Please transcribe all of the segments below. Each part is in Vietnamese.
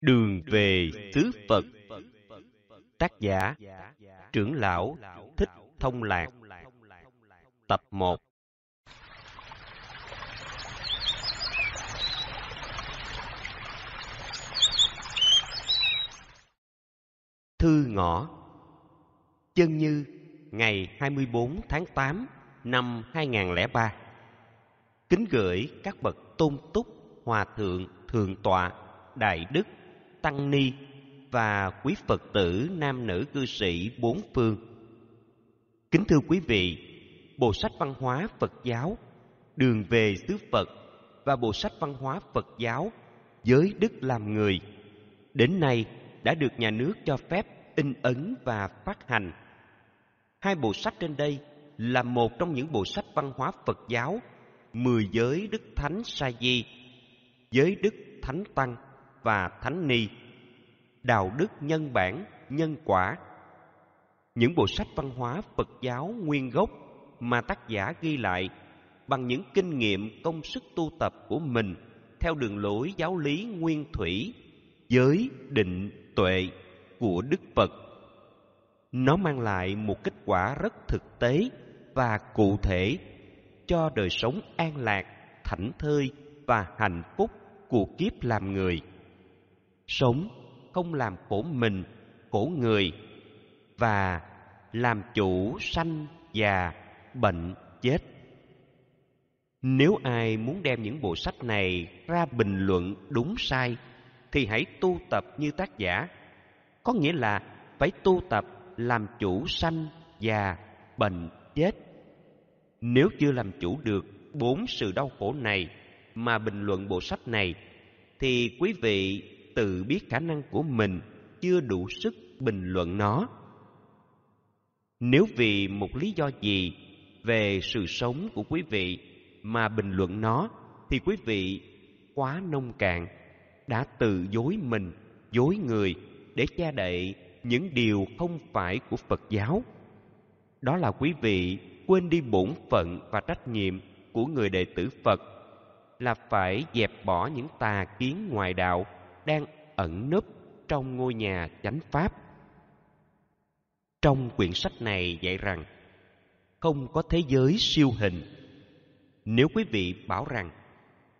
Đường về tứ Phật Tác giả Trưởng lão Thích Thông Lạc Tập 1 Thư ngõ Chân Như ngày 24 tháng 8 năm 2003 Kính gửi các bậc tôn túc, hòa thượng, thượng tọa, đại đức tăng ni và quý phật tử nam nữ cư sĩ bốn phương kính thưa quý vị bộ sách văn hóa phật giáo đường về xứ phật và bộ sách văn hóa phật giáo giới đức làm người đến nay đã được nhà nước cho phép in ấn và phát hành hai bộ sách trên đây là một trong những bộ sách văn hóa phật giáo mười giới đức thánh sa di giới đức thánh tăng và thánh ni đạo đức nhân bản nhân quả những bộ sách văn hóa phật giáo nguyên gốc mà tác giả ghi lại bằng những kinh nghiệm công sức tu tập của mình theo đường lối giáo lý nguyên thủy giới định tuệ của đức phật nó mang lại một kết quả rất thực tế và cụ thể cho đời sống an lạc thảnh thơi và hạnh phúc của kiếp làm người sống không làm khổ mình khổ người và làm chủ sanh già bệnh chết nếu ai muốn đem những bộ sách này ra bình luận đúng sai thì hãy tu tập như tác giả có nghĩa là phải tu tập làm chủ sanh già bệnh chết nếu chưa làm chủ được bốn sự đau khổ này mà bình luận bộ sách này thì quý vị tự biết khả năng của mình chưa đủ sức bình luận nó nếu vì một lý do gì về sự sống của quý vị mà bình luận nó thì quý vị quá nông cạn đã tự dối mình dối người để che đậy những điều không phải của phật giáo đó là quý vị quên đi bổn phận và trách nhiệm của người đệ tử phật là phải dẹp bỏ những tà kiến ngoại đạo đang ẩn núp trong ngôi nhà chánh pháp trong quyển sách này dạy rằng không có thế giới siêu hình nếu quý vị bảo rằng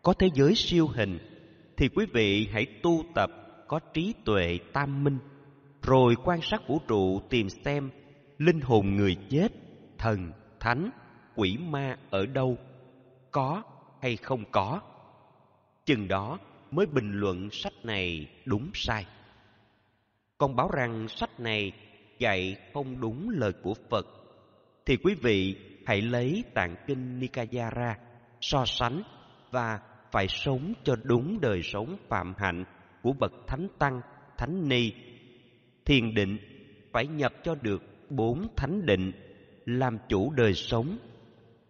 có thế giới siêu hình thì quý vị hãy tu tập có trí tuệ tam minh rồi quan sát vũ trụ tìm xem linh hồn người chết thần thánh quỷ ma ở đâu có hay không có chừng đó mới bình luận sách này đúng sai còn bảo rằng sách này dạy không đúng lời của phật thì quý vị hãy lấy tạng kinh nikaya ra so sánh và phải sống cho đúng đời sống phạm hạnh của bậc thánh tăng thánh ni thiền định phải nhập cho được bốn thánh định làm chủ đời sống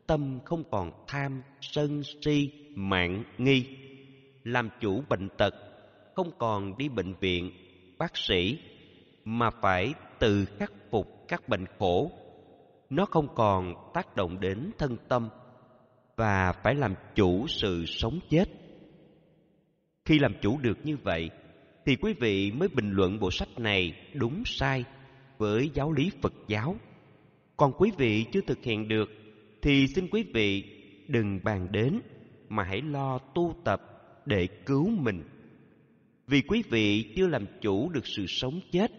tâm không còn tham sân si mạng nghi làm chủ bệnh tật không còn đi bệnh viện bác sĩ mà phải tự khắc phục các bệnh khổ nó không còn tác động đến thân tâm và phải làm chủ sự sống chết khi làm chủ được như vậy thì quý vị mới bình luận bộ sách này đúng sai với giáo lý phật giáo còn quý vị chưa thực hiện được thì xin quý vị đừng bàn đến mà hãy lo tu tập để cứu mình vì quý vị chưa làm chủ được sự sống chết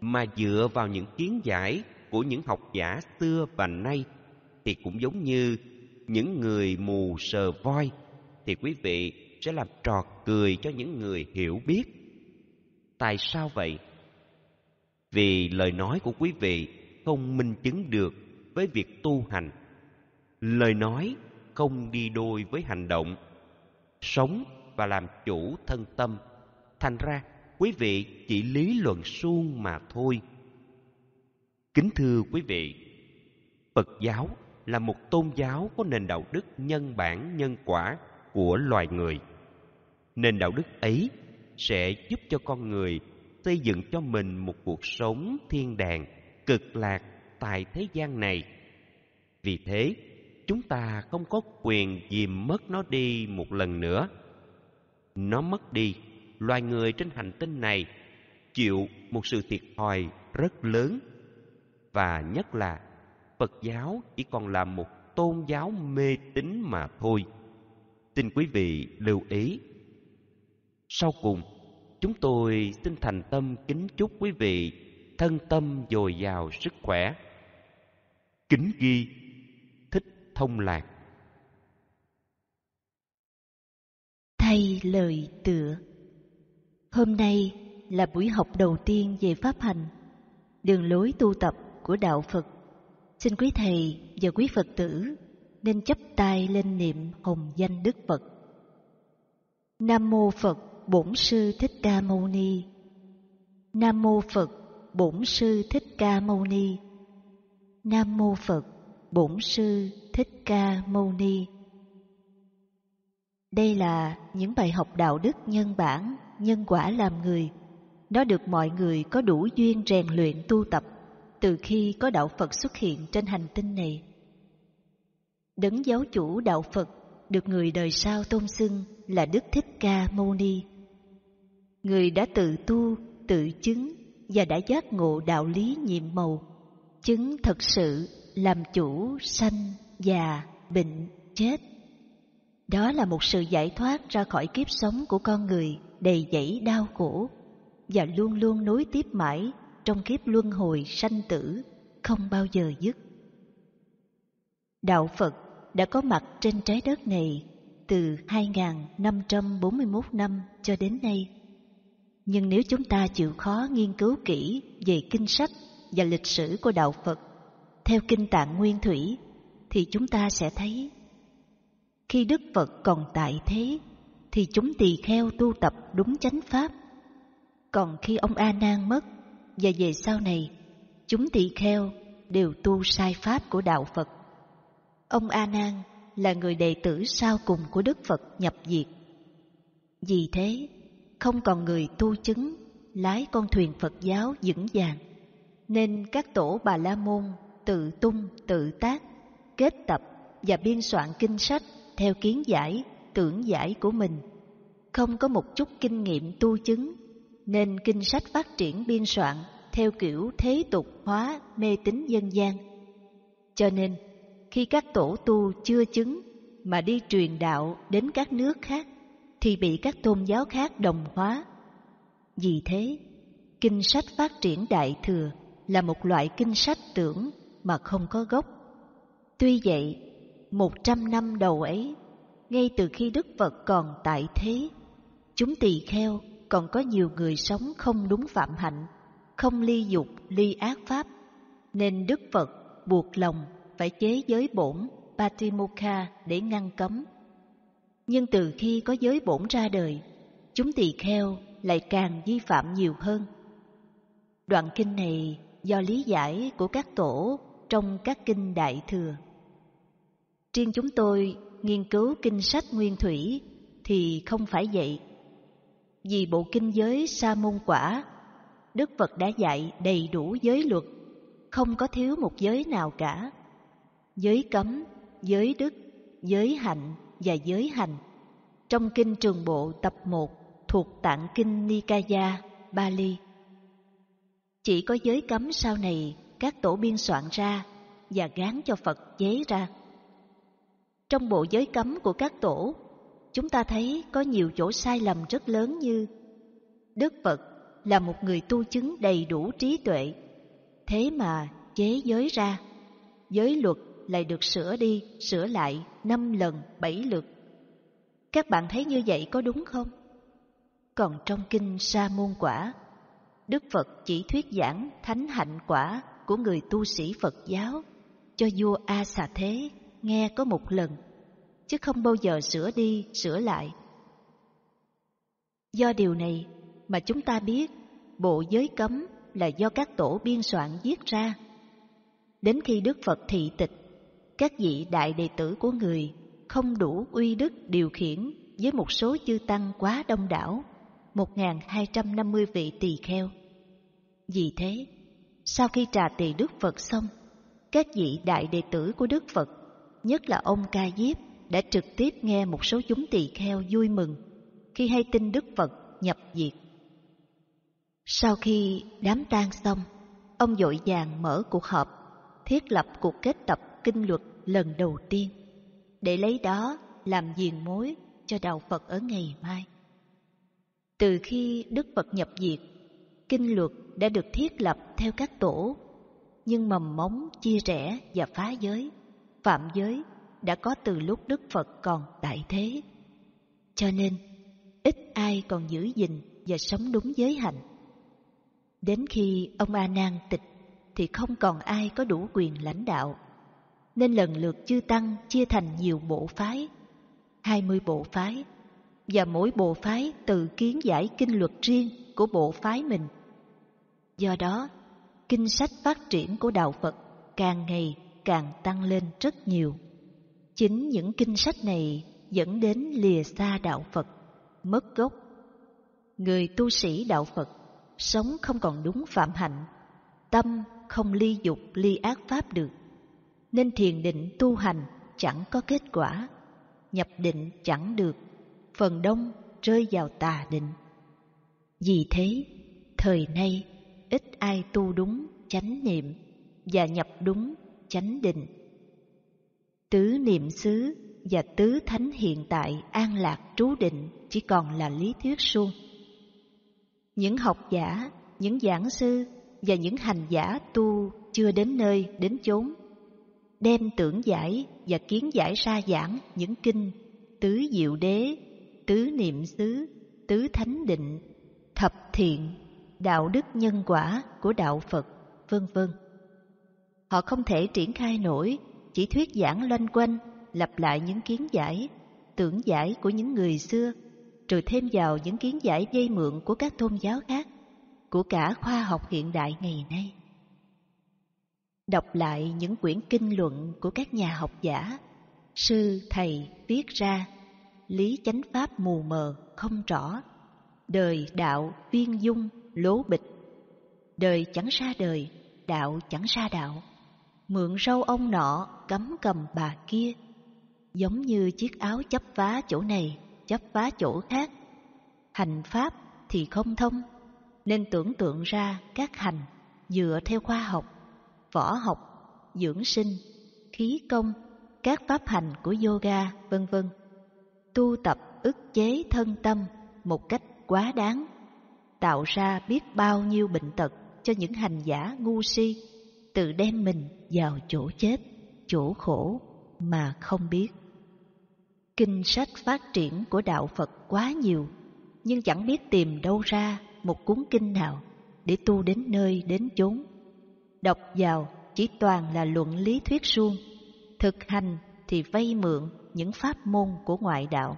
mà dựa vào những kiến giải của những học giả xưa và nay thì cũng giống như những người mù sờ voi thì quý vị sẽ làm trò cười cho những người hiểu biết tại sao vậy vì lời nói của quý vị không minh chứng được với việc tu hành lời nói không đi đôi với hành động sống và làm chủ thân tâm thành ra quý vị chỉ lý luận suông mà thôi kính thưa quý vị phật giáo là một tôn giáo có nền đạo đức nhân bản nhân quả của loài người nền đạo đức ấy sẽ giúp cho con người xây dựng cho mình một cuộc sống thiên đàng cực lạc tại thế gian này vì thế chúng ta không có quyền dìm mất nó đi một lần nữa nó mất đi loài người trên hành tinh này chịu một sự thiệt thòi rất lớn và nhất là phật giáo chỉ còn là một tôn giáo mê tín mà thôi xin quý vị lưu ý sau cùng chúng tôi xin thành tâm kính chúc quý vị thân tâm dồi dào sức khỏe kính ghi thích thông lạc hay lời tựa. Hôm nay là buổi học đầu tiên về pháp hành, đường lối tu tập của đạo Phật. Xin quý thầy và quý Phật tử nên chấp tay lên niệm hồng danh Đức Phật. Nam mô Phật Bổn sư Thích Ca Mâu Ni. Nam mô Phật Bổn sư Thích Ca Mâu Ni. Nam mô Phật Bổn sư Thích Ca Mâu Ni. Đây là những bài học đạo đức nhân bản, nhân quả làm người. Nó được mọi người có đủ duyên rèn luyện tu tập từ khi có đạo Phật xuất hiện trên hành tinh này. Đấng giáo chủ đạo Phật được người đời sau tôn xưng là Đức Thích Ca Mâu Ni. Người đã tự tu, tự chứng và đã giác ngộ đạo lý nhiệm màu, chứng thật sự làm chủ sanh, già, bệnh, chết đó là một sự giải thoát ra khỏi kiếp sống của con người đầy dẫy đau khổ và luôn luôn nối tiếp mãi trong kiếp luân hồi sanh tử không bao giờ dứt. Đạo Phật đã có mặt trên trái đất này từ 2.541 năm cho đến nay. Nhưng nếu chúng ta chịu khó nghiên cứu kỹ về kinh sách và lịch sử của Đạo Phật theo Kinh Tạng Nguyên Thủy, thì chúng ta sẽ thấy khi Đức Phật còn tại thế, thì chúng tỳ kheo tu tập đúng chánh pháp. Còn khi ông A Nan mất và về sau này, chúng tỳ kheo đều tu sai pháp của đạo Phật. Ông A Nan là người đệ tử sau cùng của Đức Phật nhập diệt. Vì thế, không còn người tu chứng lái con thuyền Phật giáo vững vàng, nên các tổ Bà La môn tự tung tự tác, kết tập và biên soạn kinh sách theo kiến giải, tưởng giải của mình, không có một chút kinh nghiệm tu chứng, nên kinh sách phát triển biên soạn theo kiểu thế tục hóa mê tín dân gian. Cho nên, khi các tổ tu chưa chứng mà đi truyền đạo đến các nước khác thì bị các tôn giáo khác đồng hóa. Vì thế, kinh sách phát triển đại thừa là một loại kinh sách tưởng mà không có gốc. Tuy vậy, một trăm năm đầu ấy, ngay từ khi Đức Phật còn tại thế, chúng tỳ kheo còn có nhiều người sống không đúng phạm hạnh, không ly dục, ly ác pháp, nên Đức Phật buộc lòng phải chế giới bổn Patimukha để ngăn cấm. Nhưng từ khi có giới bổn ra đời, chúng tỳ kheo lại càng vi phạm nhiều hơn. Đoạn kinh này do lý giải của các tổ trong các kinh Đại Thừa. Riêng chúng tôi nghiên cứu kinh sách nguyên thủy thì không phải vậy. Vì bộ kinh giới sa môn quả, Đức Phật đã dạy đầy đủ giới luật, không có thiếu một giới nào cả. Giới cấm, giới đức, giới hạnh và giới hành. Trong kinh Trường Bộ tập 1 thuộc tạng kinh Nikaya, Bali. Chỉ có giới cấm sau này các tổ biên soạn ra và gán cho Phật chế ra trong bộ giới cấm của các tổ, chúng ta thấy có nhiều chỗ sai lầm rất lớn như Đức Phật là một người tu chứng đầy đủ trí tuệ, thế mà chế giới ra. Giới luật lại được sửa đi, sửa lại năm lần, bảy lượt. Các bạn thấy như vậy có đúng không? Còn trong kinh Sa Môn Quả, Đức Phật chỉ thuyết giảng thánh hạnh quả của người tu sĩ Phật giáo cho vua A Xà Thế nghe có một lần, chứ không bao giờ sửa đi, sửa lại. Do điều này mà chúng ta biết bộ giới cấm là do các tổ biên soạn viết ra. Đến khi Đức Phật thị tịch, các vị đại đệ tử của người không đủ uy đức điều khiển với một số chư tăng quá đông đảo, một hai trăm năm mươi vị tỳ kheo. Vì thế, sau khi trà tỳ Đức Phật xong, các vị đại đệ tử của Đức Phật nhất là ông Ca Diếp, đã trực tiếp nghe một số chúng tỳ kheo vui mừng khi hay tin Đức Phật nhập diệt. Sau khi đám tang xong, ông dội vàng mở cuộc họp, thiết lập cuộc kết tập kinh luật lần đầu tiên, để lấy đó làm diền mối cho đạo Phật ở ngày mai. Từ khi Đức Phật nhập diệt, kinh luật đã được thiết lập theo các tổ, nhưng mầm móng chia rẽ và phá giới phạm giới đã có từ lúc Đức Phật còn tại thế. Cho nên, ít ai còn giữ gìn và sống đúng giới hạnh. Đến khi ông A Nan tịch thì không còn ai có đủ quyền lãnh đạo. Nên lần lượt chư tăng chia thành nhiều bộ phái, 20 bộ phái, và mỗi bộ phái tự kiến giải kinh luật riêng của bộ phái mình. Do đó, kinh sách phát triển của đạo Phật càng ngày càng tăng lên rất nhiều. Chính những kinh sách này dẫn đến lìa xa đạo Phật, mất gốc. Người tu sĩ đạo Phật sống không còn đúng phạm hạnh, tâm không ly dục ly ác pháp được, nên thiền định tu hành chẳng có kết quả, nhập định chẳng được, phần đông rơi vào tà định. Vì thế, thời nay ít ai tu đúng chánh niệm và nhập đúng chánh định. Tứ niệm xứ và tứ thánh hiện tại an lạc trú định chỉ còn là lý thuyết suông. Những học giả, những giảng sư và những hành giả tu chưa đến nơi, đến chốn, đem tưởng giải và kiến giải ra giảng những kinh tứ diệu đế, tứ niệm xứ, tứ thánh định, thập thiện, đạo đức nhân quả của đạo Phật, vân vân. Họ không thể triển khai nổi, chỉ thuyết giảng loanh quanh, lặp lại những kiến giải, tưởng giải của những người xưa, rồi thêm vào những kiến giải dây mượn của các tôn giáo khác, của cả khoa học hiện đại ngày nay. Đọc lại những quyển kinh luận của các nhà học giả, sư, thầy viết ra, lý chánh pháp mù mờ, không rõ, đời đạo viên dung lố bịch đời chẳng xa đời đạo chẳng xa đạo mượn râu ông nọ cắm cầm bà kia giống như chiếc áo chấp vá chỗ này chấp vá chỗ khác hành pháp thì không thông nên tưởng tượng ra các hành dựa theo khoa học võ học dưỡng sinh khí công các pháp hành của yoga vân vân tu tập ức chế thân tâm một cách quá đáng tạo ra biết bao nhiêu bệnh tật cho những hành giả ngu si tự đem mình vào chỗ chết, chỗ khổ mà không biết. Kinh sách phát triển của đạo Phật quá nhiều, nhưng chẳng biết tìm đâu ra một cuốn kinh nào để tu đến nơi đến chốn. Đọc vào chỉ toàn là luận lý thuyết suông, thực hành thì vay mượn những pháp môn của ngoại đạo.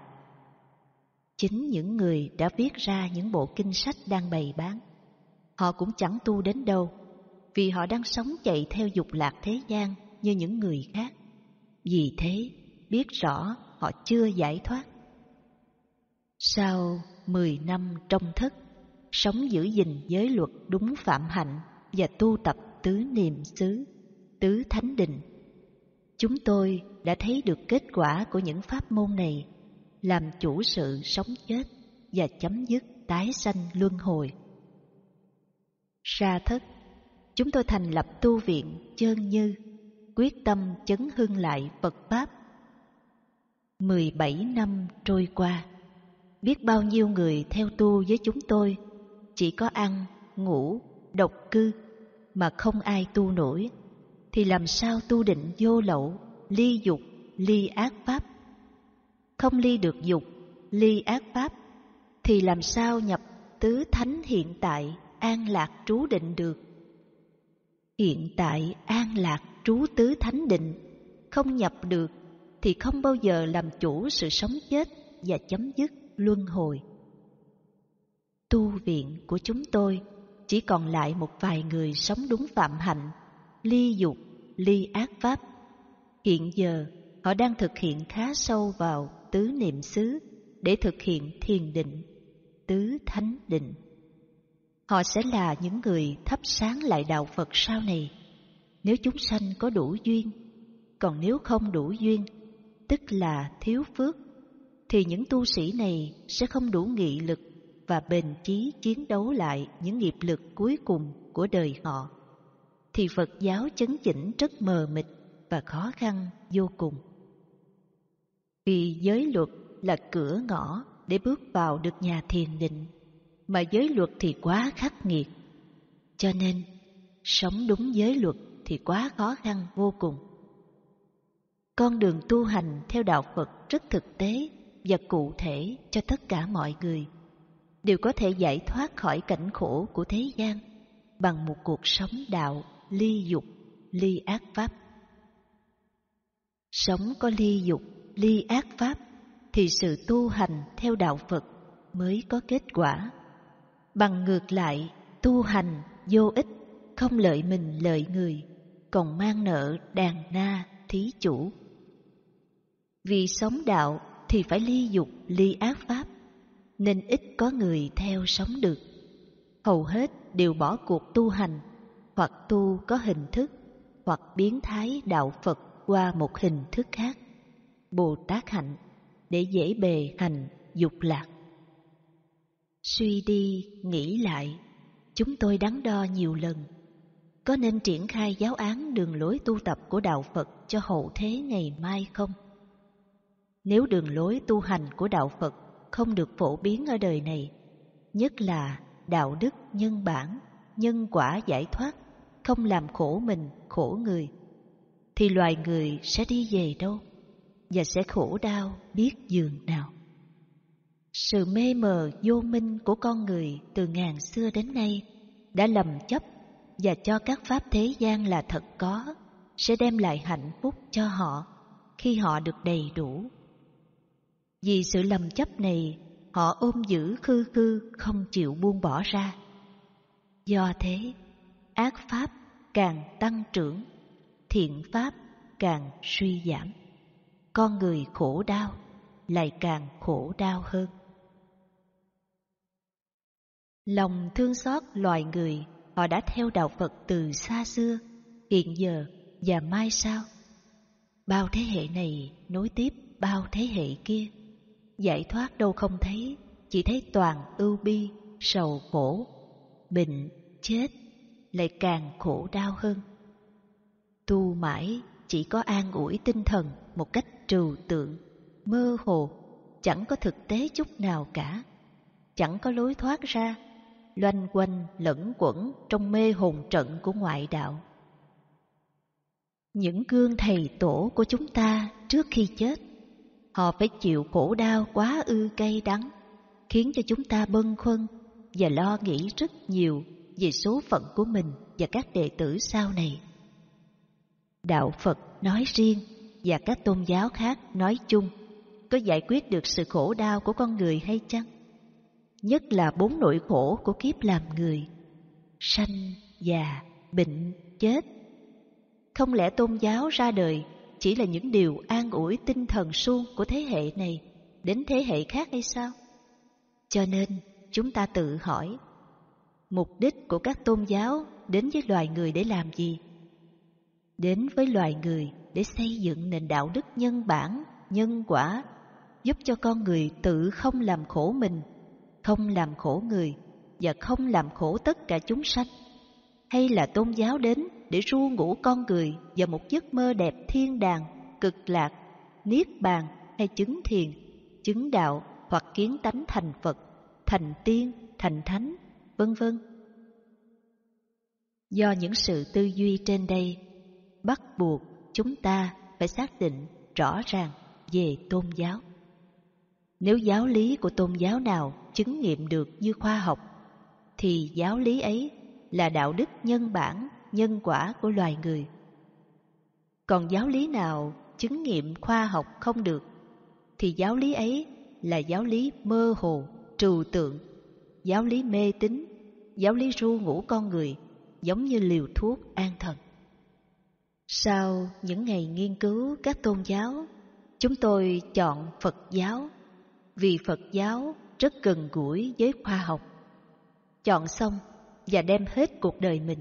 Chính những người đã viết ra những bộ kinh sách đang bày bán, họ cũng chẳng tu đến đâu vì họ đang sống chạy theo dục lạc thế gian như những người khác. Vì thế, biết rõ họ chưa giải thoát. Sau 10 năm trong thất, sống giữ gìn giới luật đúng phạm hạnh và tu tập tứ niệm xứ, tứ thánh định. Chúng tôi đã thấy được kết quả của những pháp môn này, làm chủ sự sống chết và chấm dứt tái sanh luân hồi. Sa thất chúng tôi thành lập tu viện Chơn Như, quyết tâm chấn hưng lại Phật Pháp. mười bảy năm trôi qua, biết bao nhiêu người theo tu với chúng tôi, chỉ có ăn, ngủ, độc cư mà không ai tu nổi, thì làm sao tu định vô lậu, ly dục, ly ác pháp? Không ly được dục, ly ác pháp, thì làm sao nhập tứ thánh hiện tại an lạc trú định được? Hiện tại an lạc trú tứ thánh định, không nhập được thì không bao giờ làm chủ sự sống chết và chấm dứt luân hồi. Tu viện của chúng tôi chỉ còn lại một vài người sống đúng phạm hạnh, ly dục, ly ác pháp. Hiện giờ họ đang thực hiện khá sâu vào tứ niệm xứ để thực hiện thiền định, tứ thánh định. Họ sẽ là những người thắp sáng lại đạo Phật sau này, nếu chúng sanh có đủ duyên. Còn nếu không đủ duyên, tức là thiếu phước, thì những tu sĩ này sẽ không đủ nghị lực và bền chí chiến đấu lại những nghiệp lực cuối cùng của đời họ. Thì Phật giáo chấn chỉnh rất mờ mịt và khó khăn vô cùng. Vì giới luật là cửa ngõ để bước vào được nhà thiền định mà giới luật thì quá khắc nghiệt. Cho nên, sống đúng giới luật thì quá khó khăn vô cùng. Con đường tu hành theo đạo Phật rất thực tế và cụ thể cho tất cả mọi người đều có thể giải thoát khỏi cảnh khổ của thế gian bằng một cuộc sống đạo ly dục, ly ác pháp. Sống có ly dục, ly ác pháp thì sự tu hành theo đạo Phật mới có kết quả. Bằng ngược lại, tu hành vô ích, không lợi mình lợi người, còn mang nợ đàn na thí chủ. Vì sống đạo thì phải ly dục, ly ác pháp, nên ít có người theo sống được. Hầu hết đều bỏ cuộc tu hành, hoặc tu có hình thức, hoặc biến thái đạo Phật qua một hình thức khác. Bồ Tát hạnh để dễ bề hành dục lạc. Suy đi, nghĩ lại, chúng tôi đắn đo nhiều lần. Có nên triển khai giáo án đường lối tu tập của Đạo Phật cho hậu thế ngày mai không? Nếu đường lối tu hành của Đạo Phật không được phổ biến ở đời này, nhất là đạo đức nhân bản, nhân quả giải thoát, không làm khổ mình, khổ người, thì loài người sẽ đi về đâu và sẽ khổ đau biết giường nào. Sự mê mờ vô minh của con người từ ngàn xưa đến nay đã lầm chấp và cho các pháp thế gian là thật có sẽ đem lại hạnh phúc cho họ khi họ được đầy đủ. Vì sự lầm chấp này, họ ôm giữ khư khư không chịu buông bỏ ra. Do thế, ác pháp càng tăng trưởng, thiện pháp càng suy giảm. Con người khổ đau lại càng khổ đau hơn. Lòng thương xót loài người, họ đã theo đạo Phật từ xa xưa, hiện giờ và mai sau. Bao thế hệ này nối tiếp bao thế hệ kia. Giải thoát đâu không thấy, chỉ thấy toàn ưu bi, sầu khổ, bệnh, chết, lại càng khổ đau hơn. Tu mãi chỉ có an ủi tinh thần một cách trừu tượng, mơ hồ, chẳng có thực tế chút nào cả, chẳng có lối thoát ra loanh quanh lẫn quẩn trong mê hồn trận của ngoại đạo. Những gương thầy tổ của chúng ta trước khi chết, họ phải chịu khổ đau quá ư cay đắng, khiến cho chúng ta bâng khuâng và lo nghĩ rất nhiều về số phận của mình và các đệ tử sau này. Đạo Phật nói riêng và các tôn giáo khác nói chung có giải quyết được sự khổ đau của con người hay chăng? nhất là bốn nỗi khổ của kiếp làm người sanh già bệnh chết không lẽ tôn giáo ra đời chỉ là những điều an ủi tinh thần suông của thế hệ này đến thế hệ khác hay sao cho nên chúng ta tự hỏi mục đích của các tôn giáo đến với loài người để làm gì đến với loài người để xây dựng nền đạo đức nhân bản nhân quả giúp cho con người tự không làm khổ mình không làm khổ người và không làm khổ tất cả chúng sanh hay là tôn giáo đến để ru ngủ con người vào một giấc mơ đẹp thiên đàng cực lạc niết bàn hay chứng thiền chứng đạo hoặc kiến tánh thành phật thành tiên thành thánh vân vân do những sự tư duy trên đây bắt buộc chúng ta phải xác định rõ ràng về tôn giáo nếu giáo lý của tôn giáo nào chứng nghiệm được như khoa học, thì giáo lý ấy là đạo đức nhân bản, nhân quả của loài người. Còn giáo lý nào chứng nghiệm khoa học không được, thì giáo lý ấy là giáo lý mơ hồ, trừu tượng, giáo lý mê tín, giáo lý ru ngủ con người, giống như liều thuốc an thần. Sau những ngày nghiên cứu các tôn giáo, chúng tôi chọn Phật giáo, vì Phật giáo rất gần gũi với khoa học. Chọn xong và đem hết cuộc đời mình,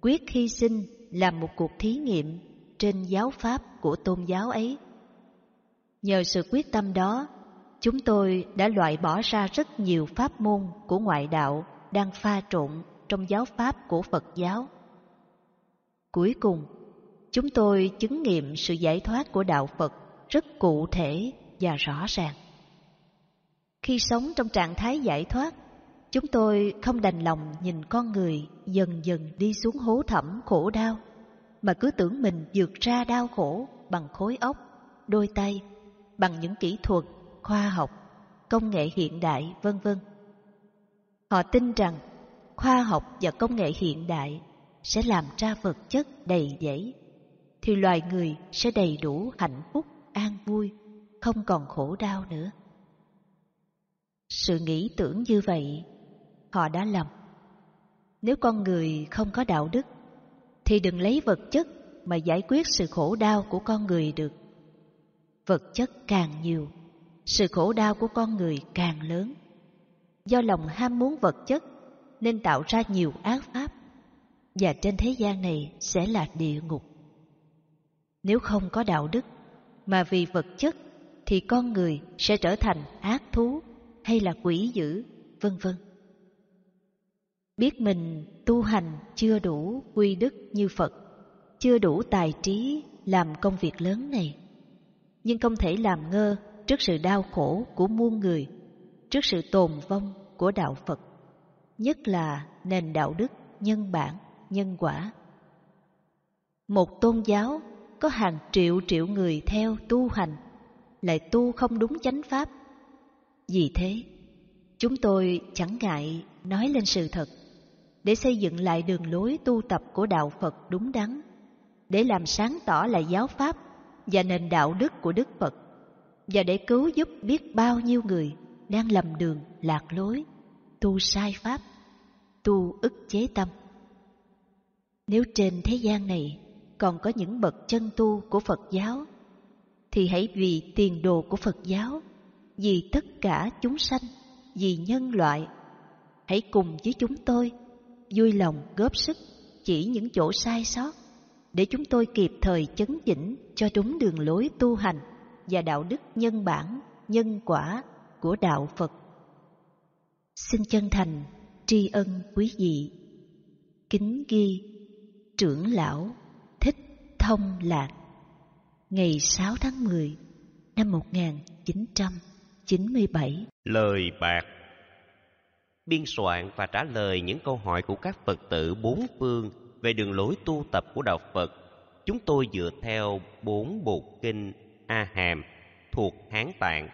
quyết hy sinh làm một cuộc thí nghiệm trên giáo pháp của tôn giáo ấy. Nhờ sự quyết tâm đó, chúng tôi đã loại bỏ ra rất nhiều pháp môn của ngoại đạo đang pha trộn trong giáo pháp của Phật giáo. Cuối cùng, chúng tôi chứng nghiệm sự giải thoát của đạo Phật rất cụ thể và rõ ràng. Khi sống trong trạng thái giải thoát, chúng tôi không đành lòng nhìn con người dần dần đi xuống hố thẳm khổ đau, mà cứ tưởng mình vượt ra đau khổ bằng khối óc, đôi tay, bằng những kỹ thuật, khoa học, công nghệ hiện đại, vân vân. Họ tin rằng khoa học và công nghệ hiện đại sẽ làm ra vật chất đầy dẫy, thì loài người sẽ đầy đủ hạnh phúc, an vui, không còn khổ đau nữa. Sự nghĩ tưởng như vậy, họ đã lầm. Nếu con người không có đạo đức, thì đừng lấy vật chất mà giải quyết sự khổ đau của con người được. Vật chất càng nhiều, sự khổ đau của con người càng lớn. Do lòng ham muốn vật chất nên tạo ra nhiều ác pháp, và trên thế gian này sẽ là địa ngục. Nếu không có đạo đức mà vì vật chất thì con người sẽ trở thành ác thú hay là quỷ dữ, vân vân. Biết mình tu hành chưa đủ quy đức như Phật, chưa đủ tài trí làm công việc lớn này, nhưng không thể làm ngơ trước sự đau khổ của muôn người, trước sự tồn vong của đạo Phật, nhất là nền đạo đức nhân bản, nhân quả. Một tôn giáo có hàng triệu triệu người theo tu hành, lại tu không đúng chánh pháp vì thế, chúng tôi chẳng ngại nói lên sự thật để xây dựng lại đường lối tu tập của đạo Phật đúng đắn, để làm sáng tỏ lại giáo pháp và nền đạo đức của Đức Phật và để cứu giúp biết bao nhiêu người đang lầm đường lạc lối, tu sai pháp, tu ức chế tâm. Nếu trên thế gian này còn có những bậc chân tu của Phật giáo thì hãy vì tiền đồ của Phật giáo vì tất cả chúng sanh, vì nhân loại. Hãy cùng với chúng tôi vui lòng góp sức chỉ những chỗ sai sót để chúng tôi kịp thời chấn chỉnh cho đúng đường lối tu hành và đạo đức nhân bản, nhân quả của đạo Phật. Xin chân thành tri ân quý vị. Kính ghi trưởng lão Thích Thông Lạc ngày 6 tháng 10 năm 1900 97 Lời bạc Biên soạn và trả lời những câu hỏi của các Phật tử bốn phương về đường lối tu tập của Đạo Phật, chúng tôi dựa theo bốn bộ kinh A Hàm thuộc Hán Tạng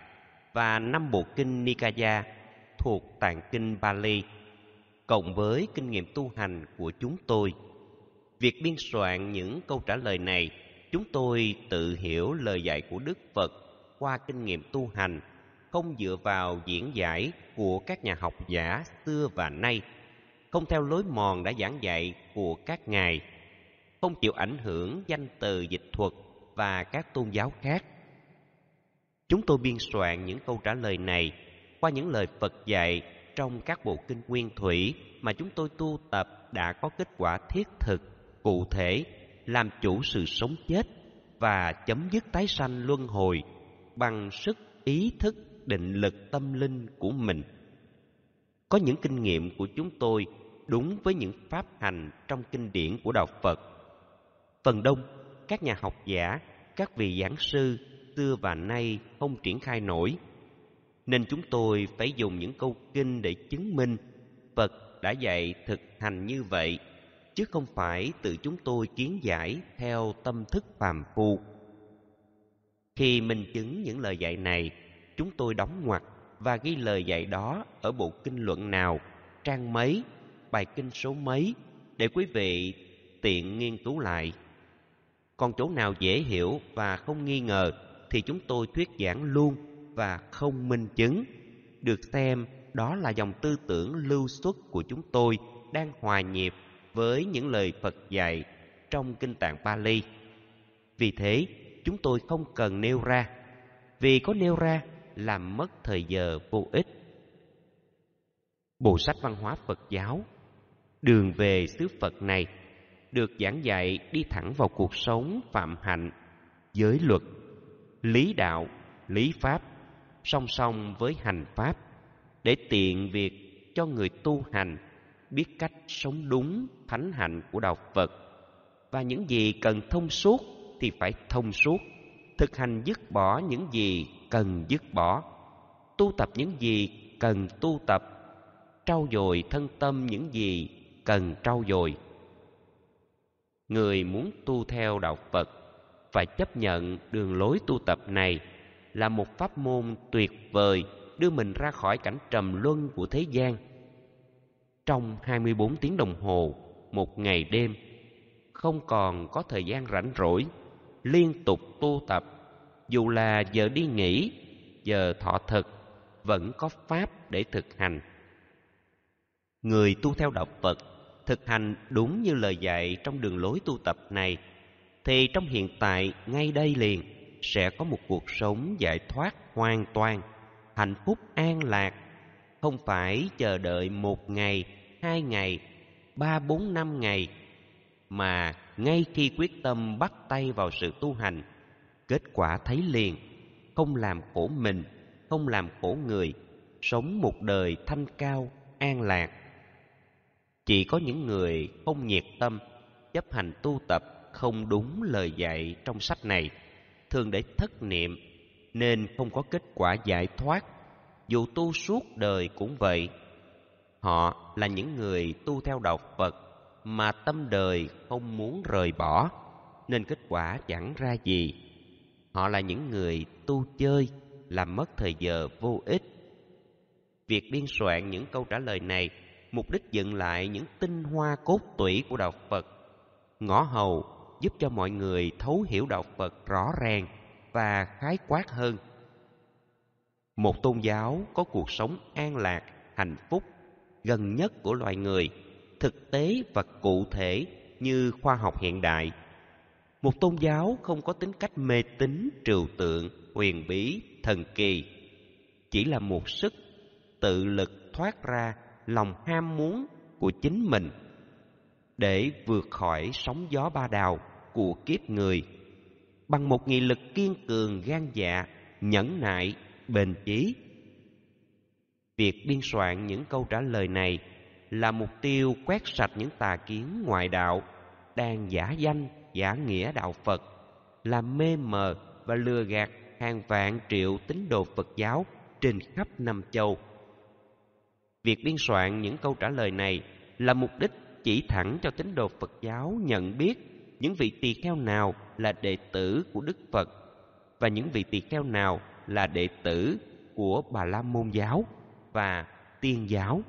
và năm bộ kinh Nikaya thuộc Tạng kinh Bali cộng với kinh nghiệm tu hành của chúng tôi. Việc biên soạn những câu trả lời này, chúng tôi tự hiểu lời dạy của Đức Phật qua kinh nghiệm tu hành không dựa vào diễn giải của các nhà học giả xưa và nay, không theo lối mòn đã giảng dạy của các ngài, không chịu ảnh hưởng danh từ dịch thuật và các tôn giáo khác. Chúng tôi biên soạn những câu trả lời này qua những lời Phật dạy trong các bộ kinh nguyên thủy mà chúng tôi tu tập đã có kết quả thiết thực, cụ thể, làm chủ sự sống chết và chấm dứt tái sanh luân hồi bằng sức ý thức định lực tâm linh của mình có những kinh nghiệm của chúng tôi đúng với những pháp hành trong kinh điển của đạo phật phần đông các nhà học giả các vị giảng sư xưa và nay không triển khai nổi nên chúng tôi phải dùng những câu kinh để chứng minh phật đã dạy thực hành như vậy chứ không phải tự chúng tôi kiến giải theo tâm thức phàm phu khi minh chứng những lời dạy này chúng tôi đóng ngoặt và ghi lời dạy đó ở bộ kinh luận nào, trang mấy, bài kinh số mấy để quý vị tiện nghiên cứu lại. Còn chỗ nào dễ hiểu và không nghi ngờ thì chúng tôi thuyết giảng luôn và không minh chứng. Được xem đó là dòng tư tưởng lưu xuất của chúng tôi đang hòa nhịp với những lời Phật dạy trong kinh tạng Pali. Vì thế, chúng tôi không cần nêu ra. Vì có nêu ra làm mất thời giờ vô ích. Bộ sách văn hóa Phật giáo Đường về xứ Phật này được giảng dạy đi thẳng vào cuộc sống phạm hạnh, giới luật, lý đạo, lý pháp song song với hành pháp để tiện việc cho người tu hành biết cách sống đúng thánh hạnh của đạo Phật và những gì cần thông suốt thì phải thông suốt, thực hành dứt bỏ những gì cần dứt bỏ tu tập những gì cần tu tập trau dồi thân tâm những gì cần trau dồi người muốn tu theo đạo phật phải chấp nhận đường lối tu tập này là một pháp môn tuyệt vời đưa mình ra khỏi cảnh trầm luân của thế gian trong 24 tiếng đồng hồ một ngày đêm không còn có thời gian rảnh rỗi liên tục tu tập dù là giờ đi nghỉ giờ thọ thực vẫn có pháp để thực hành người tu theo đạo phật thực hành đúng như lời dạy trong đường lối tu tập này thì trong hiện tại ngay đây liền sẽ có một cuộc sống giải thoát hoàn toàn hạnh phúc an lạc không phải chờ đợi một ngày hai ngày ba bốn năm ngày mà ngay khi quyết tâm bắt tay vào sự tu hành kết quả thấy liền không làm khổ mình không làm khổ người sống một đời thanh cao an lạc chỉ có những người không nhiệt tâm chấp hành tu tập không đúng lời dạy trong sách này thường để thất niệm nên không có kết quả giải thoát dù tu suốt đời cũng vậy họ là những người tu theo đạo phật mà tâm đời không muốn rời bỏ nên kết quả chẳng ra gì họ là những người tu chơi làm mất thời giờ vô ích việc biên soạn những câu trả lời này mục đích dựng lại những tinh hoa cốt tủy của đạo phật ngõ hầu giúp cho mọi người thấu hiểu đạo phật rõ ràng và khái quát hơn một tôn giáo có cuộc sống an lạc hạnh phúc gần nhất của loài người thực tế và cụ thể như khoa học hiện đại một tôn giáo không có tính cách mê tín trừu tượng huyền bí thần kỳ chỉ là một sức tự lực thoát ra lòng ham muốn của chính mình để vượt khỏi sóng gió ba đào của kiếp người bằng một nghị lực kiên cường gan dạ nhẫn nại bền chí việc biên soạn những câu trả lời này là mục tiêu quét sạch những tà kiến ngoại đạo đang giả danh giả nghĩa đạo Phật, làm mê mờ và lừa gạt hàng vạn triệu tín đồ Phật giáo trên khắp năm Châu. Việc biên soạn những câu trả lời này là mục đích chỉ thẳng cho tín đồ Phật giáo nhận biết những vị tỳ kheo nào là đệ tử của Đức Phật và những vị tỳ kheo nào là đệ tử của Bà La Môn giáo và Tiên giáo.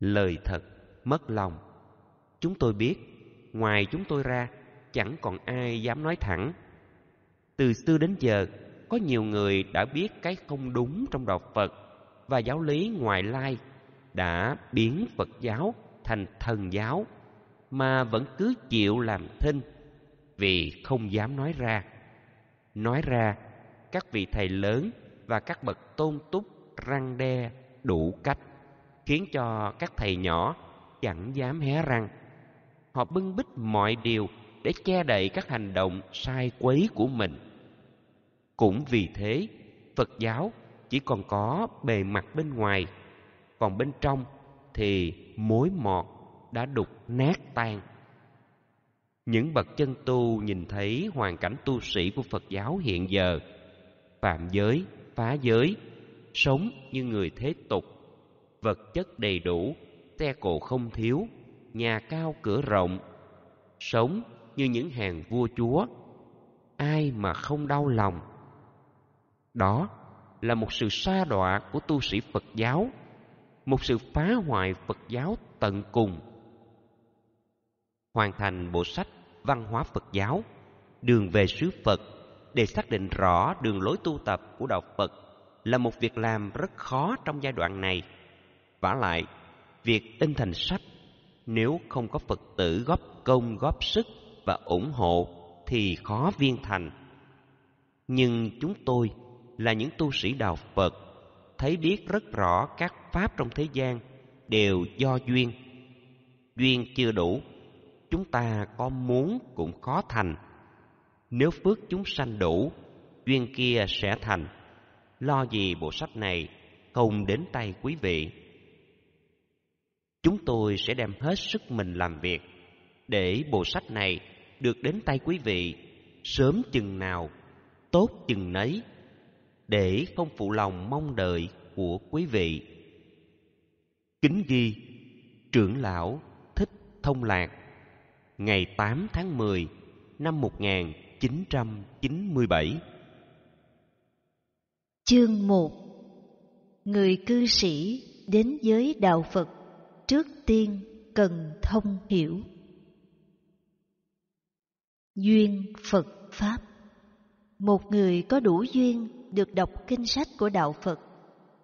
Lời thật mất lòng. Chúng tôi biết ngoài chúng tôi ra chẳng còn ai dám nói thẳng từ xưa đến giờ có nhiều người đã biết cái không đúng trong đạo phật và giáo lý ngoại lai đã biến phật giáo thành thần giáo mà vẫn cứ chịu làm thinh vì không dám nói ra nói ra các vị thầy lớn và các bậc tôn túc răng đe đủ cách khiến cho các thầy nhỏ chẳng dám hé răng họ bưng bít mọi điều để che đậy các hành động sai quấy của mình cũng vì thế phật giáo chỉ còn có bề mặt bên ngoài còn bên trong thì mối mọt đã đục nát tan những bậc chân tu nhìn thấy hoàn cảnh tu sĩ của phật giáo hiện giờ phạm giới phá giới sống như người thế tục vật chất đầy đủ xe cộ không thiếu nhà cao cửa rộng sống như những hàng vua chúa ai mà không đau lòng đó là một sự sa đọa của tu sĩ phật giáo một sự phá hoại phật giáo tận cùng hoàn thành bộ sách văn hóa phật giáo đường về sứ phật để xác định rõ đường lối tu tập của đạo phật là một việc làm rất khó trong giai đoạn này vả lại việc in thành sách nếu không có Phật tử góp công góp sức và ủng hộ thì khó viên thành. Nhưng chúng tôi là những tu sĩ đạo Phật thấy biết rất rõ các pháp trong thế gian đều do duyên. Duyên chưa đủ, chúng ta có muốn cũng khó thành. Nếu phước chúng sanh đủ, duyên kia sẽ thành. Lo gì bộ sách này không đến tay quý vị. Chúng tôi sẽ đem hết sức mình làm việc để bộ sách này được đến tay quý vị sớm chừng nào, tốt chừng nấy để không phụ lòng mong đợi của quý vị. Kính ghi Trưởng lão Thích Thông Lạc ngày 8 tháng 10 năm 1997 Chương 1 Người cư sĩ đến giới đạo Phật trước tiên cần thông hiểu duyên phật pháp một người có đủ duyên được đọc kinh sách của đạo phật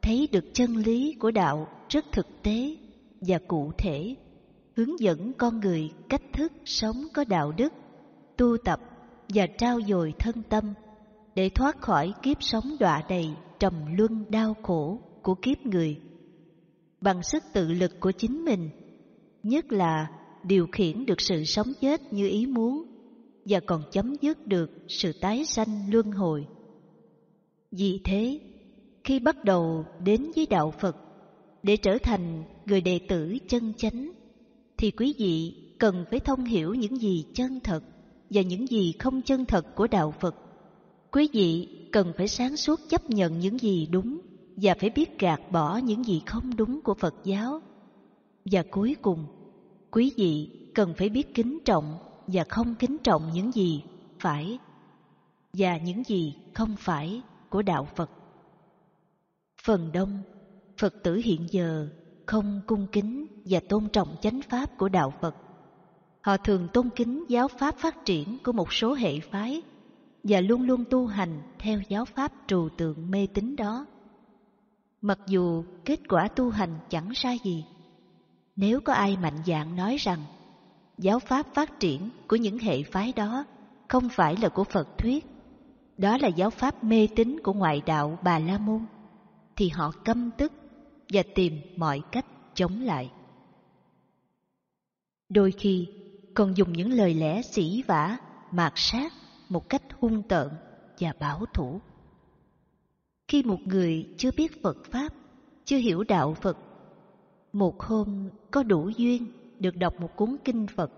thấy được chân lý của đạo rất thực tế và cụ thể hướng dẫn con người cách thức sống có đạo đức tu tập và trao dồi thân tâm để thoát khỏi kiếp sống đọa đầy trầm luân đau khổ của kiếp người bằng sức tự lực của chính mình, nhất là điều khiển được sự sống chết như ý muốn và còn chấm dứt được sự tái sanh luân hồi. Vì thế, khi bắt đầu đến với đạo Phật để trở thành người đệ tử chân chánh thì quý vị cần phải thông hiểu những gì chân thật và những gì không chân thật của đạo Phật. Quý vị cần phải sáng suốt chấp nhận những gì đúng và phải biết gạt bỏ những gì không đúng của Phật giáo. Và cuối cùng, quý vị cần phải biết kính trọng và không kính trọng những gì phải và những gì không phải của đạo Phật. Phần đông, Phật tử hiện giờ không cung kính và tôn trọng chánh pháp của đạo Phật. Họ thường tôn kính giáo pháp phát triển của một số hệ phái và luôn luôn tu hành theo giáo pháp trừu tượng mê tín đó. Mặc dù kết quả tu hành chẳng sai gì, nếu có ai mạnh dạn nói rằng giáo pháp phát triển của những hệ phái đó không phải là của Phật thuyết, đó là giáo pháp mê tín của ngoại đạo Bà La Môn, thì họ căm tức và tìm mọi cách chống lại. Đôi khi còn dùng những lời lẽ sỉ vả, mạt sát một cách hung tợn và bảo thủ. Khi một người chưa biết Phật Pháp, chưa hiểu đạo Phật, một hôm có đủ duyên được đọc một cuốn kinh Phật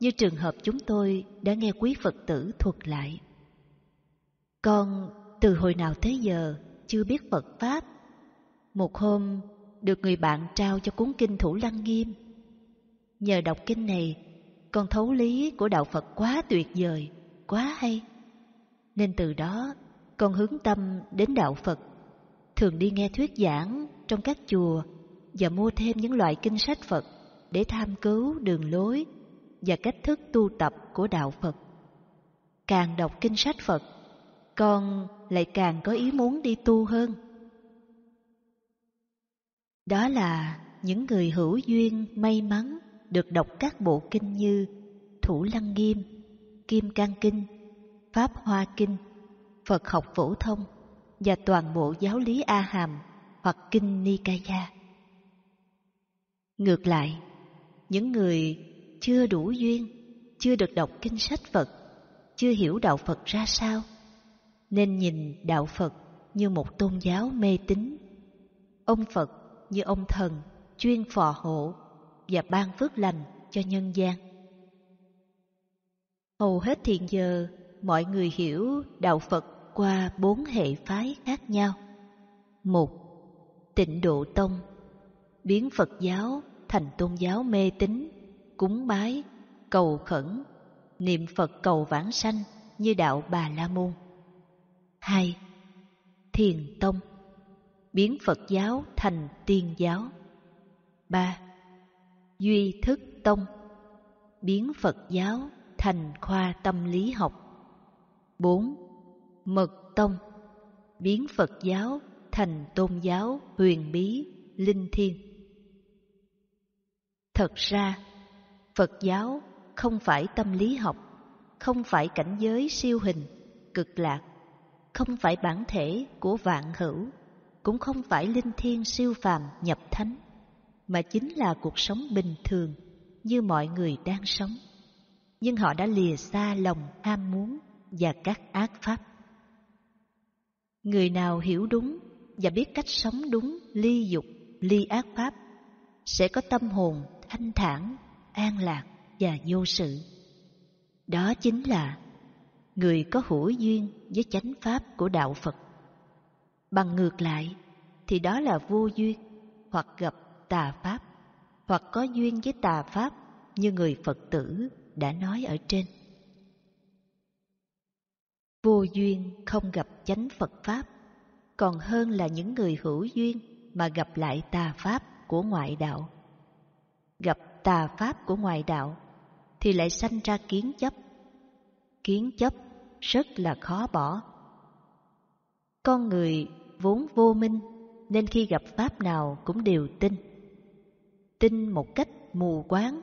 như trường hợp chúng tôi đã nghe quý Phật tử thuật lại. Con từ hồi nào tới giờ chưa biết Phật Pháp. Một hôm được người bạn trao cho cuốn kinh Thủ Lăng Nghiêm. Nhờ đọc kinh này, con thấu lý của đạo Phật quá tuyệt vời, quá hay. Nên từ đó con hướng tâm đến đạo Phật, thường đi nghe thuyết giảng trong các chùa và mua thêm những loại kinh sách Phật để tham cứu đường lối và cách thức tu tập của đạo Phật. Càng đọc kinh sách Phật, con lại càng có ý muốn đi tu hơn. Đó là những người hữu duyên may mắn được đọc các bộ kinh như Thủ Lăng Nghiêm, Kim Cang Kinh, Pháp Hoa Kinh, Phật học phổ thông và toàn bộ giáo lý A Hàm hoặc Kinh Nikaya. Ngược lại, những người chưa đủ duyên, chưa được đọc kinh sách Phật, chưa hiểu đạo Phật ra sao, nên nhìn đạo Phật như một tôn giáo mê tín, ông Phật như ông thần chuyên phò hộ và ban phước lành cho nhân gian. Hầu hết thiện giờ, mọi người hiểu đạo Phật qua bốn hệ phái khác nhau. một Tịnh độ tông biến Phật giáo thành tôn giáo mê tín, cúng bái, cầu khẩn, niệm Phật cầu vãng sanh như đạo Bà La Môn. hai, Thiền tông biến Phật giáo thành tiên giáo. ba, Duy thức tông biến Phật giáo thành khoa tâm lý học. bốn, Mật Tông Biến Phật giáo thành tôn giáo huyền bí, linh thiêng Thật ra, Phật giáo không phải tâm lý học, không phải cảnh giới siêu hình, cực lạc, không phải bản thể của vạn hữu, cũng không phải linh thiêng siêu phàm nhập thánh, mà chính là cuộc sống bình thường như mọi người đang sống. Nhưng họ đã lìa xa lòng ham muốn và các ác pháp. Người nào hiểu đúng và biết cách sống đúng ly dục, ly ác pháp sẽ có tâm hồn thanh thản, an lạc và vô sự. Đó chính là người có hữu duyên với chánh pháp của đạo Phật. Bằng ngược lại thì đó là vô duyên hoặc gặp tà pháp hoặc có duyên với tà pháp như người Phật tử đã nói ở trên. Vô duyên không gặp chánh Phật Pháp, còn hơn là những người hữu duyên mà gặp lại tà Pháp của ngoại đạo. Gặp tà Pháp của ngoại đạo thì lại sanh ra kiến chấp. Kiến chấp rất là khó bỏ. Con người vốn vô minh nên khi gặp Pháp nào cũng đều tin. Tin một cách mù quáng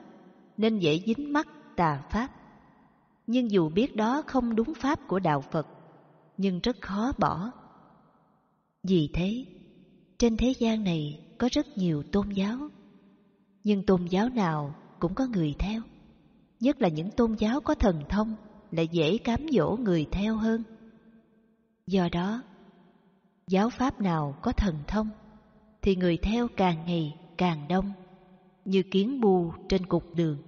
nên dễ dính mắc tà Pháp nhưng dù biết đó không đúng pháp của đạo Phật, nhưng rất khó bỏ. Vì thế, trên thế gian này có rất nhiều tôn giáo, nhưng tôn giáo nào cũng có người theo, nhất là những tôn giáo có thần thông lại dễ cám dỗ người theo hơn. Do đó, giáo pháp nào có thần thông thì người theo càng ngày càng đông, như kiến bù trên cục đường.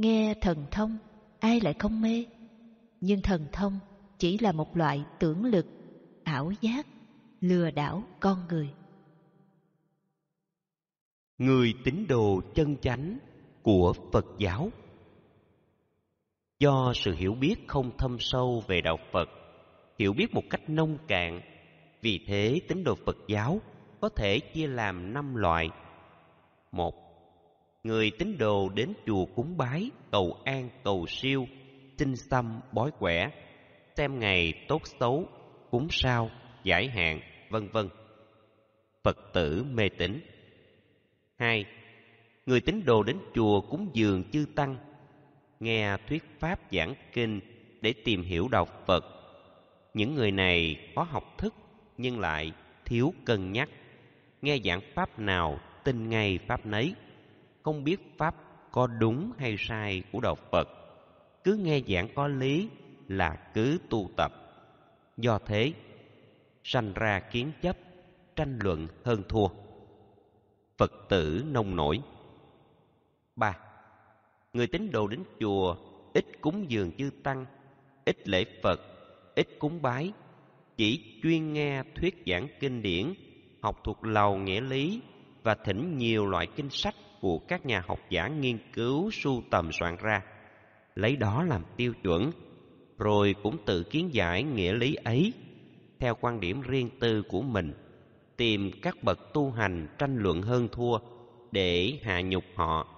Nghe thần thông, ai lại không mê? Nhưng thần thông chỉ là một loại tưởng lực, ảo giác, lừa đảo con người. Người tín đồ chân chánh của Phật giáo Do sự hiểu biết không thâm sâu về Đạo Phật, hiểu biết một cách nông cạn, vì thế tín đồ Phật giáo có thể chia làm năm loại. một người tín đồ đến chùa cúng bái cầu an cầu siêu tinh xăm bói quẻ xem ngày tốt xấu cúng sao giải hạn vân vân phật tử mê tín hai người tín đồ đến chùa cúng dường chư tăng nghe thuyết pháp giảng kinh để tìm hiểu đạo phật những người này có học thức nhưng lại thiếu cân nhắc nghe giảng pháp nào tin ngay pháp nấy không biết pháp có đúng hay sai của đạo Phật, cứ nghe giảng có lý là cứ tu tập. Do thế, sanh ra kiến chấp, tranh luận hơn thua. Phật tử nông nổi. Ba Người tín đồ đến chùa ít cúng dường chư tăng, ít lễ Phật, ít cúng bái, chỉ chuyên nghe thuyết giảng kinh điển, học thuộc lầu nghĩa lý và thỉnh nhiều loại kinh sách của các nhà học giả nghiên cứu sưu tầm soạn ra lấy đó làm tiêu chuẩn rồi cũng tự kiến giải nghĩa lý ấy theo quan điểm riêng tư của mình tìm các bậc tu hành tranh luận hơn thua để hạ nhục họ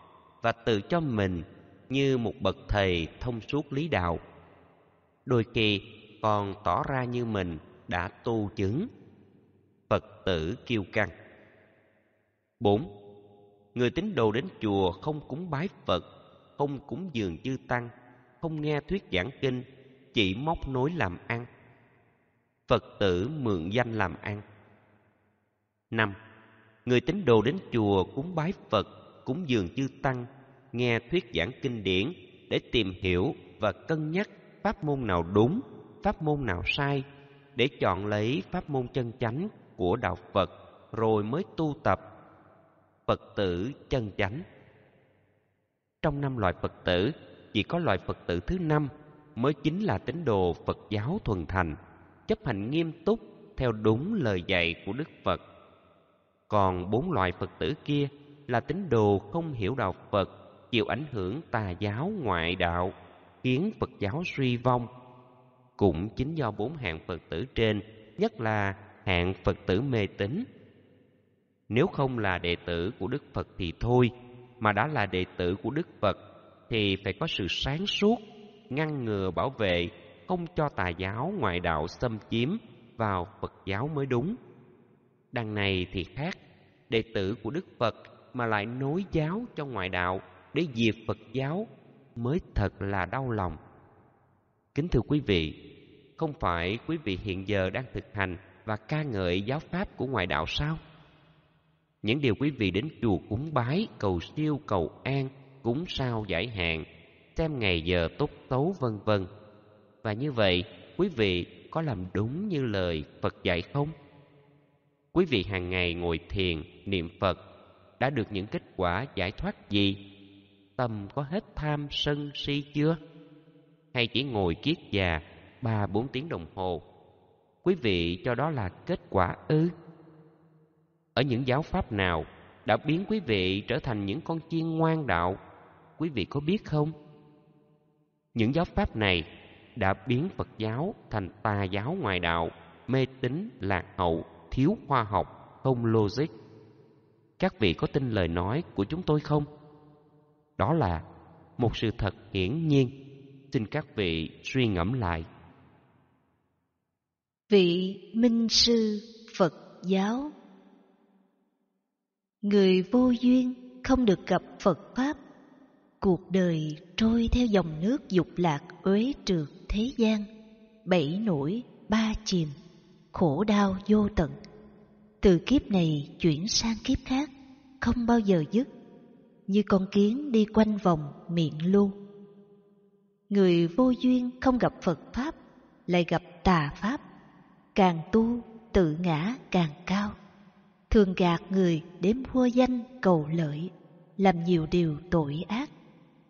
và tự cho mình như một bậc thầy thông suốt lý đạo đôi khi còn tỏ ra như mình đã tu chứng phật tử kiêu căng 4 Người tín đồ đến chùa không cúng bái Phật, không cúng dường chư tăng, không nghe thuyết giảng kinh, chỉ móc nối làm ăn. Phật tử mượn danh làm ăn. Năm, Người tín đồ đến chùa cúng bái Phật, cúng dường chư tăng, nghe thuyết giảng kinh điển để tìm hiểu và cân nhắc pháp môn nào đúng, pháp môn nào sai để chọn lấy pháp môn chân chánh của đạo Phật rồi mới tu tập Phật tử chân chánh. Trong năm loại Phật tử, chỉ có loại Phật tử thứ năm mới chính là tín đồ Phật giáo thuần thành, chấp hành nghiêm túc theo đúng lời dạy của Đức Phật. Còn bốn loại Phật tử kia là tín đồ không hiểu đạo Phật, chịu ảnh hưởng tà giáo ngoại đạo, khiến Phật giáo suy vong. Cũng chính do bốn hạng Phật tử trên, nhất là hạng Phật tử mê tín nếu không là đệ tử của Đức Phật thì thôi, mà đã là đệ tử của Đức Phật thì phải có sự sáng suốt, ngăn ngừa bảo vệ, không cho tà giáo ngoại đạo xâm chiếm vào Phật giáo mới đúng. Đằng này thì khác, đệ tử của Đức Phật mà lại nối giáo cho ngoại đạo để diệt Phật giáo mới thật là đau lòng. Kính thưa quý vị, không phải quý vị hiện giờ đang thực hành và ca ngợi giáo pháp của ngoại đạo sao? những điều quý vị đến chùa cúng bái, cầu siêu, cầu an, cúng sao giải hạn, xem ngày giờ tốt xấu vân vân. Và như vậy, quý vị có làm đúng như lời Phật dạy không? Quý vị hàng ngày ngồi thiền, niệm Phật đã được những kết quả giải thoát gì? Tâm có hết tham sân si chưa? Hay chỉ ngồi kiết già ba bốn tiếng đồng hồ? Quý vị cho đó là kết quả ư? ở những giáo pháp nào đã biến quý vị trở thành những con chiên ngoan đạo quý vị có biết không những giáo pháp này đã biến phật giáo thành tà giáo ngoại đạo mê tín lạc hậu thiếu khoa học không logic các vị có tin lời nói của chúng tôi không đó là một sự thật hiển nhiên xin các vị suy ngẫm lại vị minh sư phật giáo Người vô duyên không được gặp Phật Pháp, cuộc đời trôi theo dòng nước dục lạc uế trượt thế gian, bảy nổi ba chìm, khổ đau vô tận. Từ kiếp này chuyển sang kiếp khác, không bao giờ dứt, như con kiến đi quanh vòng miệng luôn. Người vô duyên không gặp Phật Pháp, lại gặp tà Pháp, càng tu tự ngã càng cao thường gạt người để mua danh cầu lợi, làm nhiều điều tội ác.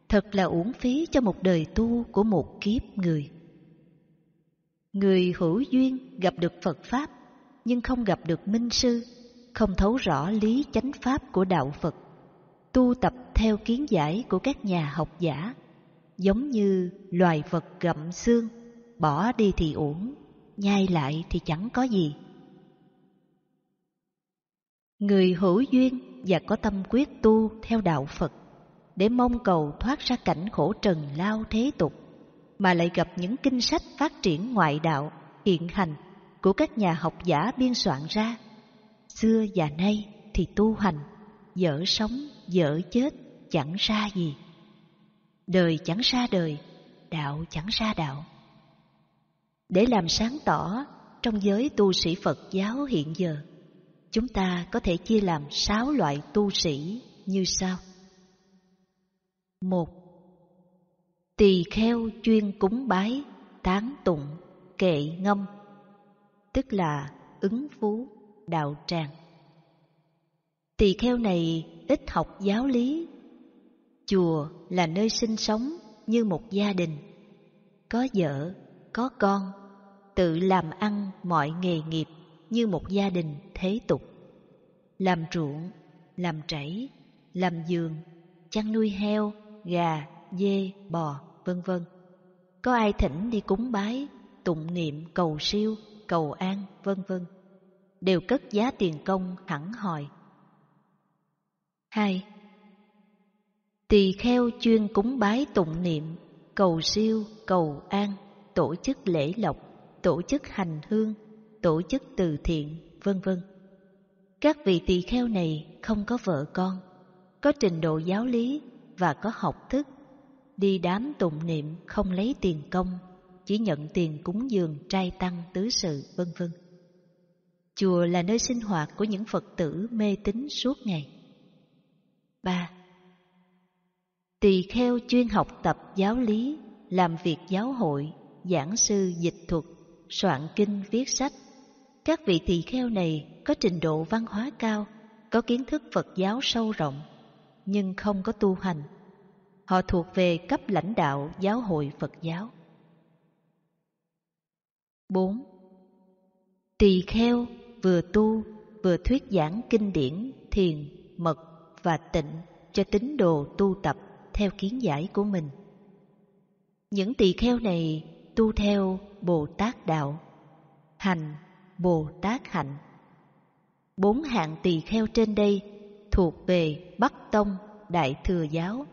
Thật là uổng phí cho một đời tu của một kiếp người. Người hữu duyên gặp được Phật Pháp, nhưng không gặp được Minh Sư, không thấu rõ lý chánh Pháp của Đạo Phật, tu tập theo kiến giải của các nhà học giả, giống như loài vật gặm xương, bỏ đi thì uổng, nhai lại thì chẳng có gì người hữu duyên và có tâm quyết tu theo đạo Phật để mong cầu thoát ra cảnh khổ trần lao thế tục mà lại gặp những kinh sách phát triển ngoại đạo hiện hành của các nhà học giả biên soạn ra xưa và nay thì tu hành dở sống dở chết chẳng ra gì đời chẳng ra đời đạo chẳng ra đạo để làm sáng tỏ trong giới tu sĩ phật giáo hiện giờ Chúng ta có thể chia làm sáu loại tu sĩ như sau. một Tỳ kheo chuyên cúng bái, tán tụng, kệ ngâm, tức là ứng phú, đạo tràng. Tỳ kheo này ít học giáo lý. Chùa là nơi sinh sống như một gia đình. Có vợ, có con, tự làm ăn mọi nghề nghiệp như một gia đình thế tục. Làm ruộng, làm chảy, làm giường, chăn nuôi heo, gà, dê, bò, vân vân. Có ai thỉnh đi cúng bái, tụng niệm cầu siêu, cầu an, vân vân. Đều cất giá tiền công hẳn hòi. Hai, Tỳ kheo chuyên cúng bái tụng niệm, cầu siêu, cầu an, tổ chức lễ lộc, tổ chức hành hương, tổ chức từ thiện, vân vân. Các vị tỳ kheo này không có vợ con, có trình độ giáo lý và có học thức, đi đám tụng niệm không lấy tiền công, chỉ nhận tiền cúng dường trai tăng tứ sự, vân vân. Chùa là nơi sinh hoạt của những Phật tử mê tín suốt ngày. 3. Tỳ kheo chuyên học tập giáo lý, làm việc giáo hội, giảng sư dịch thuật, soạn kinh viết sách, các vị tỳ kheo này có trình độ văn hóa cao, có kiến thức Phật giáo sâu rộng, nhưng không có tu hành. Họ thuộc về cấp lãnh đạo giáo hội Phật giáo. 4. Tỳ kheo vừa tu vừa thuyết giảng kinh điển, thiền, mật và tịnh cho tín đồ tu tập theo kiến giải của mình. Những tỳ kheo này tu theo Bồ Tát Đạo, hành Bồ Tát hạnh. Bốn hạng tỳ kheo trên đây thuộc về Bắc Tông Đại Thừa Giáo.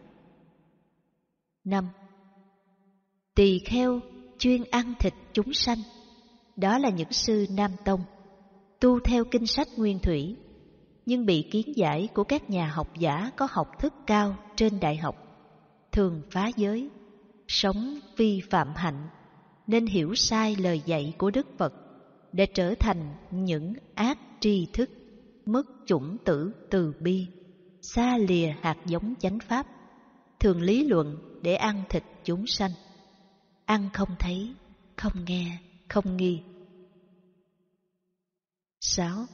5. Tỳ kheo chuyên ăn thịt chúng sanh, đó là những sư Nam Tông, tu theo kinh sách nguyên thủy, nhưng bị kiến giải của các nhà học giả có học thức cao trên đại học, thường phá giới, sống vi phạm hạnh, nên hiểu sai lời dạy của Đức Phật để trở thành những ác tri thức, mất chủng tử từ bi, xa lìa hạt giống chánh pháp, thường lý luận để ăn thịt chúng sanh. Ăn không thấy, không nghe, không nghi. Sáu,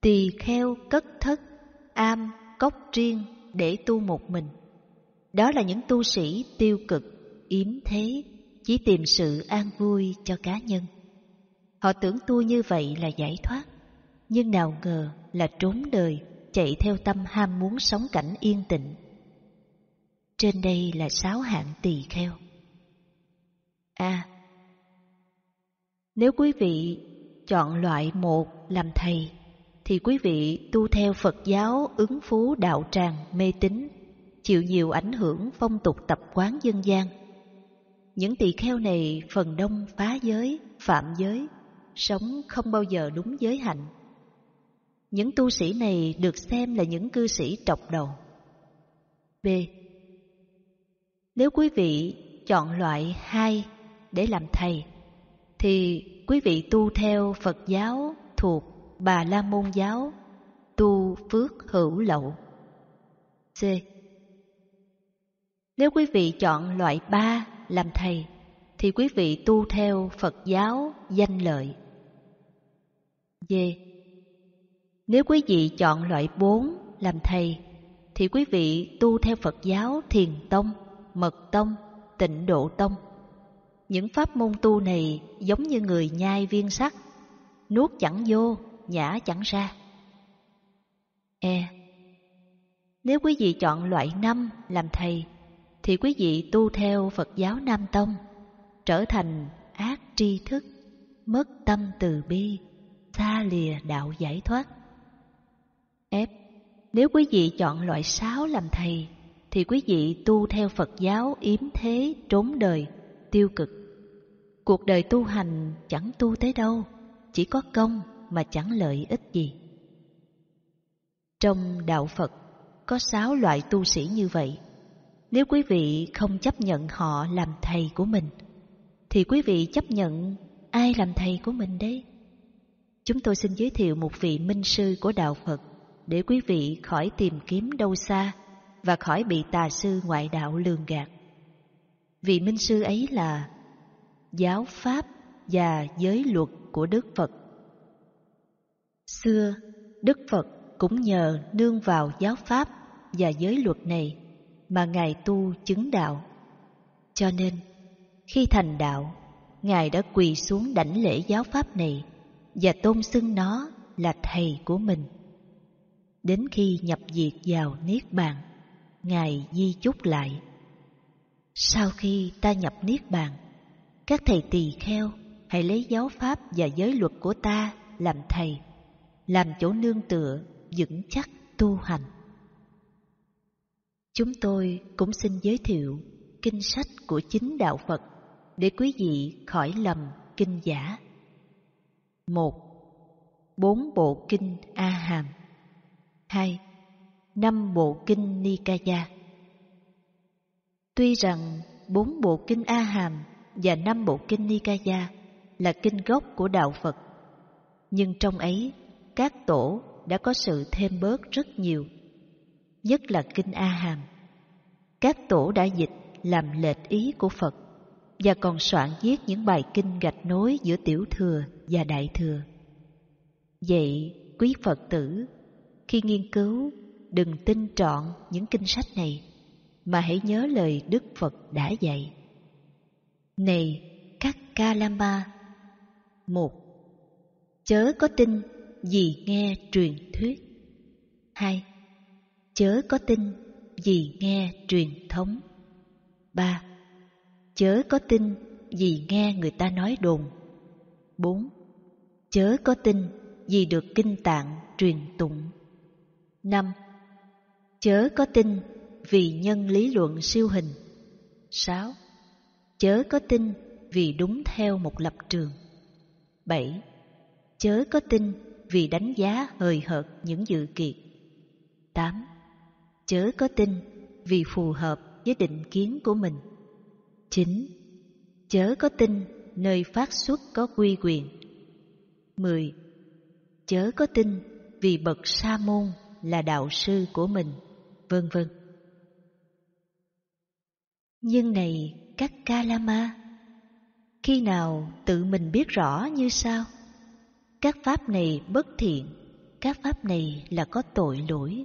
Tỳ kheo cất thất, am, cốc riêng để tu một mình. Đó là những tu sĩ tiêu cực, yếm thế, chỉ tìm sự an vui cho cá nhân Họ tưởng tu như vậy là giải thoát, nhưng nào ngờ là trốn đời, chạy theo tâm ham muốn sống cảnh yên tịnh. Trên đây là sáu hạng tỳ kheo. A. À, nếu quý vị chọn loại một làm thầy, thì quý vị tu theo Phật giáo ứng phú đạo tràng mê tín, chịu nhiều ảnh hưởng phong tục tập quán dân gian. Những tỳ kheo này phần đông phá giới, phạm giới, sống không bao giờ đúng giới hạnh. Những tu sĩ này được xem là những cư sĩ trọc đầu. B. Nếu quý vị chọn loại hai để làm thầy, thì quý vị tu theo Phật giáo thuộc Bà La Môn giáo, tu phước hữu lậu. C. Nếu quý vị chọn loại ba làm thầy, thì quý vị tu theo Phật giáo danh lợi. D. Nếu quý vị chọn loại 4 làm thầy, thì quý vị tu theo Phật giáo Thiền Tông, Mật Tông, Tịnh Độ Tông. Những pháp môn tu này giống như người nhai viên sắt, nuốt chẳng vô, nhả chẳng ra. E. Nếu quý vị chọn loại 5 làm thầy, thì quý vị tu theo Phật giáo Nam Tông, trở thành ác tri thức, mất tâm từ bi, xa lìa đạo giải thoát. F. Nếu quý vị chọn loại sáu làm thầy, thì quý vị tu theo Phật giáo yếm thế trốn đời, tiêu cực. Cuộc đời tu hành chẳng tu tới đâu, chỉ có công mà chẳng lợi ích gì. Trong đạo Phật có sáu loại tu sĩ như vậy. Nếu quý vị không chấp nhận họ làm thầy của mình, thì quý vị chấp nhận ai làm thầy của mình đấy? Chúng tôi xin giới thiệu một vị minh sư của Đạo Phật để quý vị khỏi tìm kiếm đâu xa và khỏi bị tà sư ngoại đạo lường gạt. Vị minh sư ấy là giáo pháp và giới luật của Đức Phật. Xưa, Đức Phật cũng nhờ nương vào giáo pháp và giới luật này mà Ngài tu chứng đạo. Cho nên, khi thành đạo, Ngài đã quỳ xuống đảnh lễ giáo pháp này và tôn xưng nó là thầy của mình. Đến khi nhập diệt vào Niết Bàn, Ngài di chúc lại. Sau khi ta nhập Niết Bàn, các thầy tỳ kheo hãy lấy giáo pháp và giới luật của ta làm thầy, làm chỗ nương tựa vững chắc tu hành. Chúng tôi cũng xin giới thiệu kinh sách của chính đạo Phật để quý vị khỏi lầm kinh giả. 1. Bốn bộ kinh A Hàm 2. Năm bộ kinh Nikaya Tuy rằng bốn bộ kinh A Hàm và năm bộ kinh Nikaya là kinh gốc của đạo Phật, nhưng trong ấy các tổ đã có sự thêm bớt rất nhiều, nhất là kinh A Hàm. Các tổ đã dịch làm lệch ý của Phật và còn soạn viết những bài kinh gạch nối giữa tiểu thừa và đại thừa. Vậy, quý Phật tử, khi nghiên cứu, đừng tin trọn những kinh sách này, mà hãy nhớ lời Đức Phật đã dạy. Này, các ca-la-ma một Chớ có tin vì nghe truyền thuyết hai Chớ có tin vì nghe truyền thống ba Chớ có tin vì nghe người ta nói đồn. bốn Chớ có tin vì được kinh tạng truyền tụng. năm Chớ có tin vì nhân lý luận siêu hình. sáu Chớ có tin vì đúng theo một lập trường. bảy Chớ có tin vì đánh giá hời hợt những dự kiệt. tám Chớ có tin vì phù hợp với định kiến của mình. 9. Chớ có tin nơi phát xuất có quy quyền 10. Chớ có tin vì bậc sa môn là đạo sư của mình, vân vân. Nhưng này các Kalama, khi nào tự mình biết rõ như sao? Các pháp này bất thiện, các pháp này là có tội lỗi,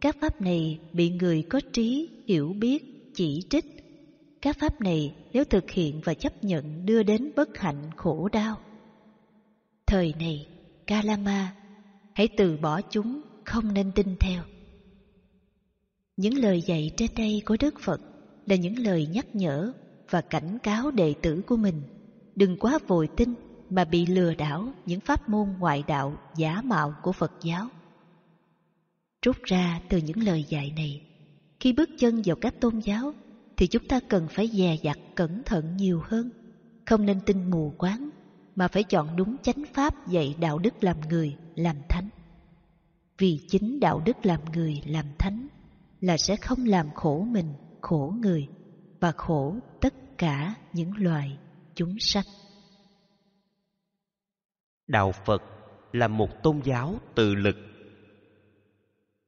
các pháp này bị người có trí hiểu biết chỉ trích các pháp này nếu thực hiện và chấp nhận đưa đến bất hạnh khổ đau. Thời này, Kalama, hãy từ bỏ chúng, không nên tin theo. Những lời dạy trên đây của Đức Phật là những lời nhắc nhở và cảnh cáo đệ tử của mình đừng quá vội tin mà bị lừa đảo những pháp môn ngoại đạo giả mạo của Phật giáo. Rút ra từ những lời dạy này, khi bước chân vào các tôn giáo thì chúng ta cần phải dè dặt cẩn thận nhiều hơn không nên tin mù quáng mà phải chọn đúng chánh pháp dạy đạo đức làm người làm thánh vì chính đạo đức làm người làm thánh là sẽ không làm khổ mình khổ người và khổ tất cả những loài chúng sanh đạo phật là một tôn giáo tự lực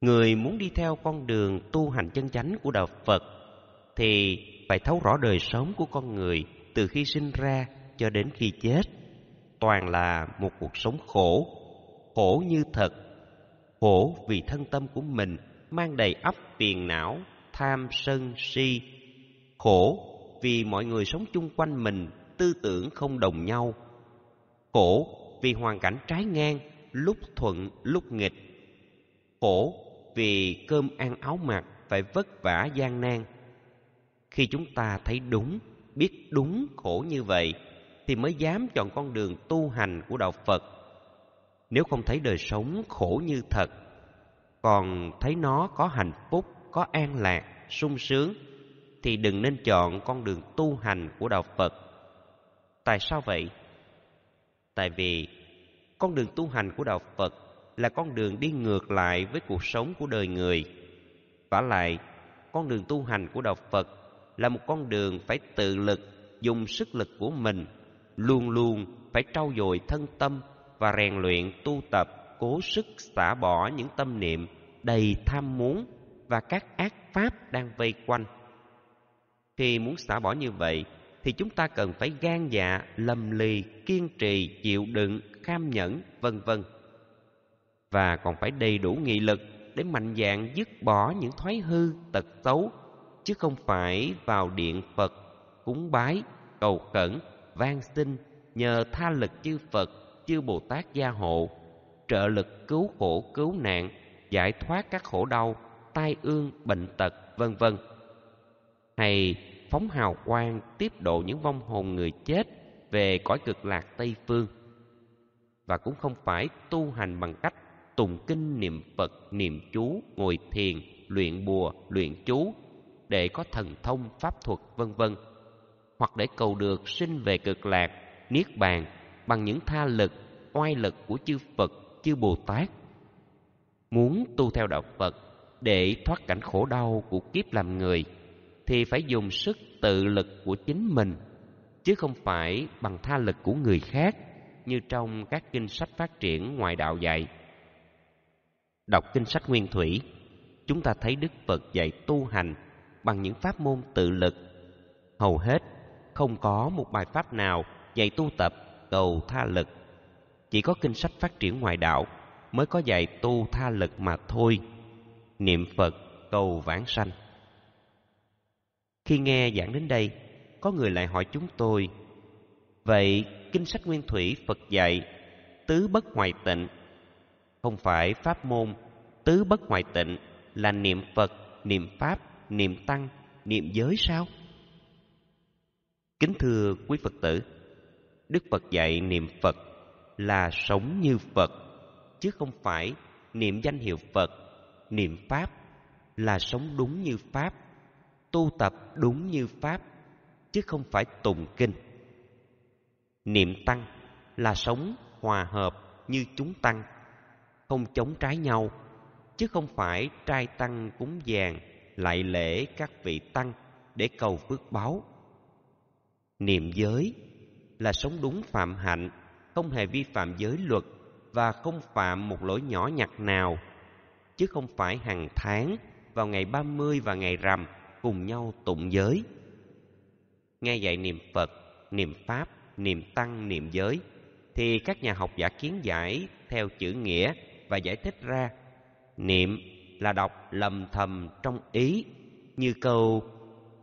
người muốn đi theo con đường tu hành chân chánh của đạo phật thì phải thấu rõ đời sống của con người từ khi sinh ra cho đến khi chết toàn là một cuộc sống khổ khổ như thật khổ vì thân tâm của mình mang đầy ắp phiền não tham sân si khổ vì mọi người sống chung quanh mình tư tưởng không đồng nhau khổ vì hoàn cảnh trái ngang lúc thuận lúc nghịch khổ vì cơm ăn áo mặc phải vất vả gian nan khi chúng ta thấy đúng biết đúng khổ như vậy thì mới dám chọn con đường tu hành của đạo phật nếu không thấy đời sống khổ như thật còn thấy nó có hạnh phúc có an lạc sung sướng thì đừng nên chọn con đường tu hành của đạo phật tại sao vậy tại vì con đường tu hành của đạo phật là con đường đi ngược lại với cuộc sống của đời người vả lại con đường tu hành của đạo phật là một con đường phải tự lực, dùng sức lực của mình, luôn luôn phải trau dồi thân tâm và rèn luyện tu tập, cố sức xả bỏ những tâm niệm đầy tham muốn và các ác pháp đang vây quanh. Khi muốn xả bỏ như vậy, thì chúng ta cần phải gan dạ, lầm lì, kiên trì, chịu đựng, kham nhẫn, vân vân. Và còn phải đầy đủ nghị lực để mạnh dạn dứt bỏ những thói hư, tật xấu chứ không phải vào điện Phật cúng bái, cầu khẩn, van xin nhờ tha lực chư Phật, chư Bồ Tát gia hộ, trợ lực cứu khổ cứu nạn, giải thoát các khổ đau, tai ương bệnh tật, vân vân. Hay phóng hào quang tiếp độ những vong hồn người chết về cõi cực lạc Tây phương. Và cũng không phải tu hành bằng cách tụng kinh niệm Phật, niệm chú, ngồi thiền, luyện bùa, luyện chú để có thần thông pháp thuật vân vân hoặc để cầu được sinh về cực lạc niết bàn bằng những tha lực oai lực của chư phật chư bồ tát muốn tu theo đạo phật để thoát cảnh khổ đau của kiếp làm người thì phải dùng sức tự lực của chính mình chứ không phải bằng tha lực của người khác như trong các kinh sách phát triển ngoài đạo dạy đọc kinh sách nguyên thủy chúng ta thấy đức phật dạy tu hành bằng những pháp môn tự lực. Hầu hết không có một bài pháp nào dạy tu tập cầu tha lực. Chỉ có kinh sách phát triển ngoại đạo mới có dạy tu tha lực mà thôi. Niệm Phật cầu vãng sanh. Khi nghe giảng đến đây, có người lại hỏi chúng tôi, vậy kinh sách nguyên thủy Phật dạy tứ bất ngoại tịnh không phải pháp môn tứ bất ngoại tịnh là niệm phật niệm pháp niệm tăng, niệm giới sao? Kính thưa quý Phật tử, Đức Phật dạy niệm Phật là sống như Phật, chứ không phải niệm danh hiệu Phật, niệm Pháp là sống đúng như Pháp, tu tập đúng như Pháp, chứ không phải tụng kinh. Niệm tăng là sống hòa hợp như chúng tăng, không chống trái nhau, chứ không phải trai tăng cúng vàng lại lễ các vị tăng để cầu phước báo niệm giới là sống đúng phạm hạnh không hề vi phạm giới luật và không phạm một lỗi nhỏ nhặt nào chứ không phải hàng tháng vào ngày 30 và ngày rằm cùng nhau tụng giới. Nghe dạy niệm Phật, niệm Pháp, niệm Tăng, niệm giới thì các nhà học giả kiến giải theo chữ nghĩa và giải thích ra niệm là đọc lầm thầm trong ý như câu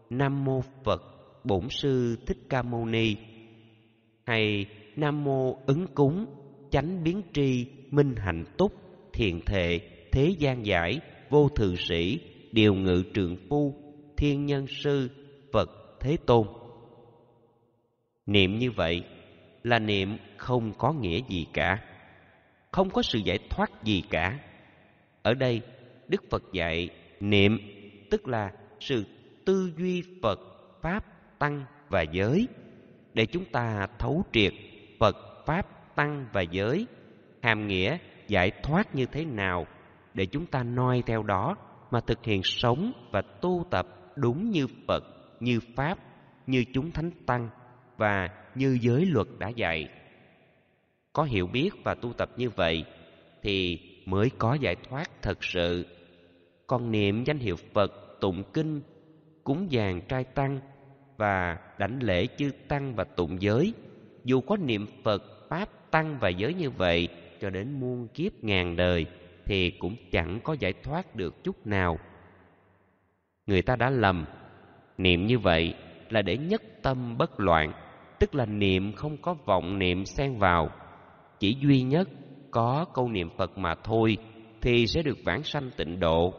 Nam mô Phật Bổn sư Thích Ca Mâu Ni hay Nam mô ứng cúng chánh biến tri minh hạnh túc thiền thệ thế gian giải vô thượng sĩ điều ngự trường phu thiên nhân sư Phật Thế Tôn niệm như vậy là niệm không có nghĩa gì cả không có sự giải thoát gì cả ở đây đức phật dạy niệm tức là sự tư duy phật pháp tăng và giới để chúng ta thấu triệt phật pháp tăng và giới hàm nghĩa giải thoát như thế nào để chúng ta noi theo đó mà thực hiện sống và tu tập đúng như phật như pháp như chúng thánh tăng và như giới luật đã dạy có hiểu biết và tu tập như vậy thì mới có giải thoát thật sự còn niệm danh hiệu Phật, tụng kinh, cúng dường trai tăng và đảnh lễ chư tăng và tụng giới. Dù có niệm Phật, pháp tăng và giới như vậy cho đến muôn kiếp ngàn đời thì cũng chẳng có giải thoát được chút nào. Người ta đã lầm, niệm như vậy là để nhất tâm bất loạn, tức là niệm không có vọng niệm xen vào, chỉ duy nhất có câu niệm Phật mà thôi thì sẽ được vãng sanh tịnh độ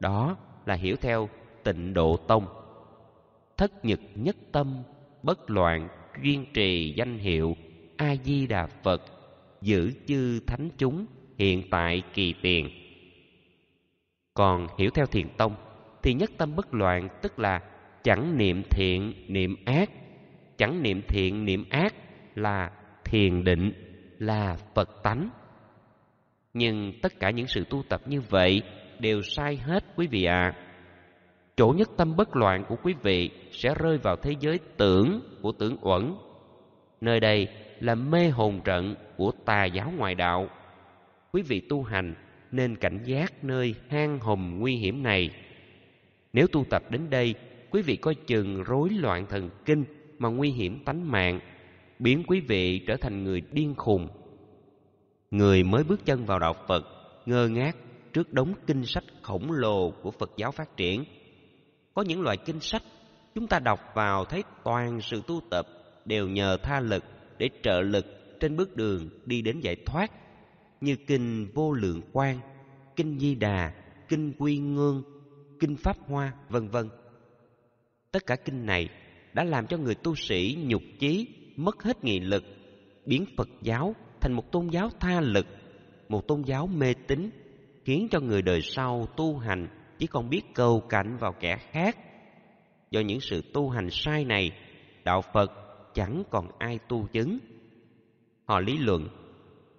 đó là hiểu theo tịnh độ tông. Thất nhật nhất tâm, bất loạn, duy trì danh hiệu A-di-đà Phật, giữ chư thánh chúng hiện tại kỳ tiền. Còn hiểu theo thiền tông thì nhất tâm bất loạn tức là chẳng niệm thiện, niệm ác. Chẳng niệm thiện, niệm ác là thiền định, là Phật tánh. Nhưng tất cả những sự tu tập như vậy đều sai hết quý vị ạ. À. Chỗ nhất tâm bất loạn của quý vị sẽ rơi vào thế giới tưởng của tưởng uẩn. Nơi đây là mê hồn trận của tà giáo ngoại đạo. Quý vị tu hành nên cảnh giác nơi hang hùm nguy hiểm này. Nếu tu tập đến đây, quý vị coi chừng rối loạn thần kinh mà nguy hiểm tánh mạng, biến quý vị trở thành người điên khùng. Người mới bước chân vào đạo Phật ngơ ngác trước đống kinh sách khổng lồ của Phật giáo phát triển. Có những loại kinh sách chúng ta đọc vào thấy toàn sự tu tập đều nhờ tha lực để trợ lực trên bước đường đi đến giải thoát như kinh vô lượng quang kinh di đà kinh quy ngương kinh pháp hoa vân vân tất cả kinh này đã làm cho người tu sĩ nhục chí mất hết nghị lực biến phật giáo thành một tôn giáo tha lực một tôn giáo mê tín khiến cho người đời sau tu hành chỉ còn biết cầu cảnh vào kẻ khác. Do những sự tu hành sai này, đạo Phật chẳng còn ai tu chứng. Họ lý luận,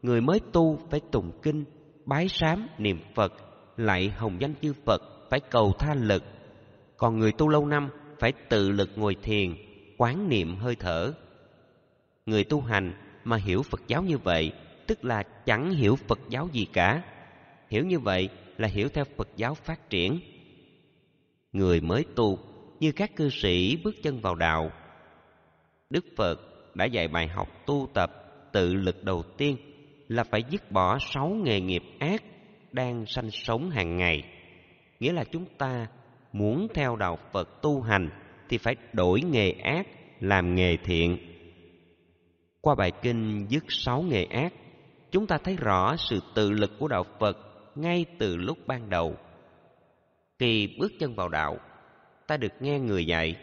người mới tu phải tùng kinh, bái sám niệm Phật, lại hồng danh chư Phật phải cầu tha lực. Còn người tu lâu năm phải tự lực ngồi thiền, quán niệm hơi thở. Người tu hành mà hiểu Phật giáo như vậy, tức là chẳng hiểu Phật giáo gì cả hiểu như vậy là hiểu theo phật giáo phát triển người mới tu như các cư sĩ bước chân vào đạo đức phật đã dạy bài học tu tập tự lực đầu tiên là phải dứt bỏ sáu nghề nghiệp ác đang sanh sống hàng ngày nghĩa là chúng ta muốn theo đạo phật tu hành thì phải đổi nghề ác làm nghề thiện qua bài kinh dứt sáu nghề ác chúng ta thấy rõ sự tự lực của đạo phật ngay từ lúc ban đầu. Khi bước chân vào đạo, ta được nghe người dạy.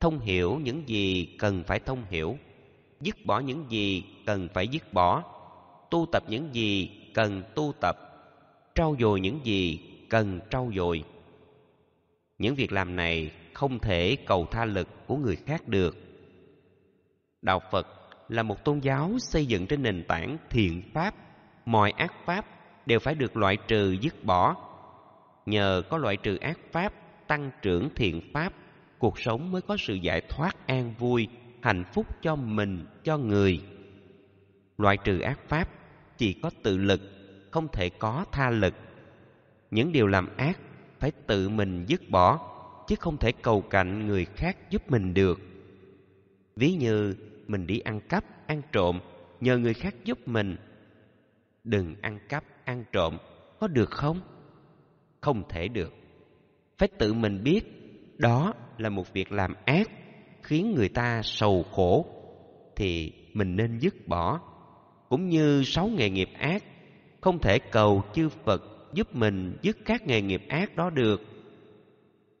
Thông hiểu những gì cần phải thông hiểu, dứt bỏ những gì cần phải dứt bỏ, tu tập những gì cần tu tập, trau dồi những gì cần trau dồi. Những việc làm này không thể cầu tha lực của người khác được. Đạo Phật là một tôn giáo xây dựng trên nền tảng thiện pháp, mọi ác pháp đều phải được loại trừ dứt bỏ. Nhờ có loại trừ ác pháp, tăng trưởng thiện pháp, cuộc sống mới có sự giải thoát an vui, hạnh phúc cho mình, cho người. Loại trừ ác pháp chỉ có tự lực, không thể có tha lực. Những điều làm ác phải tự mình dứt bỏ, chứ không thể cầu cạnh người khác giúp mình được. Ví như mình đi ăn cắp, ăn trộm, nhờ người khác giúp mình. Đừng ăn cắp ăn trộm có được không không thể được phải tự mình biết đó là một việc làm ác khiến người ta sầu khổ thì mình nên dứt bỏ cũng như sáu nghề nghiệp ác không thể cầu chư phật giúp mình dứt các nghề nghiệp ác đó được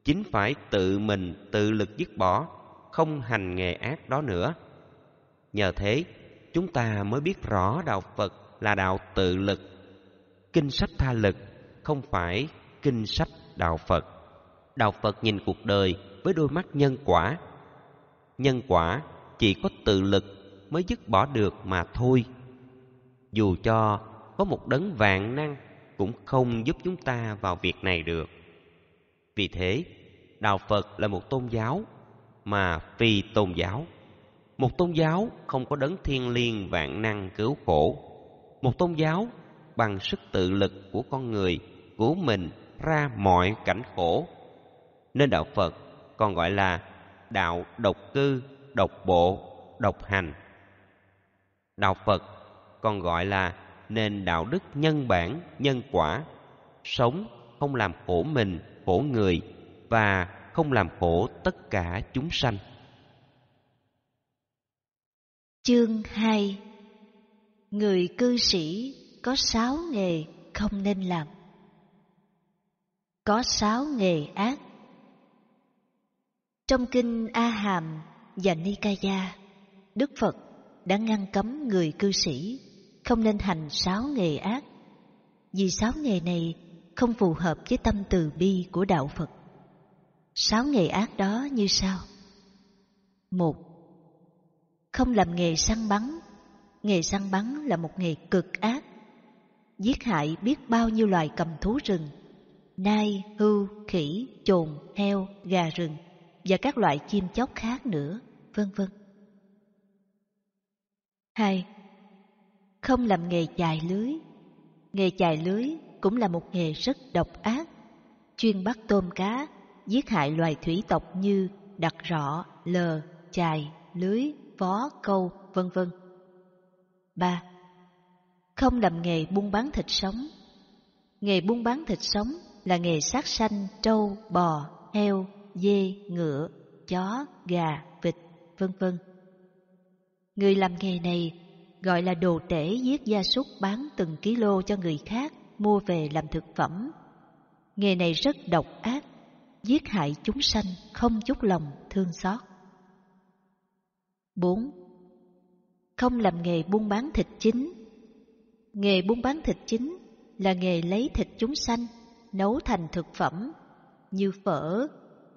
chính phải tự mình tự lực dứt bỏ không hành nghề ác đó nữa nhờ thế chúng ta mới biết rõ đạo phật là đạo tự lực kinh sách tha lực không phải kinh sách đạo phật đạo phật nhìn cuộc đời với đôi mắt nhân quả nhân quả chỉ có tự lực mới dứt bỏ được mà thôi dù cho có một đấng vạn năng cũng không giúp chúng ta vào việc này được vì thế đạo phật là một tôn giáo mà phi tôn giáo một tôn giáo không có đấng thiên liêng vạn năng cứu khổ một tôn giáo bằng sức tự lực của con người cứu mình ra mọi cảnh khổ. Nên đạo Phật còn gọi là đạo độc cư, độc bộ, độc hành. Đạo Phật còn gọi là nền đạo đức nhân bản, nhân quả, sống không làm khổ mình, khổ người và không làm khổ tất cả chúng sanh. Chương 2 Người cư sĩ có sáu nghề không nên làm có sáu nghề ác trong kinh a hàm và nikaya đức phật đã ngăn cấm người cư sĩ không nên hành sáu nghề ác vì sáu nghề này không phù hợp với tâm từ bi của đạo phật sáu nghề ác đó như sau một không làm nghề săn bắn nghề săn bắn là một nghề cực ác giết hại biết bao nhiêu loài cầm thú rừng, nai, hưu, khỉ, chồn, heo, gà rừng và các loại chim chóc khác nữa, vân vân. Hai, Không làm nghề chài lưới. Nghề chài lưới cũng là một nghề rất độc ác, chuyên bắt tôm cá, giết hại loài thủy tộc như đặt rọ, lờ, chài, lưới, vó, câu, vân vân. Ba không làm nghề buôn bán thịt sống. Nghề buôn bán thịt sống là nghề sát sanh trâu, bò, heo, dê, ngựa, chó, gà, vịt, vân vân. Người làm nghề này gọi là đồ tể giết gia súc bán từng ký lô cho người khác mua về làm thực phẩm. Nghề này rất độc ác, giết hại chúng sanh không chút lòng thương xót. 4. Không làm nghề buôn bán thịt chính. Nghề buôn bán thịt chính là nghề lấy thịt chúng sanh, nấu thành thực phẩm như phở,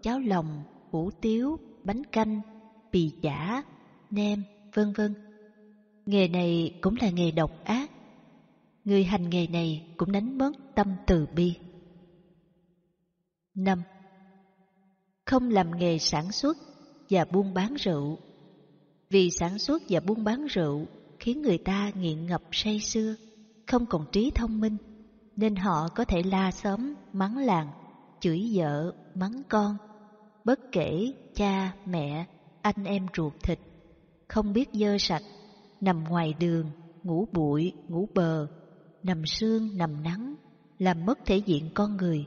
cháo lòng, hủ tiếu, bánh canh, bì chả, nem, vân vân. Nghề này cũng là nghề độc ác. Người hành nghề này cũng đánh mất tâm từ bi. Năm, Không làm nghề sản xuất và buôn bán rượu Vì sản xuất và buôn bán rượu khiến người ta nghiện ngập say sưa, không còn trí thông minh, nên họ có thể la xóm, mắng làng, chửi vợ, mắng con, bất kể cha, mẹ, anh em ruột thịt, không biết dơ sạch, nằm ngoài đường, ngủ bụi, ngủ bờ, nằm sương, nằm nắng, làm mất thể diện con người,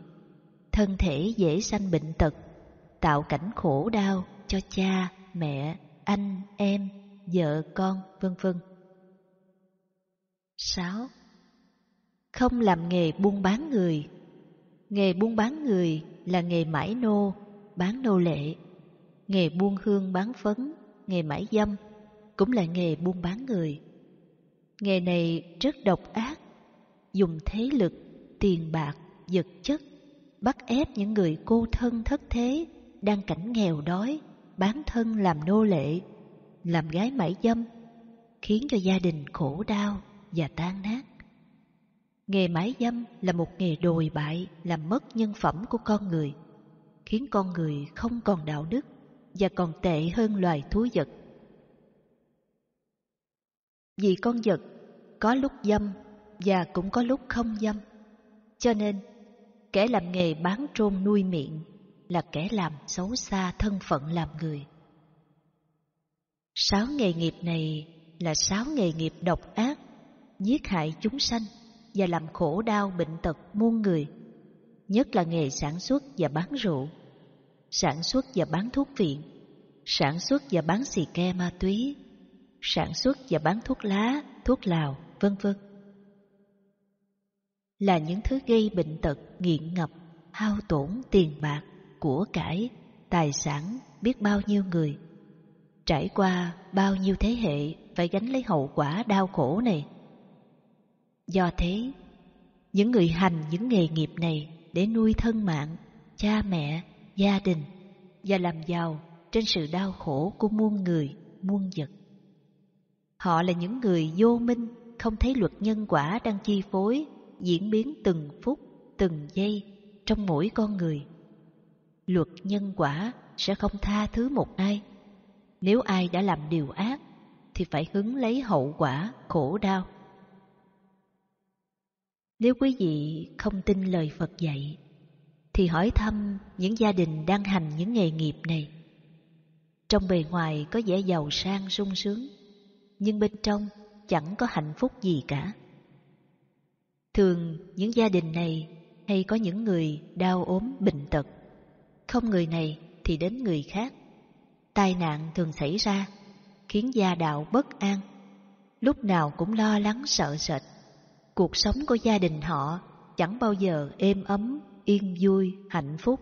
thân thể dễ sanh bệnh tật, tạo cảnh khổ đau cho cha, mẹ, anh, em, vợ con, vân vân. 6. Không làm nghề buôn bán người Nghề buôn bán người là nghề mãi nô, bán nô lệ Nghề buôn hương bán phấn, nghề mãi dâm Cũng là nghề buôn bán người Nghề này rất độc ác Dùng thế lực, tiền bạc, vật chất Bắt ép những người cô thân thất thế Đang cảnh nghèo đói Bán thân làm nô lệ Làm gái mãi dâm Khiến cho gia đình khổ đau và tan nát. Nghề mãi dâm là một nghề đồi bại làm mất nhân phẩm của con người, khiến con người không còn đạo đức và còn tệ hơn loài thú vật. Vì con vật có lúc dâm và cũng có lúc không dâm, cho nên kẻ làm nghề bán trôn nuôi miệng là kẻ làm xấu xa thân phận làm người. Sáu nghề nghiệp này là sáu nghề nghiệp độc ác giết hại chúng sanh và làm khổ đau bệnh tật muôn người, nhất là nghề sản xuất và bán rượu, sản xuất và bán thuốc viện, sản xuất và bán xì ke ma túy, sản xuất và bán thuốc lá, thuốc lào, vân vân. Là những thứ gây bệnh tật, nghiện ngập, hao tổn tiền bạc, của cải, tài sản biết bao nhiêu người. Trải qua bao nhiêu thế hệ phải gánh lấy hậu quả đau khổ này Do thế, những người hành những nghề nghiệp này để nuôi thân mạng, cha mẹ, gia đình và làm giàu trên sự đau khổ của muôn người, muôn vật. Họ là những người vô minh, không thấy luật nhân quả đang chi phối, diễn biến từng phút, từng giây trong mỗi con người. Luật nhân quả sẽ không tha thứ một ai. Nếu ai đã làm điều ác thì phải hứng lấy hậu quả khổ đau. Nếu quý vị không tin lời Phật dạy, thì hỏi thăm những gia đình đang hành những nghề nghiệp này. Trong bề ngoài có vẻ giàu sang sung sướng, nhưng bên trong chẳng có hạnh phúc gì cả. Thường những gia đình này hay có những người đau ốm bệnh tật, không người này thì đến người khác. Tai nạn thường xảy ra, khiến gia đạo bất an, lúc nào cũng lo lắng sợ sệt cuộc sống của gia đình họ chẳng bao giờ êm ấm, yên vui, hạnh phúc.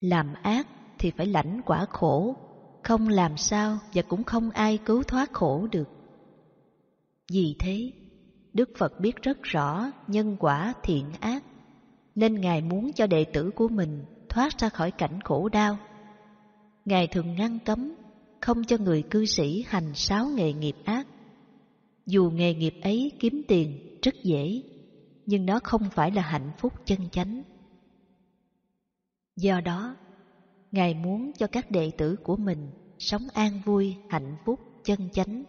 Làm ác thì phải lãnh quả khổ, không làm sao và cũng không ai cứu thoát khổ được. Vì thế, Đức Phật biết rất rõ nhân quả thiện ác, nên Ngài muốn cho đệ tử của mình thoát ra khỏi cảnh khổ đau. Ngài thường ngăn cấm, không cho người cư sĩ hành sáu nghề nghiệp ác, dù nghề nghiệp ấy kiếm tiền rất dễ, nhưng nó không phải là hạnh phúc chân chánh. Do đó, Ngài muốn cho các đệ tử của mình sống an vui, hạnh phúc, chân chánh,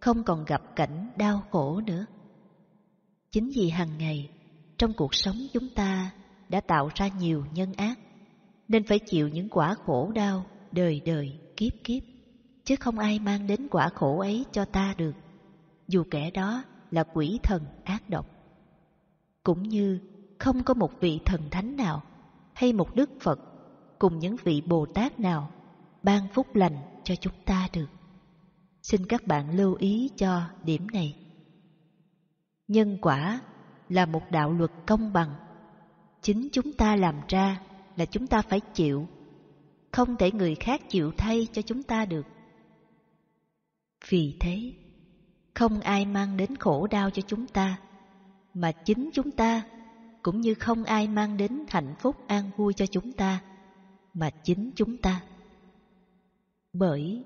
không còn gặp cảnh đau khổ nữa. Chính vì hằng ngày, trong cuộc sống chúng ta đã tạo ra nhiều nhân ác, nên phải chịu những quả khổ đau đời đời kiếp kiếp, chứ không ai mang đến quả khổ ấy cho ta được dù kẻ đó là quỷ thần ác độc. Cũng như không có một vị thần thánh nào hay một đức Phật cùng những vị Bồ Tát nào ban phúc lành cho chúng ta được. Xin các bạn lưu ý cho điểm này. Nhân quả là một đạo luật công bằng. Chính chúng ta làm ra là chúng ta phải chịu, không thể người khác chịu thay cho chúng ta được. Vì thế, không ai mang đến khổ đau cho chúng ta, mà chính chúng ta cũng như không ai mang đến hạnh phúc an vui cho chúng ta, mà chính chúng ta. Bởi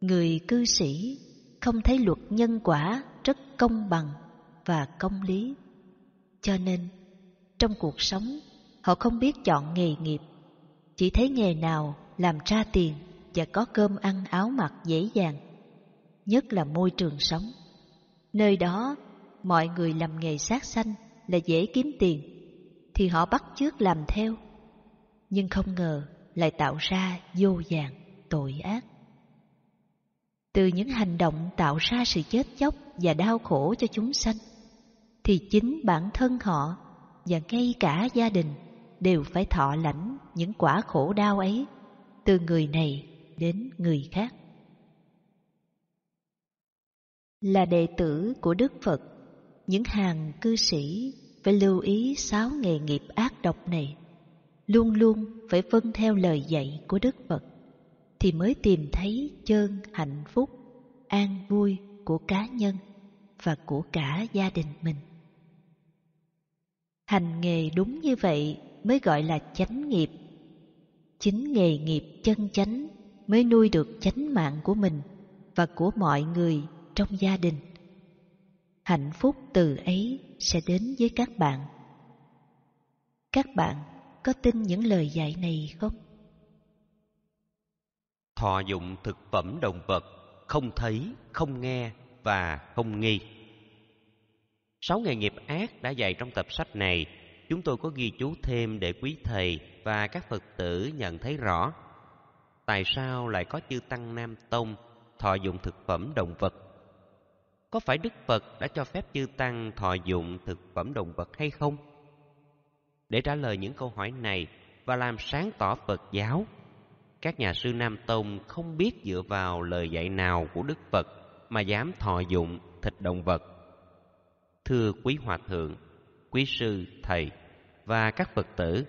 người cư sĩ không thấy luật nhân quả rất công bằng và công lý. Cho nên, trong cuộc sống, họ không biết chọn nghề nghiệp, chỉ thấy nghề nào làm ra tiền và có cơm ăn áo mặc dễ dàng nhất là môi trường sống. Nơi đó, mọi người làm nghề sát sanh là dễ kiếm tiền, thì họ bắt chước làm theo. Nhưng không ngờ lại tạo ra vô vàng tội ác. Từ những hành động tạo ra sự chết chóc và đau khổ cho chúng sanh, thì chính bản thân họ và ngay cả gia đình đều phải thọ lãnh những quả khổ đau ấy từ người này đến người khác. Là đệ tử của Đức Phật, những hàng cư sĩ phải lưu ý sáu nghề nghiệp ác độc này, luôn luôn phải vâng theo lời dạy của Đức Phật, thì mới tìm thấy chân hạnh phúc, an vui của cá nhân và của cả gia đình mình. Hành nghề đúng như vậy mới gọi là chánh nghiệp. Chính nghề nghiệp chân chánh mới nuôi được chánh mạng của mình và của mọi người trong gia đình hạnh phúc từ ấy sẽ đến với các bạn các bạn có tin những lời dạy này không thọ dụng thực phẩm động vật không thấy không nghe và không nghi sáu nghề nghiệp ác đã dạy trong tập sách này chúng tôi có ghi chú thêm để quý thầy và các phật tử nhận thấy rõ tại sao lại có chư tăng nam tông thọ dụng thực phẩm động vật có phải Đức Phật đã cho phép chư Tăng thọ dụng thực phẩm động vật hay không? Để trả lời những câu hỏi này và làm sáng tỏ Phật giáo, các nhà sư Nam Tông không biết dựa vào lời dạy nào của Đức Phật mà dám thọ dụng thịt động vật. Thưa quý hòa thượng, quý sư, thầy và các Phật tử,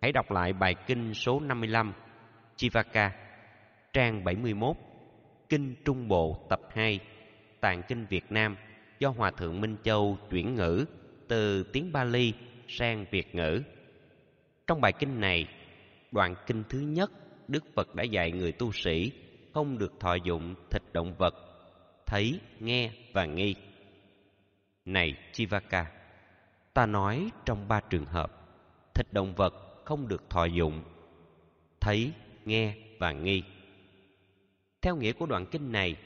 hãy đọc lại bài kinh số 55, Chivaka, trang 71, Kinh Trung Bộ tập 2, Tạng Kinh Việt Nam do Hòa Thượng Minh Châu chuyển ngữ từ tiếng Bali sang Việt ngữ. Trong bài kinh này, đoạn kinh thứ nhất, Đức Phật đã dạy người tu sĩ không được thọ dụng thịt động vật, thấy, nghe và nghi. Này Chivaka, ta nói trong ba trường hợp, thịt động vật không được thọ dụng, thấy, nghe và nghi. Theo nghĩa của đoạn kinh này,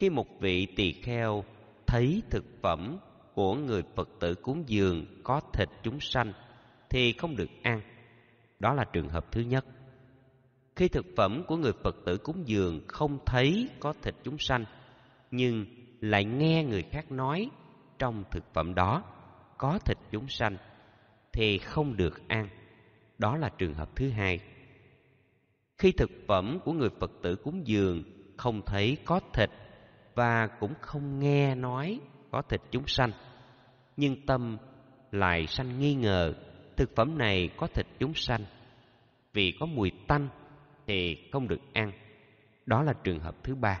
khi một vị tỳ kheo thấy thực phẩm của người Phật tử cúng dường có thịt chúng sanh thì không được ăn. Đó là trường hợp thứ nhất. Khi thực phẩm của người Phật tử cúng dường không thấy có thịt chúng sanh nhưng lại nghe người khác nói trong thực phẩm đó có thịt chúng sanh thì không được ăn. Đó là trường hợp thứ hai. Khi thực phẩm của người Phật tử cúng dường không thấy có thịt và cũng không nghe nói có thịt chúng sanh nhưng tâm lại sanh nghi ngờ thực phẩm này có thịt chúng sanh vì có mùi tanh thì không được ăn đó là trường hợp thứ ba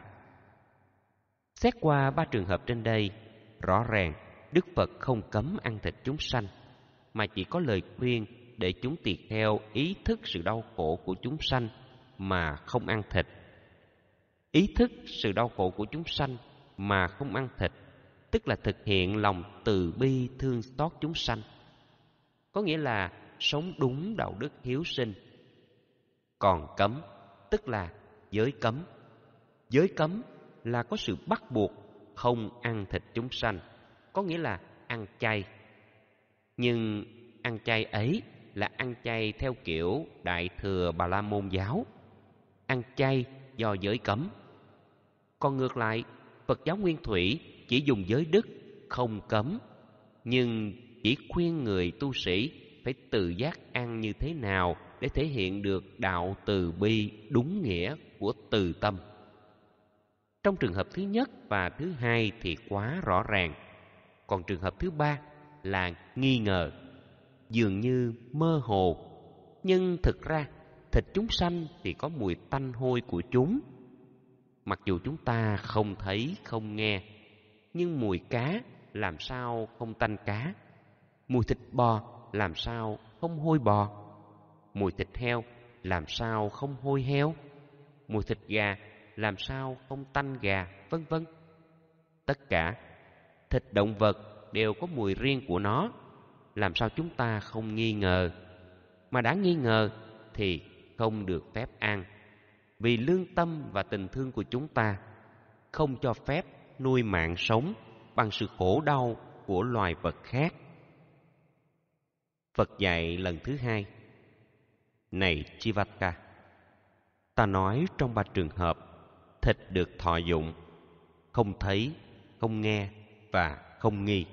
xét qua ba trường hợp trên đây rõ ràng đức phật không cấm ăn thịt chúng sanh mà chỉ có lời khuyên để chúng tỳ theo ý thức sự đau khổ của chúng sanh mà không ăn thịt ý thức sự đau khổ của chúng sanh mà không ăn thịt, tức là thực hiện lòng từ bi thương xót chúng sanh. Có nghĩa là sống đúng đạo đức hiếu sinh. Còn cấm, tức là giới cấm. Giới cấm là có sự bắt buộc không ăn thịt chúng sanh, có nghĩa là ăn chay. Nhưng ăn chay ấy là ăn chay theo kiểu đại thừa Bà La môn giáo. Ăn chay do giới cấm còn ngược lại phật giáo nguyên thủy chỉ dùng giới đức không cấm nhưng chỉ khuyên người tu sĩ phải tự giác ăn như thế nào để thể hiện được đạo từ bi đúng nghĩa của từ tâm trong trường hợp thứ nhất và thứ hai thì quá rõ ràng còn trường hợp thứ ba là nghi ngờ dường như mơ hồ nhưng thực ra thịt chúng sanh thì có mùi tanh hôi của chúng. Mặc dù chúng ta không thấy, không nghe, nhưng mùi cá làm sao không tanh cá? Mùi thịt bò làm sao không hôi bò? Mùi thịt heo làm sao không hôi heo? Mùi thịt gà làm sao không tanh gà, vân vân. Tất cả thịt động vật đều có mùi riêng của nó, làm sao chúng ta không nghi ngờ? Mà đã nghi ngờ thì không được phép ăn vì lương tâm và tình thương của chúng ta không cho phép nuôi mạng sống bằng sự khổ đau của loài vật khác phật dạy lần thứ hai này chivaka ta nói trong ba trường hợp thịt được thọ dụng không thấy không nghe và không nghi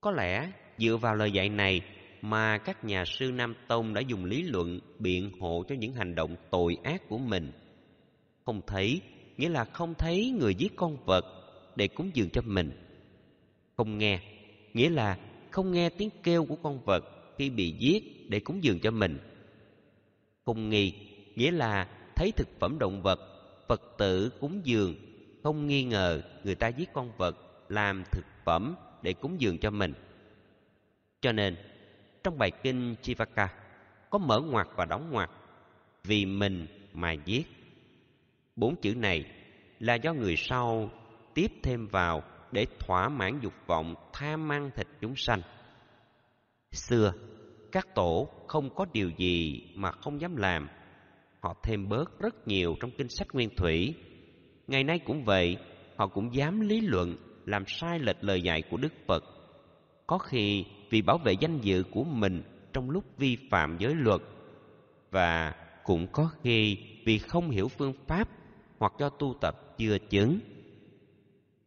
có lẽ dựa vào lời dạy này mà các nhà sư Nam Tông đã dùng lý luận biện hộ cho những hành động tội ác của mình. Không thấy, nghĩa là không thấy người giết con vật để cúng dường cho mình. Không nghe, nghĩa là không nghe tiếng kêu của con vật khi bị giết để cúng dường cho mình. Không nghi, nghĩa là thấy thực phẩm động vật, Phật tử cúng dường, không nghi ngờ người ta giết con vật làm thực phẩm để cúng dường cho mình. Cho nên, trong bài kinh Chivaka có mở ngoặc và đóng ngoặc vì mình mà viết. Bốn chữ này là do người sau tiếp thêm vào để thỏa mãn dục vọng tham ăn thịt chúng sanh. Xưa, các tổ không có điều gì mà không dám làm. Họ thêm bớt rất nhiều trong kinh sách nguyên thủy. Ngày nay cũng vậy, họ cũng dám lý luận làm sai lệch lời dạy của Đức Phật. Có khi vì bảo vệ danh dự của mình trong lúc vi phạm giới luật và cũng có khi vì không hiểu phương pháp hoặc do tu tập chưa chứng.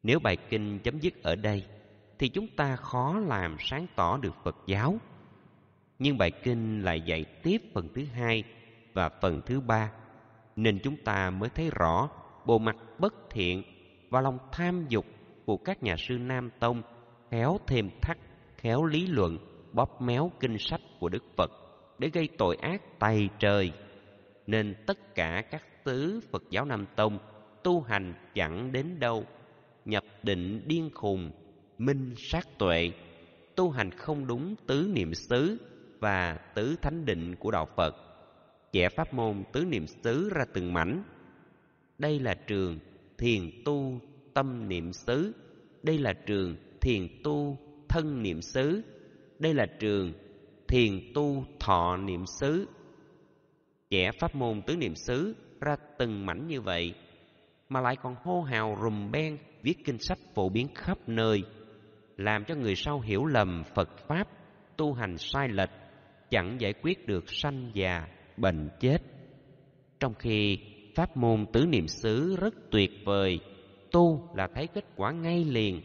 Nếu bài kinh chấm dứt ở đây thì chúng ta khó làm sáng tỏ được Phật giáo. Nhưng bài kinh lại dạy tiếp phần thứ hai và phần thứ ba nên chúng ta mới thấy rõ bộ mặt bất thiện và lòng tham dục của các nhà sư Nam Tông khéo thêm thắt khéo lý luận bóp méo kinh sách của đức phật để gây tội ác tày trời nên tất cả các tứ phật giáo nam tông tu hành chẳng đến đâu nhập định điên khùng minh sát tuệ tu hành không đúng tứ niệm xứ và tứ thánh định của đạo phật chẻ pháp môn tứ niệm xứ ra từng mảnh đây là trường thiền tu tâm niệm xứ đây là trường thiền tu thân niệm xứ đây là trường thiền tu thọ niệm xứ trẻ pháp môn tứ niệm xứ ra từng mảnh như vậy mà lại còn hô hào rùm beng viết kinh sách phổ biến khắp nơi làm cho người sau hiểu lầm phật pháp tu hành sai lệch chẳng giải quyết được sanh già bệnh chết trong khi pháp môn tứ niệm xứ rất tuyệt vời tu là thấy kết quả ngay liền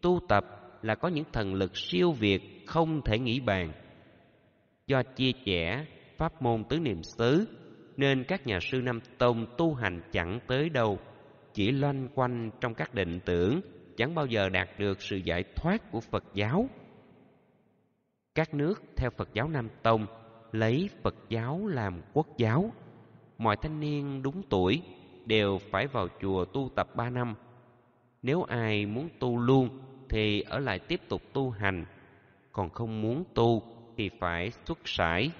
tu tập là có những thần lực siêu việt không thể nghĩ bàn. Do chia sẻ pháp môn tứ niệm xứ nên các nhà sư Nam Tông tu hành chẳng tới đâu, chỉ loanh quanh trong các định tưởng, chẳng bao giờ đạt được sự giải thoát của Phật giáo. Các nước theo Phật giáo Nam Tông lấy Phật giáo làm quốc giáo. Mọi thanh niên đúng tuổi đều phải vào chùa tu tập ba năm. Nếu ai muốn tu luôn thì ở lại tiếp tục tu hành, còn không muốn tu thì phải xuất sải.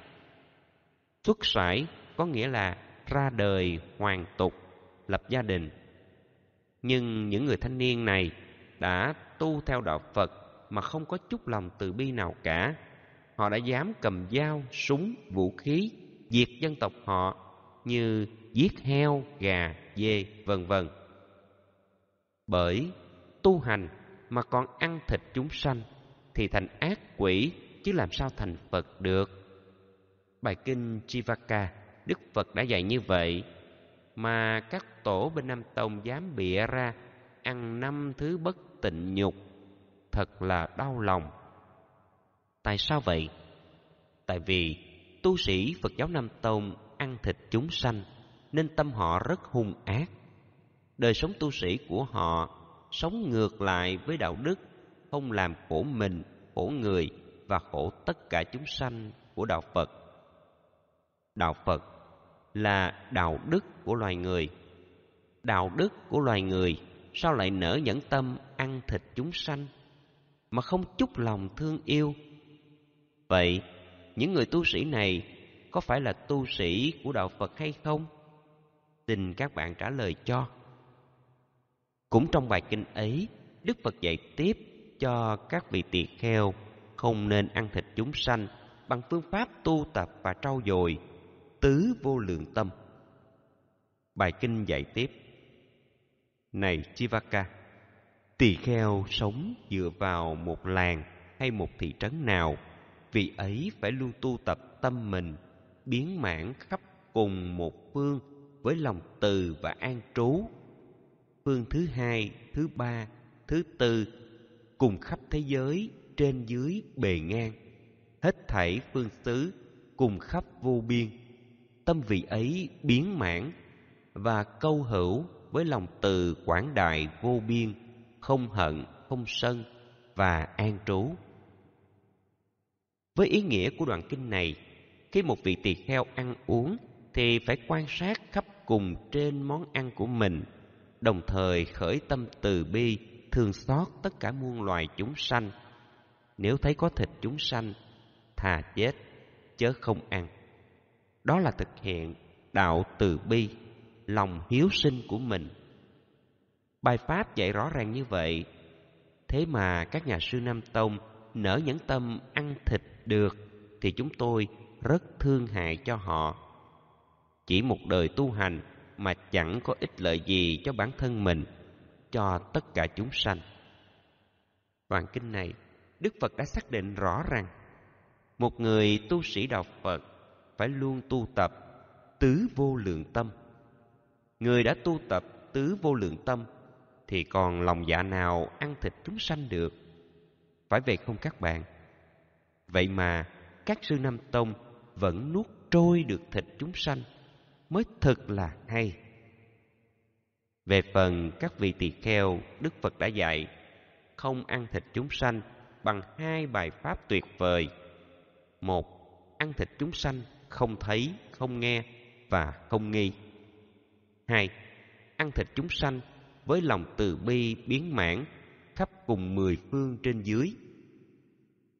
Xuất sải có nghĩa là ra đời hoàn tục, lập gia đình. Nhưng những người thanh niên này đã tu theo đạo Phật mà không có chút lòng từ bi nào cả. Họ đã dám cầm dao, súng, vũ khí diệt dân tộc họ như giết heo, gà, dê, vân vân. Bởi tu hành mà còn ăn thịt chúng sanh thì thành ác quỷ chứ làm sao thành Phật được. Bài kinh Chivaka, Đức Phật đã dạy như vậy mà các tổ bên Nam Tông dám bịa ra ăn năm thứ bất tịnh nhục thật là đau lòng. Tại sao vậy? Tại vì tu sĩ Phật giáo Nam Tông ăn thịt chúng sanh nên tâm họ rất hung ác. Đời sống tu sĩ của họ sống ngược lại với đạo đức không làm khổ mình khổ người và khổ tất cả chúng sanh của đạo phật đạo phật là đạo đức của loài người đạo đức của loài người sao lại nở nhẫn tâm ăn thịt chúng sanh mà không chút lòng thương yêu vậy những người tu sĩ này có phải là tu sĩ của đạo phật hay không xin các bạn trả lời cho cũng trong bài kinh ấy, Đức Phật dạy tiếp cho các vị tỳ kheo không nên ăn thịt chúng sanh bằng phương pháp tu tập và trau dồi tứ vô lượng tâm. Bài kinh dạy tiếp. Này Chivaka, tỳ kheo sống dựa vào một làng hay một thị trấn nào, vị ấy phải luôn tu tập tâm mình biến mãn khắp cùng một phương với lòng từ và an trú phương thứ hai, thứ ba, thứ tư cùng khắp thế giới trên dưới bề ngang hết thảy phương xứ cùng khắp vô biên tâm vị ấy biến mãn và câu hữu với lòng từ quảng đại vô biên không hận không sân và an trú với ý nghĩa của đoạn kinh này khi một vị tỳ kheo ăn uống thì phải quan sát khắp cùng trên món ăn của mình đồng thời khởi tâm từ bi thương xót tất cả muôn loài chúng sanh nếu thấy có thịt chúng sanh thà chết chớ không ăn đó là thực hiện đạo từ bi lòng hiếu sinh của mình bài pháp dạy rõ ràng như vậy thế mà các nhà sư nam tông nở nhẫn tâm ăn thịt được thì chúng tôi rất thương hại cho họ chỉ một đời tu hành mà chẳng có ích lợi gì cho bản thân mình, cho tất cả chúng sanh. Đoạn kinh này, Đức Phật đã xác định rõ rằng một người tu sĩ đạo Phật phải luôn tu tập tứ vô lượng tâm. Người đã tu tập tứ vô lượng tâm thì còn lòng dạ nào ăn thịt chúng sanh được. Phải vậy không các bạn? Vậy mà các sư Nam Tông vẫn nuốt trôi được thịt chúng sanh mới thực là hay về phần các vị tỳ kheo đức phật đã dạy không ăn thịt chúng sanh bằng hai bài pháp tuyệt vời một ăn thịt chúng sanh không thấy không nghe và không nghi hai ăn thịt chúng sanh với lòng từ bi biến mãn khắp cùng mười phương trên dưới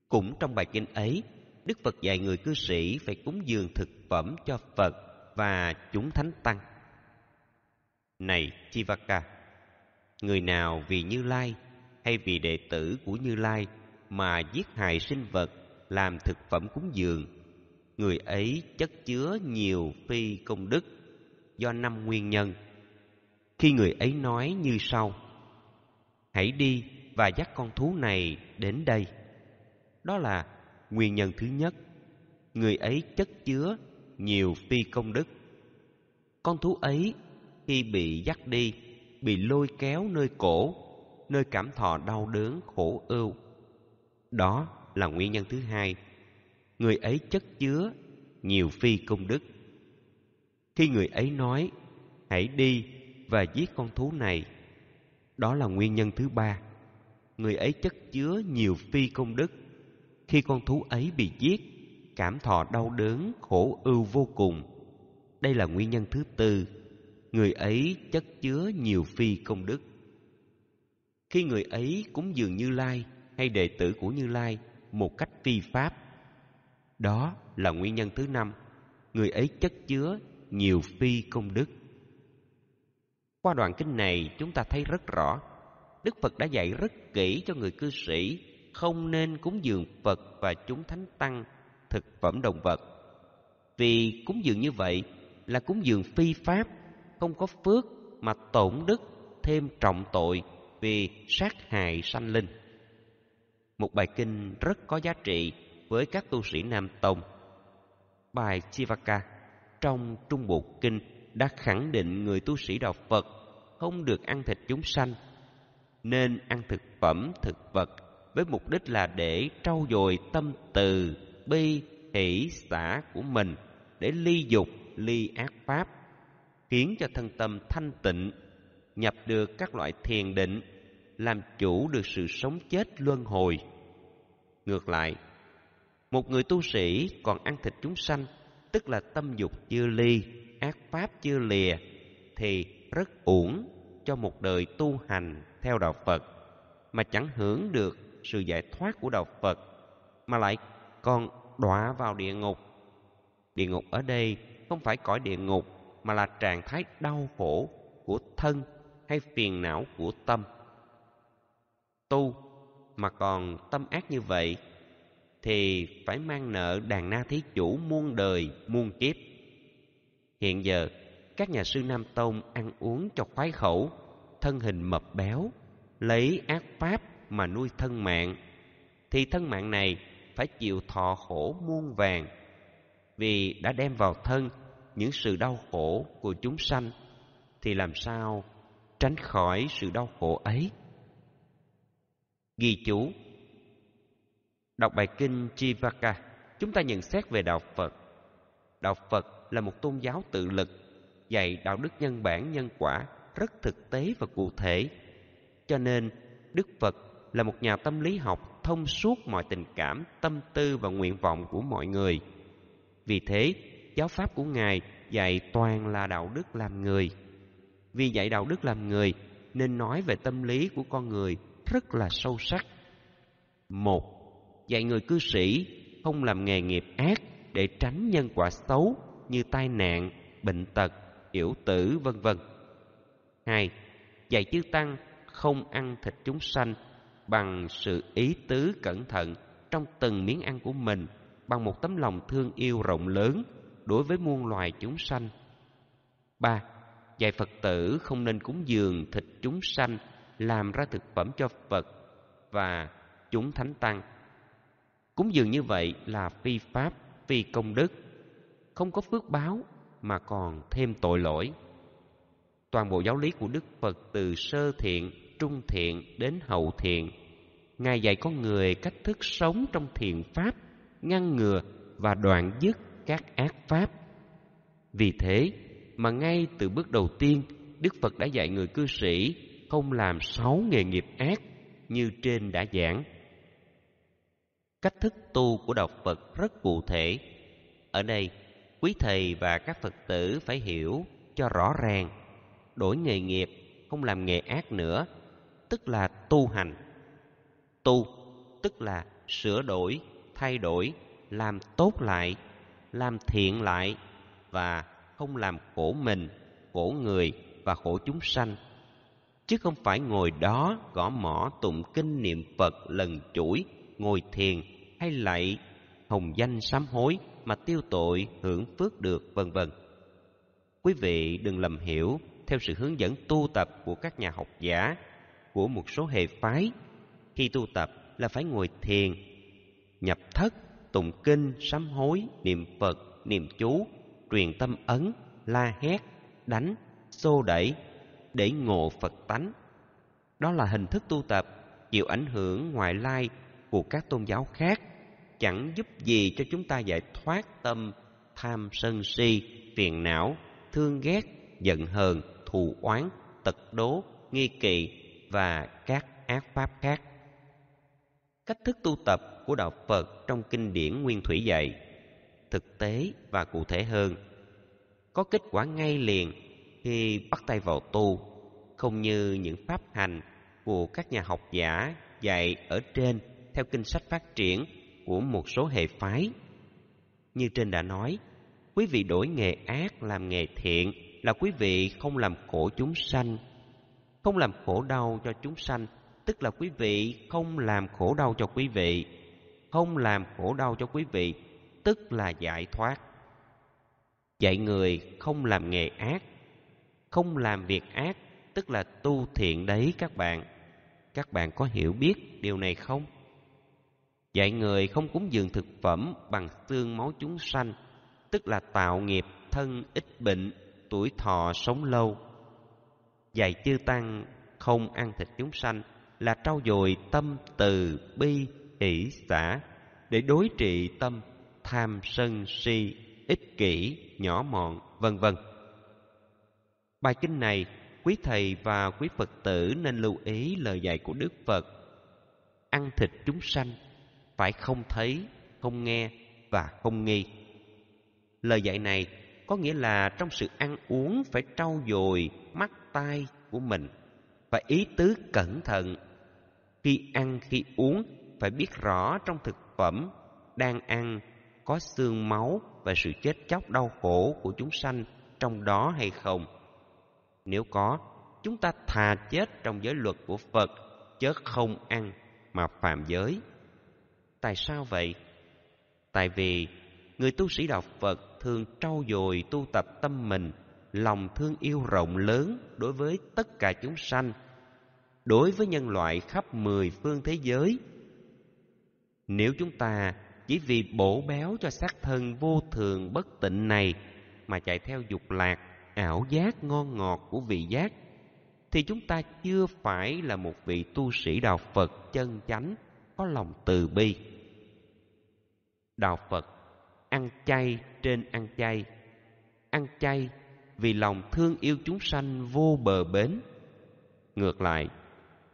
cũng trong bài kinh ấy đức phật dạy người cư sĩ phải cúng dường thực phẩm cho phật và chúng thánh tăng này chivaka người nào vì như lai hay vì đệ tử của như lai mà giết hại sinh vật làm thực phẩm cúng dường người ấy chất chứa nhiều phi công đức do năm nguyên nhân khi người ấy nói như sau hãy đi và dắt con thú này đến đây đó là nguyên nhân thứ nhất người ấy chất chứa nhiều phi công đức. Con thú ấy khi bị dắt đi, bị lôi kéo nơi cổ, nơi cảm thọ đau đớn khổ ưu. Đó là nguyên nhân thứ hai. Người ấy chất chứa nhiều phi công đức. Khi người ấy nói, hãy đi và giết con thú này, đó là nguyên nhân thứ ba. Người ấy chất chứa nhiều phi công đức. Khi con thú ấy bị giết, cảm thọ đau đớn khổ ưu vô cùng đây là nguyên nhân thứ tư người ấy chất chứa nhiều phi công đức khi người ấy cúng dường như lai hay đệ tử của như lai một cách phi pháp đó là nguyên nhân thứ năm người ấy chất chứa nhiều phi công đức qua đoạn kinh này chúng ta thấy rất rõ đức phật đã dạy rất kỹ cho người cư sĩ không nên cúng dường phật và chúng thánh tăng thực phẩm động vật. Vì cúng dường như vậy là cúng dường phi pháp, không có phước mà tổn đức thêm trọng tội vì sát hại sanh linh. Một bài kinh rất có giá trị với các tu sĩ Nam Tông. Bài Chivaka trong Trung Bộ Kinh đã khẳng định người tu sĩ đạo Phật không được ăn thịt chúng sanh, nên ăn thực phẩm thực vật với mục đích là để trau dồi tâm từ bi hỷ xã của mình để ly dục ly ác pháp khiến cho thân tâm thanh tịnh nhập được các loại thiền định làm chủ được sự sống chết luân hồi ngược lại một người tu sĩ còn ăn thịt chúng sanh tức là tâm dục chưa ly ác pháp chưa lìa thì rất uổng cho một đời tu hành theo đạo phật mà chẳng hưởng được sự giải thoát của đạo phật mà lại con đọa vào địa ngục. Địa ngục ở đây không phải cõi địa ngục mà là trạng thái đau khổ của thân hay phiền não của tâm. Tu mà còn tâm ác như vậy thì phải mang nợ đàn na thí chủ muôn đời muôn kiếp. Hiện giờ các nhà sư Nam Tông ăn uống cho khoái khẩu, thân hình mập béo, lấy ác pháp mà nuôi thân mạng thì thân mạng này phải chịu thọ khổ muôn vàng vì đã đem vào thân những sự đau khổ của chúng sanh thì làm sao tránh khỏi sự đau khổ ấy ghi chú đọc bài kinh Chivaka chúng ta nhận xét về đạo Phật đạo Phật là một tôn giáo tự lực dạy đạo đức nhân bản nhân quả rất thực tế và cụ thể cho nên đức Phật là một nhà tâm lý học thông suốt mọi tình cảm, tâm tư và nguyện vọng của mọi người. Vì thế, giáo pháp của Ngài dạy toàn là đạo đức làm người. Vì dạy đạo đức làm người nên nói về tâm lý của con người rất là sâu sắc. Một, dạy người cư sĩ không làm nghề nghiệp ác để tránh nhân quả xấu như tai nạn, bệnh tật, yểu tử vân vân. Hai, dạy chư tăng không ăn thịt chúng sanh bằng sự ý tứ cẩn thận trong từng miếng ăn của mình bằng một tấm lòng thương yêu rộng lớn đối với muôn loài chúng sanh. ba Dạy Phật tử không nên cúng dường thịt chúng sanh làm ra thực phẩm cho Phật và chúng thánh tăng. Cúng dường như vậy là phi pháp, phi công đức, không có phước báo mà còn thêm tội lỗi. Toàn bộ giáo lý của Đức Phật từ sơ thiện trung thiện đến hậu thiện. Ngài dạy con người cách thức sống trong thiền pháp, ngăn ngừa và đoạn dứt các ác pháp. Vì thế mà ngay từ bước đầu tiên, Đức Phật đã dạy người cư sĩ không làm sáu nghề nghiệp ác như trên đã giảng. Cách thức tu của đạo Phật rất cụ thể. Ở đây, quý thầy và các Phật tử phải hiểu cho rõ ràng, đổi nghề nghiệp, không làm nghề ác nữa tức là tu hành tu tức là sửa đổi thay đổi làm tốt lại làm thiện lại và không làm khổ mình khổ người và khổ chúng sanh chứ không phải ngồi đó gõ mỏ tụng kinh niệm phật lần chuỗi ngồi thiền hay lạy hồng danh sám hối mà tiêu tội hưởng phước được vân vân quý vị đừng lầm hiểu theo sự hướng dẫn tu tập của các nhà học giả của một số hệ phái khi tu tập là phải ngồi thiền nhập thất tụng kinh sám hối niệm phật niệm chú truyền tâm ấn la hét đánh xô đẩy để ngộ phật tánh đó là hình thức tu tập chịu ảnh hưởng ngoại lai của các tôn giáo khác chẳng giúp gì cho chúng ta giải thoát tâm tham sân si phiền não thương ghét giận hờn thù oán tật đố nghi kỵ và các ác pháp khác. Cách thức tu tập của đạo Phật trong kinh điển Nguyên Thủy dạy thực tế và cụ thể hơn, có kết quả ngay liền khi bắt tay vào tu, không như những pháp hành của các nhà học giả dạy ở trên theo kinh sách phát triển của một số hệ phái. Như trên đã nói, quý vị đổi nghề ác làm nghề thiện là quý vị không làm khổ chúng sanh không làm khổ đau cho chúng sanh tức là quý vị không làm khổ đau cho quý vị không làm khổ đau cho quý vị tức là giải thoát dạy người không làm nghề ác không làm việc ác tức là tu thiện đấy các bạn các bạn có hiểu biết điều này không dạy người không cúng dường thực phẩm bằng xương máu chúng sanh tức là tạo nghiệp thân ít bệnh tuổi thọ sống lâu dạy chư tăng không ăn thịt chúng sanh là trau dồi tâm từ bi ỷ xả để đối trị tâm tham sân si ích kỷ nhỏ mọn vân vân bài kinh này quý thầy và quý phật tử nên lưu ý lời dạy của đức phật ăn thịt chúng sanh phải không thấy không nghe và không nghi lời dạy này có nghĩa là trong sự ăn uống phải trau dồi mắt tay của mình và ý tứ cẩn thận khi ăn khi uống phải biết rõ trong thực phẩm đang ăn có xương máu và sự chết chóc đau khổ của chúng sanh trong đó hay không nếu có chúng ta thà chết trong giới luật của phật chớ không ăn mà phạm giới tại sao vậy tại vì người tu sĩ đạo phật thường trau dồi tu tập tâm mình lòng thương yêu rộng lớn đối với tất cả chúng sanh, đối với nhân loại khắp mười phương thế giới. Nếu chúng ta chỉ vì bổ béo cho xác thân vô thường bất tịnh này mà chạy theo dục lạc, ảo giác ngon ngọt của vị giác thì chúng ta chưa phải là một vị tu sĩ đạo Phật chân chánh có lòng từ bi. Đạo Phật ăn chay trên ăn chay, ăn chay vì lòng thương yêu chúng sanh vô bờ bến. Ngược lại,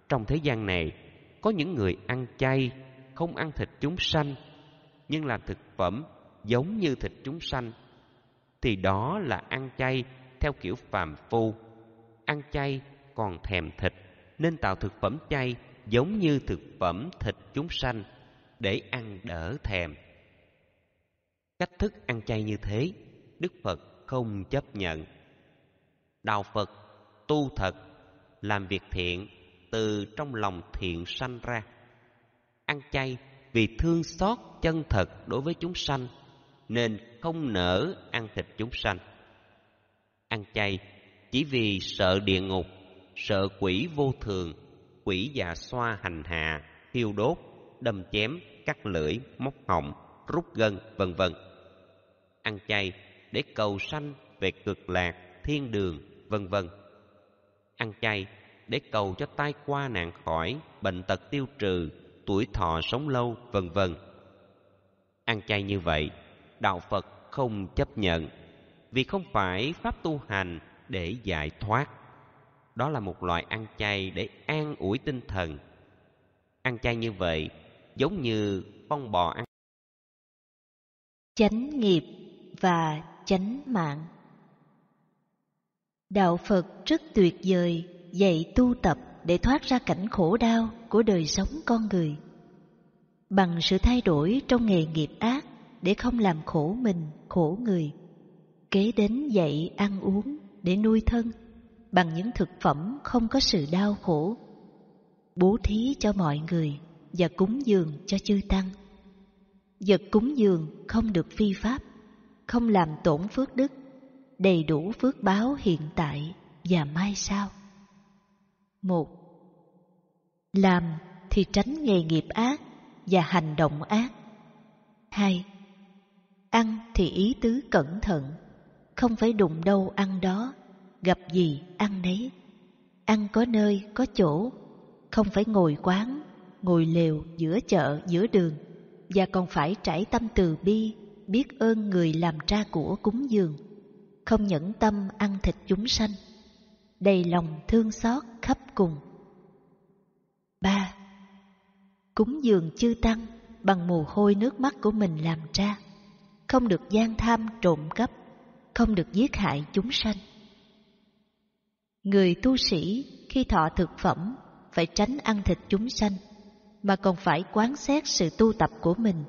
trong thế gian này có những người ăn chay, không ăn thịt chúng sanh, nhưng làm thực phẩm giống như thịt chúng sanh, thì đó là ăn chay theo kiểu phàm phu. Ăn chay còn thèm thịt nên tạo thực phẩm chay giống như thực phẩm thịt chúng sanh để ăn đỡ thèm. Cách thức ăn chay như thế, Đức Phật không chấp nhận đạo phật tu thật làm việc thiện từ trong lòng thiện sanh ra ăn chay vì thương xót chân thật đối với chúng sanh nên không nỡ ăn thịt chúng sanh ăn chay chỉ vì sợ địa ngục sợ quỷ vô thường quỷ già xoa hành hạ thiêu đốt đâm chém cắt lưỡi móc họng rút gân vân vân ăn chay để cầu sanh về cực lạc, thiên đường, vân vân. Ăn chay để cầu cho tai qua nạn khỏi, bệnh tật tiêu trừ, tuổi thọ sống lâu, vân vân. Ăn chay như vậy, đạo Phật không chấp nhận, vì không phải pháp tu hành để giải thoát. Đó là một loại ăn chay để an ủi tinh thần. Ăn chay như vậy giống như con bò ăn chánh nghiệp và chánh mạng đạo phật rất tuyệt vời dạy tu tập để thoát ra cảnh khổ đau của đời sống con người bằng sự thay đổi trong nghề nghiệp ác để không làm khổ mình khổ người kế đến dạy ăn uống để nuôi thân bằng những thực phẩm không có sự đau khổ bố thí cho mọi người và cúng dường cho chư tăng vật cúng dường không được phi pháp không làm tổn phước đức, đầy đủ phước báo hiện tại và mai sau. một Làm thì tránh nghề nghiệp ác và hành động ác. hai Ăn thì ý tứ cẩn thận, không phải đụng đâu ăn đó, gặp gì ăn nấy. Ăn có nơi, có chỗ, không phải ngồi quán, ngồi lều giữa chợ, giữa đường, và còn phải trải tâm từ bi biết ơn người làm ra của cúng dường, không nhẫn tâm ăn thịt chúng sanh, đầy lòng thương xót khắp cùng. ba, Cúng dường chư tăng bằng mồ hôi nước mắt của mình làm ra, không được gian tham trộm cắp, không được giết hại chúng sanh. Người tu sĩ khi thọ thực phẩm phải tránh ăn thịt chúng sanh, mà còn phải quán xét sự tu tập của mình,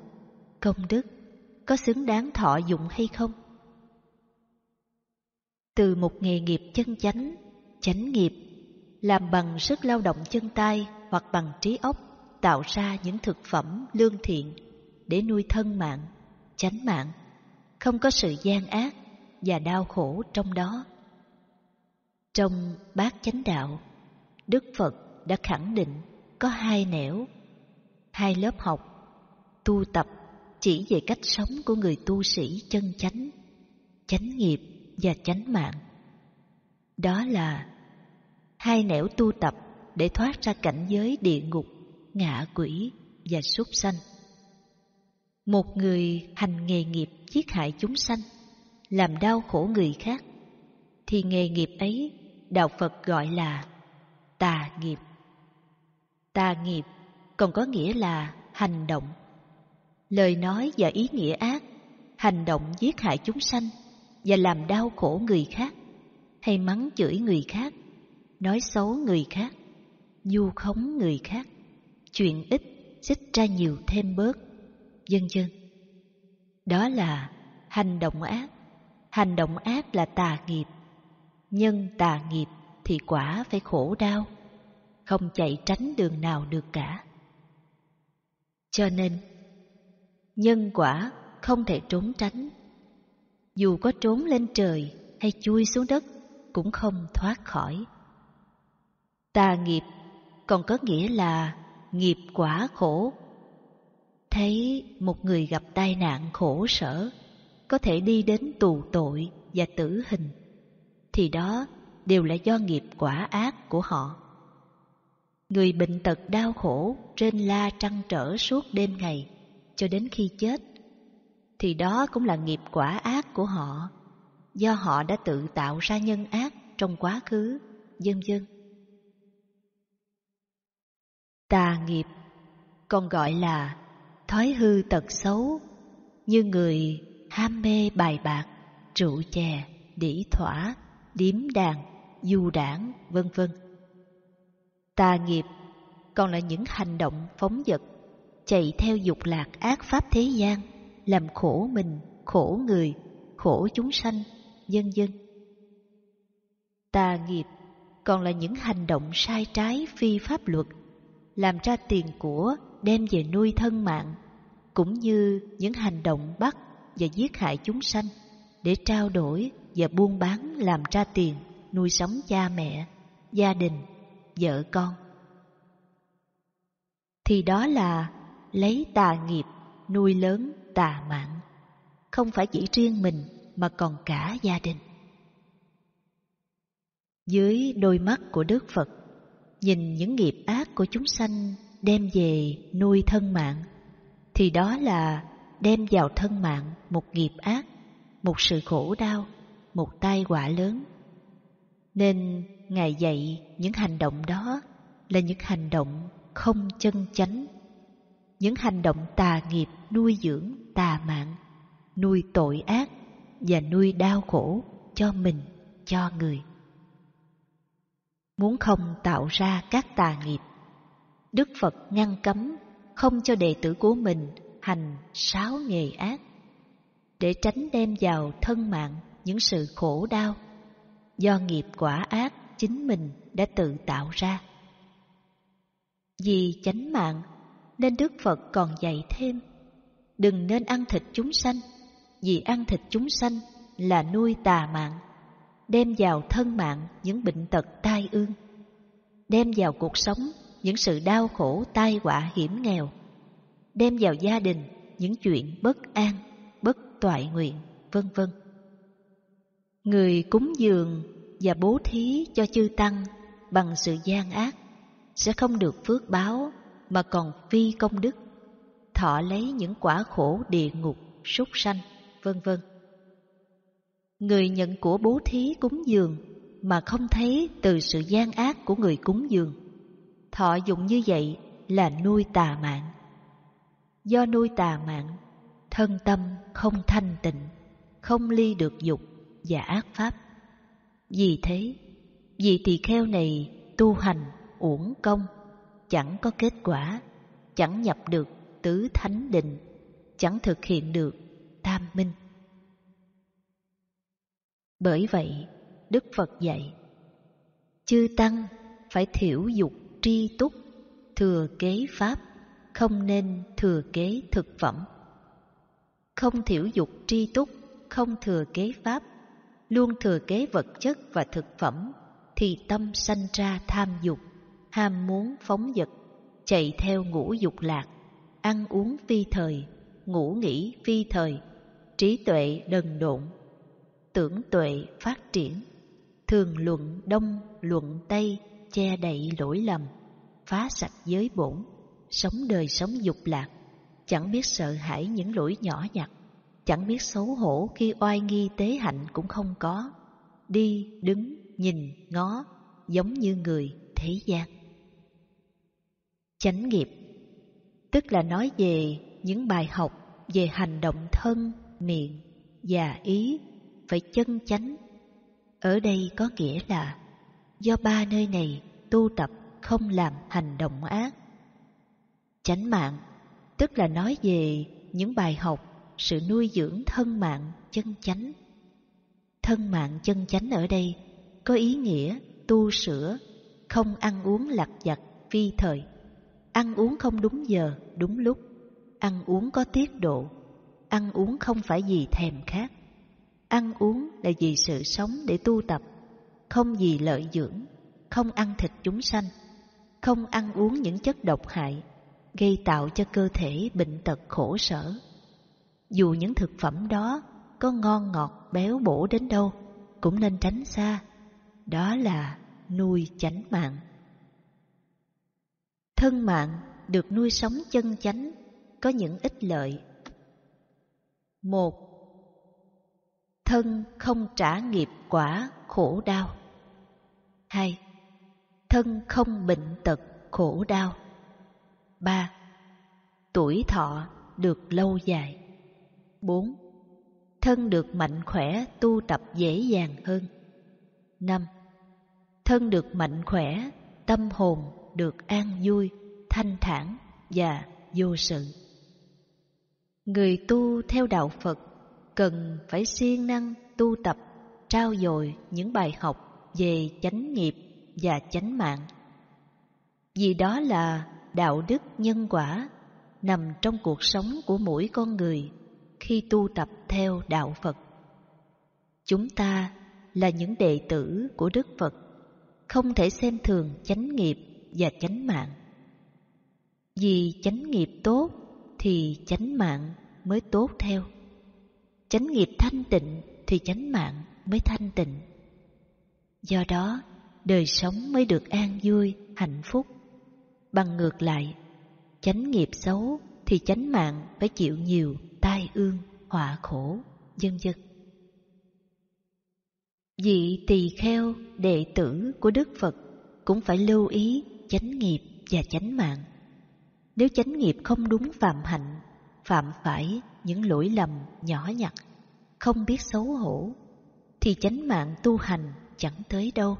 công đức có xứng đáng thọ dụng hay không? Từ một nghề nghiệp chân chánh, chánh nghiệp, làm bằng sức lao động chân tay hoặc bằng trí óc tạo ra những thực phẩm lương thiện để nuôi thân mạng, chánh mạng, không có sự gian ác và đau khổ trong đó. Trong bát chánh đạo, Đức Phật đã khẳng định có hai nẻo, hai lớp học, tu tập chỉ về cách sống của người tu sĩ chân chánh, chánh nghiệp và chánh mạng. Đó là hai nẻo tu tập để thoát ra cảnh giới địa ngục, ngạ quỷ và súc sanh. Một người hành nghề nghiệp giết hại chúng sanh, làm đau khổ người khác, thì nghề nghiệp ấy Đạo Phật gọi là tà nghiệp. Tà nghiệp còn có nghĩa là hành động lời nói và ý nghĩa ác, hành động giết hại chúng sanh và làm đau khổ người khác, hay mắng chửi người khác, nói xấu người khác, du khống người khác, chuyện ít xích ra nhiều thêm bớt, vân vân. Đó là hành động ác. Hành động ác là tà nghiệp. Nhân tà nghiệp thì quả phải khổ đau, không chạy tránh đường nào được cả. Cho nên, nhân quả không thể trốn tránh. Dù có trốn lên trời hay chui xuống đất cũng không thoát khỏi. Tà nghiệp còn có nghĩa là nghiệp quả khổ. Thấy một người gặp tai nạn khổ sở, có thể đi đến tù tội và tử hình, thì đó đều là do nghiệp quả ác của họ. Người bệnh tật đau khổ, trên la trăn trở suốt đêm ngày, cho đến khi chết, thì đó cũng là nghiệp quả ác của họ, do họ đã tự tạo ra nhân ác trong quá khứ, vân vân. Tà nghiệp còn gọi là thói hư tật xấu, như người ham mê bài bạc, trụ chè, đĩ thỏa, điếm đàn, du đảng, vân vân. Tà nghiệp còn là những hành động phóng vật chạy theo dục lạc ác pháp thế gian, làm khổ mình, khổ người, khổ chúng sanh, dân dân. Tà nghiệp còn là những hành động sai trái phi pháp luật, làm ra tiền của đem về nuôi thân mạng, cũng như những hành động bắt và giết hại chúng sanh để trao đổi và buôn bán làm ra tiền nuôi sống cha mẹ, gia đình, vợ con. Thì đó là lấy tà nghiệp nuôi lớn tà mạng, không phải chỉ riêng mình mà còn cả gia đình. Dưới đôi mắt của Đức Phật, nhìn những nghiệp ác của chúng sanh đem về nuôi thân mạng, thì đó là đem vào thân mạng một nghiệp ác, một sự khổ đau, một tai họa lớn. Nên Ngài dạy những hành động đó là những hành động không chân chánh những hành động tà nghiệp nuôi dưỡng tà mạng, nuôi tội ác và nuôi đau khổ cho mình, cho người. Muốn không tạo ra các tà nghiệp, Đức Phật ngăn cấm không cho đệ tử của mình hành sáu nghề ác để tránh đem vào thân mạng những sự khổ đau do nghiệp quả ác chính mình đã tự tạo ra. Vì chánh mạng nên Đức Phật còn dạy thêm Đừng nên ăn thịt chúng sanh Vì ăn thịt chúng sanh là nuôi tà mạng Đem vào thân mạng những bệnh tật tai ương Đem vào cuộc sống những sự đau khổ tai họa hiểm nghèo Đem vào gia đình những chuyện bất an, bất toại nguyện, vân vân. Người cúng dường và bố thí cho chư tăng bằng sự gian ác sẽ không được phước báo mà còn phi công đức, thọ lấy những quả khổ địa ngục, súc sanh, vân vân. Người nhận của bố thí cúng dường mà không thấy từ sự gian ác của người cúng dường. Thọ dụng như vậy là nuôi tà mạng. Do nuôi tà mạng, thân tâm không thanh tịnh, không ly được dục và ác pháp. Vì thế, vị tỳ kheo này tu hành uổng công chẳng có kết quả, chẳng nhập được tứ thánh định, chẳng thực hiện được tam minh. Bởi vậy, Đức Phật dạy, chư tăng phải thiểu dục tri túc, thừa kế pháp, không nên thừa kế thực phẩm. Không thiểu dục tri túc, không thừa kế pháp, luôn thừa kế vật chất và thực phẩm, thì tâm sanh ra tham dục ham muốn phóng dật, chạy theo ngũ dục lạc, ăn uống phi thời, ngủ nghỉ phi thời, trí tuệ đần độn, tưởng tuệ phát triển, thường luận đông, luận tây, che đậy lỗi lầm, phá sạch giới bổn, sống đời sống dục lạc, chẳng biết sợ hãi những lỗi nhỏ nhặt, chẳng biết xấu hổ khi oai nghi tế hạnh cũng không có, đi, đứng, nhìn, ngó, giống như người thế gian chánh nghiệp tức là nói về những bài học về hành động thân miệng và ý phải chân chánh ở đây có nghĩa là do ba nơi này tu tập không làm hành động ác chánh mạng tức là nói về những bài học sự nuôi dưỡng thân mạng chân chánh thân mạng chân chánh ở đây có ý nghĩa tu sửa không ăn uống lặt vặt phi thời ăn uống không đúng giờ, đúng lúc, ăn uống có tiết độ, ăn uống không phải vì thèm khát, ăn uống là vì sự sống để tu tập, không vì lợi dưỡng, không ăn thịt chúng sanh, không ăn uống những chất độc hại, gây tạo cho cơ thể bệnh tật khổ sở. Dù những thực phẩm đó có ngon ngọt béo bổ đến đâu, cũng nên tránh xa. Đó là nuôi chánh mạng thân mạng được nuôi sống chân chánh có những ích lợi. một Thân không trả nghiệp quả khổ đau. hai Thân không bệnh tật khổ đau. ba Tuổi thọ được lâu dài. bốn Thân được mạnh khỏe tu tập dễ dàng hơn. năm Thân được mạnh khỏe, tâm hồn được an vui, thanh thản và vô sự. Người tu theo đạo Phật cần phải siêng năng tu tập, trao dồi những bài học về chánh nghiệp và chánh mạng. Vì đó là đạo đức nhân quả nằm trong cuộc sống của mỗi con người khi tu tập theo đạo Phật. Chúng ta là những đệ tử của Đức Phật, không thể xem thường chánh nghiệp và chánh mạng. Vì chánh nghiệp tốt thì chánh mạng mới tốt theo. Chánh nghiệp thanh tịnh thì chánh mạng mới thanh tịnh. Do đó, đời sống mới được an vui, hạnh phúc. Bằng ngược lại, chánh nghiệp xấu thì chánh mạng phải chịu nhiều tai ương, họa khổ, dân dân. Vị tỳ kheo, đệ tử của Đức Phật cũng phải lưu ý chánh nghiệp và chánh mạng. Nếu chánh nghiệp không đúng phạm hạnh, phạm phải những lỗi lầm nhỏ nhặt, không biết xấu hổ, thì chánh mạng tu hành chẳng tới đâu.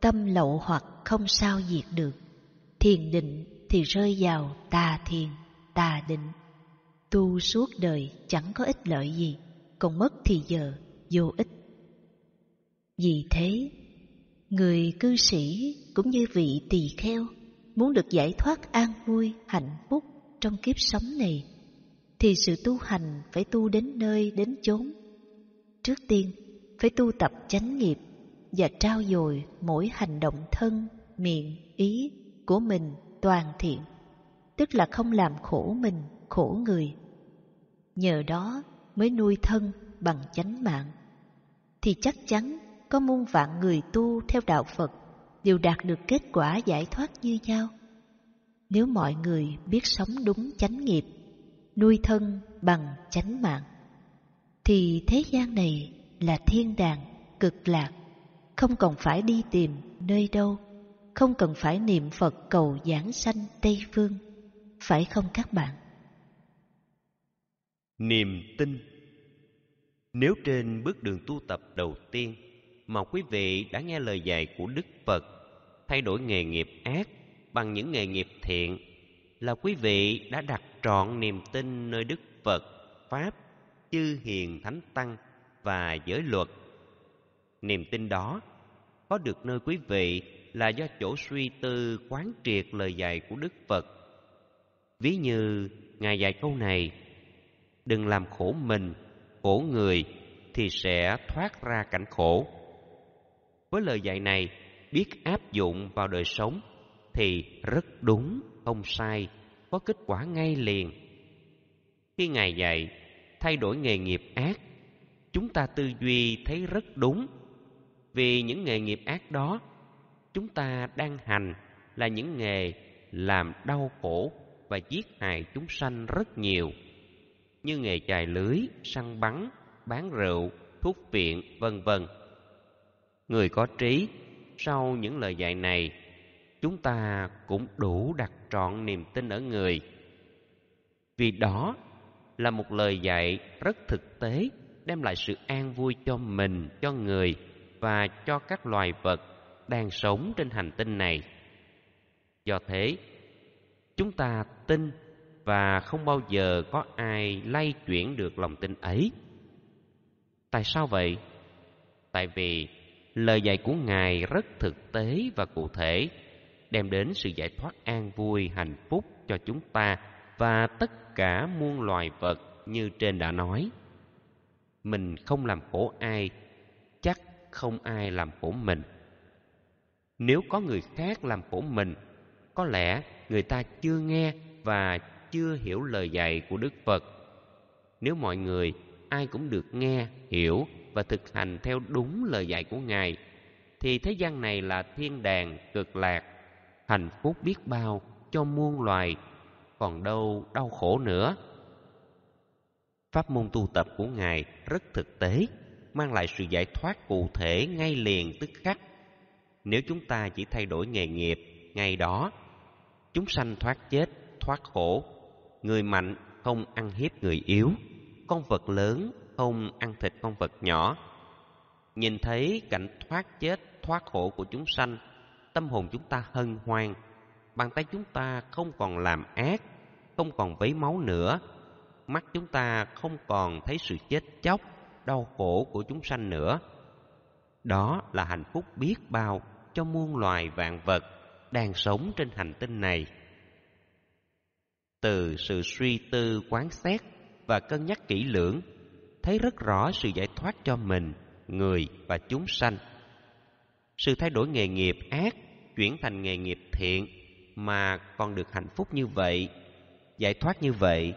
Tâm lậu hoặc không sao diệt được, thiền định thì rơi vào tà thiền, tà định. Tu suốt đời chẳng có ích lợi gì, còn mất thì giờ vô ích. Vì thế, Người cư sĩ cũng như vị tỳ kheo muốn được giải thoát an vui, hạnh phúc trong kiếp sống này, thì sự tu hành phải tu đến nơi đến chốn. Trước tiên, phải tu tập chánh nghiệp và trao dồi mỗi hành động thân, miệng, ý của mình toàn thiện, tức là không làm khổ mình, khổ người. Nhờ đó mới nuôi thân bằng chánh mạng, thì chắc chắn có muôn vạn người tu theo đạo Phật đều đạt được kết quả giải thoát như nhau. Nếu mọi người biết sống đúng chánh nghiệp, nuôi thân bằng chánh mạng, thì thế gian này là thiên đàng, cực lạc, không cần phải đi tìm nơi đâu, không cần phải niệm Phật cầu giảng sanh Tây Phương, phải không các bạn? Niềm tin Nếu trên bước đường tu tập đầu tiên mà quý vị đã nghe lời dạy của Đức Phật thay đổi nghề nghiệp ác bằng những nghề nghiệp thiện là quý vị đã đặt trọn niềm tin nơi Đức Phật, Pháp, chư hiền thánh tăng và giới luật. Niềm tin đó có được nơi quý vị là do chỗ suy tư quán triệt lời dạy của Đức Phật. Ví như Ngài dạy câu này, đừng làm khổ mình, khổ người thì sẽ thoát ra cảnh khổ với lời dạy này biết áp dụng vào đời sống thì rất đúng không sai có kết quả ngay liền khi ngài dạy thay đổi nghề nghiệp ác chúng ta tư duy thấy rất đúng vì những nghề nghiệp ác đó chúng ta đang hành là những nghề làm đau khổ và giết hại chúng sanh rất nhiều như nghề chài lưới săn bắn bán rượu thuốc viện vân vân người có trí sau những lời dạy này chúng ta cũng đủ đặt trọn niềm tin ở người vì đó là một lời dạy rất thực tế đem lại sự an vui cho mình cho người và cho các loài vật đang sống trên hành tinh này do thế chúng ta tin và không bao giờ có ai lay chuyển được lòng tin ấy tại sao vậy tại vì lời dạy của ngài rất thực tế và cụ thể đem đến sự giải thoát an vui hạnh phúc cho chúng ta và tất cả muôn loài vật như trên đã nói mình không làm khổ ai chắc không ai làm khổ mình nếu có người khác làm khổ mình có lẽ người ta chưa nghe và chưa hiểu lời dạy của đức phật nếu mọi người ai cũng được nghe hiểu và thực hành theo đúng lời dạy của ngài thì thế gian này là thiên đàng cực lạc hạnh phúc biết bao cho muôn loài còn đâu đau khổ nữa pháp môn tu tập của ngài rất thực tế mang lại sự giải thoát cụ thể ngay liền tức khắc nếu chúng ta chỉ thay đổi nghề nghiệp ngay đó chúng sanh thoát chết thoát khổ người mạnh không ăn hiếp người yếu con vật lớn không ăn thịt con vật nhỏ. Nhìn thấy cảnh thoát chết, thoát khổ của chúng sanh, tâm hồn chúng ta hân hoan, bàn tay chúng ta không còn làm ác, không còn vấy máu nữa, mắt chúng ta không còn thấy sự chết chóc, đau khổ của chúng sanh nữa. Đó là hạnh phúc biết bao cho muôn loài vạn vật đang sống trên hành tinh này. Từ sự suy tư quán xét và cân nhắc kỹ lưỡng thấy rất rõ sự giải thoát cho mình người và chúng sanh sự thay đổi nghề nghiệp ác chuyển thành nghề nghiệp thiện mà còn được hạnh phúc như vậy giải thoát như vậy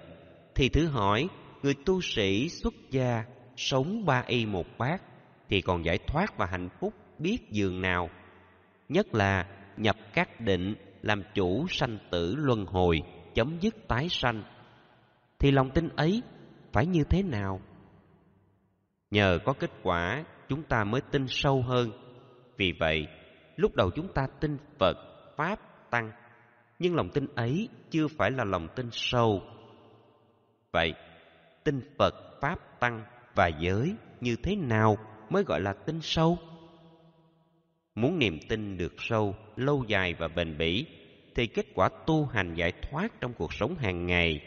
thì thử hỏi người tu sĩ xuất gia sống ba y một bát thì còn giải thoát và hạnh phúc biết giường nào nhất là nhập các định làm chủ sanh tử luân hồi chấm dứt tái sanh thì lòng tin ấy phải như thế nào nhờ có kết quả chúng ta mới tin sâu hơn vì vậy lúc đầu chúng ta tin phật pháp tăng nhưng lòng tin ấy chưa phải là lòng tin sâu vậy tin phật pháp tăng và giới như thế nào mới gọi là tin sâu muốn niềm tin được sâu lâu dài và bền bỉ thì kết quả tu hành giải thoát trong cuộc sống hàng ngày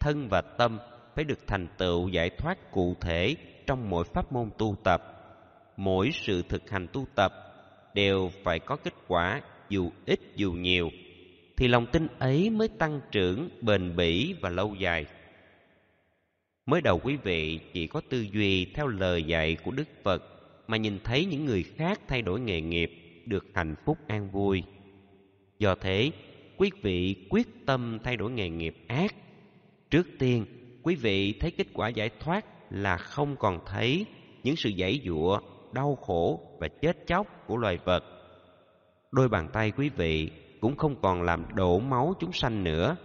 thân và tâm phải được thành tựu giải thoát cụ thể trong mỗi pháp môn tu tập mỗi sự thực hành tu tập đều phải có kết quả dù ít dù nhiều thì lòng tin ấy mới tăng trưởng bền bỉ và lâu dài mới đầu quý vị chỉ có tư duy theo lời dạy của đức phật mà nhìn thấy những người khác thay đổi nghề nghiệp được hạnh phúc an vui do thế quý vị quyết tâm thay đổi nghề nghiệp ác trước tiên quý vị thấy kết quả giải thoát là không còn thấy những sự giãy giụa, đau khổ và chết chóc của loài vật. Đôi bàn tay quý vị cũng không còn làm đổ máu chúng sanh nữa,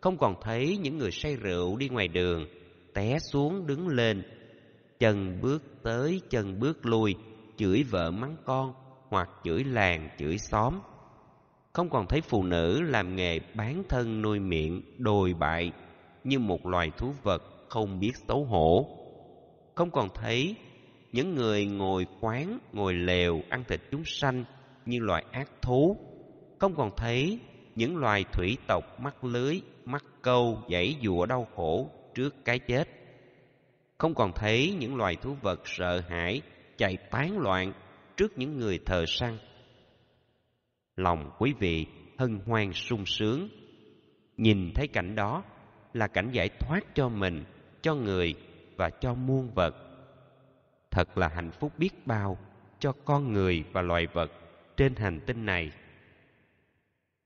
không còn thấy những người say rượu đi ngoài đường té xuống đứng lên, chân bước tới chân bước lui, chửi vợ mắng con hoặc chửi làng chửi xóm. Không còn thấy phụ nữ làm nghề bán thân nuôi miệng đồi bại như một loài thú vật không biết xấu hổ. Không còn thấy những người ngồi quán, ngồi lều ăn thịt chúng sanh như loài ác thú. Không còn thấy những loài thủy tộc mắc lưới, mắc câu, dãy dùa đau khổ trước cái chết. Không còn thấy những loài thú vật sợ hãi, chạy tán loạn trước những người thờ săn. Lòng quý vị hân hoan sung sướng. Nhìn thấy cảnh đó là cảnh giải thoát cho mình cho người và cho muôn vật thật là hạnh phúc biết bao cho con người và loài vật trên hành tinh này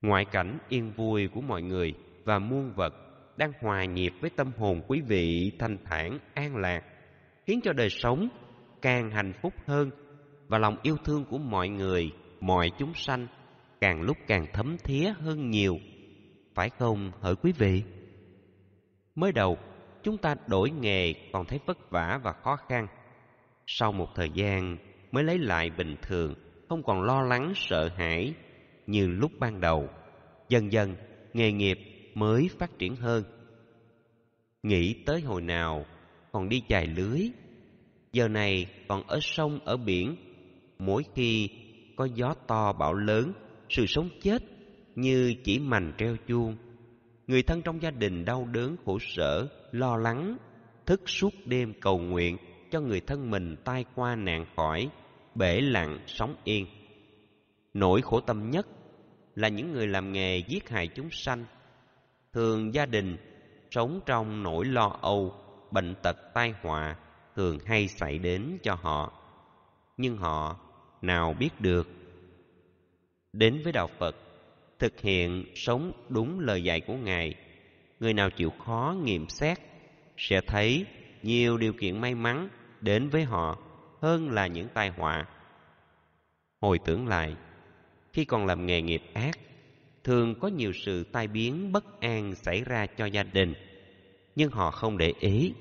ngoại cảnh yên vui của mọi người và muôn vật đang hòa nhịp với tâm hồn quý vị thanh thản an lạc khiến cho đời sống càng hạnh phúc hơn và lòng yêu thương của mọi người mọi chúng sanh càng lúc càng thấm thía hơn nhiều phải không hỡi quý vị mới đầu chúng ta đổi nghề còn thấy vất vả và khó khăn sau một thời gian mới lấy lại bình thường không còn lo lắng sợ hãi như lúc ban đầu dần dần nghề nghiệp mới phát triển hơn nghĩ tới hồi nào còn đi chài lưới giờ này còn ở sông ở biển mỗi khi có gió to bão lớn sự sống chết như chỉ mành treo chuông người thân trong gia đình đau đớn khổ sở lo lắng thức suốt đêm cầu nguyện cho người thân mình tai qua nạn khỏi bể lặng sống yên nỗi khổ tâm nhất là những người làm nghề giết hại chúng sanh thường gia đình sống trong nỗi lo âu bệnh tật tai họa thường hay xảy đến cho họ nhưng họ nào biết được đến với đạo phật thực hiện sống đúng lời dạy của ngài người nào chịu khó nghiệm xét sẽ thấy nhiều điều kiện may mắn đến với họ hơn là những tai họa hồi tưởng lại khi còn làm nghề nghiệp ác thường có nhiều sự tai biến bất an xảy ra cho gia đình nhưng họ không để ý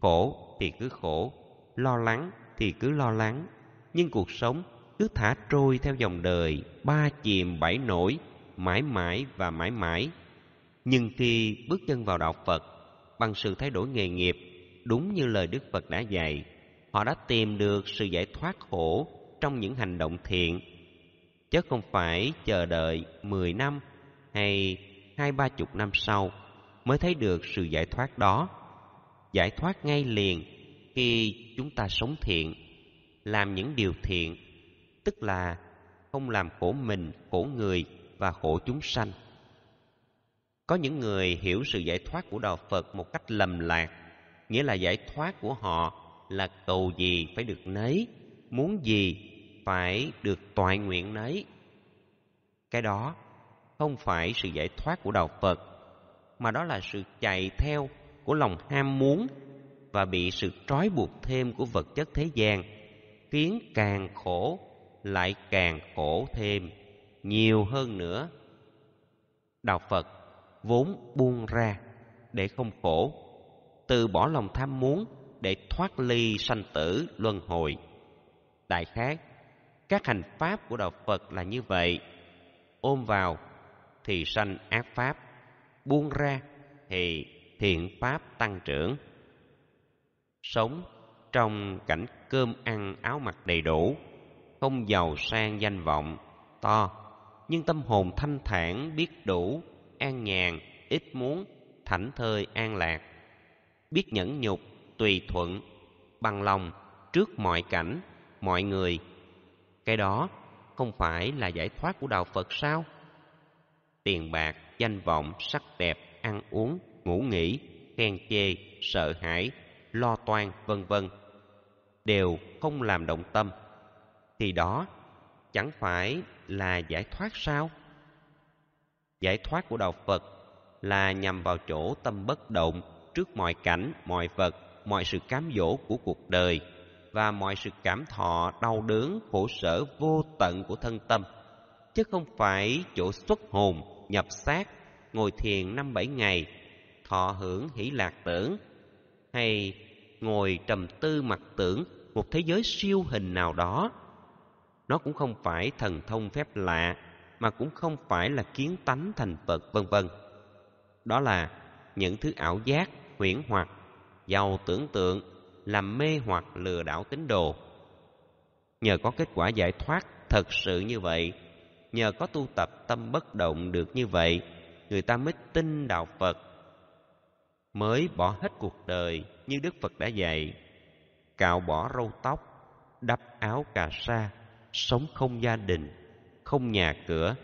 khổ thì cứ khổ lo lắng thì cứ lo lắng nhưng cuộc sống cứ thả trôi theo dòng đời ba chìm bảy nổi mãi mãi và mãi mãi. Nhưng khi bước chân vào đạo Phật bằng sự thay đổi nghề nghiệp đúng như lời Đức Phật đã dạy, họ đã tìm được sự giải thoát khổ trong những hành động thiện, chứ không phải chờ đợi 10 năm hay hai ba chục năm sau mới thấy được sự giải thoát đó. Giải thoát ngay liền khi chúng ta sống thiện, làm những điều thiện, tức là không làm khổ mình, khổ người và khổ chúng sanh. Có những người hiểu sự giải thoát của Đạo Phật một cách lầm lạc, nghĩa là giải thoát của họ là cầu gì phải được nấy, muốn gì phải được toại nguyện nấy. Cái đó không phải sự giải thoát của Đạo Phật, mà đó là sự chạy theo của lòng ham muốn và bị sự trói buộc thêm của vật chất thế gian khiến càng khổ lại càng khổ thêm nhiều hơn nữa đạo phật vốn buông ra để không khổ từ bỏ lòng tham muốn để thoát ly sanh tử luân hồi đại khái các hành pháp của đạo phật là như vậy ôm vào thì sanh ác pháp buông ra thì thiện pháp tăng trưởng sống trong cảnh cơm ăn áo mặc đầy đủ không giàu sang danh vọng to nhưng tâm hồn thanh thản biết đủ, an nhàn, ít muốn, thảnh thơi an lạc. Biết nhẫn nhục, tùy thuận, bằng lòng trước mọi cảnh, mọi người. Cái đó không phải là giải thoát của đạo Phật sao? Tiền bạc, danh vọng, sắc đẹp, ăn uống, ngủ nghỉ, khen chê, sợ hãi, lo toan, vân vân đều không làm động tâm thì đó chẳng phải là giải thoát sao? Giải thoát của đạo Phật là nhằm vào chỗ tâm bất động trước mọi cảnh, mọi vật, mọi sự cám dỗ của cuộc đời và mọi sự cảm thọ đau đớn khổ sở vô tận của thân tâm chứ không phải chỗ xuất hồn nhập xác ngồi thiền năm bảy ngày thọ hưởng hỷ lạc tưởng hay ngồi trầm tư mặc tưởng một thế giới siêu hình nào đó nó cũng không phải thần thông phép lạ mà cũng không phải là kiến tánh thành Phật vân vân. Đó là những thứ ảo giác, huyễn hoặc, giàu tưởng tượng, làm mê hoặc lừa đảo tín đồ. Nhờ có kết quả giải thoát thật sự như vậy, nhờ có tu tập tâm bất động được như vậy, người ta mới tin đạo Phật, mới bỏ hết cuộc đời như Đức Phật đã dạy, cạo bỏ râu tóc, đắp áo cà sa, sống không gia đình, không nhà cửa,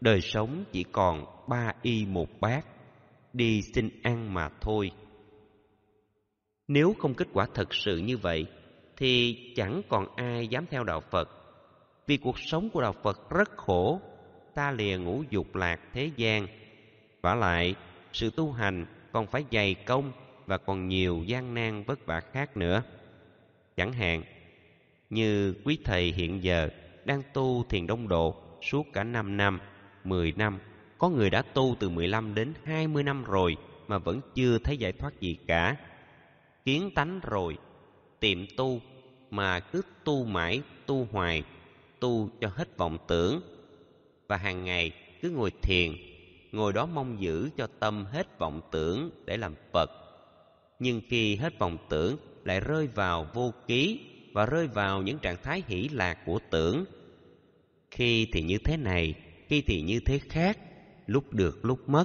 đời sống chỉ còn ba y một bát, đi xin ăn mà thôi. Nếu không kết quả thật sự như vậy thì chẳng còn ai dám theo đạo Phật. Vì cuộc sống của đạo Phật rất khổ, ta lìa ngũ dục lạc thế gian. Và lại, sự tu hành còn phải dày công và còn nhiều gian nan vất vả khác nữa. Chẳng hạn, như quý thầy hiện giờ đang tu thiền đông độ suốt cả 5 năm, 10 năm, có người đã tu từ 15 đến 20 năm rồi mà vẫn chưa thấy giải thoát gì cả. Kiến tánh rồi, tiệm tu mà cứ tu mãi, tu hoài, tu cho hết vọng tưởng và hàng ngày cứ ngồi thiền, ngồi đó mong giữ cho tâm hết vọng tưởng để làm Phật. Nhưng khi hết vọng tưởng lại rơi vào vô ký và rơi vào những trạng thái hỷ lạc của tưởng khi thì như thế này khi thì như thế khác lúc được lúc mất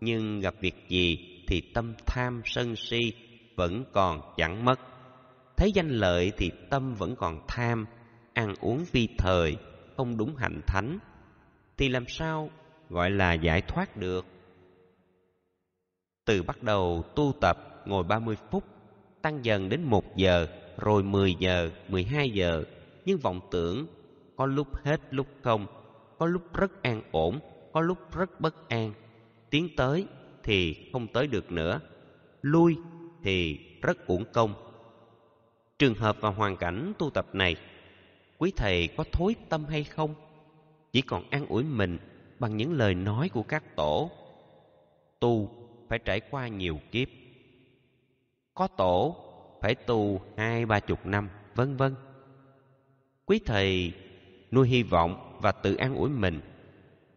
nhưng gặp việc gì thì tâm tham sân si vẫn còn chẳng mất thấy danh lợi thì tâm vẫn còn tham ăn uống vi thời không đúng hạnh thánh thì làm sao gọi là giải thoát được từ bắt đầu tu tập ngồi 30 phút tăng dần đến 1 giờ rồi 10 giờ, 12 giờ, nhưng vọng tưởng có lúc hết lúc không, có lúc rất an ổn, có lúc rất bất an. Tiến tới thì không tới được nữa, lui thì rất uổng công. Trường hợp và hoàn cảnh tu tập này, quý thầy có thối tâm hay không? Chỉ còn an ủi mình bằng những lời nói của các tổ. Tu phải trải qua nhiều kiếp. Có tổ phải tu hai ba chục năm, vân vân. Quý thầy nuôi hy vọng và tự an ủi mình.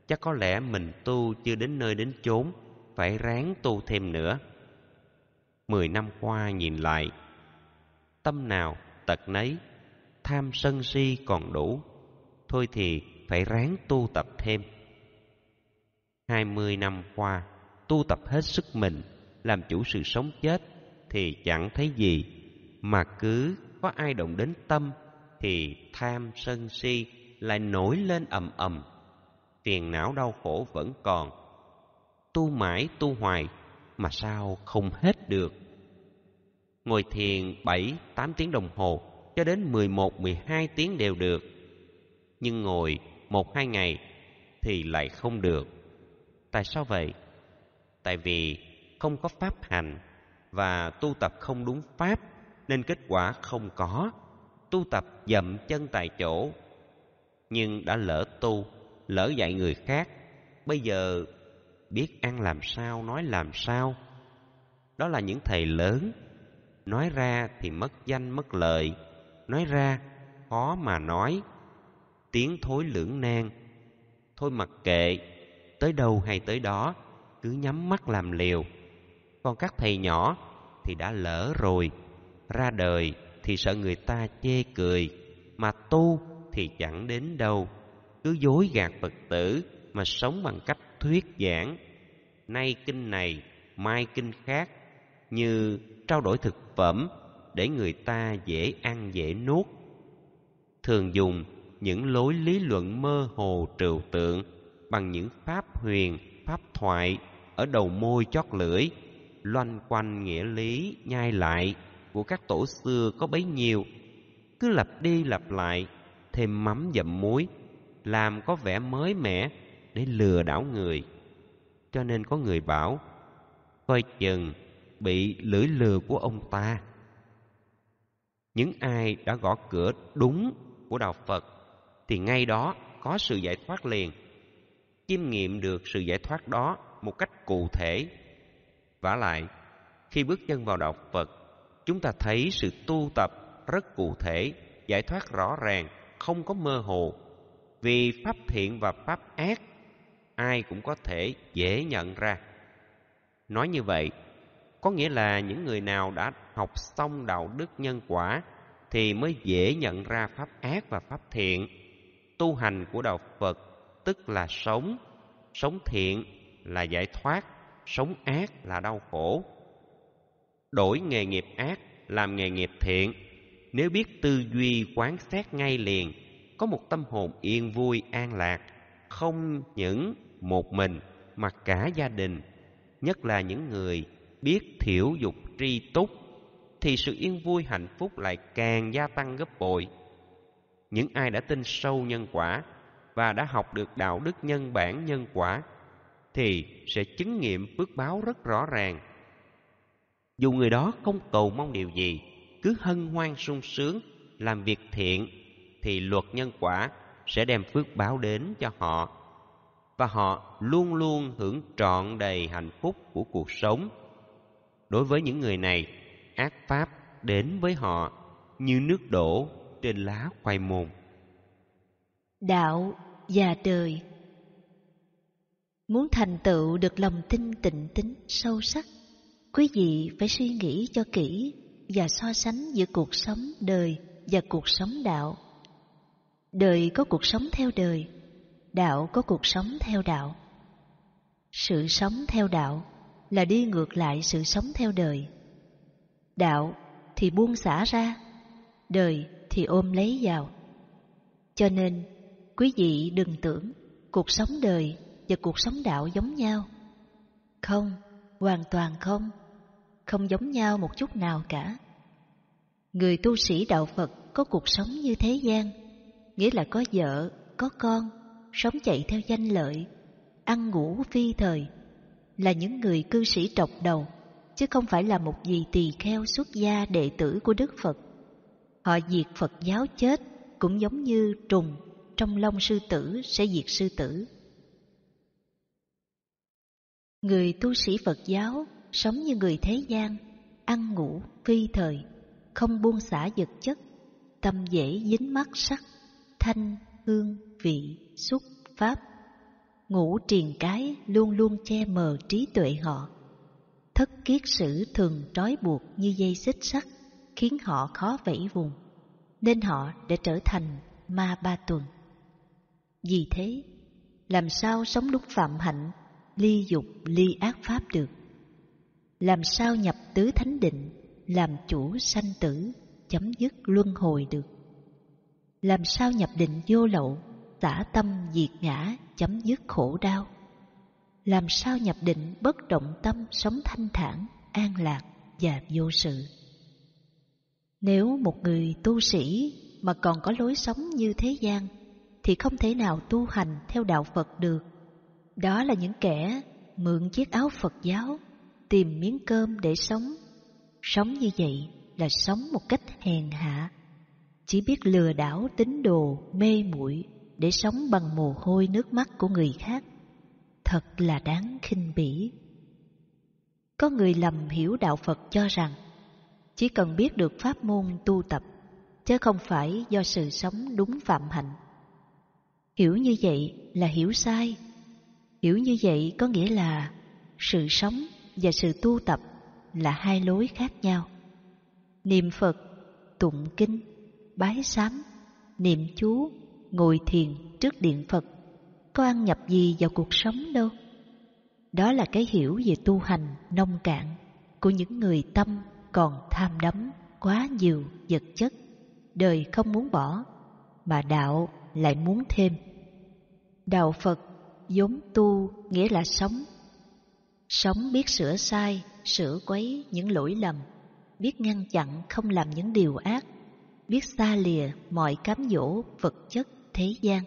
Chắc có lẽ mình tu chưa đến nơi đến chốn, phải ráng tu thêm nữa. Mười năm qua nhìn lại, tâm nào tật nấy, tham sân si còn đủ, thôi thì phải ráng tu tập thêm. Hai mươi năm qua, tu tập hết sức mình, làm chủ sự sống chết, thì chẳng thấy gì mà cứ có ai động đến tâm thì tham sân si lại nổi lên ầm ầm phiền não đau khổ vẫn còn tu mãi tu hoài mà sao không hết được ngồi thiền bảy tám tiếng đồng hồ cho đến mười một mười hai tiếng đều được nhưng ngồi một hai ngày thì lại không được tại sao vậy tại vì không có pháp hành và tu tập không đúng pháp nên kết quả không có tu tập dậm chân tại chỗ nhưng đã lỡ tu lỡ dạy người khác bây giờ biết ăn làm sao nói làm sao đó là những thầy lớn nói ra thì mất danh mất lợi nói ra khó mà nói tiếng thối lưỡng nan thôi mặc kệ tới đâu hay tới đó cứ nhắm mắt làm liều còn các thầy nhỏ thì đã lỡ rồi ra đời thì sợ người ta chê cười mà tu thì chẳng đến đâu cứ dối gạt phật tử mà sống bằng cách thuyết giảng nay kinh này mai kinh khác như trao đổi thực phẩm để người ta dễ ăn dễ nuốt thường dùng những lối lý luận mơ hồ trừu tượng bằng những pháp huyền pháp thoại ở đầu môi chót lưỡi loanh quanh nghĩa lý nhai lại của các tổ xưa có bấy nhiêu cứ lặp đi lặp lại thêm mắm dậm muối làm có vẻ mới mẻ để lừa đảo người cho nên có người bảo coi chừng bị lưỡi lừa của ông ta những ai đã gõ cửa đúng của đạo phật thì ngay đó có sự giải thoát liền chiêm nghiệm được sự giải thoát đó một cách cụ thể vả lại khi bước chân vào đạo phật chúng ta thấy sự tu tập rất cụ thể giải thoát rõ ràng không có mơ hồ vì pháp thiện và pháp ác ai cũng có thể dễ nhận ra nói như vậy có nghĩa là những người nào đã học xong đạo đức nhân quả thì mới dễ nhận ra pháp ác và pháp thiện tu hành của đạo phật tức là sống sống thiện là giải thoát sống ác là đau khổ đổi nghề nghiệp ác làm nghề nghiệp thiện nếu biết tư duy quán xét ngay liền có một tâm hồn yên vui an lạc không những một mình mà cả gia đình nhất là những người biết thiểu dục tri túc thì sự yên vui hạnh phúc lại càng gia tăng gấp bội những ai đã tin sâu nhân quả và đã học được đạo đức nhân bản nhân quả thì sẽ chứng nghiệm phước báo rất rõ ràng. Dù người đó không cầu mong điều gì, cứ hân hoan sung sướng, làm việc thiện, thì luật nhân quả sẽ đem phước báo đến cho họ và họ luôn luôn hưởng trọn đầy hạnh phúc của cuộc sống. Đối với những người này, ác pháp đến với họ như nước đổ trên lá khoai môn. Đạo và đời Muốn thành tựu được lòng tin tịnh tính sâu sắc, quý vị phải suy nghĩ cho kỹ và so sánh giữa cuộc sống đời và cuộc sống đạo. Đời có cuộc sống theo đời, đạo có cuộc sống theo đạo. Sự sống theo đạo là đi ngược lại sự sống theo đời. Đạo thì buông xả ra, đời thì ôm lấy vào. Cho nên, quý vị đừng tưởng cuộc sống đời và cuộc sống đạo giống nhau? Không, hoàn toàn không. Không giống nhau một chút nào cả. Người tu sĩ đạo Phật có cuộc sống như thế gian, nghĩa là có vợ, có con, sống chạy theo danh lợi, ăn ngủ phi thời, là những người cư sĩ trọc đầu, chứ không phải là một gì tỳ kheo xuất gia đệ tử của Đức Phật. Họ diệt Phật giáo chết cũng giống như trùng trong lông sư tử sẽ diệt sư tử. Người tu sĩ Phật giáo sống như người thế gian, ăn ngủ phi thời, không buông xả vật chất, tâm dễ dính mắt sắc, thanh, hương, vị, xúc, pháp. Ngủ triền cái luôn luôn che mờ trí tuệ họ. Thất kiết sử thường trói buộc như dây xích sắt, khiến họ khó vẫy vùng, nên họ đã trở thành ma ba tuần. Vì thế, làm sao sống đúng phạm hạnh ly dục ly ác pháp được làm sao nhập tứ thánh định làm chủ sanh tử chấm dứt luân hồi được làm sao nhập định vô lậu tả tâm diệt ngã chấm dứt khổ đau làm sao nhập định bất động tâm sống thanh thản an lạc và vô sự nếu một người tu sĩ mà còn có lối sống như thế gian thì không thể nào tu hành theo đạo phật được đó là những kẻ mượn chiếc áo Phật giáo, tìm miếng cơm để sống. Sống như vậy là sống một cách hèn hạ, chỉ biết lừa đảo tín đồ mê muội để sống bằng mồ hôi nước mắt của người khác. Thật là đáng khinh bỉ. Có người lầm hiểu đạo Phật cho rằng chỉ cần biết được pháp môn tu tập chứ không phải do sự sống đúng phạm hạnh. Hiểu như vậy là hiểu sai Hiểu như vậy có nghĩa là sự sống và sự tu tập là hai lối khác nhau. Niệm Phật, tụng kinh, bái sám, niệm chú, ngồi thiền trước điện Phật có ăn nhập gì vào cuộc sống đâu. Đó là cái hiểu về tu hành nông cạn của những người tâm còn tham đắm quá nhiều vật chất, đời không muốn bỏ, mà đạo lại muốn thêm. Đạo Phật vốn tu nghĩa là sống. Sống biết sửa sai, sửa quấy những lỗi lầm, biết ngăn chặn không làm những điều ác, biết xa lìa mọi cám dỗ vật chất thế gian,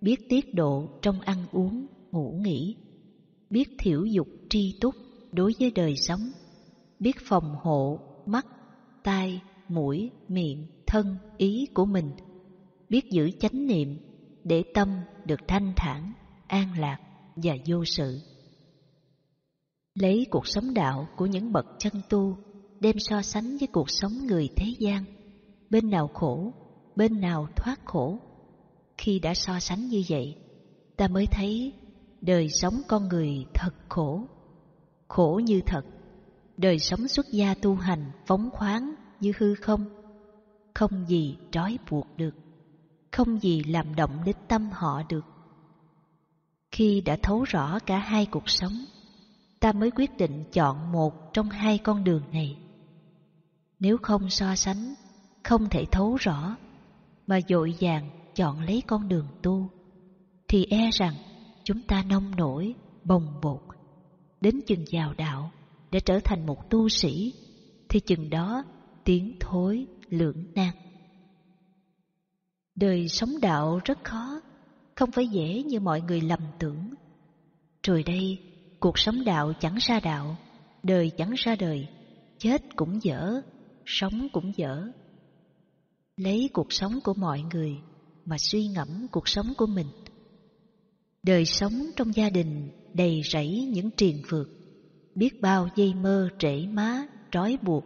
biết tiết độ trong ăn uống, ngủ nghỉ, biết thiểu dục tri túc đối với đời sống, biết phòng hộ mắt, tai, mũi, miệng, thân, ý của mình, biết giữ chánh niệm để tâm được thanh thản an lạc và vô sự. Lấy cuộc sống đạo của những bậc chân tu đem so sánh với cuộc sống người thế gian, bên nào khổ, bên nào thoát khổ. Khi đã so sánh như vậy, ta mới thấy đời sống con người thật khổ, khổ như thật. Đời sống xuất gia tu hành phóng khoáng như hư không, không gì trói buộc được, không gì làm động đến tâm họ được. Khi đã thấu rõ cả hai cuộc sống, ta mới quyết định chọn một trong hai con đường này. Nếu không so sánh, không thể thấu rõ, mà dội dàng chọn lấy con đường tu, thì e rằng chúng ta nông nổi, bồng bột, đến chừng vào đạo để trở thành một tu sĩ, thì chừng đó tiếng thối lưỡng nan. Đời sống đạo rất khó, không phải dễ như mọi người lầm tưởng. Rồi đây, cuộc sống đạo chẳng ra đạo, đời chẳng ra đời, chết cũng dở, sống cũng dở. Lấy cuộc sống của mọi người mà suy ngẫm cuộc sống của mình. Đời sống trong gia đình đầy rẫy những triền phượt, biết bao dây mơ trễ má, trói buộc,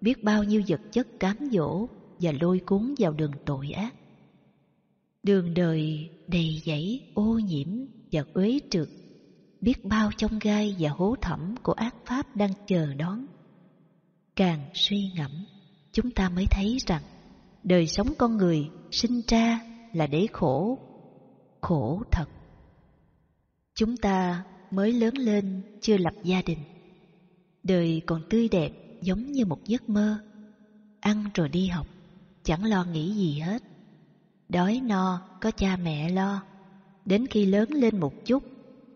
biết bao nhiêu vật chất cám dỗ và lôi cuốn vào đường tội ác đường đời đầy dẫy ô nhiễm và uế trượt biết bao trong gai và hố thẳm của ác pháp đang chờ đón càng suy ngẫm chúng ta mới thấy rằng đời sống con người sinh ra là để khổ khổ thật chúng ta mới lớn lên chưa lập gia đình đời còn tươi đẹp giống như một giấc mơ ăn rồi đi học chẳng lo nghĩ gì hết đói no có cha mẹ lo đến khi lớn lên một chút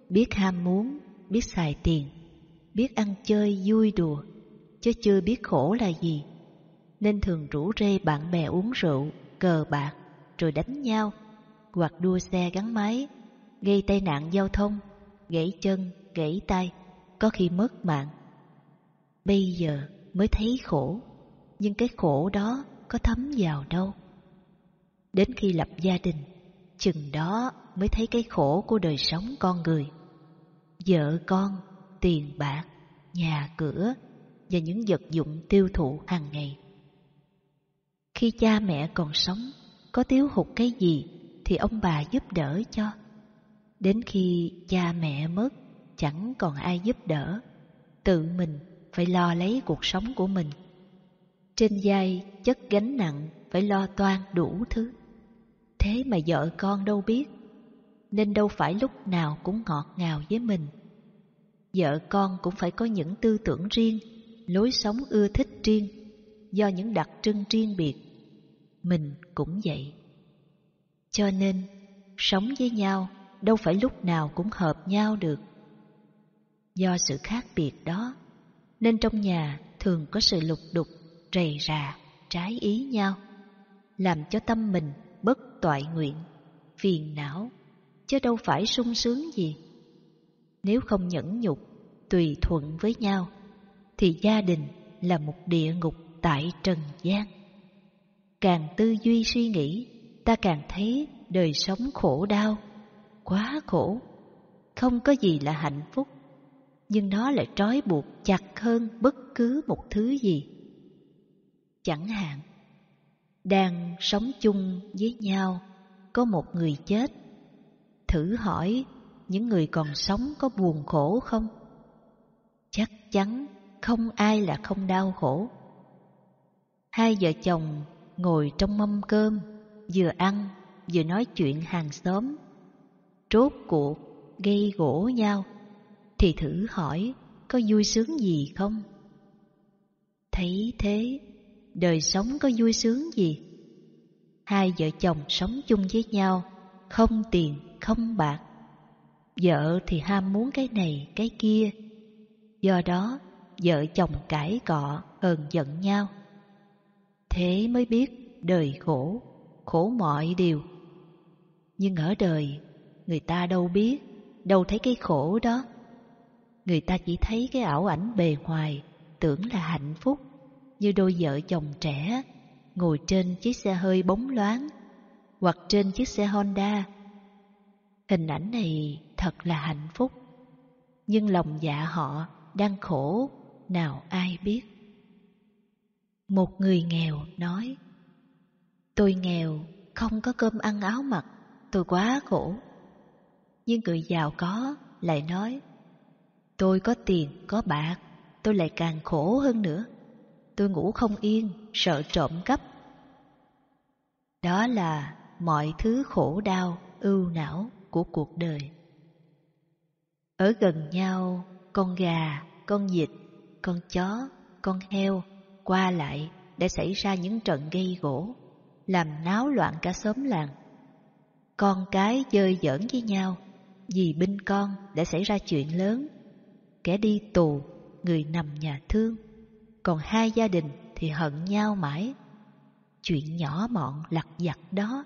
biết ham muốn biết xài tiền biết ăn chơi vui đùa chứ chưa biết khổ là gì nên thường rủ rê bạn bè uống rượu cờ bạc rồi đánh nhau hoặc đua xe gắn máy gây tai nạn giao thông gãy chân gãy tay có khi mất mạng bây giờ mới thấy khổ nhưng cái khổ đó có thấm vào đâu Đến khi lập gia đình, chừng đó mới thấy cái khổ của đời sống con người. Vợ con, tiền bạc, nhà cửa và những vật dụng tiêu thụ hàng ngày. Khi cha mẹ còn sống, có thiếu hụt cái gì thì ông bà giúp đỡ cho. Đến khi cha mẹ mất, chẳng còn ai giúp đỡ, tự mình phải lo lấy cuộc sống của mình. Trên vai chất gánh nặng phải lo toan đủ thứ. Thế mà vợ con đâu biết, nên đâu phải lúc nào cũng ngọt ngào với mình. Vợ con cũng phải có những tư tưởng riêng, lối sống ưa thích riêng, do những đặc trưng riêng biệt. Mình cũng vậy. Cho nên, sống với nhau đâu phải lúc nào cũng hợp nhau được. Do sự khác biệt đó, nên trong nhà thường có sự lục đục, rầy rà, trái ý nhau, làm cho tâm mình toại nguyện, phiền não, chứ đâu phải sung sướng gì. Nếu không nhẫn nhục, tùy thuận với nhau, thì gia đình là một địa ngục tại trần gian. Càng tư duy suy nghĩ, ta càng thấy đời sống khổ đau, quá khổ. Không có gì là hạnh phúc, nhưng nó lại trói buộc chặt hơn bất cứ một thứ gì. Chẳng hạn, đang sống chung với nhau có một người chết thử hỏi những người còn sống có buồn khổ không chắc chắn không ai là không đau khổ hai vợ chồng ngồi trong mâm cơm vừa ăn vừa nói chuyện hàng xóm trốt cuộc gây gỗ nhau thì thử hỏi có vui sướng gì không thấy thế đời sống có vui sướng gì. Hai vợ chồng sống chung với nhau, không tiền, không bạc. Vợ thì ham muốn cái này, cái kia. Do đó, vợ chồng cãi cọ, hờn giận nhau. Thế mới biết đời khổ, khổ mọi điều. Nhưng ở đời, người ta đâu biết, đâu thấy cái khổ đó. Người ta chỉ thấy cái ảo ảnh bề ngoài, tưởng là hạnh phúc như đôi vợ chồng trẻ ngồi trên chiếc xe hơi bóng loáng hoặc trên chiếc xe Honda. Hình ảnh này thật là hạnh phúc, nhưng lòng dạ họ đang khổ, nào ai biết. Một người nghèo nói, Tôi nghèo, không có cơm ăn áo mặc, tôi quá khổ. Nhưng người giàu có lại nói, Tôi có tiền, có bạc, tôi lại càng khổ hơn nữa tôi ngủ không yên, sợ trộm cắp. Đó là mọi thứ khổ đau, ưu não của cuộc đời. Ở gần nhau, con gà, con vịt, con chó, con heo qua lại để xảy ra những trận gây gỗ, làm náo loạn cả xóm làng. Con cái chơi giỡn với nhau, vì binh con đã xảy ra chuyện lớn. Kẻ đi tù, người nằm nhà thương còn hai gia đình thì hận nhau mãi. Chuyện nhỏ mọn lặt vặt đó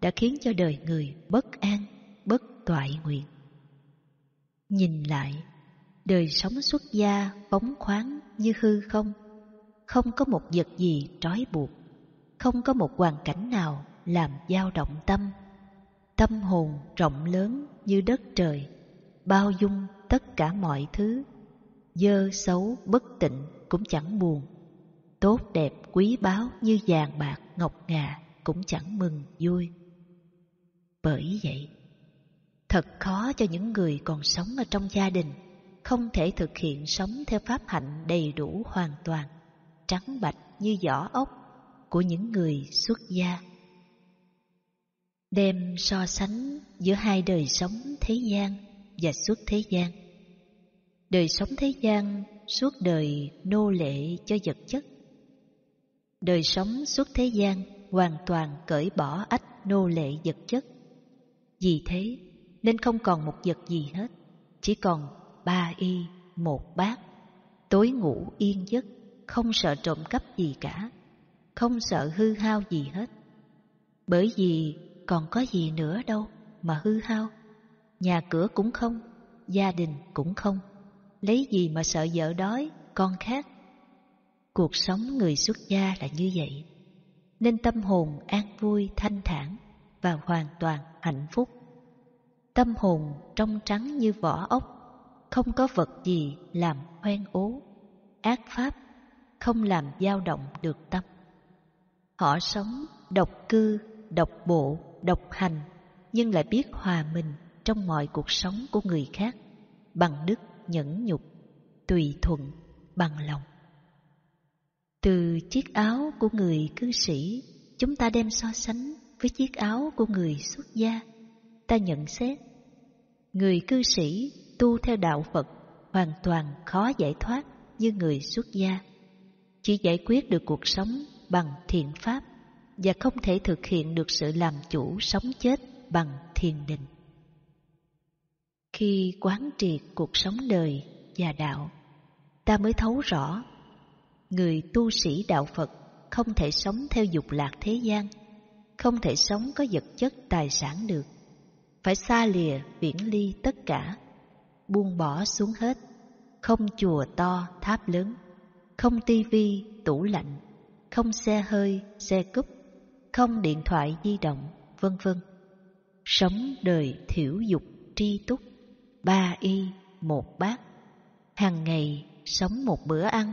đã khiến cho đời người bất an, bất toại nguyện. Nhìn lại, đời sống xuất gia phóng khoáng như hư không, không có một vật gì trói buộc, không có một hoàn cảnh nào làm dao động tâm. Tâm hồn rộng lớn như đất trời, bao dung tất cả mọi thứ, dơ xấu bất tịnh cũng chẳng buồn. Tốt đẹp quý báu như vàng bạc ngọc ngà cũng chẳng mừng vui. Bởi vậy, thật khó cho những người còn sống ở trong gia đình, không thể thực hiện sống theo pháp hạnh đầy đủ hoàn toàn, trắng bạch như vỏ ốc của những người xuất gia. Đem so sánh giữa hai đời sống thế gian và xuất thế gian. Đời sống thế gian suốt đời nô lệ cho vật chất. Đời sống suốt thế gian hoàn toàn cởi bỏ ách nô lệ vật chất. Vì thế nên không còn một vật gì hết, chỉ còn ba y, một bát, tối ngủ yên giấc, không sợ trộm cắp gì cả, không sợ hư hao gì hết. Bởi vì còn có gì nữa đâu mà hư hao, nhà cửa cũng không, gia đình cũng không lấy gì mà sợ vợ đói, con khát. Cuộc sống người xuất gia là như vậy, nên tâm hồn an vui, thanh thản và hoàn toàn hạnh phúc. Tâm hồn trong trắng như vỏ ốc, không có vật gì làm hoen ố, ác pháp không làm dao động được tâm. Họ sống độc cư, độc bộ, độc hành, nhưng lại biết hòa mình trong mọi cuộc sống của người khác bằng đức nhẫn nhục, tùy thuận, bằng lòng. Từ chiếc áo của người cư sĩ, chúng ta đem so sánh với chiếc áo của người xuất gia. Ta nhận xét, người cư sĩ tu theo đạo Phật hoàn toàn khó giải thoát như người xuất gia. Chỉ giải quyết được cuộc sống bằng thiện pháp và không thể thực hiện được sự làm chủ sống chết bằng thiền định. Khi quán triệt cuộc sống đời và đạo, ta mới thấu rõ người tu sĩ đạo Phật không thể sống theo dục lạc thế gian, không thể sống có vật chất tài sản được. Phải xa lìa viễn ly tất cả, buông bỏ xuống hết, không chùa to tháp lớn, không tivi tủ lạnh, không xe hơi, xe cúp, không điện thoại di động, vân vân. Sống đời thiểu dục tri túc ba y, một bát. Hàng ngày sống một bữa ăn,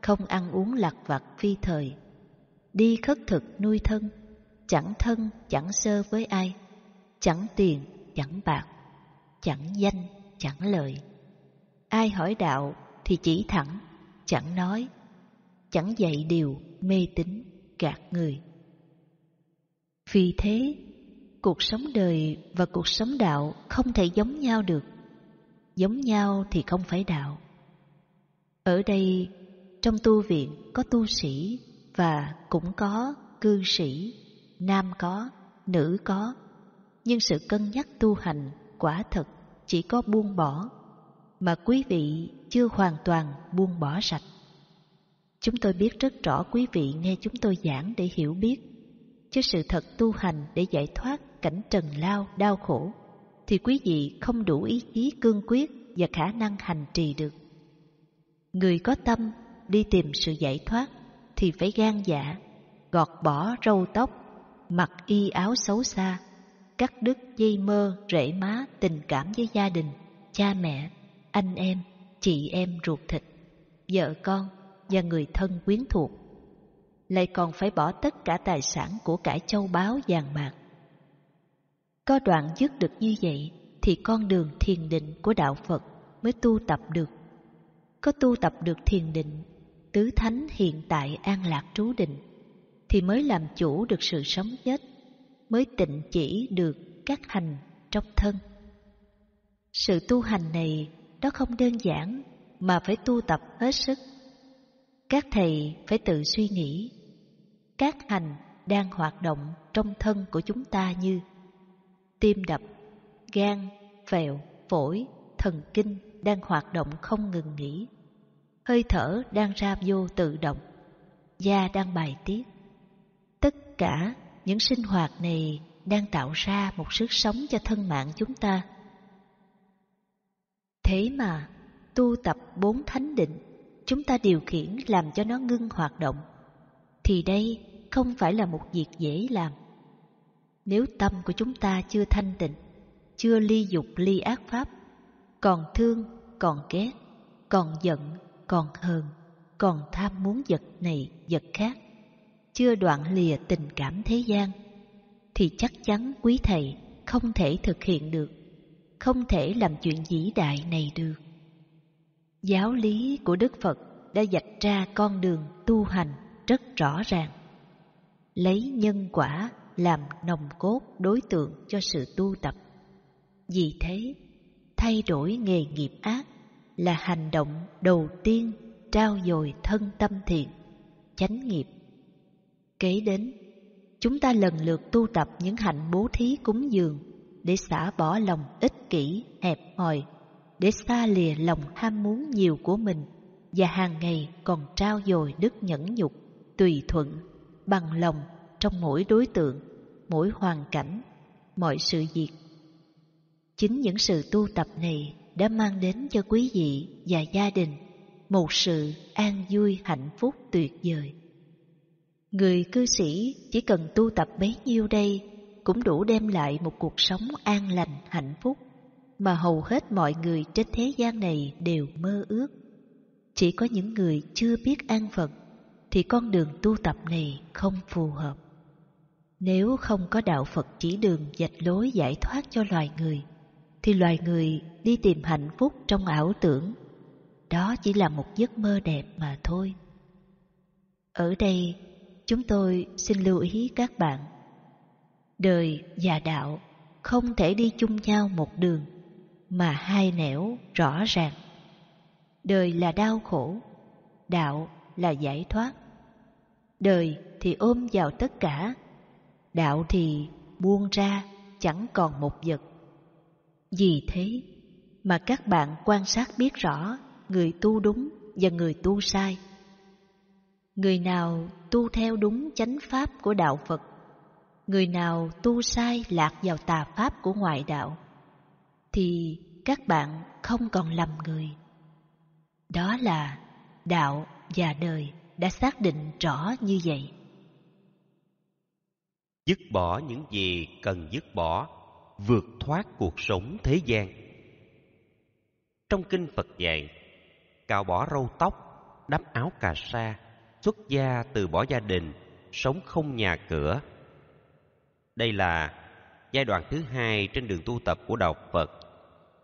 không ăn uống lặt vặt phi thời. Đi khất thực nuôi thân, chẳng thân chẳng sơ với ai, chẳng tiền chẳng bạc, chẳng danh chẳng lợi. Ai hỏi đạo thì chỉ thẳng, chẳng nói, chẳng dạy điều mê tín gạt người. Vì thế, cuộc sống đời và cuộc sống đạo không thể giống nhau được giống nhau thì không phải đạo. Ở đây, trong tu viện có tu sĩ và cũng có cư sĩ, nam có, nữ có, nhưng sự cân nhắc tu hành quả thật chỉ có buông bỏ, mà quý vị chưa hoàn toàn buông bỏ sạch. Chúng tôi biết rất rõ quý vị nghe chúng tôi giảng để hiểu biết, chứ sự thật tu hành để giải thoát cảnh trần lao đau khổ thì quý vị không đủ ý chí cương quyết và khả năng hành trì được. Người có tâm đi tìm sự giải thoát thì phải gan dạ, gọt bỏ râu tóc, mặc y áo xấu xa, cắt đứt dây mơ, rễ má tình cảm với gia đình, cha mẹ, anh em, chị em ruột thịt, vợ con và người thân quyến thuộc. Lại còn phải bỏ tất cả tài sản của cải châu báu vàng bạc có đoạn dứt được như vậy thì con đường thiền định của đạo Phật mới tu tập được. Có tu tập được thiền định, tứ thánh hiện tại an lạc trú định, thì mới làm chủ được sự sống chết, mới tịnh chỉ được các hành trong thân. Sự tu hành này đó không đơn giản mà phải tu tập hết sức. Các thầy phải tự suy nghĩ. Các hành đang hoạt động trong thân của chúng ta như tim đập, gan, phèo, phổi, thần kinh đang hoạt động không ngừng nghỉ. Hơi thở đang ra vô tự động, da đang bài tiết. Tất cả những sinh hoạt này đang tạo ra một sức sống cho thân mạng chúng ta. Thế mà, tu tập bốn thánh định, chúng ta điều khiển làm cho nó ngưng hoạt động. Thì đây không phải là một việc dễ làm. Nếu tâm của chúng ta chưa thanh tịnh, chưa ly dục ly ác pháp, còn thương, còn ghét, còn giận, còn hờn, còn tham muốn vật này, vật khác, chưa đoạn lìa tình cảm thế gian, thì chắc chắn quý thầy không thể thực hiện được, không thể làm chuyện vĩ đại này được. Giáo lý của Đức Phật đã dạch ra con đường tu hành rất rõ ràng. Lấy nhân quả làm nồng cốt đối tượng cho sự tu tập. Vì thế, thay đổi nghề nghiệp ác là hành động đầu tiên trao dồi thân tâm thiện, chánh nghiệp. Kế đến, chúng ta lần lượt tu tập những hạnh bố thí cúng dường để xả bỏ lòng ích kỷ, hẹp hòi, để xa lìa lòng ham muốn nhiều của mình và hàng ngày còn trao dồi đức nhẫn nhục, tùy thuận, bằng lòng trong mỗi đối tượng mỗi hoàn cảnh, mọi sự việc. Chính những sự tu tập này đã mang đến cho quý vị và gia đình một sự an vui hạnh phúc tuyệt vời. Người cư sĩ chỉ cần tu tập bấy nhiêu đây cũng đủ đem lại một cuộc sống an lành hạnh phúc mà hầu hết mọi người trên thế gian này đều mơ ước. Chỉ có những người chưa biết an phận thì con đường tu tập này không phù hợp. Nếu không có đạo Phật chỉ đường dạch lối giải thoát cho loài người, thì loài người đi tìm hạnh phúc trong ảo tưởng. Đó chỉ là một giấc mơ đẹp mà thôi. Ở đây, chúng tôi xin lưu ý các bạn. Đời và đạo không thể đi chung nhau một đường, mà hai nẻo rõ ràng. Đời là đau khổ, đạo là giải thoát. Đời thì ôm vào tất cả đạo thì buông ra chẳng còn một vật. Vì thế mà các bạn quan sát biết rõ người tu đúng và người tu sai. Người nào tu theo đúng chánh pháp của đạo Phật, người nào tu sai lạc vào tà pháp của ngoại đạo, thì các bạn không còn lầm người. Đó là đạo và đời đã xác định rõ như vậy dứt bỏ những gì cần dứt bỏ vượt thoát cuộc sống thế gian trong kinh phật dạy cạo bỏ râu tóc đắp áo cà sa xuất gia từ bỏ gia đình sống không nhà cửa đây là giai đoạn thứ hai trên đường tu tập của đạo phật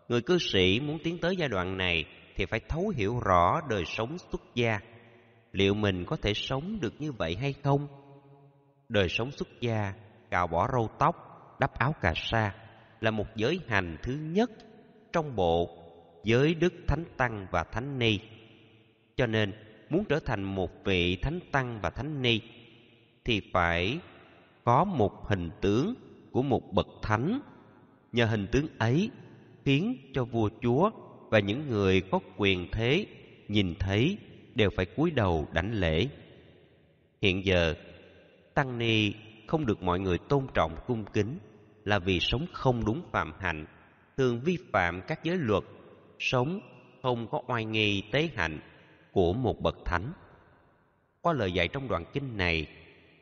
người cư sĩ muốn tiến tới giai đoạn này thì phải thấu hiểu rõ đời sống xuất gia liệu mình có thể sống được như vậy hay không đời sống xuất gia, cạo bỏ râu tóc, đắp áo cà sa là một giới hành thứ nhất trong bộ giới đức thánh tăng và thánh ni. Cho nên, muốn trở thành một vị thánh tăng và thánh ni thì phải có một hình tướng của một bậc thánh. Nhờ hình tướng ấy khiến cho vua chúa và những người có quyền thế nhìn thấy đều phải cúi đầu đảnh lễ. Hiện giờ tăng ni không được mọi người tôn trọng cung kính là vì sống không đúng phạm hạnh thường vi phạm các giới luật sống không có oai nghi tế hạnh của một bậc thánh qua lời dạy trong đoạn kinh này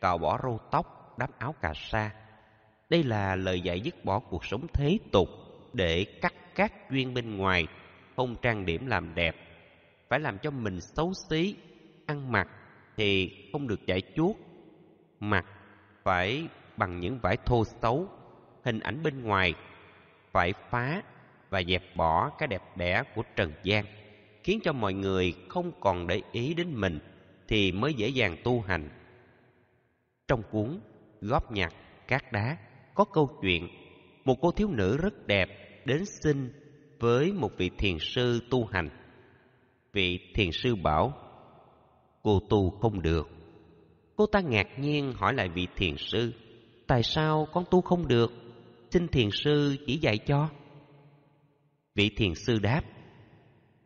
cạo bỏ râu tóc đắp áo cà sa đây là lời dạy dứt bỏ cuộc sống thế tục để cắt các duyên bên ngoài không trang điểm làm đẹp phải làm cho mình xấu xí ăn mặc thì không được chạy chuốt mặt phải bằng những vải thô xấu, hình ảnh bên ngoài phải phá và dẹp bỏ cái đẹp đẽ của trần gian, khiến cho mọi người không còn để ý đến mình thì mới dễ dàng tu hành. Trong cuốn Góp nhặt cát đá có câu chuyện một cô thiếu nữ rất đẹp đến xin với một vị thiền sư tu hành. Vị thiền sư bảo: "Cô tu không được, Cô ta ngạc nhiên hỏi lại vị thiền sư, tại sao con tu không được? Xin thiền sư chỉ dạy cho. Vị thiền sư đáp,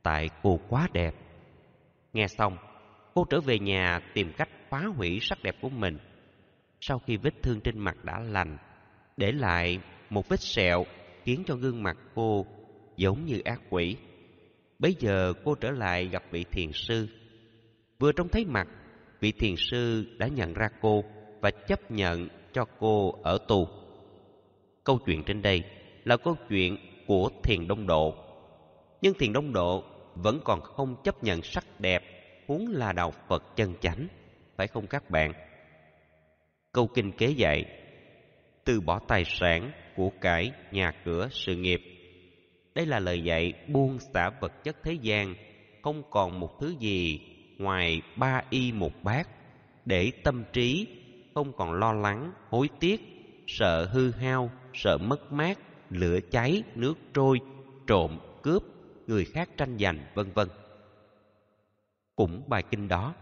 tại cô quá đẹp. Nghe xong, cô trở về nhà tìm cách phá hủy sắc đẹp của mình. Sau khi vết thương trên mặt đã lành, để lại một vết sẹo khiến cho gương mặt cô giống như ác quỷ. Bây giờ cô trở lại gặp vị thiền sư. Vừa trông thấy mặt, vị thiền sư đã nhận ra cô và chấp nhận cho cô ở tù. Câu chuyện trên đây là câu chuyện của thiền đông độ. Nhưng thiền đông độ vẫn còn không chấp nhận sắc đẹp, huống là đạo Phật chân chánh, phải không các bạn? Câu kinh kế dạy, từ bỏ tài sản, của cải, nhà cửa, sự nghiệp. Đây là lời dạy buông xả vật chất thế gian, không còn một thứ gì ngoài ba y một bát để tâm trí không còn lo lắng hối tiếc sợ hư hao sợ mất mát lửa cháy nước trôi trộm cướp người khác tranh giành vân vân cũng bài kinh đó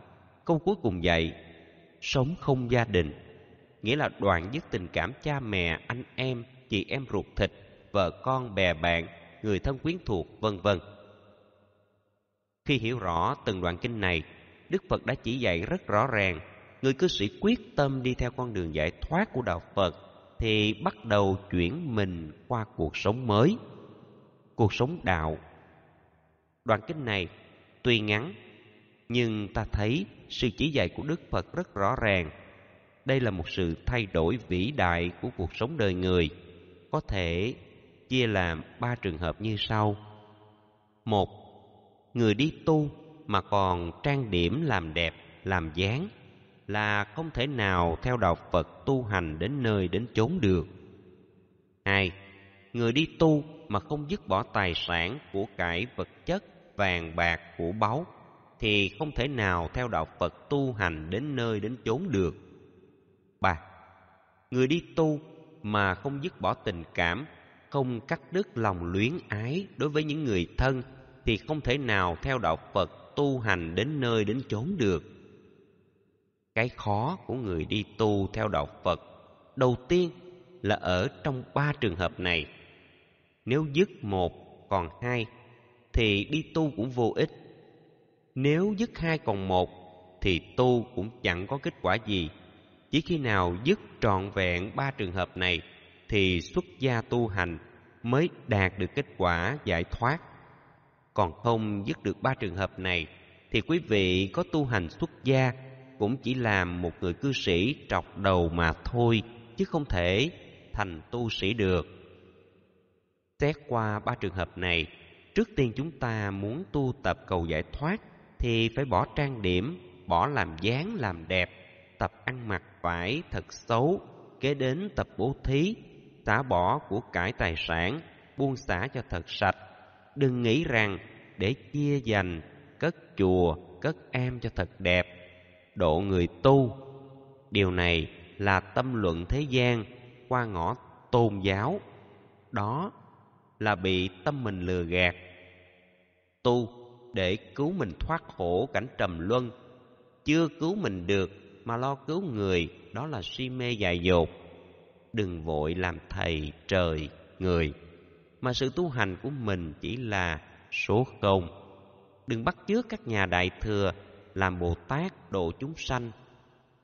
câu cuối cùng dạy sống không gia đình nghĩa là đoạn dứt tình cảm cha mẹ anh em chị em ruột thịt vợ con bè bạn người thân quyến thuộc vân vân khi hiểu rõ từng đoạn kinh này, Đức Phật đã chỉ dạy rất rõ ràng, người cư sĩ quyết tâm đi theo con đường giải thoát của đạo Phật thì bắt đầu chuyển mình qua cuộc sống mới, cuộc sống đạo. Đoạn kinh này tuy ngắn nhưng ta thấy sự chỉ dạy của Đức Phật rất rõ ràng. Đây là một sự thay đổi vĩ đại của cuộc sống đời người, có thể chia làm ba trường hợp như sau. Một người đi tu mà còn trang điểm làm đẹp làm dáng là không thể nào theo đạo phật tu hành đến nơi đến chốn được hai người đi tu mà không dứt bỏ tài sản của cải vật chất vàng bạc của báu thì không thể nào theo đạo phật tu hành đến nơi đến chốn được ba người đi tu mà không dứt bỏ tình cảm không cắt đứt lòng luyến ái đối với những người thân thì không thể nào theo đạo Phật tu hành đến nơi đến chốn được. Cái khó của người đi tu theo đạo Phật đầu tiên là ở trong ba trường hợp này. Nếu dứt một còn hai thì đi tu cũng vô ích. Nếu dứt hai còn một thì tu cũng chẳng có kết quả gì. Chỉ khi nào dứt trọn vẹn ba trường hợp này thì xuất gia tu hành mới đạt được kết quả giải thoát còn không dứt được ba trường hợp này thì quý vị có tu hành xuất gia cũng chỉ làm một người cư sĩ trọc đầu mà thôi chứ không thể thành tu sĩ được xét qua ba trường hợp này trước tiên chúng ta muốn tu tập cầu giải thoát thì phải bỏ trang điểm bỏ làm dáng làm đẹp tập ăn mặc phải thật xấu kế đến tập bố thí xả bỏ của cải tài sản buông xả cho thật sạch đừng nghĩ rằng để chia dành cất chùa cất em cho thật đẹp độ người tu điều này là tâm luận thế gian qua ngõ tôn giáo đó là bị tâm mình lừa gạt tu để cứu mình thoát khổ cảnh trầm luân chưa cứu mình được mà lo cứu người đó là si mê dài dột đừng vội làm thầy trời người mà sự tu hành của mình chỉ là số không đừng bắt chước các nhà đại thừa làm bồ tát độ chúng sanh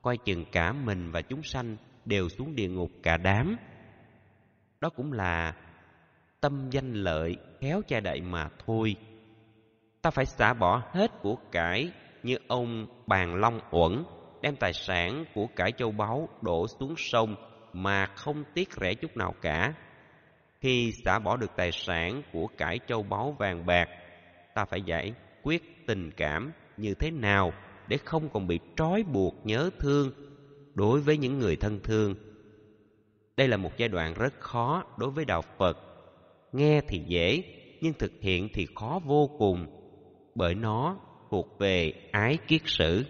coi chừng cả mình và chúng sanh đều xuống địa ngục cả đám đó cũng là tâm danh lợi khéo cha đại mà thôi ta phải xả bỏ hết của cải như ông bàn long uẩn đem tài sản của cải châu báu đổ xuống sông mà không tiếc rẻ chút nào cả khi xả bỏ được tài sản của cải châu báu vàng bạc, ta phải giải quyết tình cảm như thế nào để không còn bị trói buộc nhớ thương đối với những người thân thương. Đây là một giai đoạn rất khó đối với đạo Phật. Nghe thì dễ, nhưng thực hiện thì khó vô cùng, bởi nó thuộc về ái kiết sử.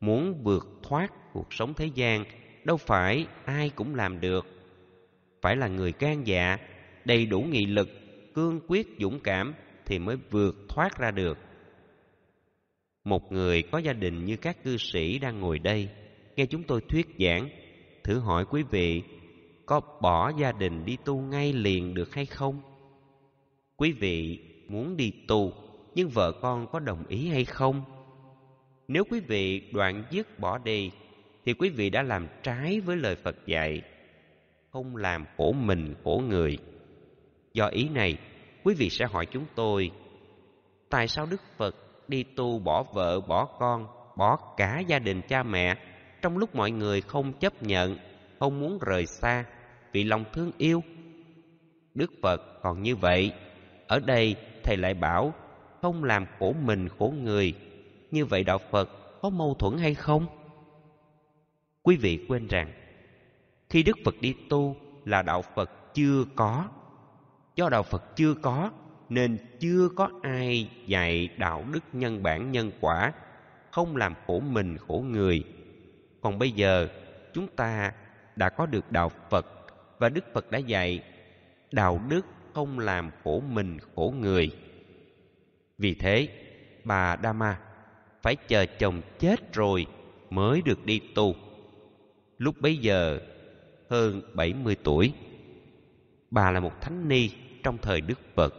Muốn vượt thoát cuộc sống thế gian, đâu phải ai cũng làm được phải là người gan dạ, đầy đủ nghị lực, cương quyết dũng cảm thì mới vượt thoát ra được. Một người có gia đình như các cư sĩ đang ngồi đây, nghe chúng tôi thuyết giảng, thử hỏi quý vị có bỏ gia đình đi tu ngay liền được hay không? Quý vị muốn đi tu nhưng vợ con có đồng ý hay không? Nếu quý vị đoạn dứt bỏ đi thì quý vị đã làm trái với lời Phật dạy không làm khổ mình khổ người do ý này quý vị sẽ hỏi chúng tôi tại sao đức phật đi tu bỏ vợ bỏ con bỏ cả gia đình cha mẹ trong lúc mọi người không chấp nhận không muốn rời xa vì lòng thương yêu đức phật còn như vậy ở đây thầy lại bảo không làm khổ mình khổ người như vậy đạo phật có mâu thuẫn hay không quý vị quên rằng khi đức phật đi tu là đạo phật chưa có do đạo phật chưa có nên chưa có ai dạy đạo đức nhân bản nhân quả không làm khổ mình khổ người còn bây giờ chúng ta đã có được đạo phật và đức phật đã dạy đạo đức không làm khổ mình khổ người vì thế bà dama phải chờ chồng chết rồi mới được đi tu lúc bấy giờ hơn 70 tuổi. Bà là một thánh ni trong thời Đức Phật.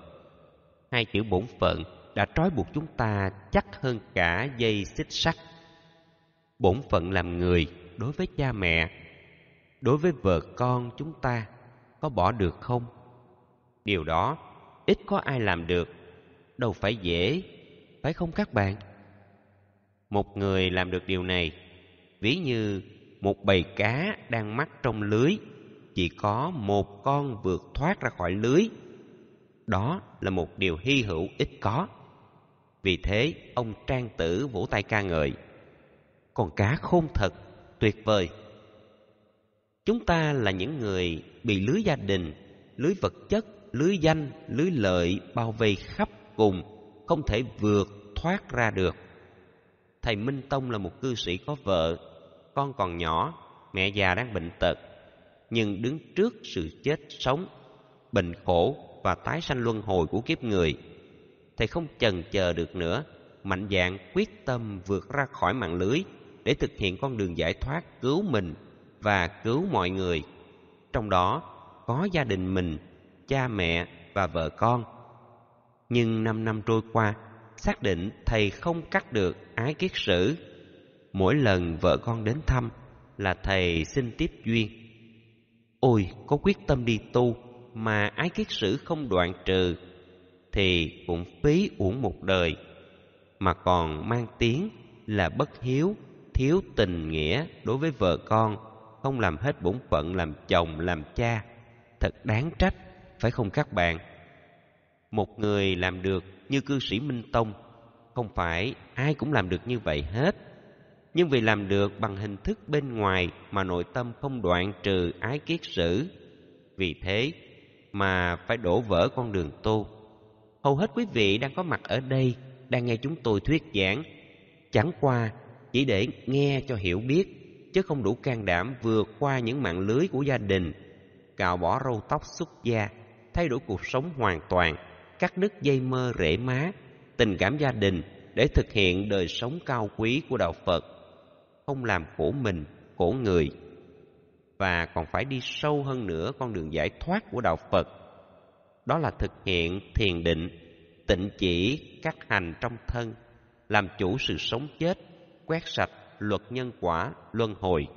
Hai chữ bổn phận đã trói buộc chúng ta chắc hơn cả dây xích sắt. Bổn phận làm người đối với cha mẹ, đối với vợ con chúng ta có bỏ được không? Điều đó ít có ai làm được, đâu phải dễ, phải không các bạn? Một người làm được điều này, ví như một bầy cá đang mắc trong lưới chỉ có một con vượt thoát ra khỏi lưới đó là một điều hy hữu ít có vì thế ông trang tử vỗ tay ca ngợi con cá khôn thật tuyệt vời chúng ta là những người bị lưới gia đình lưới vật chất lưới danh lưới lợi bao vây khắp cùng không thể vượt thoát ra được thầy minh tông là một cư sĩ có vợ con còn nhỏ, mẹ già đang bệnh tật, nhưng đứng trước sự chết sống, bệnh khổ và tái sanh luân hồi của kiếp người. Thầy không chần chờ được nữa, mạnh dạn quyết tâm vượt ra khỏi mạng lưới để thực hiện con đường giải thoát cứu mình và cứu mọi người. Trong đó có gia đình mình, cha mẹ và vợ con. Nhưng năm năm trôi qua, xác định thầy không cắt được ái kiết sử mỗi lần vợ con đến thăm là thầy xin tiếp duyên ôi có quyết tâm đi tu mà ái kiết sử không đoạn trừ thì cũng phí uổng một đời mà còn mang tiếng là bất hiếu thiếu tình nghĩa đối với vợ con không làm hết bổn phận làm chồng làm cha thật đáng trách phải không các bạn một người làm được như cư sĩ minh tông không phải ai cũng làm được như vậy hết nhưng vì làm được bằng hình thức bên ngoài mà nội tâm không đoạn trừ ái kiết sử vì thế mà phải đổ vỡ con đường tu hầu hết quý vị đang có mặt ở đây đang nghe chúng tôi thuyết giảng chẳng qua chỉ để nghe cho hiểu biết chứ không đủ can đảm vượt qua những mạng lưới của gia đình cạo bỏ râu tóc xuất gia thay đổi cuộc sống hoàn toàn cắt đứt dây mơ rễ má tình cảm gia đình để thực hiện đời sống cao quý của đạo phật không làm khổ mình, khổ người và còn phải đi sâu hơn nữa con đường giải thoát của đạo Phật. Đó là thực hiện thiền định, tịnh chỉ các hành trong thân, làm chủ sự sống chết, quét sạch luật nhân quả, luân hồi.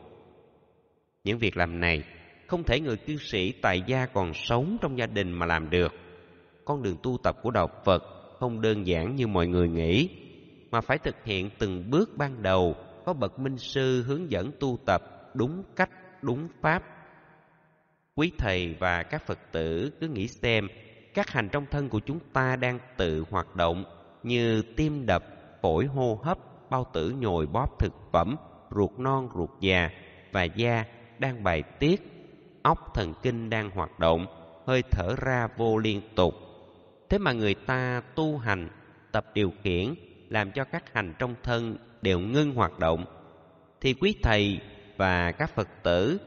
Những việc làm này không thể người cư sĩ tại gia còn sống trong gia đình mà làm được. Con đường tu tập của đạo Phật không đơn giản như mọi người nghĩ, mà phải thực hiện từng bước ban đầu có bậc minh sư hướng dẫn tu tập đúng cách, đúng pháp. Quý thầy và các Phật tử cứ nghĩ xem các hành trong thân của chúng ta đang tự hoạt động như tim đập, phổi hô hấp, bao tử nhồi bóp thực phẩm, ruột non, ruột già và da đang bài tiết, óc thần kinh đang hoạt động, hơi thở ra vô liên tục. Thế mà người ta tu hành, tập điều khiển làm cho các hành trong thân đều ngưng hoạt động thì quý thầy và các phật tử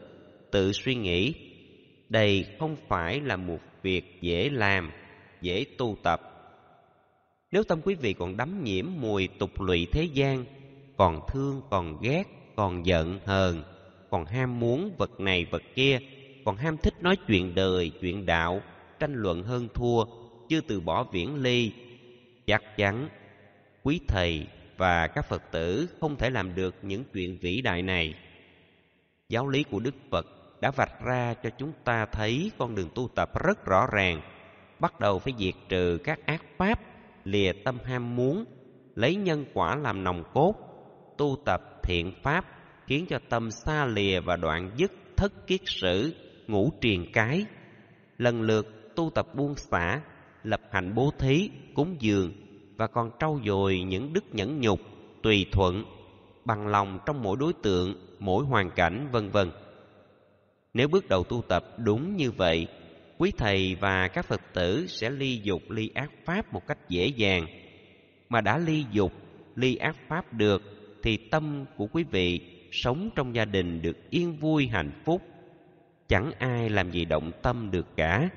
tự suy nghĩ đây không phải là một việc dễ làm dễ tu tập nếu tâm quý vị còn đắm nhiễm mùi tục lụy thế gian còn thương còn ghét còn giận hờn còn ham muốn vật này vật kia còn ham thích nói chuyện đời chuyện đạo tranh luận hơn thua chưa từ bỏ viễn ly chắc chắn quý thầy và các Phật tử không thể làm được những chuyện vĩ đại này. Giáo lý của Đức Phật đã vạch ra cho chúng ta thấy con đường tu tập rất rõ ràng, bắt đầu phải diệt trừ các ác pháp, lìa tâm ham muốn, lấy nhân quả làm nòng cốt, tu tập thiện pháp khiến cho tâm xa lìa và đoạn dứt thất kiết sử, ngũ triền cái. Lần lượt tu tập buông xả, lập hạnh bố thí, cúng dường, và còn trau dồi những đức nhẫn nhục, tùy thuận, bằng lòng trong mỗi đối tượng, mỗi hoàn cảnh, vân vân. Nếu bước đầu tu tập đúng như vậy, quý thầy và các Phật tử sẽ ly dục ly ác pháp một cách dễ dàng. Mà đã ly dục, ly ác pháp được thì tâm của quý vị sống trong gia đình được yên vui hạnh phúc. Chẳng ai làm gì động tâm được cả,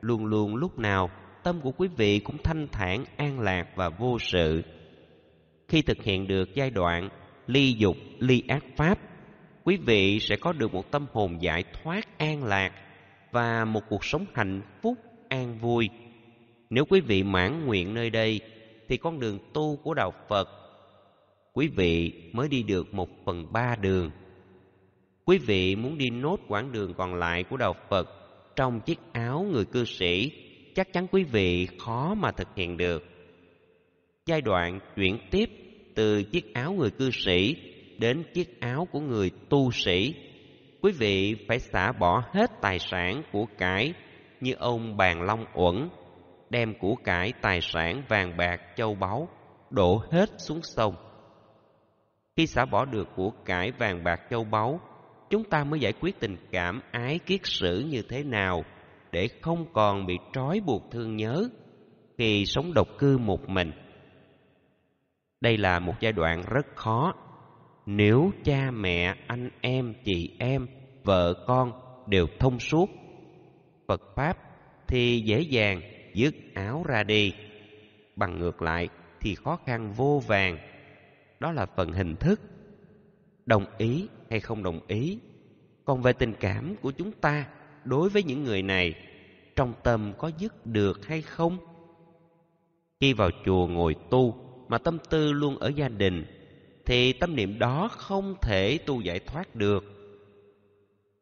luôn luôn lúc nào tâm của quý vị cũng thanh thản, an lạc và vô sự. Khi thực hiện được giai đoạn ly dục, ly ác pháp, quý vị sẽ có được một tâm hồn giải thoát an lạc và một cuộc sống hạnh phúc, an vui. Nếu quý vị mãn nguyện nơi đây thì con đường tu của đạo Phật quý vị mới đi được một phần ba đường. Quý vị muốn đi nốt quãng đường còn lại của đạo Phật trong chiếc áo người cư sĩ chắc chắn quý vị khó mà thực hiện được. Giai đoạn chuyển tiếp từ chiếc áo người cư sĩ đến chiếc áo của người tu sĩ, quý vị phải xả bỏ hết tài sản của cải như ông bàn long uẩn, đem của cải tài sản vàng bạc châu báu đổ hết xuống sông. Khi xả bỏ được của cải vàng bạc châu báu, chúng ta mới giải quyết tình cảm ái kiết sử như thế nào – để không còn bị trói buộc thương nhớ khi sống độc cư một mình đây là một giai đoạn rất khó nếu cha mẹ anh em chị em vợ con đều thông suốt phật pháp thì dễ dàng dứt áo ra đi bằng ngược lại thì khó khăn vô vàng đó là phần hình thức đồng ý hay không đồng ý còn về tình cảm của chúng ta đối với những người này trong tâm có dứt được hay không khi vào chùa ngồi tu mà tâm tư luôn ở gia đình thì tâm niệm đó không thể tu giải thoát được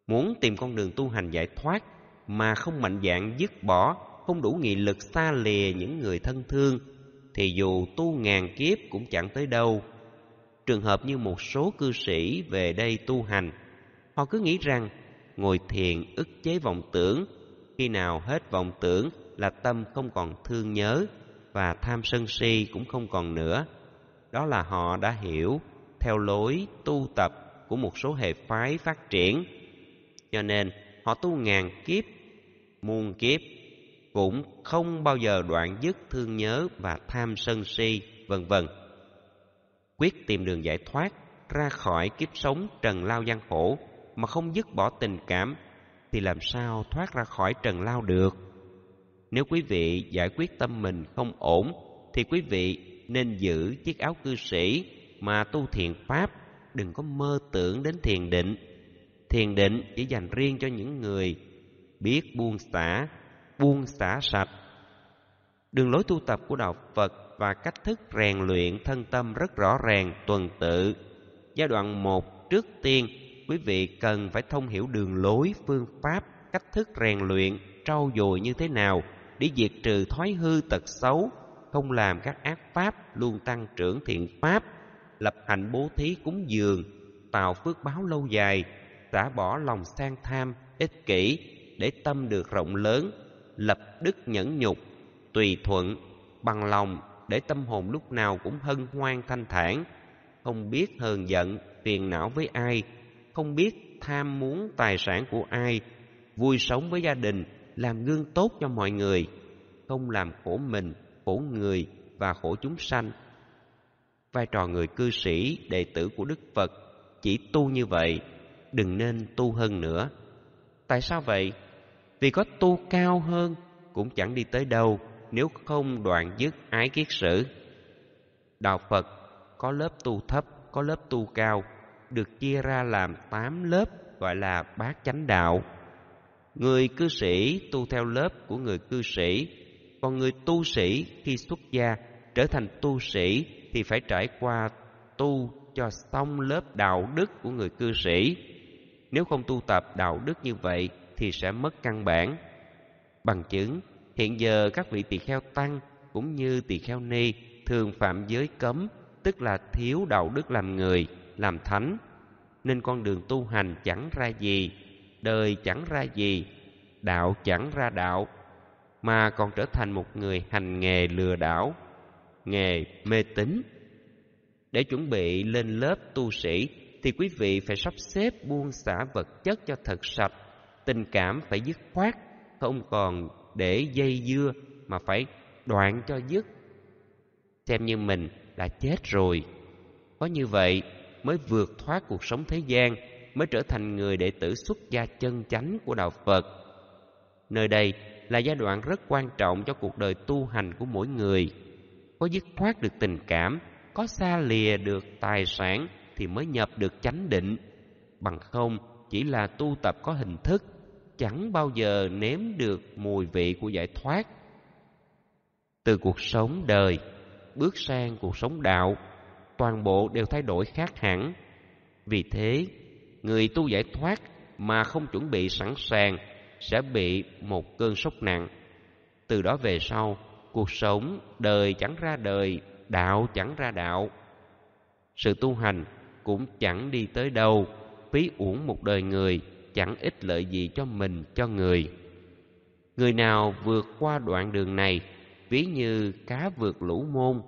muốn tìm con đường tu hành giải thoát mà không mạnh dạn dứt bỏ không đủ nghị lực xa lìa những người thân thương thì dù tu ngàn kiếp cũng chẳng tới đâu trường hợp như một số cư sĩ về đây tu hành họ cứ nghĩ rằng ngồi thiền ức chế vọng tưởng khi nào hết vọng tưởng là tâm không còn thương nhớ và tham sân si cũng không còn nữa đó là họ đã hiểu theo lối tu tập của một số hệ phái phát triển cho nên họ tu ngàn kiếp muôn kiếp cũng không bao giờ đoạn dứt thương nhớ và tham sân si vân vân quyết tìm đường giải thoát ra khỏi kiếp sống trần lao gian khổ mà không dứt bỏ tình cảm thì làm sao thoát ra khỏi trần lao được nếu quý vị giải quyết tâm mình không ổn thì quý vị nên giữ chiếc áo cư sĩ mà tu thiền pháp đừng có mơ tưởng đến thiền định thiền định chỉ dành riêng cho những người biết buông xả buông xả sạch đường lối tu tập của đạo phật và cách thức rèn luyện thân tâm rất rõ ràng tuần tự giai đoạn một trước tiên quý vị cần phải thông hiểu đường lối, phương pháp, cách thức rèn luyện, trau dồi như thế nào để diệt trừ thói hư tật xấu, không làm các ác pháp, luôn tăng trưởng thiện pháp, lập hạnh bố thí cúng dường, tạo phước báo lâu dài, xả bỏ lòng sang tham, ích kỷ để tâm được rộng lớn, lập đức nhẫn nhục, tùy thuận, bằng lòng để tâm hồn lúc nào cũng hân hoan thanh thản, không biết hờn giận, phiền não với ai, không biết tham muốn tài sản của ai, vui sống với gia đình, làm gương tốt cho mọi người, không làm khổ mình, khổ người và khổ chúng sanh. Vai trò người cư sĩ, đệ tử của Đức Phật chỉ tu như vậy, đừng nên tu hơn nữa. Tại sao vậy? Vì có tu cao hơn cũng chẳng đi tới đâu nếu không đoạn dứt ái kiết sử. Đạo Phật có lớp tu thấp, có lớp tu cao, được chia ra làm 8 lớp gọi là bát chánh đạo. Người cư sĩ tu theo lớp của người cư sĩ, còn người tu sĩ khi xuất gia trở thành tu sĩ thì phải trải qua tu cho xong lớp đạo đức của người cư sĩ. Nếu không tu tập đạo đức như vậy thì sẽ mất căn bản. Bằng chứng, hiện giờ các vị tỳ kheo tăng cũng như tỳ kheo ni thường phạm giới cấm, tức là thiếu đạo đức làm người làm thánh nên con đường tu hành chẳng ra gì đời chẳng ra gì đạo chẳng ra đạo mà còn trở thành một người hành nghề lừa đảo nghề mê tín để chuẩn bị lên lớp tu sĩ thì quý vị phải sắp xếp buông xả vật chất cho thật sạch tình cảm phải dứt khoát không còn để dây dưa mà phải đoạn cho dứt xem như mình đã chết rồi có như vậy mới vượt thoát cuộc sống thế gian, mới trở thành người đệ tử xuất gia chân chánh của đạo Phật. Nơi đây là giai đoạn rất quan trọng cho cuộc đời tu hành của mỗi người. Có dứt khoát được tình cảm, có xa lìa được tài sản thì mới nhập được chánh định. Bằng không, chỉ là tu tập có hình thức, chẳng bao giờ nếm được mùi vị của giải thoát. Từ cuộc sống đời, bước sang cuộc sống đạo, toàn bộ đều thay đổi khác hẳn. Vì thế, người tu giải thoát mà không chuẩn bị sẵn sàng sẽ bị một cơn sốc nặng. Từ đó về sau, cuộc sống đời chẳng ra đời, đạo chẳng ra đạo. Sự tu hành cũng chẳng đi tới đâu, phí uổng một đời người chẳng ích lợi gì cho mình cho người. Người nào vượt qua đoạn đường này ví như cá vượt lũ môn.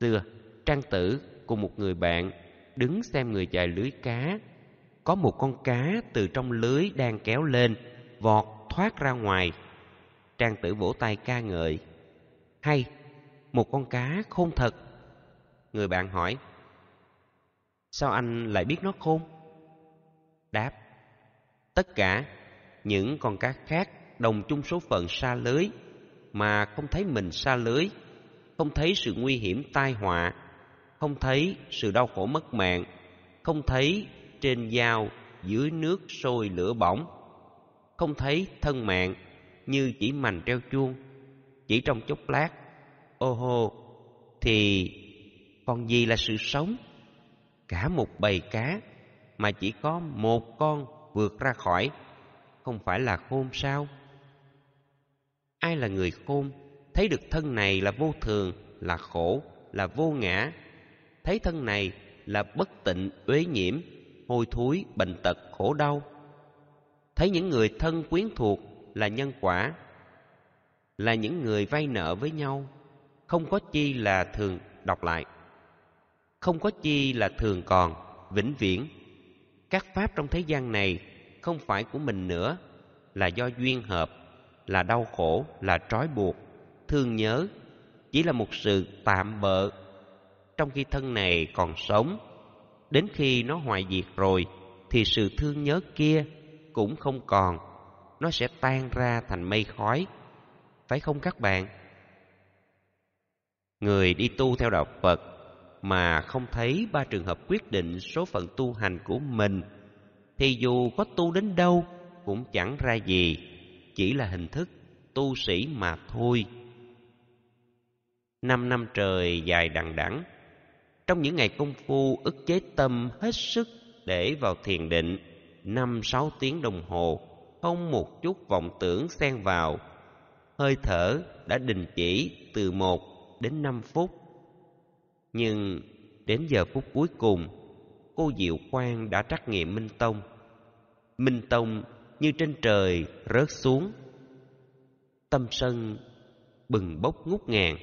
Xưa Trang Tử cùng một người bạn đứng xem người chài lưới cá. Có một con cá từ trong lưới đang kéo lên, vọt thoát ra ngoài. Trang Tử vỗ tay ca ngợi. Hay, một con cá khôn thật. Người bạn hỏi, sao anh lại biết nó khôn? Đáp, tất cả những con cá khác đồng chung số phận xa lưới mà không thấy mình xa lưới, không thấy sự nguy hiểm tai họa không thấy sự đau khổ mất mạng, không thấy trên dao dưới nước sôi lửa bỏng, không thấy thân mạng như chỉ mành treo chuông, chỉ trong chốc lát, ô hô, thì còn gì là sự sống? Cả một bầy cá mà chỉ có một con vượt ra khỏi, không phải là khôn sao? Ai là người khôn, thấy được thân này là vô thường, là khổ, là vô ngã, thấy thân này là bất tịnh uế nhiễm hôi thối bệnh tật khổ đau thấy những người thân quyến thuộc là nhân quả là những người vay nợ với nhau không có chi là thường đọc lại không có chi là thường còn vĩnh viễn các pháp trong thế gian này không phải của mình nữa là do duyên hợp là đau khổ là trói buộc thương nhớ chỉ là một sự tạm bợ trong khi thân này còn sống. Đến khi nó hoại diệt rồi, thì sự thương nhớ kia cũng không còn. Nó sẽ tan ra thành mây khói. Phải không các bạn? Người đi tu theo đạo Phật mà không thấy ba trường hợp quyết định số phận tu hành của mình thì dù có tu đến đâu cũng chẳng ra gì, chỉ là hình thức tu sĩ mà thôi. Năm năm trời dài đằng đẵng trong những ngày công phu ức chế tâm hết sức để vào thiền định năm sáu tiếng đồng hồ không một chút vọng tưởng xen vào hơi thở đã đình chỉ từ một đến năm phút nhưng đến giờ phút cuối cùng cô diệu quang đã trắc nghiệm minh tông minh tông như trên trời rớt xuống tâm sân bừng bốc ngút ngàn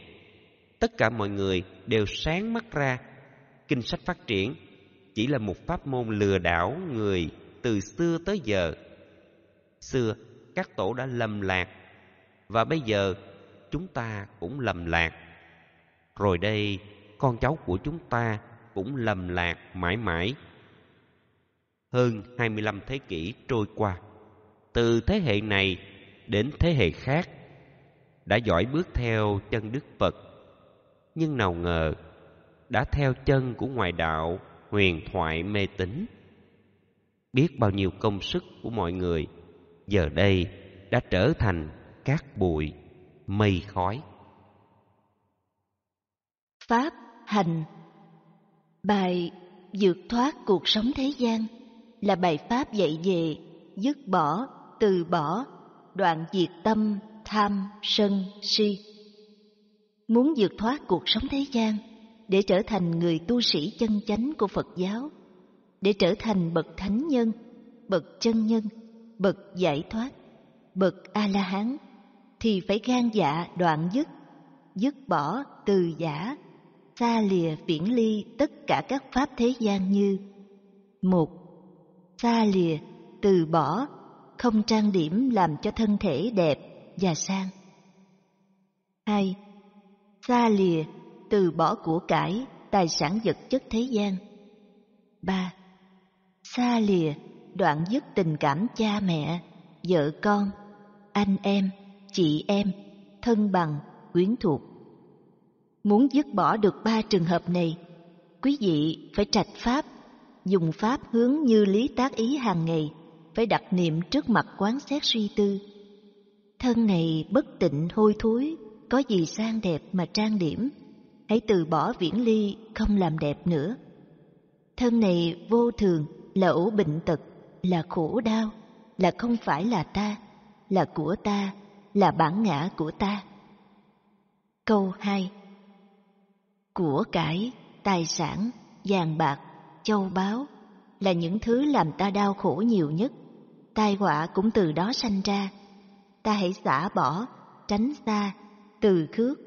tất cả mọi người đều sáng mắt ra kinh sách phát triển chỉ là một pháp môn lừa đảo người từ xưa tới giờ. Xưa các tổ đã lầm lạc và bây giờ chúng ta cũng lầm lạc. Rồi đây con cháu của chúng ta cũng lầm lạc mãi mãi. Hơn 25 thế kỷ trôi qua, từ thế hệ này đến thế hệ khác đã giỏi bước theo chân Đức Phật. Nhưng nào ngờ đã theo chân của ngoại đạo huyền thoại mê tín biết bao nhiêu công sức của mọi người giờ đây đã trở thành cát bụi mây khói pháp hành bài vượt thoát cuộc sống thế gian là bài pháp dạy về dứt bỏ từ bỏ đoạn diệt tâm tham sân si muốn vượt thoát cuộc sống thế gian để trở thành người tu sĩ chân chánh của Phật giáo, để trở thành bậc thánh nhân, bậc chân nhân, bậc giải thoát, bậc A-la-hán, thì phải gan dạ đoạn dứt, dứt bỏ từ giả, xa lìa viễn ly tất cả các pháp thế gian như một Xa lìa, từ bỏ, không trang điểm làm cho thân thể đẹp và sang. hai Xa lìa, từ bỏ của cải, tài sản vật chất thế gian. ba Xa lìa, đoạn dứt tình cảm cha mẹ, vợ con, anh em, chị em, thân bằng, quyến thuộc. Muốn dứt bỏ được ba trường hợp này, quý vị phải trạch pháp, dùng pháp hướng như lý tác ý hàng ngày, phải đặt niệm trước mặt quán xét suy tư. Thân này bất tịnh hôi thối, có gì sang đẹp mà trang điểm, hãy từ bỏ viễn ly không làm đẹp nữa thân này vô thường là ổ bệnh tật là khổ đau là không phải là ta là của ta là bản ngã của ta câu hai của cải tài sản vàng bạc châu báu là những thứ làm ta đau khổ nhiều nhất tai họa cũng từ đó sanh ra ta hãy xả bỏ tránh xa từ khước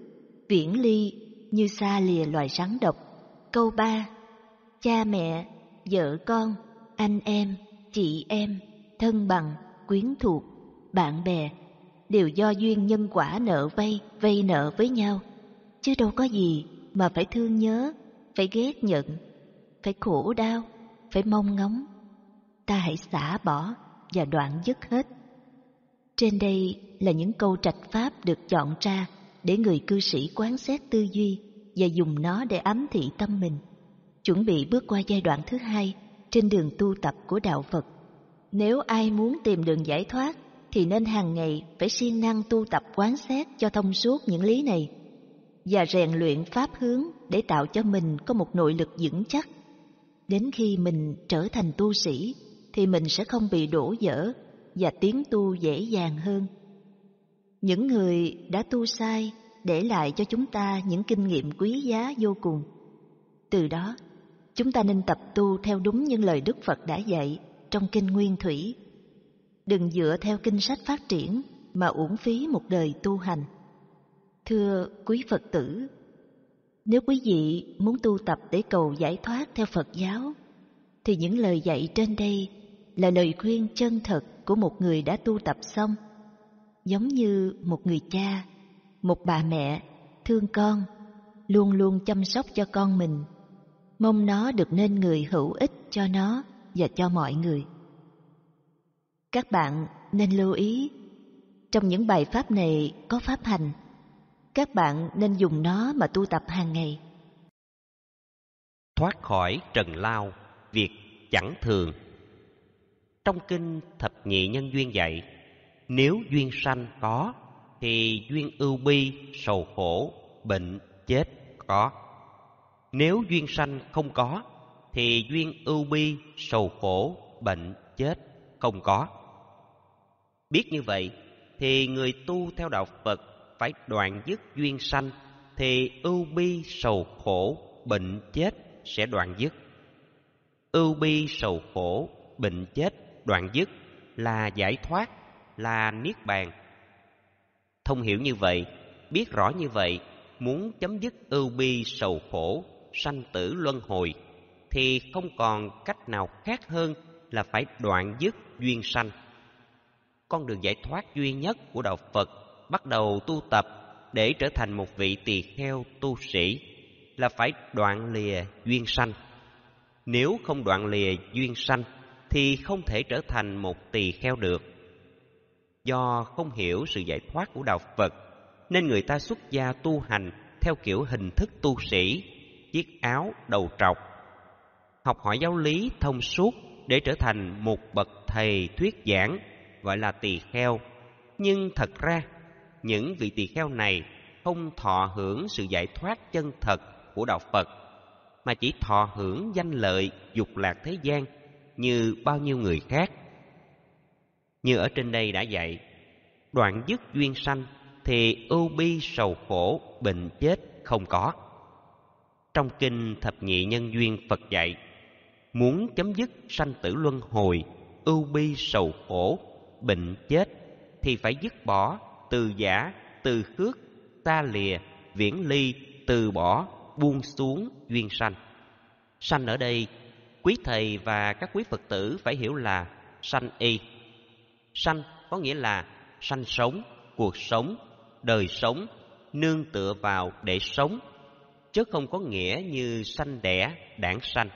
viễn ly như xa lìa loài rắn độc. Câu 3. Cha mẹ, vợ con, anh em, chị em, thân bằng, quyến thuộc, bạn bè đều do duyên nhân quả nợ vay, vay nợ với nhau. Chứ đâu có gì mà phải thương nhớ, phải ghét nhận, phải khổ đau, phải mong ngóng. Ta hãy xả bỏ và đoạn dứt hết. Trên đây là những câu trạch pháp được chọn ra để người cư sĩ quán xét tư duy và dùng nó để ám thị tâm mình, chuẩn bị bước qua giai đoạn thứ hai trên đường tu tập của đạo Phật. Nếu ai muốn tìm đường giải thoát thì nên hàng ngày phải siêng năng tu tập quán xét cho thông suốt những lý này và rèn luyện pháp hướng để tạo cho mình có một nội lực vững chắc. Đến khi mình trở thành tu sĩ thì mình sẽ không bị đổ dở và tiến tu dễ dàng hơn những người đã tu sai để lại cho chúng ta những kinh nghiệm quý giá vô cùng. Từ đó, chúng ta nên tập tu theo đúng những lời Đức Phật đã dạy trong Kinh Nguyên Thủy. Đừng dựa theo kinh sách phát triển mà uổng phí một đời tu hành. Thưa quý Phật tử, nếu quý vị muốn tu tập để cầu giải thoát theo Phật giáo, thì những lời dạy trên đây là lời khuyên chân thật của một người đã tu tập xong – giống như một người cha một bà mẹ thương con luôn luôn chăm sóc cho con mình mong nó được nên người hữu ích cho nó và cho mọi người các bạn nên lưu ý trong những bài pháp này có pháp hành các bạn nên dùng nó mà tu tập hàng ngày thoát khỏi trần lao việc chẳng thường trong kinh thập nhị nhân duyên dạy nếu duyên sanh có thì duyên ưu bi sầu khổ bệnh chết có nếu duyên sanh không có thì duyên ưu bi sầu khổ bệnh chết không có biết như vậy thì người tu theo đạo phật phải đoạn dứt duyên sanh thì ưu bi sầu khổ bệnh chết sẽ đoạn dứt ưu bi sầu khổ bệnh chết đoạn dứt là giải thoát là niết bàn thông hiểu như vậy biết rõ như vậy muốn chấm dứt ưu bi sầu khổ sanh tử luân hồi thì không còn cách nào khác hơn là phải đoạn dứt duyên sanh con đường giải thoát duy nhất của đạo phật bắt đầu tu tập để trở thành một vị tỳ kheo tu sĩ là phải đoạn lìa duyên sanh nếu không đoạn lìa duyên sanh thì không thể trở thành một tỳ kheo được Do không hiểu sự giải thoát của đạo Phật nên người ta xuất gia tu hành theo kiểu hình thức tu sĩ, chiếc áo đầu trọc. Học hỏi giáo lý thông suốt để trở thành một bậc thầy thuyết giảng gọi là tỳ kheo. Nhưng thật ra, những vị tỳ kheo này không thọ hưởng sự giải thoát chân thật của đạo Phật mà chỉ thọ hưởng danh lợi dục lạc thế gian như bao nhiêu người khác. Như ở trên đây đã dạy, đoạn dứt duyên sanh thì ưu bi sầu khổ bệnh chết không có. Trong kinh thập nhị nhân duyên Phật dạy, muốn chấm dứt sanh tử luân hồi, ưu bi sầu khổ, bệnh chết thì phải dứt bỏ từ giả, từ khước, ta lìa, viễn ly, từ bỏ, buông xuống duyên sanh. Sanh ở đây, quý thầy và các quý Phật tử phải hiểu là sanh y sanh có nghĩa là sanh sống cuộc sống đời sống nương tựa vào để sống chứ không có nghĩa như sanh đẻ đản sanh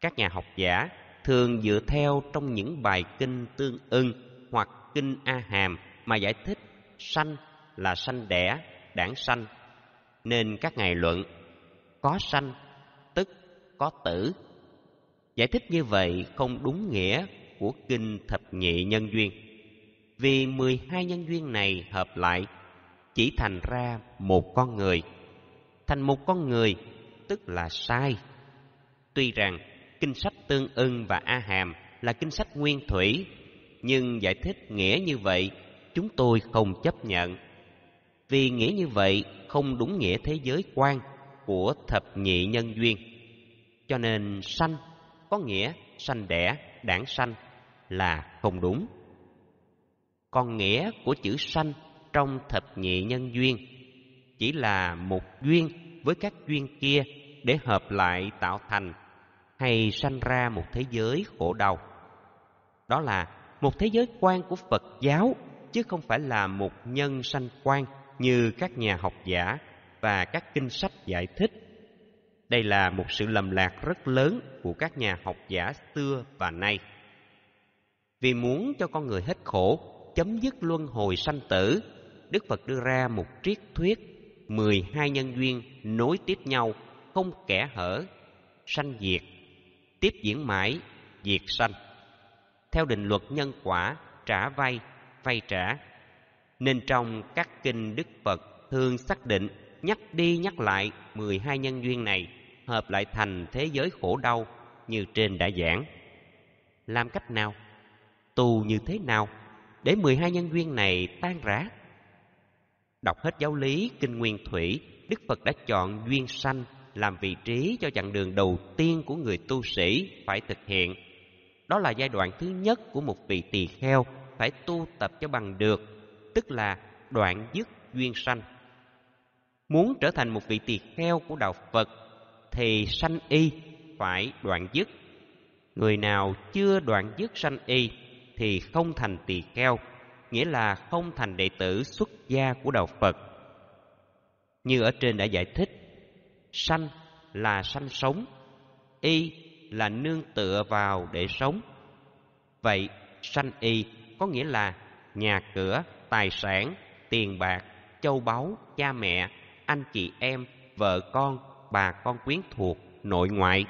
các nhà học giả thường dựa theo trong những bài kinh tương ưng hoặc kinh a hàm mà giải thích sanh là sanh đẻ đản sanh nên các ngài luận có sanh tức có tử giải thích như vậy không đúng nghĩa của kinh thập nhị nhân duyên vì mười hai nhân duyên này hợp lại chỉ thành ra một con người. Thành một con người tức là sai. Tuy rằng kinh sách Tương Ưng và A Hàm là kinh sách nguyên thủy, nhưng giải thích nghĩa như vậy chúng tôi không chấp nhận. Vì nghĩa như vậy không đúng nghĩa thế giới quan của thập nhị nhân duyên. Cho nên sanh có nghĩa sanh đẻ, đảng sanh là không đúng. Còn nghĩa của chữ sanh trong thập nhị nhân duyên chỉ là một duyên với các duyên kia để hợp lại tạo thành hay sanh ra một thế giới khổ đau. Đó là một thế giới quan của Phật giáo chứ không phải là một nhân sanh quan như các nhà học giả và các kinh sách giải thích. Đây là một sự lầm lạc rất lớn của các nhà học giả xưa và nay. Vì muốn cho con người hết khổ, chấm dứt luân hồi sanh tử, Đức Phật đưa ra một triết thuyết mười hai nhân duyên nối tiếp nhau, không kẻ hở, sanh diệt, tiếp diễn mãi, diệt sanh. Theo định luật nhân quả, trả vay, vay trả. Nên trong các kinh Đức Phật thường xác định nhắc đi nhắc lại mười hai nhân duyên này hợp lại thành thế giới khổ đau như trên đã giảng. Làm cách nào? tu như thế nào để 12 nhân duyên này tan rã. Đọc hết giáo lý Kinh Nguyên Thủy, Đức Phật đã chọn duyên sanh làm vị trí cho chặng đường đầu tiên của người tu sĩ phải thực hiện. Đó là giai đoạn thứ nhất của một vị tỳ kheo phải tu tập cho bằng được, tức là đoạn dứt duyên sanh. Muốn trở thành một vị tỳ kheo của đạo Phật thì sanh y phải đoạn dứt. Người nào chưa đoạn dứt sanh y thì không thành tỳ kheo, nghĩa là không thành đệ tử xuất gia của đạo Phật. Như ở trên đã giải thích, sanh là sanh sống, y là nương tựa vào để sống. Vậy sanh y có nghĩa là nhà cửa, tài sản, tiền bạc, châu báu, cha mẹ, anh chị em, vợ con, bà con quyến thuộc, nội ngoại,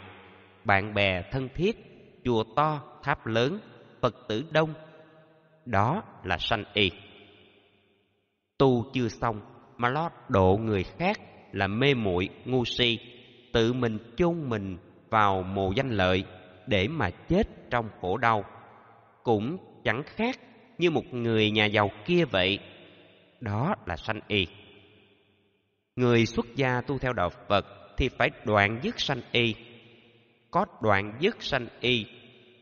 bạn bè thân thiết, chùa to, tháp lớn, Phật tử đông. Đó là sanh y. Tu chưa xong mà lo độ người khác là mê muội ngu si, tự mình chôn mình vào mồ danh lợi để mà chết trong khổ đau. Cũng chẳng khác như một người nhà giàu kia vậy. Đó là sanh y. Người xuất gia tu theo đạo Phật thì phải đoạn dứt sanh y. Có đoạn dứt sanh y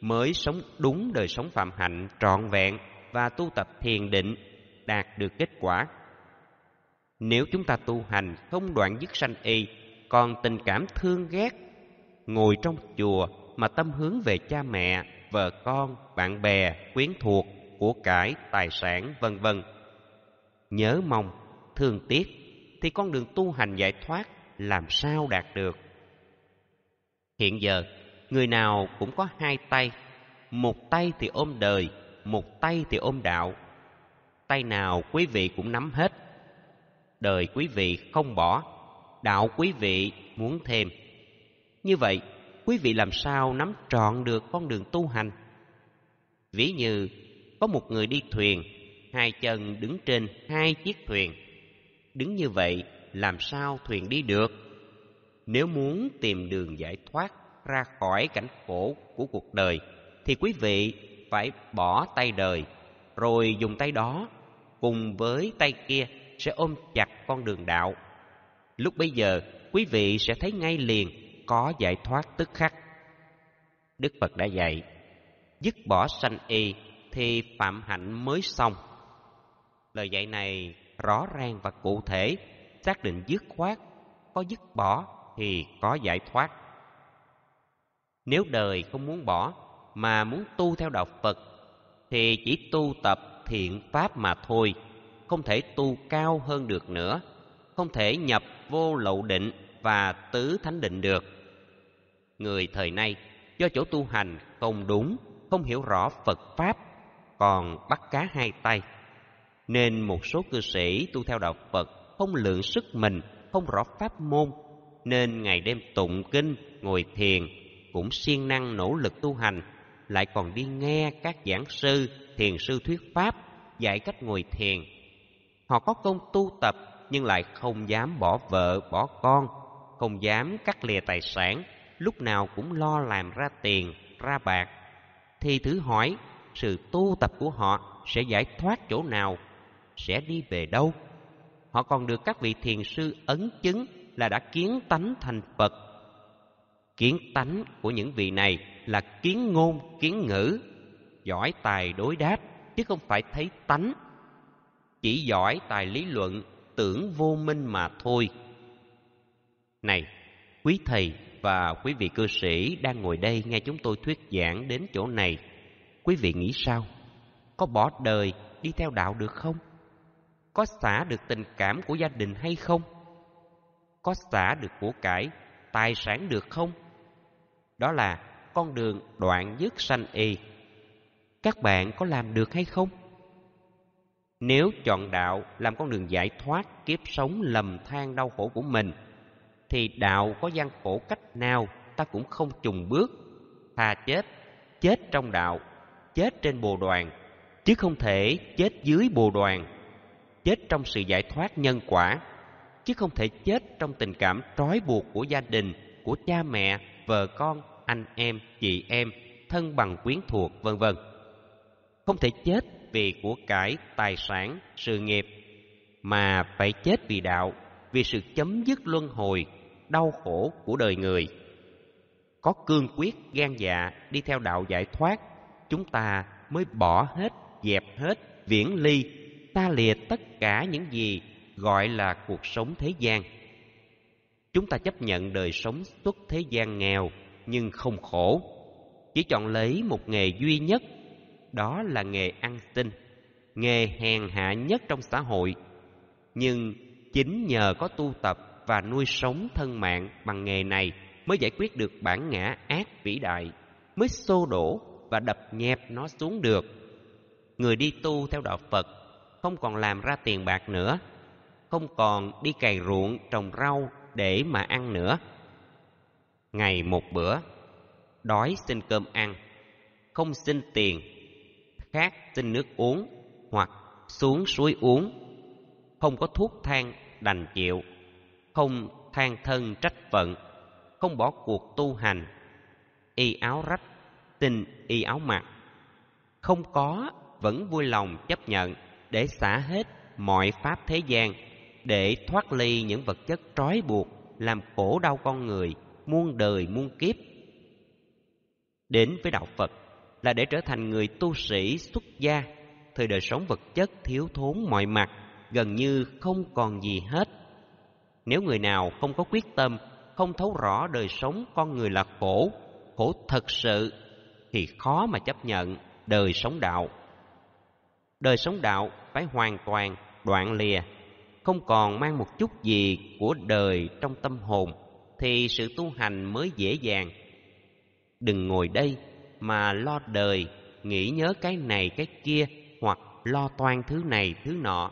mới sống đúng đời sống phạm hạnh trọn vẹn và tu tập thiền định đạt được kết quả. Nếu chúng ta tu hành không đoạn dứt sanh y, còn tình cảm thương ghét, ngồi trong chùa mà tâm hướng về cha mẹ, vợ con, bạn bè, quyến thuộc, của cải, tài sản, vân vân. Nhớ mong, thương tiếc thì con đường tu hành giải thoát làm sao đạt được? Hiện giờ người nào cũng có hai tay, một tay thì ôm đời, một tay thì ôm đạo. Tay nào quý vị cũng nắm hết. Đời quý vị không bỏ, đạo quý vị muốn thêm. Như vậy, quý vị làm sao nắm trọn được con đường tu hành? Ví như có một người đi thuyền, hai chân đứng trên hai chiếc thuyền. Đứng như vậy làm sao thuyền đi được? Nếu muốn tìm đường giải thoát ra khỏi cảnh khổ của cuộc đời thì quý vị phải bỏ tay đời rồi dùng tay đó cùng với tay kia sẽ ôm chặt con đường đạo lúc bấy giờ quý vị sẽ thấy ngay liền có giải thoát tức khắc đức phật đã dạy dứt bỏ sanh y thì phạm hạnh mới xong lời dạy này rõ ràng và cụ thể xác định dứt khoát có dứt bỏ thì có giải thoát nếu đời không muốn bỏ mà muốn tu theo đạo Phật thì chỉ tu tập thiện pháp mà thôi, không thể tu cao hơn được nữa, không thể nhập vô lậu định và tứ thánh định được. Người thời nay do chỗ tu hành không đúng, không hiểu rõ Phật pháp, còn bắt cá hai tay. Nên một số cư sĩ tu theo đạo Phật không lượng sức mình, không rõ pháp môn, nên ngày đêm tụng kinh, ngồi thiền cũng siêng năng nỗ lực tu hành, lại còn đi nghe các giảng sư, thiền sư thuyết pháp, dạy cách ngồi thiền. Họ có công tu tập nhưng lại không dám bỏ vợ, bỏ con, không dám cắt lìa tài sản, lúc nào cũng lo làm ra tiền, ra bạc. Thì thử hỏi, sự tu tập của họ sẽ giải thoát chỗ nào, sẽ đi về đâu? Họ còn được các vị thiền sư ấn chứng là đã kiến tánh thành Phật kiến tánh của những vị này là kiến ngôn kiến ngữ giỏi tài đối đáp chứ không phải thấy tánh chỉ giỏi tài lý luận tưởng vô minh mà thôi này quý thầy và quý vị cư sĩ đang ngồi đây nghe chúng tôi thuyết giảng đến chỗ này quý vị nghĩ sao có bỏ đời đi theo đạo được không có xả được tình cảm của gia đình hay không có xả được của cải tài sản được không đó là con đường đoạn dứt sanh y các bạn có làm được hay không nếu chọn đạo làm con đường giải thoát kiếp sống lầm than đau khổ của mình thì đạo có gian khổ cách nào ta cũng không trùng bước thà chết chết trong đạo chết trên bồ đoàn chứ không thể chết dưới bồ đoàn chết trong sự giải thoát nhân quả chứ không thể chết trong tình cảm trói buộc của gia đình của cha mẹ vợ con anh em, chị em, thân bằng quyến thuộc, vân vân. Không thể chết vì của cải, tài sản, sự nghiệp mà phải chết vì đạo, vì sự chấm dứt luân hồi, đau khổ của đời người. Có cương quyết gan dạ đi theo đạo giải thoát, chúng ta mới bỏ hết, dẹp hết, viễn ly, ta lìa tất cả những gì gọi là cuộc sống thế gian. Chúng ta chấp nhận đời sống xuất thế gian nghèo, nhưng không khổ chỉ chọn lấy một nghề duy nhất đó là nghề ăn xin nghề hèn hạ nhất trong xã hội nhưng chính nhờ có tu tập và nuôi sống thân mạng bằng nghề này mới giải quyết được bản ngã ác vĩ đại mới xô đổ và đập nhẹp nó xuống được người đi tu theo đạo phật không còn làm ra tiền bạc nữa không còn đi cày ruộng trồng rau để mà ăn nữa ngày một bữa đói xin cơm ăn không xin tiền khát xin nước uống hoặc xuống suối uống không có thuốc than đành chịu không than thân trách phận không bỏ cuộc tu hành y áo rách tin y áo mặc không có vẫn vui lòng chấp nhận để xả hết mọi pháp thế gian để thoát ly những vật chất trói buộc làm khổ đau con người muôn đời muôn kiếp đến với đạo phật là để trở thành người tu sĩ xuất gia thời đời sống vật chất thiếu thốn mọi mặt gần như không còn gì hết nếu người nào không có quyết tâm không thấu rõ đời sống con người là khổ khổ thật sự thì khó mà chấp nhận đời sống đạo đời sống đạo phải hoàn toàn đoạn lìa không còn mang một chút gì của đời trong tâm hồn thì sự tu hành mới dễ dàng. Đừng ngồi đây mà lo đời, nghĩ nhớ cái này cái kia hoặc lo toan thứ này thứ nọ.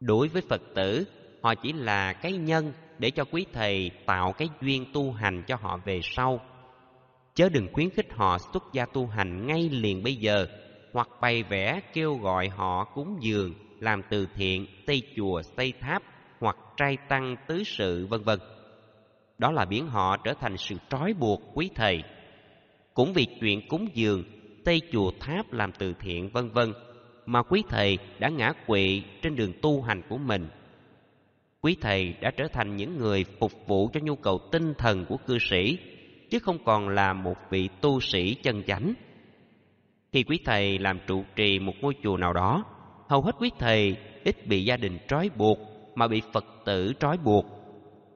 Đối với Phật tử, họ chỉ là cái nhân để cho quý thầy tạo cái duyên tu hành cho họ về sau. Chớ đừng khuyến khích họ xuất gia tu hành ngay liền bây giờ hoặc bày vẽ kêu gọi họ cúng dường, làm từ thiện, xây chùa, xây tháp hoặc trai tăng tứ sự vân vân đó là biến họ trở thành sự trói buộc quý thầy. Cũng vì chuyện cúng dường, tây chùa tháp làm từ thiện vân vân mà quý thầy đã ngã quỵ trên đường tu hành của mình. Quý thầy đã trở thành những người phục vụ cho nhu cầu tinh thần của cư sĩ, chứ không còn là một vị tu sĩ chân chánh. Khi quý thầy làm trụ trì một ngôi chùa nào đó, hầu hết quý thầy ít bị gia đình trói buộc mà bị Phật tử trói buộc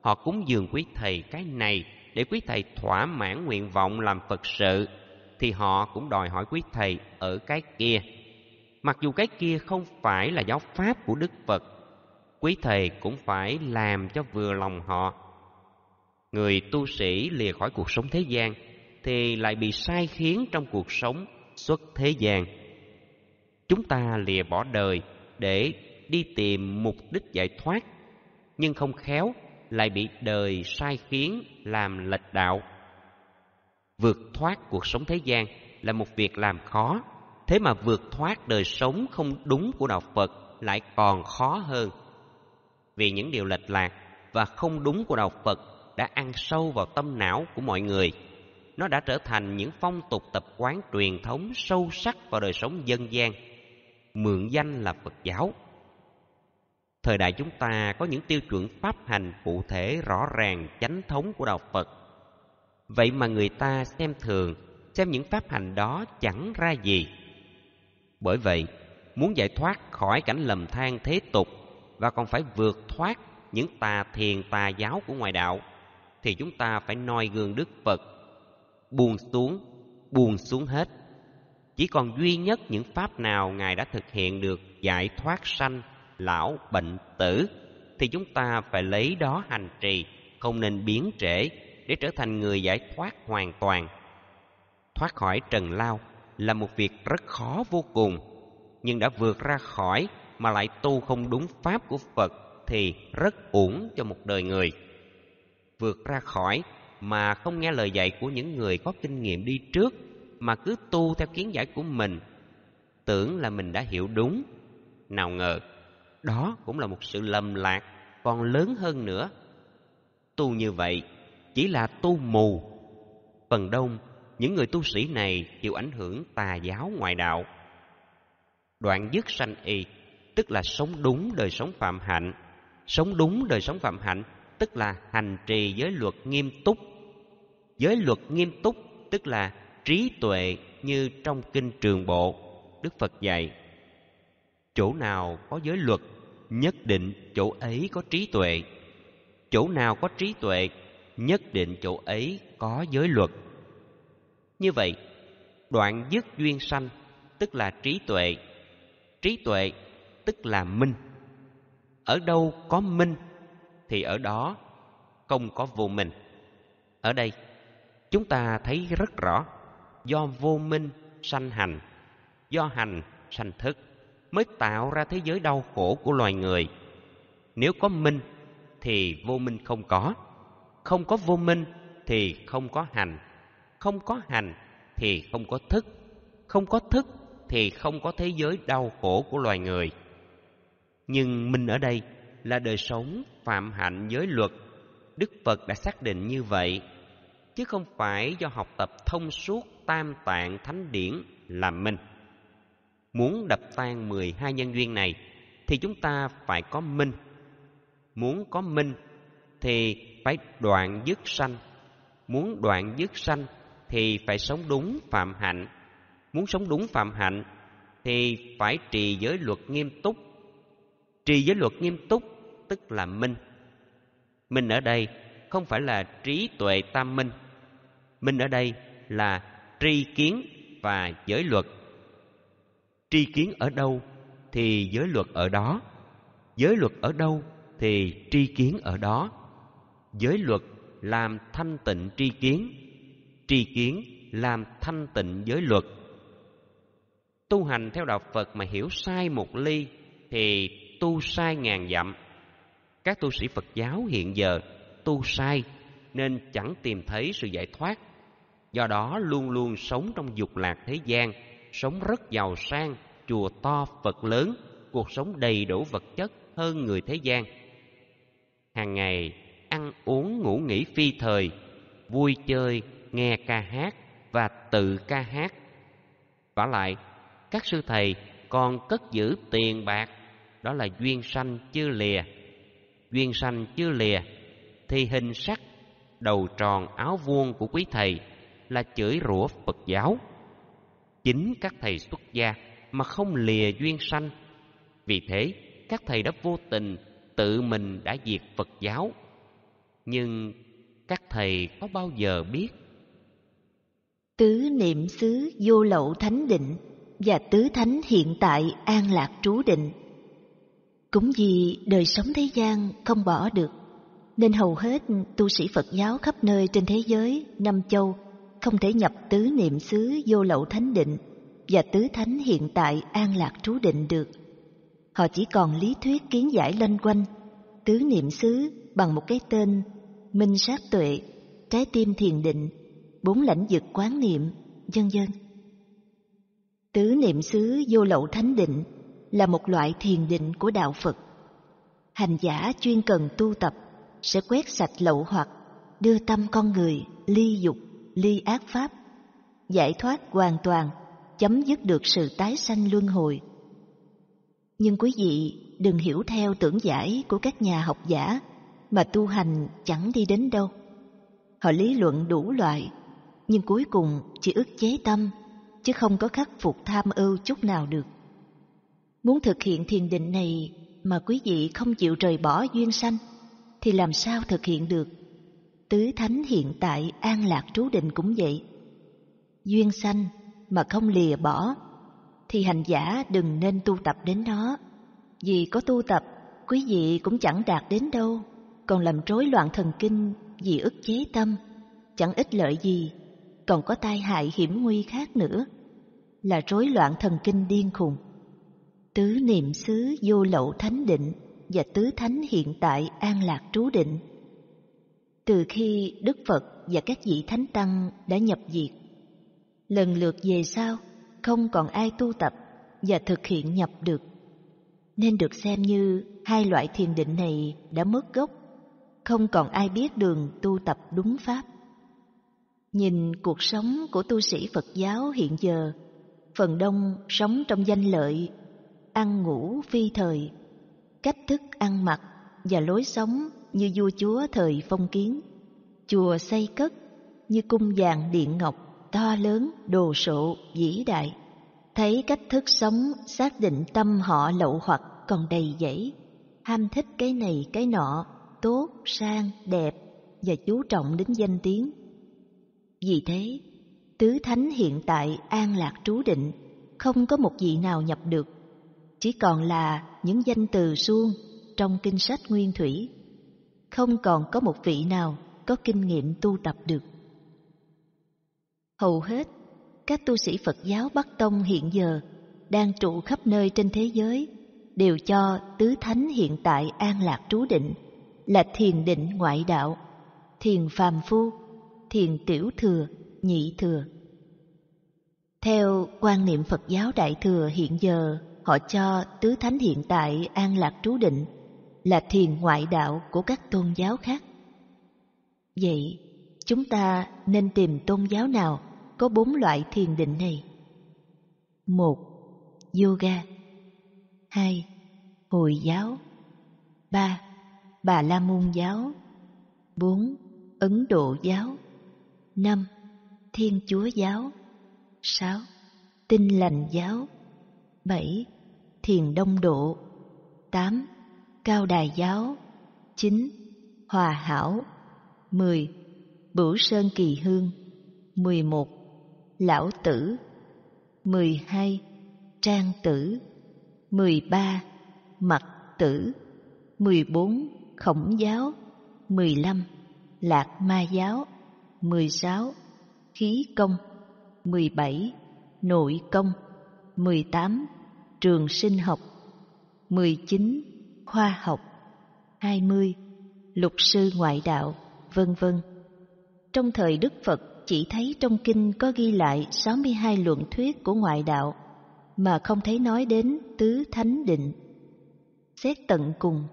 họ cúng dường quý thầy cái này để quý thầy thỏa mãn nguyện vọng làm Phật sự thì họ cũng đòi hỏi quý thầy ở cái kia. Mặc dù cái kia không phải là giáo pháp của Đức Phật, quý thầy cũng phải làm cho vừa lòng họ. Người tu sĩ lìa khỏi cuộc sống thế gian thì lại bị sai khiến trong cuộc sống xuất thế gian. Chúng ta lìa bỏ đời để đi tìm mục đích giải thoát, nhưng không khéo lại bị đời sai khiến làm lệch đạo. Vượt thoát cuộc sống thế gian là một việc làm khó, thế mà vượt thoát đời sống không đúng của đạo Phật lại còn khó hơn. Vì những điều lệch lạc và không đúng của đạo Phật đã ăn sâu vào tâm não của mọi người. Nó đã trở thành những phong tục tập quán truyền thống sâu sắc vào đời sống dân gian, mượn danh là Phật giáo thời đại chúng ta có những tiêu chuẩn pháp hành cụ thể rõ ràng chánh thống của đạo phật vậy mà người ta xem thường xem những pháp hành đó chẳng ra gì bởi vậy muốn giải thoát khỏi cảnh lầm than thế tục và còn phải vượt thoát những tà thiền tà giáo của ngoài đạo thì chúng ta phải noi gương đức phật buông xuống buông xuống hết chỉ còn duy nhất những pháp nào ngài đã thực hiện được giải thoát sanh lão bệnh tử thì chúng ta phải lấy đó hành trì không nên biến trễ để trở thành người giải thoát hoàn toàn thoát khỏi trần lao là một việc rất khó vô cùng nhưng đã vượt ra khỏi mà lại tu không đúng pháp của phật thì rất uổng cho một đời người vượt ra khỏi mà không nghe lời dạy của những người có kinh nghiệm đi trước mà cứ tu theo kiến giải của mình tưởng là mình đã hiểu đúng nào ngờ đó cũng là một sự lầm lạc còn lớn hơn nữa tu như vậy chỉ là tu mù phần đông những người tu sĩ này chịu ảnh hưởng tà giáo ngoại đạo đoạn dứt sanh y tức là sống đúng đời sống phạm hạnh sống đúng đời sống phạm hạnh tức là hành trì giới luật nghiêm túc giới luật nghiêm túc tức là trí tuệ như trong kinh trường bộ đức phật dạy chỗ nào có giới luật nhất định chỗ ấy có trí tuệ chỗ nào có trí tuệ nhất định chỗ ấy có giới luật như vậy đoạn dứt duyên sanh tức là trí tuệ trí tuệ tức là minh ở đâu có minh thì ở đó không có vô minh ở đây chúng ta thấy rất rõ do vô minh sanh hành do hành sanh thức mới tạo ra thế giới đau khổ của loài người nếu có minh thì vô minh không có không có vô minh thì không có hành không có hành thì không có thức không có thức thì không có thế giới đau khổ của loài người nhưng minh ở đây là đời sống phạm hạnh giới luật đức phật đã xác định như vậy chứ không phải do học tập thông suốt tam tạng thánh điển làm minh Muốn đập tan 12 nhân duyên này thì chúng ta phải có minh. Muốn có minh thì phải đoạn dứt sanh. Muốn đoạn dứt sanh thì phải sống đúng phạm hạnh. Muốn sống đúng phạm hạnh thì phải trì giới luật nghiêm túc. Trì giới luật nghiêm túc tức là minh. Minh ở đây không phải là trí tuệ tam minh. Minh ở đây là tri kiến và giới luật tri kiến ở đâu thì giới luật ở đó giới luật ở đâu thì tri kiến ở đó giới luật làm thanh tịnh tri kiến tri kiến làm thanh tịnh giới luật tu hành theo đạo phật mà hiểu sai một ly thì tu sai ngàn dặm các tu sĩ phật giáo hiện giờ tu sai nên chẳng tìm thấy sự giải thoát do đó luôn luôn sống trong dục lạc thế gian sống rất giàu sang, chùa to Phật lớn, cuộc sống đầy đủ vật chất hơn người thế gian. Hàng ngày ăn uống ngủ nghỉ phi thời, vui chơi, nghe ca hát và tự ca hát. Vả lại, các sư thầy còn cất giữ tiền bạc, đó là duyên sanh chưa lìa. Duyên sanh chưa lìa thì hình sắc đầu tròn áo vuông của quý thầy là chửi rủa Phật giáo chính các thầy xuất gia mà không lìa duyên sanh. Vì thế, các thầy đã vô tình tự mình đã diệt Phật giáo. Nhưng các thầy có bao giờ biết tứ niệm xứ vô lậu thánh định và tứ thánh hiện tại an lạc trú định. Cũng vì đời sống thế gian không bỏ được, nên hầu hết tu sĩ Phật giáo khắp nơi trên thế giới, năm châu không thể nhập tứ niệm xứ vô lậu thánh định và tứ thánh hiện tại an lạc trú định được. Họ chỉ còn lý thuyết kiến giải lanh quanh, tứ niệm xứ bằng một cái tên minh sát tuệ, trái tim thiền định, bốn lãnh vực quán niệm, vân vân. Tứ niệm xứ vô lậu thánh định là một loại thiền định của đạo Phật. Hành giả chuyên cần tu tập sẽ quét sạch lậu hoặc đưa tâm con người ly dục ly ác pháp, giải thoát hoàn toàn, chấm dứt được sự tái sanh luân hồi. Nhưng quý vị đừng hiểu theo tưởng giải của các nhà học giả mà tu hành chẳng đi đến đâu. Họ lý luận đủ loại, nhưng cuối cùng chỉ ức chế tâm, chứ không có khắc phục tham ưu chút nào được. Muốn thực hiện thiền định này mà quý vị không chịu rời bỏ duyên sanh, thì làm sao thực hiện được? tứ thánh hiện tại an lạc trú định cũng vậy. Duyên sanh mà không lìa bỏ, thì hành giả đừng nên tu tập đến nó. Vì có tu tập, quý vị cũng chẳng đạt đến đâu, còn làm rối loạn thần kinh vì ức chế tâm, chẳng ích lợi gì, còn có tai hại hiểm nguy khác nữa, là rối loạn thần kinh điên khùng. Tứ niệm xứ vô lậu thánh định và tứ thánh hiện tại an lạc trú định từ khi Đức Phật và các vị Thánh Tăng đã nhập diệt. Lần lượt về sau, không còn ai tu tập và thực hiện nhập được. Nên được xem như hai loại thiền định này đã mất gốc, không còn ai biết đường tu tập đúng pháp. Nhìn cuộc sống của tu sĩ Phật giáo hiện giờ, phần đông sống trong danh lợi, ăn ngủ phi thời, cách thức ăn mặc và lối sống như vua chúa thời phong kiến chùa xây cất như cung vàng điện ngọc to lớn đồ sộ vĩ đại thấy cách thức sống xác định tâm họ lậu hoặc còn đầy dẫy ham thích cái này cái nọ tốt sang đẹp và chú trọng đến danh tiếng vì thế tứ thánh hiện tại an lạc trú định không có một vị nào nhập được chỉ còn là những danh từ suông trong kinh sách nguyên thủy không còn có một vị nào có kinh nghiệm tu tập được. Hầu hết, các tu sĩ Phật giáo Bắc Tông hiện giờ đang trụ khắp nơi trên thế giới đều cho tứ thánh hiện tại an lạc trú định là thiền định ngoại đạo, thiền phàm phu, thiền tiểu thừa, nhị thừa. Theo quan niệm Phật giáo Đại Thừa hiện giờ, họ cho tứ thánh hiện tại an lạc trú định là thiền ngoại đạo của các tôn giáo khác. Vậy, chúng ta nên tìm tôn giáo nào có bốn loại thiền định này? một Yoga hai Hồi giáo ba Bà La Môn giáo bốn Ấn Độ giáo năm Thiên Chúa giáo sáu Tinh lành giáo bảy Thiền Đông Độ tám cao đài giáo chín hòa hảo mười bửu sơn kỳ hương mười một lão tử mười hai trang tử mười ba mặc tử mười bốn khổng giáo mười lăm lạc ma giáo mười sáu khí công mười bảy nội công mười tám trường sinh học mười chín khoa học 20. Lục sư ngoại đạo, vân vân. Trong thời Đức Phật chỉ thấy trong kinh có ghi lại 62 luận thuyết của ngoại đạo mà không thấy nói đến tứ thánh định. Xét tận cùng,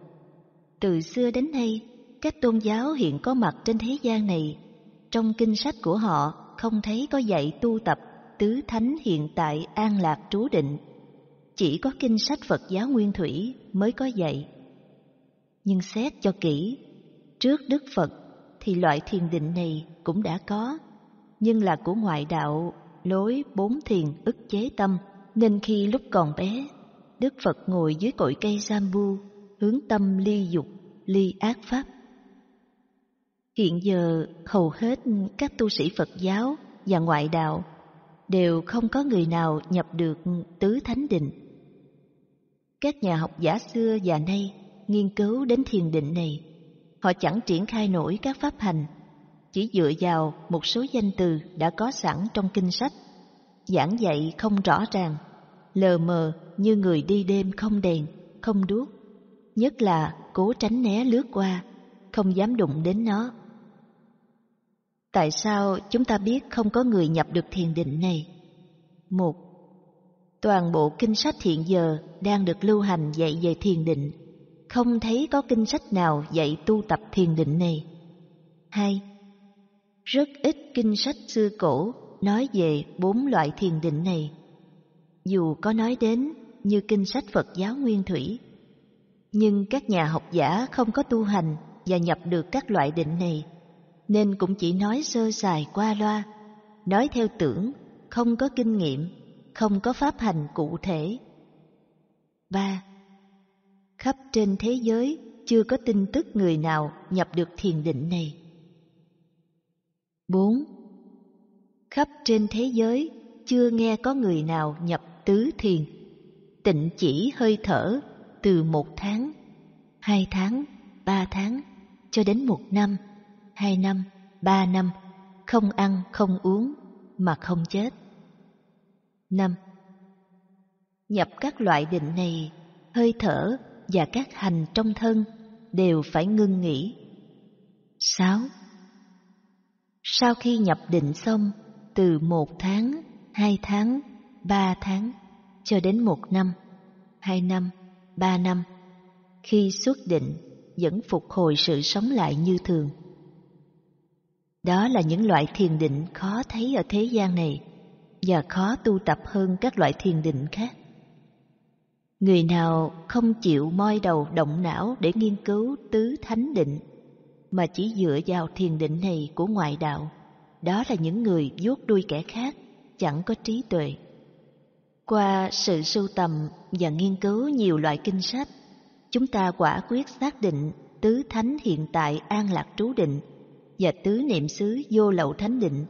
từ xưa đến nay, các tôn giáo hiện có mặt trên thế gian này, trong kinh sách của họ không thấy có dạy tu tập tứ thánh hiện tại an lạc trú định chỉ có kinh sách Phật giáo Nguyên Thủy mới có dạy. Nhưng xét cho kỹ, trước Đức Phật thì loại thiền định này cũng đã có, nhưng là của ngoại đạo lối bốn thiền ức chế tâm, nên khi lúc còn bé, Đức Phật ngồi dưới cội cây Sambu, hướng tâm ly dục, ly ác pháp. Hiện giờ, hầu hết các tu sĩ Phật giáo và ngoại đạo đều không có người nào nhập được tứ thánh định các nhà học giả xưa và nay nghiên cứu đến thiền định này, họ chẳng triển khai nổi các pháp hành, chỉ dựa vào một số danh từ đã có sẵn trong kinh sách, giảng dạy không rõ ràng, lờ mờ như người đi đêm không đèn, không đuốc, nhất là cố tránh né lướt qua, không dám đụng đến nó. Tại sao chúng ta biết không có người nhập được thiền định này? Một, toàn bộ kinh sách hiện giờ đang được lưu hành dạy về thiền định, không thấy có kinh sách nào dạy tu tập thiền định này. Hai, Rất ít kinh sách xưa cổ nói về bốn loại thiền định này. Dù có nói đến như kinh sách Phật giáo Nguyên Thủy, nhưng các nhà học giả không có tu hành và nhập được các loại định này, nên cũng chỉ nói sơ sài qua loa, nói theo tưởng, không có kinh nghiệm không có pháp hành cụ thể. 3. Khắp trên thế giới chưa có tin tức người nào nhập được thiền định này. 4. Khắp trên thế giới chưa nghe có người nào nhập tứ thiền, tịnh chỉ hơi thở từ một tháng, hai tháng, ba tháng, cho đến một năm, hai năm, ba năm, không ăn, không uống, mà không chết năm, Nhập các loại định này, hơi thở và các hành trong thân đều phải ngưng nghỉ. sáu, Sau khi nhập định xong, từ một tháng, hai tháng, ba tháng, cho đến một năm, hai năm, ba năm, khi xuất định vẫn phục hồi sự sống lại như thường. Đó là những loại thiền định khó thấy ở thế gian này và khó tu tập hơn các loại thiền định khác. Người nào không chịu moi đầu động não để nghiên cứu tứ thánh định, mà chỉ dựa vào thiền định này của ngoại đạo, đó là những người vuốt đuôi kẻ khác, chẳng có trí tuệ. Qua sự sưu tầm và nghiên cứu nhiều loại kinh sách, chúng ta quả quyết xác định tứ thánh hiện tại an lạc trú định và tứ niệm xứ vô lậu thánh định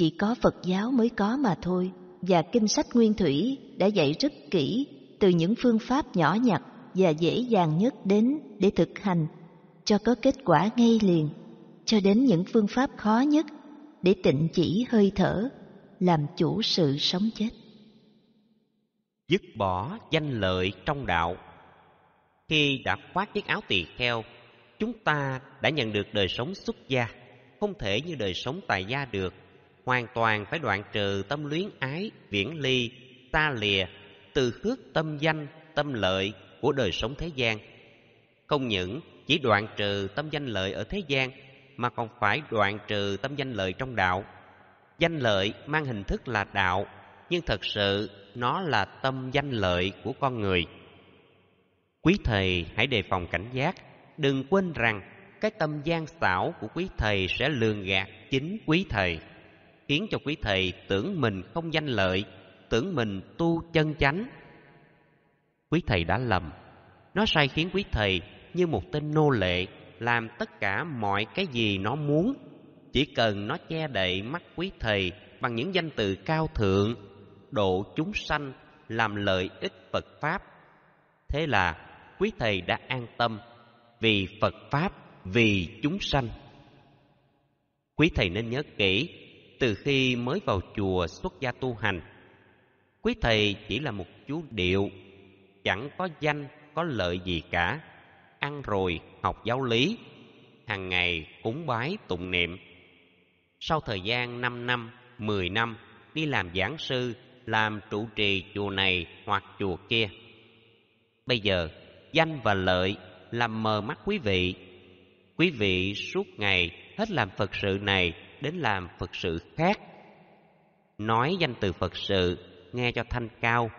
chỉ có Phật giáo mới có mà thôi. Và kinh sách Nguyên Thủy đã dạy rất kỹ từ những phương pháp nhỏ nhặt và dễ dàng nhất đến để thực hành cho có kết quả ngay liền, cho đến những phương pháp khó nhất để tịnh chỉ hơi thở, làm chủ sự sống chết. Dứt bỏ danh lợi trong đạo Khi đã khoác chiếc áo tỳ kheo, chúng ta đã nhận được đời sống xuất gia, không thể như đời sống tài gia được hoàn toàn phải đoạn trừ tâm luyến ái, viễn ly, xa lìa, từ khước tâm danh, tâm lợi của đời sống thế gian. Không những chỉ đoạn trừ tâm danh lợi ở thế gian mà còn phải đoạn trừ tâm danh lợi trong đạo. Danh lợi mang hình thức là đạo, nhưng thật sự nó là tâm danh lợi của con người. Quý thầy hãy đề phòng cảnh giác, đừng quên rằng cái tâm gian xảo của quý thầy sẽ lường gạt chính quý thầy khiến cho quý thầy tưởng mình không danh lợi tưởng mình tu chân chánh quý thầy đã lầm nó sai khiến quý thầy như một tên nô lệ làm tất cả mọi cái gì nó muốn chỉ cần nó che đậy mắt quý thầy bằng những danh từ cao thượng độ chúng sanh làm lợi ích phật pháp thế là quý thầy đã an tâm vì phật pháp vì chúng sanh quý thầy nên nhớ kỹ từ khi mới vào chùa xuất gia tu hành quý thầy chỉ là một chú điệu chẳng có danh có lợi gì cả ăn rồi học giáo lý hàng ngày cúng bái tụng niệm sau thời gian 5 năm 10 năm đi làm giảng sư làm trụ trì chùa này hoặc chùa kia bây giờ danh và lợi làm mờ mắt quý vị quý vị suốt ngày hết làm phật sự này đến làm Phật sự khác. Nói danh từ Phật sự nghe cho thanh cao,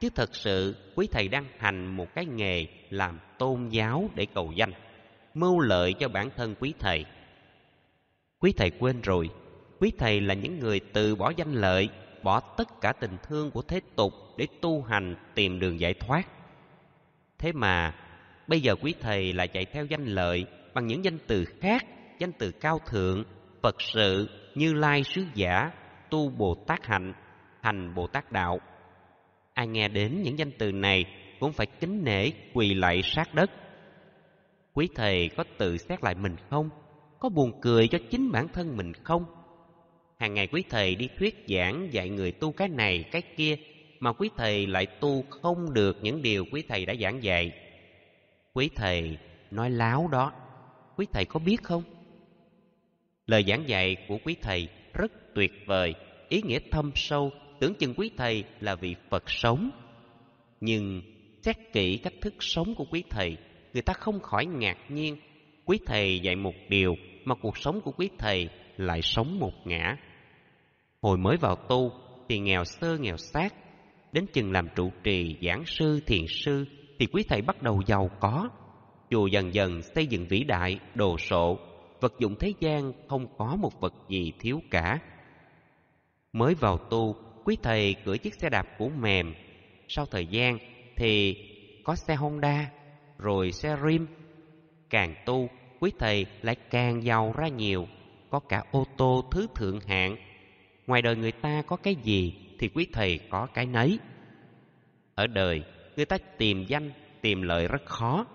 chứ thật sự quý thầy đang hành một cái nghề làm tôn giáo để cầu danh, mưu lợi cho bản thân quý thầy. Quý thầy quên rồi, quý thầy là những người từ bỏ danh lợi, bỏ tất cả tình thương của thế tục để tu hành tìm đường giải thoát. Thế mà bây giờ quý thầy lại chạy theo danh lợi bằng những danh từ khác, danh từ cao thượng Phật sự, Như Lai sứ giả, tu Bồ Tát hạnh, thành Bồ Tát đạo. Ai nghe đến những danh từ này cũng phải kính nể quỳ lạy sát đất. Quý thầy có tự xét lại mình không? Có buồn cười cho chính bản thân mình không? Hàng ngày quý thầy đi thuyết giảng dạy người tu cái này cái kia mà quý thầy lại tu không được những điều quý thầy đã giảng dạy. Quý thầy nói láo đó, quý thầy có biết không? Lời giảng dạy của quý thầy rất tuyệt vời, ý nghĩa thâm sâu, tưởng chừng quý thầy là vị Phật sống. Nhưng xét kỹ cách thức sống của quý thầy, người ta không khỏi ngạc nhiên. Quý thầy dạy một điều mà cuộc sống của quý thầy lại sống một ngã. Hồi mới vào tu thì nghèo sơ nghèo xác, đến chừng làm trụ trì, giảng sư, thiền sư thì quý thầy bắt đầu giàu có. Chùa dần dần xây dựng vĩ đại, đồ sộ, vật dụng thế gian không có một vật gì thiếu cả. Mới vào tu, quý thầy cưỡi chiếc xe đạp cũ mềm. Sau thời gian thì có xe Honda, rồi xe Rim. Càng tu, quý thầy lại càng giàu ra nhiều, có cả ô tô thứ thượng hạng. Ngoài đời người ta có cái gì thì quý thầy có cái nấy. Ở đời, người ta tìm danh, tìm lợi rất khó.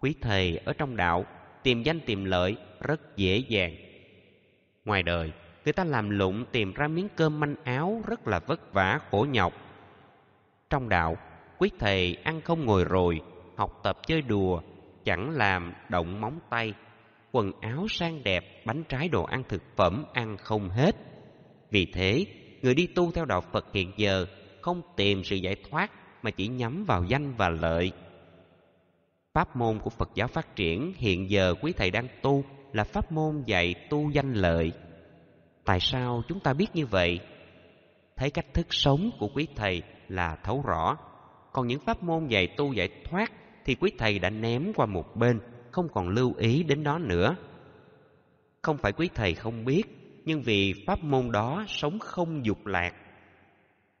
Quý thầy ở trong đạo tìm danh tìm lợi rất dễ dàng ngoài đời người ta làm lụng tìm ra miếng cơm manh áo rất là vất vả khổ nhọc trong đạo quý thầy ăn không ngồi rồi học tập chơi đùa chẳng làm động móng tay quần áo sang đẹp bánh trái đồ ăn thực phẩm ăn không hết vì thế người đi tu theo đạo phật hiện giờ không tìm sự giải thoát mà chỉ nhắm vào danh và lợi Pháp môn của Phật giáo phát triển hiện giờ quý thầy đang tu là pháp môn dạy tu danh lợi. Tại sao chúng ta biết như vậy? Thấy cách thức sống của quý thầy là thấu rõ. Còn những pháp môn dạy tu giải thoát thì quý thầy đã ném qua một bên, không còn lưu ý đến đó nữa. Không phải quý thầy không biết, nhưng vì pháp môn đó sống không dục lạc.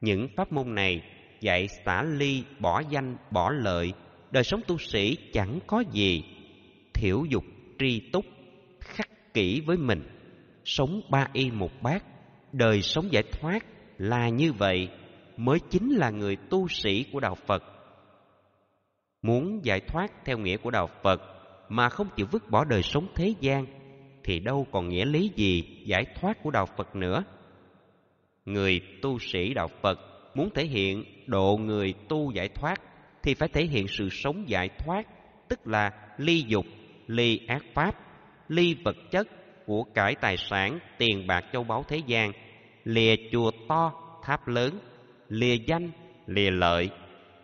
Những pháp môn này dạy xả ly, bỏ danh, bỏ lợi, đời sống tu sĩ chẳng có gì thiểu dục tri túc khắc kỹ với mình sống ba y một bát đời sống giải thoát là như vậy mới chính là người tu sĩ của đạo phật muốn giải thoát theo nghĩa của đạo phật mà không chịu vứt bỏ đời sống thế gian thì đâu còn nghĩa lý gì giải thoát của đạo phật nữa người tu sĩ đạo phật muốn thể hiện độ người tu giải thoát thì phải thể hiện sự sống giải thoát, tức là ly dục, ly ác pháp, ly vật chất, của cải tài sản, tiền bạc châu báu thế gian, lìa chùa to, tháp lớn, lìa danh, lìa lợi,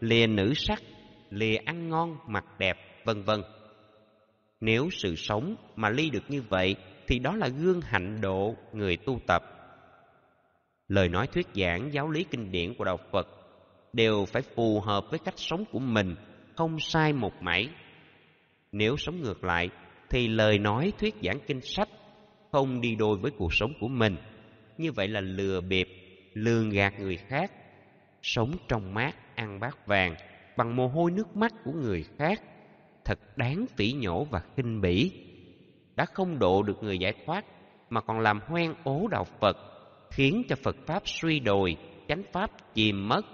lìa nữ sắc, lìa ăn ngon, mặc đẹp, vân vân. Nếu sự sống mà ly được như vậy thì đó là gương hạnh độ người tu tập. Lời nói thuyết giảng giáo lý kinh điển của đạo Phật đều phải phù hợp với cách sống của mình, không sai một mảy. Nếu sống ngược lại, thì lời nói thuyết giảng kinh sách không đi đôi với cuộc sống của mình. Như vậy là lừa bịp, lường gạt người khác, sống trong mát ăn bát vàng bằng mồ hôi nước mắt của người khác, thật đáng phỉ nhổ và khinh bỉ. Đã không độ được người giải thoát mà còn làm hoen ố đạo Phật, khiến cho Phật pháp suy đồi, chánh pháp chìm mất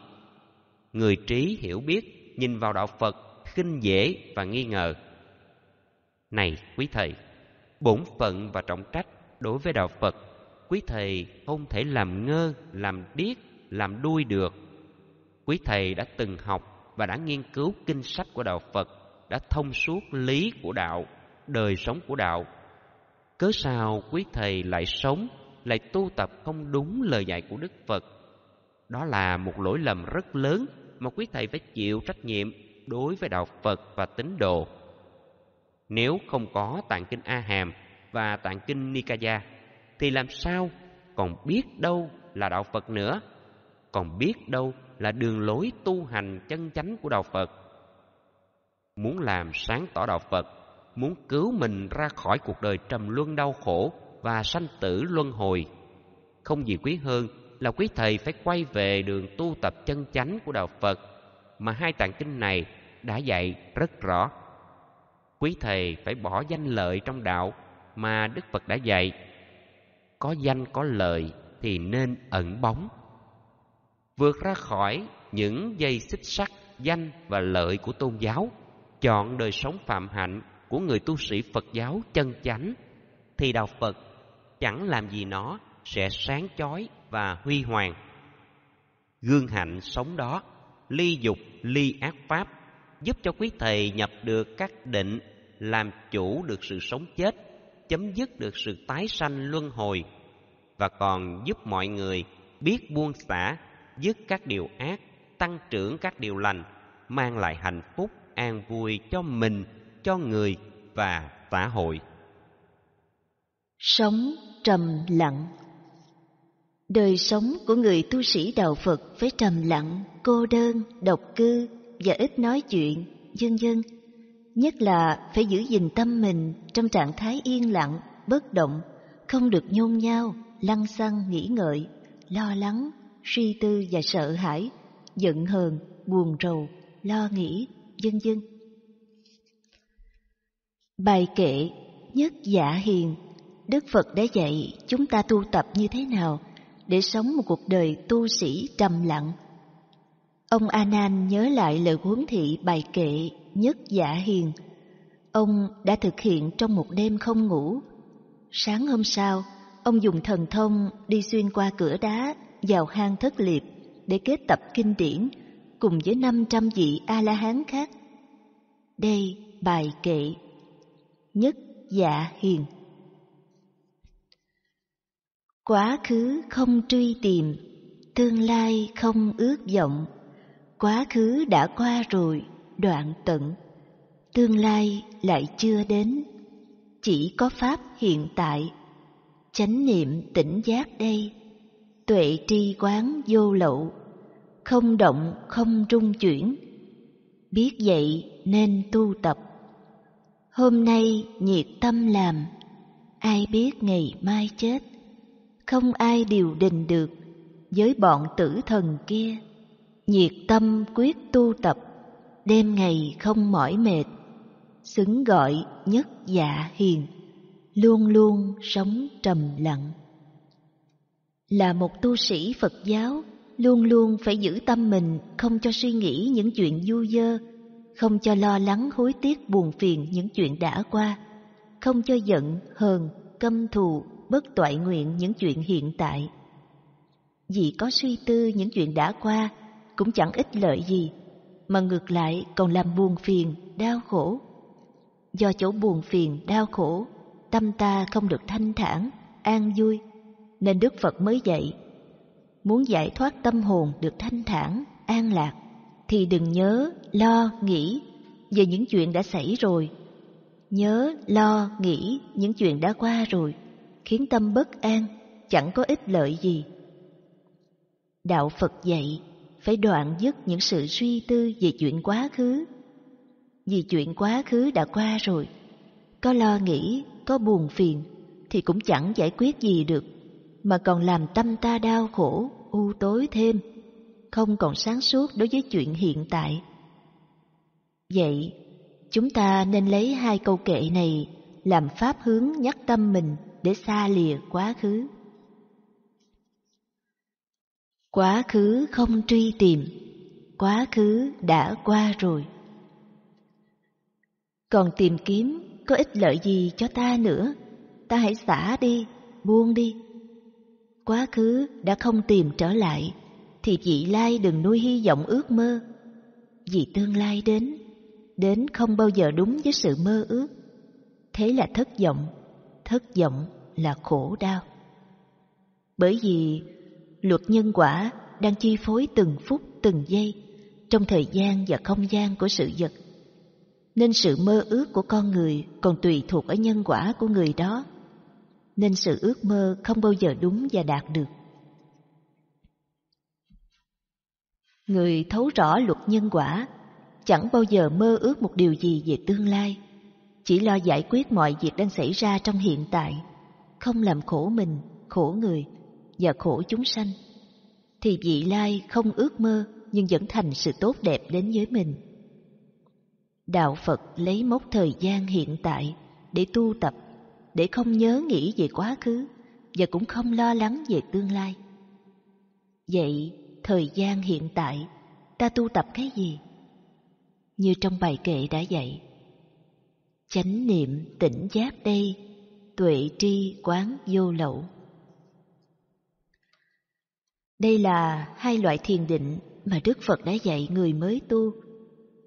người trí hiểu biết nhìn vào đạo Phật khinh dễ và nghi ngờ. Này quý thầy, bổn phận và trọng trách đối với đạo Phật, quý thầy không thể làm ngơ, làm điếc, làm đuôi được. Quý thầy đã từng học và đã nghiên cứu kinh sách của đạo Phật, đã thông suốt lý của đạo, đời sống của đạo. Cớ sao quý thầy lại sống, lại tu tập không đúng lời dạy của Đức Phật? Đó là một lỗi lầm rất lớn mà quý thầy phải chịu trách nhiệm đối với đạo Phật và tín đồ. Nếu không có tạng kinh A Hàm và tạng kinh Nikaya thì làm sao còn biết đâu là đạo Phật nữa, còn biết đâu là đường lối tu hành chân chánh của đạo Phật. Muốn làm sáng tỏ đạo Phật, muốn cứu mình ra khỏi cuộc đời trầm luân đau khổ và sanh tử luân hồi, không gì quý hơn là quý thầy phải quay về đường tu tập chân chánh của đạo Phật mà hai tạng kinh này đã dạy rất rõ. Quý thầy phải bỏ danh lợi trong đạo mà Đức Phật đã dạy. Có danh có lợi thì nên ẩn bóng. Vượt ra khỏi những dây xích sắt danh và lợi của tôn giáo, chọn đời sống phạm hạnh của người tu sĩ Phật giáo chân chánh thì đạo Phật chẳng làm gì nó sẽ sáng chói và huy hoàng. Gương hạnh sống đó, ly dục, ly ác pháp, giúp cho quý thầy nhập được các định, làm chủ được sự sống chết, chấm dứt được sự tái sanh luân hồi và còn giúp mọi người biết buông xả, dứt các điều ác, tăng trưởng các điều lành, mang lại hạnh phúc, an vui cho mình, cho người và xã hội. Sống trầm lặng Đời sống của người tu sĩ đạo Phật phải trầm lặng, cô đơn, độc cư và ít nói chuyện, vân vân. Nhất là phải giữ gìn tâm mình trong trạng thái yên lặng, bất động, không được nhôn nhao, lăng xăng nghĩ ngợi, lo lắng, suy tư và sợ hãi, giận hờn, buồn rầu, lo nghĩ, vân vân. Bài kệ Nhất Giả Hiền Đức Phật đã dạy chúng ta tu tập như thế nào – để sống một cuộc đời tu sĩ trầm lặng. Ông A Nan nhớ lại lời huấn thị bài kệ nhất giả hiền. Ông đã thực hiện trong một đêm không ngủ. Sáng hôm sau, ông dùng thần thông đi xuyên qua cửa đá vào hang thất liệt để kết tập kinh điển cùng với 500 vị A-la-hán khác. Đây bài kệ Nhất giả hiền quá khứ không truy tìm tương lai không ước vọng quá khứ đã qua rồi đoạn tận tương lai lại chưa đến chỉ có pháp hiện tại chánh niệm tỉnh giác đây tuệ tri quán vô lậu không động không trung chuyển biết vậy nên tu tập hôm nay nhiệt tâm làm ai biết ngày mai chết không ai điều đình được với bọn tử thần kia nhiệt tâm quyết tu tập đêm ngày không mỏi mệt xứng gọi nhất dạ hiền luôn luôn sống trầm lặng là một tu sĩ phật giáo luôn luôn phải giữ tâm mình không cho suy nghĩ những chuyện du dơ không cho lo lắng hối tiếc buồn phiền những chuyện đã qua không cho giận hờn căm thù bất toại nguyện những chuyện hiện tại. Vì có suy tư những chuyện đã qua cũng chẳng ích lợi gì, mà ngược lại còn làm buồn phiền, đau khổ. Do chỗ buồn phiền, đau khổ, tâm ta không được thanh thản, an vui, nên Đức Phật mới dạy. Muốn giải thoát tâm hồn được thanh thản, an lạc, thì đừng nhớ, lo, nghĩ về những chuyện đã xảy rồi. Nhớ, lo, nghĩ những chuyện đã qua rồi khiến tâm bất an, chẳng có ích lợi gì. Đạo Phật dạy phải đoạn dứt những sự suy tư về chuyện quá khứ. Vì chuyện quá khứ đã qua rồi, có lo nghĩ, có buồn phiền thì cũng chẳng giải quyết gì được, mà còn làm tâm ta đau khổ, u tối thêm, không còn sáng suốt đối với chuyện hiện tại. Vậy, chúng ta nên lấy hai câu kệ này làm pháp hướng nhắc tâm mình để xa lìa quá khứ quá khứ không truy tìm quá khứ đã qua rồi còn tìm kiếm có ích lợi gì cho ta nữa ta hãy xả đi buông đi quá khứ đã không tìm trở lại thì vị lai đừng nuôi hy vọng ước mơ vì tương lai đến đến không bao giờ đúng với sự mơ ước thế là thất vọng thất vọng là khổ đau. Bởi vì luật nhân quả đang chi phối từng phút từng giây trong thời gian và không gian của sự vật. Nên sự mơ ước của con người còn tùy thuộc ở nhân quả của người đó. Nên sự ước mơ không bao giờ đúng và đạt được. Người thấu rõ luật nhân quả chẳng bao giờ mơ ước một điều gì về tương lai chỉ lo giải quyết mọi việc đang xảy ra trong hiện tại, không làm khổ mình, khổ người và khổ chúng sanh, thì vị lai không ước mơ nhưng vẫn thành sự tốt đẹp đến với mình. Đạo Phật lấy mốc thời gian hiện tại để tu tập, để không nhớ nghĩ về quá khứ và cũng không lo lắng về tương lai. Vậy, thời gian hiện tại, ta tu tập cái gì? Như trong bài kệ đã dạy, chánh niệm tỉnh giác đây tuệ tri quán vô lậu đây là hai loại thiền định mà đức phật đã dạy người mới tu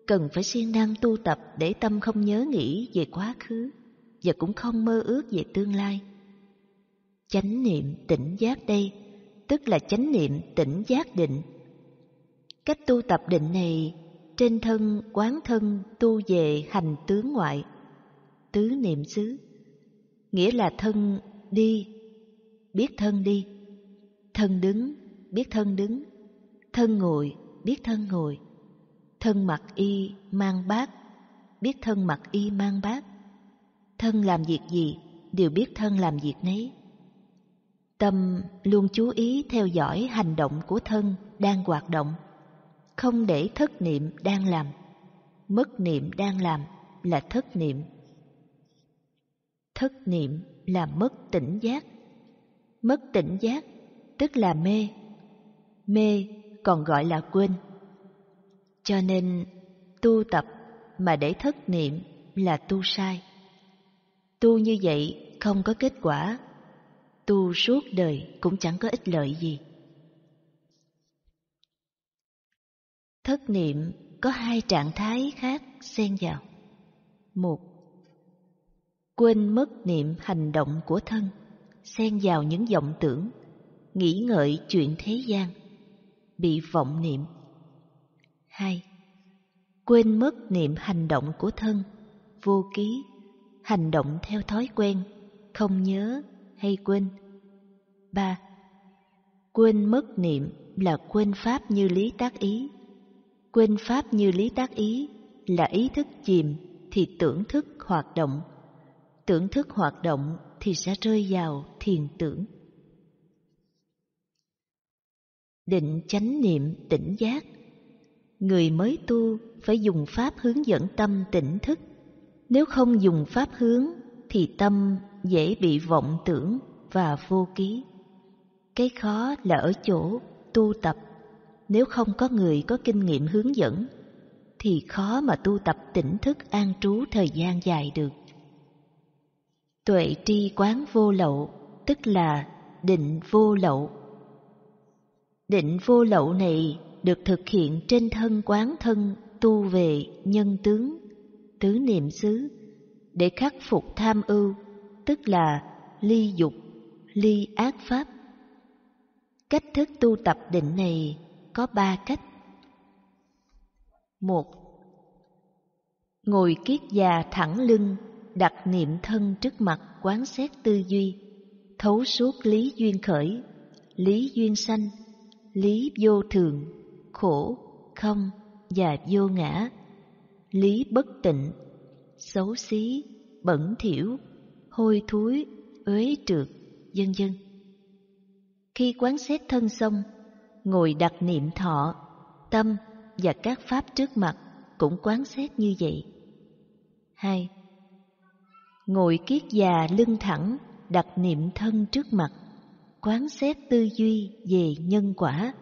cần phải siêng năng tu tập để tâm không nhớ nghĩ về quá khứ và cũng không mơ ước về tương lai chánh niệm tỉnh giác đây tức là chánh niệm tỉnh giác định cách tu tập định này trên thân quán thân tu về hành tướng ngoại tứ niệm xứ nghĩa là thân đi biết thân đi thân đứng biết thân đứng thân ngồi biết thân ngồi thân mặc y mang bát biết thân mặc y mang bát thân làm việc gì đều biết thân làm việc nấy tâm luôn chú ý theo dõi hành động của thân đang hoạt động không để thất niệm đang làm mất niệm đang làm là thất niệm thất niệm là mất tỉnh giác mất tỉnh giác tức là mê mê còn gọi là quên cho nên tu tập mà để thất niệm là tu sai tu như vậy không có kết quả tu suốt đời cũng chẳng có ích lợi gì thất niệm có hai trạng thái khác xen vào một quên mất niệm hành động của thân xen vào những vọng tưởng nghĩ ngợi chuyện thế gian bị vọng niệm hai quên mất niệm hành động của thân vô ký hành động theo thói quen không nhớ hay quên ba quên mất niệm là quên pháp như lý tác ý quên pháp như lý tác ý là ý thức chìm thì tưởng thức hoạt động tưởng thức hoạt động thì sẽ rơi vào thiền tưởng. Định chánh niệm tỉnh giác Người mới tu phải dùng pháp hướng dẫn tâm tỉnh thức. Nếu không dùng pháp hướng thì tâm dễ bị vọng tưởng và vô ký. Cái khó là ở chỗ tu tập. Nếu không có người có kinh nghiệm hướng dẫn thì khó mà tu tập tỉnh thức an trú thời gian dài được. Tuệ tri quán vô lậu, tức là định vô lậu. Định vô lậu này được thực hiện trên thân quán thân tu về nhân tướng, tứ niệm xứ, để khắc phục tham ưu, tức là ly dục, ly ác pháp. Cách thức tu tập định này có ba cách. một Ngồi kiết già thẳng lưng đặt niệm thân trước mặt quán xét tư duy thấu suốt lý duyên khởi lý duyên sanh lý vô thường khổ không và vô ngã lý bất tịnh xấu xí bẩn thỉu hôi thối uế trượt vân vân khi quán xét thân xong ngồi đặt niệm thọ tâm và các pháp trước mặt cũng quán xét như vậy hai Ngồi kiết già lưng thẳng, đặt niệm thân trước mặt, quán xét tư duy về nhân quả,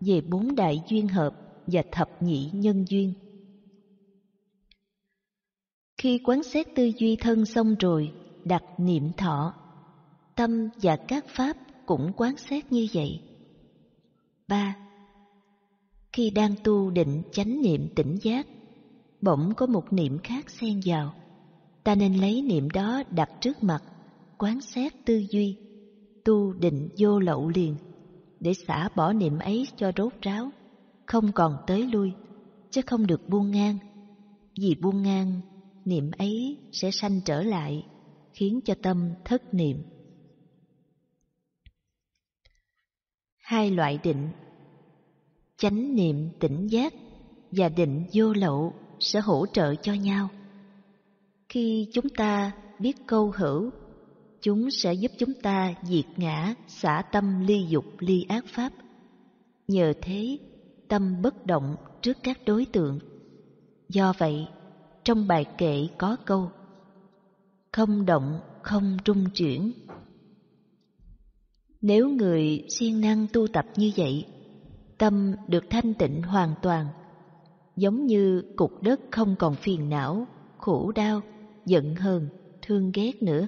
về bốn đại duyên hợp và thập nhị nhân duyên. Khi quán xét tư duy thân xong rồi, đặt niệm thọ, tâm và các pháp cũng quán xét như vậy. Ba, Khi đang tu định chánh niệm tỉnh giác, bỗng có một niệm khác xen vào – ta nên lấy niệm đó đặt trước mặt quán xét tư duy tu định vô lậu liền để xả bỏ niệm ấy cho rốt ráo không còn tới lui chứ không được buông ngang vì buông ngang niệm ấy sẽ sanh trở lại khiến cho tâm thất niệm hai loại định chánh niệm tỉnh giác và định vô lậu sẽ hỗ trợ cho nhau khi chúng ta biết câu hữu, chúng sẽ giúp chúng ta diệt ngã, xả tâm ly dục ly ác pháp. Nhờ thế, tâm bất động trước các đối tượng. Do vậy, trong bài kệ có câu Không động, không trung chuyển. Nếu người siêng năng tu tập như vậy, tâm được thanh tịnh hoàn toàn, giống như cục đất không còn phiền não, khổ đau, giận hờn, thương ghét nữa.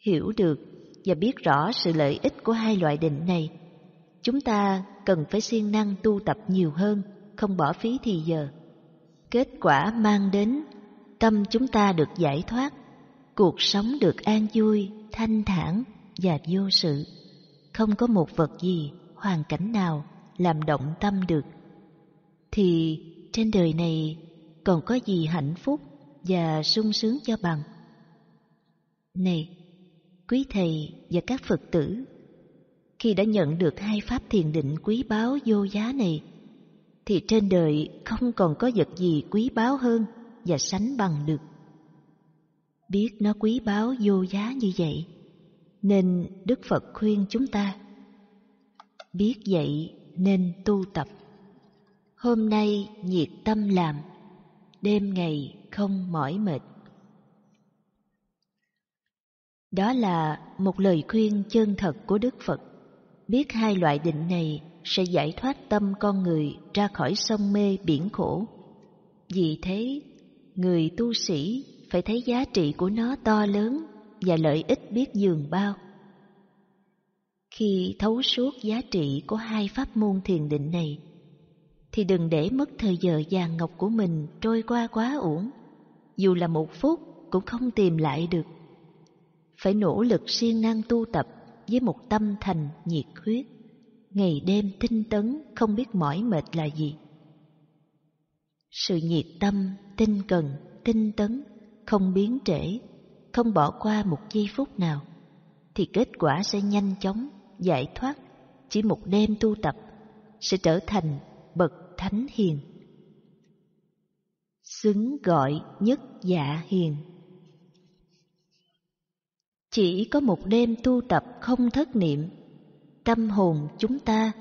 Hiểu được và biết rõ sự lợi ích của hai loại định này, chúng ta cần phải siêng năng tu tập nhiều hơn, không bỏ phí thì giờ. Kết quả mang đến tâm chúng ta được giải thoát, cuộc sống được an vui, thanh thản và vô sự. Không có một vật gì, hoàn cảnh nào làm động tâm được. Thì trên đời này còn có gì hạnh phúc? và sung sướng cho bằng. Này, quý thầy và các Phật tử, khi đã nhận được hai pháp thiền định quý báu vô giá này, thì trên đời không còn có vật gì quý báu hơn và sánh bằng được. Biết nó quý báu vô giá như vậy, nên Đức Phật khuyên chúng ta biết vậy nên tu tập. Hôm nay nhiệt tâm làm, đêm ngày không mỏi mệt. Đó là một lời khuyên chân thật của Đức Phật. Biết hai loại định này sẽ giải thoát tâm con người ra khỏi sông mê biển khổ. Vì thế, người tu sĩ phải thấy giá trị của nó to lớn và lợi ích biết dường bao. Khi thấu suốt giá trị của hai pháp môn thiền định này, thì đừng để mất thời giờ vàng ngọc của mình trôi qua quá uổng. Dù là một phút cũng không tìm lại được. Phải nỗ lực siêng năng tu tập với một tâm thành nhiệt huyết, ngày đêm tinh tấn không biết mỏi mệt là gì. Sự nhiệt tâm, tinh cần, tinh tấn, không biến trễ, không bỏ qua một giây phút nào, thì kết quả sẽ nhanh chóng, giải thoát, chỉ một đêm tu tập sẽ trở thành bậc thánh hiền xứng gọi nhất dạ hiền chỉ có một đêm tu tập không thất niệm tâm hồn chúng ta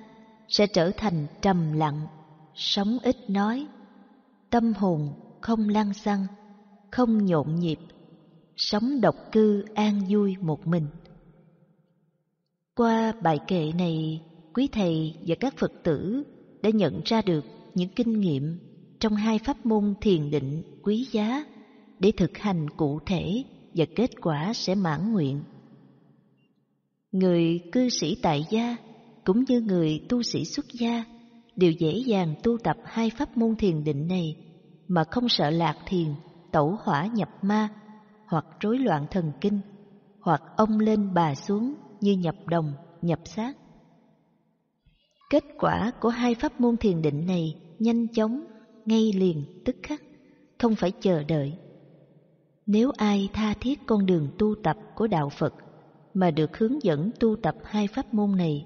sẽ trở thành trầm lặng sống ít nói tâm hồn không lăng xăng không nhộn nhịp sống độc cư an vui một mình qua bài kệ này quý thầy và các phật tử đã nhận ra được những kinh nghiệm trong hai pháp môn thiền định quý giá để thực hành cụ thể và kết quả sẽ mãn nguyện. Người cư sĩ tại gia cũng như người tu sĩ xuất gia đều dễ dàng tu tập hai pháp môn thiền định này mà không sợ lạc thiền, tẩu hỏa nhập ma hoặc rối loạn thần kinh hoặc ông lên bà xuống như nhập đồng, nhập xác. Kết quả của hai pháp môn thiền định này nhanh chóng, ngay liền, tức khắc, không phải chờ đợi. Nếu ai tha thiết con đường tu tập của Đạo Phật mà được hướng dẫn tu tập hai pháp môn này,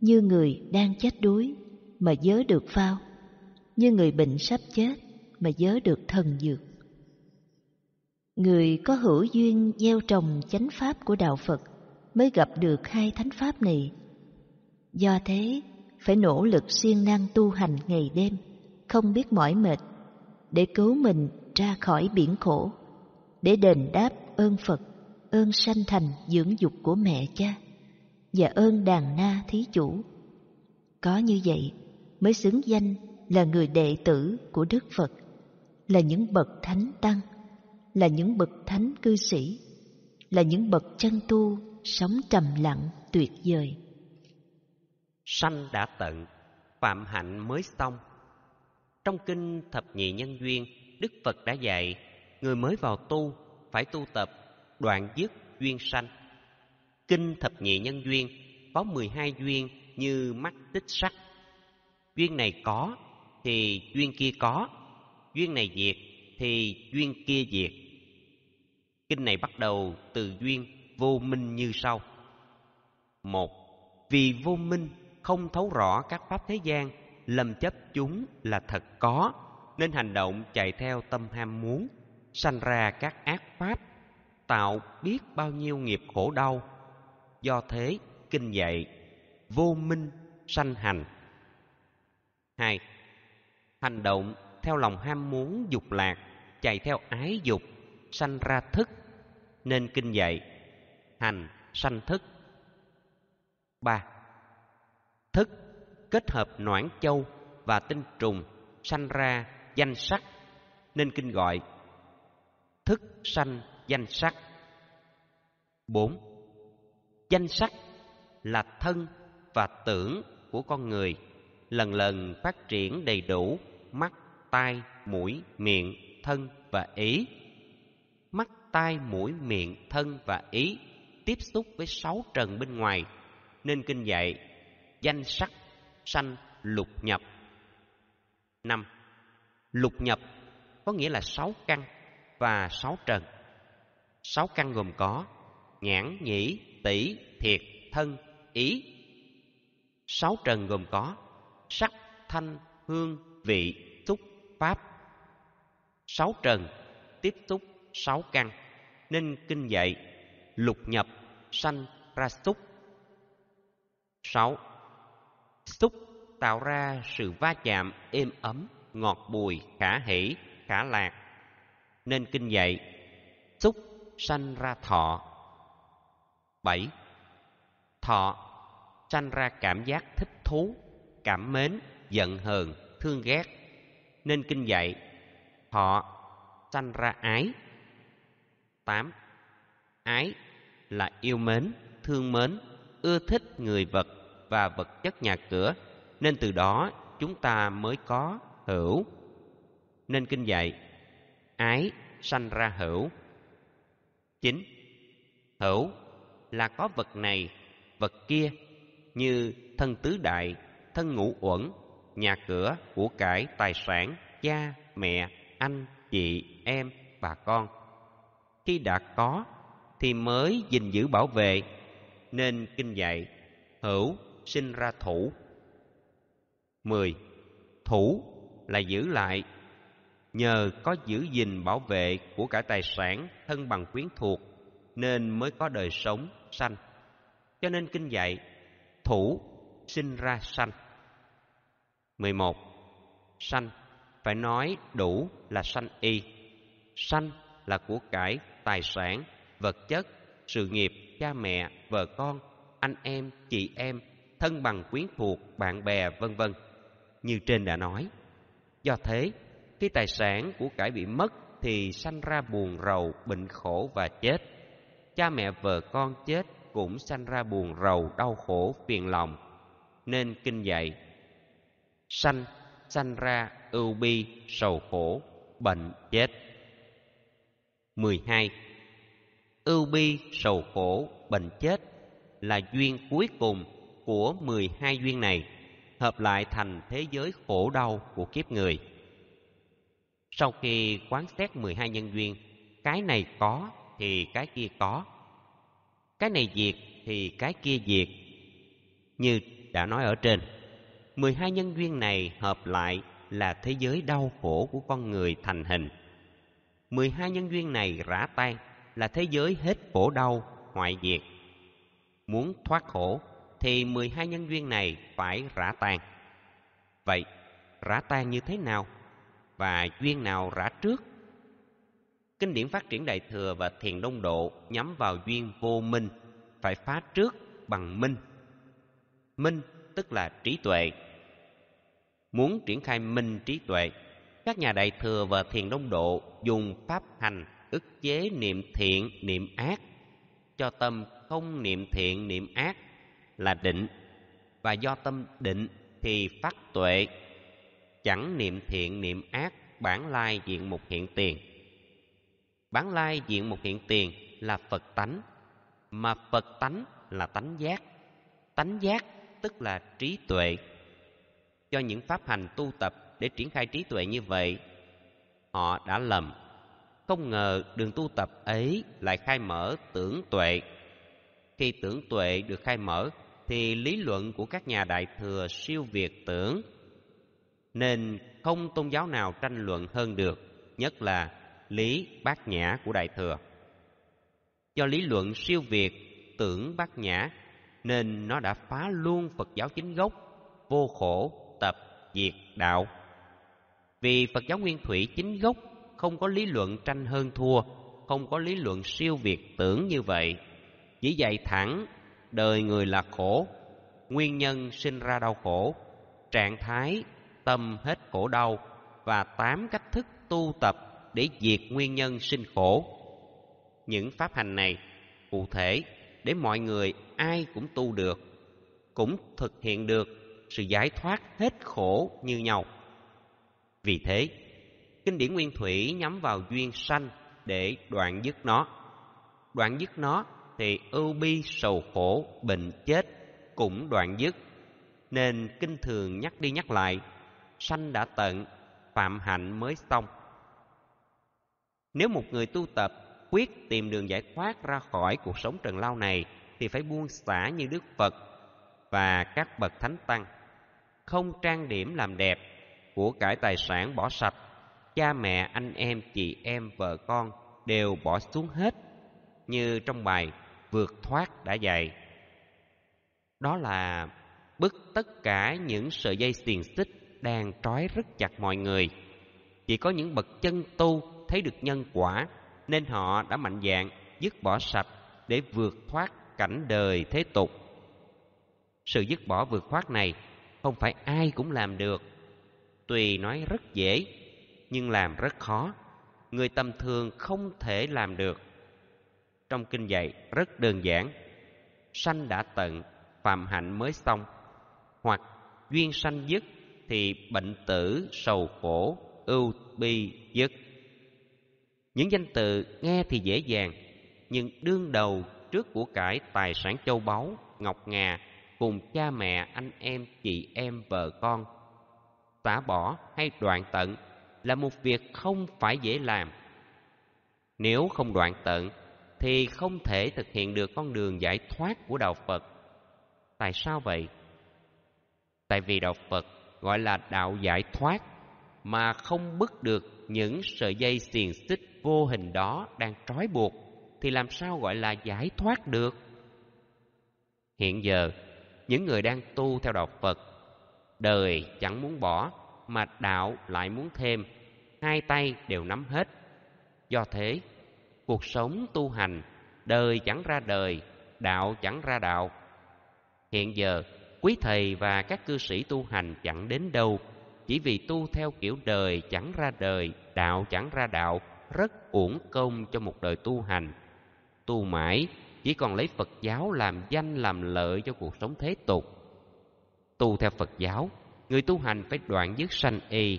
như người đang chết đuối mà dớ được phao, như người bệnh sắp chết mà dớ được thần dược. Người có hữu duyên gieo trồng chánh pháp của Đạo Phật mới gặp được hai thánh pháp này. Do thế, phải nỗ lực siêng năng tu hành ngày đêm, không biết mỏi mệt, để cứu mình ra khỏi biển khổ, để đền đáp ơn Phật, ơn sanh thành dưỡng dục của mẹ cha và ơn đàn na thí chủ. Có như vậy mới xứng danh là người đệ tử của Đức Phật, là những bậc thánh tăng, là những bậc thánh cư sĩ, là những bậc chân tu sống trầm lặng tuyệt vời sanh đã tận phạm hạnh mới xong trong kinh thập nhị nhân duyên đức phật đã dạy người mới vào tu phải tu tập đoạn dứt duyên sanh kinh thập nhị nhân duyên có 12 duyên như mắt tích sắc duyên này có thì duyên kia có duyên này diệt thì duyên kia diệt kinh này bắt đầu từ duyên vô minh như sau một vì vô minh không thấu rõ các pháp thế gian lầm chấp chúng là thật có nên hành động chạy theo tâm ham muốn sanh ra các ác pháp tạo biết bao nhiêu nghiệp khổ đau do thế kinh dạy vô minh sanh hành hai hành động theo lòng ham muốn dục lạc chạy theo ái dục sanh ra thức nên kinh dạy hành sanh thức ba thức kết hợp noãn châu và tinh trùng sanh ra danh sắc nên kinh gọi thức sanh danh sắc. 4. Danh sắc là thân và tưởng của con người lần lần phát triển đầy đủ mắt, tai, mũi, miệng, thân và ý. Mắt, tai, mũi, miệng, thân và ý tiếp xúc với sáu trần bên ngoài nên kinh dạy danh sắc sanh lục nhập. năm Lục nhập có nghĩa là sáu căn và sáu trần. Sáu căn gồm có nhãn, nhĩ, tỷ, thiệt, thân, ý. Sáu trần gồm có sắc, thanh, hương, vị, xúc, pháp. Sáu trần tiếp xúc sáu căn nên kinh dạy lục nhập sanh ra xúc. sáu tạo ra sự va chạm êm ấm, ngọt bùi, khả hỷ, khả lạc. Nên kinh dạy, xúc sanh ra thọ. 7. Thọ sanh ra cảm giác thích thú, cảm mến, giận hờn, thương ghét. Nên kinh dạy, thọ sanh ra ái. 8. Ái là yêu mến, thương mến, ưa thích người vật và vật chất nhà cửa nên từ đó chúng ta mới có hữu nên kinh dạy ái sanh ra hữu chính hữu là có vật này vật kia như thân tứ đại thân ngũ uẩn nhà cửa của cải tài sản cha mẹ anh chị em bà con khi đã có thì mới gìn giữ bảo vệ nên kinh dạy hữu sinh ra thủ 10. Thủ là giữ lại. Nhờ có giữ gìn bảo vệ của cả tài sản thân bằng quyến thuộc nên mới có đời sống sanh. Cho nên kinh dạy thủ sinh ra sanh. 11. Sanh phải nói đủ là sanh y. Sanh là của cải, tài sản, vật chất, sự nghiệp, cha mẹ, vợ con, anh em, chị em, thân bằng quyến thuộc, bạn bè, vân vân như trên đã nói. Do thế, khi tài sản của cải bị mất thì sanh ra buồn rầu, bệnh khổ và chết. Cha mẹ vợ con chết cũng sanh ra buồn rầu, đau khổ, phiền lòng. Nên kinh dạy, sanh, sanh ra ưu bi, sầu khổ, bệnh, chết. 12. Ưu bi, sầu khổ, bệnh chết là duyên cuối cùng của 12 duyên này hợp lại thành thế giới khổ đau của kiếp người. Sau khi quán xét 12 nhân duyên, cái này có thì cái kia có, cái này diệt thì cái kia diệt. Như đã nói ở trên, 12 nhân duyên này hợp lại là thế giới đau khổ của con người thành hình. 12 nhân duyên này rã tan là thế giới hết khổ đau, hoại diệt. Muốn thoát khổ thì 12 nhân duyên này phải rã tan. Vậy, rã tan như thế nào? Và duyên nào rã trước? Kinh điển phát triển Đại Thừa và Thiền Đông Độ nhắm vào duyên vô minh, phải phá trước bằng minh. Minh tức là trí tuệ. Muốn triển khai minh trí tuệ, các nhà Đại Thừa và Thiền Đông Độ dùng pháp hành ức chế niệm thiện, niệm ác, cho tâm không niệm thiện, niệm ác là định và do tâm định thì phát tuệ chẳng niệm thiện niệm ác bản lai diện một hiện tiền bản lai diện một hiện tiền là phật tánh mà phật tánh là tánh giác tánh giác tức là trí tuệ cho những pháp hành tu tập để triển khai trí tuệ như vậy họ đã lầm không ngờ đường tu tập ấy lại khai mở tưởng tuệ khi tưởng tuệ được khai mở thì lý luận của các nhà đại thừa siêu việt tưởng nên không tôn giáo nào tranh luận hơn được nhất là lý bát nhã của đại thừa do lý luận siêu việt tưởng bát nhã nên nó đã phá luôn phật giáo chính gốc vô khổ tập diệt đạo vì phật giáo nguyên thủy chính gốc không có lý luận tranh hơn thua không có lý luận siêu việt tưởng như vậy chỉ dạy thẳng đời người là khổ nguyên nhân sinh ra đau khổ trạng thái tâm hết khổ đau và tám cách thức tu tập để diệt nguyên nhân sinh khổ những pháp hành này cụ thể để mọi người ai cũng tu được cũng thực hiện được sự giải thoát hết khổ như nhau vì thế kinh điển nguyên thủy nhắm vào duyên sanh để đoạn dứt nó đoạn dứt nó thì ưu bi sầu khổ bệnh chết cũng đoạn dứt nên kinh thường nhắc đi nhắc lại sanh đã tận phạm hạnh mới xong nếu một người tu tập quyết tìm đường giải thoát ra khỏi cuộc sống trần lao này thì phải buông xả như đức phật và các bậc thánh tăng không trang điểm làm đẹp của cải tài sản bỏ sạch cha mẹ anh em chị em vợ con đều bỏ xuống hết như trong bài vượt thoát đã dạy đó là bức tất cả những sợi dây xiềng xích đang trói rất chặt mọi người chỉ có những bậc chân tu thấy được nhân quả nên họ đã mạnh dạn dứt bỏ sạch để vượt thoát cảnh đời thế tục sự dứt bỏ vượt thoát này không phải ai cũng làm được tùy nói rất dễ nhưng làm rất khó người tầm thường không thể làm được trong kinh dạy rất đơn giản sanh đã tận phạm hạnh mới xong hoặc duyên sanh dứt thì bệnh tử sầu khổ ưu bi dứt những danh từ nghe thì dễ dàng nhưng đương đầu trước của cải tài sản châu báu ngọc ngà cùng cha mẹ anh em chị em vợ con xả bỏ hay đoạn tận là một việc không phải dễ làm nếu không đoạn tận thì không thể thực hiện được con đường giải thoát của đạo Phật. Tại sao vậy? Tại vì đạo Phật gọi là đạo giải thoát mà không bứt được những sợi dây xiềng xích vô hình đó đang trói buộc thì làm sao gọi là giải thoát được? Hiện giờ, những người đang tu theo đạo Phật, đời chẳng muốn bỏ mà đạo lại muốn thêm, hai tay đều nắm hết. Do thế, cuộc sống tu hành đời chẳng ra đời đạo chẳng ra đạo hiện giờ quý thầy và các cư sĩ tu hành chẳng đến đâu chỉ vì tu theo kiểu đời chẳng ra đời đạo chẳng ra đạo rất uổng công cho một đời tu hành tu mãi chỉ còn lấy phật giáo làm danh làm lợi cho cuộc sống thế tục tu theo phật giáo người tu hành phải đoạn dứt sanh y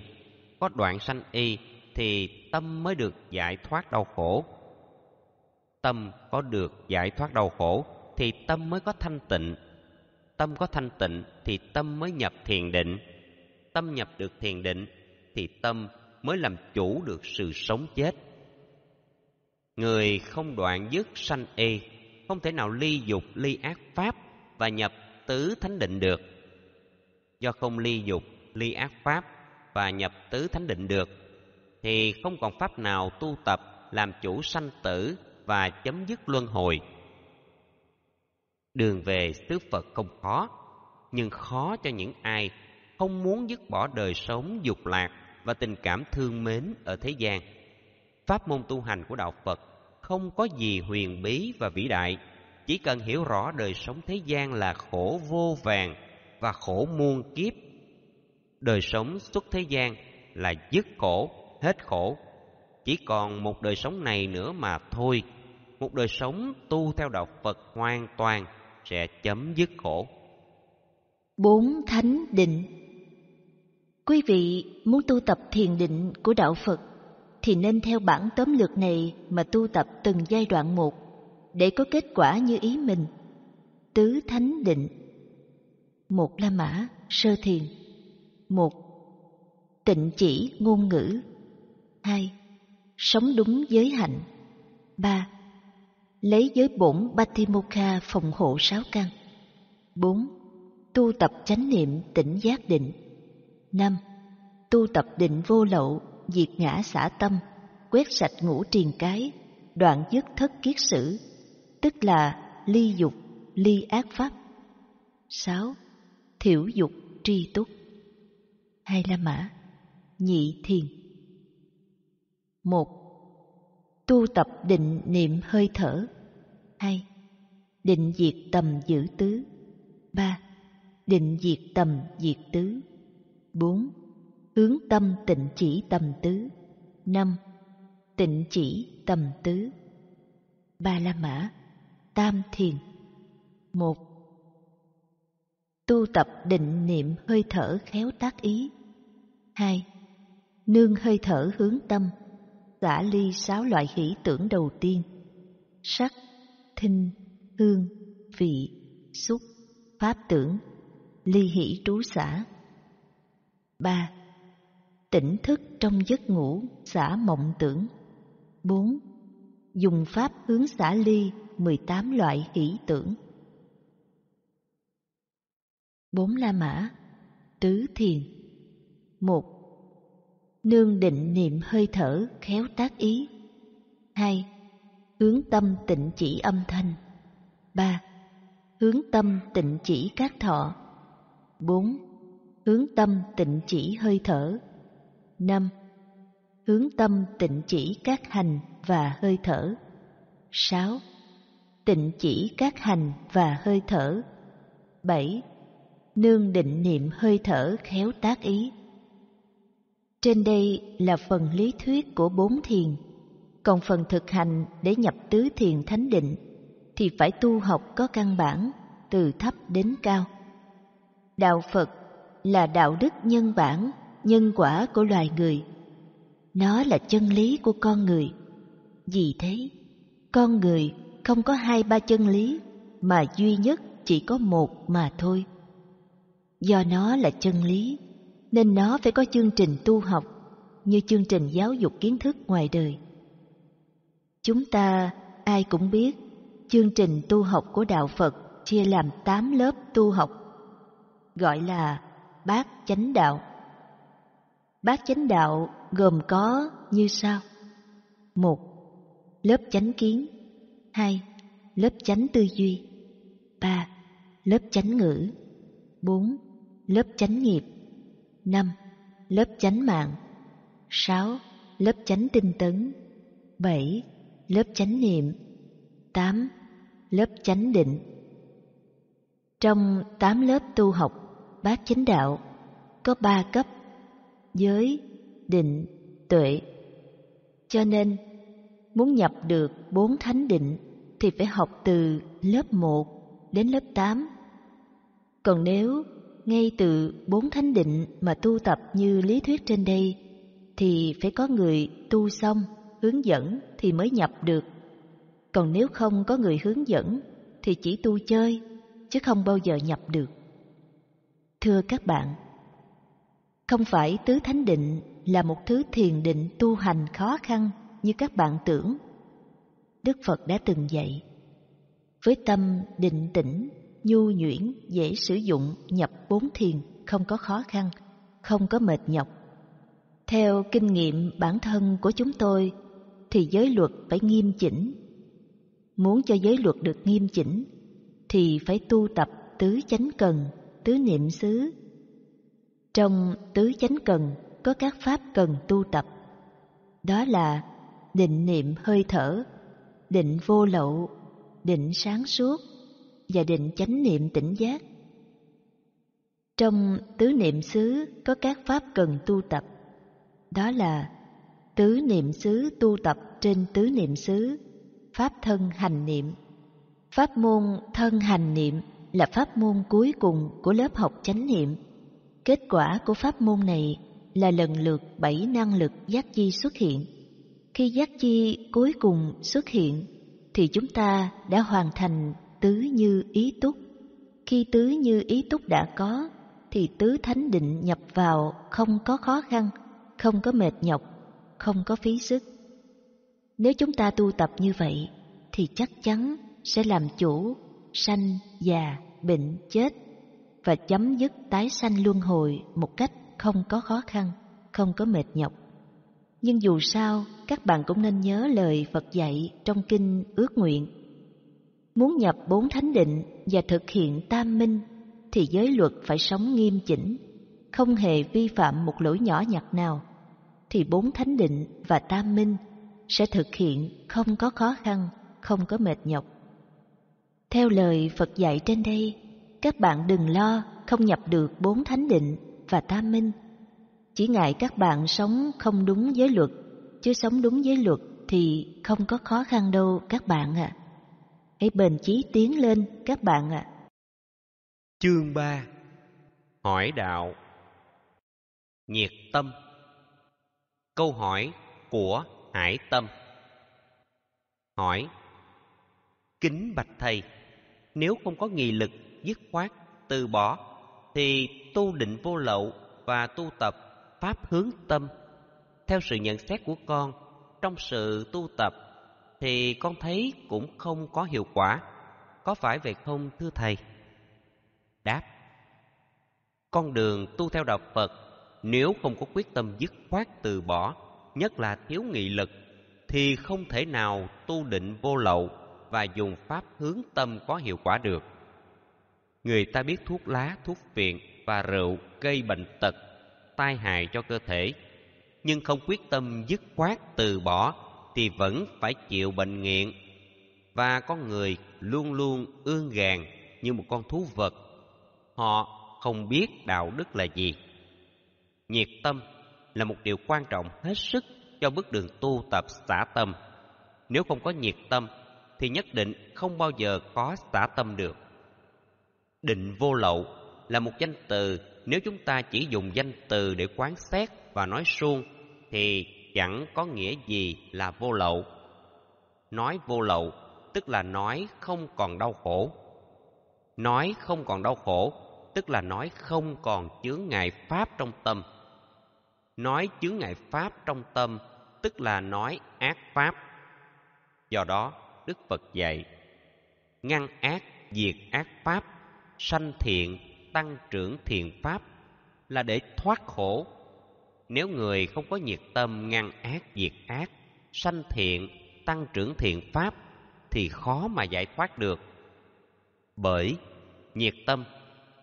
có đoạn sanh y thì tâm mới được giải thoát đau khổ tâm có được giải thoát đau khổ thì tâm mới có thanh tịnh tâm có thanh tịnh thì tâm mới nhập thiền định tâm nhập được thiền định thì tâm mới làm chủ được sự sống chết người không đoạn dứt sanh y không thể nào ly dục ly ác pháp và nhập tứ thánh định được do không ly dục ly ác pháp và nhập tứ thánh định được thì không còn pháp nào tu tập làm chủ sanh tử và chấm dứt luân hồi. Đường về xứ Phật không khó, nhưng khó cho những ai không muốn dứt bỏ đời sống dục lạc và tình cảm thương mến ở thế gian. Pháp môn tu hành của đạo Phật không có gì huyền bí và vĩ đại, chỉ cần hiểu rõ đời sống thế gian là khổ vô vàng và khổ muôn kiếp. Đời sống xuất thế gian là dứt khổ, hết khổ, chỉ còn một đời sống này nữa mà thôi một đời sống tu theo đạo Phật hoàn toàn sẽ chấm dứt khổ. Bốn thánh định Quý vị muốn tu tập thiền định của đạo Phật thì nên theo bản tóm lược này mà tu tập từng giai đoạn một để có kết quả như ý mình. Tứ thánh định Một La Mã, Sơ Thiền Một Tịnh chỉ ngôn ngữ Hai Sống đúng giới hạnh ba lấy giới bổn Batimokha phòng hộ sáu căn. 4. Tu tập chánh niệm tỉnh giác định. 5. Tu tập định vô lậu, diệt ngã xả tâm, quét sạch ngũ triền cái, đoạn dứt thất kiết sử, tức là ly dục, ly ác pháp. 6. Thiểu dục tri túc. hay là mã, nhị thiền. 1 tu tập định niệm hơi thở hai định diệt tầm giữ tứ ba định diệt tầm diệt tứ bốn hướng tâm tịnh chỉ tầm tứ năm tịnh chỉ tầm tứ ba la mã tam thiền một tu tập định niệm hơi thở khéo tác ý hai nương hơi thở hướng tâm xả ly sáu loại hỷ tưởng đầu tiên sắc thinh hương vị xúc pháp tưởng ly hỷ trú xả ba tỉnh thức trong giấc ngủ xả mộng tưởng bốn dùng pháp hướng xả ly mười tám loại hỷ tưởng bốn la mã tứ thiền một nương định niệm hơi thở khéo tác ý. hai Hướng tâm tịnh chỉ âm thanh. ba Hướng tâm tịnh chỉ các thọ. bốn Hướng tâm tịnh chỉ hơi thở. năm Hướng tâm tịnh chỉ các hành và hơi thở. sáu Tịnh chỉ các hành và hơi thở. bảy Nương định niệm hơi thở khéo tác ý. Trên đây là phần lý thuyết của bốn thiền, còn phần thực hành để nhập tứ thiền thánh định thì phải tu học có căn bản từ thấp đến cao. Đạo Phật là đạo đức nhân bản, nhân quả của loài người. Nó là chân lý của con người. Vì thế, con người không có hai ba chân lý mà duy nhất chỉ có một mà thôi. Do nó là chân lý, nên nó phải có chương trình tu học như chương trình giáo dục kiến thức ngoài đời. Chúng ta ai cũng biết chương trình tu học của Đạo Phật chia làm tám lớp tu học, gọi là Bát Chánh Đạo. Bát Chánh Đạo gồm có như sau. một Lớp chánh kiến hai Lớp chánh tư duy ba Lớp chánh ngữ bốn Lớp chánh nghiệp 5. Lớp chánh mạng 6. Lớp chánh tinh tấn 7. Lớp chánh niệm 8. Lớp chánh định Trong 8 lớp tu học bát chánh đạo có 3 cấp giới, định, tuệ Cho nên muốn nhập được bốn thánh định thì phải học từ lớp 1 đến lớp 8 còn nếu ngay từ bốn thánh định mà tu tập như lý thuyết trên đây thì phải có người tu xong hướng dẫn thì mới nhập được còn nếu không có người hướng dẫn thì chỉ tu chơi chứ không bao giờ nhập được thưa các bạn không phải tứ thánh định là một thứ thiền định tu hành khó khăn như các bạn tưởng đức phật đã từng dạy với tâm định tĩnh nhu nhuyễn, dễ sử dụng, nhập bốn thiền, không có khó khăn, không có mệt nhọc. Theo kinh nghiệm bản thân của chúng tôi, thì giới luật phải nghiêm chỉnh. Muốn cho giới luật được nghiêm chỉnh, thì phải tu tập tứ chánh cần, tứ niệm xứ. Trong tứ chánh cần có các pháp cần tu tập. Đó là định niệm hơi thở, định vô lậu, định sáng suốt, và định chánh niệm tỉnh giác. Trong tứ niệm xứ có các pháp cần tu tập, đó là tứ niệm xứ tu tập trên tứ niệm xứ, pháp thân hành niệm. Pháp môn thân hành niệm là pháp môn cuối cùng của lớp học chánh niệm. Kết quả của pháp môn này là lần lượt bảy năng lực giác chi xuất hiện. Khi giác chi cuối cùng xuất hiện thì chúng ta đã hoàn thành tứ như ý túc. Khi tứ như ý túc đã có, thì tứ thánh định nhập vào không có khó khăn, không có mệt nhọc, không có phí sức. Nếu chúng ta tu tập như vậy, thì chắc chắn sẽ làm chủ sanh, già, bệnh, chết và chấm dứt tái sanh luân hồi một cách không có khó khăn, không có mệt nhọc. Nhưng dù sao, các bạn cũng nên nhớ lời Phật dạy trong kinh ước nguyện Muốn nhập bốn thánh định và thực hiện tam minh thì giới luật phải sống nghiêm chỉnh, không hề vi phạm một lỗi nhỏ nhặt nào, thì bốn thánh định và tam minh sẽ thực hiện không có khó khăn, không có mệt nhọc. Theo lời Phật dạy trên đây, các bạn đừng lo không nhập được bốn thánh định và tam minh. Chỉ ngại các bạn sống không đúng giới luật, chứ sống đúng giới luật thì không có khó khăn đâu các bạn ạ. À. Hãy bền chí tiến lên các bạn ạ. À. Chương ba Hỏi đạo Nhiệt tâm Câu hỏi của Hải Tâm Hỏi Kính Bạch Thầy Nếu không có nghị lực dứt khoát từ bỏ Thì tu định vô lậu và tu tập Pháp hướng tâm Theo sự nhận xét của con Trong sự tu tập thì con thấy cũng không có hiệu quả. Có phải vậy không thưa thầy? Đáp Con đường tu theo đạo Phật nếu không có quyết tâm dứt khoát từ bỏ, nhất là thiếu nghị lực, thì không thể nào tu định vô lậu và dùng pháp hướng tâm có hiệu quả được. Người ta biết thuốc lá, thuốc phiện và rượu gây bệnh tật, tai hại cho cơ thể, nhưng không quyết tâm dứt khoát từ bỏ thì vẫn phải chịu bệnh nghiện và con người luôn luôn ương gàn như một con thú vật họ không biết đạo đức là gì nhiệt tâm là một điều quan trọng hết sức cho bước đường tu tập xả tâm nếu không có nhiệt tâm thì nhất định không bao giờ có xả tâm được định vô lậu là một danh từ nếu chúng ta chỉ dùng danh từ để quán xét và nói suông thì chẳng có nghĩa gì là vô lậu. Nói vô lậu tức là nói không còn đau khổ. Nói không còn đau khổ tức là nói không còn chướng ngại pháp trong tâm. Nói chướng ngại pháp trong tâm tức là nói ác pháp. Do đó, Đức Phật dạy: ngăn ác, diệt ác pháp, sanh thiện, tăng trưởng thiện pháp là để thoát khổ nếu người không có nhiệt tâm ngăn ác diệt ác sanh thiện tăng trưởng thiện pháp thì khó mà giải thoát được bởi nhiệt tâm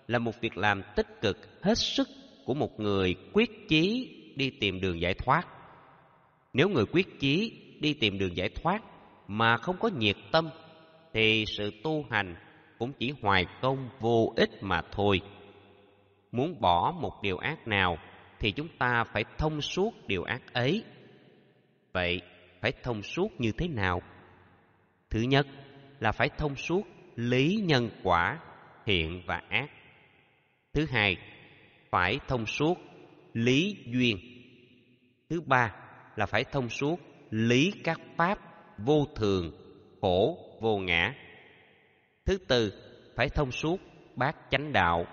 là một việc làm tích cực hết sức của một người quyết chí đi tìm đường giải thoát nếu người quyết chí đi tìm đường giải thoát mà không có nhiệt tâm thì sự tu hành cũng chỉ hoài công vô ích mà thôi muốn bỏ một điều ác nào thì chúng ta phải thông suốt điều ác ấy. Vậy, phải thông suốt như thế nào? Thứ nhất là phải thông suốt lý nhân quả, thiện và ác. Thứ hai, phải thông suốt lý duyên. Thứ ba là phải thông suốt lý các pháp vô thường, khổ, vô ngã. Thứ tư, phải thông suốt bát chánh đạo,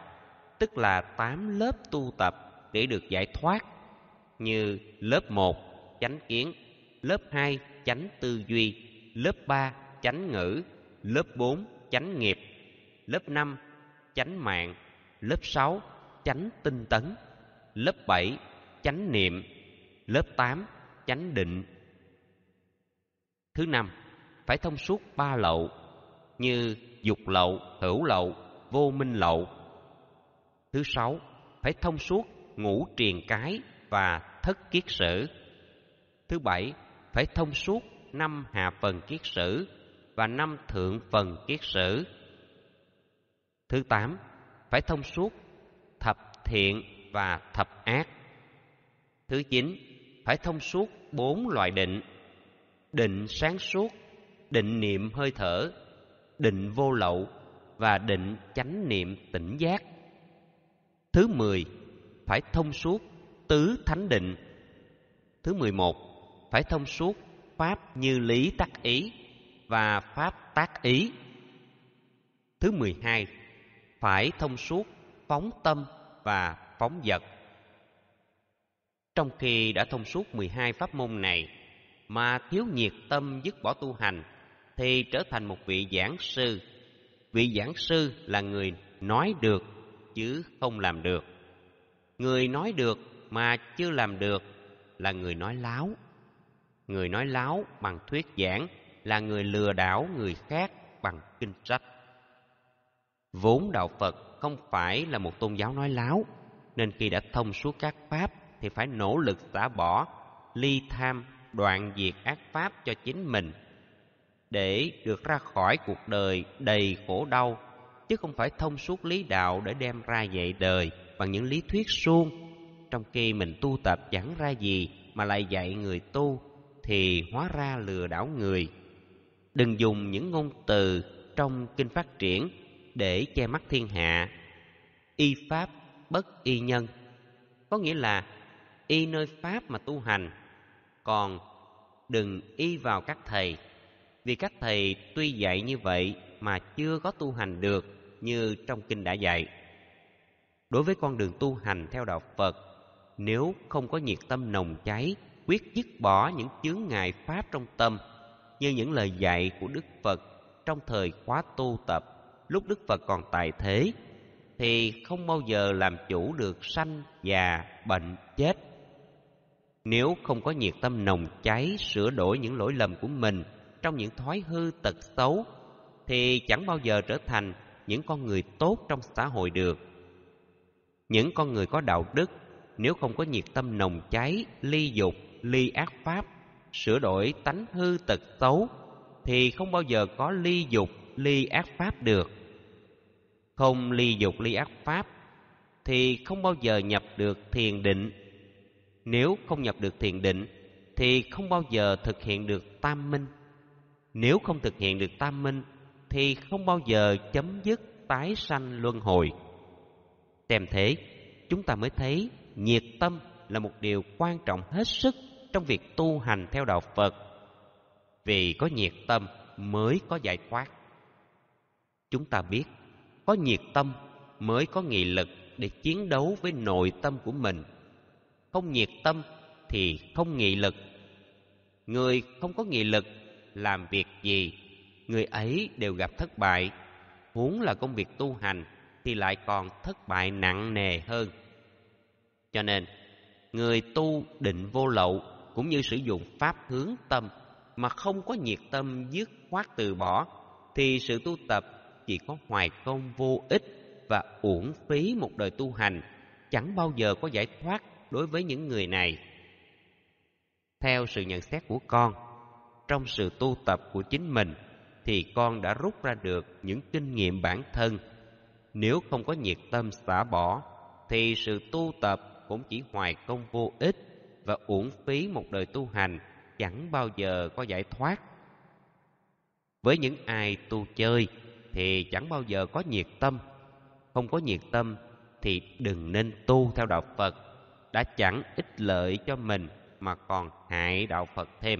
tức là tám lớp tu tập để được giải thoát như lớp 1 chánh kiến, lớp 2 chánh tư duy, lớp 3 chánh ngữ, lớp 4 chánh nghiệp, lớp 5 chánh mạng, lớp 6 chánh tinh tấn, lớp 7 chánh niệm, lớp 8 chánh định. Thứ năm, phải thông suốt ba lậu như dục lậu, hữu lậu, vô minh lậu. Thứ sáu, phải thông suốt ngũ triền cái và thất kiết sử. Thứ bảy, phải thông suốt năm hạ phần kiết sử và năm thượng phần kiết sử. Thứ tám, phải thông suốt thập thiện và thập ác. Thứ chín, phải thông suốt bốn loại định: định sáng suốt, định niệm hơi thở, định vô lậu và định chánh niệm tỉnh giác. Thứ mười phải thông suốt tứ thánh định. Thứ 11, phải thông suốt pháp như lý tác ý và pháp tác ý. Thứ 12, phải thông suốt phóng tâm và phóng vật. Trong khi đã thông suốt 12 pháp môn này mà thiếu nhiệt tâm dứt bỏ tu hành thì trở thành một vị giảng sư. Vị giảng sư là người nói được chứ không làm được người nói được mà chưa làm được là người nói láo người nói láo bằng thuyết giảng là người lừa đảo người khác bằng kinh sách vốn đạo phật không phải là một tôn giáo nói láo nên khi đã thông suốt các pháp thì phải nỗ lực xả bỏ ly tham đoạn diệt ác pháp cho chính mình để được ra khỏi cuộc đời đầy khổ đau chứ không phải thông suốt lý đạo để đem ra dạy đời bằng những lý thuyết suông trong khi mình tu tập chẳng ra gì mà lại dạy người tu thì hóa ra lừa đảo người đừng dùng những ngôn từ trong kinh phát triển để che mắt thiên hạ y pháp bất y nhân có nghĩa là y nơi pháp mà tu hành còn đừng y vào các thầy vì các thầy tuy dạy như vậy mà chưa có tu hành được như trong kinh đã dạy. Đối với con đường tu hành theo đạo Phật, nếu không có nhiệt tâm nồng cháy, quyết dứt bỏ những chướng ngại pháp trong tâm như những lời dạy của Đức Phật trong thời khóa tu tập lúc Đức Phật còn tại thế thì không bao giờ làm chủ được sanh già bệnh chết. Nếu không có nhiệt tâm nồng cháy sửa đổi những lỗi lầm của mình trong những thói hư tật xấu thì chẳng bao giờ trở thành những con người tốt trong xã hội được những con người có đạo đức nếu không có nhiệt tâm nồng cháy ly dục ly ác pháp sửa đổi tánh hư tật xấu thì không bao giờ có ly dục ly ác pháp được không ly dục ly ác pháp thì không bao giờ nhập được thiền định nếu không nhập được thiền định thì không bao giờ thực hiện được tam minh nếu không thực hiện được tam minh thì không bao giờ chấm dứt tái sanh luân hồi. Xem thế, chúng ta mới thấy nhiệt tâm là một điều quan trọng hết sức trong việc tu hành theo đạo Phật. Vì có nhiệt tâm mới có giải thoát. Chúng ta biết, có nhiệt tâm mới có nghị lực để chiến đấu với nội tâm của mình. Không nhiệt tâm thì không nghị lực. Người không có nghị lực làm việc gì người ấy đều gặp thất bại huống là công việc tu hành thì lại còn thất bại nặng nề hơn cho nên người tu định vô lậu cũng như sử dụng pháp hướng tâm mà không có nhiệt tâm dứt khoát từ bỏ thì sự tu tập chỉ có hoài công vô ích và uổng phí một đời tu hành chẳng bao giờ có giải thoát đối với những người này theo sự nhận xét của con trong sự tu tập của chính mình thì con đã rút ra được những kinh nghiệm bản thân nếu không có nhiệt tâm xả bỏ thì sự tu tập cũng chỉ hoài công vô ích và uổng phí một đời tu hành chẳng bao giờ có giải thoát với những ai tu chơi thì chẳng bao giờ có nhiệt tâm không có nhiệt tâm thì đừng nên tu theo đạo phật đã chẳng ích lợi cho mình mà còn hại đạo phật thêm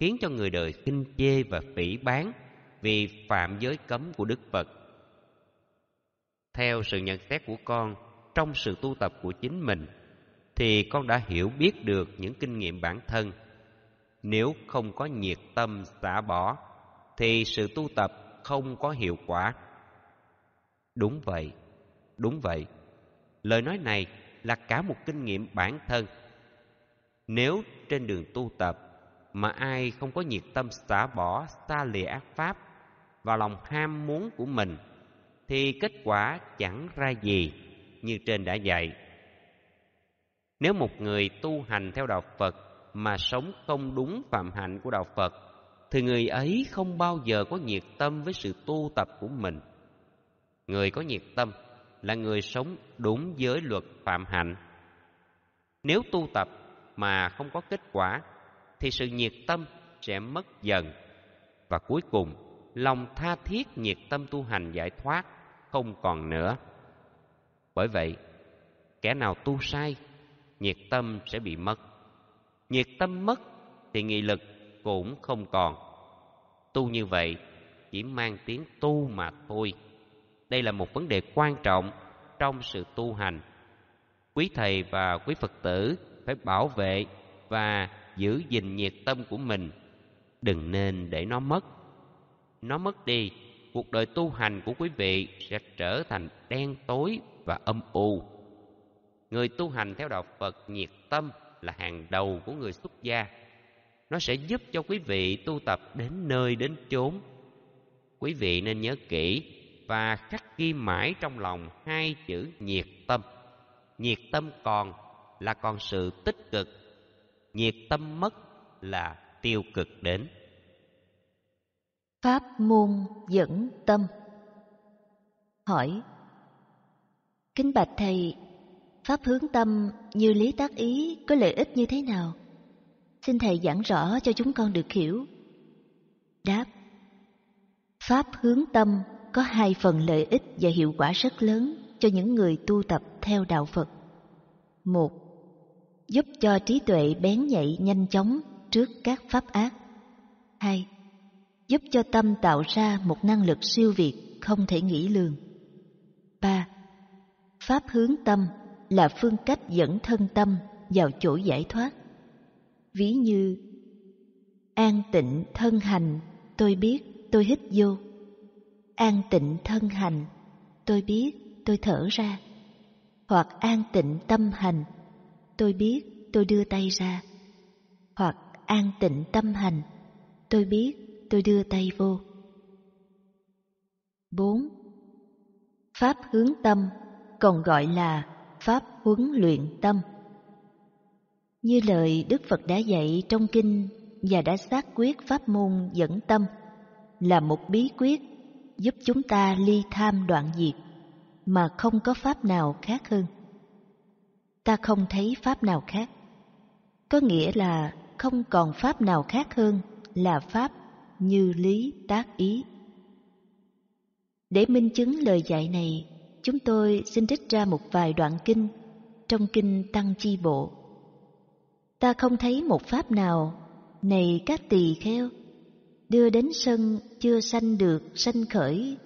khiến cho người đời khinh chê và phỉ bán vì phạm giới cấm của Đức Phật. Theo sự nhận xét của con, trong sự tu tập của chính mình, thì con đã hiểu biết được những kinh nghiệm bản thân. Nếu không có nhiệt tâm xả bỏ, thì sự tu tập không có hiệu quả. Đúng vậy, đúng vậy. Lời nói này là cả một kinh nghiệm bản thân. Nếu trên đường tu tập mà ai không có nhiệt tâm xả bỏ xa lìa ác pháp và lòng ham muốn của mình thì kết quả chẳng ra gì như trên đã dạy. Nếu một người tu hành theo đạo Phật mà sống không đúng phạm hạnh của đạo Phật thì người ấy không bao giờ có nhiệt tâm với sự tu tập của mình. Người có nhiệt tâm là người sống đúng giới luật phạm hạnh. Nếu tu tập mà không có kết quả thì sự nhiệt tâm sẽ mất dần và cuối cùng lòng tha thiết nhiệt tâm tu hành giải thoát không còn nữa bởi vậy kẻ nào tu sai nhiệt tâm sẽ bị mất nhiệt tâm mất thì nghị lực cũng không còn tu như vậy chỉ mang tiếng tu mà thôi đây là một vấn đề quan trọng trong sự tu hành quý thầy và quý phật tử phải bảo vệ và giữ gìn nhiệt tâm của mình đừng nên để nó mất nó mất đi cuộc đời tu hành của quý vị sẽ trở thành đen tối và âm u người tu hành theo đạo phật nhiệt tâm là hàng đầu của người xuất gia nó sẽ giúp cho quý vị tu tập đến nơi đến chốn quý vị nên nhớ kỹ và khắc ghi mãi trong lòng hai chữ nhiệt tâm nhiệt tâm còn là còn sự tích cực nhiệt tâm mất là tiêu cực đến pháp môn dẫn tâm hỏi kính bạch thầy pháp hướng tâm như lý tác ý có lợi ích như thế nào xin thầy giảng rõ cho chúng con được hiểu đáp pháp hướng tâm có hai phần lợi ích và hiệu quả rất lớn cho những người tu tập theo đạo phật một giúp cho trí tuệ bén nhạy nhanh chóng trước các pháp ác. 2. Giúp cho tâm tạo ra một năng lực siêu việt không thể nghĩ lường. 3. Pháp hướng tâm là phương cách dẫn thân tâm vào chỗ giải thoát. Ví như An tịnh thân hành, tôi biết tôi hít vô. An tịnh thân hành, tôi biết tôi thở ra. Hoặc an tịnh tâm hành, tôi biết tôi đưa tay ra. Hoặc an tịnh tâm hành, tôi biết tôi đưa tay vô. 4. Pháp hướng tâm còn gọi là pháp huấn luyện tâm. Như lời Đức Phật đã dạy trong kinh và đã xác quyết pháp môn dẫn tâm là một bí quyết giúp chúng ta ly tham đoạn diệt mà không có pháp nào khác hơn ta không thấy pháp nào khác. Có nghĩa là không còn pháp nào khác hơn là pháp như lý tác ý. Để minh chứng lời dạy này, chúng tôi xin trích ra một vài đoạn kinh trong kinh Tăng Chi Bộ. Ta không thấy một pháp nào, này các tỳ kheo, đưa đến sân chưa sanh được sanh khởi,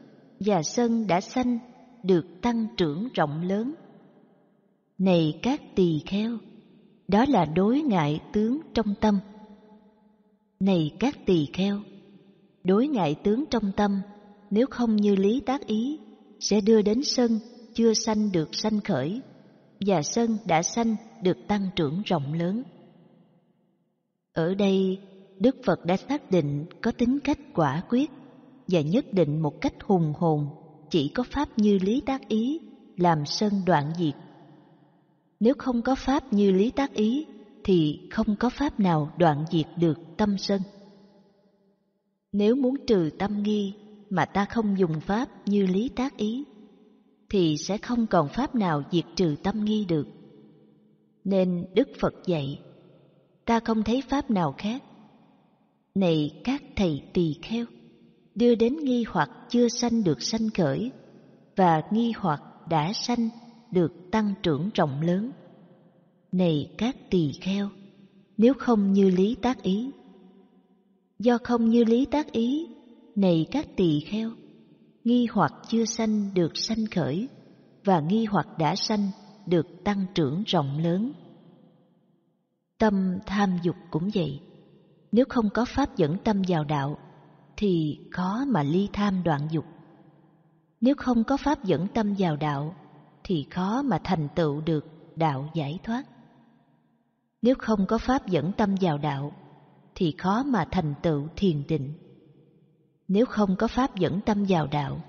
và sân đã sanh được tăng trưởng rộng lớn này các tỳ kheo đó là đối ngại tướng trong tâm này các tỳ kheo đối ngại tướng trong tâm nếu không như lý tác ý sẽ đưa đến sân chưa sanh được sanh khởi và sân đã sanh được tăng trưởng rộng lớn ở đây đức phật đã xác định có tính cách quả quyết và nhất định một cách hùng hồn chỉ có pháp như lý tác ý làm sân đoạn diệt nếu không có pháp như lý tác ý, thì không có pháp nào đoạn diệt được tâm sân. Nếu muốn trừ tâm nghi mà ta không dùng pháp như lý tác ý, thì sẽ không còn pháp nào diệt trừ tâm nghi được. Nên Đức Phật dạy, ta không thấy pháp nào khác. Này các thầy tỳ kheo, đưa đến nghi hoặc chưa sanh được sanh khởi và nghi hoặc đã sanh được tăng trưởng rộng lớn. Này các tỳ kheo, nếu không như lý tác ý. Do không như lý tác ý, này các tỳ kheo, nghi hoặc chưa sanh được sanh khởi và nghi hoặc đã sanh được tăng trưởng rộng lớn. Tâm tham dục cũng vậy, nếu không có pháp dẫn tâm vào đạo thì khó mà ly tham đoạn dục. Nếu không có pháp dẫn tâm vào đạo thì khó mà thành tựu được đạo giải thoát. Nếu không có pháp dẫn tâm vào đạo, thì khó mà thành tựu thiền định. Nếu không có pháp dẫn tâm vào đạo,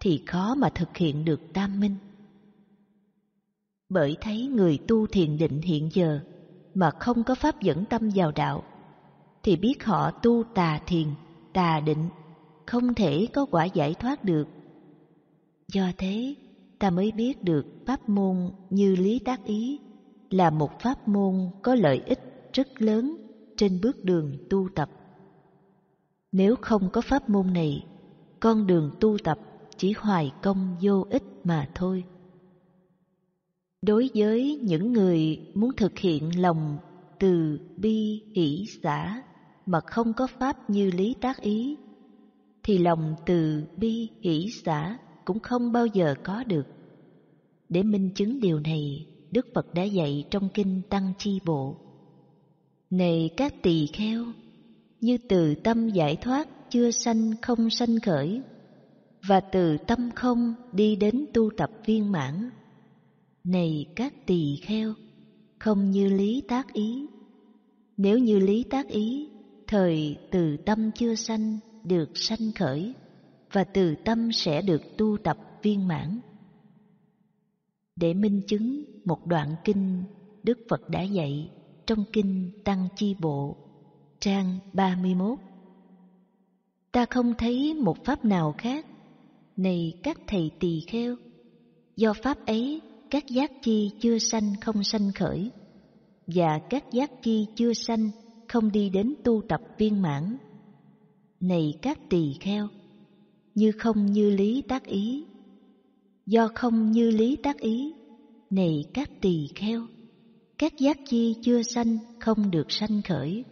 thì khó mà thực hiện được tam minh. Bởi thấy người tu thiền định hiện giờ mà không có pháp dẫn tâm vào đạo, thì biết họ tu tà thiền, tà định, không thể có quả giải thoát được. Do thế, ta mới biết được pháp môn như lý tác ý là một pháp môn có lợi ích rất lớn trên bước đường tu tập. Nếu không có pháp môn này, con đường tu tập chỉ hoài công vô ích mà thôi. Đối với những người muốn thực hiện lòng từ bi hỷ xã mà không có pháp như lý tác ý, thì lòng từ bi hỷ xã cũng không bao giờ có được. Để minh chứng điều này, Đức Phật đã dạy trong kinh Tăng Chi Bộ. Này các tỳ kheo, như từ tâm giải thoát chưa sanh không sanh khởi, và từ tâm không đi đến tu tập viên mãn. Này các tỳ kheo, không như lý tác ý. Nếu như lý tác ý, thời từ tâm chưa sanh được sanh khởi và từ tâm sẽ được tu tập viên mãn. Để minh chứng một đoạn kinh Đức Phật đã dạy trong kinh Tăng Chi Bộ, trang 31. Ta không thấy một pháp nào khác, này các thầy tỳ kheo, do pháp ấy các giác chi chưa sanh không sanh khởi, và các giác chi chưa sanh không đi đến tu tập viên mãn. Này các tỳ kheo, như không như lý tác ý. Do không như lý tác ý, này các tỳ kheo, các giác chi chưa sanh không được sanh khởi,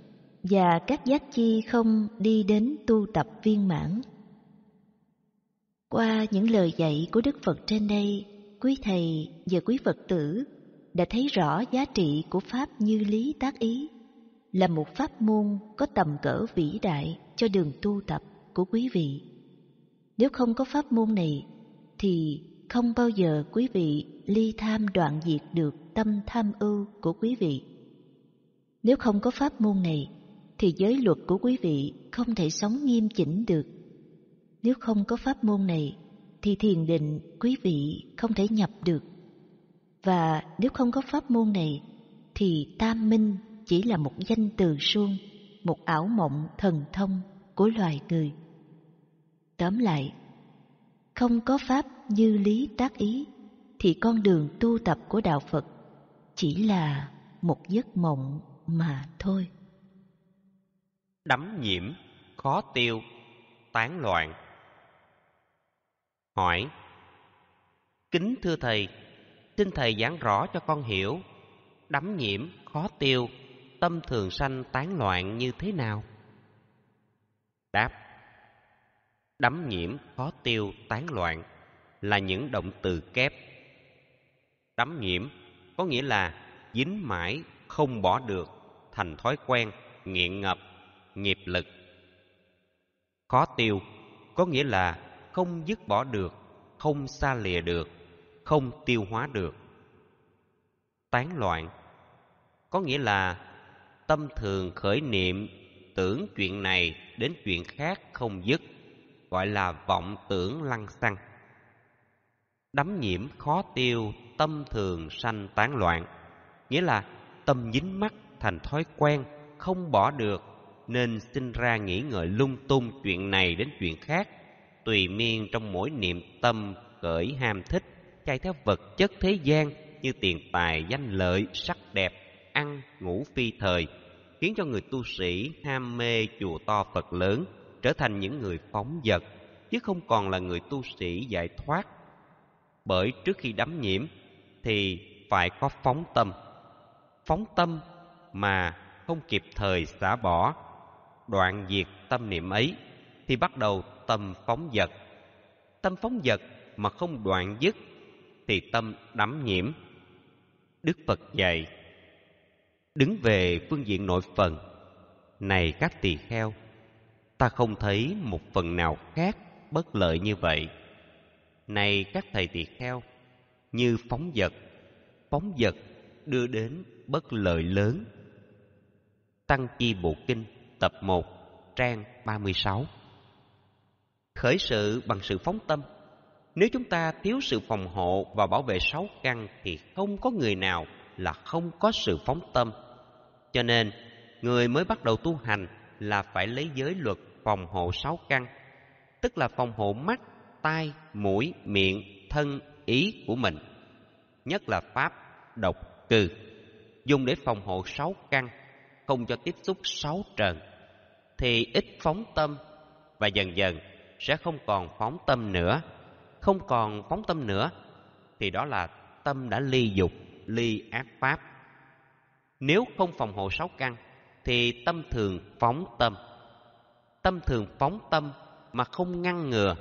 và các giác chi không đi đến tu tập viên mãn. Qua những lời dạy của Đức Phật trên đây, quý thầy và quý Phật tử đã thấy rõ giá trị của Pháp như lý tác ý, là một pháp môn có tầm cỡ vĩ đại cho đường tu tập của quý vị. Nếu không có pháp môn này, thì không bao giờ quý vị ly tham đoạn diệt được tâm tham ưu của quý vị. Nếu không có pháp môn này, thì giới luật của quý vị không thể sống nghiêm chỉnh được. Nếu không có pháp môn này, thì thiền định quý vị không thể nhập được. Và nếu không có pháp môn này, thì tam minh chỉ là một danh từ suông, một ảo mộng thần thông của loài người. Tóm lại, không có pháp như lý tác ý thì con đường tu tập của đạo Phật chỉ là một giấc mộng mà thôi. Đắm nhiễm, khó tiêu, tán loạn. Hỏi: Kính thưa thầy, xin thầy giảng rõ cho con hiểu đắm nhiễm, khó tiêu, tâm thường sanh tán loạn như thế nào? Đáp: đắm nhiễm khó tiêu tán loạn là những động từ kép đắm nhiễm có nghĩa là dính mãi không bỏ được thành thói quen nghiện ngập nghiệp lực khó tiêu có nghĩa là không dứt bỏ được không xa lìa được không tiêu hóa được tán loạn có nghĩa là tâm thường khởi niệm tưởng chuyện này đến chuyện khác không dứt gọi là vọng tưởng lăng xăng đắm nhiễm khó tiêu tâm thường sanh tán loạn nghĩa là tâm dính mắc thành thói quen không bỏ được nên sinh ra nghĩ ngợi lung tung chuyện này đến chuyện khác tùy miên trong mỗi niệm tâm cởi ham thích chạy theo vật chất thế gian như tiền tài danh lợi sắc đẹp ăn ngủ phi thời khiến cho người tu sĩ ham mê chùa to phật lớn trở thành những người phóng vật chứ không còn là người tu sĩ giải thoát bởi trước khi đắm nhiễm thì phải có phóng tâm phóng tâm mà không kịp thời xả bỏ đoạn diệt tâm niệm ấy thì bắt đầu tâm phóng vật tâm phóng vật mà không đoạn dứt thì tâm đắm nhiễm đức phật dạy đứng về phương diện nội phần này các tỳ kheo ta không thấy một phần nào khác bất lợi như vậy này các thầy tỳ kheo như phóng vật phóng vật đưa đến bất lợi lớn tăng chi bộ kinh tập 1 trang 36 khởi sự bằng sự phóng tâm nếu chúng ta thiếu sự phòng hộ và bảo vệ sáu căn thì không có người nào là không có sự phóng tâm cho nên người mới bắt đầu tu hành là phải lấy giới luật phòng hộ sáu căn, tức là phòng hộ mắt, tai, mũi, miệng, thân, ý của mình, nhất là pháp độc cừ, dùng để phòng hộ sáu căn, không cho tiếp xúc sáu trần, thì ít phóng tâm và dần dần sẽ không còn phóng tâm nữa, không còn phóng tâm nữa thì đó là tâm đã ly dục, ly ác pháp. Nếu không phòng hộ sáu căn thì tâm thường phóng tâm tâm thường phóng tâm mà không ngăn ngừa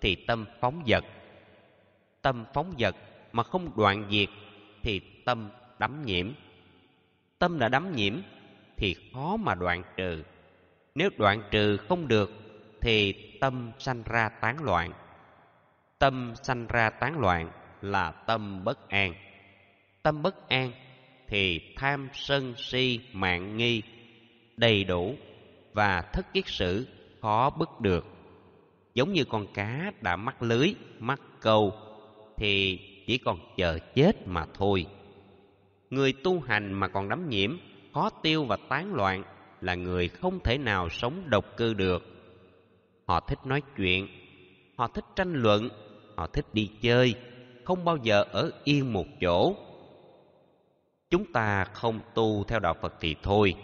thì tâm phóng vật tâm phóng vật mà không đoạn diệt thì tâm đắm nhiễm tâm đã đắm nhiễm thì khó mà đoạn trừ nếu đoạn trừ không được thì tâm sanh ra tán loạn tâm sanh ra tán loạn là tâm bất an tâm bất an thì tham sân si mạng nghi đầy đủ và thất kiết sử khó bứt được giống như con cá đã mắc lưới mắc câu thì chỉ còn chờ chết mà thôi người tu hành mà còn đắm nhiễm khó tiêu và tán loạn là người không thể nào sống độc cư được họ thích nói chuyện họ thích tranh luận họ thích đi chơi không bao giờ ở yên một chỗ chúng ta không tu theo đạo phật thì thôi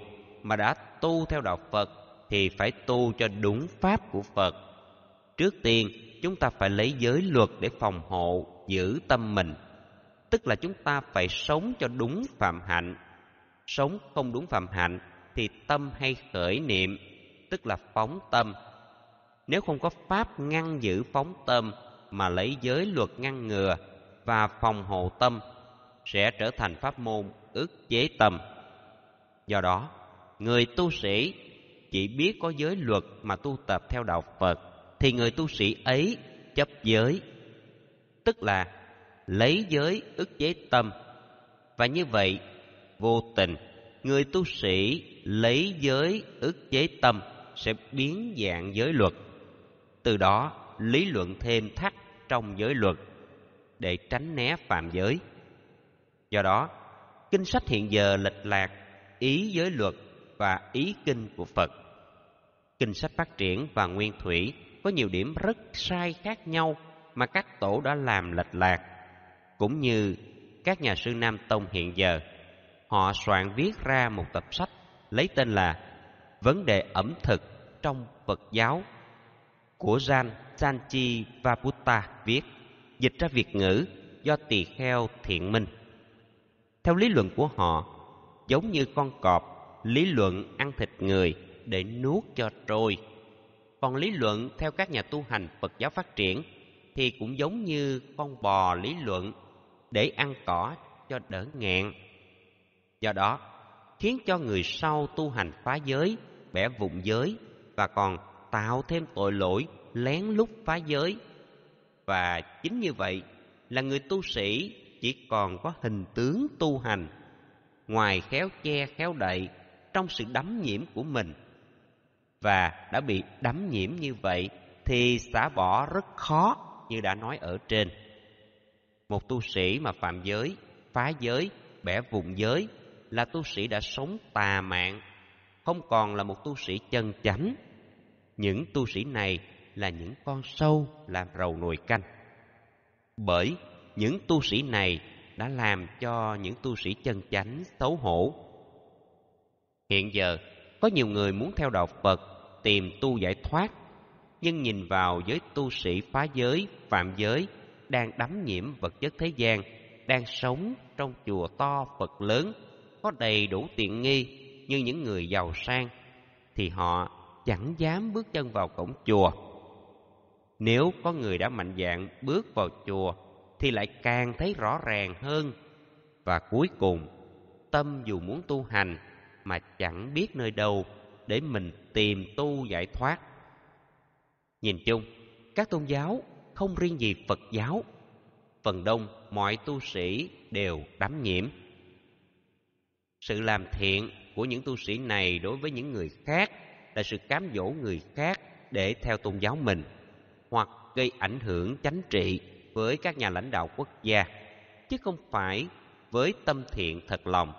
mà đã tu theo đạo phật thì phải tu cho đúng pháp của Phật. Trước tiên, chúng ta phải lấy giới luật để phòng hộ, giữ tâm mình. Tức là chúng ta phải sống cho đúng phạm hạnh. Sống không đúng phạm hạnh thì tâm hay khởi niệm, tức là phóng tâm. Nếu không có pháp ngăn giữ phóng tâm mà lấy giới luật ngăn ngừa và phòng hộ tâm sẽ trở thành pháp môn ức chế tâm. Do đó, người tu sĩ chỉ biết có giới luật mà tu tập theo đạo Phật thì người tu sĩ ấy chấp giới, tức là lấy giới ức chế tâm. Và như vậy, vô tình người tu sĩ lấy giới ức chế tâm sẽ biến dạng giới luật. Từ đó lý luận thêm thắt trong giới luật để tránh né phạm giới. Do đó, kinh sách hiện giờ lệch lạc ý giới luật và ý kinh của Phật. Kinh sách phát triển và nguyên thủy có nhiều điểm rất sai khác nhau mà các tổ đã làm lệch lạc, cũng như các nhà sư Nam Tông hiện giờ. Họ soạn viết ra một tập sách lấy tên là Vấn đề ẩm thực trong Phật giáo của Jan Sanchi Vaputta viết, dịch ra Việt ngữ do tỳ kheo thiện minh. Theo lý luận của họ, giống như con cọp, lý luận ăn thịt người để nuốt cho trôi. Còn lý luận theo các nhà tu hành Phật giáo phát triển thì cũng giống như con bò lý luận để ăn cỏ cho đỡ nghẹn. Do đó, khiến cho người sau tu hành phá giới, bẻ vụng giới và còn tạo thêm tội lỗi lén lút phá giới. Và chính như vậy là người tu sĩ chỉ còn có hình tướng tu hành, ngoài khéo che khéo đậy trong sự đắm nhiễm của mình và đã bị đắm nhiễm như vậy thì xả bỏ rất khó như đã nói ở trên. Một tu sĩ mà phạm giới, phá giới, bẻ vùng giới là tu sĩ đã sống tà mạng, không còn là một tu sĩ chân chánh. Những tu sĩ này là những con sâu làm rầu nồi canh. Bởi những tu sĩ này đã làm cho những tu sĩ chân chánh xấu hổ. Hiện giờ, có nhiều người muốn theo đạo Phật tìm tu giải thoát nhưng nhìn vào giới tu sĩ phá giới phạm giới đang đắm nhiễm vật chất thế gian đang sống trong chùa to phật lớn có đầy đủ tiện nghi như những người giàu sang thì họ chẳng dám bước chân vào cổng chùa nếu có người đã mạnh dạn bước vào chùa thì lại càng thấy rõ ràng hơn và cuối cùng tâm dù muốn tu hành mà chẳng biết nơi đâu để mình tìm tu giải thoát nhìn chung các tôn giáo không riêng gì phật giáo phần đông mọi tu sĩ đều đắm nhiễm sự làm thiện của những tu sĩ này đối với những người khác là sự cám dỗ người khác để theo tôn giáo mình hoặc gây ảnh hưởng chánh trị với các nhà lãnh đạo quốc gia chứ không phải với tâm thiện thật lòng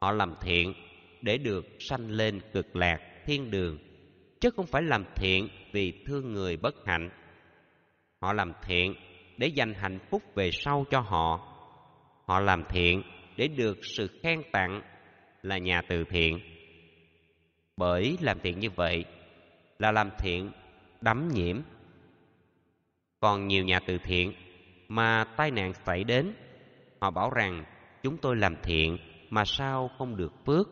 họ làm thiện để được sanh lên cực lạc thiên đường chứ không phải làm thiện vì thương người bất hạnh họ làm thiện để dành hạnh phúc về sau cho họ họ làm thiện để được sự khen tặng là nhà từ thiện bởi làm thiện như vậy là làm thiện đắm nhiễm còn nhiều nhà từ thiện mà tai nạn xảy đến họ bảo rằng chúng tôi làm thiện mà sao không được phước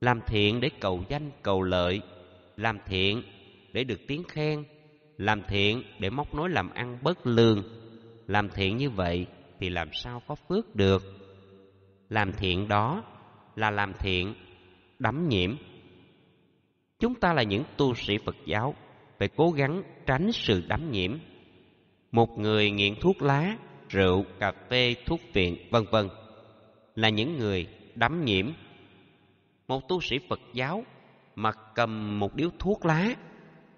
làm thiện để cầu danh cầu lợi làm thiện để được tiếng khen làm thiện để móc nối làm ăn bất lương làm thiện như vậy thì làm sao có phước được làm thiện đó là làm thiện đắm nhiễm chúng ta là những tu sĩ phật giáo phải cố gắng tránh sự đắm nhiễm một người nghiện thuốc lá rượu cà phê thuốc viện vân vân là những người đắm nhiễm một tu sĩ Phật giáo mà cầm một điếu thuốc lá,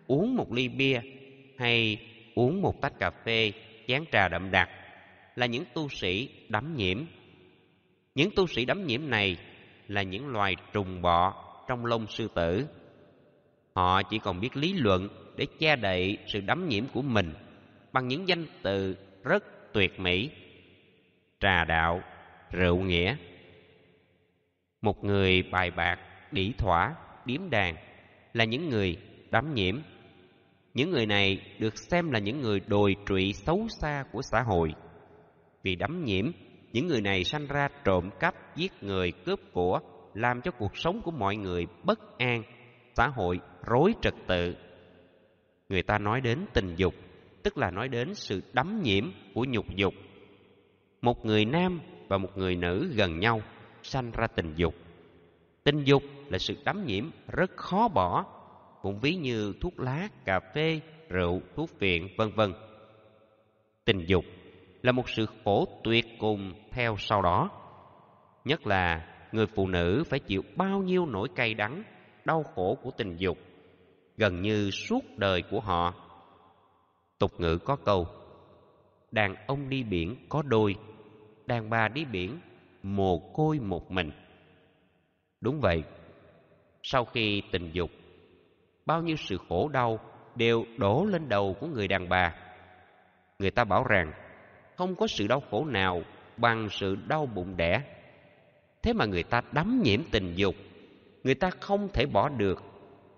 uống một ly bia hay uống một tách cà phê, chén trà đậm đặc là những tu sĩ đắm nhiễm. Những tu sĩ đắm nhiễm này là những loài trùng bọ trong lông sư tử. Họ chỉ còn biết lý luận để che đậy sự đắm nhiễm của mình bằng những danh từ rất tuyệt mỹ. Trà đạo, rượu nghĩa một người bài bạc đĩ thỏa điếm đàn là những người đắm nhiễm những người này được xem là những người đồi trụy xấu xa của xã hội vì đắm nhiễm những người này sanh ra trộm cắp giết người cướp của làm cho cuộc sống của mọi người bất an xã hội rối trật tự người ta nói đến tình dục tức là nói đến sự đắm nhiễm của nhục dục một người nam và một người nữ gần nhau sanh ra tình dục. Tình dục là sự đắm nhiễm rất khó bỏ, cũng ví như thuốc lá, cà phê, rượu, thuốc viện, vân vân. Tình dục là một sự khổ tuyệt cùng theo sau đó. Nhất là người phụ nữ phải chịu bao nhiêu nỗi cay đắng, đau khổ của tình dục gần như suốt đời của họ. Tục ngữ có câu: Đàn ông đi biển có đôi, đàn bà đi biển mồ côi một mình đúng vậy sau khi tình dục bao nhiêu sự khổ đau đều đổ lên đầu của người đàn bà người ta bảo rằng không có sự đau khổ nào bằng sự đau bụng đẻ thế mà người ta đắm nhiễm tình dục người ta không thể bỏ được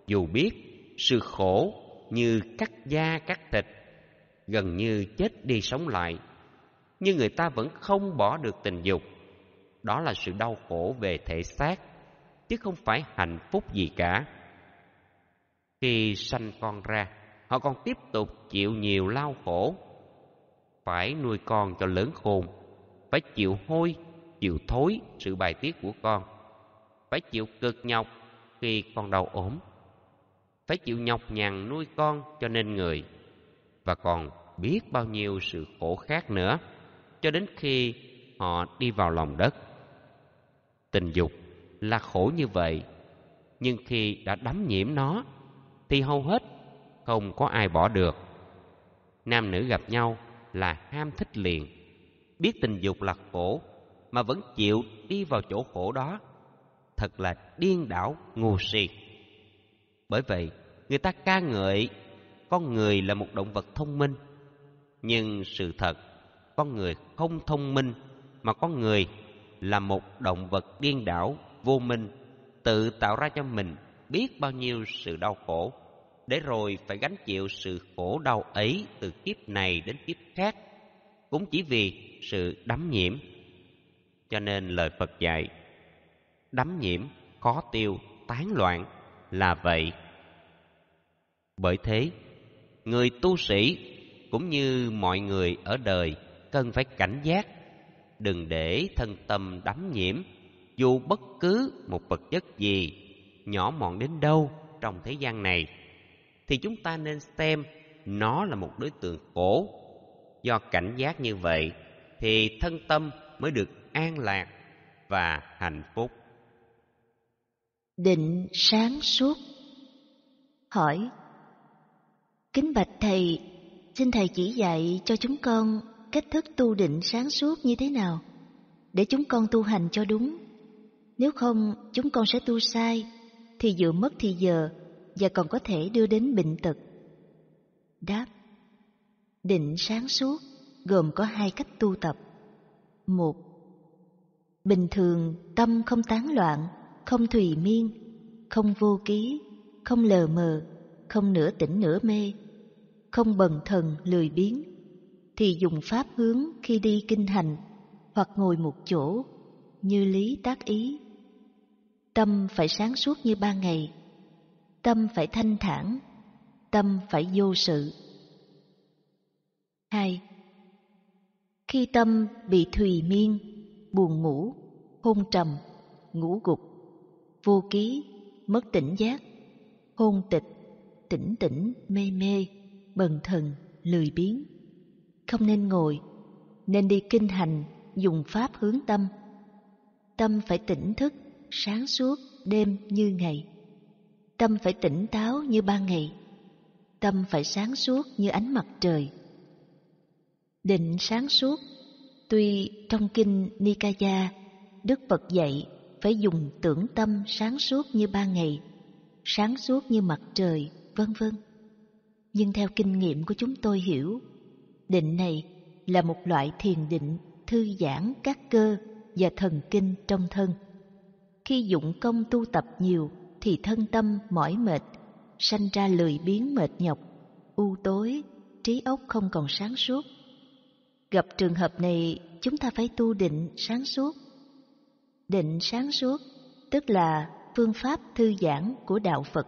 dù biết sự khổ như cắt da cắt thịt gần như chết đi sống lại nhưng người ta vẫn không bỏ được tình dục đó là sự đau khổ về thể xác, chứ không phải hạnh phúc gì cả. Khi sanh con ra, họ còn tiếp tục chịu nhiều lao khổ. Phải nuôi con cho lớn khôn, phải chịu hôi, chịu thối sự bài tiết của con, phải chịu cực nhọc khi con đau ốm, phải chịu nhọc nhằn nuôi con cho nên người và còn biết bao nhiêu sự khổ khác nữa cho đến khi họ đi vào lòng đất tình dục là khổ như vậy nhưng khi đã đắm nhiễm nó thì hầu hết không có ai bỏ được nam nữ gặp nhau là ham thích liền biết tình dục là khổ mà vẫn chịu đi vào chỗ khổ đó thật là điên đảo ngu si bởi vậy người ta ca ngợi con người là một động vật thông minh nhưng sự thật con người không thông minh mà con người là một động vật điên đảo, vô minh, tự tạo ra cho mình biết bao nhiêu sự đau khổ, để rồi phải gánh chịu sự khổ đau ấy từ kiếp này đến kiếp khác, cũng chỉ vì sự đắm nhiễm. Cho nên lời Phật dạy, đắm nhiễm, khó tiêu, tán loạn là vậy. Bởi thế, người tu sĩ cũng như mọi người ở đời cần phải cảnh giác đừng để thân tâm đắm nhiễm dù bất cứ một vật chất gì nhỏ mọn đến đâu trong thế gian này thì chúng ta nên xem nó là một đối tượng cổ do cảnh giác như vậy thì thân tâm mới được an lạc và hạnh phúc định sáng suốt hỏi kính bạch thầy xin thầy chỉ dạy cho chúng con cách thức tu định sáng suốt như thế nào để chúng con tu hành cho đúng. Nếu không, chúng con sẽ tu sai, thì vừa mất thì giờ và còn có thể đưa đến bệnh tật. Đáp Định sáng suốt gồm có hai cách tu tập. Một Bình thường tâm không tán loạn, không thùy miên, không vô ký, không lờ mờ, không nửa tỉnh nửa mê, không bần thần lười biếng thì dùng pháp hướng khi đi kinh hành hoặc ngồi một chỗ như lý tác ý. Tâm phải sáng suốt như ban ngày, tâm phải thanh thản, tâm phải vô sự. hai Khi tâm bị thùy miên, buồn ngủ, hôn trầm, ngủ gục, vô ký, mất tỉnh giác, hôn tịch, tỉnh tỉnh mê mê, bần thần, lười biếng không nên ngồi, nên đi kinh hành, dùng pháp hướng tâm. Tâm phải tỉnh thức, sáng suốt, đêm như ngày. Tâm phải tỉnh táo như ban ngày. Tâm phải sáng suốt như ánh mặt trời. Định sáng suốt, tuy trong kinh Nikaya, Đức Phật dạy phải dùng tưởng tâm sáng suốt như ban ngày, sáng suốt như mặt trời, vân vân. Nhưng theo kinh nghiệm của chúng tôi hiểu định này là một loại thiền định thư giãn các cơ và thần kinh trong thân. Khi dụng công tu tập nhiều thì thân tâm mỏi mệt, sanh ra lười biếng mệt nhọc, u tối, trí óc không còn sáng suốt. Gặp trường hợp này, chúng ta phải tu định sáng suốt. Định sáng suốt tức là phương pháp thư giãn của đạo Phật,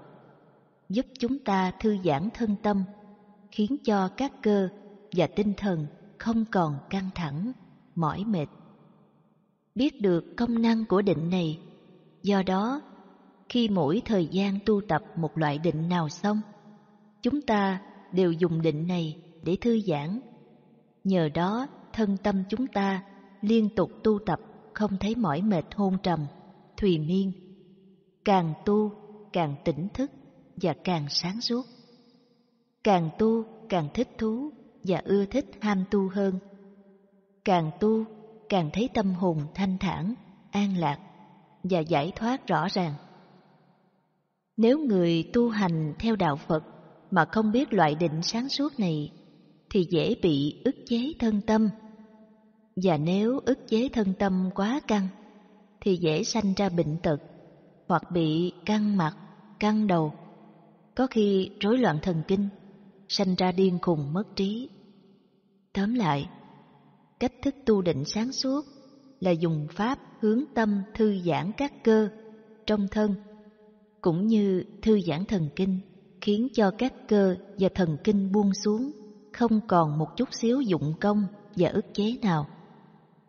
giúp chúng ta thư giãn thân tâm, khiến cho các cơ và tinh thần không còn căng thẳng, mỏi mệt. Biết được công năng của định này, do đó khi mỗi thời gian tu tập một loại định nào xong, chúng ta đều dùng định này để thư giãn. Nhờ đó thân tâm chúng ta liên tục tu tập không thấy mỏi mệt hôn trầm, thùy miên. Càng tu càng tỉnh thức và càng sáng suốt. Càng tu càng thích thú và ưa thích ham tu hơn. Càng tu, càng thấy tâm hồn thanh thản, an lạc và giải thoát rõ ràng. Nếu người tu hành theo đạo Phật mà không biết loại định sáng suốt này thì dễ bị ức chế thân tâm. Và nếu ức chế thân tâm quá căng thì dễ sanh ra bệnh tật hoặc bị căng mặt, căng đầu, có khi rối loạn thần kinh sanh ra điên khùng mất trí. Tóm lại, cách thức tu định sáng suốt là dùng pháp hướng tâm thư giãn các cơ trong thân, cũng như thư giãn thần kinh, khiến cho các cơ và thần kinh buông xuống, không còn một chút xíu dụng công và ức chế nào,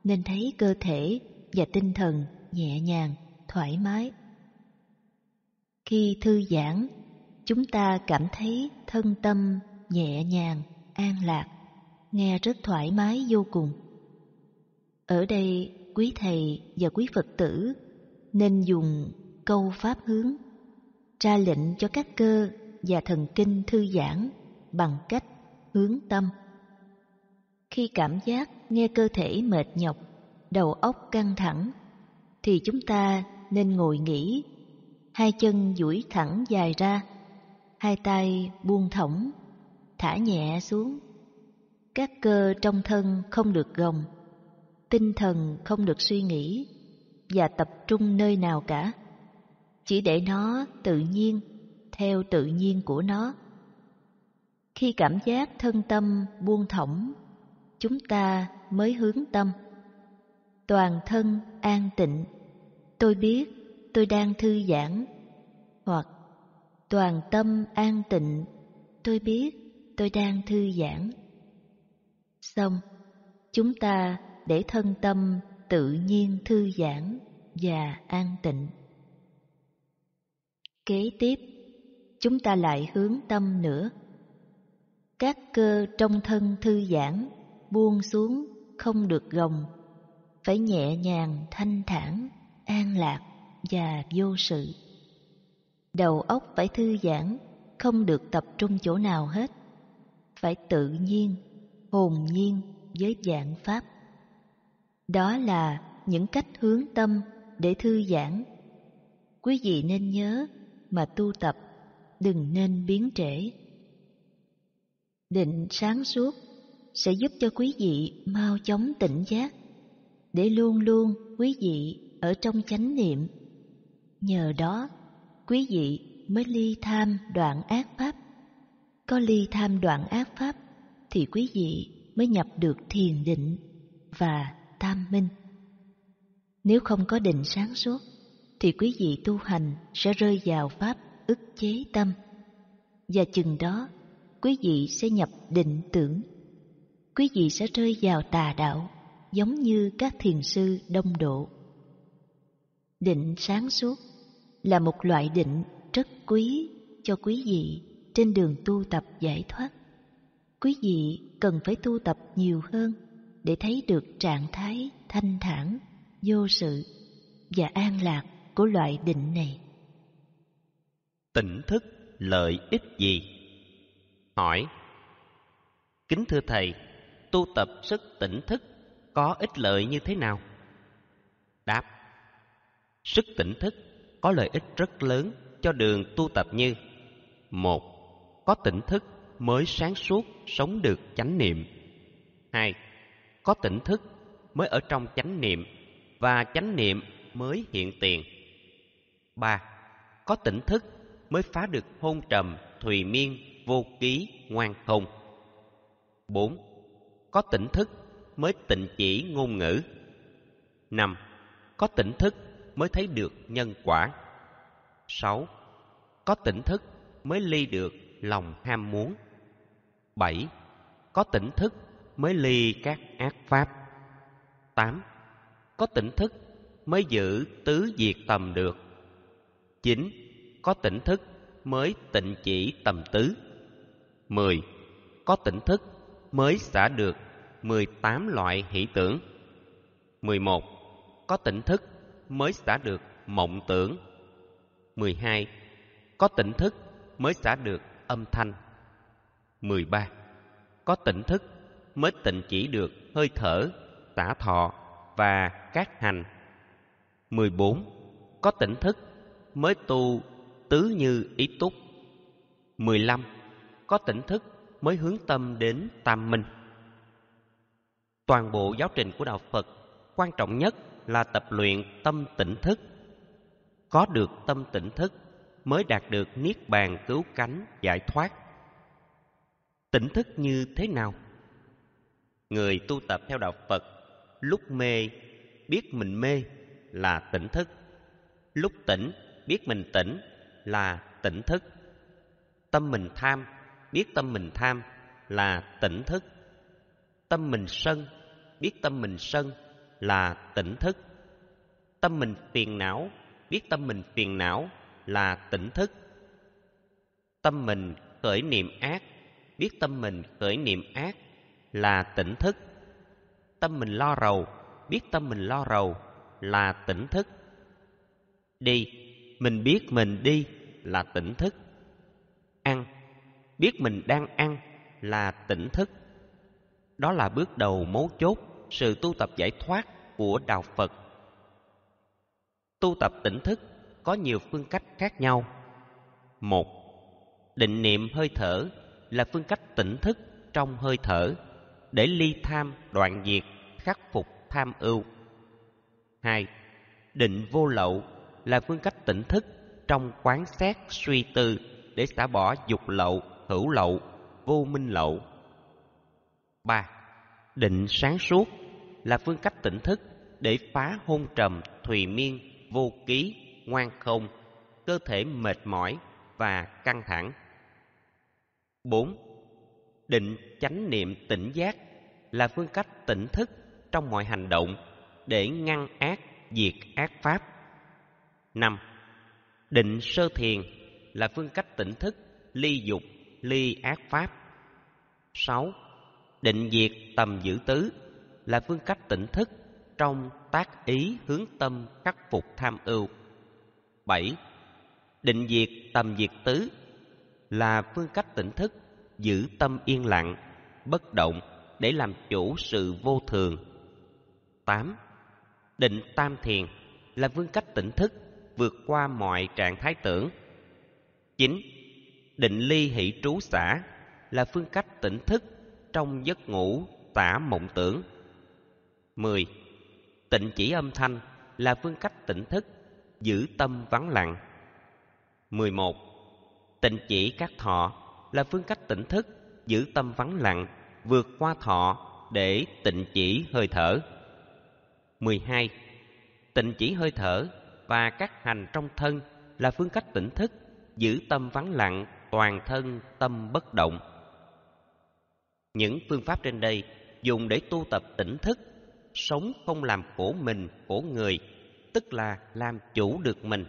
nên thấy cơ thể và tinh thần nhẹ nhàng, thoải mái. Khi thư giãn, chúng ta cảm thấy thân tâm nhẹ nhàng, an lạc, nghe rất thoải mái vô cùng. Ở đây, quý thầy và quý Phật tử nên dùng câu pháp hướng, ra lệnh cho các cơ và thần kinh thư giãn bằng cách hướng tâm. Khi cảm giác nghe cơ thể mệt nhọc, đầu óc căng thẳng, thì chúng ta nên ngồi nghỉ, hai chân duỗi thẳng dài ra, hai tay buông thõng thả nhẹ xuống. Các cơ trong thân không được gồng, tinh thần không được suy nghĩ và tập trung nơi nào cả. Chỉ để nó tự nhiên, theo tự nhiên của nó. Khi cảm giác thân tâm buông thõng, chúng ta mới hướng tâm. Toàn thân an tịnh, tôi biết tôi đang thư giãn. Hoặc toàn tâm an tịnh, tôi biết tôi đang thư giãn. Xong, chúng ta để thân tâm tự nhiên thư giãn và an tịnh. Kế tiếp, chúng ta lại hướng tâm nữa. Các cơ trong thân thư giãn, buông xuống, không được gồng, phải nhẹ nhàng, thanh thản, an lạc và vô sự. Đầu óc phải thư giãn, không được tập trung chỗ nào hết phải tự nhiên hồn nhiên với dạng pháp đó là những cách hướng tâm để thư giãn quý vị nên nhớ mà tu tập đừng nên biến trễ định sáng suốt sẽ giúp cho quý vị mau chóng tỉnh giác để luôn luôn quý vị ở trong chánh niệm nhờ đó quý vị mới ly tham đoạn ác pháp có ly tham đoạn ác pháp thì quý vị mới nhập được thiền định và tam minh. Nếu không có định sáng suốt thì quý vị tu hành sẽ rơi vào pháp ức chế tâm và chừng đó quý vị sẽ nhập định tưởng. Quý vị sẽ rơi vào tà đạo giống như các thiền sư đông độ. Định sáng suốt là một loại định rất quý cho quý vị trên đường tu tập giải thoát. Quý vị cần phải tu tập nhiều hơn để thấy được trạng thái thanh thản, vô sự và an lạc của loại định này. Tỉnh thức lợi ích gì? Hỏi Kính thưa Thầy, tu tập sức tỉnh thức có ích lợi như thế nào? Đáp Sức tỉnh thức có lợi ích rất lớn cho đường tu tập như một có tỉnh thức mới sáng suốt sống được chánh niệm. 2. Có tỉnh thức mới ở trong chánh niệm và chánh niệm mới hiện tiền. 3. Có tỉnh thức mới phá được hôn trầm, thùy miên, vô ký, ngoan không. 4. Có tỉnh thức mới tịnh chỉ ngôn ngữ. 5. Có tỉnh thức mới thấy được nhân quả. 6. Có tỉnh thức mới ly được lòng ham muốn. 7. Có tỉnh thức mới ly các ác pháp. 8. Có tỉnh thức mới giữ tứ diệt tầm được. 9. Có tỉnh thức mới tịnh chỉ tầm tứ. 10. Có tỉnh thức mới xả được 18 loại hỷ tưởng. 11. Có tỉnh thức mới xả được mộng tưởng. 12. Có tỉnh thức mới xả được âm thanh. 13. Có tỉnh thức mới tịnh chỉ được hơi thở, tả thọ và các hành. 14. Có tỉnh thức mới tu tứ như ý túc. 15. Có tỉnh thức mới hướng tâm đến tam minh. Toàn bộ giáo trình của đạo Phật quan trọng nhất là tập luyện tâm tỉnh thức. Có được tâm tỉnh thức mới đạt được niết bàn cứu cánh giải thoát tỉnh thức như thế nào người tu tập theo đạo phật lúc mê biết mình mê là tỉnh thức lúc tỉnh biết mình tỉnh là tỉnh thức tâm mình tham biết tâm mình tham là tỉnh thức tâm mình sân biết tâm mình sân là tỉnh thức tâm mình phiền não biết tâm mình phiền não là tỉnh thức. Tâm mình khởi niệm ác, biết tâm mình khởi niệm ác là tỉnh thức. Tâm mình lo rầu, biết tâm mình lo rầu là tỉnh thức. Đi, mình biết mình đi là tỉnh thức. Ăn, biết mình đang ăn là tỉnh thức. Đó là bước đầu mấu chốt sự tu tập giải thoát của đạo Phật. Tu tập tỉnh thức có nhiều phương cách khác nhau. Một, định niệm hơi thở là phương cách tỉnh thức trong hơi thở để ly tham đoạn diệt, khắc phục tham ưu. Hai, định vô lậu là phương cách tỉnh thức trong quán xét suy tư để xả bỏ dục lậu, hữu lậu, vô minh lậu. Ba, Định sáng suốt là phương cách tỉnh thức để phá hôn trầm, thùy miên, vô ký, ngoan không, cơ thể mệt mỏi và căng thẳng. 4. Định chánh niệm tỉnh giác là phương cách tỉnh thức trong mọi hành động để ngăn ác, diệt ác pháp. 5. Định sơ thiền là phương cách tỉnh thức ly dục, ly ác pháp. 6. Định diệt tầm giữ tứ là phương cách tỉnh thức trong tác ý hướng tâm khắc phục tham ưu. 7. Định diệt tầm diệt tứ là phương cách tỉnh thức, giữ tâm yên lặng, bất động để làm chủ sự vô thường. 8. Định tam thiền là phương cách tỉnh thức, vượt qua mọi trạng thái tưởng. 9. Định ly hỷ trú xả là phương cách tỉnh thức trong giấc ngủ tả mộng tưởng. 10. Tịnh chỉ âm thanh là phương cách tỉnh thức giữ tâm vắng lặng. 11. Tịnh chỉ các thọ là phương cách tỉnh thức, giữ tâm vắng lặng, vượt qua thọ để tịnh chỉ hơi thở. 12. Tịnh chỉ hơi thở và các hành trong thân là phương cách tỉnh thức, giữ tâm vắng lặng, toàn thân tâm bất động. Những phương pháp trên đây dùng để tu tập tỉnh thức, sống không làm khổ mình, khổ người, tức là làm chủ được mình.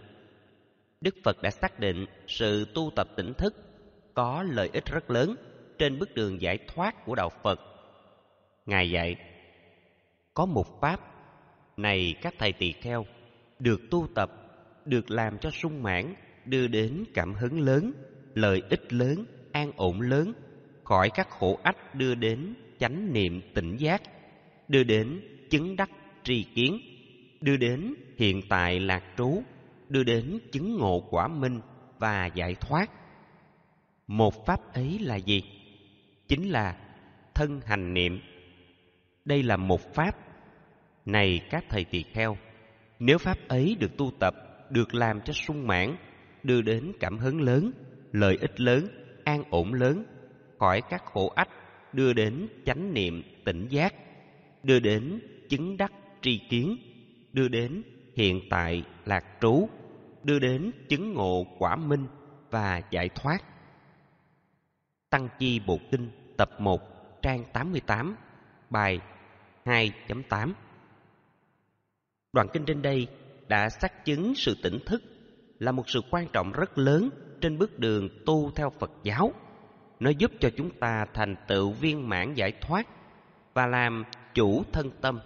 Đức Phật đã xác định sự tu tập tỉnh thức có lợi ích rất lớn trên bước đường giải thoát của đạo Phật. Ngài dạy: Có một pháp này các thầy tỳ kheo được tu tập, được làm cho sung mãn, đưa đến cảm hứng lớn, lợi ích lớn, an ổn lớn, khỏi các khổ ách đưa đến chánh niệm tỉnh giác, đưa đến chứng đắc tri kiến đưa đến hiện tại lạc trú, đưa đến chứng ngộ quả minh và giải thoát. Một pháp ấy là gì? Chính là thân hành niệm. Đây là một pháp. Này các thầy tỳ kheo, nếu pháp ấy được tu tập, được làm cho sung mãn, đưa đến cảm hứng lớn, lợi ích lớn, an ổn lớn, khỏi các khổ ách, đưa đến chánh niệm tỉnh giác, đưa đến chứng đắc tri kiến, đưa đến hiện tại lạc trú đưa đến chứng ngộ quả minh và giải thoát tăng chi bộ kinh tập 1 trang 88 bài 2.8 Đoạn kinh trên đây đã xác chứng sự tỉnh thức là một sự quan trọng rất lớn trên bước đường tu theo Phật giáo. Nó giúp cho chúng ta thành tựu viên mãn giải thoát và làm chủ thân tâm.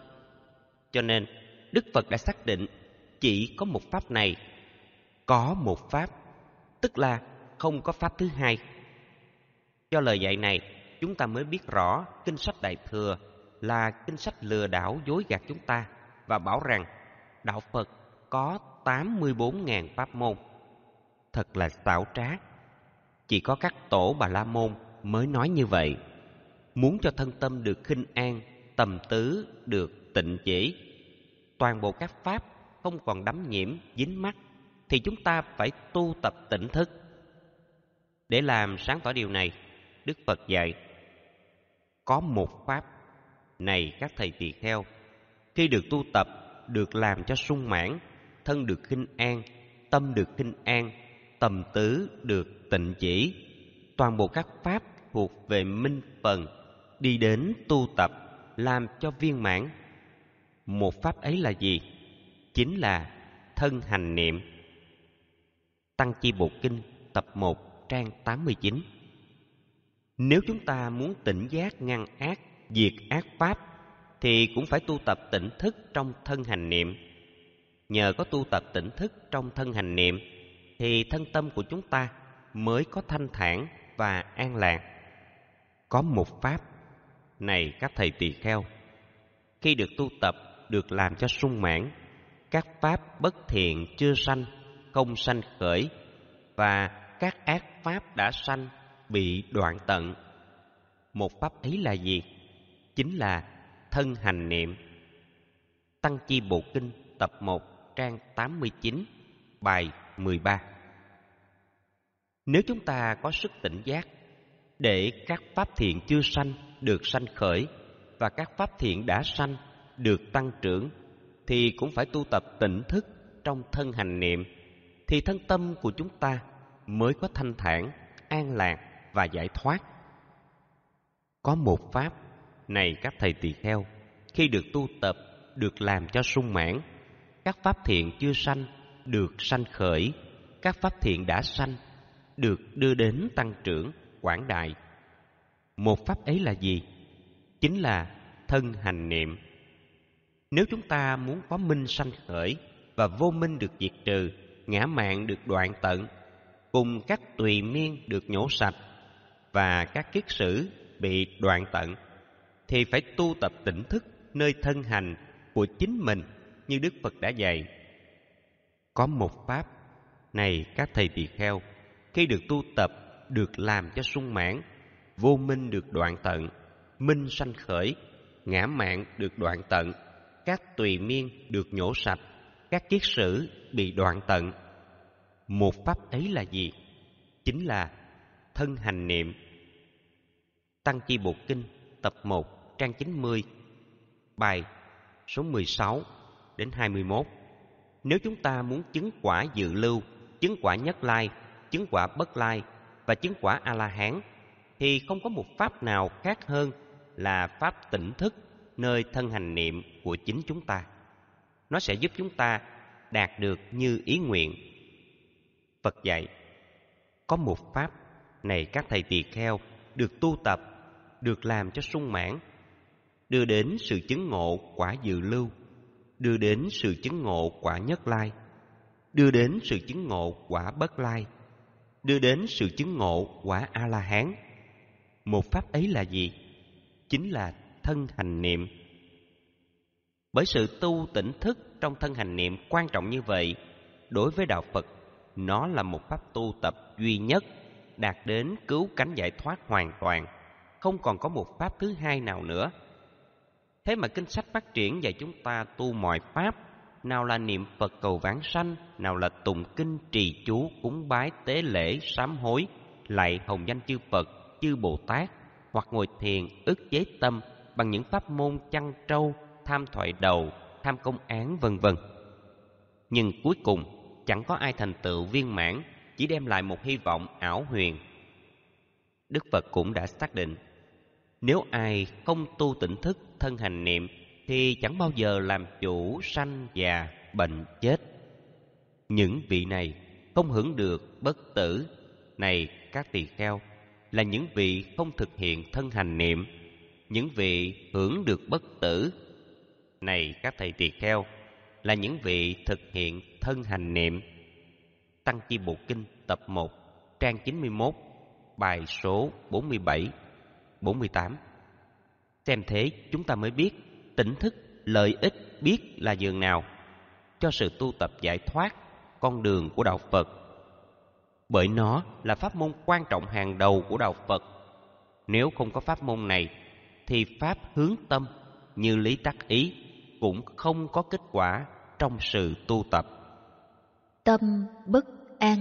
Cho nên, Đức Phật đã xác định chỉ có một pháp này, có một pháp, tức là không có pháp thứ hai. Do lời dạy này, chúng ta mới biết rõ kinh sách Đại Thừa là kinh sách lừa đảo dối gạt chúng ta và bảo rằng đạo Phật có 84.000 pháp môn. Thật là xảo trá. Chỉ có các tổ Bà La môn mới nói như vậy. Muốn cho thân tâm được khinh an, tầm tứ được tịnh chỉ toàn bộ các pháp không còn đắm nhiễm, dính mắt, thì chúng ta phải tu tập tỉnh thức. Để làm sáng tỏ điều này, Đức Phật dạy, có một pháp, này các thầy tỳ kheo, khi được tu tập, được làm cho sung mãn, thân được khinh an, tâm được khinh an, tầm tứ được tịnh chỉ, toàn bộ các pháp thuộc về minh phần, đi đến tu tập, làm cho viên mãn một pháp ấy là gì chính là thân hành niệm tăng chi bộ kinh tập 1 trang 89 nếu chúng ta muốn tỉnh giác ngăn ác diệt ác pháp thì cũng phải tu tập tỉnh thức trong thân hành niệm nhờ có tu tập tỉnh thức trong thân hành niệm thì thân tâm của chúng ta mới có thanh thản và an lạc có một pháp này các thầy tỳ kheo khi được tu tập được làm cho sung mãn các pháp bất thiện chưa sanh không sanh khởi và các ác pháp đã sanh bị đoạn tận một pháp ấy là gì chính là thân hành niệm tăng chi bộ kinh tập 1 trang 89 bài 13 nếu chúng ta có sức tỉnh giác để các pháp thiện chưa sanh được sanh khởi và các pháp thiện đã sanh được tăng trưởng thì cũng phải tu tập tỉnh thức trong thân hành niệm thì thân tâm của chúng ta mới có thanh thản, an lạc và giải thoát. Có một pháp này các thầy tỳ kheo khi được tu tập được làm cho sung mãn, các pháp thiện chưa sanh được sanh khởi, các pháp thiện đã sanh được đưa đến tăng trưởng quảng đại. Một pháp ấy là gì? Chính là thân hành niệm nếu chúng ta muốn có minh sanh khởi và vô minh được diệt trừ ngã mạng được đoạn tận cùng các tùy miên được nhổ sạch và các kiết sử bị đoạn tận thì phải tu tập tỉnh thức nơi thân hành của chính mình như đức phật đã dạy có một pháp này các thầy tỳ kheo khi được tu tập được làm cho sung mãn vô minh được đoạn tận minh sanh khởi ngã mạng được đoạn tận các tùy miên được nhổ sạch, các kiết sử bị đoạn tận. Một pháp ấy là gì? Chính là thân hành niệm. Tăng Chi Bộ Kinh, tập 1, trang 90, bài số 16 đến 21. Nếu chúng ta muốn chứng quả dự lưu, chứng quả nhất lai, chứng quả bất lai và chứng quả A-la-hán thì không có một pháp nào khác hơn là pháp tỉnh thức nơi thân hành niệm của chính chúng ta nó sẽ giúp chúng ta đạt được như ý nguyện phật dạy có một pháp này các thầy tỳ kheo được tu tập được làm cho sung mãn đưa đến sự chứng ngộ quả dự lưu đưa đến sự chứng ngộ quả nhất lai đưa đến sự chứng ngộ quả bất lai đưa đến sự chứng ngộ quả a la hán một pháp ấy là gì chính là thân hành niệm bởi sự tu tỉnh thức trong thân hành niệm quan trọng như vậy đối với đạo phật nó là một pháp tu tập duy nhất đạt đến cứu cánh giải thoát hoàn toàn không còn có một pháp thứ hai nào nữa thế mà kinh sách phát triển dạy chúng ta tu mọi pháp nào là niệm phật cầu vãng sanh nào là tụng kinh trì chú cúng bái tế lễ sám hối lại hồng danh chư phật chư bồ tát hoặc ngồi thiền ức chế tâm bằng những pháp môn chăn trâu, tham thoại đầu, tham công án vân vân. Nhưng cuối cùng chẳng có ai thành tựu viên mãn, chỉ đem lại một hy vọng ảo huyền. Đức Phật cũng đã xác định, nếu ai không tu tỉnh thức thân hành niệm thì chẳng bao giờ làm chủ sanh già bệnh chết. Những vị này không hưởng được bất tử, này các tỳ kheo, là những vị không thực hiện thân hành niệm những vị hưởng được bất tử này các thầy tỳ kheo là những vị thực hiện thân hành niệm tăng chi bộ kinh tập 1 trang 91 bài số 47 48 xem thế chúng ta mới biết tỉnh thức lợi ích biết là giường nào cho sự tu tập giải thoát con đường của đạo Phật bởi nó là pháp môn quan trọng hàng đầu của đạo Phật nếu không có pháp môn này thì pháp hướng tâm như lý đắc ý cũng không có kết quả trong sự tu tập. Tâm bất an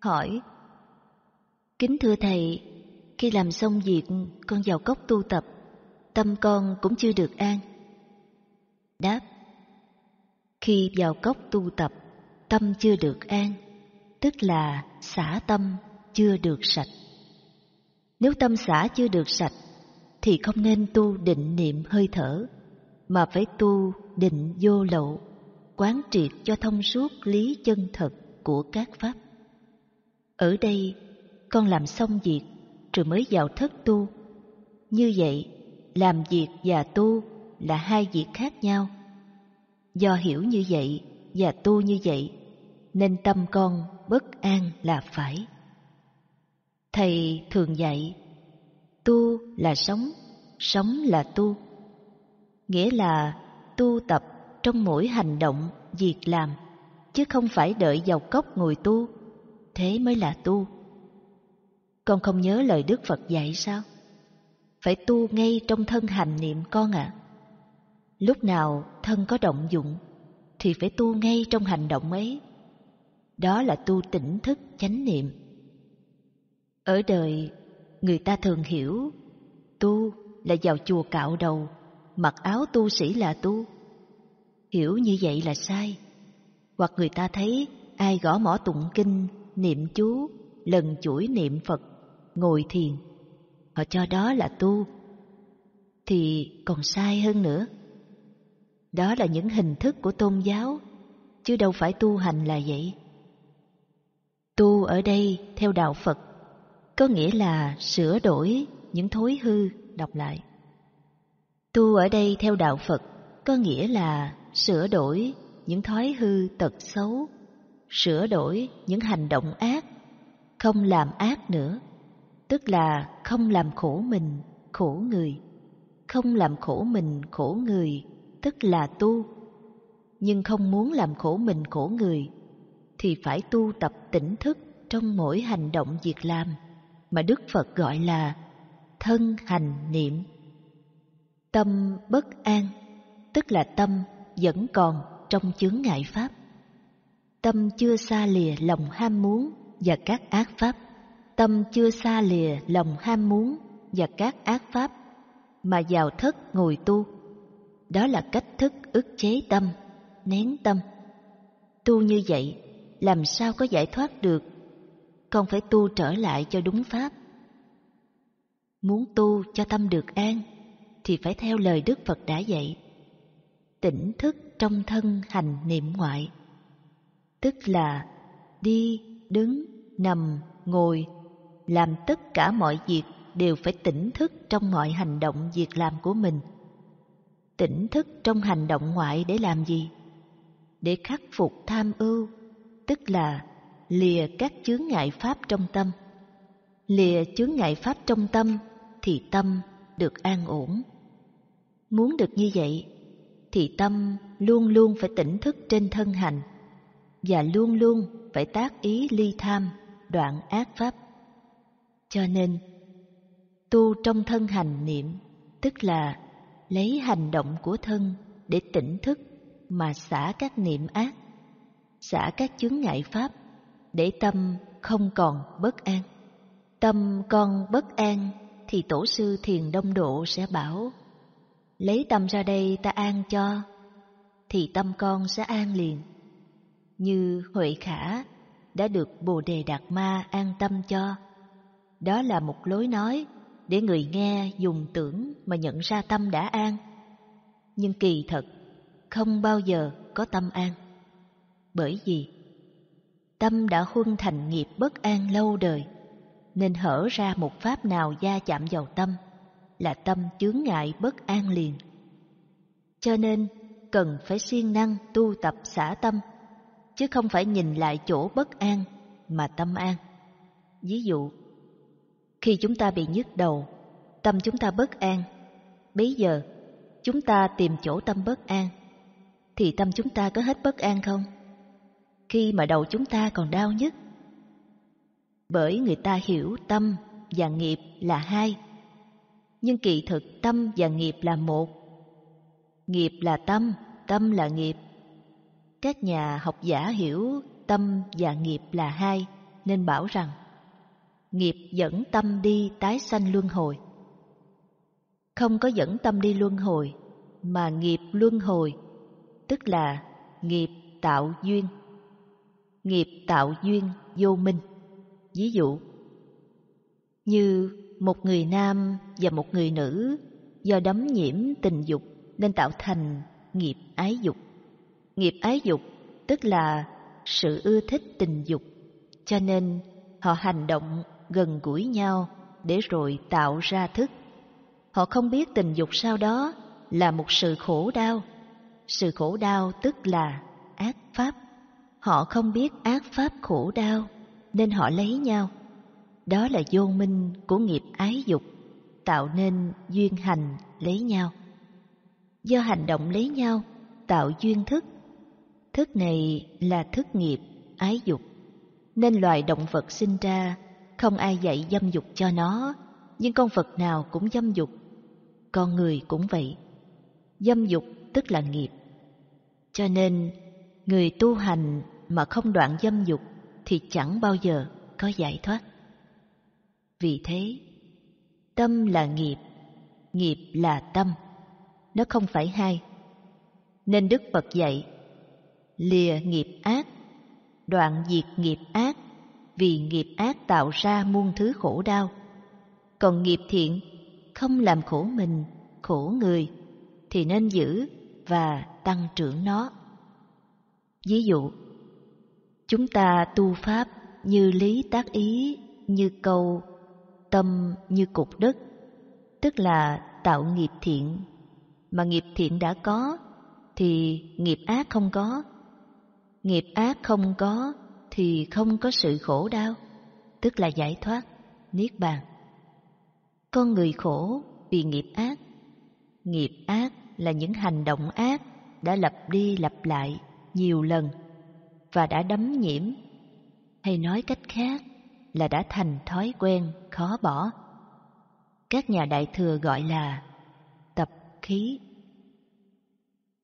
Hỏi Kính thưa Thầy, khi làm xong việc con vào cốc tu tập, tâm con cũng chưa được an. Đáp Khi vào cốc tu tập, tâm chưa được an, tức là xả tâm chưa được sạch. Nếu tâm xả chưa được sạch thì không nên tu định niệm hơi thở, mà phải tu định vô lậu, quán triệt cho thông suốt lý chân thật của các pháp. Ở đây, con làm xong việc rồi mới vào thất tu. Như vậy, làm việc và tu là hai việc khác nhau. Do hiểu như vậy và tu như vậy, nên tâm con bất an là phải. Thầy thường dạy tu là sống sống là tu nghĩa là tu tập trong mỗi hành động việc làm chứ không phải đợi vào cốc ngồi tu thế mới là tu con không nhớ lời đức phật dạy sao phải tu ngay trong thân hành niệm con ạ à. lúc nào thân có động dụng thì phải tu ngay trong hành động ấy đó là tu tỉnh thức chánh niệm ở đời người ta thường hiểu tu là vào chùa cạo đầu, mặc áo tu sĩ là tu. Hiểu như vậy là sai. Hoặc người ta thấy ai gõ mỏ tụng kinh, niệm chú, lần chuỗi niệm Phật, ngồi thiền, họ cho đó là tu. Thì còn sai hơn nữa. Đó là những hình thức của tôn giáo, chứ đâu phải tu hành là vậy. Tu ở đây theo đạo Phật có nghĩa là sửa đổi những thối hư đọc lại tu ở đây theo đạo phật có nghĩa là sửa đổi những thói hư tật xấu sửa đổi những hành động ác không làm ác nữa tức là không làm khổ mình khổ người không làm khổ mình khổ người tức là tu nhưng không muốn làm khổ mình khổ người thì phải tu tập tỉnh thức trong mỗi hành động việc làm mà Đức Phật gọi là thân hành niệm. Tâm bất an, tức là tâm vẫn còn trong chướng ngại pháp. Tâm chưa xa lìa lòng ham muốn và các ác pháp. Tâm chưa xa lìa lòng ham muốn và các ác pháp mà vào thất ngồi tu. Đó là cách thức ức chế tâm, nén tâm. Tu như vậy, làm sao có giải thoát được con phải tu trở lại cho đúng pháp. Muốn tu cho tâm được an, thì phải theo lời Đức Phật đã dạy. Tỉnh thức trong thân hành niệm ngoại, tức là đi, đứng, nằm, ngồi, làm tất cả mọi việc đều phải tỉnh thức trong mọi hành động việc làm của mình. Tỉnh thức trong hành động ngoại để làm gì? Để khắc phục tham ưu, tức là lìa các chướng ngại pháp trong tâm lìa chướng ngại pháp trong tâm thì tâm được an ổn muốn được như vậy thì tâm luôn luôn phải tỉnh thức trên thân hành và luôn luôn phải tác ý ly tham đoạn ác pháp cho nên tu trong thân hành niệm tức là lấy hành động của thân để tỉnh thức mà xả các niệm ác xả các chướng ngại pháp để tâm không còn bất an. Tâm con bất an thì tổ sư thiền đông độ sẽ bảo lấy tâm ra đây ta an cho thì tâm con sẽ an liền như huệ khả đã được bồ đề đạt ma an tâm cho đó là một lối nói để người nghe dùng tưởng mà nhận ra tâm đã an nhưng kỳ thật không bao giờ có tâm an bởi vì tâm đã huân thành nghiệp bất an lâu đời, nên hở ra một pháp nào gia chạm vào tâm là tâm chướng ngại bất an liền. Cho nên, cần phải siêng năng tu tập xả tâm, chứ không phải nhìn lại chỗ bất an mà tâm an. Ví dụ, khi chúng ta bị nhức đầu, tâm chúng ta bất an, bây giờ chúng ta tìm chỗ tâm bất an, thì tâm chúng ta có hết bất an không? khi mà đầu chúng ta còn đau nhất. Bởi người ta hiểu tâm và nghiệp là hai, nhưng kỳ thực tâm và nghiệp là một. Nghiệp là tâm, tâm là nghiệp. Các nhà học giả hiểu tâm và nghiệp là hai nên bảo rằng nghiệp dẫn tâm đi tái sanh luân hồi. Không có dẫn tâm đi luân hồi mà nghiệp luân hồi, tức là nghiệp tạo duyên nghiệp tạo duyên vô minh. Ví dụ, như một người nam và một người nữ do đấm nhiễm tình dục nên tạo thành nghiệp ái dục. Nghiệp ái dục tức là sự ưa thích tình dục, cho nên họ hành động gần gũi nhau để rồi tạo ra thức. Họ không biết tình dục sau đó là một sự khổ đau. Sự khổ đau tức là ác pháp. Họ không biết ác pháp khổ đau, nên họ lấy nhau. Đó là vô minh của nghiệp ái dục, tạo nên duyên hành lấy nhau. Do hành động lấy nhau, tạo duyên thức. Thức này là thức nghiệp, ái dục. Nên loài động vật sinh ra, không ai dạy dâm dục cho nó, nhưng con vật nào cũng dâm dục. Con người cũng vậy. Dâm dục tức là nghiệp. Cho nên, người tu hành mà không đoạn dâm dục thì chẳng bao giờ có giải thoát. Vì thế, tâm là nghiệp, nghiệp là tâm, nó không phải hai. Nên Đức Phật dạy, lìa nghiệp ác, đoạn diệt nghiệp ác, vì nghiệp ác tạo ra muôn thứ khổ đau. Còn nghiệp thiện không làm khổ mình, khổ người, thì nên giữ và tăng trưởng nó. Ví dụ, Chúng ta tu Pháp như lý tác ý, như câu, tâm như cục đất, tức là tạo nghiệp thiện. Mà nghiệp thiện đã có, thì nghiệp ác không có. Nghiệp ác không có, thì không có sự khổ đau, tức là giải thoát, niết bàn. Con người khổ vì nghiệp ác. Nghiệp ác là những hành động ác đã lặp đi lặp lại nhiều lần và đã đấm nhiễm. Hay nói cách khác là đã thành thói quen khó bỏ. Các nhà đại thừa gọi là tập khí.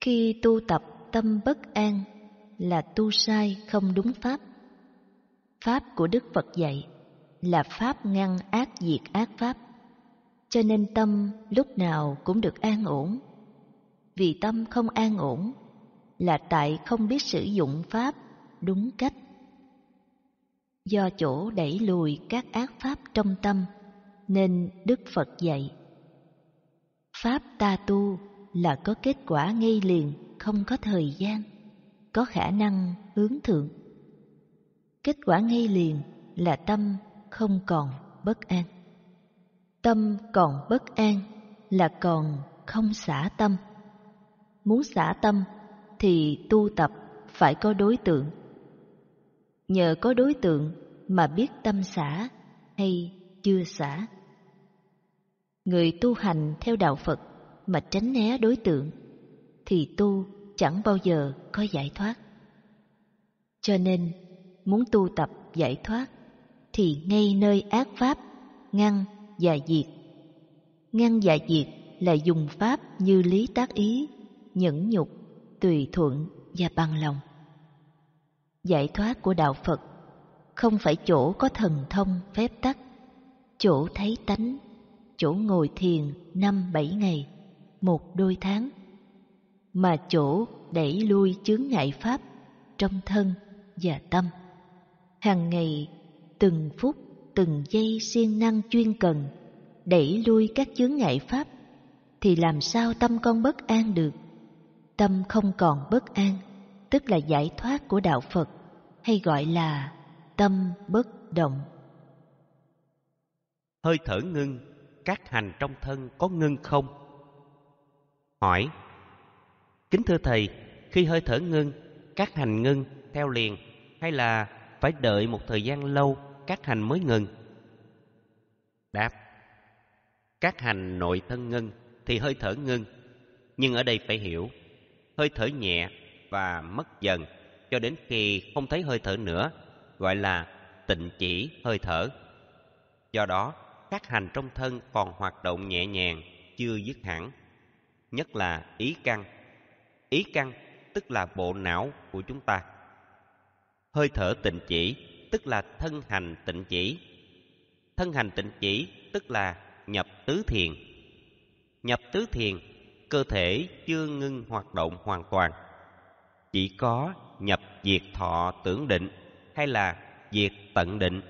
Khi tu tập tâm bất an là tu sai không đúng pháp. Pháp của Đức Phật dạy là pháp ngăn ác diệt ác pháp. Cho nên tâm lúc nào cũng được an ổn. Vì tâm không an ổn là tại không biết sử dụng pháp đúng cách do chỗ đẩy lùi các ác pháp trong tâm nên đức phật dạy pháp ta tu là có kết quả ngay liền không có thời gian có khả năng hướng thượng kết quả ngay liền là tâm không còn bất an tâm còn bất an là còn không xả tâm muốn xả tâm thì tu tập phải có đối tượng nhờ có đối tượng mà biết tâm xả hay chưa xả. Người tu hành theo đạo Phật mà tránh né đối tượng thì tu chẳng bao giờ có giải thoát. Cho nên, muốn tu tập giải thoát thì ngay nơi ác pháp ngăn và diệt. Ngăn và diệt là dùng pháp như lý tác ý, nhẫn nhục, tùy thuận và bằng lòng. Giải thoát của đạo Phật không phải chỗ có thần thông phép tắc, chỗ thấy tánh, chỗ ngồi thiền năm bảy ngày, một đôi tháng, mà chỗ đẩy lui chướng ngại pháp trong thân và tâm. Hàng ngày, từng phút, từng giây siêng năng chuyên cần, đẩy lui các chướng ngại pháp, thì làm sao tâm con bất an được? Tâm không còn bất an tức là giải thoát của đạo Phật, hay gọi là tâm bất động. Hơi thở ngưng, các hành trong thân có ngưng không? Hỏi Kính thưa Thầy, khi hơi thở ngưng, các hành ngưng theo liền hay là phải đợi một thời gian lâu các hành mới ngừng? Đáp Các hành nội thân ngưng thì hơi thở ngưng, nhưng ở đây phải hiểu, hơi thở nhẹ và mất dần cho đến khi không thấy hơi thở nữa, gọi là tịnh chỉ hơi thở. Do đó, các hành trong thân còn hoạt động nhẹ nhàng, chưa dứt hẳn, nhất là ý căn. Ý căn tức là bộ não của chúng ta. Hơi thở tịnh chỉ tức là thân hành tịnh chỉ. Thân hành tịnh chỉ tức là nhập tứ thiền. Nhập tứ thiền, cơ thể chưa ngưng hoạt động hoàn toàn chỉ có nhập diệt thọ tưởng định hay là diệt tận định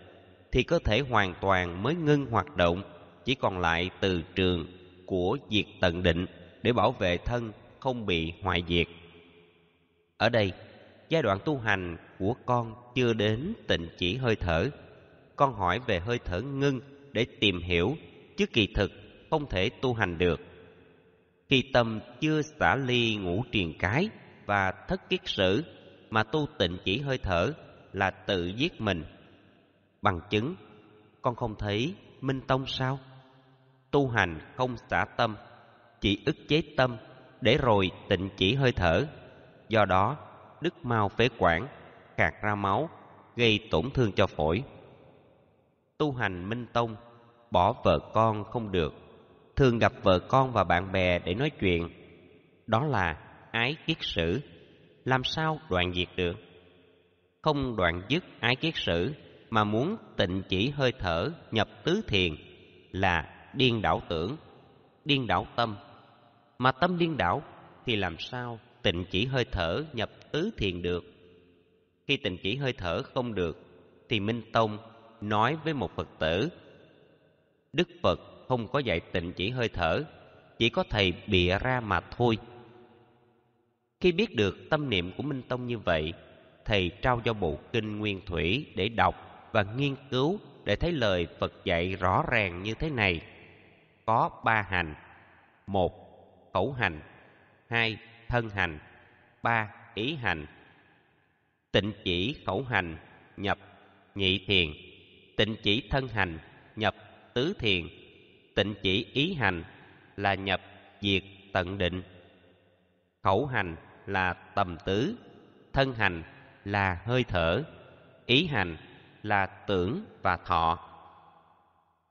thì cơ thể hoàn toàn mới ngưng hoạt động chỉ còn lại từ trường của diệt tận định để bảo vệ thân không bị hoại diệt ở đây giai đoạn tu hành của con chưa đến tịnh chỉ hơi thở con hỏi về hơi thở ngưng để tìm hiểu chứ kỳ thực không thể tu hành được khi tâm chưa xả ly ngũ triền cái và thất kiết sử mà tu tịnh chỉ hơi thở là tự giết mình. Bằng chứng, con không thấy Minh Tông sao? Tu hành không xả tâm, chỉ ức chế tâm để rồi tịnh chỉ hơi thở. Do đó, đứt mau phế quản, khạc ra máu, gây tổn thương cho phổi. Tu hành Minh Tông, bỏ vợ con không được, thường gặp vợ con và bạn bè để nói chuyện. Đó là ái kiết sử, làm sao đoạn diệt được? Không đoạn dứt ái kiết sử mà muốn tịnh chỉ hơi thở nhập tứ thiền là điên đảo tưởng, điên đảo tâm. Mà tâm điên đảo thì làm sao tịnh chỉ hơi thở nhập tứ thiền được? Khi tịnh chỉ hơi thở không được thì Minh Tông nói với một Phật tử Đức Phật không có dạy tịnh chỉ hơi thở, chỉ có thầy bịa ra mà thôi. Khi biết được tâm niệm của Minh Tông như vậy, thầy trao cho bộ kinh Nguyên Thủy để đọc và nghiên cứu để thấy lời Phật dạy rõ ràng như thế này. Có ba hành. Một, khẩu hành. Hai, thân hành. Ba, ý hành. Tịnh chỉ khẩu hành, nhập nhị thiền. Tịnh chỉ thân hành, nhập tứ thiền. Tịnh chỉ ý hành là nhập diệt tận định. Khẩu hành là tầm tứ, thân hành là hơi thở, ý hành là tưởng và thọ.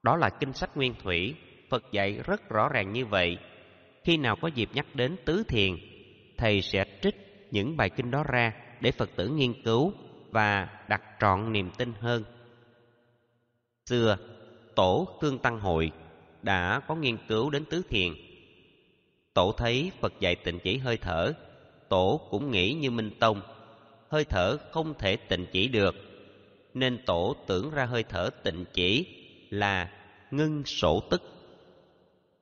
Đó là kinh sách nguyên thủy, Phật dạy rất rõ ràng như vậy. Khi nào có dịp nhắc đến tứ thiền, thầy sẽ trích những bài kinh đó ra để Phật tử nghiên cứu và đặt trọn niềm tin hơn. Xưa, tổ Tương Tăng Hội đã có nghiên cứu đến tứ thiền. Tổ thấy Phật dạy tịnh chỉ hơi thở tổ cũng nghĩ như Minh Tông, hơi thở không thể tịnh chỉ được, nên tổ tưởng ra hơi thở tịnh chỉ là ngưng sổ tức.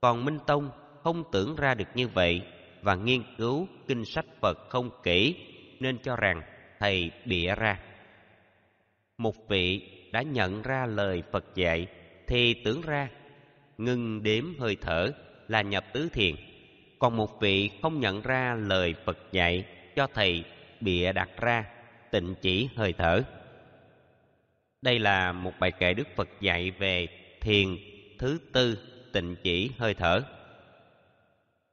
Còn Minh Tông không tưởng ra được như vậy và nghiên cứu kinh sách Phật không kỹ nên cho rằng thầy bịa ra. Một vị đã nhận ra lời Phật dạy thì tưởng ra ngưng đếm hơi thở là nhập tứ thiền còn một vị không nhận ra lời Phật dạy cho thầy bịa đặt ra, tịnh chỉ hơi thở. Đây là một bài kệ Đức Phật dạy về thiền thứ tư tịnh chỉ hơi thở.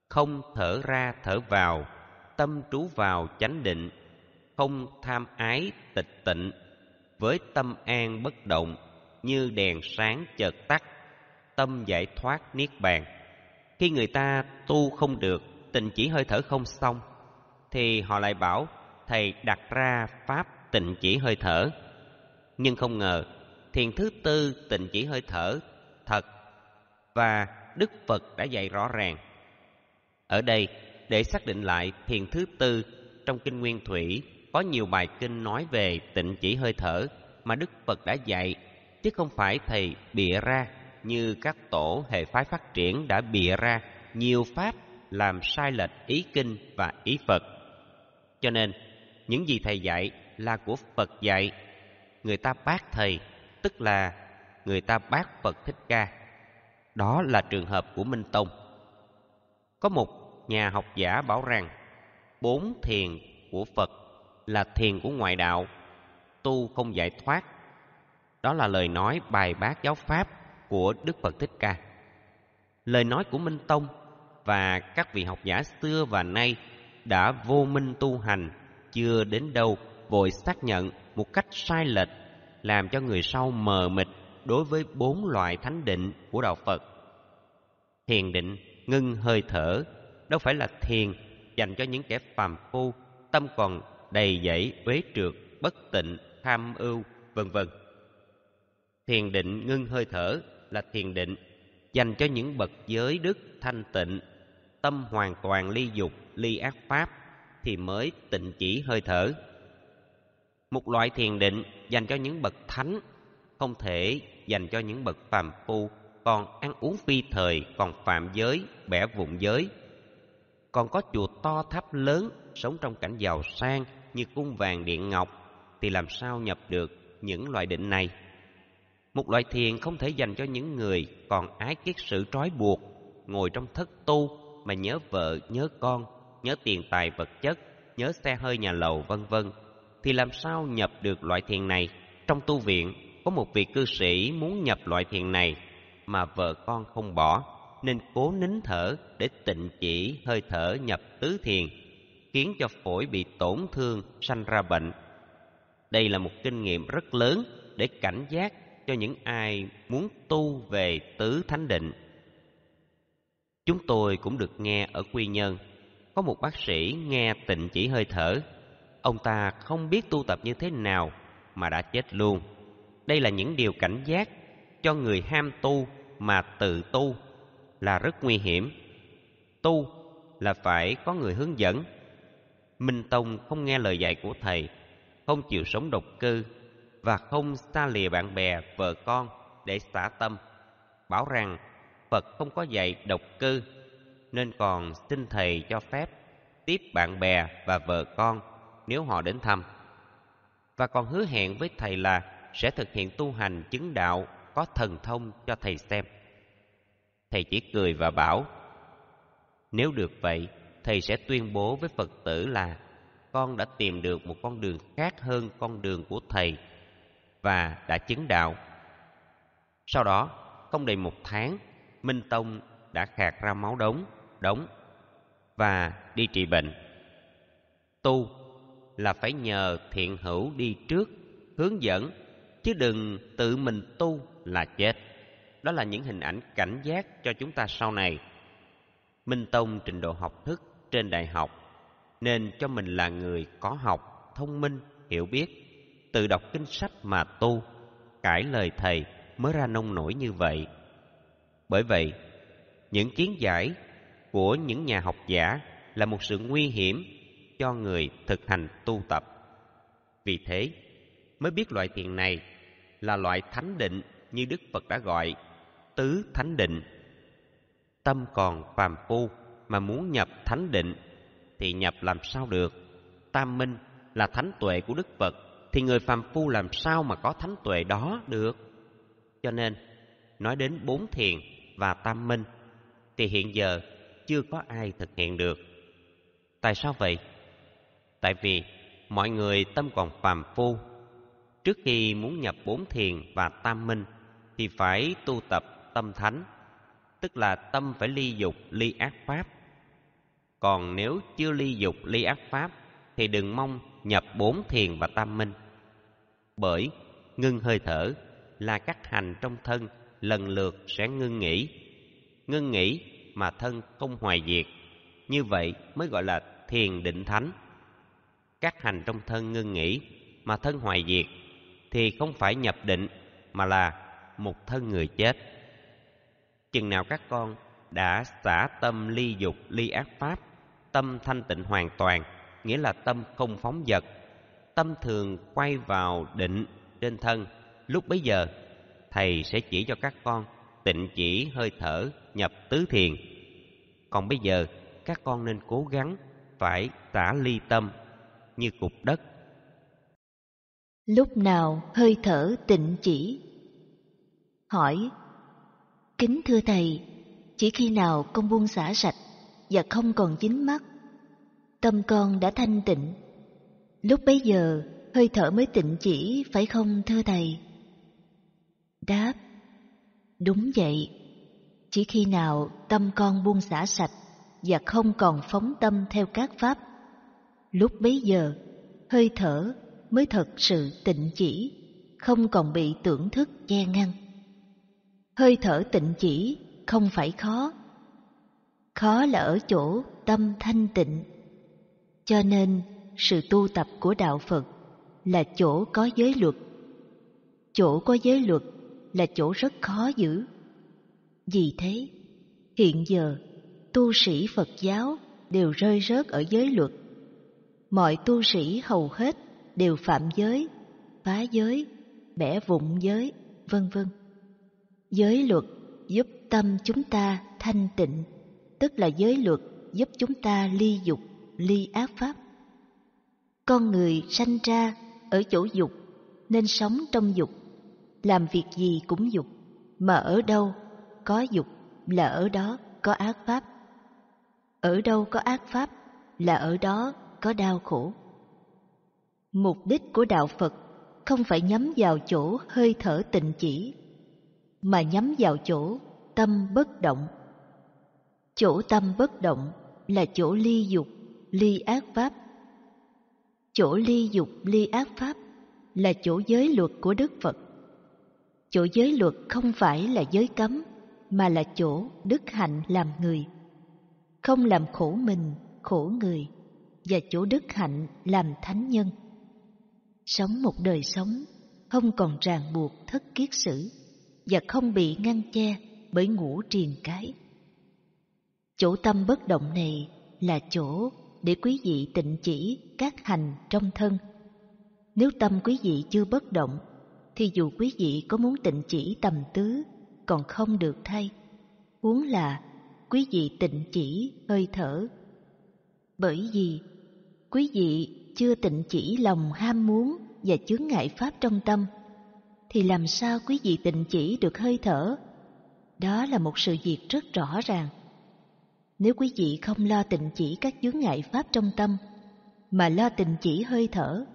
Không thở ra thở vào, tâm trú vào chánh định, không tham ái tịch tịnh, với tâm an bất động như đèn sáng chợt tắt, tâm giải thoát niết bàn. Khi người ta tu không được, tịnh chỉ hơi thở không xong, thì họ lại bảo thầy đặt ra pháp tịnh chỉ hơi thở. Nhưng không ngờ, thiền thứ tư tịnh chỉ hơi thở thật và Đức Phật đã dạy rõ ràng. Ở đây, để xác định lại thiền thứ tư trong kinh Nguyên Thủy có nhiều bài kinh nói về tịnh chỉ hơi thở mà Đức Phật đã dạy chứ không phải thầy bịa ra như các tổ hệ phái phát triển đã bịa ra nhiều pháp làm sai lệch ý kinh và ý Phật. Cho nên, những gì thầy dạy là của Phật dạy. Người ta bác thầy, tức là người ta bác Phật Thích Ca. Đó là trường hợp của Minh Tông. Có một nhà học giả bảo rằng bốn thiền của Phật là thiền của ngoại đạo, tu không giải thoát. Đó là lời nói bài bác giáo pháp của Đức Phật Thích Ca. Lời nói của Minh Tông và các vị học giả xưa và nay đã vô minh tu hành, chưa đến đâu vội xác nhận một cách sai lệch, làm cho người sau mờ mịt đối với bốn loại thánh định của đạo Phật. Thiền định ngưng hơi thở, đâu phải là thiền dành cho những kẻ phàm phu, tâm còn đầy dẫy uế trượt, bất tịnh, tham ưu, vân vân. Thiền định ngưng hơi thở là thiền định dành cho những bậc giới đức thanh tịnh tâm hoàn toàn ly dục ly ác pháp thì mới tịnh chỉ hơi thở một loại thiền định dành cho những bậc thánh không thể dành cho những bậc phàm phu còn ăn uống phi thời còn phạm giới bẻ vụng giới còn có chùa to tháp lớn sống trong cảnh giàu sang như cung vàng điện ngọc thì làm sao nhập được những loại định này một loại thiền không thể dành cho những người còn ái kiết sự trói buộc, ngồi trong thất tu mà nhớ vợ, nhớ con, nhớ tiền tài vật chất, nhớ xe hơi nhà lầu vân vân thì làm sao nhập được loại thiền này? Trong tu viện có một vị cư sĩ muốn nhập loại thiền này mà vợ con không bỏ nên cố nín thở để tịnh chỉ hơi thở nhập tứ thiền khiến cho phổi bị tổn thương sanh ra bệnh đây là một kinh nghiệm rất lớn để cảnh giác cho những ai muốn tu về tứ thánh định. Chúng tôi cũng được nghe ở Quy Nhơn, có một bác sĩ nghe tịnh chỉ hơi thở. Ông ta không biết tu tập như thế nào mà đã chết luôn. Đây là những điều cảnh giác cho người ham tu mà tự tu là rất nguy hiểm. Tu là phải có người hướng dẫn. Minh Tông không nghe lời dạy của thầy, không chịu sống độc cư và không xa lìa bạn bè, vợ con để xả tâm, bảo rằng Phật không có dạy độc cư, nên còn xin Thầy cho phép tiếp bạn bè và vợ con nếu họ đến thăm. Và còn hứa hẹn với Thầy là sẽ thực hiện tu hành chứng đạo có thần thông cho Thầy xem. Thầy chỉ cười và bảo, nếu được vậy, Thầy sẽ tuyên bố với Phật tử là con đã tìm được một con đường khác hơn con đường của Thầy và đã chứng đạo. Sau đó, không đầy một tháng, Minh Tông đã khạc ra máu đống, đống và đi trị bệnh. Tu là phải nhờ thiện hữu đi trước, hướng dẫn, chứ đừng tự mình tu là chết. Đó là những hình ảnh cảnh giác cho chúng ta sau này. Minh Tông trình độ học thức trên đại học nên cho mình là người có học, thông minh, hiểu biết tự đọc kinh sách mà tu cãi lời thầy mới ra nông nổi như vậy bởi vậy những kiến giải của những nhà học giả là một sự nguy hiểm cho người thực hành tu tập vì thế mới biết loại thiền này là loại thánh định như đức phật đã gọi tứ thánh định tâm còn phàm phu mà muốn nhập thánh định thì nhập làm sao được tam minh là thánh tuệ của đức phật thì người phàm phu làm sao mà có thánh tuệ đó được? Cho nên, nói đến bốn thiền và tam minh thì hiện giờ chưa có ai thực hiện được. Tại sao vậy? Tại vì mọi người tâm còn phàm phu. Trước khi muốn nhập bốn thiền và tam minh thì phải tu tập tâm thánh, tức là tâm phải ly dục, ly ác pháp. Còn nếu chưa ly dục, ly ác pháp thì đừng mong nhập bốn thiền và tam minh bởi ngưng hơi thở là các hành trong thân lần lượt sẽ ngưng nghỉ ngưng nghỉ mà thân không hoài diệt như vậy mới gọi là thiền định thánh các hành trong thân ngưng nghỉ mà thân hoài diệt thì không phải nhập định mà là một thân người chết chừng nào các con đã xả tâm ly dục ly ác pháp tâm thanh tịnh hoàn toàn nghĩa là tâm không phóng dật tâm thường quay vào định trên thân lúc bấy giờ thầy sẽ chỉ cho các con tịnh chỉ hơi thở nhập tứ thiền còn bây giờ các con nên cố gắng phải tả ly tâm như cục đất lúc nào hơi thở tịnh chỉ hỏi kính thưa thầy chỉ khi nào con buông xả sạch và không còn dính mắt tâm con đã thanh tịnh Lúc bấy giờ, hơi thở mới tịnh chỉ, phải không thưa thầy? Đáp, đúng vậy. Chỉ khi nào tâm con buông xả sạch và không còn phóng tâm theo các pháp, lúc bấy giờ, hơi thở mới thật sự tịnh chỉ, không còn bị tưởng thức che ngăn. Hơi thở tịnh chỉ không phải khó. Khó là ở chỗ tâm thanh tịnh. Cho nên, sự tu tập của đạo Phật là chỗ có giới luật. Chỗ có giới luật là chỗ rất khó giữ. Vì thế, hiện giờ tu sĩ Phật giáo đều rơi rớt ở giới luật. Mọi tu sĩ hầu hết đều phạm giới, phá giới, bẻ vụng giới, vân vân. Giới luật giúp tâm chúng ta thanh tịnh, tức là giới luật giúp chúng ta ly dục, ly ác pháp con người sanh ra ở chỗ dục nên sống trong dục làm việc gì cũng dục mà ở đâu có dục là ở đó có ác pháp ở đâu có ác pháp là ở đó có đau khổ mục đích của đạo phật không phải nhắm vào chỗ hơi thở tịnh chỉ mà nhắm vào chỗ tâm bất động chỗ tâm bất động là chỗ ly dục ly ác pháp chỗ ly dục ly ác pháp là chỗ giới luật của đức phật chỗ giới luật không phải là giới cấm mà là chỗ đức hạnh làm người không làm khổ mình khổ người và chỗ đức hạnh làm thánh nhân sống một đời sống không còn ràng buộc thất kiết sử và không bị ngăn che bởi ngũ triền cái chỗ tâm bất động này là chỗ để quý vị tịnh chỉ các hành trong thân. Nếu tâm quý vị chưa bất động, thì dù quý vị có muốn tịnh chỉ tầm tứ, còn không được thay. Huống là quý vị tịnh chỉ hơi thở. Bởi vì quý vị chưa tịnh chỉ lòng ham muốn và chướng ngại pháp trong tâm, thì làm sao quý vị tịnh chỉ được hơi thở? Đó là một sự việc rất rõ ràng nếu quý vị không lo tịnh chỉ các chướng ngại pháp trong tâm, mà lo tịnh chỉ hơi thở,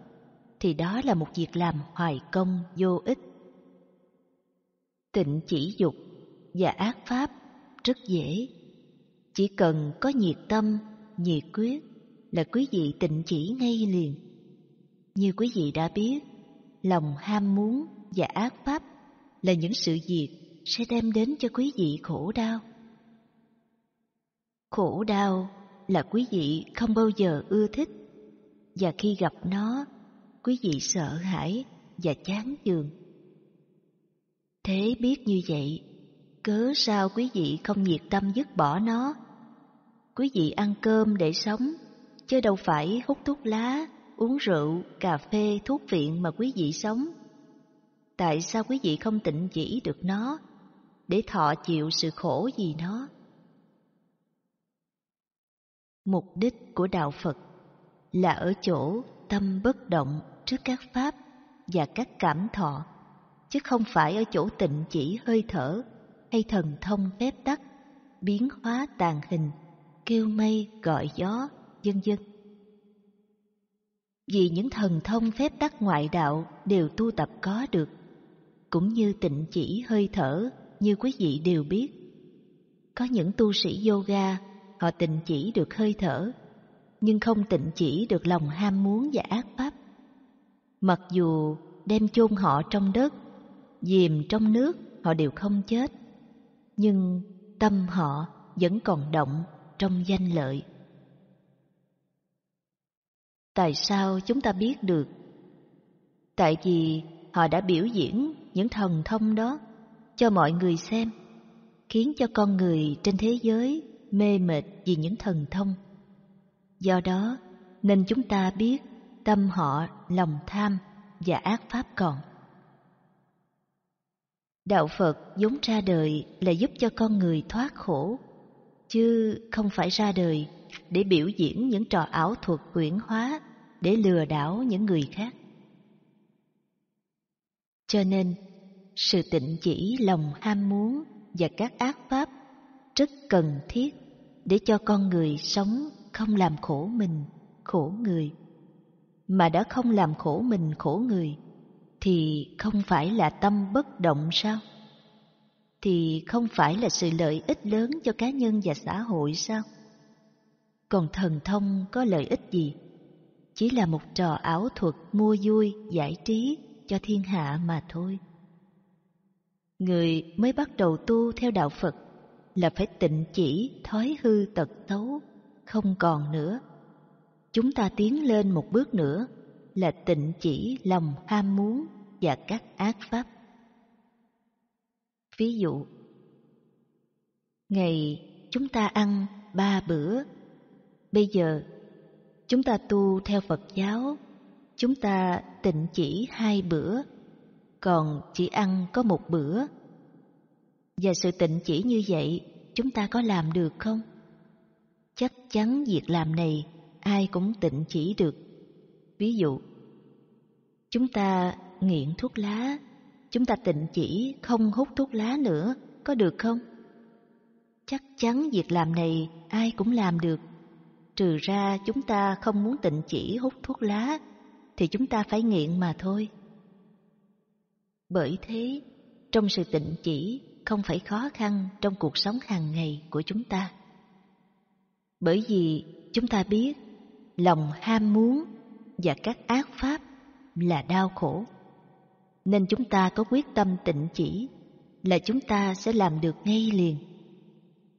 thì đó là một việc làm hoài công vô ích. Tịnh chỉ dục và ác pháp rất dễ. Chỉ cần có nhiệt tâm, nhiệt quyết là quý vị tịnh chỉ ngay liền. Như quý vị đã biết, lòng ham muốn và ác pháp là những sự việc sẽ đem đến cho quý vị khổ đau khổ đau là quý vị không bao giờ ưa thích và khi gặp nó quý vị sợ hãi và chán chường thế biết như vậy cớ sao quý vị không nhiệt tâm dứt bỏ nó quý vị ăn cơm để sống chứ đâu phải hút thuốc lá uống rượu cà phê thuốc viện mà quý vị sống tại sao quý vị không tịnh chỉ được nó để thọ chịu sự khổ gì nó mục đích của đạo phật là ở chỗ tâm bất động trước các pháp và các cảm thọ chứ không phải ở chỗ tịnh chỉ hơi thở hay thần thông phép tắc biến hóa tàn hình kêu mây gọi gió vân vân vì những thần thông phép tắc ngoại đạo đều tu tập có được cũng như tịnh chỉ hơi thở như quý vị đều biết có những tu sĩ yoga họ tịnh chỉ được hơi thở, nhưng không tịnh chỉ được lòng ham muốn và ác pháp. Mặc dù đem chôn họ trong đất, dìm trong nước, họ đều không chết, nhưng tâm họ vẫn còn động trong danh lợi. Tại sao chúng ta biết được? Tại vì họ đã biểu diễn những thần thông đó cho mọi người xem, khiến cho con người trên thế giới mê mệt vì những thần thông. Do đó, nên chúng ta biết tâm họ lòng tham và ác pháp còn. Đạo Phật vốn ra đời là giúp cho con người thoát khổ, chứ không phải ra đời để biểu diễn những trò ảo thuật quyển hóa để lừa đảo những người khác. Cho nên, sự tịnh chỉ lòng ham muốn và các ác pháp rất cần thiết để cho con người sống không làm khổ mình, khổ người. Mà đã không làm khổ mình, khổ người, thì không phải là tâm bất động sao? Thì không phải là sự lợi ích lớn cho cá nhân và xã hội sao? Còn thần thông có lợi ích gì? Chỉ là một trò ảo thuật mua vui, giải trí cho thiên hạ mà thôi. Người mới bắt đầu tu theo đạo Phật là phải tịnh chỉ thói hư tật xấu, không còn nữa. Chúng ta tiến lên một bước nữa là tịnh chỉ lòng ham muốn và các ác pháp. Ví dụ, ngày chúng ta ăn ba bữa, bây giờ chúng ta tu theo Phật giáo, chúng ta tịnh chỉ hai bữa, còn chỉ ăn có một bữa. Và sự tịnh chỉ như vậy chúng ta có làm được không? Chắc chắn việc làm này ai cũng tịnh chỉ được. Ví dụ, chúng ta nghiện thuốc lá, chúng ta tịnh chỉ không hút thuốc lá nữa, có được không? Chắc chắn việc làm này ai cũng làm được. Trừ ra chúng ta không muốn tịnh chỉ hút thuốc lá, thì chúng ta phải nghiện mà thôi. Bởi thế, trong sự tịnh chỉ không phải khó khăn trong cuộc sống hàng ngày của chúng ta. Bởi vì chúng ta biết lòng ham muốn và các ác pháp là đau khổ. Nên chúng ta có quyết tâm tịnh chỉ là chúng ta sẽ làm được ngay liền,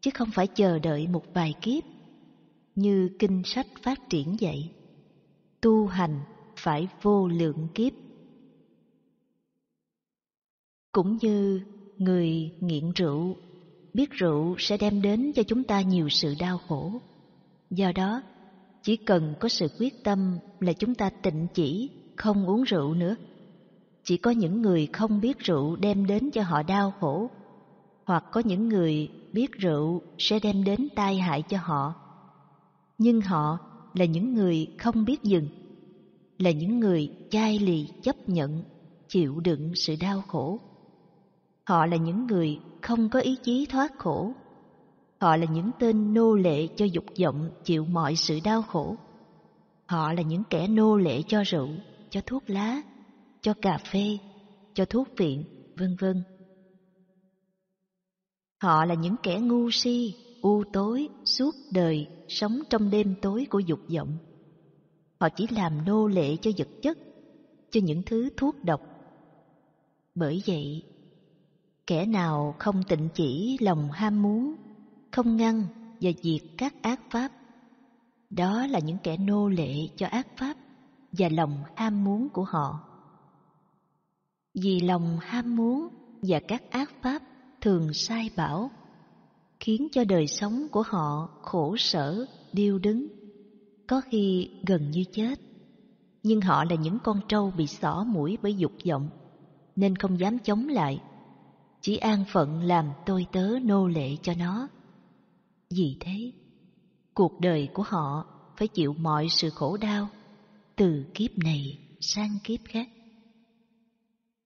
chứ không phải chờ đợi một vài kiếp như kinh sách phát triển vậy. Tu hành phải vô lượng kiếp. Cũng như người nghiện rượu biết rượu sẽ đem đến cho chúng ta nhiều sự đau khổ do đó chỉ cần có sự quyết tâm là chúng ta tịnh chỉ không uống rượu nữa chỉ có những người không biết rượu đem đến cho họ đau khổ hoặc có những người biết rượu sẽ đem đến tai hại cho họ nhưng họ là những người không biết dừng là những người chai lì chấp nhận chịu đựng sự đau khổ Họ là những người không có ý chí thoát khổ. Họ là những tên nô lệ cho dục vọng chịu mọi sự đau khổ. Họ là những kẻ nô lệ cho rượu, cho thuốc lá, cho cà phê, cho thuốc viện, vân vân. Họ là những kẻ ngu si, u tối, suốt đời, sống trong đêm tối của dục vọng. Họ chỉ làm nô lệ cho vật chất, cho những thứ thuốc độc. Bởi vậy, Kẻ nào không tịnh chỉ lòng ham muốn, không ngăn và diệt các ác pháp, đó là những kẻ nô lệ cho ác pháp và lòng ham muốn của họ. Vì lòng ham muốn và các ác pháp thường sai bảo, khiến cho đời sống của họ khổ sở, điêu đứng, có khi gần như chết. Nhưng họ là những con trâu bị xỏ mũi bởi dục vọng, nên không dám chống lại chỉ an phận làm tôi tớ nô lệ cho nó. Vì thế, cuộc đời của họ phải chịu mọi sự khổ đau, từ kiếp này sang kiếp khác.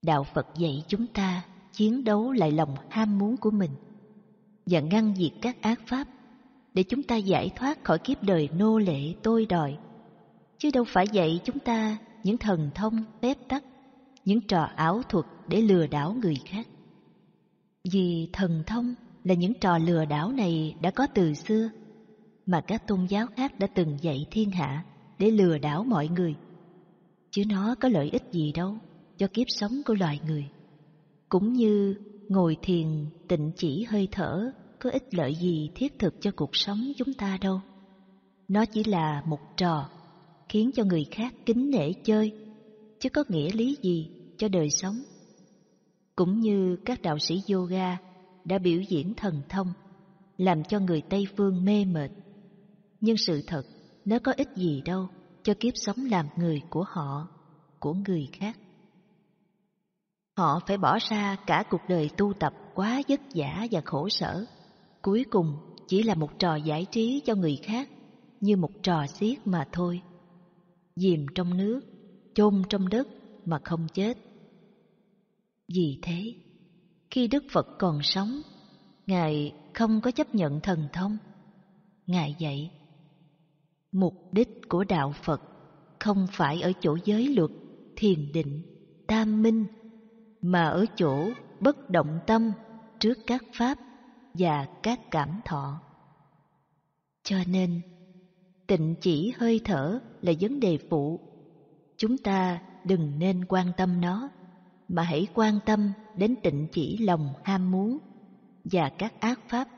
Đạo Phật dạy chúng ta chiến đấu lại lòng ham muốn của mình và ngăn diệt các ác pháp để chúng ta giải thoát khỏi kiếp đời nô lệ tôi đòi. Chứ đâu phải dạy chúng ta những thần thông phép tắc, những trò ảo thuật để lừa đảo người khác. Vì thần thông là những trò lừa đảo này đã có từ xưa, mà các tôn giáo khác đã từng dạy thiên hạ để lừa đảo mọi người. Chứ nó có lợi ích gì đâu cho kiếp sống của loài người. Cũng như ngồi thiền tịnh chỉ hơi thở có ích lợi gì thiết thực cho cuộc sống chúng ta đâu. Nó chỉ là một trò khiến cho người khác kính nể chơi, chứ có nghĩa lý gì cho đời sống cũng như các đạo sĩ yoga đã biểu diễn thần thông, làm cho người Tây Phương mê mệt. Nhưng sự thật, nó có ích gì đâu cho kiếp sống làm người của họ, của người khác. Họ phải bỏ ra cả cuộc đời tu tập quá vất vả và khổ sở, cuối cùng chỉ là một trò giải trí cho người khác, như một trò xiết mà thôi. Dìm trong nước, chôn trong đất mà không chết vì thế, khi Đức Phật còn sống, Ngài không có chấp nhận thần thông. Ngài dạy, mục đích của Đạo Phật không phải ở chỗ giới luật, thiền định, tam minh, mà ở chỗ bất động tâm trước các pháp và các cảm thọ. Cho nên, tịnh chỉ hơi thở là vấn đề phụ. Chúng ta đừng nên quan tâm nó mà hãy quan tâm đến tịnh chỉ lòng ham muốn và các ác pháp,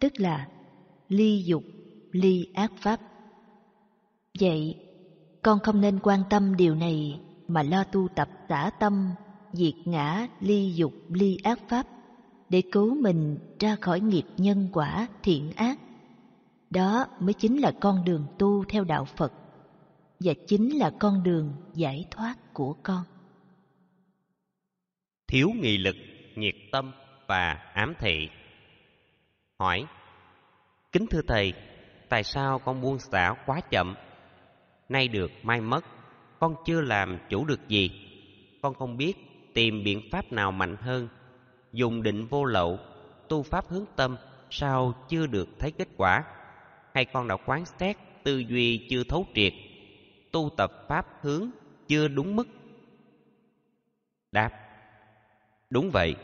tức là ly dục, ly ác pháp. Vậy, con không nên quan tâm điều này mà lo tu tập tả tâm, diệt ngã, ly dục, ly ác pháp để cứu mình ra khỏi nghiệp nhân quả thiện ác. Đó mới chính là con đường tu theo đạo Phật và chính là con đường giải thoát của con thiếu nghị lực nhiệt tâm và ám thị hỏi kính thưa thầy tại sao con buông xả quá chậm nay được mai mất con chưa làm chủ được gì con không biết tìm biện pháp nào mạnh hơn dùng định vô lậu tu pháp hướng tâm sao chưa được thấy kết quả hay con đã quán xét tư duy chưa thấu triệt tu tập pháp hướng chưa đúng mức đáp Đúng vậy,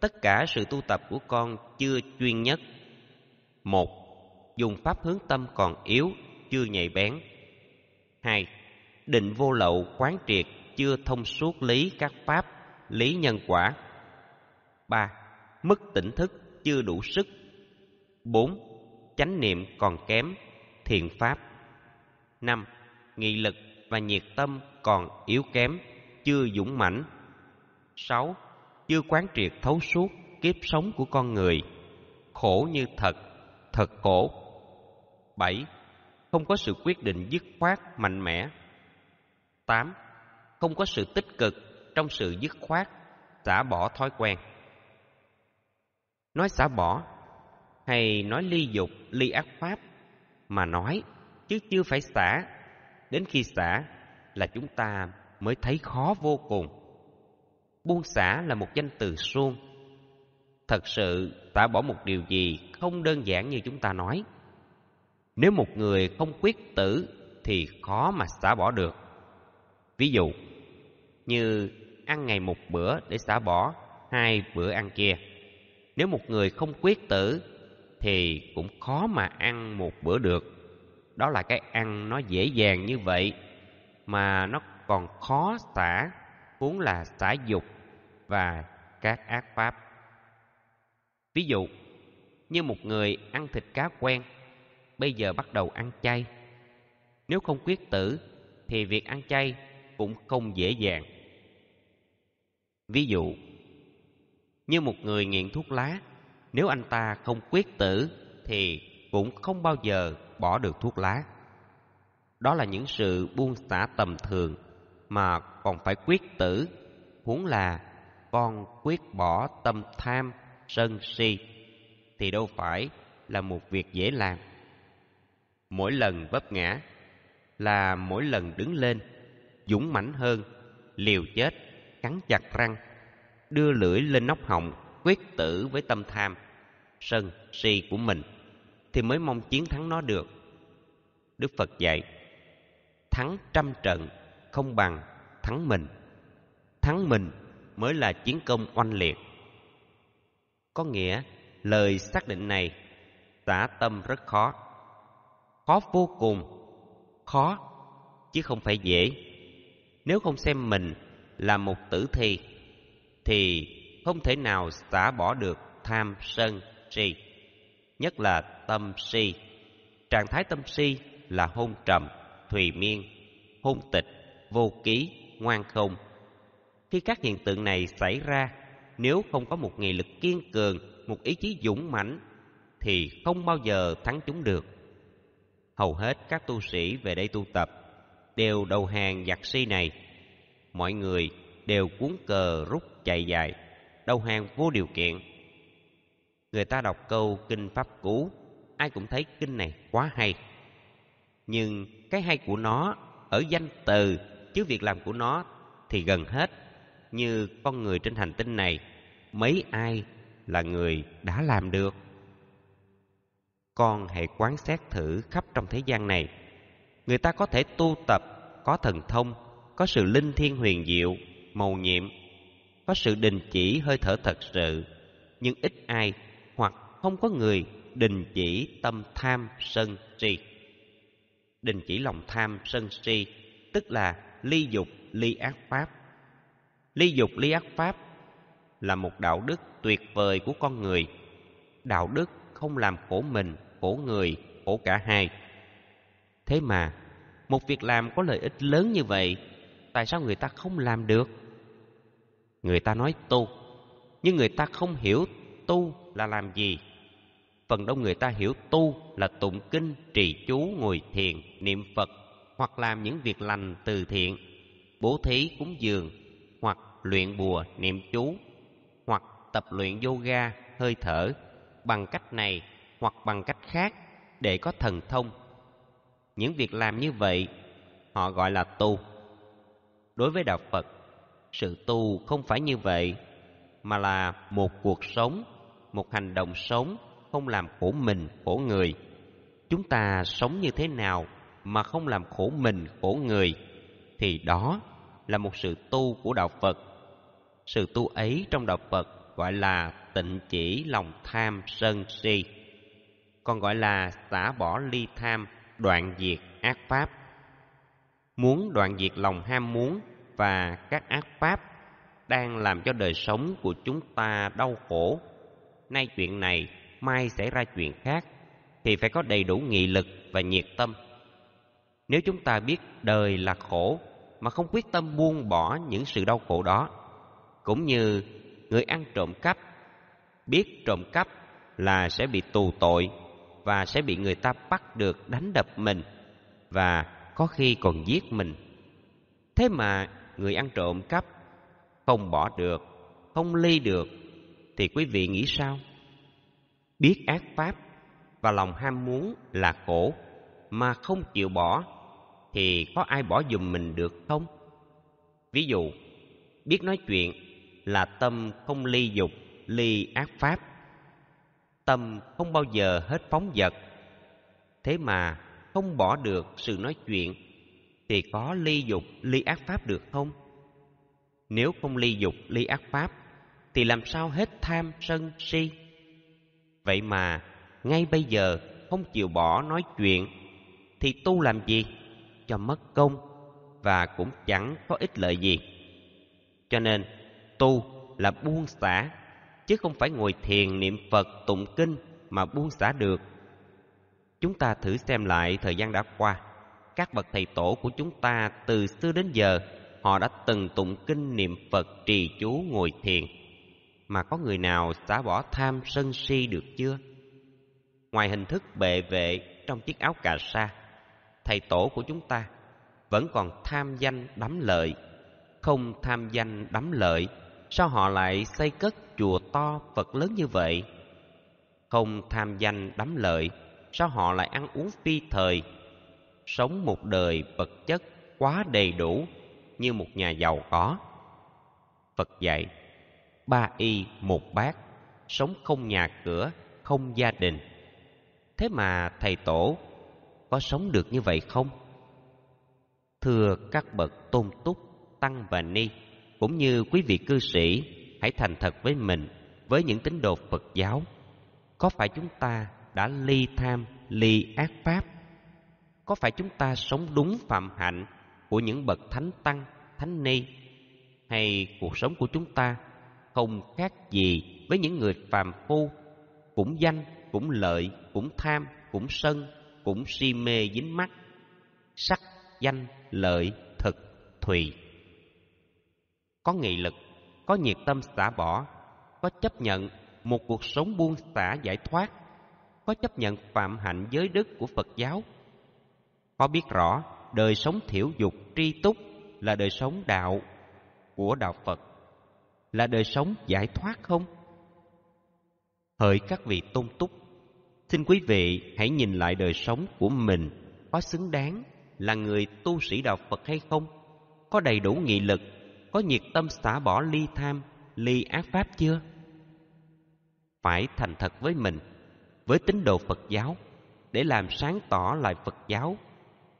tất cả sự tu tập của con chưa chuyên nhất. Một, dùng pháp hướng tâm còn yếu, chưa nhạy bén. Hai, định vô lậu quán triệt chưa thông suốt lý các pháp, lý nhân quả. Ba, mức tỉnh thức chưa đủ sức. Bốn, chánh niệm còn kém, thiện pháp. Năm, nghị lực và nhiệt tâm còn yếu kém, chưa dũng mãnh. Sáu, chưa quán triệt thấu suốt kiếp sống của con người khổ như thật thật khổ bảy Không có sự quyết định dứt khoát mạnh mẽ tám Không có sự tích cực trong sự dứt khoát xả bỏ thói quen Nói xả bỏ hay nói ly dục, ly ác pháp mà nói chứ chưa phải xả đến khi xả là chúng ta mới thấy khó vô cùng Buông xả là một danh từ suông. Thật sự, ta bỏ một điều gì không đơn giản như chúng ta nói. Nếu một người không quyết tử thì khó mà xả bỏ được. Ví dụ, như ăn ngày một bữa để xả bỏ hai bữa ăn kia. Nếu một người không quyết tử thì cũng khó mà ăn một bữa được. Đó là cái ăn nó dễ dàng như vậy mà nó còn khó xả vốn là xả dục và các ác pháp. Ví dụ, như một người ăn thịt cá quen, bây giờ bắt đầu ăn chay. Nếu không quyết tử, thì việc ăn chay cũng không dễ dàng. Ví dụ, như một người nghiện thuốc lá, nếu anh ta không quyết tử thì cũng không bao giờ bỏ được thuốc lá. Đó là những sự buông xả tầm thường mà còn phải quyết tử huống là con quyết bỏ tâm tham sân si thì đâu phải là một việc dễ làm mỗi lần vấp ngã là mỗi lần đứng lên dũng mãnh hơn liều chết cắn chặt răng đưa lưỡi lên nóc họng quyết tử với tâm tham sân si của mình thì mới mong chiến thắng nó được đức phật dạy thắng trăm trận không bằng thắng mình thắng mình mới là chiến công oanh liệt có nghĩa lời xác định này tả tâm rất khó khó vô cùng khó chứ không phải dễ nếu không xem mình là một tử thi thì không thể nào xả bỏ được tham sân si nhất là tâm si trạng thái tâm si là hôn trầm thùy miên hôn tịch vô ký, ngoan không. Khi các hiện tượng này xảy ra, nếu không có một nghị lực kiên cường, một ý chí dũng mãnh thì không bao giờ thắng chúng được. Hầu hết các tu sĩ về đây tu tập đều đầu hàng giặc si này. Mọi người đều cuốn cờ rút chạy dài, đầu hàng vô điều kiện. Người ta đọc câu kinh pháp cú, ai cũng thấy kinh này quá hay. Nhưng cái hay của nó ở danh từ chứ việc làm của nó thì gần hết như con người trên hành tinh này mấy ai là người đã làm được con hãy quán xét thử khắp trong thế gian này người ta có thể tu tập có thần thông có sự linh thiêng huyền diệu mầu nhiệm có sự đình chỉ hơi thở thật sự nhưng ít ai hoặc không có người đình chỉ tâm tham sân si đình chỉ lòng tham sân si tức là ly dục, ly ác pháp. Ly dục, ly ác pháp là một đạo đức tuyệt vời của con người. Đạo đức không làm khổ mình, khổ người, khổ cả hai. Thế mà, một việc làm có lợi ích lớn như vậy, tại sao người ta không làm được? Người ta nói tu, nhưng người ta không hiểu tu là làm gì. Phần đông người ta hiểu tu là tụng kinh, trì chú, ngồi thiền, niệm Phật, hoặc làm những việc lành từ thiện, bố thí cúng dường, hoặc luyện bùa niệm chú, hoặc tập luyện yoga, hơi thở bằng cách này hoặc bằng cách khác để có thần thông. Những việc làm như vậy họ gọi là tu. Đối với đạo Phật, sự tu không phải như vậy mà là một cuộc sống, một hành động sống không làm khổ mình, khổ người. Chúng ta sống như thế nào mà không làm khổ mình khổ người thì đó là một sự tu của đạo Phật. Sự tu ấy trong đạo Phật gọi là tịnh chỉ lòng tham sân si, còn gọi là xả bỏ ly tham, đoạn diệt ác pháp. Muốn đoạn diệt lòng ham muốn và các ác pháp đang làm cho đời sống của chúng ta đau khổ. Nay chuyện này, mai xảy ra chuyện khác thì phải có đầy đủ nghị lực và nhiệt tâm nếu chúng ta biết đời là khổ mà không quyết tâm buông bỏ những sự đau khổ đó, cũng như người ăn trộm cắp, biết trộm cắp là sẽ bị tù tội và sẽ bị người ta bắt được đánh đập mình và có khi còn giết mình. Thế mà người ăn trộm cắp không bỏ được, không ly được thì quý vị nghĩ sao? Biết ác pháp và lòng ham muốn là khổ mà không chịu bỏ thì có ai bỏ giùm mình được không ví dụ biết nói chuyện là tâm không ly dục ly ác pháp tâm không bao giờ hết phóng vật thế mà không bỏ được sự nói chuyện thì có ly dục ly ác pháp được không nếu không ly dục ly ác pháp thì làm sao hết tham sân si vậy mà ngay bây giờ không chịu bỏ nói chuyện thì tu làm gì cho mất công và cũng chẳng có ích lợi gì. Cho nên, tu là buông xả, chứ không phải ngồi thiền niệm Phật tụng kinh mà buông xả được. Chúng ta thử xem lại thời gian đã qua, các bậc thầy tổ của chúng ta từ xưa đến giờ họ đã từng tụng kinh niệm Phật trì chú ngồi thiền mà có người nào xả bỏ tham sân si được chưa? Ngoài hình thức bệ vệ trong chiếc áo cà sa, thầy tổ của chúng ta vẫn còn tham danh đắm lợi không tham danh đắm lợi sao họ lại xây cất chùa to phật lớn như vậy không tham danh đắm lợi sao họ lại ăn uống phi thời sống một đời vật chất quá đầy đủ như một nhà giàu có phật dạy ba y một bát sống không nhà cửa không gia đình thế mà thầy tổ có sống được như vậy không? Thưa các bậc tôn túc, tăng và ni, cũng như quý vị cư sĩ, hãy thành thật với mình, với những tín đồ Phật giáo. Có phải chúng ta đã ly tham, ly ác pháp? Có phải chúng ta sống đúng phạm hạnh của những bậc thánh tăng, thánh ni? Hay cuộc sống của chúng ta không khác gì với những người phàm phu, cũng danh, cũng lợi, cũng tham, cũng sân, cũng si mê dính mắt sắc danh lợi thực thùy có nghị lực có nhiệt tâm xả bỏ có chấp nhận một cuộc sống buông xả giải thoát có chấp nhận phạm hạnh giới đức của phật giáo có biết rõ đời sống thiểu dục tri túc là đời sống đạo của đạo phật là đời sống giải thoát không hỡi các vị tôn túc Xin quý vị hãy nhìn lại đời sống của mình có xứng đáng là người tu sĩ đạo Phật hay không? Có đầy đủ nghị lực, có nhiệt tâm xả bỏ ly tham, ly ác pháp chưa? Phải thành thật với mình, với tín đồ Phật giáo để làm sáng tỏ lại Phật giáo.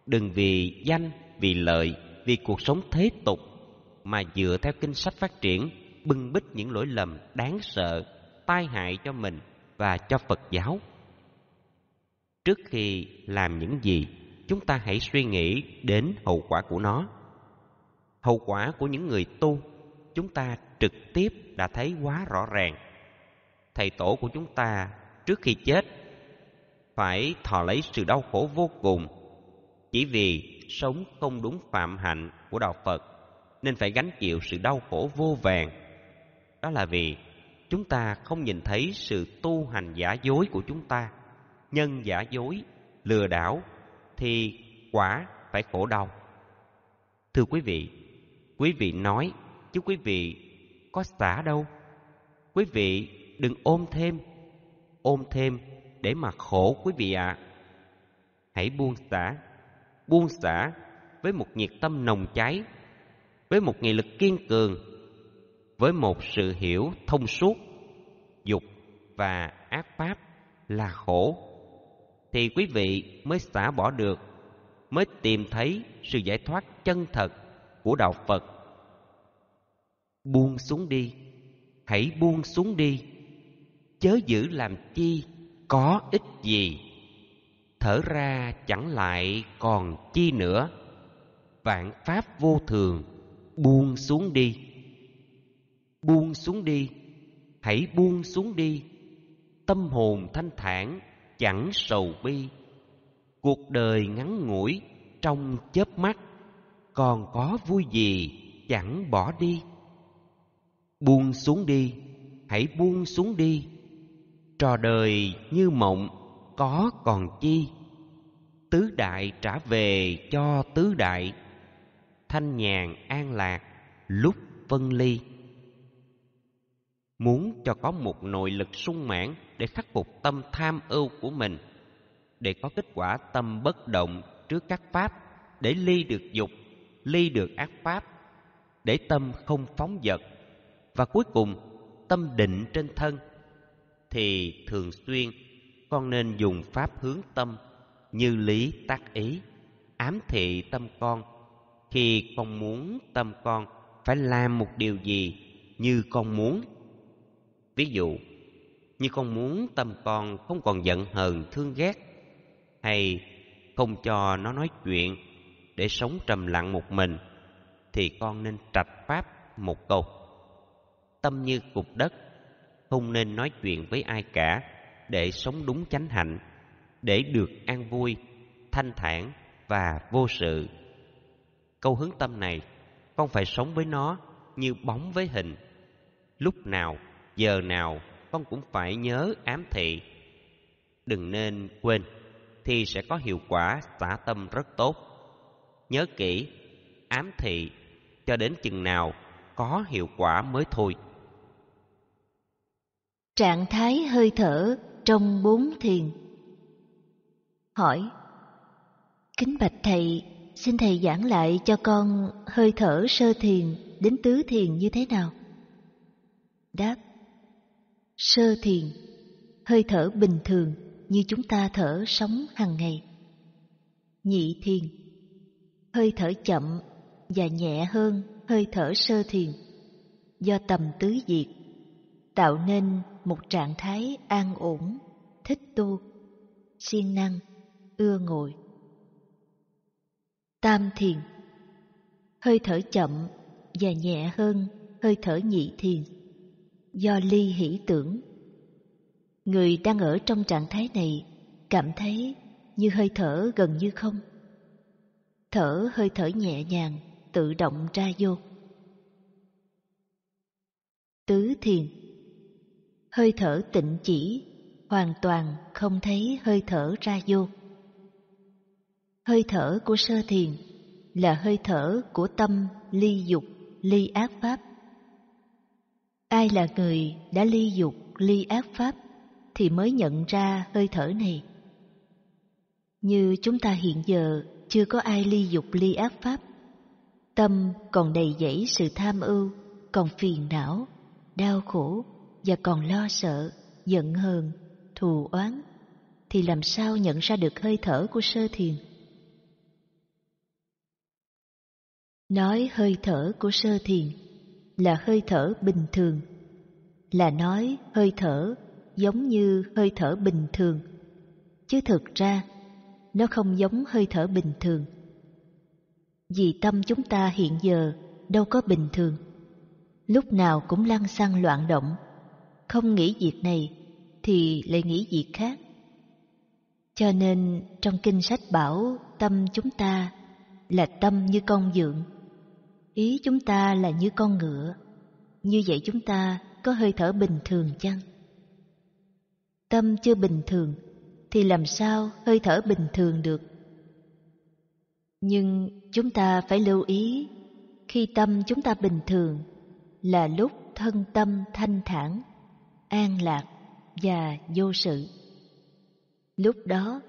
Đừng vì danh, vì lợi, vì cuộc sống thế tục mà dựa theo kinh sách phát triển bưng bít những lỗi lầm đáng sợ tai hại cho mình và cho Phật giáo trước khi làm những gì chúng ta hãy suy nghĩ đến hậu quả của nó hậu quả của những người tu chúng ta trực tiếp đã thấy quá rõ ràng thầy tổ của chúng ta trước khi chết phải thọ lấy sự đau khổ vô cùng chỉ vì sống không đúng phạm hạnh của đạo phật nên phải gánh chịu sự đau khổ vô vàng đó là vì chúng ta không nhìn thấy sự tu hành giả dối của chúng ta nhân giả dối, lừa đảo thì quả phải khổ đau. Thưa quý vị, quý vị nói chứ quý vị có xả đâu. Quý vị đừng ôm thêm, ôm thêm để mà khổ quý vị ạ. À. Hãy buông xả, buông xả với một nhiệt tâm nồng cháy, với một nghị lực kiên cường, với một sự hiểu thông suốt dục và ác pháp là khổ thì quý vị mới xả bỏ được, mới tìm thấy sự giải thoát chân thật của đạo Phật. Buông xuống đi, hãy buông xuống đi, chớ giữ làm chi có ích gì. Thở ra chẳng lại còn chi nữa. Vạn pháp vô thường, buông xuống đi. Buông xuống đi, hãy buông xuống đi. Tâm hồn thanh thản chẳng sầu bi cuộc đời ngắn ngủi trong chớp mắt còn có vui gì chẳng bỏ đi buông xuống đi hãy buông xuống đi trò đời như mộng có còn chi tứ đại trả về cho tứ đại thanh nhàn an lạc lúc phân ly muốn cho có một nội lực sung mãn để khắc phục tâm tham ưu của mình để có kết quả tâm bất động trước các pháp để ly được dục ly được ác pháp để tâm không phóng dật và cuối cùng tâm định trên thân thì thường xuyên con nên dùng pháp hướng tâm như lý tác ý ám thị tâm con khi con muốn tâm con phải làm một điều gì như con muốn Ví dụ, như con muốn tâm con không còn giận hờn thương ghét hay không cho nó nói chuyện để sống trầm lặng một mình thì con nên trạch pháp một câu. Tâm như cục đất, không nên nói chuyện với ai cả để sống đúng chánh hạnh, để được an vui, thanh thản và vô sự. Câu hướng tâm này, con phải sống với nó như bóng với hình, lúc nào giờ nào con cũng phải nhớ ám thị. Đừng nên quên, thì sẽ có hiệu quả xả tâm rất tốt. Nhớ kỹ, ám thị cho đến chừng nào có hiệu quả mới thôi. Trạng thái hơi thở trong bốn thiền Hỏi Kính bạch thầy, xin thầy giảng lại cho con hơi thở sơ thiền đến tứ thiền như thế nào? Đáp Sơ thiền, hơi thở bình thường như chúng ta thở sống hàng ngày. Nhị thiền, hơi thở chậm và nhẹ hơn hơi thở sơ thiền do tầm tứ diệt tạo nên một trạng thái an ổn thích tu siêng năng ưa ngồi tam thiền hơi thở chậm và nhẹ hơn hơi thở nhị thiền do ly hỷ tưởng. Người đang ở trong trạng thái này cảm thấy như hơi thở gần như không. Thở hơi thở nhẹ nhàng, tự động ra vô. Tứ thiền Hơi thở tịnh chỉ, hoàn toàn không thấy hơi thở ra vô. Hơi thở của sơ thiền là hơi thở của tâm ly dục, ly ác pháp Ai là người đã ly dục, ly ác pháp thì mới nhận ra hơi thở này. Như chúng ta hiện giờ chưa có ai ly dục ly ác pháp. Tâm còn đầy dẫy sự tham ưu, còn phiền não, đau khổ và còn lo sợ, giận hờn, thù oán thì làm sao nhận ra được hơi thở của sơ thiền? Nói hơi thở của sơ thiền là hơi thở bình thường là nói hơi thở giống như hơi thở bình thường chứ thực ra nó không giống hơi thở bình thường vì tâm chúng ta hiện giờ đâu có bình thường lúc nào cũng lăn xăng loạn động không nghĩ việc này thì lại nghĩ việc khác cho nên trong kinh sách bảo tâm chúng ta là tâm như con dượng ý chúng ta là như con ngựa như vậy chúng ta có hơi thở bình thường chăng tâm chưa bình thường thì làm sao hơi thở bình thường được nhưng chúng ta phải lưu ý khi tâm chúng ta bình thường là lúc thân tâm thanh thản an lạc và vô sự lúc đó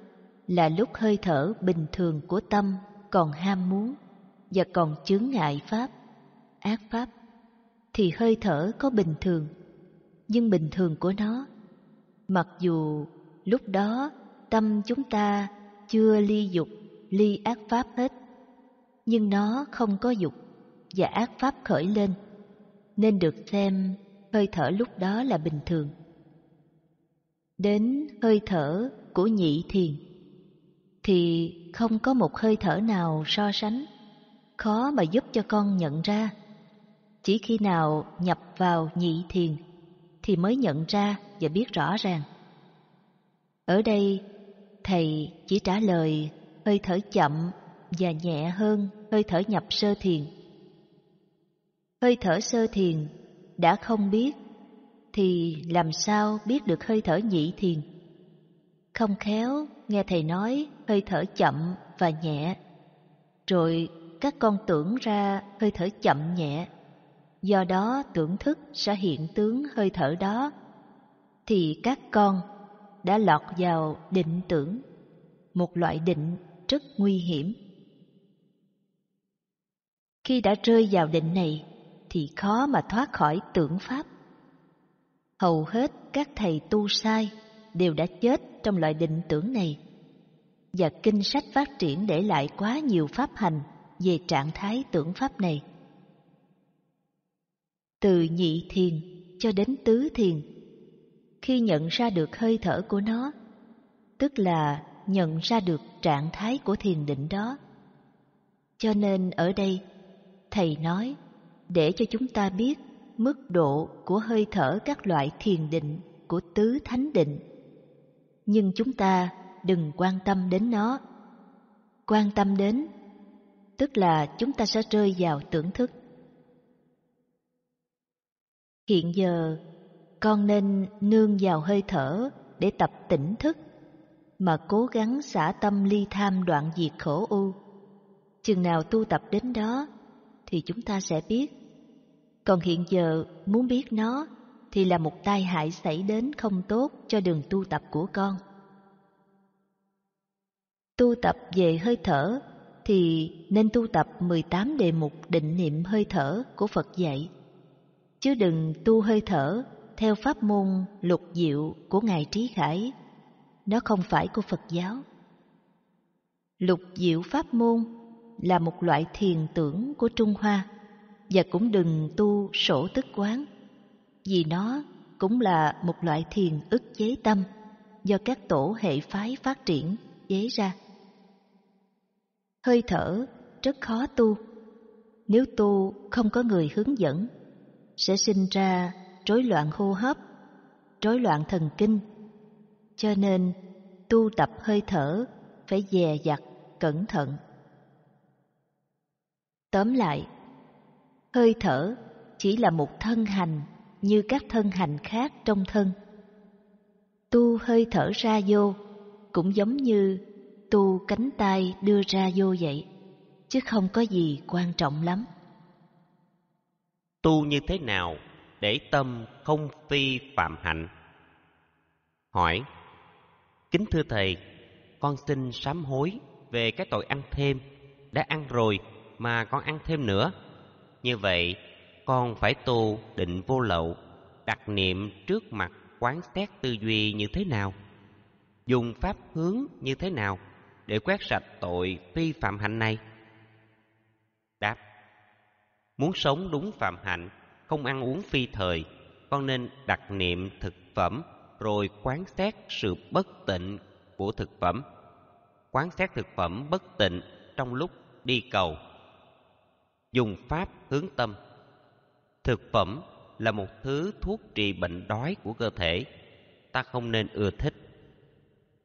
là lúc hơi thở bình thường của tâm còn ham muốn và còn chướng ngại pháp, ác pháp, thì hơi thở có bình thường, nhưng bình thường của nó, mặc dù lúc đó tâm chúng ta chưa ly dục, ly ác pháp hết, nhưng nó không có dục và ác pháp khởi lên, nên được xem hơi thở lúc đó là bình thường. Đến hơi thở của nhị thiền thì không có một hơi thở nào so sánh khó mà giúp cho con nhận ra. Chỉ khi nào nhập vào nhị thiền thì mới nhận ra và biết rõ ràng. Ở đây, Thầy chỉ trả lời hơi thở chậm và nhẹ hơn hơi thở nhập sơ thiền. Hơi thở sơ thiền đã không biết thì làm sao biết được hơi thở nhị thiền? Không khéo nghe thầy nói hơi thở chậm và nhẹ, rồi các con tưởng ra hơi thở chậm nhẹ, do đó tưởng thức sẽ hiện tướng hơi thở đó, thì các con đã lọt vào định tưởng, một loại định rất nguy hiểm. Khi đã rơi vào định này thì khó mà thoát khỏi tưởng pháp. Hầu hết các thầy tu sai đều đã chết trong loại định tưởng này và kinh sách phát triển để lại quá nhiều pháp hành về trạng thái tưởng pháp này. Từ nhị thiền cho đến tứ thiền, khi nhận ra được hơi thở của nó, tức là nhận ra được trạng thái của thiền định đó. Cho nên ở đây, Thầy nói để cho chúng ta biết mức độ của hơi thở các loại thiền định của tứ thánh định. Nhưng chúng ta đừng quan tâm đến nó. Quan tâm đến tức là chúng ta sẽ rơi vào tưởng thức. Hiện giờ, con nên nương vào hơi thở để tập tỉnh thức, mà cố gắng xả tâm ly tham đoạn diệt khổ u. Chừng nào tu tập đến đó, thì chúng ta sẽ biết. Còn hiện giờ, muốn biết nó, thì là một tai hại xảy đến không tốt cho đường tu tập của con. Tu tập về hơi thở thì nên tu tập 18 đề mục định niệm hơi thở của Phật dạy, chứ đừng tu hơi thở theo pháp môn lục diệu của Ngài Trí Khải. Nó không phải của Phật giáo. Lục diệu pháp môn là một loại thiền tưởng của Trung Hoa và cũng đừng tu sổ tức quán vì nó cũng là một loại thiền ức chế tâm do các tổ hệ phái phát triển chế ra hơi thở rất khó tu. Nếu tu không có người hướng dẫn, sẽ sinh ra rối loạn hô hấp, rối loạn thần kinh. Cho nên, tu tập hơi thở phải dè dặt, cẩn thận. Tóm lại, hơi thở chỉ là một thân hành như các thân hành khác trong thân. Tu hơi thở ra vô cũng giống như tu cánh tay đưa ra vô vậy, chứ không có gì quan trọng lắm. Tu như thế nào để tâm không phi phạm hạnh? Hỏi, kính thưa Thầy, con xin sám hối về cái tội ăn thêm, đã ăn rồi mà con ăn thêm nữa. Như vậy, con phải tu định vô lậu, đặt niệm trước mặt quán xét tư duy như thế nào? Dùng pháp hướng như thế nào? để quét sạch tội vi phạm hạnh này? Đáp Muốn sống đúng phạm hạnh, không ăn uống phi thời, con nên đặt niệm thực phẩm rồi quán xét sự bất tịnh của thực phẩm. Quán xét thực phẩm bất tịnh trong lúc đi cầu. Dùng pháp hướng tâm. Thực phẩm là một thứ thuốc trị bệnh đói của cơ thể, ta không nên ưa thích.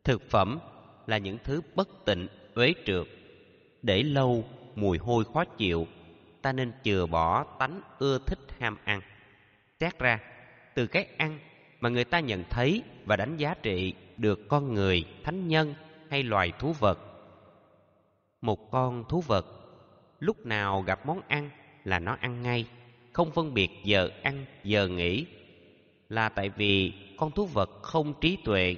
Thực phẩm là những thứ bất tịnh, uế trượt. Để lâu, mùi hôi khó chịu, ta nên chừa bỏ tánh ưa thích ham ăn. Xét ra, từ cái ăn mà người ta nhận thấy và đánh giá trị được con người, thánh nhân hay loài thú vật. Một con thú vật lúc nào gặp món ăn là nó ăn ngay, không phân biệt giờ ăn, giờ nghỉ. Là tại vì con thú vật không trí tuệ,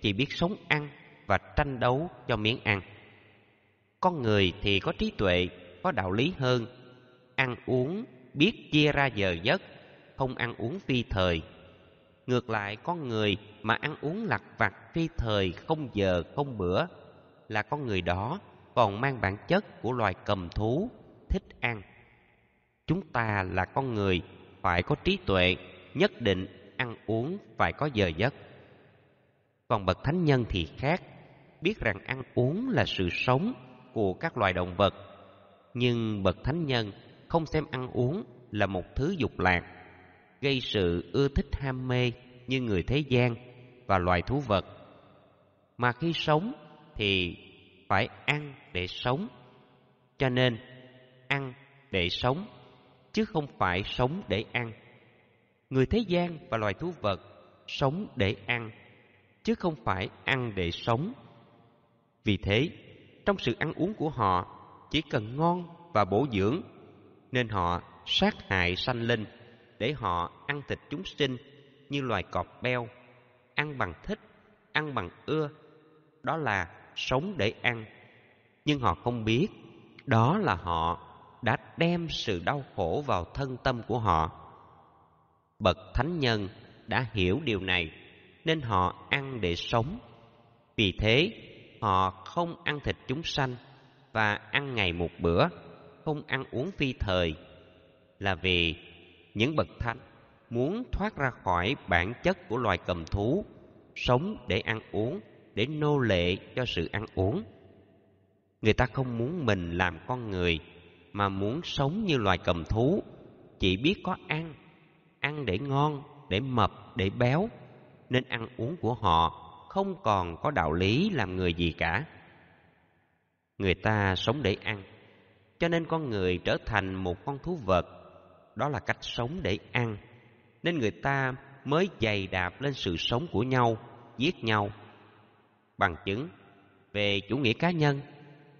chỉ biết sống ăn và tranh đấu cho miếng ăn con người thì có trí tuệ có đạo lý hơn ăn uống biết chia ra giờ giấc không ăn uống phi thời ngược lại con người mà ăn uống lặt vặt phi thời không giờ không bữa là con người đó còn mang bản chất của loài cầm thú thích ăn chúng ta là con người phải có trí tuệ nhất định ăn uống phải có giờ giấc còn bậc thánh nhân thì khác biết rằng ăn uống là sự sống của các loài động vật. Nhưng bậc thánh nhân không xem ăn uống là một thứ dục lạc, gây sự ưa thích ham mê như người thế gian và loài thú vật. Mà khi sống thì phải ăn để sống. Cho nên ăn để sống chứ không phải sống để ăn. Người thế gian và loài thú vật sống để ăn chứ không phải ăn để sống. Vì thế, trong sự ăn uống của họ chỉ cần ngon và bổ dưỡng, nên họ sát hại sanh linh để họ ăn thịt chúng sinh như loài cọp beo, ăn bằng thích, ăn bằng ưa, đó là sống để ăn. Nhưng họ không biết, đó là họ đã đem sự đau khổ vào thân tâm của họ. Bậc thánh nhân đã hiểu điều này nên họ ăn để sống. Vì thế, họ không ăn thịt chúng sanh và ăn ngày một bữa, không ăn uống phi thời là vì những bậc thánh muốn thoát ra khỏi bản chất của loài cầm thú, sống để ăn uống, để nô lệ cho sự ăn uống. Người ta không muốn mình làm con người mà muốn sống như loài cầm thú, chỉ biết có ăn, ăn để ngon, để mập, để béo, nên ăn uống của họ không còn có đạo lý làm người gì cả người ta sống để ăn cho nên con người trở thành một con thú vật đó là cách sống để ăn nên người ta mới dày đạp lên sự sống của nhau giết nhau bằng chứng về chủ nghĩa cá nhân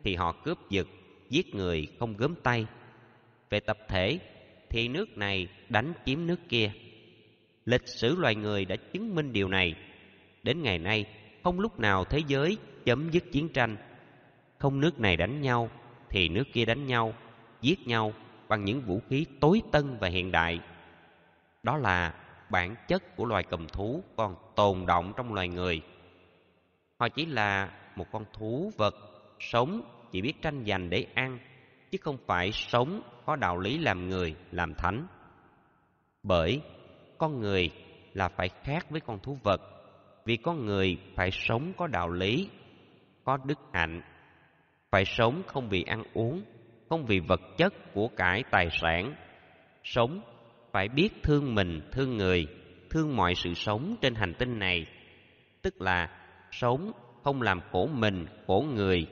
thì họ cướp giật giết người không gớm tay về tập thể thì nước này đánh chiếm nước kia lịch sử loài người đã chứng minh điều này đến ngày nay không lúc nào thế giới chấm dứt chiến tranh không nước này đánh nhau thì nước kia đánh nhau giết nhau bằng những vũ khí tối tân và hiện đại đó là bản chất của loài cầm thú còn tồn động trong loài người họ chỉ là một con thú vật sống chỉ biết tranh giành để ăn chứ không phải sống có đạo lý làm người làm thánh bởi con người là phải khác với con thú vật vì con người phải sống có đạo lý, có đức hạnh, phải sống không vì ăn uống, không vì vật chất của cải tài sản, sống phải biết thương mình, thương người, thương mọi sự sống trên hành tinh này, tức là sống không làm khổ mình, khổ người,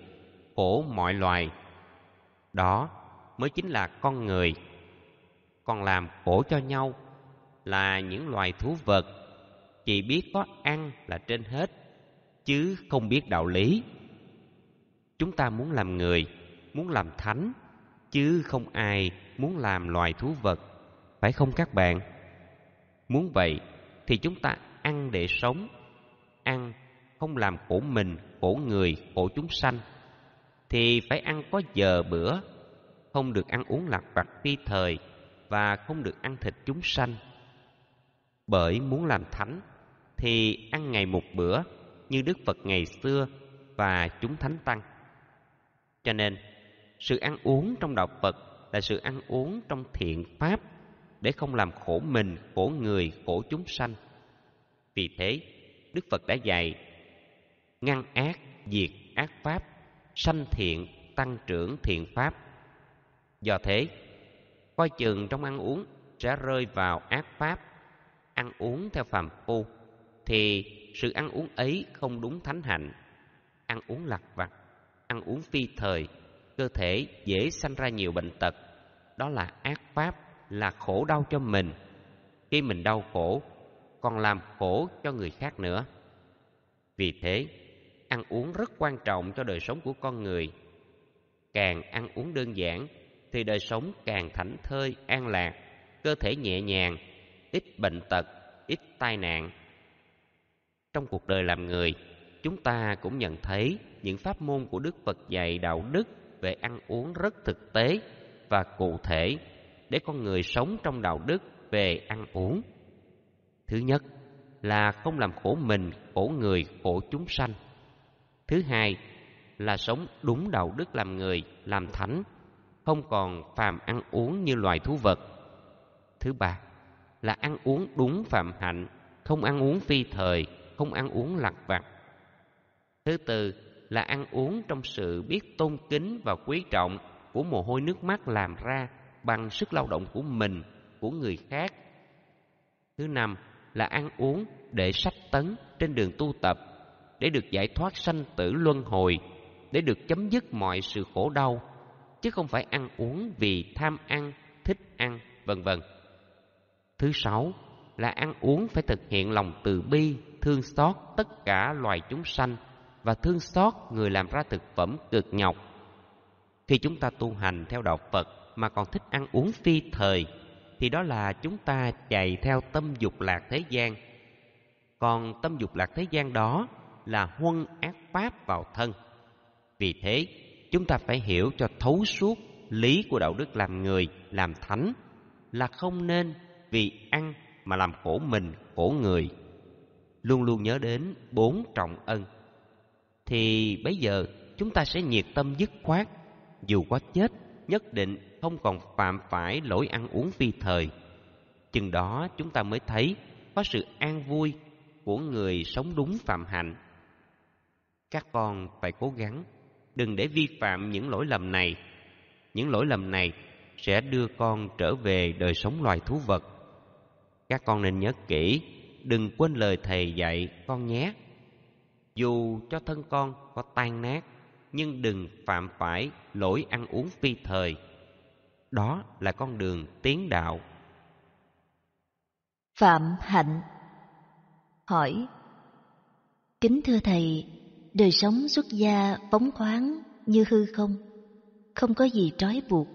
khổ mọi loài. Đó mới chính là con người. Còn làm khổ cho nhau là những loài thú vật chỉ biết có ăn là trên hết chứ không biết đạo lý chúng ta muốn làm người muốn làm thánh chứ không ai muốn làm loài thú vật phải không các bạn muốn vậy thì chúng ta ăn để sống ăn không làm khổ mình khổ người khổ chúng sanh thì phải ăn có giờ bữa không được ăn uống lặt vặt phi thời và không được ăn thịt chúng sanh bởi muốn làm thánh thì ăn ngày một bữa như Đức Phật ngày xưa và chúng thánh tăng. Cho nên, sự ăn uống trong đạo Phật là sự ăn uống trong thiện pháp để không làm khổ mình, khổ người, khổ chúng sanh. Vì thế, Đức Phật đã dạy ngăn ác, diệt ác pháp, sanh thiện, tăng trưởng thiện pháp. Do thế, coi chừng trong ăn uống sẽ rơi vào ác pháp ăn uống theo phàm phu thì sự ăn uống ấy không đúng thánh hạnh ăn uống lặt vặt ăn uống phi thời cơ thể dễ sanh ra nhiều bệnh tật đó là ác pháp là khổ đau cho mình khi mình đau khổ còn làm khổ cho người khác nữa vì thế ăn uống rất quan trọng cho đời sống của con người càng ăn uống đơn giản thì đời sống càng thảnh thơi an lạc cơ thể nhẹ nhàng ít bệnh tật, ít tai nạn. Trong cuộc đời làm người, chúng ta cũng nhận thấy những pháp môn của Đức Phật dạy đạo đức về ăn uống rất thực tế và cụ thể để con người sống trong đạo đức về ăn uống. Thứ nhất là không làm khổ mình, khổ người, khổ chúng sanh. Thứ hai là sống đúng đạo đức làm người, làm thánh, không còn phàm ăn uống như loài thú vật. Thứ ba là ăn uống đúng phạm hạnh, không ăn uống phi thời, không ăn uống lặt vặt. Thứ tư là ăn uống trong sự biết tôn kính và quý trọng của mồ hôi nước mắt làm ra bằng sức lao động của mình, của người khác. Thứ năm là ăn uống để sách tấn trên đường tu tập, để được giải thoát sanh tử luân hồi, để được chấm dứt mọi sự khổ đau, chứ không phải ăn uống vì tham ăn, thích ăn, vân vân. Thứ sáu là ăn uống phải thực hiện lòng từ bi, thương xót tất cả loài chúng sanh và thương xót người làm ra thực phẩm cực nhọc. Khi chúng ta tu hành theo đạo Phật mà còn thích ăn uống phi thời thì đó là chúng ta chạy theo tâm dục lạc thế gian. Còn tâm dục lạc thế gian đó là huân ác pháp vào thân. Vì thế, chúng ta phải hiểu cho thấu suốt lý của đạo đức làm người, làm thánh là không nên vì ăn mà làm khổ mình, khổ người. Luôn luôn nhớ đến bốn trọng ân. Thì bây giờ chúng ta sẽ nhiệt tâm dứt khoát, dù có chết nhất định không còn phạm phải lỗi ăn uống phi thời. Chừng đó chúng ta mới thấy có sự an vui của người sống đúng phạm hạnh. Các con phải cố gắng, đừng để vi phạm những lỗi lầm này. Những lỗi lầm này sẽ đưa con trở về đời sống loài thú vật các con nên nhớ kỹ đừng quên lời thầy dạy con nhé dù cho thân con có tan nát nhưng đừng phạm phải lỗi ăn uống phi thời đó là con đường tiến đạo phạm hạnh hỏi kính thưa thầy đời sống xuất gia phóng khoáng như hư không không có gì trói buộc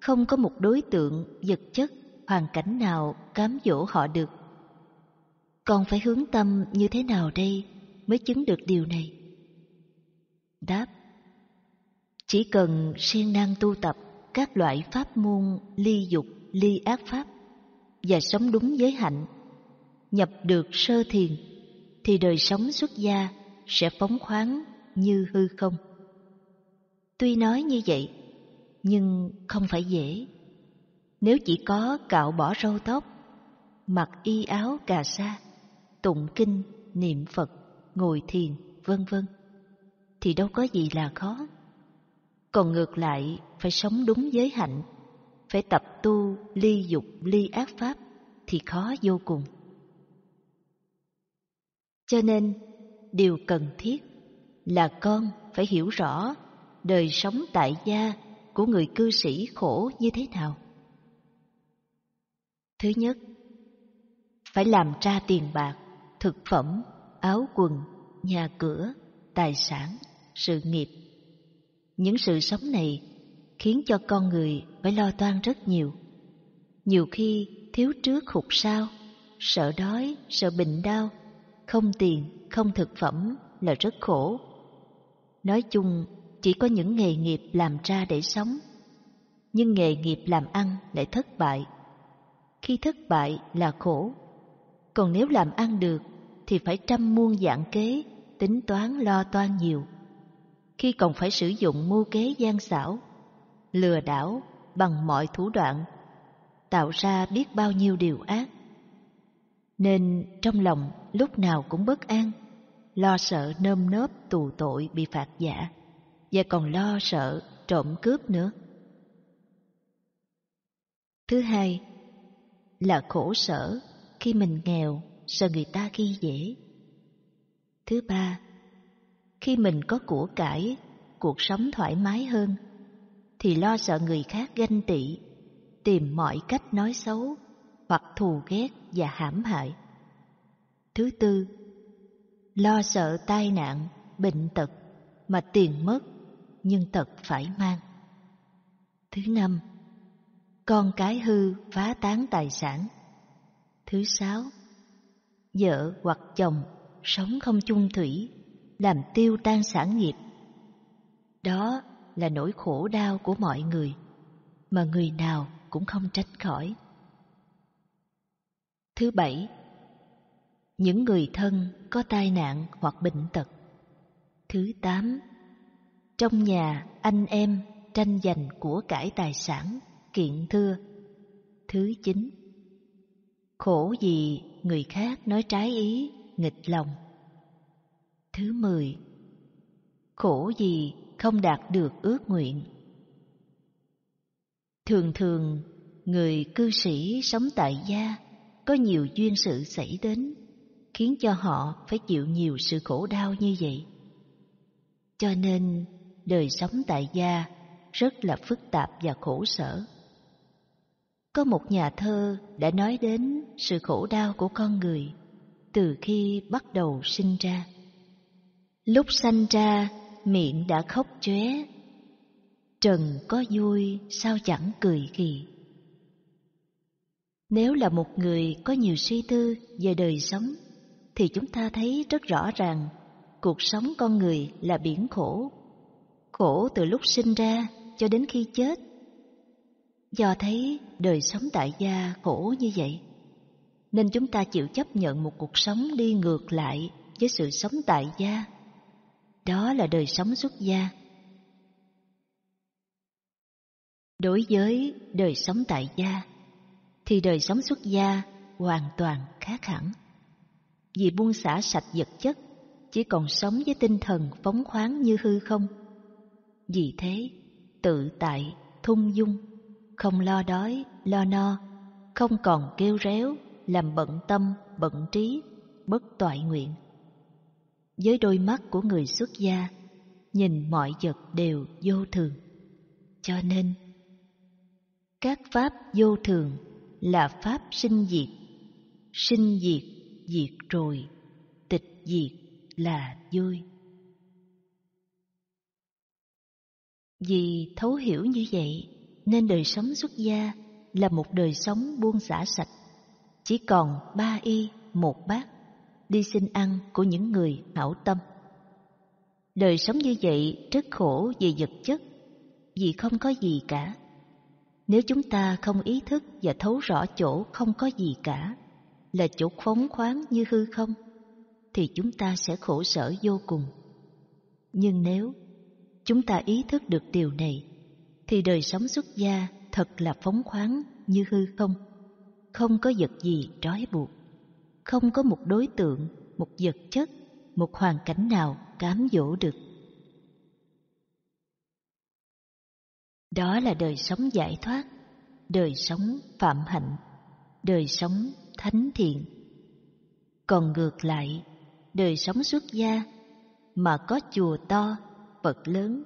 không có một đối tượng vật chất hoàn cảnh nào cám dỗ họ được. Còn phải hướng tâm như thế nào đây mới chứng được điều này? Đáp Chỉ cần siêng năng tu tập các loại pháp môn ly dục, ly ác pháp và sống đúng giới hạnh, nhập được sơ thiền, thì đời sống xuất gia sẽ phóng khoáng như hư không. Tuy nói như vậy, nhưng không phải dễ. Nếu chỉ có cạo bỏ râu tóc, mặc y áo cà sa, tụng kinh, niệm Phật, ngồi thiền, vân vân thì đâu có gì là khó. Còn ngược lại, phải sống đúng giới hạnh, phải tập tu ly dục ly ác pháp thì khó vô cùng. Cho nên, điều cần thiết là con phải hiểu rõ đời sống tại gia của người cư sĩ khổ như thế nào. Thứ nhất, phải làm ra tiền bạc, thực phẩm, áo quần, nhà cửa, tài sản, sự nghiệp. Những sự sống này khiến cho con người phải lo toan rất nhiều. Nhiều khi thiếu trước hụt sau, sợ đói, sợ bệnh đau, không tiền, không thực phẩm là rất khổ. Nói chung, chỉ có những nghề nghiệp làm ra để sống, nhưng nghề nghiệp làm ăn lại thất bại khi thất bại là khổ còn nếu làm ăn được thì phải trăm muôn dạng kế tính toán lo toan nhiều khi còn phải sử dụng mưu kế gian xảo lừa đảo bằng mọi thủ đoạn tạo ra biết bao nhiêu điều ác nên trong lòng lúc nào cũng bất an lo sợ nơm nớp tù tội bị phạt giả và còn lo sợ trộm cướp nữa thứ hai là khổ sở khi mình nghèo sợ người ta khi dễ. Thứ ba, khi mình có của cải, cuộc sống thoải mái hơn, thì lo sợ người khác ganh tị, tìm mọi cách nói xấu hoặc thù ghét và hãm hại. Thứ tư, lo sợ tai nạn, bệnh tật mà tiền mất nhưng tật phải mang. Thứ năm, con cái hư phá tán tài sản Thứ sáu Vợ hoặc chồng sống không chung thủy Làm tiêu tan sản nghiệp Đó là nỗi khổ đau của mọi người Mà người nào cũng không tránh khỏi Thứ bảy Những người thân có tai nạn hoặc bệnh tật Thứ tám Trong nhà anh em tranh giành của cải tài sản kiện thưa Thứ chín Khổ gì người khác nói trái ý, nghịch lòng Thứ mười Khổ gì không đạt được ước nguyện Thường thường, người cư sĩ sống tại gia Có nhiều duyên sự xảy đến Khiến cho họ phải chịu nhiều sự khổ đau như vậy Cho nên, đời sống tại gia rất là phức tạp và khổ sở có một nhà thơ đã nói đến sự khổ đau của con người từ khi bắt đầu sinh ra. Lúc sanh ra, miệng đã khóc chóe. Trần có vui sao chẳng cười kỳ. Nếu là một người có nhiều suy tư về đời sống, thì chúng ta thấy rất rõ ràng cuộc sống con người là biển khổ. Khổ từ lúc sinh ra cho đến khi chết Do thấy đời sống tại gia khổ như vậy, nên chúng ta chịu chấp nhận một cuộc sống đi ngược lại với sự sống tại gia. Đó là đời sống xuất gia. Đối với đời sống tại gia, thì đời sống xuất gia hoàn toàn khác hẳn. Vì buông xả sạch vật chất, chỉ còn sống với tinh thần phóng khoáng như hư không. Vì thế, tự tại, thung dung, không lo đói, lo no, không còn kêu réo, làm bận tâm, bận trí, bất toại nguyện. Với đôi mắt của người xuất gia, nhìn mọi vật đều vô thường. Cho nên, các pháp vô thường là pháp sinh diệt. Sinh diệt, diệt rồi, tịch diệt là vui. Vì thấu hiểu như vậy, nên đời sống xuất gia là một đời sống buông xả sạch. Chỉ còn ba y, một bát, đi xin ăn của những người hảo tâm. Đời sống như vậy rất khổ về vật chất, vì không có gì cả. Nếu chúng ta không ý thức và thấu rõ chỗ không có gì cả, là chỗ phóng khoáng như hư không, thì chúng ta sẽ khổ sở vô cùng. Nhưng nếu chúng ta ý thức được điều này, thì đời sống xuất gia thật là phóng khoáng như hư không. Không có vật gì trói buộc, không có một đối tượng, một vật chất, một hoàn cảnh nào cám dỗ được. Đó là đời sống giải thoát, đời sống phạm hạnh, đời sống thánh thiện. Còn ngược lại, đời sống xuất gia mà có chùa to, Phật lớn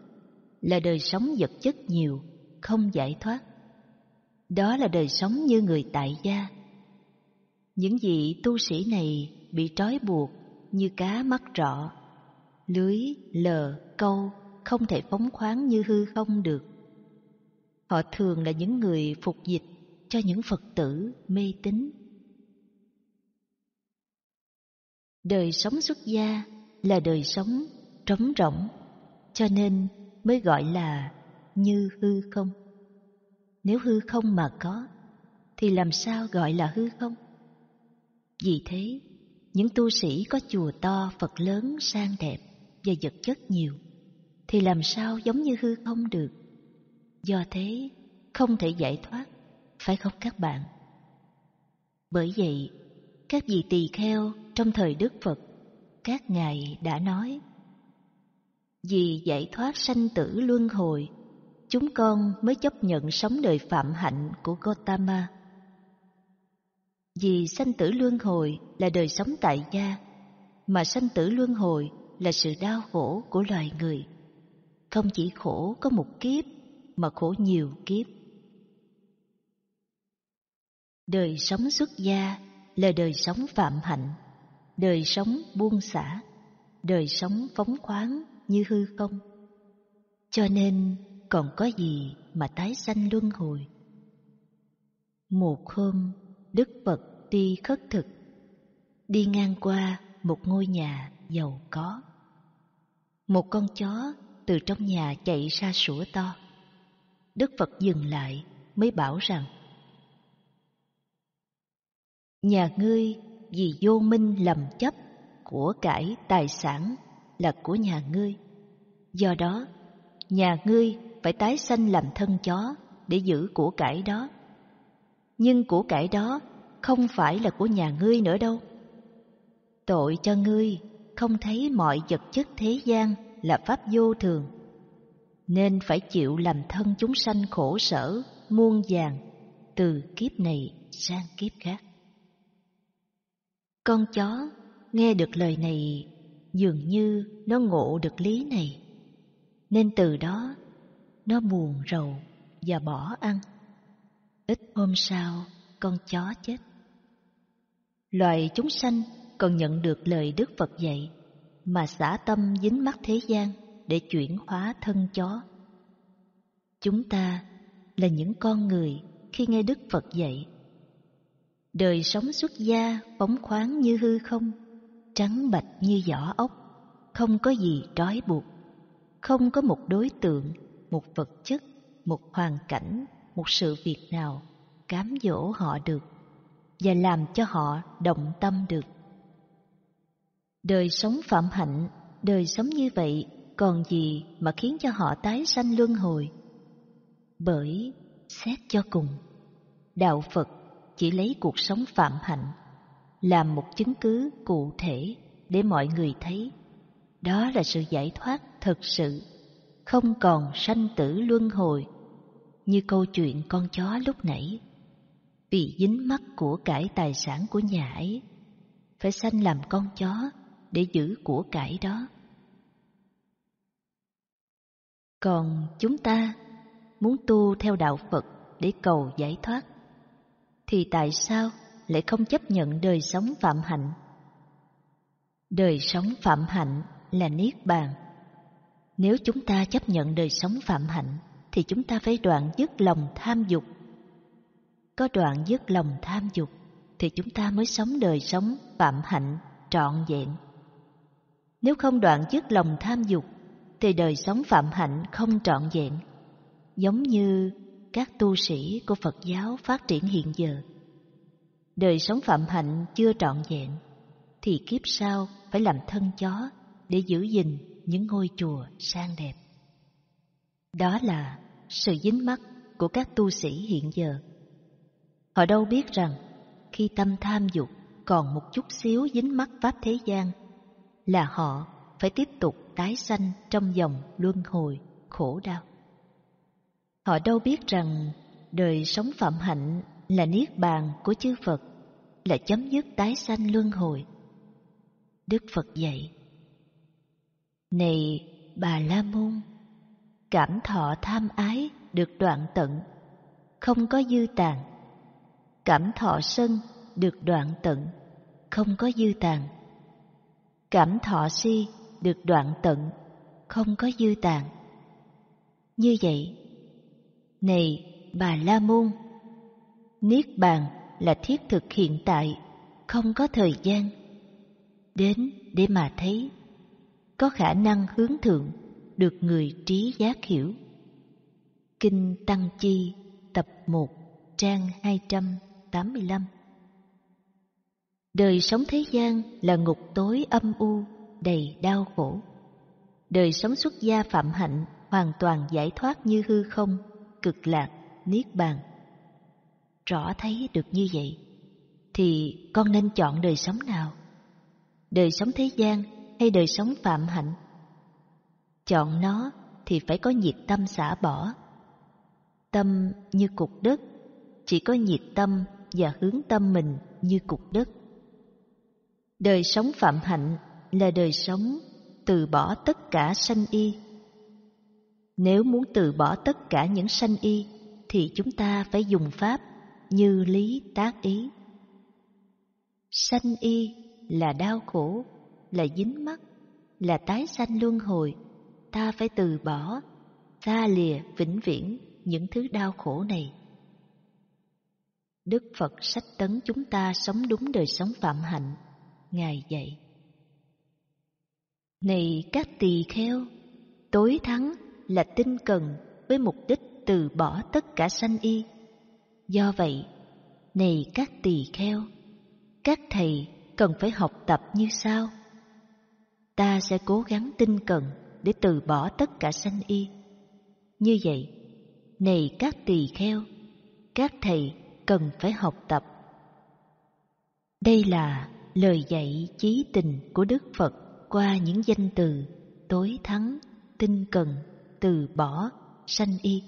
là đời sống vật chất nhiều, không giải thoát. Đó là đời sống như người tại gia. Những vị tu sĩ này bị trói buộc như cá mắc rọ, lưới, lờ, câu không thể phóng khoáng như hư không được. Họ thường là những người phục dịch cho những Phật tử mê tín. Đời sống xuất gia là đời sống trống rỗng, cho nên mới gọi là như hư không. Nếu hư không mà có, thì làm sao gọi là hư không? Vì thế, những tu sĩ có chùa to, Phật lớn, sang đẹp và vật chất nhiều, thì làm sao giống như hư không được? Do thế, không thể giải thoát, phải không các bạn? Bởi vậy, các vị tỳ kheo trong thời Đức Phật, các ngài đã nói vì giải thoát sanh tử luân hồi, chúng con mới chấp nhận sống đời phạm hạnh của Gotama. Vì sanh tử luân hồi là đời sống tại gia, mà sanh tử luân hồi là sự đau khổ của loài người. Không chỉ khổ có một kiếp, mà khổ nhiều kiếp. Đời sống xuất gia là đời sống phạm hạnh, đời sống buông xả, đời sống phóng khoáng, như hư không. Cho nên còn có gì mà tái sanh luân hồi? Một hôm, Đức Phật đi khất thực, đi ngang qua một ngôi nhà giàu có. Một con chó từ trong nhà chạy ra sủa to. Đức Phật dừng lại mới bảo rằng Nhà ngươi vì vô minh lầm chấp, của cải tài sản là của nhà ngươi. Do đó, nhà ngươi phải tái sanh làm thân chó để giữ của cải đó. Nhưng của cải đó không phải là của nhà ngươi nữa đâu. Tội cho ngươi không thấy mọi vật chất thế gian là pháp vô thường, nên phải chịu làm thân chúng sanh khổ sở, muôn vàng, từ kiếp này sang kiếp khác. Con chó nghe được lời này dường như nó ngộ được lý này nên từ đó nó buồn rầu và bỏ ăn ít hôm sau con chó chết loài chúng sanh còn nhận được lời đức phật dạy mà xả tâm dính mắc thế gian để chuyển hóa thân chó chúng ta là những con người khi nghe đức phật dạy đời sống xuất gia phóng khoáng như hư không trắng bạch như vỏ ốc, không có gì trói buộc, không có một đối tượng, một vật chất, một hoàn cảnh, một sự việc nào cám dỗ họ được và làm cho họ động tâm được. Đời sống phạm hạnh, đời sống như vậy còn gì mà khiến cho họ tái sanh luân hồi? Bởi, xét cho cùng, Đạo Phật chỉ lấy cuộc sống phạm hạnh làm một chứng cứ cụ thể để mọi người thấy đó là sự giải thoát thật sự không còn sanh tử luân hồi như câu chuyện con chó lúc nãy vì dính mắc của cải tài sản của nhà ấy phải sanh làm con chó để giữ của cải đó còn chúng ta muốn tu theo đạo phật để cầu giải thoát thì tại sao lại không chấp nhận đời sống phạm hạnh. Đời sống phạm hạnh là niết bàn. Nếu chúng ta chấp nhận đời sống phạm hạnh, thì chúng ta phải đoạn dứt lòng tham dục. Có đoạn dứt lòng tham dục, thì chúng ta mới sống đời sống phạm hạnh trọn vẹn. Nếu không đoạn dứt lòng tham dục, thì đời sống phạm hạnh không trọn vẹn. Giống như các tu sĩ của Phật giáo phát triển hiện giờ đời sống phạm hạnh chưa trọn vẹn, thì kiếp sau phải làm thân chó để giữ gìn những ngôi chùa sang đẹp. Đó là sự dính mắc của các tu sĩ hiện giờ. Họ đâu biết rằng khi tâm tham dục còn một chút xíu dính mắc pháp thế gian là họ phải tiếp tục tái sanh trong dòng luân hồi khổ đau. Họ đâu biết rằng đời sống phạm hạnh là niết bàn của chư Phật là chấm dứt tái sanh luân hồi. Đức Phật dạy Này bà La Môn, cảm thọ tham ái được đoạn tận, không có dư tàn. Cảm thọ sân được đoạn tận, không có dư tàn. Cảm thọ si được đoạn tận, không có dư tàn. Như vậy, này bà La Môn, Niết bàn là thiết thực hiện tại, không có thời gian. Đến để mà thấy, có khả năng hướng thượng, được người trí giác hiểu. Kinh Tăng Chi, tập 1, trang 285 Đời sống thế gian là ngục tối âm u, đầy đau khổ. Đời sống xuất gia phạm hạnh hoàn toàn giải thoát như hư không, cực lạc, niết bàn rõ thấy được như vậy thì con nên chọn đời sống nào đời sống thế gian hay đời sống phạm hạnh chọn nó thì phải có nhiệt tâm xả bỏ tâm như cục đất chỉ có nhiệt tâm và hướng tâm mình như cục đất đời sống phạm hạnh là đời sống từ bỏ tất cả sanh y nếu muốn từ bỏ tất cả những sanh y thì chúng ta phải dùng pháp như lý tác ý sanh y là đau khổ là dính mắc là tái sanh luân hồi ta phải từ bỏ xa lìa vĩnh viễn những thứ đau khổ này đức phật sách tấn chúng ta sống đúng đời sống phạm hạnh ngài dạy này các tỳ kheo tối thắng là tinh cần với mục đích từ bỏ tất cả sanh y Do vậy, này các tỳ kheo, các thầy cần phải học tập như sau. Ta sẽ cố gắng tinh cần để từ bỏ tất cả sanh y. Như vậy, này các tỳ kheo, các thầy cần phải học tập. Đây là lời dạy chí tình của Đức Phật qua những danh từ tối thắng, tinh cần, từ bỏ, sanh y.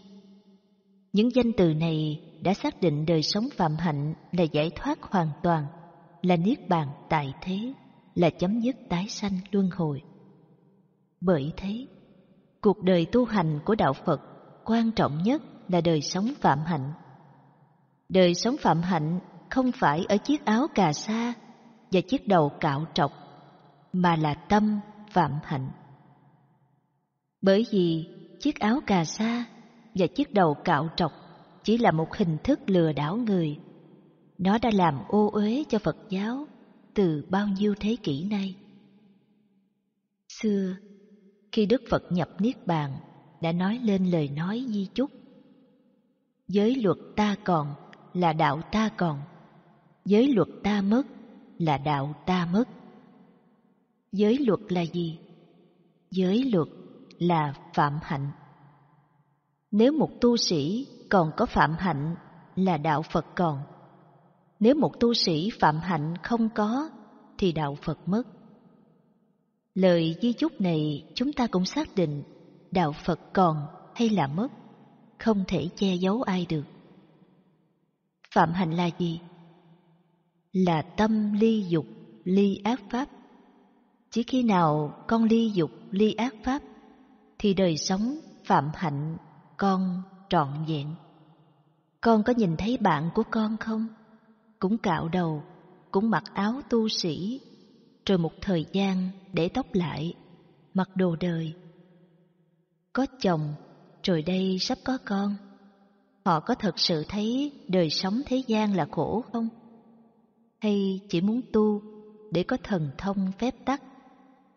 Những danh từ này đã xác định đời sống phạm hạnh là giải thoát hoàn toàn, là niết bàn tại thế, là chấm dứt tái sanh luân hồi. Bởi thế, cuộc đời tu hành của đạo Phật quan trọng nhất là đời sống phạm hạnh. Đời sống phạm hạnh không phải ở chiếc áo cà sa và chiếc đầu cạo trọc, mà là tâm phạm hạnh. Bởi vì chiếc áo cà sa và chiếc đầu cạo trọc chỉ là một hình thức lừa đảo người. Nó đã làm ô uế cho Phật giáo từ bao nhiêu thế kỷ nay. Xưa, khi Đức Phật nhập Niết Bàn, đã nói lên lời nói di chúc. Giới luật ta còn là đạo ta còn, giới luật ta mất là đạo ta mất. Giới luật là gì? Giới luật là phạm hạnh nếu một tu sĩ còn có phạm hạnh là đạo Phật còn. Nếu một tu sĩ phạm hạnh không có thì đạo Phật mất. Lời di chúc này chúng ta cũng xác định đạo Phật còn hay là mất, không thể che giấu ai được. Phạm hạnh là gì? Là tâm ly dục, ly ác pháp. Chỉ khi nào con ly dục, ly ác pháp, thì đời sống phạm hạnh con trọn vẹn. Con có nhìn thấy bạn của con không? Cũng cạo đầu, cũng mặc áo tu sĩ, rồi một thời gian để tóc lại, mặc đồ đời. Có chồng, rồi đây sắp có con. Họ có thật sự thấy đời sống thế gian là khổ không? Hay chỉ muốn tu để có thần thông phép tắc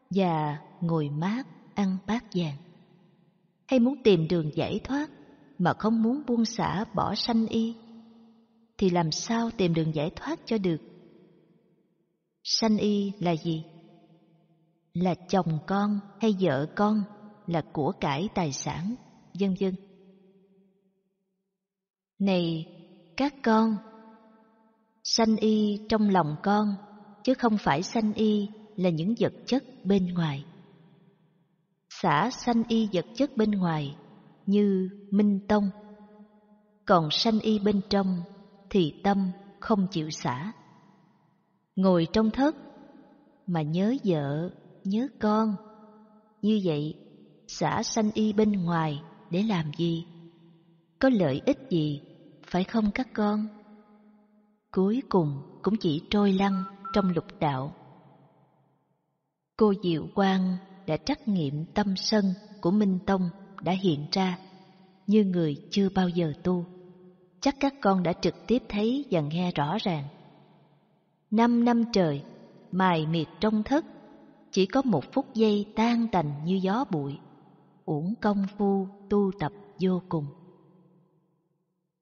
và ngồi mát ăn bát vàng? hay muốn tìm đường giải thoát mà không muốn buông xả bỏ sanh y thì làm sao tìm đường giải thoát cho được sanh y là gì là chồng con hay vợ con là của cải tài sản vân vân này các con sanh y trong lòng con chứ không phải sanh y là những vật chất bên ngoài xả sanh y vật chất bên ngoài như minh tông còn sanh y bên trong thì tâm không chịu xả ngồi trong thất mà nhớ vợ nhớ con như vậy xả sanh y bên ngoài để làm gì có lợi ích gì phải không các con cuối cùng cũng chỉ trôi lăn trong lục đạo cô diệu quang đã trắc nghiệm tâm sân của Minh Tông đã hiện ra như người chưa bao giờ tu. Chắc các con đã trực tiếp thấy và nghe rõ ràng. Năm năm trời, mài miệt trong thất, chỉ có một phút giây tan tành như gió bụi, uổng công phu tu tập vô cùng.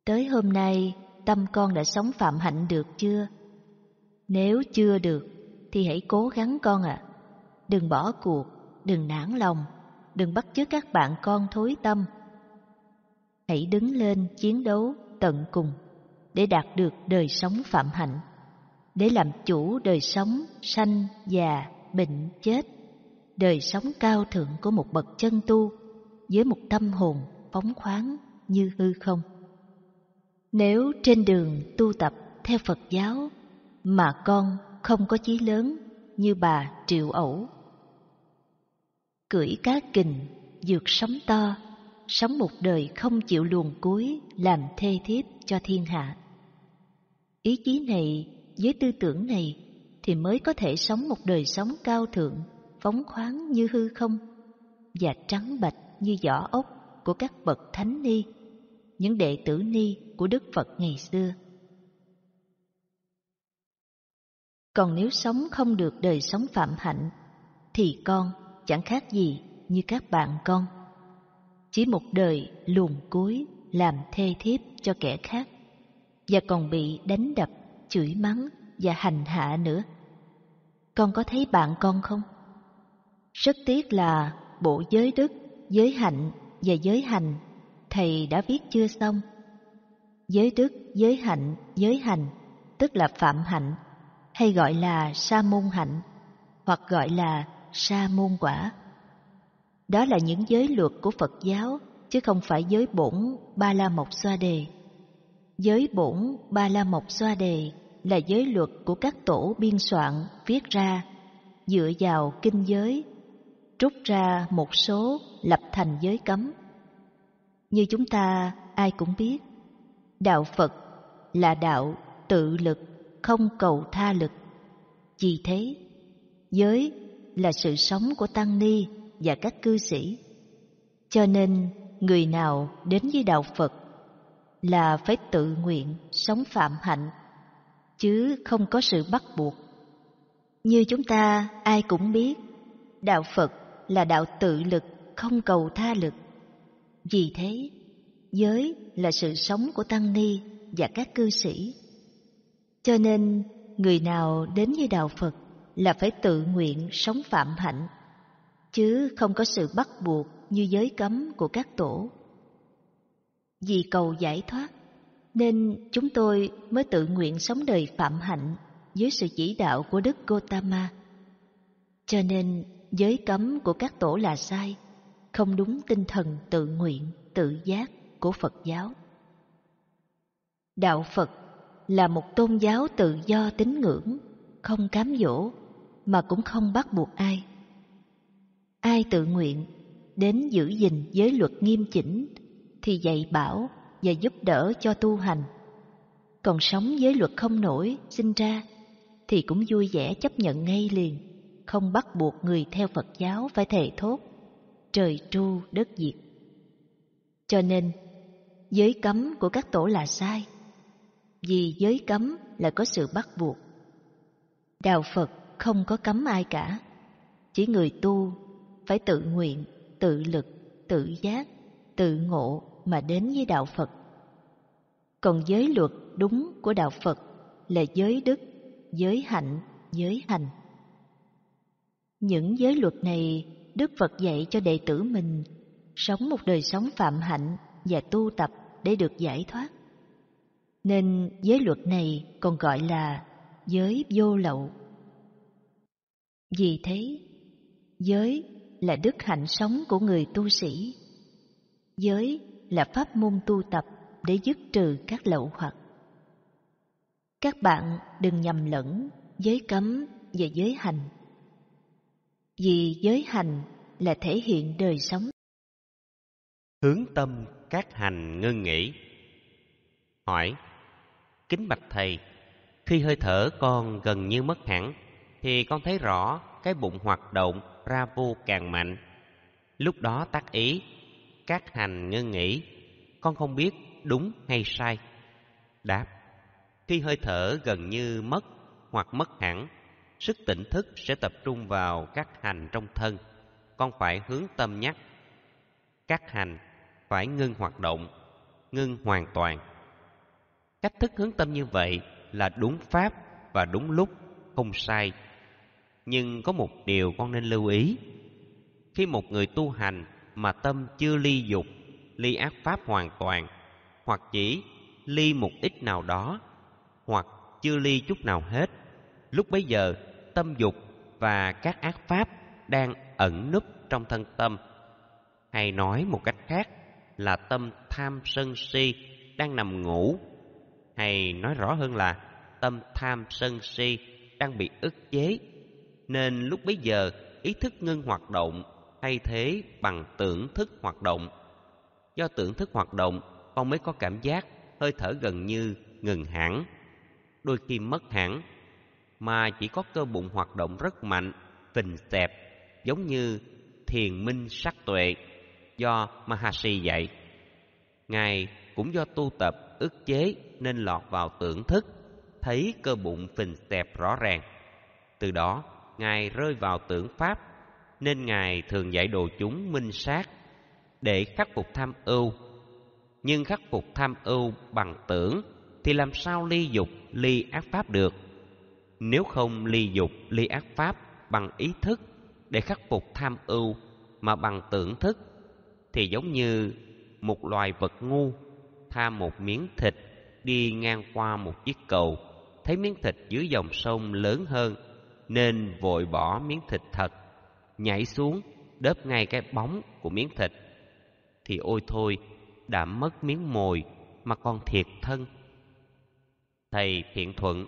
Tới hôm nay, tâm con đã sống phạm hạnh được chưa? Nếu chưa được, thì hãy cố gắng con ạ. À. Đừng bỏ cuộc đừng nản lòng, đừng bắt chước các bạn con thối tâm. Hãy đứng lên chiến đấu tận cùng để đạt được đời sống phạm hạnh, để làm chủ đời sống sanh, già, bệnh, chết, đời sống cao thượng của một bậc chân tu với một tâm hồn phóng khoáng như hư không. Nếu trên đường tu tập theo Phật giáo mà con không có chí lớn như bà Triệu Ẩu cưỡi cá kình, dược sóng to, sống một đời không chịu luồn cuối làm thê thiếp cho thiên hạ. Ý chí này, với tư tưởng này thì mới có thể sống một đời sống cao thượng, phóng khoáng như hư không và trắng bạch như vỏ ốc của các bậc thánh ni, những đệ tử ni của Đức Phật ngày xưa. Còn nếu sống không được đời sống phạm hạnh, thì con chẳng khác gì như các bạn con. Chỉ một đời luồn cuối làm thê thiếp cho kẻ khác và còn bị đánh đập, chửi mắng và hành hạ nữa. Con có thấy bạn con không? Rất tiếc là bộ giới đức, giới hạnh và giới hành thầy đã viết chưa xong. Giới đức, giới hạnh, giới hành tức là phạm hạnh hay gọi là sa môn hạnh hoặc gọi là sa môn quả. Đó là những giới luật của Phật giáo, chứ không phải giới bổn ba la mộc xoa đề. Giới bổn ba la mộc xoa đề là giới luật của các tổ biên soạn viết ra, dựa vào kinh giới, rút ra một số lập thành giới cấm. Như chúng ta ai cũng biết, đạo Phật là đạo tự lực, không cầu tha lực. Vì thế, giới là sự sống của tăng ni và các cư sĩ. Cho nên, người nào đến với đạo Phật là phải tự nguyện sống phạm hạnh, chứ không có sự bắt buộc. Như chúng ta ai cũng biết, đạo Phật là đạo tự lực, không cầu tha lực. Vì thế, giới là sự sống của tăng ni và các cư sĩ. Cho nên, người nào đến với đạo Phật là phải tự nguyện sống phạm hạnh, chứ không có sự bắt buộc như giới cấm của các tổ. Vì cầu giải thoát, nên chúng tôi mới tự nguyện sống đời phạm hạnh dưới sự chỉ đạo của Đức Gotama. Cho nên giới cấm của các tổ là sai, không đúng tinh thần tự nguyện, tự giác của Phật giáo. Đạo Phật là một tôn giáo tự do tín ngưỡng, không cám dỗ, mà cũng không bắt buộc ai. Ai tự nguyện đến giữ gìn giới luật nghiêm chỉnh thì dạy bảo và giúp đỡ cho tu hành. Còn sống giới luật không nổi, sinh ra thì cũng vui vẻ chấp nhận ngay liền, không bắt buộc người theo Phật giáo phải thề thốt, trời tru đất diệt. Cho nên, giới cấm của các tổ là sai, vì giới cấm là có sự bắt buộc. Đạo Phật không có cấm ai cả. Chỉ người tu phải tự nguyện, tự lực, tự giác, tự ngộ mà đến với đạo Phật. Còn giới luật đúng của đạo Phật là giới đức, giới hạnh, giới hành. Những giới luật này Đức Phật dạy cho đệ tử mình sống một đời sống phạm hạnh và tu tập để được giải thoát. Nên giới luật này còn gọi là giới vô lậu vì thế, giới là đức hạnh sống của người tu sĩ. Giới là pháp môn tu tập để dứt trừ các lậu hoặc. Các bạn đừng nhầm lẫn giới cấm và giới hành. Vì giới hành là thể hiện đời sống. Hướng tâm các hành ngưng nghỉ. Hỏi: Kính bạch thầy, khi hơi thở con gần như mất hẳn thì con thấy rõ cái bụng hoạt động ra vô càng mạnh. Lúc đó tác ý, các hành ngưng nghỉ. con không biết đúng hay sai. Đáp, khi hơi thở gần như mất hoặc mất hẳn, sức tỉnh thức sẽ tập trung vào các hành trong thân. Con phải hướng tâm nhắc. Các hành phải ngưng hoạt động, ngưng hoàn toàn. Cách thức hướng tâm như vậy là đúng pháp và đúng lúc, không sai nhưng có một điều con nên lưu ý khi một người tu hành mà tâm chưa ly dục ly ác pháp hoàn toàn hoặc chỉ ly một ít nào đó hoặc chưa ly chút nào hết lúc bấy giờ tâm dục và các ác pháp đang ẩn núp trong thân tâm hay nói một cách khác là tâm tham sân si đang nằm ngủ hay nói rõ hơn là tâm tham sân si đang bị ức chế nên lúc bấy giờ ý thức ngưng hoạt động thay thế bằng tưởng thức hoạt động. Do tưởng thức hoạt động, con mới có cảm giác hơi thở gần như ngừng hẳn, đôi khi mất hẳn, mà chỉ có cơ bụng hoạt động rất mạnh, phình xẹp, giống như thiền minh sắc tuệ do Mahasi dạy. Ngài cũng do tu tập ức chế nên lọt vào tưởng thức, thấy cơ bụng phình xẹp rõ ràng. Từ đó, ngài rơi vào tưởng pháp nên ngài thường dạy đồ chúng minh sát để khắc phục tham ưu nhưng khắc phục tham ưu bằng tưởng thì làm sao ly dục ly ác pháp được nếu không ly dục ly ác pháp bằng ý thức để khắc phục tham ưu mà bằng tưởng thức thì giống như một loài vật ngu tham một miếng thịt đi ngang qua một chiếc cầu thấy miếng thịt dưới dòng sông lớn hơn nên vội bỏ miếng thịt thật, nhảy xuống đớp ngay cái bóng của miếng thịt. Thì ôi thôi, đã mất miếng mồi mà còn thiệt thân. Thầy Thiện Thuận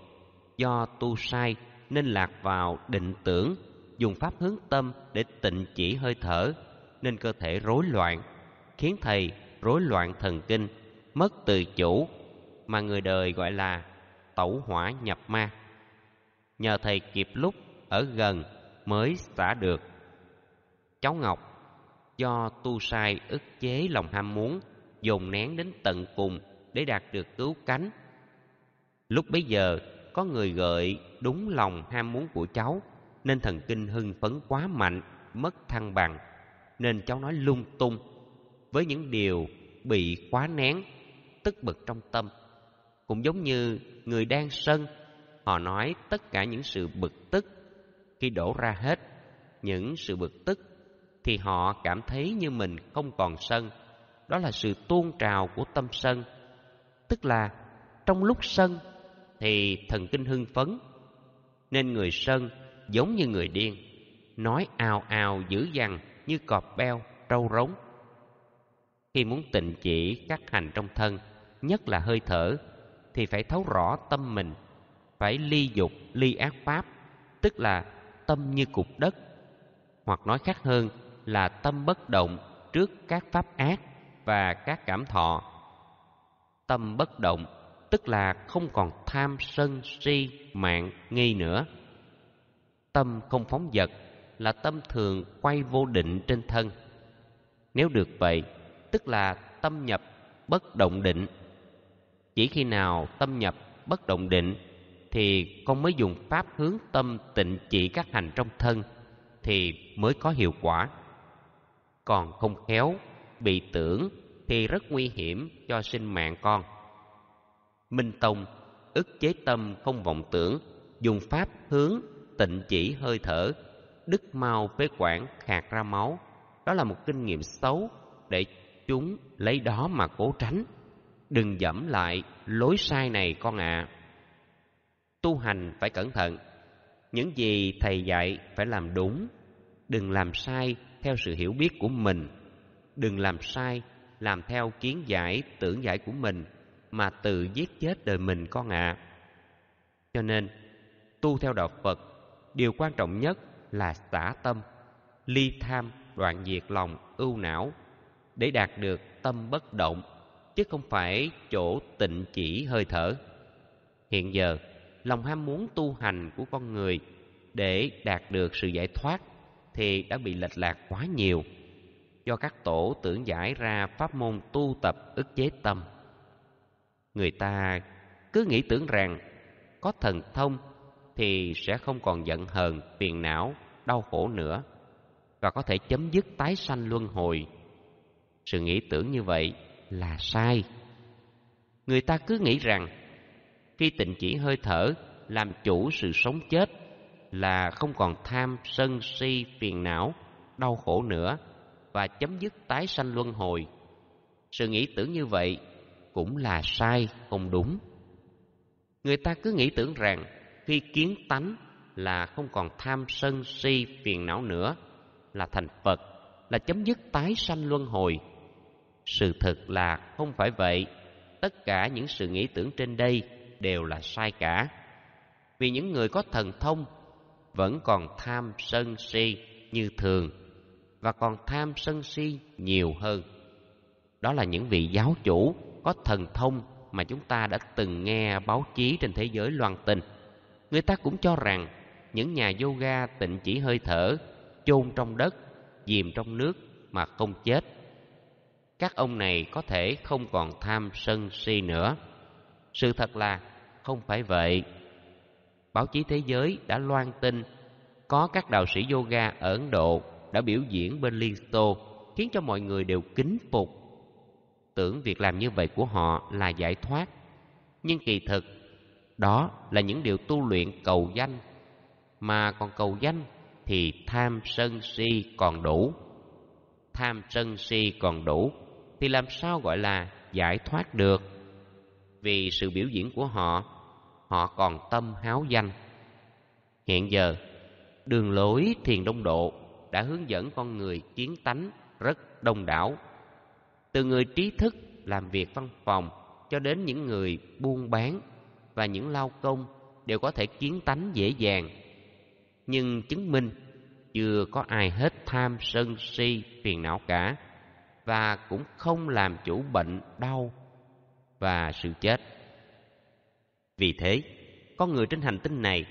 do tu sai nên lạc vào định tưởng, dùng pháp hướng tâm để tịnh chỉ hơi thở nên cơ thể rối loạn, khiến thầy rối loạn thần kinh, mất tự chủ mà người đời gọi là tẩu hỏa nhập ma nhờ thầy kịp lúc ở gần mới xả được. Cháu Ngọc do tu sai ức chế lòng ham muốn, dồn nén đến tận cùng để đạt được cứu cánh. Lúc bấy giờ có người gợi đúng lòng ham muốn của cháu nên thần kinh hưng phấn quá mạnh, mất thăng bằng nên cháu nói lung tung với những điều bị quá nén, tức bực trong tâm. Cũng giống như người đang sân họ nói tất cả những sự bực tức khi đổ ra hết những sự bực tức thì họ cảm thấy như mình không còn sân đó là sự tuôn trào của tâm sân tức là trong lúc sân thì thần kinh hưng phấn nên người sân giống như người điên nói ào ào dữ dằn như cọp beo trâu rống khi muốn tịnh chỉ các hành trong thân nhất là hơi thở thì phải thấu rõ tâm mình phải ly dục, ly ác pháp, tức là tâm như cục đất, hoặc nói khác hơn là tâm bất động trước các pháp ác và các cảm thọ. Tâm bất động tức là không còn tham sân si mạng nghi nữa. Tâm không phóng dật là tâm thường quay vô định trên thân. Nếu được vậy, tức là tâm nhập bất động định. Chỉ khi nào tâm nhập bất động định thì con mới dùng pháp hướng tâm tịnh trị các hành trong thân thì mới có hiệu quả còn không khéo bị tưởng thì rất nguy hiểm cho sinh mạng con minh tông ức chế tâm không vọng tưởng dùng pháp hướng tịnh chỉ hơi thở đứt mau phế quản khạc ra máu đó là một kinh nghiệm xấu để chúng lấy đó mà cố tránh đừng dẫm lại lối sai này con ạ à tu hành phải cẩn thận những gì thầy dạy phải làm đúng đừng làm sai theo sự hiểu biết của mình đừng làm sai làm theo kiến giải tưởng giải của mình mà tự giết chết đời mình con ạ à. cho nên tu theo đạo phật điều quan trọng nhất là xả tâm ly tham đoạn diệt lòng ưu não để đạt được tâm bất động chứ không phải chỗ tịnh chỉ hơi thở hiện giờ lòng ham muốn tu hành của con người để đạt được sự giải thoát thì đã bị lệch lạc quá nhiều do các tổ tưởng giải ra pháp môn tu tập ức chế tâm. Người ta cứ nghĩ tưởng rằng có thần thông thì sẽ không còn giận hờn, phiền não, đau khổ nữa và có thể chấm dứt tái sanh luân hồi. Sự nghĩ tưởng như vậy là sai. Người ta cứ nghĩ rằng khi tịnh chỉ hơi thở làm chủ sự sống chết là không còn tham sân si phiền não đau khổ nữa và chấm dứt tái sanh luân hồi sự nghĩ tưởng như vậy cũng là sai không đúng người ta cứ nghĩ tưởng rằng khi kiến tánh là không còn tham sân si phiền não nữa là thành phật là chấm dứt tái sanh luân hồi sự thật là không phải vậy tất cả những sự nghĩ tưởng trên đây đều là sai cả. Vì những người có thần thông vẫn còn tham sân si như thường và còn tham sân si nhiều hơn. Đó là những vị giáo chủ có thần thông mà chúng ta đã từng nghe báo chí trên thế giới loan tin. Người ta cũng cho rằng những nhà yoga tịnh chỉ hơi thở, chôn trong đất, dìm trong nước mà không chết. Các ông này có thể không còn tham sân si nữa. Sự thật là không phải vậy. Báo chí thế giới đã loan tin có các đạo sĩ yoga ở Ấn Độ đã biểu diễn bên Liên Xô khiến cho mọi người đều kính phục. Tưởng việc làm như vậy của họ là giải thoát, nhưng kỳ thực đó là những điều tu luyện cầu danh mà còn cầu danh thì tham sân si còn đủ. Tham sân si còn đủ thì làm sao gọi là giải thoát được? vì sự biểu diễn của họ họ còn tâm háo danh hiện giờ đường lối thiền đông độ đã hướng dẫn con người kiến tánh rất đông đảo từ người trí thức làm việc văn phòng cho đến những người buôn bán và những lao công đều có thể kiến tánh dễ dàng nhưng chứng minh chưa có ai hết tham sân si phiền não cả và cũng không làm chủ bệnh đau và sự chết. Vì thế, con người trên hành tinh này,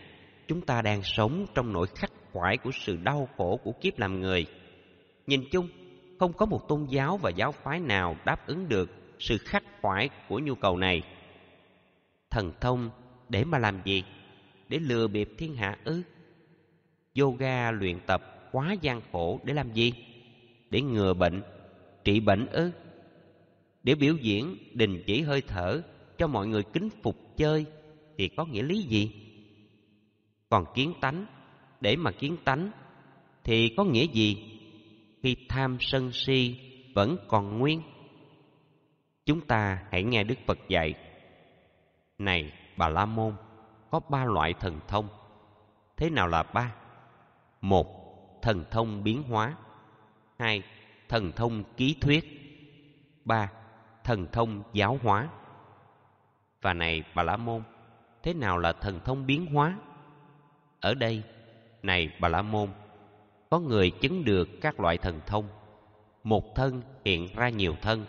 chúng ta đang sống trong nỗi khắc khoải của sự đau khổ của kiếp làm người. Nhìn chung, không có một tôn giáo và giáo phái nào đáp ứng được sự khắc khoải của nhu cầu này. Thần thông để mà làm gì? Để lừa bịp thiên hạ ư? Yoga luyện tập quá gian khổ để làm gì? Để ngừa bệnh, trị bệnh ư? để biểu diễn đình chỉ hơi thở cho mọi người kính phục chơi thì có nghĩa lý gì? Còn kiến tánh, để mà kiến tánh thì có nghĩa gì khi tham sân si vẫn còn nguyên? Chúng ta hãy nghe Đức Phật dạy. Này Bà La Môn, có ba loại thần thông. Thế nào là ba? Một, thần thông biến hóa. Hai, thần thông ký thuyết. Ba, thần thông giáo hóa. Và này Bà La Môn, thế nào là thần thông biến hóa? Ở đây, này Bà La Môn, có người chứng được các loại thần thông. Một thân hiện ra nhiều thân,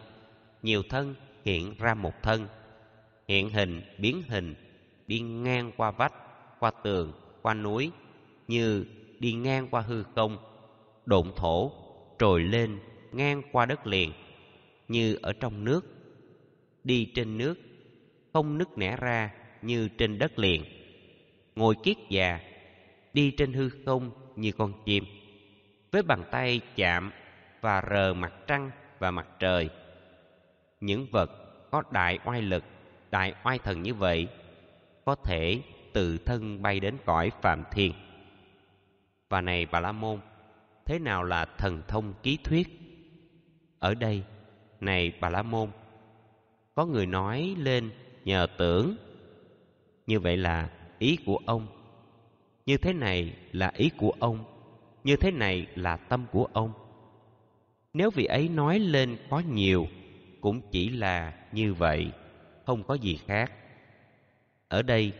nhiều thân hiện ra một thân. Hiện hình, biến hình, đi ngang qua vách, qua tường, qua núi, như đi ngang qua hư không, độn thổ, trồi lên, ngang qua đất liền như ở trong nước, đi trên nước, không nứt nẻ ra như trên đất liền, ngồi kiết già, đi trên hư không như con chim, với bàn tay chạm và rờ mặt trăng và mặt trời. Những vật có đại oai lực, đại oai thần như vậy có thể tự thân bay đến cõi phạm thiên. Và này Bà La Môn, thế nào là thần thông ký thuyết? Ở đây này bà la môn có người nói lên nhờ tưởng như vậy là ý của ông như thế này là ý của ông như thế này là tâm của ông nếu vị ấy nói lên có nhiều cũng chỉ là như vậy không có gì khác ở đây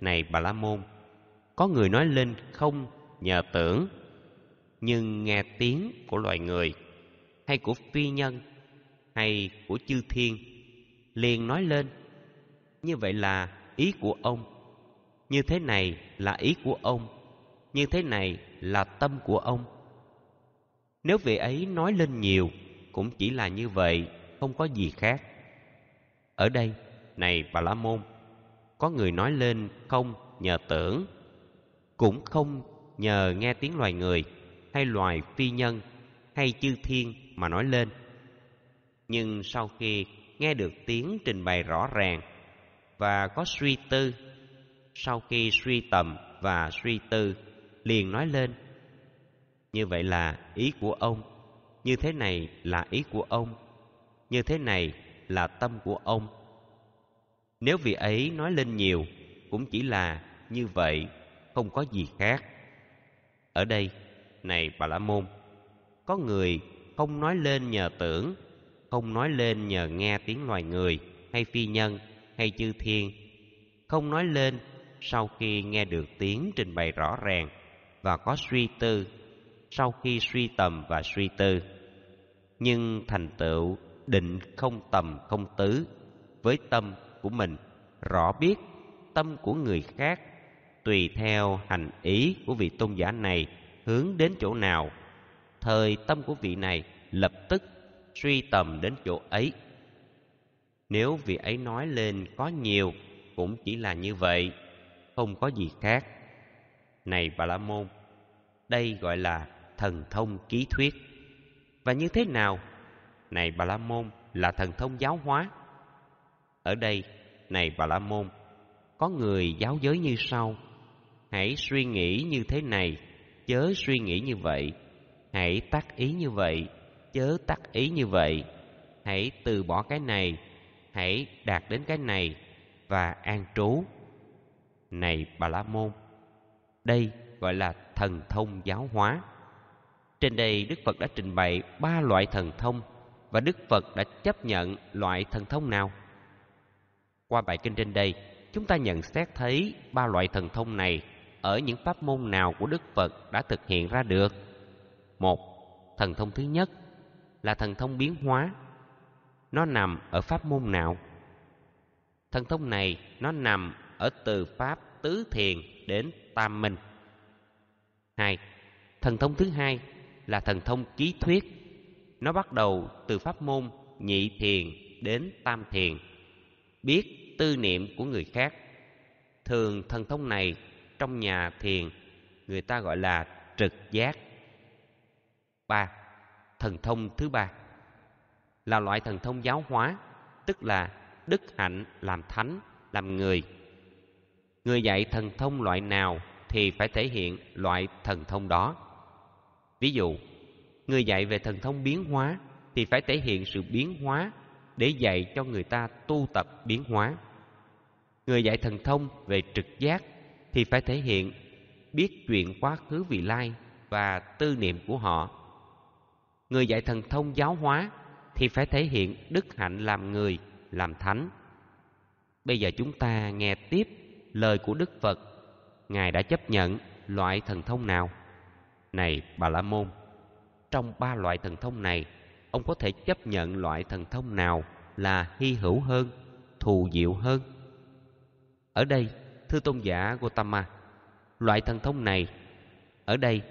này bà la môn có người nói lên không nhờ tưởng nhưng nghe tiếng của loài người hay của phi nhân hay của chư thiên liền nói lên như vậy là ý của ông như thế này là ý của ông như thế này là tâm của ông nếu vị ấy nói lên nhiều cũng chỉ là như vậy không có gì khác ở đây này bà la môn có người nói lên không nhờ tưởng cũng không nhờ nghe tiếng loài người hay loài phi nhân hay chư thiên mà nói lên nhưng sau khi nghe được tiếng trình bày rõ ràng và có suy tư sau khi suy tầm và suy tư liền nói lên như vậy là ý của ông như thế này là ý của ông như thế này là tâm của ông nếu vị ấy nói lên nhiều cũng chỉ là như vậy không có gì khác ở đây này bà la môn có người không nói lên nhờ tưởng không nói lên nhờ nghe tiếng loài người hay phi nhân hay chư thiên không nói lên sau khi nghe được tiếng trình bày rõ ràng và có suy tư sau khi suy tầm và suy tư nhưng thành tựu định không tầm không tứ với tâm của mình rõ biết tâm của người khác tùy theo hành ý của vị tôn giả này hướng đến chỗ nào thời tâm của vị này lập tức truy tầm đến chỗ ấy nếu vị ấy nói lên có nhiều cũng chỉ là như vậy không có gì khác này bà la môn đây gọi là thần thông ký thuyết và như thế nào này bà la môn là thần thông giáo hóa ở đây này bà la môn có người giáo giới như sau hãy suy nghĩ như thế này chớ suy nghĩ như vậy hãy tác ý như vậy chớ tác ý như vậy hãy từ bỏ cái này hãy đạt đến cái này và an trú này bà la môn đây gọi là thần thông giáo hóa trên đây đức phật đã trình bày ba loại thần thông và đức phật đã chấp nhận loại thần thông nào qua bài kinh trên đây chúng ta nhận xét thấy ba loại thần thông này ở những pháp môn nào của đức phật đã thực hiện ra được một thần thông thứ nhất là thần thông biến hóa. Nó nằm ở pháp môn nào? Thần thông này nó nằm ở từ pháp tứ thiền đến tam minh. Hai, thần thông thứ hai là thần thông ký thuyết. Nó bắt đầu từ pháp môn nhị thiền đến tam thiền, biết tư niệm của người khác. Thường thần thông này trong nhà thiền người ta gọi là trực giác. Ba thần thông thứ ba là loại thần thông giáo hóa, tức là đức hạnh làm thánh, làm người. Người dạy thần thông loại nào thì phải thể hiện loại thần thông đó. Ví dụ, người dạy về thần thông biến hóa thì phải thể hiện sự biến hóa để dạy cho người ta tu tập biến hóa. Người dạy thần thông về trực giác thì phải thể hiện biết chuyện quá khứ vị lai và tư niệm của họ người dạy thần thông giáo hóa thì phải thể hiện đức hạnh làm người, làm thánh. Bây giờ chúng ta nghe tiếp lời của Đức Phật. Ngài đã chấp nhận loại thần thông nào? Này Bà La Môn, trong ba loại thần thông này, ông có thể chấp nhận loại thần thông nào là hy hữu hơn, thù diệu hơn? Ở đây, thưa tôn giả Gotama, loại thần thông này ở đây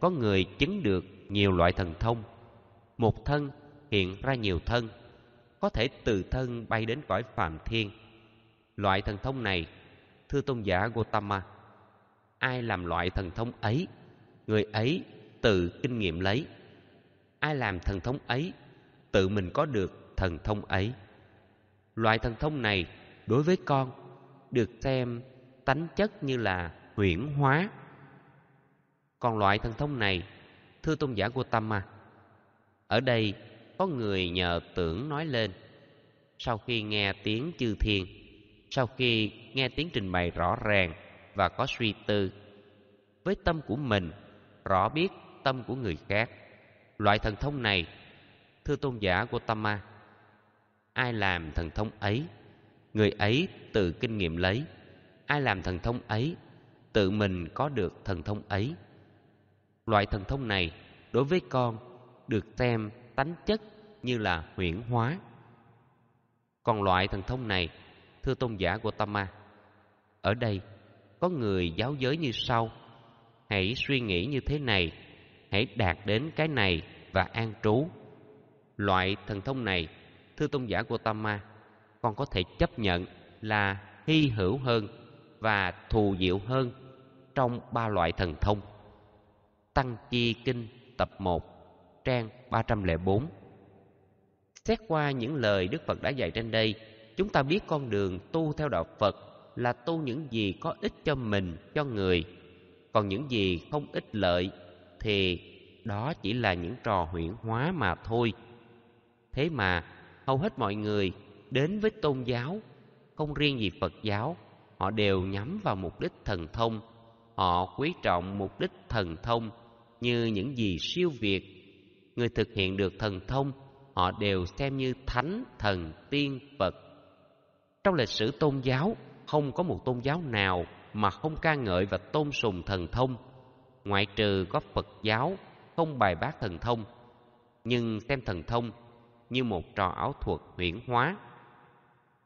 có người chứng được nhiều loại thần thông một thân hiện ra nhiều thân, có thể từ thân bay đến cõi phàm thiên. Loại thần thông này, thưa tôn giả Gotama, ai làm loại thần thông ấy, người ấy tự kinh nghiệm lấy. Ai làm thần thông ấy, tự mình có được thần thông ấy. Loại thần thông này đối với con được xem tánh chất như là huyễn hóa. Còn loại thần thông này, thưa tôn giả Gotama, ở đây có người nhờ tưởng nói lên sau khi nghe tiếng chư thiên sau khi nghe tiếng trình bày rõ ràng và có suy tư với tâm của mình rõ biết tâm của người khác loại thần thông này thưa tôn giả của tâm ma ai làm thần thông ấy người ấy tự kinh nghiệm lấy ai làm thần thông ấy tự mình có được thần thông ấy loại thần thông này đối với con được xem tánh chất như là huyễn hóa. Còn loại thần thông này, thưa tôn giả Gotama, ở đây có người giáo giới như sau: hãy suy nghĩ như thế này, hãy đạt đến cái này và an trú. Loại thần thông này, thưa tôn giả Gotama, con có thể chấp nhận là hy hữu hơn và thù diệu hơn trong ba loại thần thông. Tăng Chi Kinh tập 1 trang 304. Xét qua những lời Đức Phật đã dạy trên đây, chúng ta biết con đường tu theo đạo Phật là tu những gì có ích cho mình, cho người. Còn những gì không ích lợi thì đó chỉ là những trò huyễn hóa mà thôi. Thế mà hầu hết mọi người đến với tôn giáo, không riêng gì Phật giáo, họ đều nhắm vào mục đích thần thông, họ quý trọng mục đích thần thông như những gì siêu việt người thực hiện được thần thông, họ đều xem như thánh, thần, tiên, Phật. Trong lịch sử tôn giáo, không có một tôn giáo nào mà không ca ngợi và tôn sùng thần thông, ngoại trừ có Phật giáo không bài bác thần thông, nhưng xem thần thông như một trò ảo thuật huyễn hóa.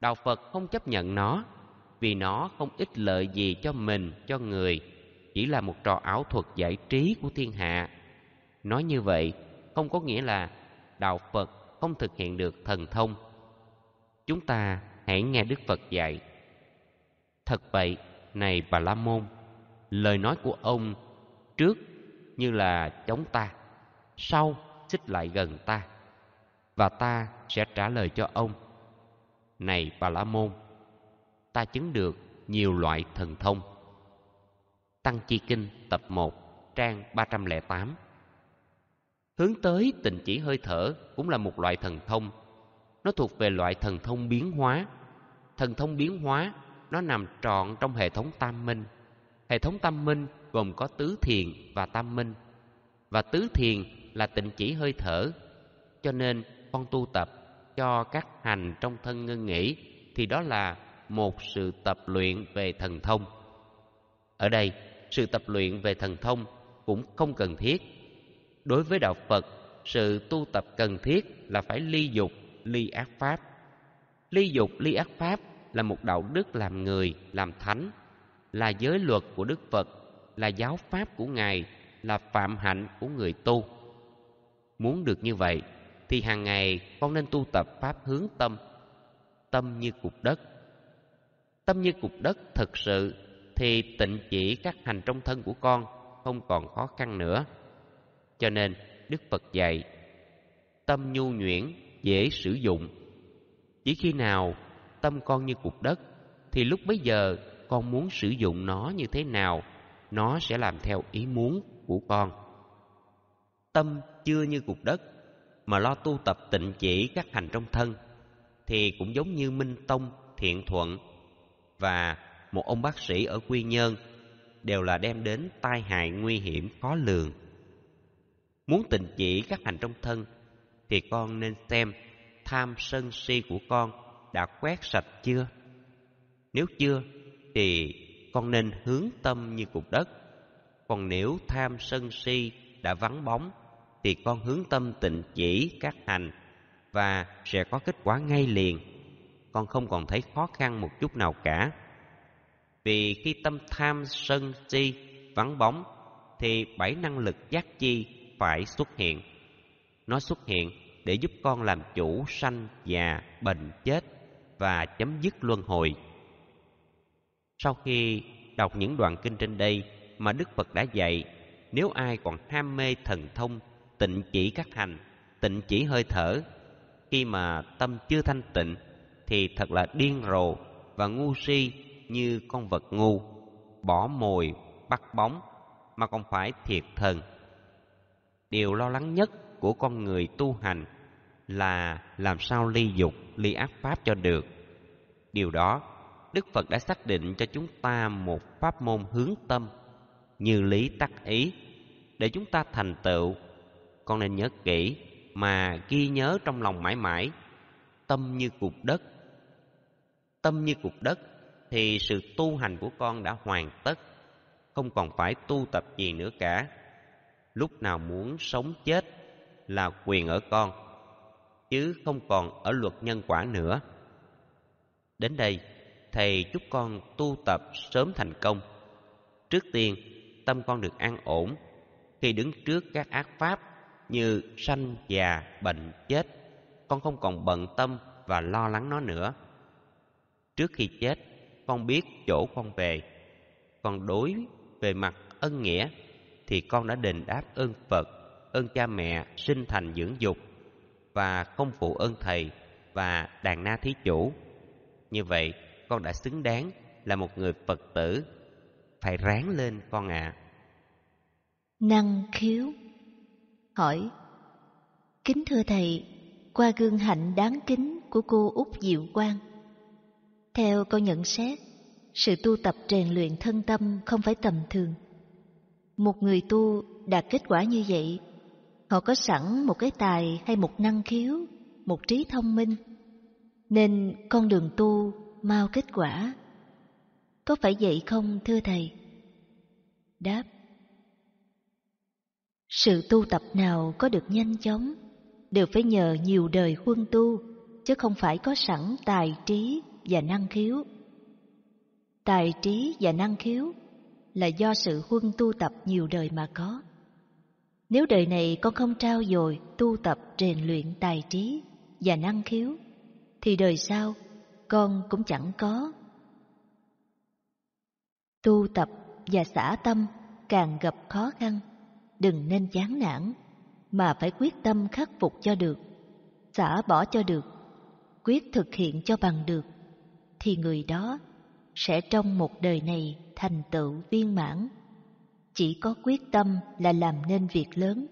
Đạo Phật không chấp nhận nó, vì nó không ích lợi gì cho mình, cho người, chỉ là một trò ảo thuật giải trí của thiên hạ. Nói như vậy, không có nghĩa là đạo Phật không thực hiện được thần thông. Chúng ta hãy nghe Đức Phật dạy. Thật vậy, này Bà La Môn, lời nói của ông trước như là chống ta, sau xích lại gần ta và ta sẽ trả lời cho ông. Này Bà La Môn, ta chứng được nhiều loại thần thông. Tăng Chi Kinh tập 1, trang 308. Hướng tới tình chỉ hơi thở cũng là một loại thần thông. Nó thuộc về loại thần thông biến hóa. Thần thông biến hóa nó nằm trọn trong hệ thống tam minh. Hệ thống tam minh gồm có tứ thiền và tam minh. Và tứ thiền là tịnh chỉ hơi thở. Cho nên con tu tập cho các hành trong thân ngưng nghỉ thì đó là một sự tập luyện về thần thông. Ở đây, sự tập luyện về thần thông cũng không cần thiết đối với đạo Phật, sự tu tập cần thiết là phải ly dục, ly ác pháp. Ly dục, ly ác pháp là một đạo đức làm người, làm thánh, là giới luật của Đức Phật, là giáo pháp của Ngài, là phạm hạnh của người tu. Muốn được như vậy thì hàng ngày con nên tu tập pháp hướng tâm, tâm như cục đất. Tâm như cục đất thực sự thì tịnh chỉ các hành trong thân của con không còn khó khăn nữa. Cho nên Đức Phật dạy Tâm nhu nhuyễn, dễ sử dụng Chỉ khi nào tâm con như cục đất Thì lúc bấy giờ con muốn sử dụng nó như thế nào Nó sẽ làm theo ý muốn của con Tâm chưa như cục đất Mà lo tu tập tịnh chỉ các hành trong thân Thì cũng giống như Minh Tông, Thiện Thuận Và một ông bác sĩ ở Quy Nhơn đều là đem đến tai hại nguy hiểm khó lường muốn tình chỉ các hành trong thân thì con nên xem tham sân si của con đã quét sạch chưa nếu chưa thì con nên hướng tâm như cục đất còn nếu tham sân si đã vắng bóng thì con hướng tâm tịnh chỉ các hành và sẽ có kết quả ngay liền con không còn thấy khó khăn một chút nào cả vì khi tâm tham sân si vắng bóng thì bảy năng lực giác chi phải xuất hiện nó xuất hiện để giúp con làm chủ sanh già bệnh chết và chấm dứt luân hồi sau khi đọc những đoạn kinh trên đây mà đức phật đã dạy nếu ai còn ham mê thần thông tịnh chỉ các hành tịnh chỉ hơi thở khi mà tâm chưa thanh tịnh thì thật là điên rồ và ngu si như con vật ngu bỏ mồi bắt bóng mà còn phải thiệt thần điều lo lắng nhất của con người tu hành là làm sao ly dục, ly ác pháp cho được. Điều đó, Đức Phật đã xác định cho chúng ta một pháp môn hướng tâm như lý tắc ý để chúng ta thành tựu. Con nên nhớ kỹ mà ghi nhớ trong lòng mãi mãi, tâm như cục đất. Tâm như cục đất thì sự tu hành của con đã hoàn tất, không còn phải tu tập gì nữa cả lúc nào muốn sống chết là quyền ở con chứ không còn ở luật nhân quả nữa đến đây thầy chúc con tu tập sớm thành công trước tiên tâm con được an ổn khi đứng trước các ác pháp như sanh già bệnh chết con không còn bận tâm và lo lắng nó nữa trước khi chết con biết chỗ con về còn đối về mặt ân nghĩa thì con đã đền đáp ơn Phật, ơn cha mẹ sinh thành dưỡng dục và không phụ ơn thầy và đàn na thí chủ. Như vậy, con đã xứng đáng là một người Phật tử. Phải ráng lên con ạ. À. Năng khiếu Hỏi Kính thưa thầy, qua gương hạnh đáng kính của cô Úc Diệu Quang. Theo con nhận xét, sự tu tập rèn luyện thân tâm không phải tầm thường – một người tu đạt kết quả như vậy, họ có sẵn một cái tài hay một năng khiếu, một trí thông minh, nên con đường tu mau kết quả. Có phải vậy không thưa Thầy? Đáp Sự tu tập nào có được nhanh chóng đều phải nhờ nhiều đời huân tu, chứ không phải có sẵn tài trí và năng khiếu. Tài trí và năng khiếu là do sự huân tu tập nhiều đời mà có. Nếu đời này con không trao dồi tu tập rèn luyện tài trí và năng khiếu, thì đời sau con cũng chẳng có. Tu tập và xả tâm càng gặp khó khăn, đừng nên chán nản, mà phải quyết tâm khắc phục cho được, xả bỏ cho được, quyết thực hiện cho bằng được, thì người đó sẽ trong một đời này thành tựu viên mãn. Chỉ có quyết tâm là làm nên việc lớn,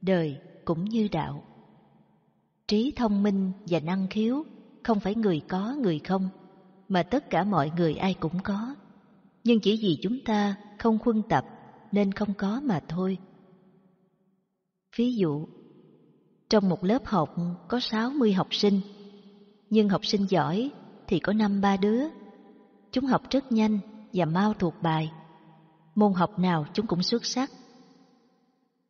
đời cũng như đạo. Trí thông minh và năng khiếu không phải người có người không, mà tất cả mọi người ai cũng có. Nhưng chỉ vì chúng ta không khuân tập nên không có mà thôi. Ví dụ, trong một lớp học có 60 học sinh, nhưng học sinh giỏi thì có năm ba đứa Chúng học rất nhanh và mau thuộc bài. Môn học nào chúng cũng xuất sắc.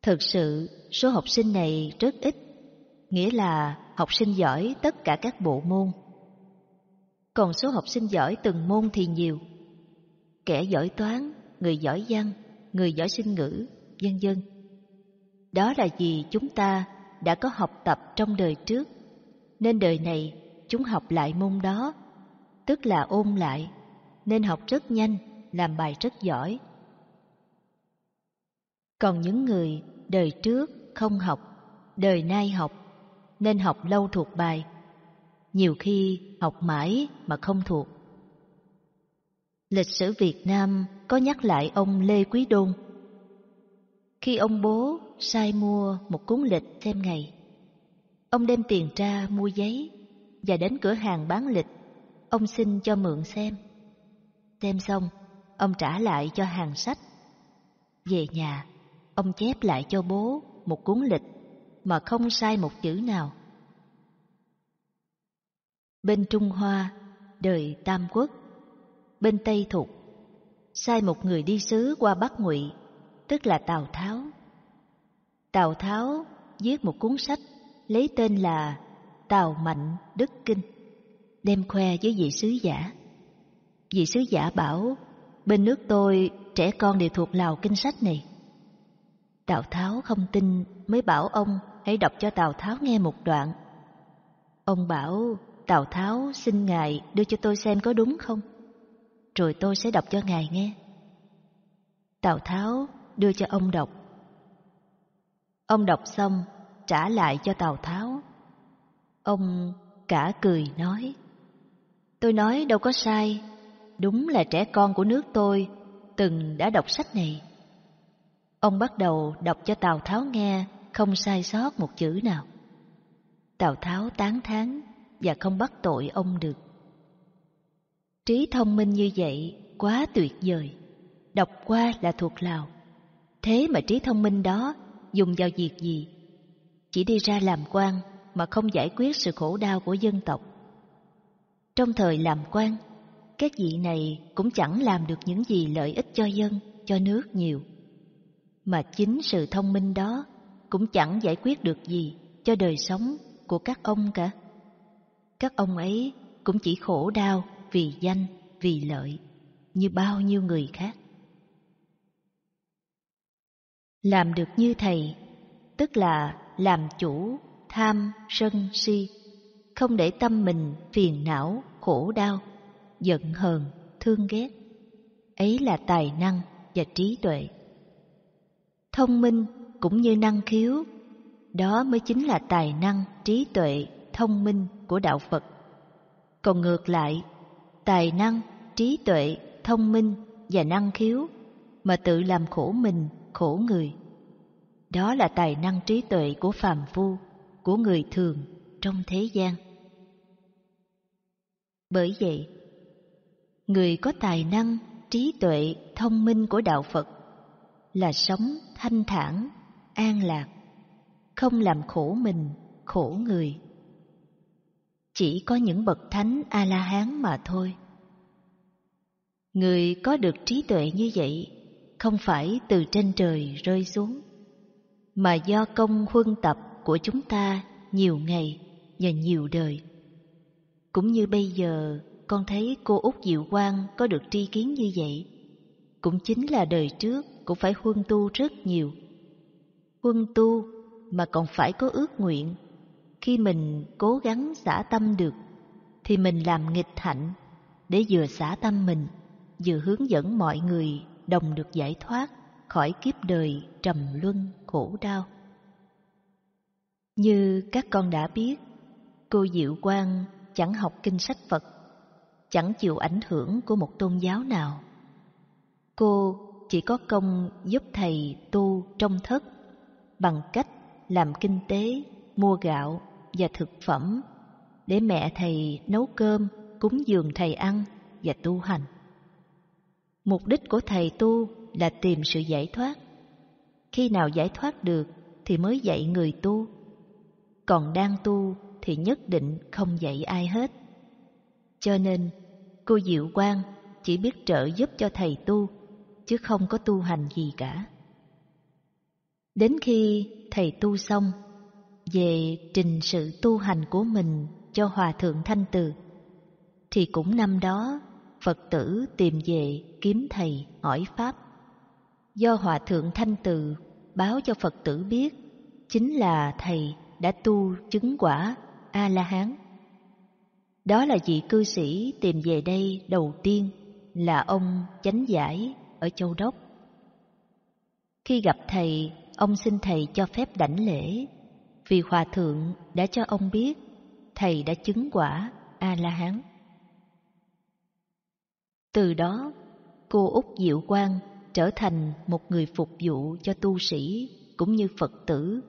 Thực sự, số học sinh này rất ít, nghĩa là học sinh giỏi tất cả các bộ môn. Còn số học sinh giỏi từng môn thì nhiều. Kẻ giỏi toán, người giỏi văn, người giỏi sinh ngữ, vân vân. Đó là vì chúng ta đã có học tập trong đời trước, nên đời này chúng học lại môn đó, tức là ôn lại nên học rất nhanh, làm bài rất giỏi. Còn những người đời trước không học, đời nay học, nên học lâu thuộc bài. Nhiều khi học mãi mà không thuộc. Lịch sử Việt Nam có nhắc lại ông Lê Quý Đôn. Khi ông bố sai mua một cuốn lịch xem ngày, ông đem tiền ra mua giấy và đến cửa hàng bán lịch, ông xin cho mượn xem. Đem xong, ông trả lại cho hàng sách. Về nhà, ông chép lại cho bố một cuốn lịch mà không sai một chữ nào. Bên Trung Hoa, đời Tam Quốc, bên Tây Thục, sai một người đi sứ qua Bắc Ngụy, tức là Tào Tháo. Tào Tháo viết một cuốn sách lấy tên là Tào Mạnh Đức Kinh, đem khoe với vị sứ giả. Vị sứ giả bảo, bên nước tôi trẻ con đều thuộc lào kinh sách này. Tào Tháo không tin mới bảo ông hãy đọc cho Tào Tháo nghe một đoạn. Ông bảo Tào Tháo xin ngài đưa cho tôi xem có đúng không? Rồi tôi sẽ đọc cho ngài nghe. Tào Tháo đưa cho ông đọc. Ông đọc xong trả lại cho Tào Tháo. Ông cả cười nói. Tôi nói đâu có sai, Đúng là trẻ con của nước tôi từng đã đọc sách này. Ông bắt đầu đọc cho Tào Tháo nghe, không sai sót một chữ nào. Tào Tháo tán thán và không bắt tội ông được. Trí thông minh như vậy quá tuyệt vời, đọc qua là thuộc lào. Thế mà trí thông minh đó dùng vào việc gì? Chỉ đi ra làm quan mà không giải quyết sự khổ đau của dân tộc. Trong thời làm quan, các vị này cũng chẳng làm được những gì lợi ích cho dân, cho nước nhiều. Mà chính sự thông minh đó cũng chẳng giải quyết được gì cho đời sống của các ông cả. Các ông ấy cũng chỉ khổ đau vì danh, vì lợi, như bao nhiêu người khác. Làm được như thầy, tức là làm chủ, tham, sân, si, không để tâm mình phiền não, khổ đau giận hờn, thương ghét. Ấy là tài năng và trí tuệ. Thông minh cũng như năng khiếu, đó mới chính là tài năng, trí tuệ, thông minh của đạo Phật. Còn ngược lại, tài năng, trí tuệ, thông minh và năng khiếu mà tự làm khổ mình, khổ người. Đó là tài năng trí tuệ của phàm phu, của người thường trong thế gian. Bởi vậy, người có tài năng trí tuệ thông minh của đạo phật là sống thanh thản an lạc không làm khổ mình khổ người chỉ có những bậc thánh a la hán mà thôi người có được trí tuệ như vậy không phải từ trên trời rơi xuống mà do công huân tập của chúng ta nhiều ngày và nhiều đời cũng như bây giờ con thấy cô út Diệu Quang có được tri kiến như vậy. Cũng chính là đời trước cũng phải huân tu rất nhiều. Huân tu mà còn phải có ước nguyện. Khi mình cố gắng xả tâm được, thì mình làm nghịch hạnh để vừa xả tâm mình, vừa hướng dẫn mọi người đồng được giải thoát khỏi kiếp đời trầm luân khổ đau. Như các con đã biết, cô Diệu Quang chẳng học kinh sách Phật chẳng chịu ảnh hưởng của một tôn giáo nào. Cô chỉ có công giúp thầy tu trong thất bằng cách làm kinh tế, mua gạo và thực phẩm để mẹ thầy nấu cơm, cúng dường thầy ăn và tu hành. Mục đích của thầy tu là tìm sự giải thoát. Khi nào giải thoát được thì mới dạy người tu. Còn đang tu thì nhất định không dạy ai hết. Cho nên Cô Diệu Quang chỉ biết trợ giúp cho thầy tu, chứ không có tu hành gì cả. Đến khi thầy tu xong, về trình sự tu hành của mình cho Hòa Thượng Thanh Từ, thì cũng năm đó Phật tử tìm về kiếm thầy hỏi Pháp. Do Hòa Thượng Thanh Từ báo cho Phật tử biết, chính là thầy đã tu chứng quả A-la-hán đó là vị cư sĩ tìm về đây đầu tiên là ông Chánh Giải ở Châu Đốc. Khi gặp thầy, ông xin thầy cho phép đảnh lễ, vì Hòa Thượng đã cho ông biết thầy đã chứng quả A-la-hán. Từ đó, cô út Diệu Quang trở thành một người phục vụ cho tu sĩ cũng như Phật tử,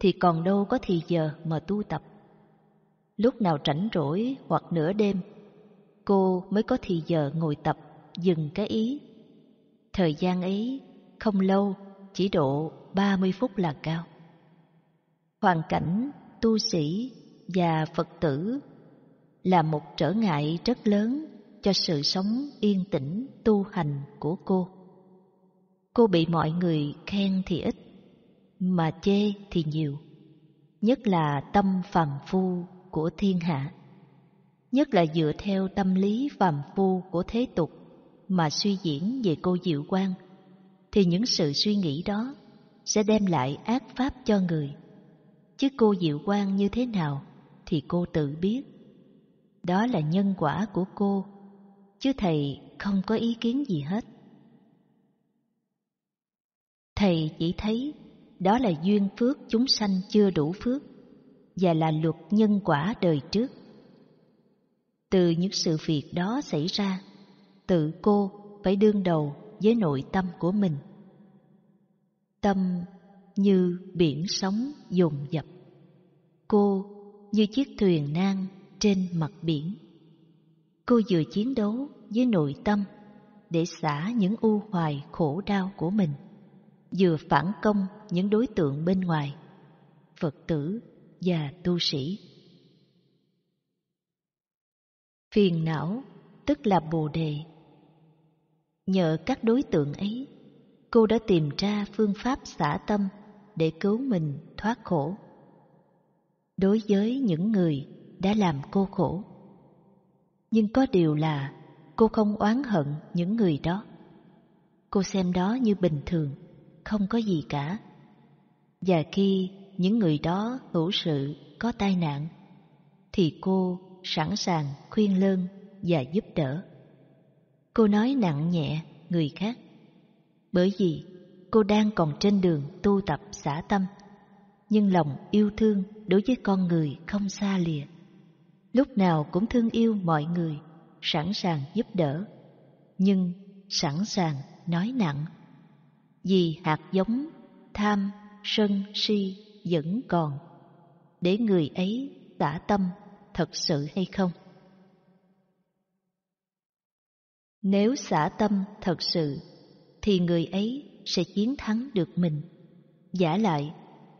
thì còn đâu có thì giờ mà tu tập. Lúc nào rảnh rỗi hoặc nửa đêm, cô mới có thì giờ ngồi tập, dừng cái ý. Thời gian ấy không lâu, chỉ độ ba mươi phút là cao. Hoàn cảnh tu sĩ và Phật tử là một trở ngại rất lớn cho sự sống yên tĩnh tu hành của cô. Cô bị mọi người khen thì ít, mà chê thì nhiều, nhất là tâm phàm phu của thiên hạ nhất là dựa theo tâm lý phàm phu của thế tục mà suy diễn về cô Diệu Quang, thì những sự suy nghĩ đó sẽ đem lại ác pháp cho người. Chứ cô Diệu Quang như thế nào thì cô tự biết. Đó là nhân quả của cô, chứ thầy không có ý kiến gì hết. Thầy chỉ thấy đó là duyên phước chúng sanh chưa đủ phước, và là luật nhân quả đời trước. Từ những sự việc đó xảy ra, tự cô phải đương đầu với nội tâm của mình. Tâm như biển sóng dồn dập, cô như chiếc thuyền nan trên mặt biển. Cô vừa chiến đấu với nội tâm để xả những u hoài khổ đau của mình, vừa phản công những đối tượng bên ngoài. Phật tử và tu sĩ. Phiền não tức là bồ đề. Nhờ các đối tượng ấy, cô đã tìm ra phương pháp xả tâm để cứu mình thoát khổ. Đối với những người đã làm cô khổ. Nhưng có điều là cô không oán hận những người đó. Cô xem đó như bình thường, không có gì cả. Và khi những người đó hữu sự có tai nạn thì cô sẵn sàng khuyên lơn và giúp đỡ cô nói nặng nhẹ người khác bởi vì cô đang còn trên đường tu tập xả tâm nhưng lòng yêu thương đối với con người không xa lìa lúc nào cũng thương yêu mọi người sẵn sàng giúp đỡ nhưng sẵn sàng nói nặng vì hạt giống tham sân si vẫn còn để người ấy tả tâm thật sự hay không nếu xả tâm thật sự thì người ấy sẽ chiến thắng được mình giả lại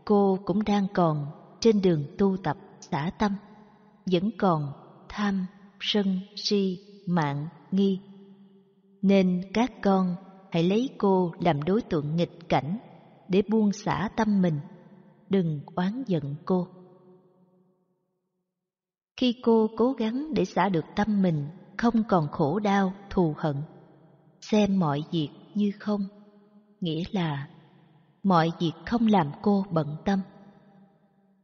cô cũng đang còn trên đường tu tập xả tâm vẫn còn tham sân si mạng nghi nên các con hãy lấy cô làm đối tượng nghịch cảnh để buông xả tâm mình đừng oán giận cô. Khi cô cố gắng để xả được tâm mình, không còn khổ đau, thù hận, xem mọi việc như không, nghĩa là mọi việc không làm cô bận tâm.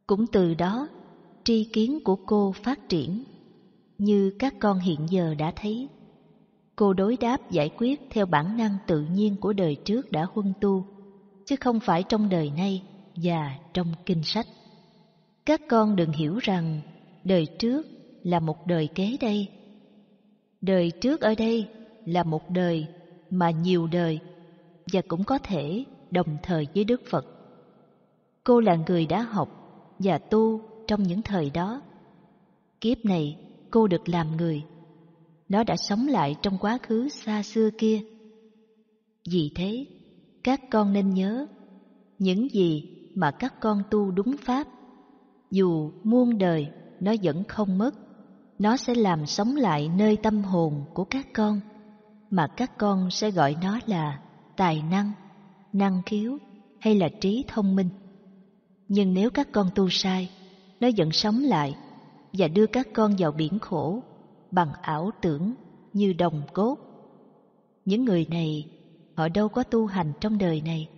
Cũng từ đó, tri kiến của cô phát triển. Như các con hiện giờ đã thấy, cô đối đáp giải quyết theo bản năng tự nhiên của đời trước đã huân tu, chứ không phải trong đời nay và trong kinh sách. Các con đừng hiểu rằng đời trước là một đời kế đây. Đời trước ở đây là một đời mà nhiều đời và cũng có thể đồng thời với Đức Phật. Cô là người đã học và tu trong những thời đó. Kiếp này cô được làm người. Nó đã sống lại trong quá khứ xa xưa kia. Vì thế, các con nên nhớ những gì mà các con tu đúng pháp dù muôn đời nó vẫn không mất nó sẽ làm sống lại nơi tâm hồn của các con mà các con sẽ gọi nó là tài năng năng khiếu hay là trí thông minh nhưng nếu các con tu sai nó vẫn sống lại và đưa các con vào biển khổ bằng ảo tưởng như đồng cốt những người này họ đâu có tu hành trong đời này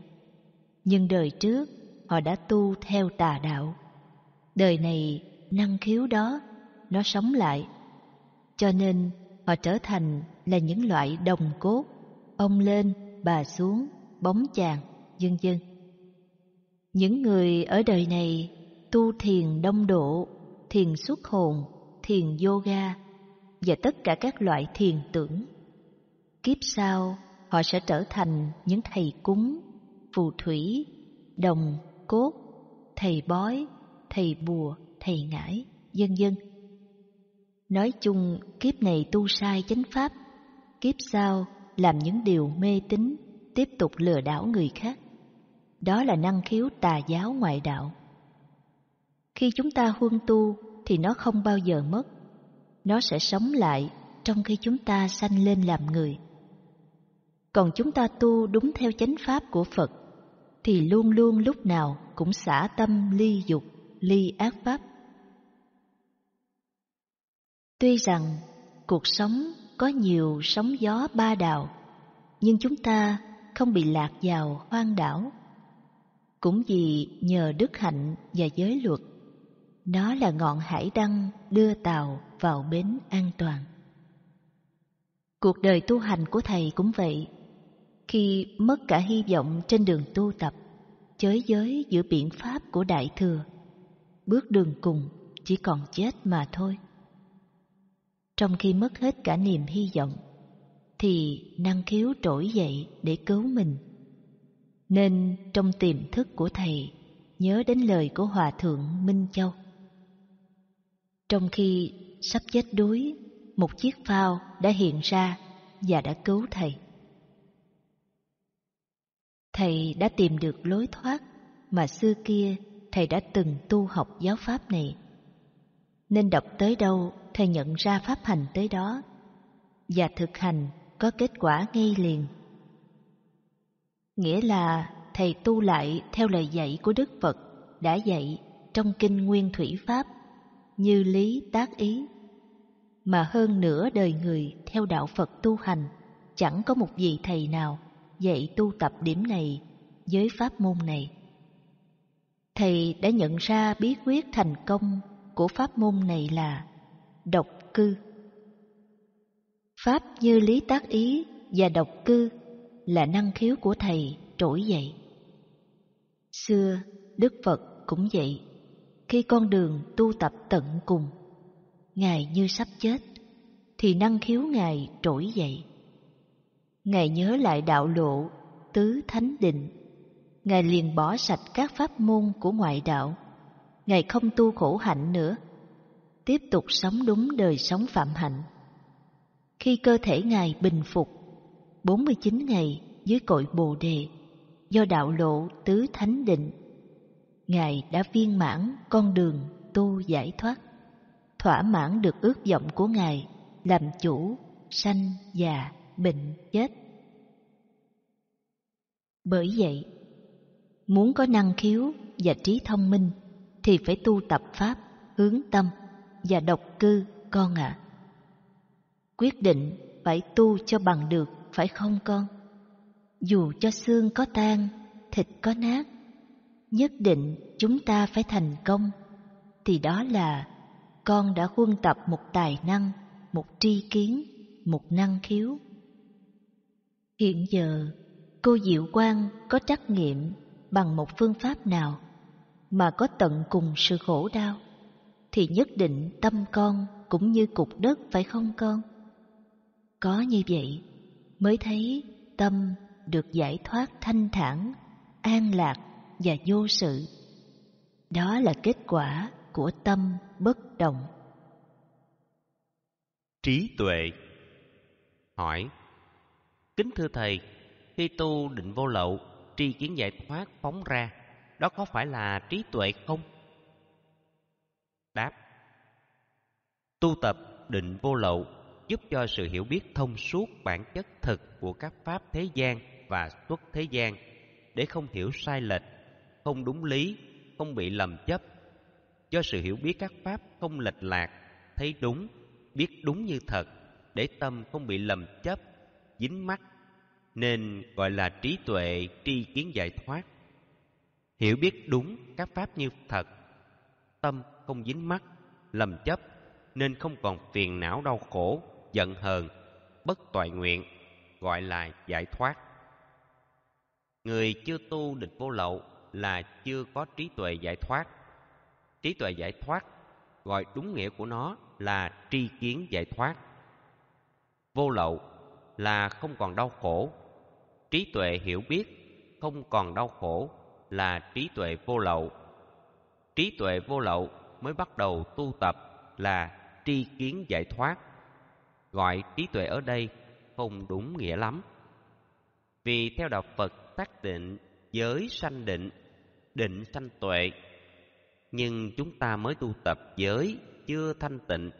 nhưng đời trước họ đã tu theo tà đạo. Đời này, năng khiếu đó, nó sống lại. Cho nên, họ trở thành là những loại đồng cốt, ông lên, bà xuống, bóng chàng, vân vân. Những người ở đời này tu thiền đông độ, thiền xuất hồn, thiền yoga và tất cả các loại thiền tưởng. Kiếp sau, họ sẽ trở thành những thầy cúng, phù thủy, đồng cốt, thầy bói, thầy bùa, thầy ngải, dân dân Nói chung, kiếp này tu sai chánh pháp, kiếp sau làm những điều mê tín, tiếp tục lừa đảo người khác. Đó là năng khiếu tà giáo ngoại đạo. Khi chúng ta huân tu thì nó không bao giờ mất. Nó sẽ sống lại trong khi chúng ta sanh lên làm người. Còn chúng ta tu đúng theo chánh pháp của Phật thì luôn luôn lúc nào cũng xả tâm ly dục, ly ác pháp. Tuy rằng cuộc sống có nhiều sóng gió ba đào, nhưng chúng ta không bị lạc vào hoang đảo. Cũng vì nhờ đức hạnh và giới luật, nó là ngọn hải đăng đưa tàu vào bến an toàn. Cuộc đời tu hành của Thầy cũng vậy khi mất cả hy vọng trên đường tu tập, chới giới giữa biện pháp của Đại Thừa, bước đường cùng chỉ còn chết mà thôi. Trong khi mất hết cả niềm hy vọng, thì năng khiếu trỗi dậy để cứu mình. Nên trong tiềm thức của Thầy nhớ đến lời của Hòa Thượng Minh Châu. Trong khi sắp chết đuối, một chiếc phao đã hiện ra và đã cứu Thầy thầy đã tìm được lối thoát mà xưa kia thầy đã từng tu học giáo pháp này. Nên đọc tới đâu, thầy nhận ra pháp hành tới đó, và thực hành có kết quả ngay liền. Nghĩa là thầy tu lại theo lời dạy của Đức Phật đã dạy trong Kinh Nguyên Thủy Pháp như lý tác ý, mà hơn nửa đời người theo đạo Phật tu hành chẳng có một vị thầy nào dạy tu tập điểm này với pháp môn này. Thầy đã nhận ra bí quyết thành công của pháp môn này là độc cư. Pháp như lý tác ý và độc cư là năng khiếu của thầy trỗi dậy. Xưa, Đức Phật cũng vậy. Khi con đường tu tập tận cùng, Ngài như sắp chết, thì năng khiếu Ngài trỗi dậy. Ngài nhớ lại đạo lộ, tứ thánh định. Ngài liền bỏ sạch các pháp môn của ngoại đạo. Ngài không tu khổ hạnh nữa, tiếp tục sống đúng đời sống phạm hạnh. Khi cơ thể Ngài bình phục, 49 ngày dưới cội Bồ Đề, do đạo lộ tứ thánh định, Ngài đã viên mãn con đường tu giải thoát, thỏa mãn được ước vọng của Ngài, làm chủ, sanh, già bệnh, chết. Bởi vậy, muốn có năng khiếu và trí thông minh thì phải tu tập pháp, hướng tâm và độc cư con ạ. À. Quyết định phải tu cho bằng được, phải không con? Dù cho xương có tan, thịt có nát, nhất định chúng ta phải thành công, thì đó là con đã huân tập một tài năng, một tri kiến, một năng khiếu. Hiện giờ, cô Diệu Quang có trắc nghiệm bằng một phương pháp nào mà có tận cùng sự khổ đau, thì nhất định tâm con cũng như cục đất phải không con? Có như vậy mới thấy tâm được giải thoát thanh thản, an lạc và vô sự. Đó là kết quả của tâm bất động. Trí tuệ Hỏi Kính thưa thầy, khi tu định vô lậu, tri kiến giải thoát phóng ra, đó có phải là trí tuệ không? Đáp Tu tập định vô lậu giúp cho sự hiểu biết thông suốt bản chất thực của các pháp thế gian và xuất thế gian để không hiểu sai lệch, không đúng lý, không bị lầm chấp. Do sự hiểu biết các pháp không lệch lạc, thấy đúng, biết đúng như thật để tâm không bị lầm chấp dính mắt nên gọi là trí tuệ tri kiến giải thoát hiểu biết đúng các pháp như thật tâm không dính mắt lầm chấp nên không còn phiền não đau khổ giận hờn bất toại nguyện gọi là giải thoát người chưa tu định vô lậu là chưa có trí tuệ giải thoát trí tuệ giải thoát gọi đúng nghĩa của nó là tri kiến giải thoát vô lậu là không còn đau khổ trí tuệ hiểu biết không còn đau khổ là trí tuệ vô lậu trí tuệ vô lậu mới bắt đầu tu tập là tri kiến giải thoát gọi trí tuệ ở đây không đúng nghĩa lắm vì theo đạo phật xác định giới sanh định định sanh tuệ nhưng chúng ta mới tu tập giới chưa thanh tịnh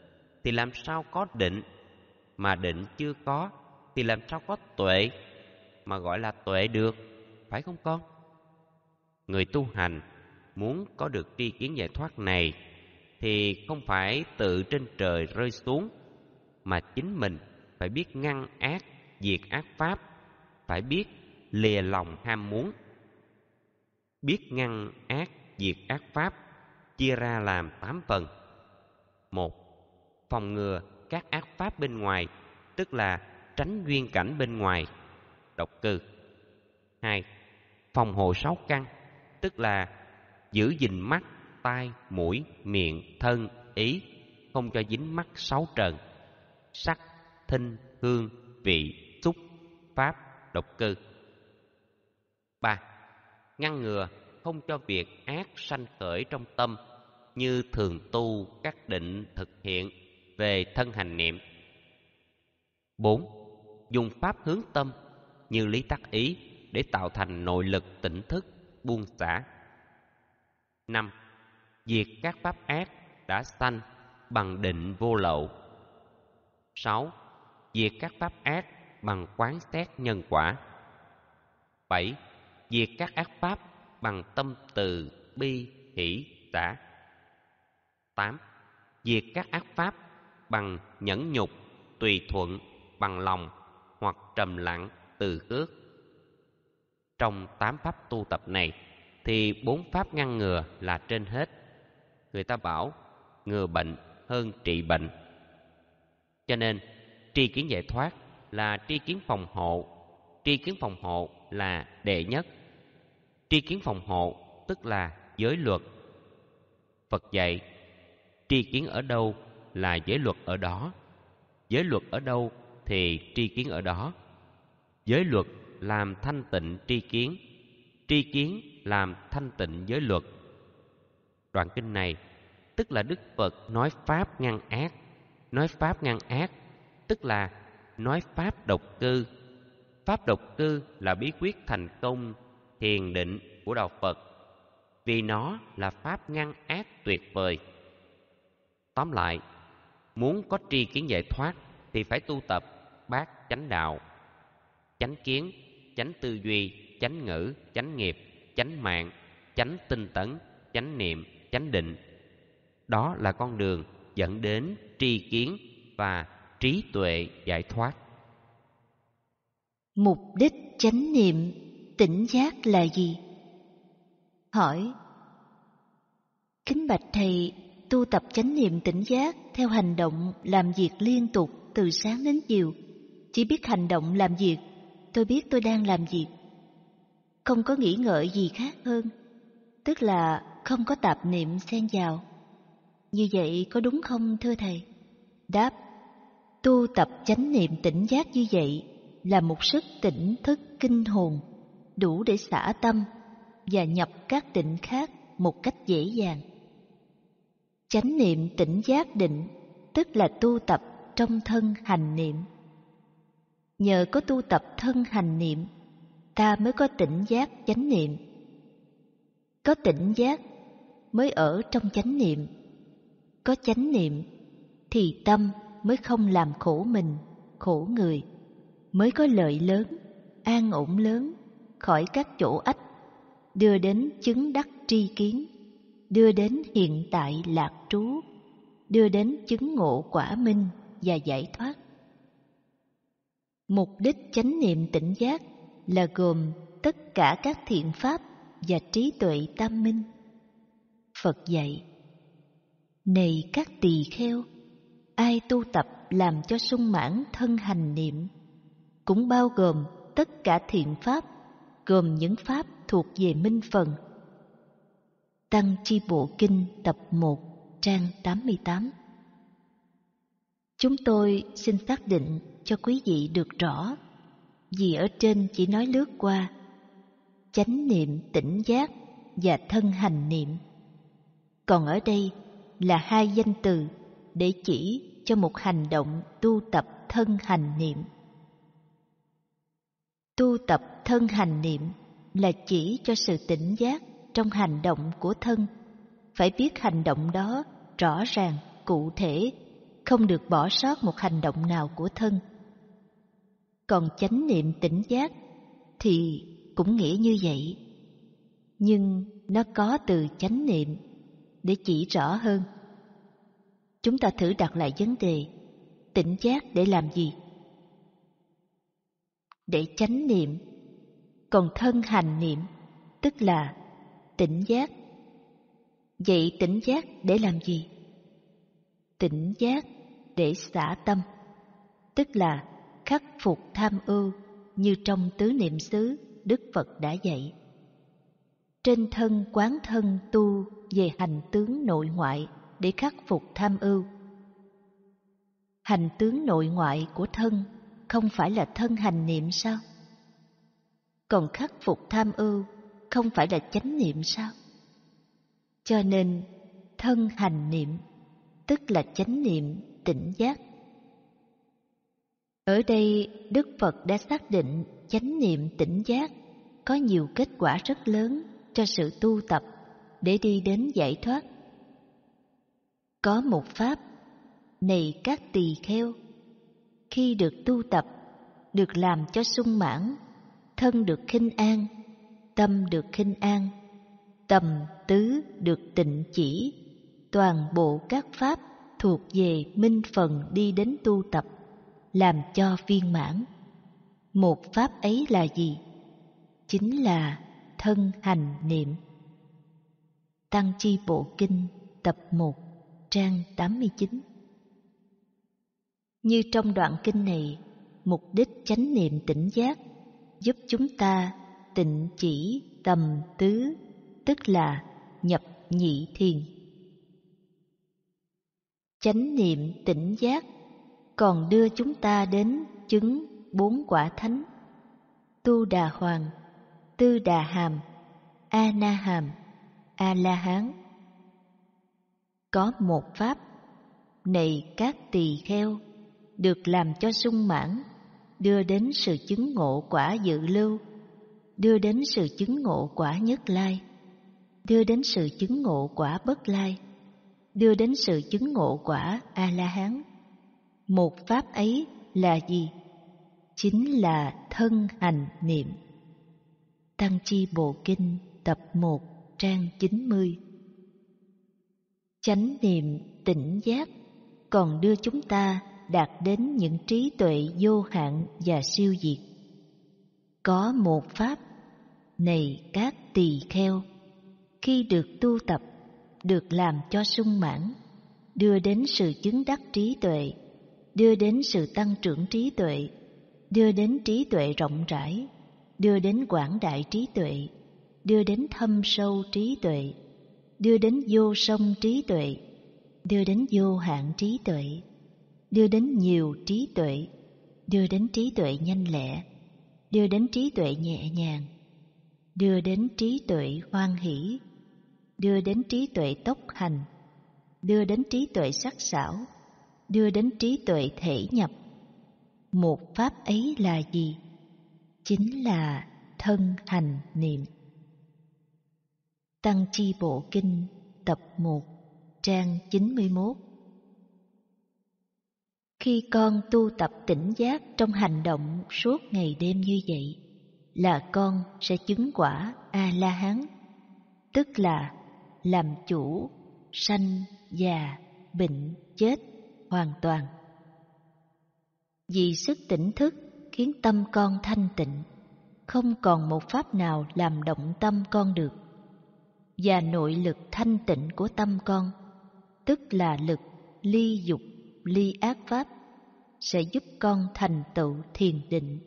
thì làm sao có định mà định chưa có thì làm sao có tuệ mà gọi là tuệ được, phải không con? Người tu hành muốn có được tri kiến giải thoát này thì không phải tự trên trời rơi xuống mà chính mình phải biết ngăn ác, diệt ác pháp, phải biết lìa lòng ham muốn. Biết ngăn ác, diệt ác pháp chia ra làm tám phần. một Phòng ngừa các ác pháp bên ngoài, tức là tránh duyên cảnh bên ngoài độc cư. hai Phòng hộ sáu căn, tức là giữ gìn mắt, tai, mũi, miệng, thân, ý không cho dính mắt sáu trần sắc thinh hương vị xúc pháp độc cư ba ngăn ngừa không cho việc ác sanh khởi trong tâm như thường tu các định thực hiện về thân hành niệm bốn dùng pháp hướng tâm như lý tắc ý để tạo thành nội lực tỉnh thức buông xả. 5. Diệt các pháp ác đã sanh bằng định vô lậu. 6. Diệt các pháp ác bằng quán xét nhân quả. 7. Diệt các ác pháp bằng tâm từ bi hỷ xả. 8. Diệt các ác pháp bằng nhẫn nhục, tùy thuận, bằng lòng hoặc trầm lặng từ ước trong tám pháp tu tập này thì bốn pháp ngăn ngừa là trên hết người ta bảo ngừa bệnh hơn trị bệnh cho nên tri kiến giải thoát là tri kiến phòng hộ tri kiến phòng hộ là đệ nhất tri kiến phòng hộ tức là giới luật phật dạy tri kiến ở đâu là giới luật ở đó giới luật ở đâu thì tri kiến ở đó giới luật làm thanh tịnh tri kiến tri kiến làm thanh tịnh giới luật đoạn kinh này tức là đức phật nói pháp ngăn ác nói pháp ngăn ác tức là nói pháp độc cư pháp độc cư là bí quyết thành công thiền định của đạo phật vì nó là pháp ngăn ác tuyệt vời tóm lại muốn có tri kiến giải thoát thì phải tu tập bát chánh đạo chánh kiến chánh tư duy chánh ngữ chánh nghiệp chánh mạng chánh tinh tấn chánh niệm chánh định đó là con đường dẫn đến tri kiến và trí tuệ giải thoát mục đích chánh niệm tỉnh giác là gì hỏi kính bạch thầy tu tập chánh niệm tỉnh giác theo hành động làm việc liên tục từ sáng đến chiều chỉ biết hành động làm việc. Tôi biết tôi đang làm việc. Không có nghĩ ngợi gì khác hơn. Tức là không có tạp niệm xen vào. Như vậy có đúng không thưa thầy? Đáp, tu tập chánh niệm tỉnh giác như vậy là một sức tỉnh thức kinh hồn, đủ để xả tâm và nhập các định khác một cách dễ dàng. Chánh niệm tỉnh giác định, tức là tu tập trong thân hành niệm nhờ có tu tập thân hành niệm ta mới có tỉnh giác chánh niệm có tỉnh giác mới ở trong chánh niệm có chánh niệm thì tâm mới không làm khổ mình khổ người mới có lợi lớn an ổn lớn khỏi các chỗ ách đưa đến chứng đắc tri kiến đưa đến hiện tại lạc trú đưa đến chứng ngộ quả minh và giải thoát Mục đích chánh niệm tỉnh giác là gồm tất cả các thiện pháp và trí tuệ tam minh. Phật dạy Này các tỳ kheo, ai tu tập làm cho sung mãn thân hành niệm, cũng bao gồm tất cả thiện pháp, gồm những pháp thuộc về minh phần. Tăng Chi Bộ Kinh tập 1 trang 88 Chúng tôi xin xác định cho quý vị được rõ vì ở trên chỉ nói lướt qua chánh niệm tỉnh giác và thân hành niệm còn ở đây là hai danh từ để chỉ cho một hành động tu tập thân hành niệm tu tập thân hành niệm là chỉ cho sự tỉnh giác trong hành động của thân phải biết hành động đó rõ ràng cụ thể không được bỏ sót một hành động nào của thân còn chánh niệm tỉnh giác thì cũng nghĩa như vậy nhưng nó có từ chánh niệm để chỉ rõ hơn chúng ta thử đặt lại vấn đề tỉnh giác để làm gì để chánh niệm còn thân hành niệm tức là tỉnh giác vậy tỉnh giác để làm gì tỉnh giác để xả tâm tức là khắc phục tham ưu như trong tứ niệm xứ Đức Phật đã dạy. Trên thân quán thân tu về hành tướng nội ngoại để khắc phục tham ưu. Hành tướng nội ngoại của thân không phải là thân hành niệm sao? Còn khắc phục tham ưu không phải là chánh niệm sao? Cho nên thân hành niệm tức là chánh niệm tỉnh giác ở đây, Đức Phật đã xác định chánh niệm tỉnh giác có nhiều kết quả rất lớn cho sự tu tập để đi đến giải thoát. Có một pháp, này các tỳ kheo, khi được tu tập, được làm cho sung mãn, thân được khinh an, tâm được khinh an, tầm tứ được tịnh chỉ, toàn bộ các pháp thuộc về minh phần đi đến tu tập làm cho viên mãn. Một pháp ấy là gì? Chính là thân hành niệm. Tăng Chi Bộ Kinh tập 1 trang 89 Như trong đoạn kinh này, mục đích chánh niệm tỉnh giác giúp chúng ta tịnh chỉ tầm tứ, tức là nhập nhị thiền. Chánh niệm tỉnh giác còn đưa chúng ta đến chứng bốn quả thánh tu đà hoàng tư đà hàm a na hàm a la hán có một pháp này các tỳ kheo được làm cho sung mãn đưa đến sự chứng ngộ quả dự lưu đưa đến sự chứng ngộ quả nhất lai đưa đến sự chứng ngộ quả bất lai đưa đến sự chứng ngộ quả a la hán một pháp ấy là gì chính là thân hành niệm tăng chi bộ kinh tập 1 trang 90 chánh niệm tỉnh giác còn đưa chúng ta đạt đến những trí tuệ vô hạn và siêu diệt có một pháp này các tỳ kheo khi được tu tập được làm cho sung mãn đưa đến sự chứng đắc trí tuệ đưa đến sự tăng trưởng trí tuệ, đưa đến trí tuệ rộng rãi, đưa đến quảng đại trí tuệ, đưa đến thâm sâu trí tuệ, đưa đến vô sông trí tuệ, đưa đến vô hạn trí tuệ, đưa đến nhiều trí tuệ, đưa đến trí tuệ nhanh lẹ, đưa đến trí tuệ nhẹ nhàng, đưa đến trí tuệ hoan hỷ, đưa đến trí tuệ tốc hành, đưa đến trí tuệ sắc sảo, đưa đến trí tuệ thể nhập một pháp ấy là gì chính là thân hành niệm tăng chi bộ kinh tập 1 trang 91 khi con tu tập tỉnh giác trong hành động suốt ngày đêm như vậy là con sẽ chứng quả a la hán tức là làm chủ sanh già bệnh chết hoàn toàn. Vì sức tỉnh thức khiến tâm con thanh tịnh, không còn một pháp nào làm động tâm con được. Và nội lực thanh tịnh của tâm con, tức là lực ly dục, ly ác pháp, sẽ giúp con thành tựu thiền định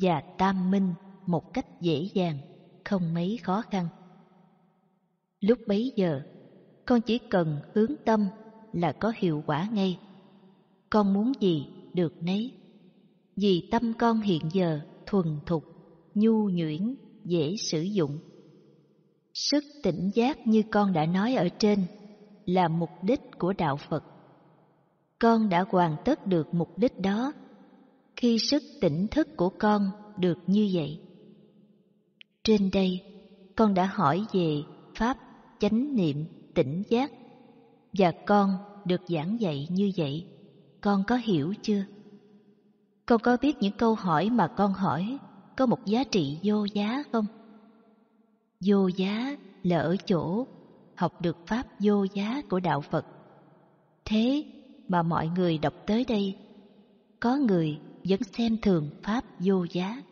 và tam minh một cách dễ dàng, không mấy khó khăn. Lúc bấy giờ, con chỉ cần hướng tâm là có hiệu quả ngay con muốn gì được nấy. Vì tâm con hiện giờ thuần thục, nhu nhuyễn, dễ sử dụng. Sức tỉnh giác như con đã nói ở trên là mục đích của đạo Phật. Con đã hoàn tất được mục đích đó khi sức tỉnh thức của con được như vậy. Trên đây, con đã hỏi về pháp chánh niệm tỉnh giác và con được giảng dạy như vậy con có hiểu chưa con có biết những câu hỏi mà con hỏi có một giá trị vô giá không vô giá là ở chỗ học được pháp vô giá của đạo phật thế mà mọi người đọc tới đây có người vẫn xem thường pháp vô giá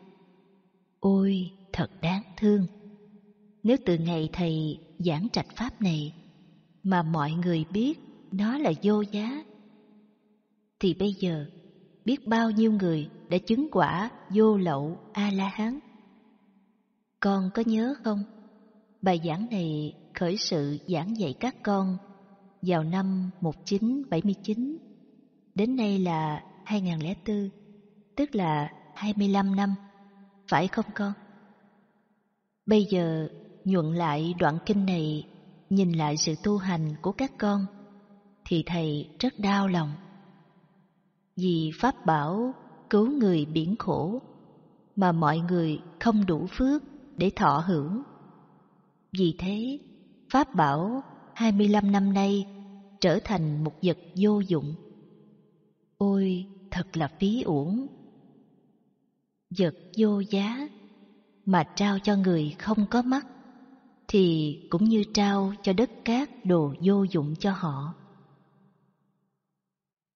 ôi thật đáng thương nếu từ ngày thầy giảng trạch pháp này mà mọi người biết nó là vô giá thì bây giờ biết bao nhiêu người đã chứng quả vô lậu A-la-hán. Con có nhớ không? Bài giảng này khởi sự giảng dạy các con vào năm 1979. Đến nay là 2004, tức là 25 năm, phải không con? Bây giờ nhuận lại đoạn kinh này, nhìn lại sự tu hành của các con, thì thầy rất đau lòng vì pháp bảo cứu người biển khổ mà mọi người không đủ phước để thọ hưởng. Vì thế, pháp bảo hai mươi lăm năm nay trở thành một vật vô dụng. Ôi, thật là phí uổng. Vật vô giá mà trao cho người không có mắt thì cũng như trao cho đất cát đồ vô dụng cho họ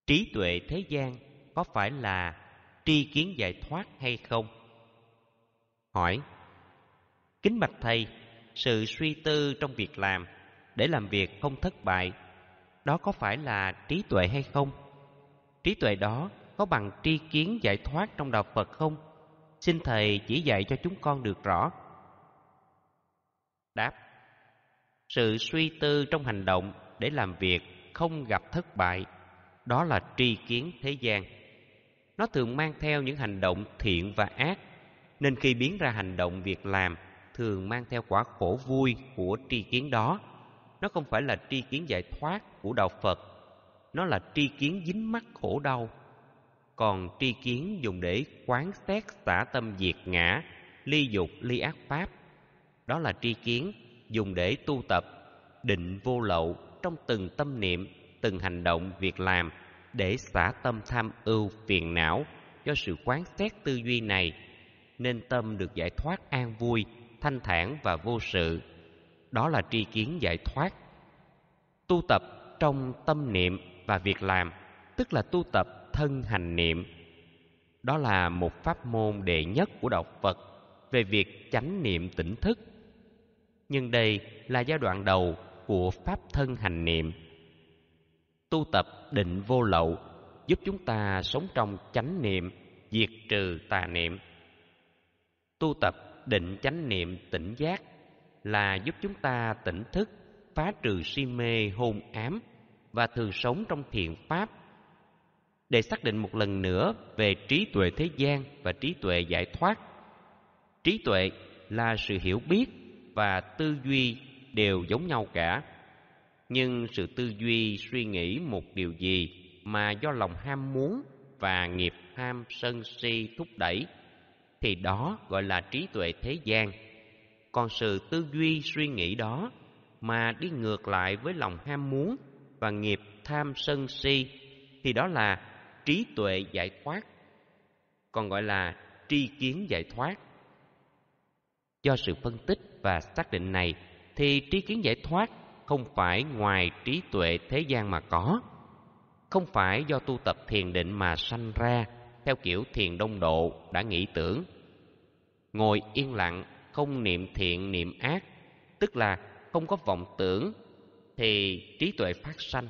trí tuệ thế gian có phải là tri kiến giải thoát hay không hỏi kính bạch thầy sự suy tư trong việc làm để làm việc không thất bại đó có phải là trí tuệ hay không trí tuệ đó có bằng tri kiến giải thoát trong đạo phật không xin thầy chỉ dạy cho chúng con được rõ đáp sự suy tư trong hành động để làm việc không gặp thất bại đó là tri kiến thế gian nó thường mang theo những hành động thiện và ác nên khi biến ra hành động việc làm thường mang theo quả khổ vui của tri kiến đó nó không phải là tri kiến giải thoát của đạo phật nó là tri kiến dính mắc khổ đau còn tri kiến dùng để quán xét xả tâm diệt ngã ly dục ly ác pháp đó là tri kiến dùng để tu tập định vô lậu trong từng tâm niệm từng hành động việc làm để xả tâm tham ưu phiền não do sự quán xét tư duy này nên tâm được giải thoát an vui thanh thản và vô sự đó là tri kiến giải thoát tu tập trong tâm niệm và việc làm tức là tu tập thân hành niệm đó là một pháp môn đệ nhất của đạo phật về việc chánh niệm tỉnh thức nhưng đây là giai đoạn đầu của pháp thân hành niệm tu tập định vô lậu giúp chúng ta sống trong chánh niệm diệt trừ tà niệm tu tập định chánh niệm tỉnh giác là giúp chúng ta tỉnh thức phá trừ si mê hôn ám và thường sống trong thiện pháp để xác định một lần nữa về trí tuệ thế gian và trí tuệ giải thoát trí tuệ là sự hiểu biết và tư duy đều giống nhau cả nhưng sự tư duy suy nghĩ một điều gì mà do lòng ham muốn và nghiệp ham sân si thúc đẩy thì đó gọi là trí tuệ thế gian còn sự tư duy suy nghĩ đó mà đi ngược lại với lòng ham muốn và nghiệp tham sân si thì đó là trí tuệ giải thoát còn gọi là tri kiến giải thoát do sự phân tích và xác định này thì tri kiến giải thoát không phải ngoài trí tuệ thế gian mà có không phải do tu tập thiền định mà sanh ra theo kiểu thiền đông độ đã nghĩ tưởng ngồi yên lặng không niệm thiện niệm ác tức là không có vọng tưởng thì trí tuệ phát sanh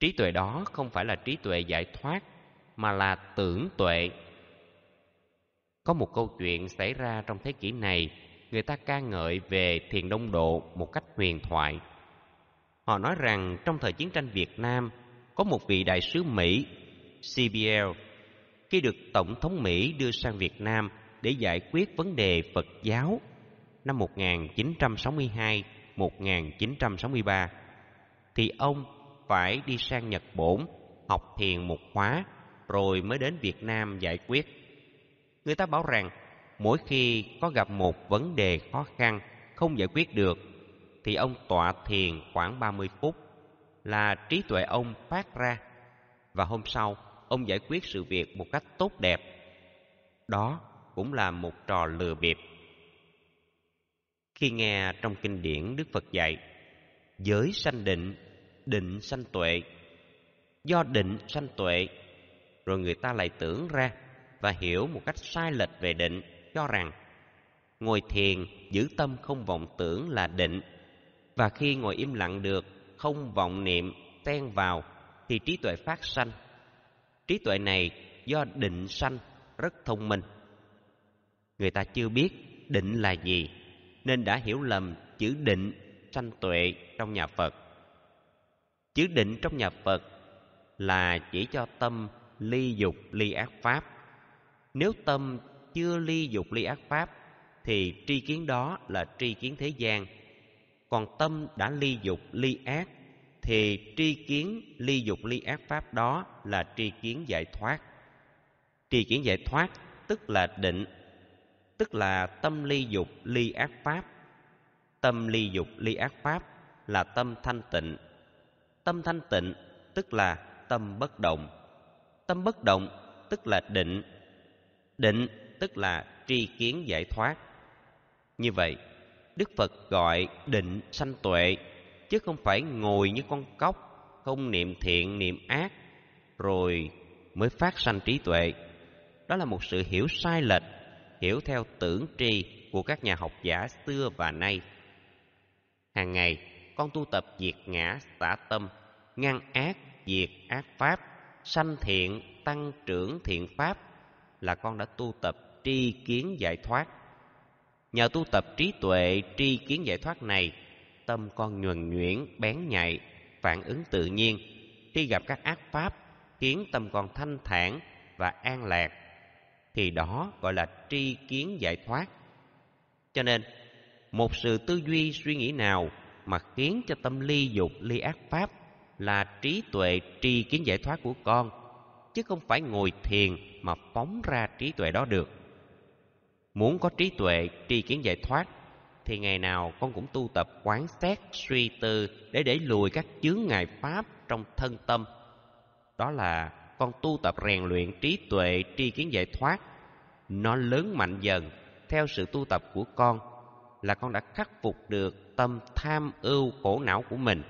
trí tuệ đó không phải là trí tuệ giải thoát mà là tưởng tuệ có một câu chuyện xảy ra trong thế kỷ này người ta ca ngợi về thiền đông độ một cách huyền thoại. Họ nói rằng trong thời chiến tranh Việt Nam, có một vị đại sứ Mỹ, CBL, khi được Tổng thống Mỹ đưa sang Việt Nam để giải quyết vấn đề Phật giáo năm 1962-1963, thì ông phải đi sang Nhật Bổn học thiền một khóa rồi mới đến Việt Nam giải quyết. Người ta bảo rằng mỗi khi có gặp một vấn đề khó khăn không giải quyết được thì ông tọa thiền khoảng 30 phút là trí tuệ ông phát ra và hôm sau ông giải quyết sự việc một cách tốt đẹp. Đó cũng là một trò lừa bịp. Khi nghe trong kinh điển Đức Phật dạy, giới sanh định, định sanh tuệ. Do định sanh tuệ, rồi người ta lại tưởng ra và hiểu một cách sai lệch về định cho rằng ngồi thiền giữ tâm không vọng tưởng là định và khi ngồi im lặng được không vọng niệm xen vào thì trí tuệ phát sanh trí tuệ này do định sanh rất thông minh người ta chưa biết định là gì nên đã hiểu lầm chữ định sanh tuệ trong nhà phật chữ định trong nhà phật là chỉ cho tâm ly dục ly ác pháp nếu tâm chưa ly dục ly ác pháp thì tri kiến đó là tri kiến thế gian còn tâm đã ly dục ly ác thì tri kiến ly dục ly ác pháp đó là tri kiến giải thoát tri kiến giải thoát tức là định tức là tâm ly dục ly ác pháp tâm ly dục ly ác pháp là tâm thanh tịnh tâm thanh tịnh tức là tâm bất động tâm bất động tức là định định tức là tri kiến giải thoát. Như vậy, Đức Phật gọi định sanh tuệ chứ không phải ngồi như con cóc không niệm thiện niệm ác rồi mới phát sanh trí tuệ. Đó là một sự hiểu sai lệch, hiểu theo tưởng tri của các nhà học giả xưa và nay. Hàng ngày, con tu tập diệt ngã xả tâm, ngăn ác diệt ác pháp, sanh thiện tăng trưởng thiện pháp là con đã tu tập tri kiến giải thoát. Nhờ tu tập trí tuệ tri kiến giải thoát này, tâm con nhuần nhuyễn, bén nhạy, phản ứng tự nhiên. Khi gặp các ác pháp, khiến tâm con thanh thản và an lạc, thì đó gọi là tri kiến giải thoát. Cho nên, một sự tư duy suy nghĩ nào mà khiến cho tâm ly dục ly ác pháp là trí tuệ tri kiến giải thoát của con chứ không phải ngồi thiền mà phóng ra trí tuệ đó được Muốn có trí tuệ, tri kiến giải thoát, thì ngày nào con cũng tu tập quán xét, suy tư để để lùi các chướng ngại pháp trong thân tâm. Đó là con tu tập rèn luyện trí tuệ, tri kiến giải thoát. Nó lớn mạnh dần theo sự tu tập của con là con đã khắc phục được tâm tham ưu khổ não của mình,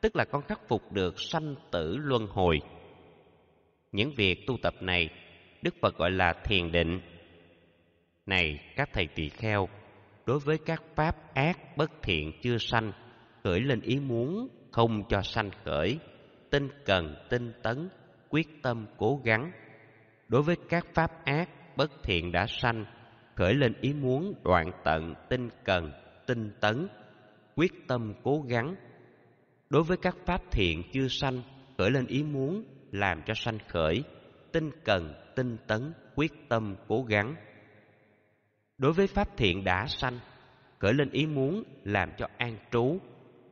tức là con khắc phục được sanh tử luân hồi. Những việc tu tập này, Đức Phật gọi là thiền định này các thầy tỳ kheo, đối với các pháp ác bất thiện chưa sanh, khởi lên ý muốn không cho sanh khởi, tinh cần tinh tấn, quyết tâm cố gắng. Đối với các pháp ác bất thiện đã sanh, khởi lên ý muốn đoạn tận tinh cần tinh tấn, quyết tâm cố gắng. Đối với các pháp thiện chưa sanh, khởi lên ý muốn làm cho sanh khởi, tinh cần tinh tấn, quyết tâm cố gắng đối với pháp thiện đã sanh khởi lên ý muốn làm cho an trú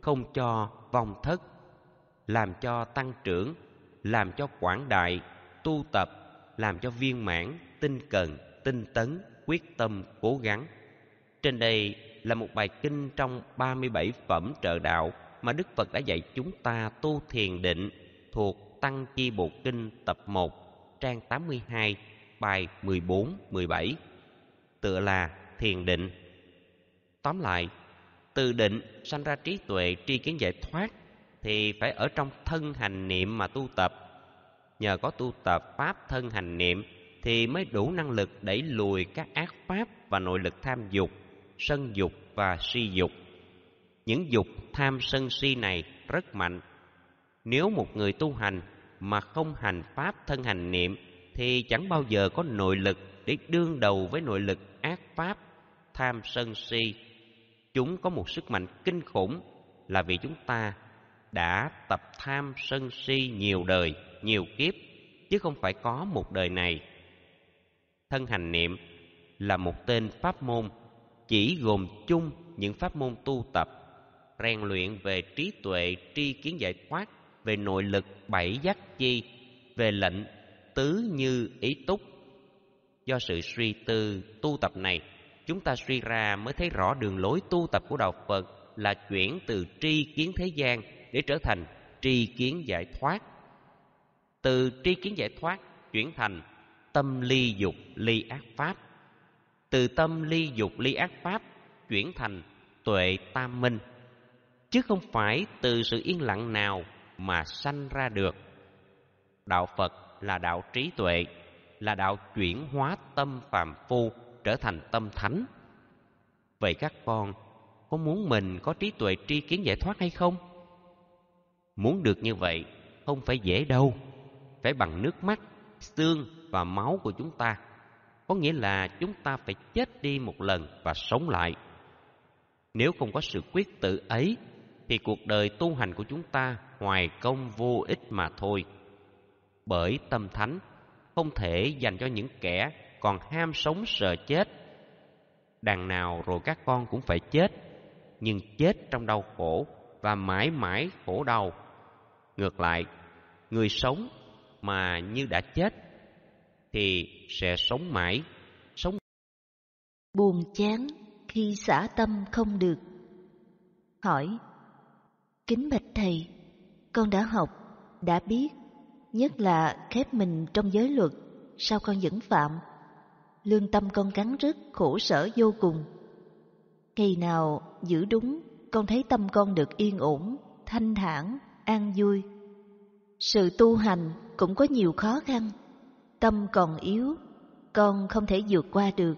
không cho vong thất làm cho tăng trưởng làm cho quảng đại tu tập làm cho viên mãn tinh cần tinh tấn quyết tâm cố gắng trên đây là một bài kinh trong 37 phẩm trợ đạo mà Đức Phật đã dạy chúng ta tu thiền định thuộc Tăng Chi Bộ Kinh tập 1, trang 82, bài 14, 17 tựa là thiền định tóm lại từ định sanh ra trí tuệ tri kiến giải thoát thì phải ở trong thân hành niệm mà tu tập nhờ có tu tập pháp thân hành niệm thì mới đủ năng lực đẩy lùi các ác pháp và nội lực tham dục sân dục và si dục những dục tham sân si này rất mạnh nếu một người tu hành mà không hành pháp thân hành niệm thì chẳng bao giờ có nội lực để đương đầu với nội lực ác pháp, tham sân si. Chúng có một sức mạnh kinh khủng là vì chúng ta đã tập tham sân si nhiều đời, nhiều kiếp chứ không phải có một đời này. Thân hành niệm là một tên pháp môn chỉ gồm chung những pháp môn tu tập rèn luyện về trí tuệ tri kiến giải thoát về nội lực bảy giác chi về lệnh tứ như ý túc Do sự suy tư tu tập này, chúng ta suy ra mới thấy rõ đường lối tu tập của đạo Phật là chuyển từ tri kiến thế gian để trở thành tri kiến giải thoát. Từ tri kiến giải thoát chuyển thành tâm ly dục ly ác pháp. Từ tâm ly dục ly ác pháp chuyển thành tuệ tam minh. Chứ không phải từ sự yên lặng nào mà sanh ra được. Đạo Phật là đạo trí tuệ là đạo chuyển hóa tâm phàm phu trở thành tâm thánh. Vậy các con có muốn mình có trí tuệ tri kiến giải thoát hay không? Muốn được như vậy không phải dễ đâu, phải bằng nước mắt, xương và máu của chúng ta. Có nghĩa là chúng ta phải chết đi một lần và sống lại. Nếu không có sự quyết tử ấy thì cuộc đời tu hành của chúng ta hoài công vô ích mà thôi. Bởi tâm thánh không thể dành cho những kẻ còn ham sống sợ chết. Đằng nào rồi các con cũng phải chết, nhưng chết trong đau khổ và mãi mãi khổ đau. Ngược lại, người sống mà như đã chết thì sẽ sống mãi, sống buồn chán khi xả tâm không được. Hỏi: Kính bạch thầy, con đã học, đã biết nhất là khép mình trong giới luật, sao con vẫn phạm? Lương tâm con cắn rứt, khổ sở vô cùng. khi nào giữ đúng, con thấy tâm con được yên ổn, thanh thản, an vui. Sự tu hành cũng có nhiều khó khăn, tâm còn yếu, con không thể vượt qua được.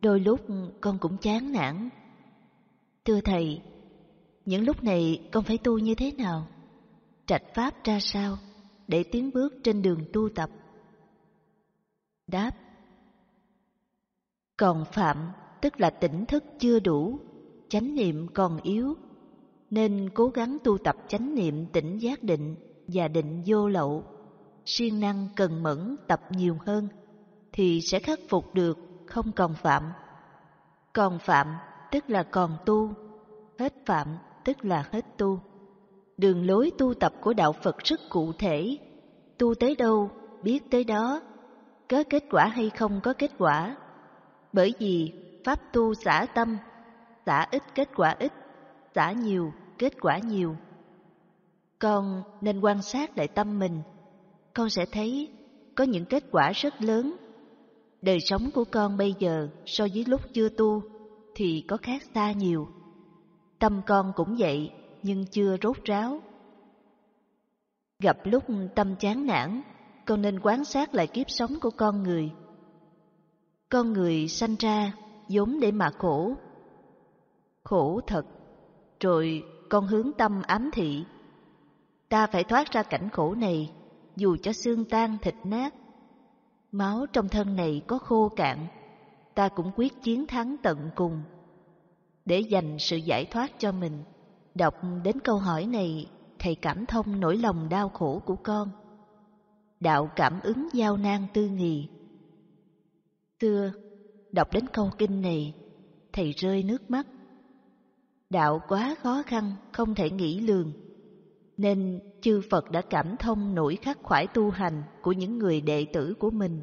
Đôi lúc con cũng chán nản. Thưa Thầy, những lúc này con phải tu như thế nào? Trạch Pháp ra sao? để tiến bước trên đường tu tập? Đáp Còn phạm, tức là tỉnh thức chưa đủ, chánh niệm còn yếu, nên cố gắng tu tập chánh niệm tỉnh giác định và định vô lậu. Siêng năng cần mẫn tập nhiều hơn, thì sẽ khắc phục được, không còn phạm. Còn phạm, tức là còn tu, hết phạm, tức là hết tu đường lối tu tập của đạo Phật rất cụ thể, tu tới đâu, biết tới đó, có kết quả hay không có kết quả. Bởi vì pháp tu xả tâm, xả ít kết quả ít, xả nhiều kết quả nhiều. Con nên quan sát lại tâm mình, con sẽ thấy có những kết quả rất lớn. Đời sống của con bây giờ so với lúc chưa tu thì có khác xa nhiều. Tâm con cũng vậy, nhưng chưa rốt ráo. Gặp lúc tâm chán nản, con nên quan sát lại kiếp sống của con người. Con người sanh ra giống để mà khổ. Khổ thật, rồi con hướng tâm ám thị. Ta phải thoát ra cảnh khổ này, dù cho xương tan thịt nát. Máu trong thân này có khô cạn, ta cũng quyết chiến thắng tận cùng để dành sự giải thoát cho mình. Đọc đến câu hỏi này, thầy cảm thông nỗi lòng đau khổ của con. Đạo cảm ứng giao nan tư nghì. Xưa, đọc đến câu kinh này, thầy rơi nước mắt. Đạo quá khó khăn, không thể nghĩ lường. Nên chư Phật đã cảm thông nỗi khắc khoải tu hành của những người đệ tử của mình.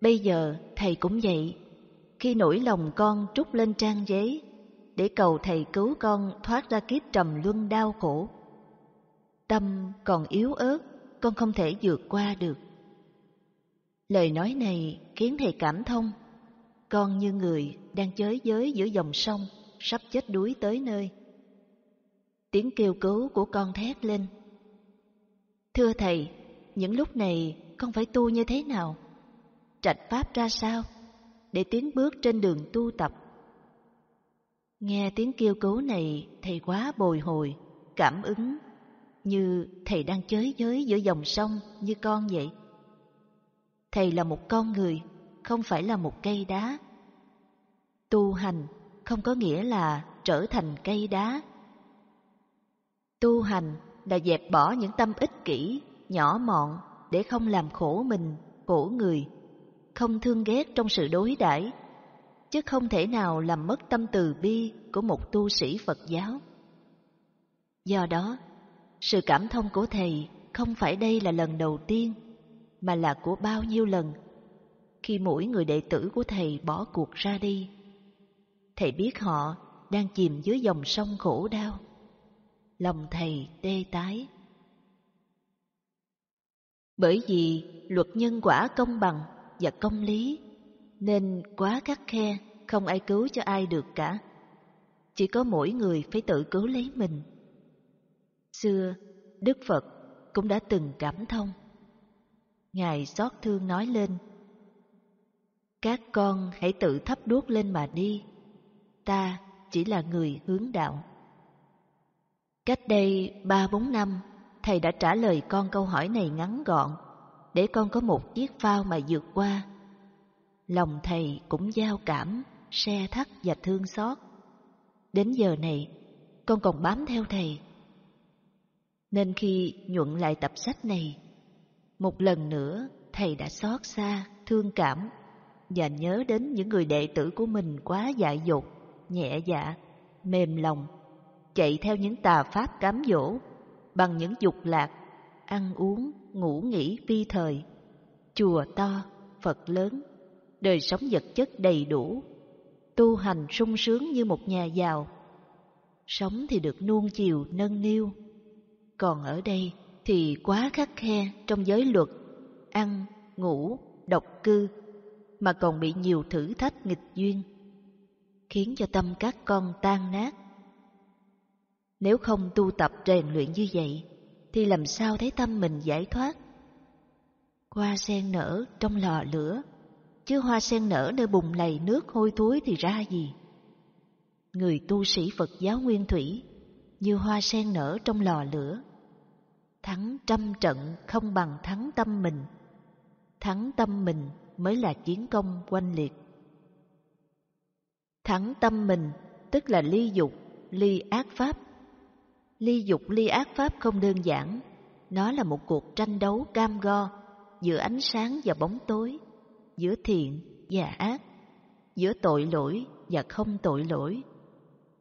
Bây giờ thầy cũng vậy, khi nỗi lòng con trút lên trang giấy để cầu thầy cứu con thoát ra kiếp trầm luân đau khổ. Tâm còn yếu ớt, con không thể vượt qua được. Lời nói này khiến thầy cảm thông, con như người đang chới giới giữa dòng sông, sắp chết đuối tới nơi. Tiếng kêu cứu của con thét lên. Thưa thầy, những lúc này con phải tu như thế nào? Trạch pháp ra sao? Để tiến bước trên đường tu tập Nghe tiếng kêu cứu này, thầy quá bồi hồi, cảm ứng, như thầy đang chới giới giữa dòng sông như con vậy. Thầy là một con người, không phải là một cây đá. Tu hành không có nghĩa là trở thành cây đá. Tu hành là dẹp bỏ những tâm ích kỷ, nhỏ mọn để không làm khổ mình, khổ người, không thương ghét trong sự đối đãi chứ không thể nào làm mất tâm từ bi của một tu sĩ Phật giáo. Do đó, sự cảm thông của Thầy không phải đây là lần đầu tiên, mà là của bao nhiêu lần, khi mỗi người đệ tử của Thầy bỏ cuộc ra đi. Thầy biết họ đang chìm dưới dòng sông khổ đau. Lòng Thầy tê tái. Bởi vì luật nhân quả công bằng và công lý nên quá khắc khe, không ai cứu cho ai được cả. Chỉ có mỗi người phải tự cứu lấy mình. Xưa, Đức Phật cũng đã từng cảm thông. Ngài xót thương nói lên, Các con hãy tự thắp đuốc lên mà đi, ta chỉ là người hướng đạo. Cách đây ba bốn năm, Thầy đã trả lời con câu hỏi này ngắn gọn, để con có một chiếc phao mà vượt qua Lòng thầy cũng giao cảm, xe thắt và thương xót. Đến giờ này, con còn bám theo thầy. Nên khi nhuận lại tập sách này, một lần nữa thầy đã xót xa, thương cảm và nhớ đến những người đệ tử của mình quá dại dột, nhẹ dạ, mềm lòng, chạy theo những tà pháp cám dỗ bằng những dục lạc, ăn uống, ngủ nghỉ vi thời. Chùa to, Phật lớn, đời sống vật chất đầy đủ, tu hành sung sướng như một nhà giàu. Sống thì được nuông chiều, nâng niu. Còn ở đây thì quá khắc khe trong giới luật, ăn, ngủ, độc cư, mà còn bị nhiều thử thách nghịch duyên, khiến cho tâm các con tan nát. Nếu không tu tập rèn luyện như vậy, thì làm sao thấy tâm mình giải thoát? Qua sen nở trong lò lửa, chứ hoa sen nở nơi bùng lầy nước hôi thối thì ra gì? Người tu sĩ Phật giáo nguyên thủy, như hoa sen nở trong lò lửa. Thắng trăm trận không bằng thắng tâm mình. Thắng tâm mình mới là chiến công oanh liệt. Thắng tâm mình tức là ly dục, ly ác pháp. Ly dục ly ác pháp không đơn giản, nó là một cuộc tranh đấu cam go giữa ánh sáng và bóng tối giữa thiện và ác, giữa tội lỗi và không tội lỗi,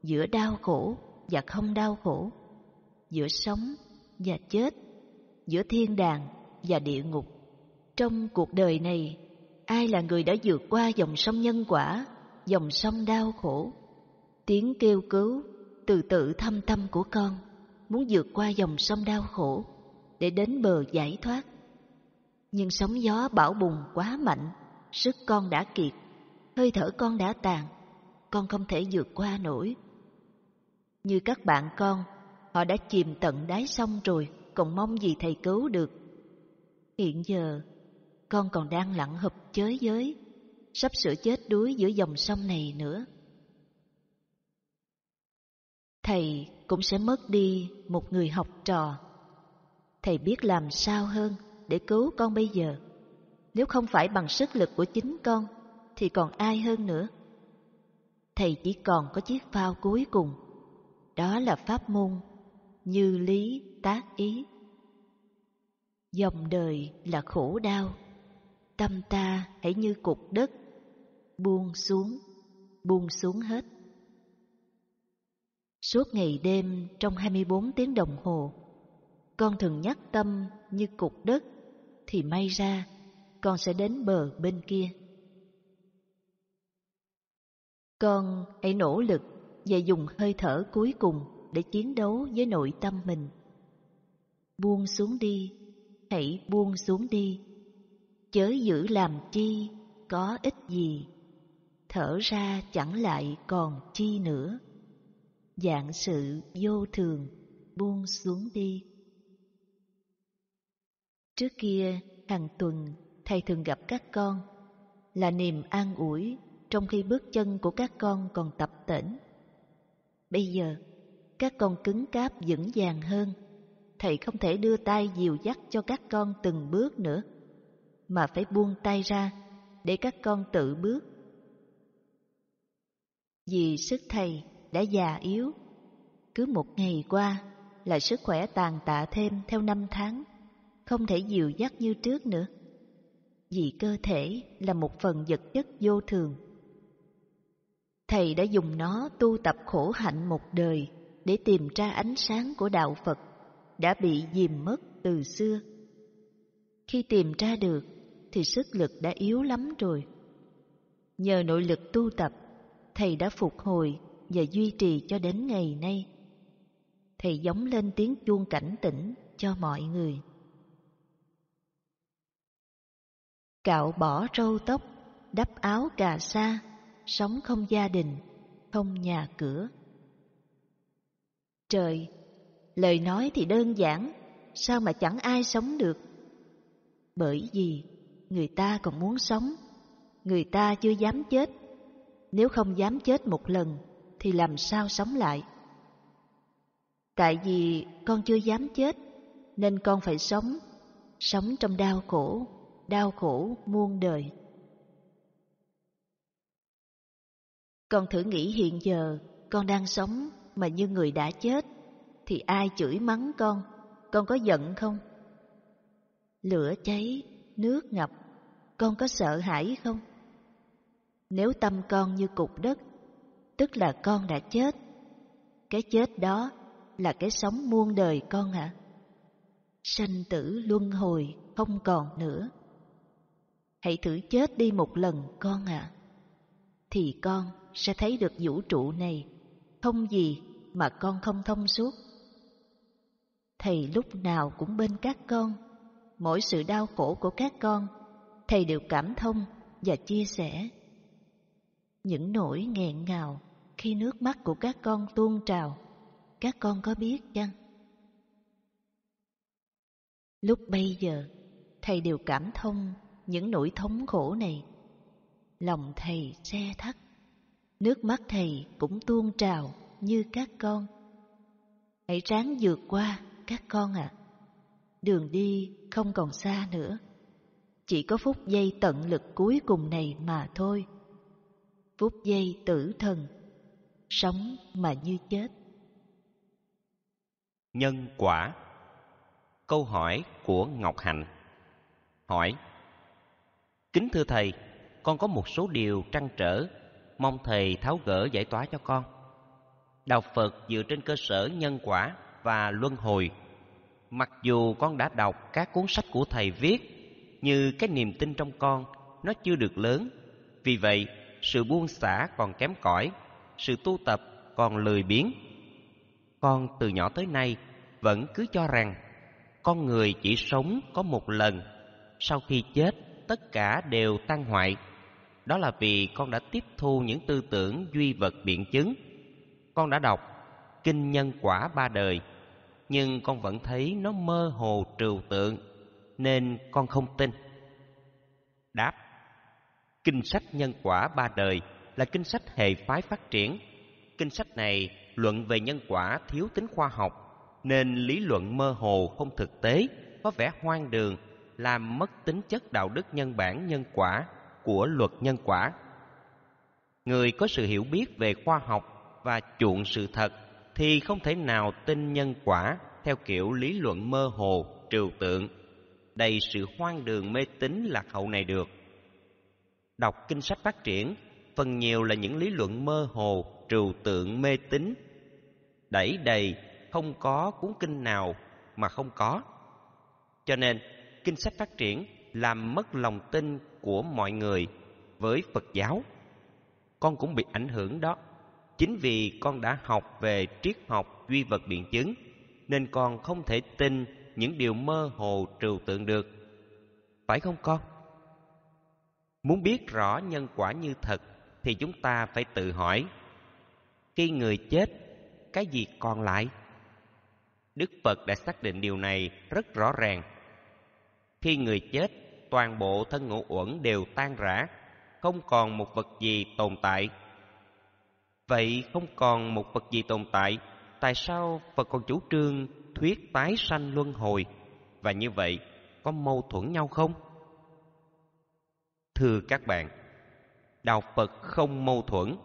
giữa đau khổ và không đau khổ, giữa sống và chết, giữa thiên đàng và địa ngục. Trong cuộc đời này, ai là người đã vượt qua dòng sông nhân quả, dòng sông đau khổ? Tiếng kêu cứu từ tự thâm tâm của con muốn vượt qua dòng sông đau khổ để đến bờ giải thoát. Nhưng sóng gió bão bùng quá mạnh sức con đã kiệt, hơi thở con đã tàn, con không thể vượt qua nổi. Như các bạn con, họ đã chìm tận đáy sông rồi, còn mong gì thầy cứu được. Hiện giờ, con còn đang lặng hụp chới giới, sắp sửa chết đuối giữa dòng sông này nữa. Thầy cũng sẽ mất đi một người học trò. Thầy biết làm sao hơn để cứu con bây giờ. Nếu không phải bằng sức lực của chính con, thì còn ai hơn nữa? Thầy chỉ còn có chiếc phao cuối cùng. Đó là pháp môn như lý tác ý. Dòng đời là khổ đau, tâm ta hãy như cục đất, buông xuống, buông xuống hết. Suốt ngày đêm trong 24 tiếng đồng hồ, con thường nhắc tâm như cục đất, thì may ra con sẽ đến bờ bên kia. Con hãy nỗ lực và dùng hơi thở cuối cùng để chiến đấu với nội tâm mình. Buông xuống đi, hãy buông xuống đi. Chớ giữ làm chi, có ích gì. Thở ra chẳng lại còn chi nữa. Dạng sự vô thường, buông xuống đi. Trước kia, hàng tuần thầy thường gặp các con là niềm an ủi trong khi bước chân của các con còn tập tễnh. Bây giờ, các con cứng cáp vững vàng hơn, thầy không thể đưa tay dìu dắt cho các con từng bước nữa, mà phải buông tay ra để các con tự bước. Vì sức thầy đã già yếu, cứ một ngày qua là sức khỏe tàn tạ thêm theo năm tháng, không thể dìu dắt như trước nữa vì cơ thể là một phần vật chất vô thường. Thầy đã dùng nó tu tập khổ hạnh một đời để tìm ra ánh sáng của đạo Phật đã bị dìm mất từ xưa. Khi tìm ra được thì sức lực đã yếu lắm rồi. Nhờ nội lực tu tập, thầy đã phục hồi và duy trì cho đến ngày nay. Thầy giống lên tiếng chuông cảnh tỉnh cho mọi người. cạo bỏ râu tóc, đắp áo cà sa, sống không gia đình, không nhà cửa. Trời, lời nói thì đơn giản, sao mà chẳng ai sống được? Bởi vì người ta còn muốn sống, người ta chưa dám chết. Nếu không dám chết một lần thì làm sao sống lại? Tại vì con chưa dám chết nên con phải sống, sống trong đau khổ đau khổ muôn đời. Con thử nghĩ hiện giờ con đang sống mà như người đã chết, thì ai chửi mắng con, con có giận không? Lửa cháy, nước ngập, con có sợ hãi không? Nếu tâm con như cục đất, tức là con đã chết. Cái chết đó là cái sống muôn đời con hả? À? Sanh tử luân hồi không còn nữa. Hãy thử chết đi một lần con ạ. À. Thì con sẽ thấy được vũ trụ này, không gì mà con không thông suốt. Thầy lúc nào cũng bên các con, mỗi sự đau khổ của các con, thầy đều cảm thông và chia sẻ. Những nỗi nghẹn ngào khi nước mắt của các con tuôn trào, các con có biết chăng? Lúc bây giờ, thầy đều cảm thông những nỗi thống khổ này. Lòng thầy xe thắt, nước mắt thầy cũng tuôn trào như các con. Hãy ráng vượt qua các con ạ. À. Đường đi không còn xa nữa. Chỉ có phút giây tận lực cuối cùng này mà thôi. Phút giây tử thần, sống mà như chết. Nhân quả Câu hỏi của Ngọc Hạnh Hỏi kính thưa thầy con có một số điều trăn trở mong thầy tháo gỡ giải tỏa cho con đạo phật dựa trên cơ sở nhân quả và luân hồi mặc dù con đã đọc các cuốn sách của thầy viết như cái niềm tin trong con nó chưa được lớn vì vậy sự buông xả còn kém cỏi sự tu tập còn lười biếng con từ nhỏ tới nay vẫn cứ cho rằng con người chỉ sống có một lần sau khi chết tất cả đều tan hoại. Đó là vì con đã tiếp thu những tư tưởng duy vật biện chứng. Con đã đọc Kinh Nhân Quả Ba Đời, nhưng con vẫn thấy nó mơ hồ trừu tượng, nên con không tin. Đáp Kinh sách Nhân Quả Ba Đời là kinh sách hệ phái phát triển. Kinh sách này luận về nhân quả thiếu tính khoa học, nên lý luận mơ hồ không thực tế, có vẻ hoang đường làm mất tính chất đạo đức nhân bản nhân quả của luật nhân quả. Người có sự hiểu biết về khoa học và chuộng sự thật thì không thể nào tin nhân quả theo kiểu lý luận mơ hồ, trừu tượng, đầy sự hoang đường mê tín lạc hậu này được. Đọc kinh sách phát triển, phần nhiều là những lý luận mơ hồ, trừu tượng mê tín, đẩy đầy không có cuốn kinh nào mà không có. Cho nên, kinh sách phát triển làm mất lòng tin của mọi người với Phật giáo. Con cũng bị ảnh hưởng đó. Chính vì con đã học về triết học duy vật biện chứng nên con không thể tin những điều mơ hồ trừu tượng được. Phải không con? Muốn biết rõ nhân quả như thật thì chúng ta phải tự hỏi khi người chết cái gì còn lại đức phật đã xác định điều này rất rõ ràng khi người chết, toàn bộ thân ngũ uẩn đều tan rã, không còn một vật gì tồn tại. Vậy không còn một vật gì tồn tại, tại sao Phật còn chủ trương thuyết tái sanh luân hồi? Và như vậy, có mâu thuẫn nhau không? Thưa các bạn, Đạo Phật không mâu thuẫn.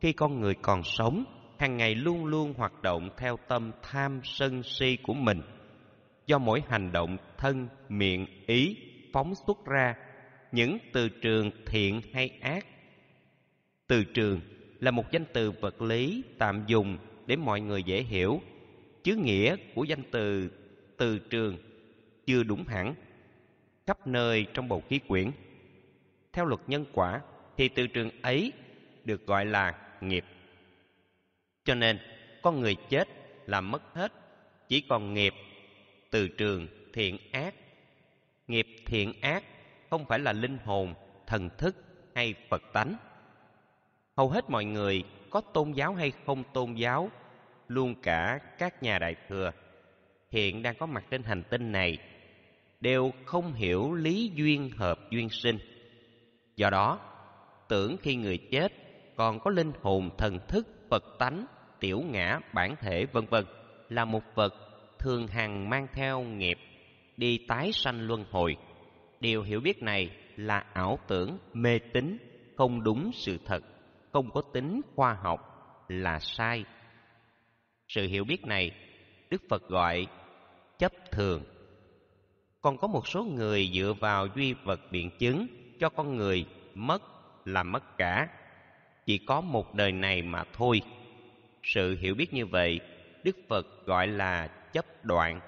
Khi con người còn sống, hàng ngày luôn luôn hoạt động theo tâm tham sân si của mình – do mỗi hành động thân miệng ý phóng xuất ra những từ trường thiện hay ác từ trường là một danh từ vật lý tạm dùng để mọi người dễ hiểu chứ nghĩa của danh từ từ trường chưa đúng hẳn khắp nơi trong bầu khí quyển theo luật nhân quả thì từ trường ấy được gọi là nghiệp cho nên con người chết là mất hết chỉ còn nghiệp từ trường thiện ác nghiệp thiện ác không phải là linh hồn thần thức hay phật tánh hầu hết mọi người có tôn giáo hay không tôn giáo luôn cả các nhà đại thừa hiện đang có mặt trên hành tinh này đều không hiểu lý duyên hợp duyên sinh do đó tưởng khi người chết còn có linh hồn thần thức phật tánh tiểu ngã bản thể vân vân là một vật thường hằng mang theo nghiệp đi tái sanh luân hồi. Điều hiểu biết này là ảo tưởng, mê tín, không đúng sự thật, không có tính khoa học, là sai. Sự hiểu biết này Đức Phật gọi chấp thường. Còn có một số người dựa vào duy vật biện chứng cho con người mất là mất cả, chỉ có một đời này mà thôi. Sự hiểu biết như vậy, Đức Phật gọi là chấp đoạn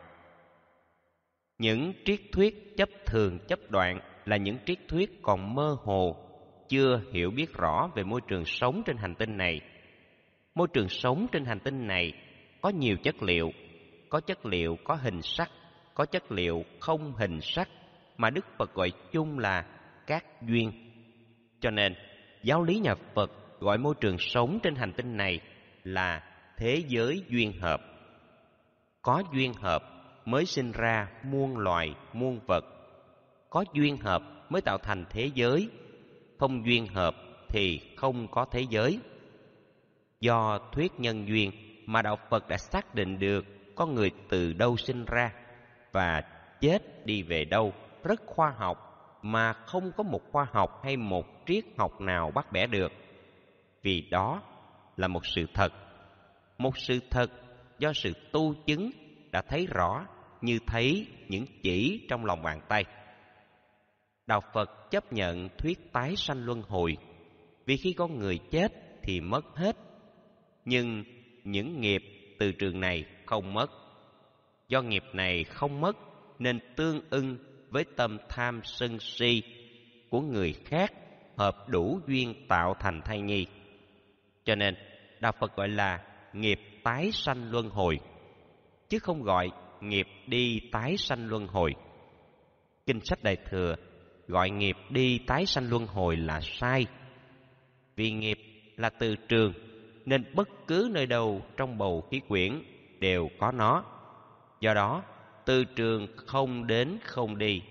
những triết thuyết chấp thường chấp đoạn là những triết thuyết còn mơ hồ chưa hiểu biết rõ về môi trường sống trên hành tinh này môi trường sống trên hành tinh này có nhiều chất liệu có chất liệu có hình sắc có chất liệu không hình sắc mà đức phật gọi chung là các duyên cho nên giáo lý nhà phật gọi môi trường sống trên hành tinh này là thế giới duyên hợp có duyên hợp mới sinh ra muôn loài muôn vật có duyên hợp mới tạo thành thế giới không duyên hợp thì không có thế giới do thuyết nhân duyên mà đạo phật đã xác định được con người từ đâu sinh ra và chết đi về đâu rất khoa học mà không có một khoa học hay một triết học nào bắt bẻ được vì đó là một sự thật một sự thật do sự tu chứng đã thấy rõ như thấy những chỉ trong lòng bàn tay. Đạo Phật chấp nhận thuyết tái sanh luân hồi, vì khi con người chết thì mất hết, nhưng những nghiệp từ trường này không mất. Do nghiệp này không mất nên tương ưng với tâm tham sân si của người khác hợp đủ duyên tạo thành thai nhi. Cho nên, Đạo Phật gọi là nghiệp tái sanh luân hồi chứ không gọi nghiệp đi tái sanh luân hồi kinh sách đại thừa gọi nghiệp đi tái sanh luân hồi là sai vì nghiệp là từ trường nên bất cứ nơi đâu trong bầu khí quyển đều có nó do đó từ trường không đến không đi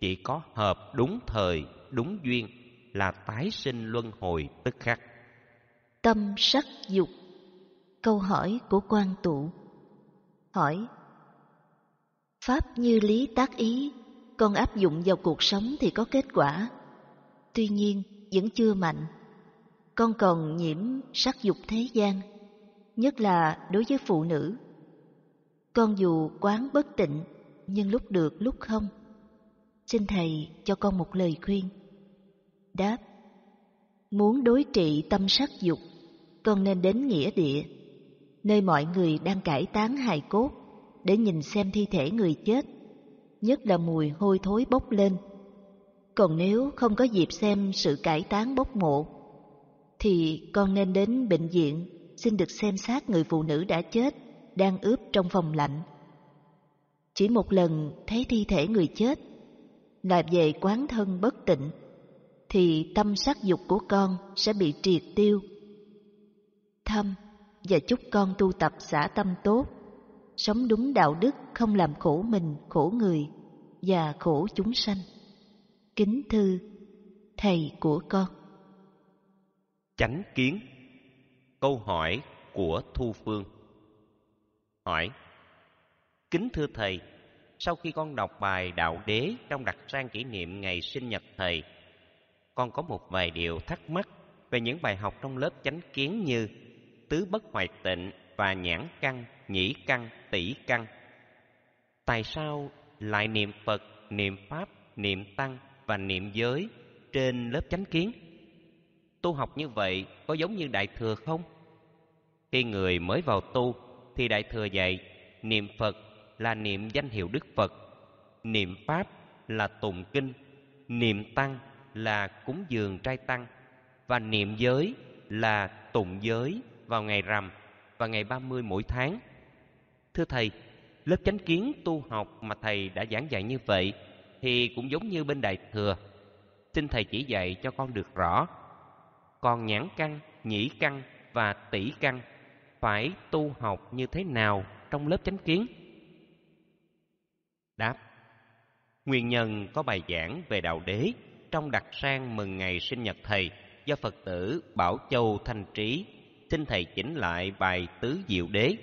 chỉ có hợp đúng thời đúng duyên là tái sinh luân hồi tức khắc tâm sắc dục Câu hỏi của quan tụ Hỏi Pháp như lý tác ý Con áp dụng vào cuộc sống thì có kết quả Tuy nhiên vẫn chưa mạnh Con còn nhiễm sắc dục thế gian Nhất là đối với phụ nữ Con dù quán bất tịnh Nhưng lúc được lúc không Xin Thầy cho con một lời khuyên Đáp Muốn đối trị tâm sắc dục Con nên đến nghĩa địa nơi mọi người đang cải tán hài cốt để nhìn xem thi thể người chết, nhất là mùi hôi thối bốc lên. Còn nếu không có dịp xem sự cải tán bốc mộ, thì con nên đến bệnh viện xin được xem xác người phụ nữ đã chết đang ướp trong phòng lạnh. Chỉ một lần thấy thi thể người chết là về quán thân bất tịnh, thì tâm sắc dục của con sẽ bị triệt tiêu. Thâm và chúc con tu tập xả tâm tốt, sống đúng đạo đức không làm khổ mình, khổ người và khổ chúng sanh. Kính thư, Thầy của con. Chánh kiến Câu hỏi của Thu Phương Hỏi Kính thưa Thầy, sau khi con đọc bài Đạo Đế trong đặc trang kỷ niệm ngày sinh nhật Thầy, con có một vài điều thắc mắc về những bài học trong lớp chánh kiến như tứ bất hoại tịnh và nhãn căn, nhĩ căn, tỷ căn. Tại sao lại niệm Phật, niệm Pháp, niệm Tăng và niệm giới trên lớp chánh kiến? Tu học như vậy có giống như Đại Thừa không? Khi người mới vào tu thì Đại Thừa dạy niệm Phật là niệm danh hiệu Đức Phật, niệm Pháp là tụng kinh, niệm Tăng là cúng dường trai Tăng và niệm giới là tụng giới vào ngày rằm và ngày 30 mỗi tháng. Thưa thầy, lớp chánh kiến tu học mà thầy đã giảng dạy như vậy thì cũng giống như bên đại thừa. Xin thầy chỉ dạy cho con được rõ. Còn nhãn căn, nhĩ căn và tỷ căn phải tu học như thế nào trong lớp chánh kiến? Đáp Nguyên nhân có bài giảng về đạo đế trong đặc sang mừng ngày sinh nhật thầy do Phật tử Bảo Châu Thanh Trí xin thầy chỉnh lại bài Tứ Diệu Đế.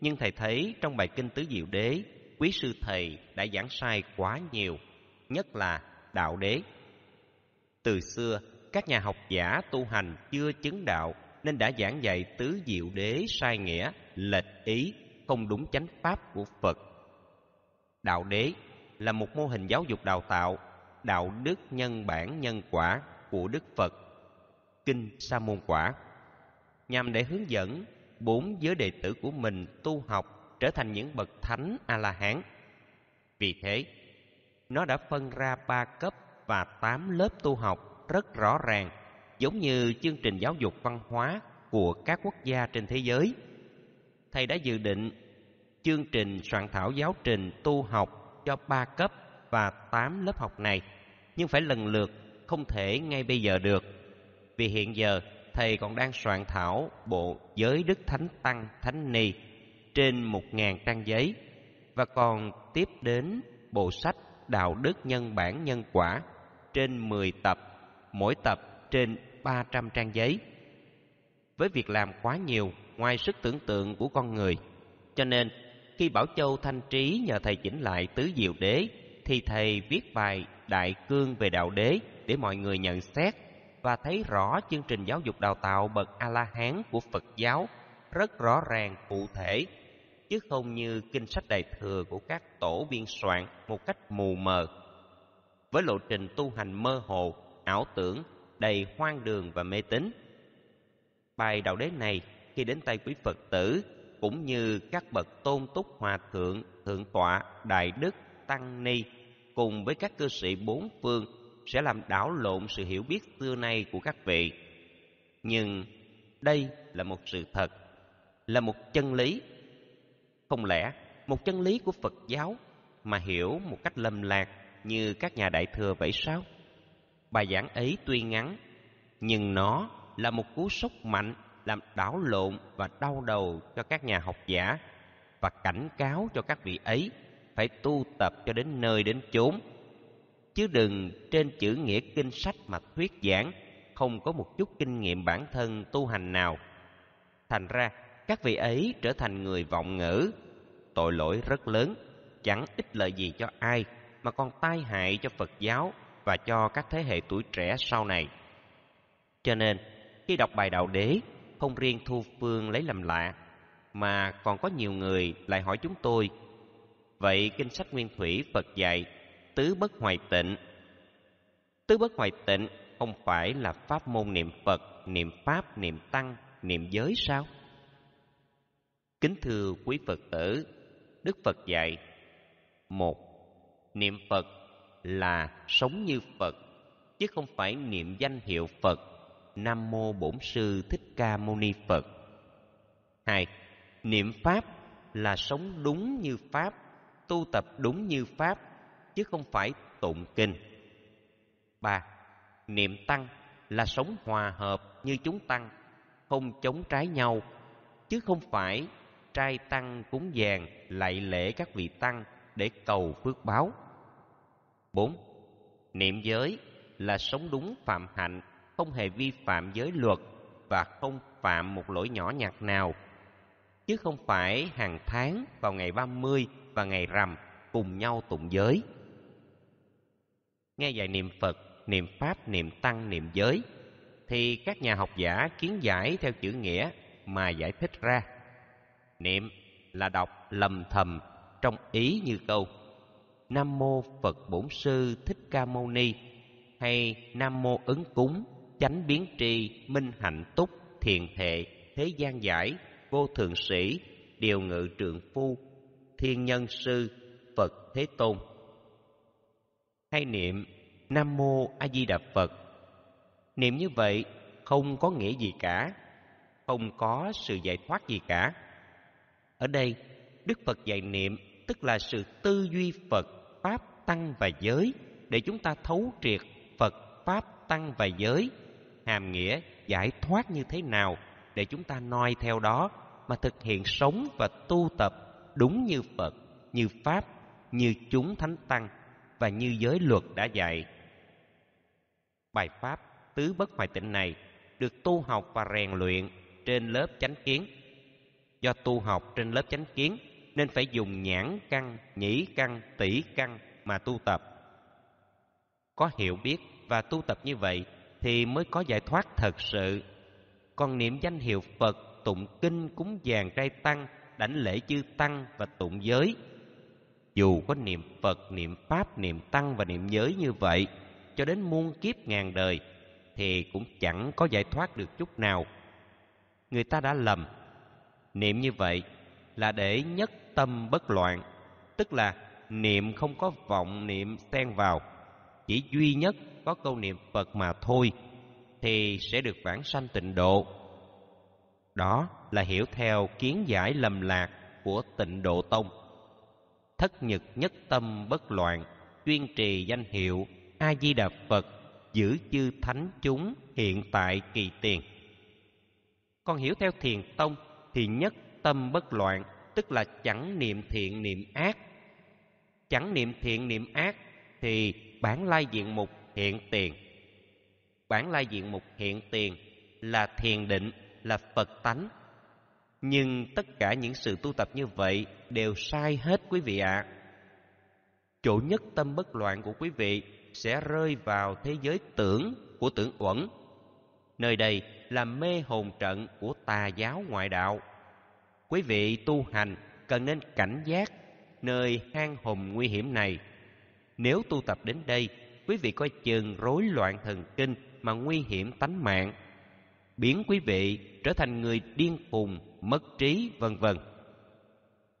Nhưng thầy thấy trong bài kinh Tứ Diệu Đế, quý sư thầy đã giảng sai quá nhiều, nhất là đạo đế. Từ xưa, các nhà học giả tu hành chưa chứng đạo nên đã giảng dạy tứ diệu đế sai nghĩa, lệch ý, không đúng chánh pháp của Phật. Đạo đế là một mô hình giáo dục đào tạo đạo đức nhân bản nhân quả của Đức Phật. Kinh Sa môn quả nhằm để hướng dẫn bốn giới đệ tử của mình tu học trở thành những bậc thánh a la hán vì thế nó đã phân ra ba cấp và tám lớp tu học rất rõ ràng giống như chương trình giáo dục văn hóa của các quốc gia trên thế giới thầy đã dự định chương trình soạn thảo giáo trình tu học cho ba cấp và tám lớp học này nhưng phải lần lượt không thể ngay bây giờ được vì hiện giờ thầy còn đang soạn thảo bộ Giới Đức Thánh Tăng Thánh Ni trên một ngàn trang giấy và còn tiếp đến bộ sách Đạo đức nhân bản nhân quả trên 10 tập, mỗi tập trên 300 trang giấy. Với việc làm quá nhiều ngoài sức tưởng tượng của con người, cho nên khi Bảo Châu Thanh Trí nhờ thầy chỉnh lại tứ diệu đế thì thầy viết bài đại cương về đạo đế để mọi người nhận xét và thấy rõ chương trình giáo dục đào tạo bậc A-la-hán của Phật giáo rất rõ ràng cụ thể, chứ không như kinh sách đại thừa của các tổ biên soạn một cách mù mờ. Với lộ trình tu hành mơ hồ, ảo tưởng, đầy hoang đường và mê tín. Bài đạo đế này khi đến tay quý Phật tử cũng như các bậc tôn túc hòa thượng, thượng tọa, đại đức, tăng ni cùng với các cư sĩ bốn phương sẽ làm đảo lộn sự hiểu biết xưa nay của các vị. Nhưng đây là một sự thật, là một chân lý. Không lẽ một chân lý của Phật giáo mà hiểu một cách lầm lạc như các nhà đại thừa vậy sao? Bài giảng ấy tuy ngắn, nhưng nó là một cú sốc mạnh làm đảo lộn và đau đầu cho các nhà học giả và cảnh cáo cho các vị ấy phải tu tập cho đến nơi đến chốn chứ đừng trên chữ nghĩa kinh sách mà thuyết giảng không có một chút kinh nghiệm bản thân tu hành nào thành ra các vị ấy trở thành người vọng ngữ tội lỗi rất lớn chẳng ích lợi gì cho ai mà còn tai hại cho phật giáo và cho các thế hệ tuổi trẻ sau này cho nên khi đọc bài đạo đế không riêng thu phương lấy làm lạ mà còn có nhiều người lại hỏi chúng tôi vậy kinh sách nguyên thủy phật dạy tứ bất hoại tịnh tứ bất hoại tịnh không phải là pháp môn niệm phật niệm pháp niệm tăng niệm giới sao kính thưa quý phật tử đức phật dạy một niệm phật là sống như phật chứ không phải niệm danh hiệu phật nam mô bổn sư thích ca mâu ni phật hai niệm pháp là sống đúng như pháp tu tập đúng như pháp chứ không phải tụng kinh. 3. Niệm tăng là sống hòa hợp như chúng tăng, không chống trái nhau, chứ không phải trai tăng cúng dường lạy lễ các vị tăng để cầu phước báo. 4. Niệm giới là sống đúng phạm hạnh, không hề vi phạm giới luật và không phạm một lỗi nhỏ nhặt nào, chứ không phải hàng tháng vào ngày 30 và ngày rằm cùng nhau tụng giới nghe dạy niệm Phật, niệm Pháp, niệm Tăng, niệm Giới, thì các nhà học giả kiến giải theo chữ nghĩa mà giải thích ra. Niệm là đọc lầm thầm trong ý như câu Nam mô Phật Bổn Sư Thích Ca Mâu Ni hay Nam mô Ứng Cúng Chánh Biến Tri Minh Hạnh Túc Thiền Thệ Thế gian Giải Vô thượng Sĩ Điều Ngự Trượng Phu Thiên Nhân Sư Phật Thế Tôn hay niệm Nam mô A Di Đà Phật. Niệm như vậy không có nghĩa gì cả, không có sự giải thoát gì cả. Ở đây, Đức Phật dạy niệm tức là sự tư duy Phật, pháp, tăng và giới để chúng ta thấu triệt Phật, pháp, tăng và giới hàm nghĩa giải thoát như thế nào để chúng ta noi theo đó mà thực hiện sống và tu tập đúng như Phật, như pháp, như chúng thánh tăng và như giới luật đã dạy. Bài pháp tứ bất hoại tịnh này được tu học và rèn luyện trên lớp chánh kiến. Do tu học trên lớp chánh kiến nên phải dùng nhãn căn, nhĩ căn, tỷ căn mà tu tập. Có hiểu biết và tu tập như vậy thì mới có giải thoát thật sự. Còn niệm danh hiệu Phật, tụng kinh, cúng dường trai tăng, đảnh lễ chư tăng và tụng giới dù có niệm Phật, niệm Pháp, niệm Tăng và niệm giới như vậy, cho đến muôn kiếp ngàn đời, thì cũng chẳng có giải thoát được chút nào. Người ta đã lầm. Niệm như vậy là để nhất tâm bất loạn, tức là niệm không có vọng niệm xen vào, chỉ duy nhất có câu niệm Phật mà thôi thì sẽ được vãng sanh tịnh độ. Đó là hiểu theo kiến giải lầm lạc của Tịnh Độ Tông thất nhật nhất tâm bất loạn chuyên trì danh hiệu a di đà phật giữ chư thánh chúng hiện tại kỳ tiền con hiểu theo thiền tông thì nhất tâm bất loạn tức là chẳng niệm thiện niệm ác chẳng niệm thiện niệm ác thì bản lai diện mục hiện tiền bản lai diện mục hiện tiền là thiền định là phật tánh nhưng tất cả những sự tu tập như vậy đều sai hết quý vị ạ. À. Chỗ nhất tâm bất loạn của quý vị sẽ rơi vào thế giới tưởng của tưởng uẩn. Nơi đây là mê hồn trận của tà giáo ngoại đạo. Quý vị tu hành cần nên cảnh giác nơi hang hồn nguy hiểm này. Nếu tu tập đến đây, quý vị coi chừng rối loạn thần kinh mà nguy hiểm tánh mạng, biến quý vị trở thành người điên khùng mất trí, vân vân.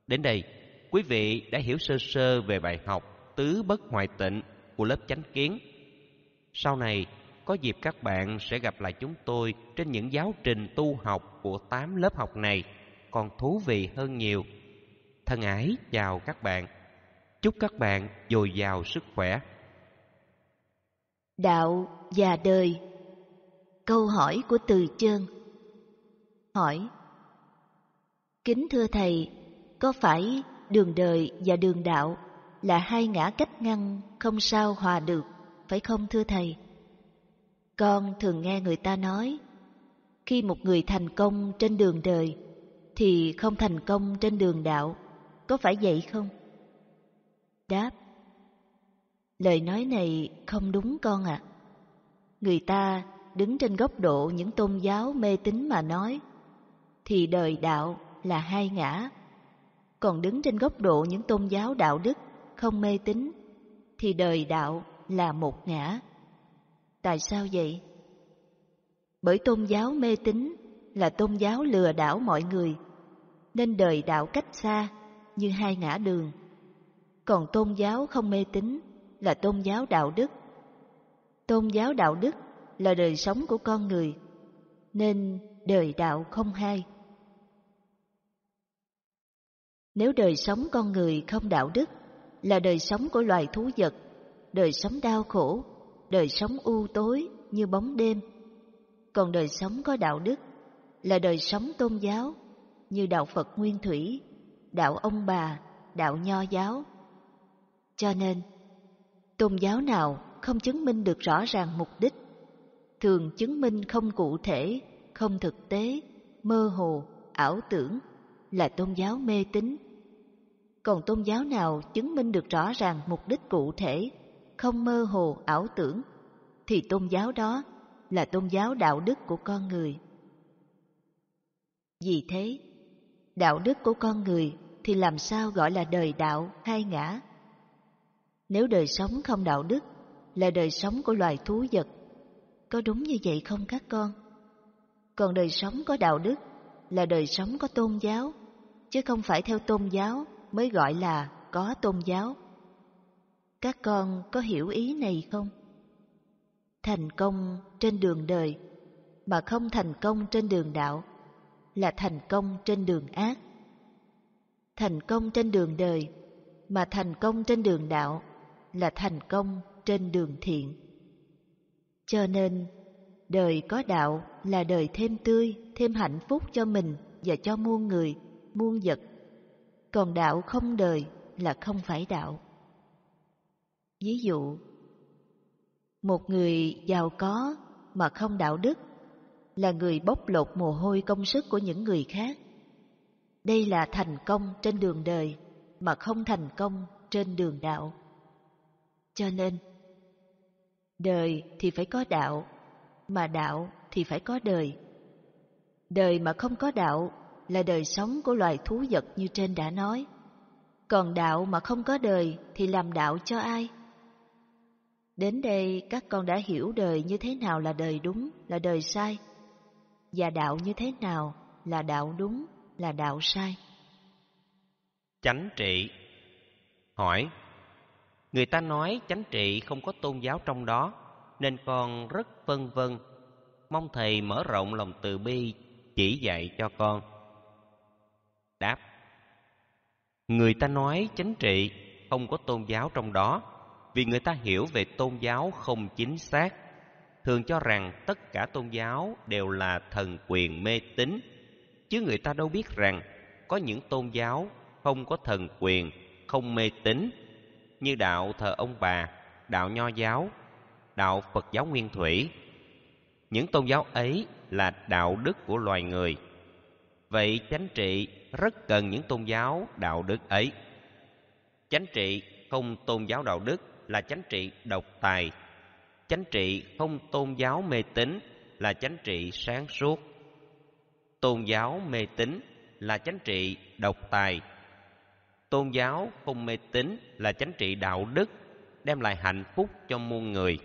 Đến đây, quý vị đã hiểu sơ sơ về bài học Tứ bất ngoại tịnh của lớp chánh kiến. Sau này, có dịp các bạn sẽ gặp lại chúng tôi trên những giáo trình tu học của tám lớp học này còn thú vị hơn nhiều. Thân ái chào các bạn. Chúc các bạn dồi dào sức khỏe. Đạo và đời Câu hỏi của Từ Chơn Hỏi Kính thưa Thầy, có phải đường đời và đường đạo là hai ngã cách ngăn không sao hòa được, phải không thưa Thầy? Con thường nghe người ta nói, khi một người thành công trên đường đời thì không thành công trên đường đạo, có phải vậy không? Đáp Lời nói này không đúng con ạ. À. Người ta đứng trên góc độ những tôn giáo mê tín mà nói thì đời đạo là hai ngã. Còn đứng trên góc độ những tôn giáo đạo đức không mê tín thì đời đạo là một ngã. Tại sao vậy? Bởi tôn giáo mê tín là tôn giáo lừa đảo mọi người, nên đời đạo cách xa như hai ngã đường. Còn tôn giáo không mê tín là tôn giáo đạo đức. Tôn giáo đạo đức là đời sống của con người, nên đời đạo không hai. Nếu đời sống con người không đạo đức là đời sống của loài thú vật, đời sống đau khổ, đời sống u tối như bóng đêm. Còn đời sống có đạo đức là đời sống tôn giáo như đạo Phật Nguyên Thủy, đạo ông bà, đạo Nho giáo. Cho nên, tôn giáo nào không chứng minh được rõ ràng mục đích, thường chứng minh không cụ thể, không thực tế, mơ hồ, ảo tưởng, là tôn giáo mê tín. Còn tôn giáo nào chứng minh được rõ ràng mục đích cụ thể, không mơ hồ ảo tưởng, thì tôn giáo đó là tôn giáo đạo đức của con người. Vì thế, đạo đức của con người thì làm sao gọi là đời đạo hay ngã? Nếu đời sống không đạo đức là đời sống của loài thú vật, có đúng như vậy không các con? Còn đời sống có đạo đức là đời sống có tôn giáo, chứ không phải theo tôn giáo mới gọi là có tôn giáo. Các con có hiểu ý này không? Thành công trên đường đời mà không thành công trên đường đạo là thành công trên đường ác. Thành công trên đường đời mà thành công trên đường đạo là thành công trên đường thiện. Cho nên, đời có đạo là đời thêm tươi, thêm hạnh phúc cho mình và cho muôn người muôn vật. Còn đạo không đời là không phải đạo. Ví dụ, một người giàu có mà không đạo đức là người bóc lột mồ hôi công sức của những người khác. Đây là thành công trên đường đời mà không thành công trên đường đạo. Cho nên, đời thì phải có đạo, mà đạo thì phải có đời. Đời mà không có đạo là đời sống của loài thú vật như trên đã nói. Còn đạo mà không có đời thì làm đạo cho ai? Đến đây các con đã hiểu đời như thế nào là đời đúng, là đời sai, và đạo như thế nào là đạo đúng, là đạo sai. Chánh trị Hỏi Người ta nói chánh trị không có tôn giáo trong đó, nên con rất vân vân. Mong Thầy mở rộng lòng từ bi chỉ dạy cho con đáp người ta nói chánh trị không có tôn giáo trong đó vì người ta hiểu về tôn giáo không chính xác thường cho rằng tất cả tôn giáo đều là thần quyền mê tín chứ người ta đâu biết rằng có những tôn giáo không có thần quyền không mê tín như đạo thờ ông bà đạo nho giáo đạo phật giáo nguyên thủy những tôn giáo ấy là đạo đức của loài người vậy chánh trị rất cần những tôn giáo đạo đức ấy chánh trị không tôn giáo đạo đức là chánh trị độc tài chánh trị không tôn giáo mê tín là chánh trị sáng suốt tôn giáo mê tín là chánh trị độc tài tôn giáo không mê tín là chánh trị đạo đức đem lại hạnh phúc cho muôn người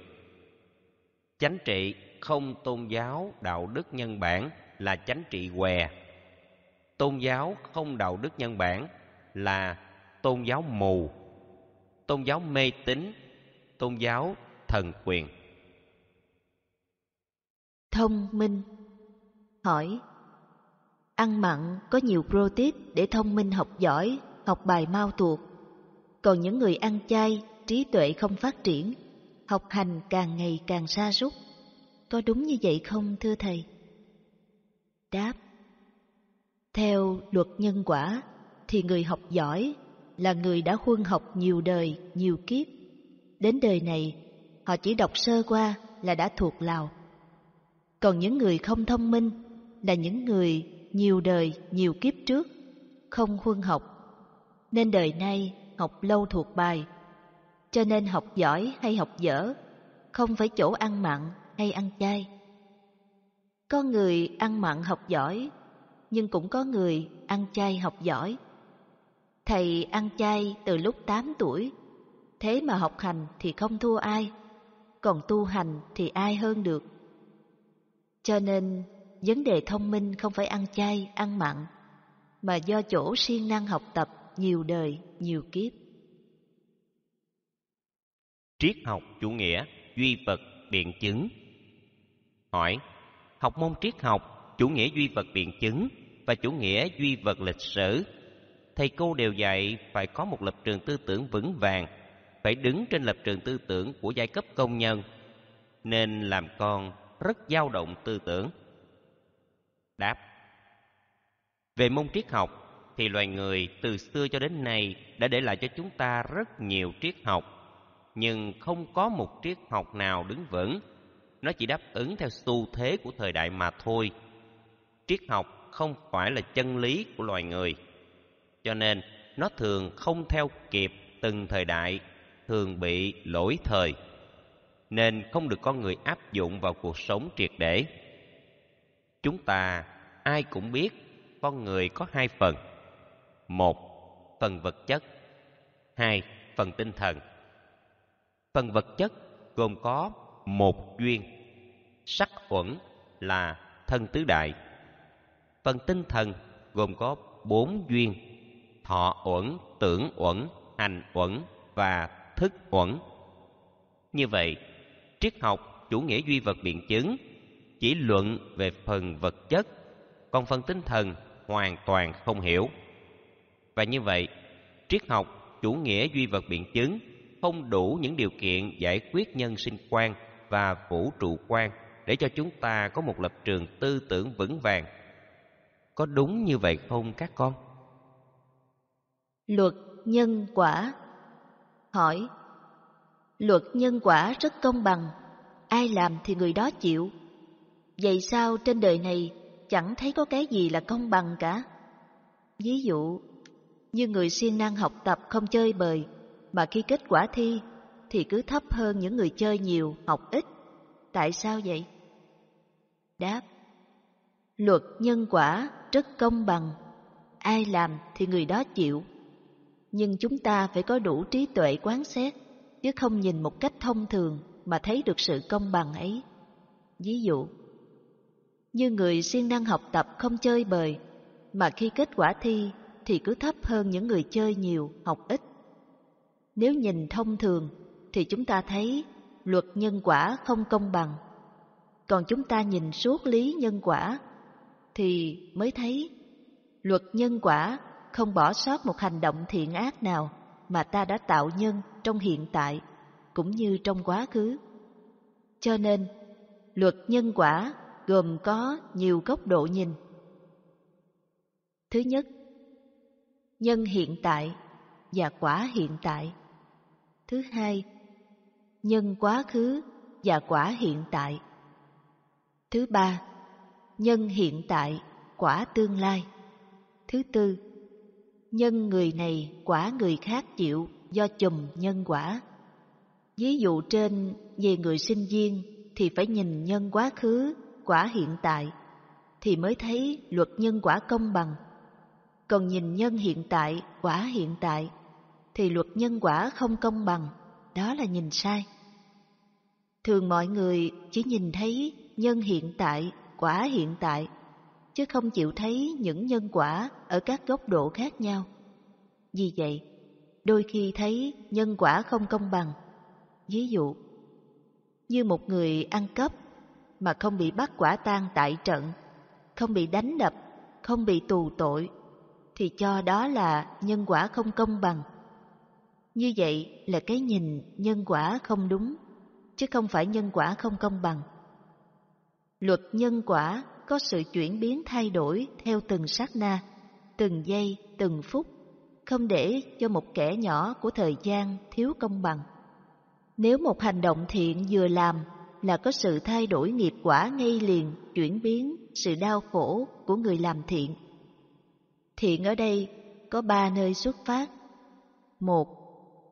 chánh trị không tôn giáo đạo đức nhân bản là chánh trị què tôn giáo không đạo đức nhân bản là tôn giáo mù tôn giáo mê tín tôn giáo thần quyền thông minh hỏi ăn mặn có nhiều protein để thông minh học giỏi học bài mau thuộc còn những người ăn chay trí tuệ không phát triển học hành càng ngày càng xa rút có đúng như vậy không thưa thầy đáp theo luật nhân quả, thì người học giỏi là người đã huân học nhiều đời, nhiều kiếp. Đến đời này, họ chỉ đọc sơ qua là đã thuộc lào. Còn những người không thông minh là những người nhiều đời, nhiều kiếp trước, không huân học. Nên đời nay học lâu thuộc bài. Cho nên học giỏi hay học dở, không phải chỗ ăn mặn hay ăn chay. Con người ăn mặn học giỏi nhưng cũng có người ăn chay học giỏi. Thầy ăn chay từ lúc 8 tuổi, thế mà học hành thì không thua ai, còn tu hành thì ai hơn được. Cho nên, vấn đề thông minh không phải ăn chay, ăn mặn, mà do chỗ siêng năng học tập nhiều đời, nhiều kiếp. Triết học chủ nghĩa, duy vật, biện chứng Hỏi, học môn triết học, chủ nghĩa duy vật biện chứng và chủ nghĩa duy vật lịch sử thầy cô đều dạy phải có một lập trường tư tưởng vững vàng phải đứng trên lập trường tư tưởng của giai cấp công nhân nên làm con rất dao động tư tưởng đáp về môn triết học thì loài người từ xưa cho đến nay đã để lại cho chúng ta rất nhiều triết học nhưng không có một triết học nào đứng vững nó chỉ đáp ứng theo xu thế của thời đại mà thôi triết học không phải là chân lý của loài người cho nên nó thường không theo kịp từng thời đại thường bị lỗi thời nên không được con người áp dụng vào cuộc sống triệt để chúng ta ai cũng biết con người có hai phần một phần vật chất hai phần tinh thần phần vật chất gồm có một duyên sắc uẩn là thân tứ đại phần tinh thần gồm có bốn duyên thọ uẩn tưởng uẩn hành uẩn và thức uẩn như vậy triết học chủ nghĩa duy vật biện chứng chỉ luận về phần vật chất còn phần tinh thần hoàn toàn không hiểu và như vậy triết học chủ nghĩa duy vật biện chứng không đủ những điều kiện giải quyết nhân sinh quan và vũ trụ quan để cho chúng ta có một lập trường tư tưởng vững vàng có đúng như vậy không các con luật nhân quả hỏi luật nhân quả rất công bằng ai làm thì người đó chịu vậy sao trên đời này chẳng thấy có cái gì là công bằng cả ví dụ như người siêng năng học tập không chơi bời mà khi kết quả thi thì cứ thấp hơn những người chơi nhiều học ít tại sao vậy đáp luật nhân quả rất công bằng. Ai làm thì người đó chịu. Nhưng chúng ta phải có đủ trí tuệ quán xét, chứ không nhìn một cách thông thường mà thấy được sự công bằng ấy. Ví dụ, như người siêng năng học tập không chơi bời, mà khi kết quả thi thì cứ thấp hơn những người chơi nhiều, học ít. Nếu nhìn thông thường thì chúng ta thấy luật nhân quả không công bằng. Còn chúng ta nhìn suốt lý nhân quả thì mới thấy luật nhân quả không bỏ sót một hành động thiện ác nào mà ta đã tạo nhân trong hiện tại cũng như trong quá khứ. Cho nên, luật nhân quả gồm có nhiều góc độ nhìn. Thứ nhất, nhân hiện tại và quả hiện tại. Thứ hai, nhân quá khứ và quả hiện tại. Thứ ba, nhân hiện tại, quả tương lai. Thứ tư, nhân người này quả người khác chịu do chùm nhân quả. Ví dụ trên về người sinh viên thì phải nhìn nhân quá khứ, quả hiện tại thì mới thấy luật nhân quả công bằng. Còn nhìn nhân hiện tại, quả hiện tại thì luật nhân quả không công bằng, đó là nhìn sai. Thường mọi người chỉ nhìn thấy nhân hiện tại, quả hiện tại, chứ không chịu thấy những nhân quả ở các góc độ khác nhau. Vì vậy, đôi khi thấy nhân quả không công bằng. Ví dụ, như một người ăn cắp mà không bị bắt quả tang tại trận, không bị đánh đập, không bị tù tội, thì cho đó là nhân quả không công bằng. Như vậy là cái nhìn nhân quả không đúng, chứ không phải nhân quả không công bằng. Luật nhân quả có sự chuyển biến thay đổi theo từng sát na, từng giây, từng phút, không để cho một kẻ nhỏ của thời gian thiếu công bằng. Nếu một hành động thiện vừa làm là có sự thay đổi nghiệp quả ngay liền, chuyển biến sự đau khổ của người làm thiện. Thiện ở đây có ba nơi xuất phát. Một,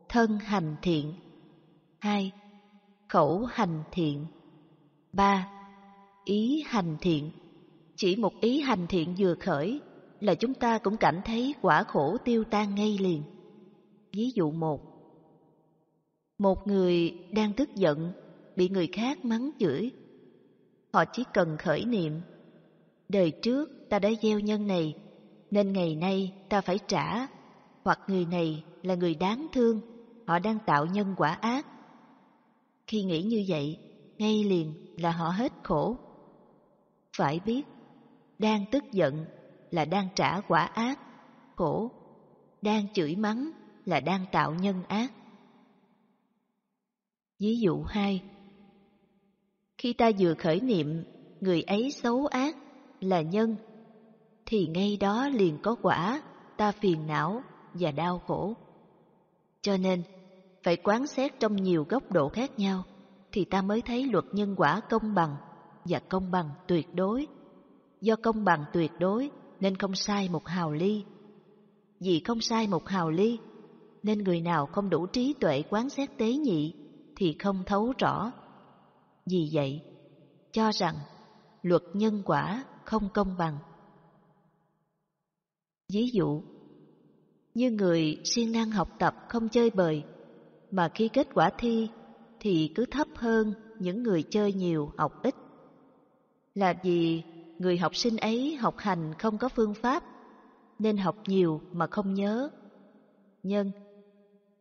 thân hành thiện. Hai, khẩu hành thiện. Ba, ý hành thiện. Chỉ một ý hành thiện vừa khởi là chúng ta cũng cảm thấy quả khổ tiêu tan ngay liền. Ví dụ một Một người đang tức giận, bị người khác mắng chửi. Họ chỉ cần khởi niệm. Đời trước ta đã gieo nhân này, nên ngày nay ta phải trả. Hoặc người này là người đáng thương, họ đang tạo nhân quả ác. Khi nghĩ như vậy, ngay liền là họ hết khổ. Phải biết, đang tức giận là đang trả quả ác, khổ. Đang chửi mắng là đang tạo nhân ác. Ví dụ hai, Khi ta vừa khởi niệm người ấy xấu ác là nhân, thì ngay đó liền có quả ta phiền não và đau khổ. Cho nên, phải quán xét trong nhiều góc độ khác nhau thì ta mới thấy luật nhân quả công bằng và công bằng tuyệt đối. Do công bằng tuyệt đối nên không sai một hào ly. Vì không sai một hào ly, nên người nào không đủ trí tuệ quán xét tế nhị thì không thấu rõ. Vì vậy, cho rằng luật nhân quả không công bằng. Ví dụ, như người siêng năng học tập không chơi bời, mà khi kết quả thi thì cứ thấp hơn những người chơi nhiều học ít là vì người học sinh ấy học hành không có phương pháp, nên học nhiều mà không nhớ. Nhân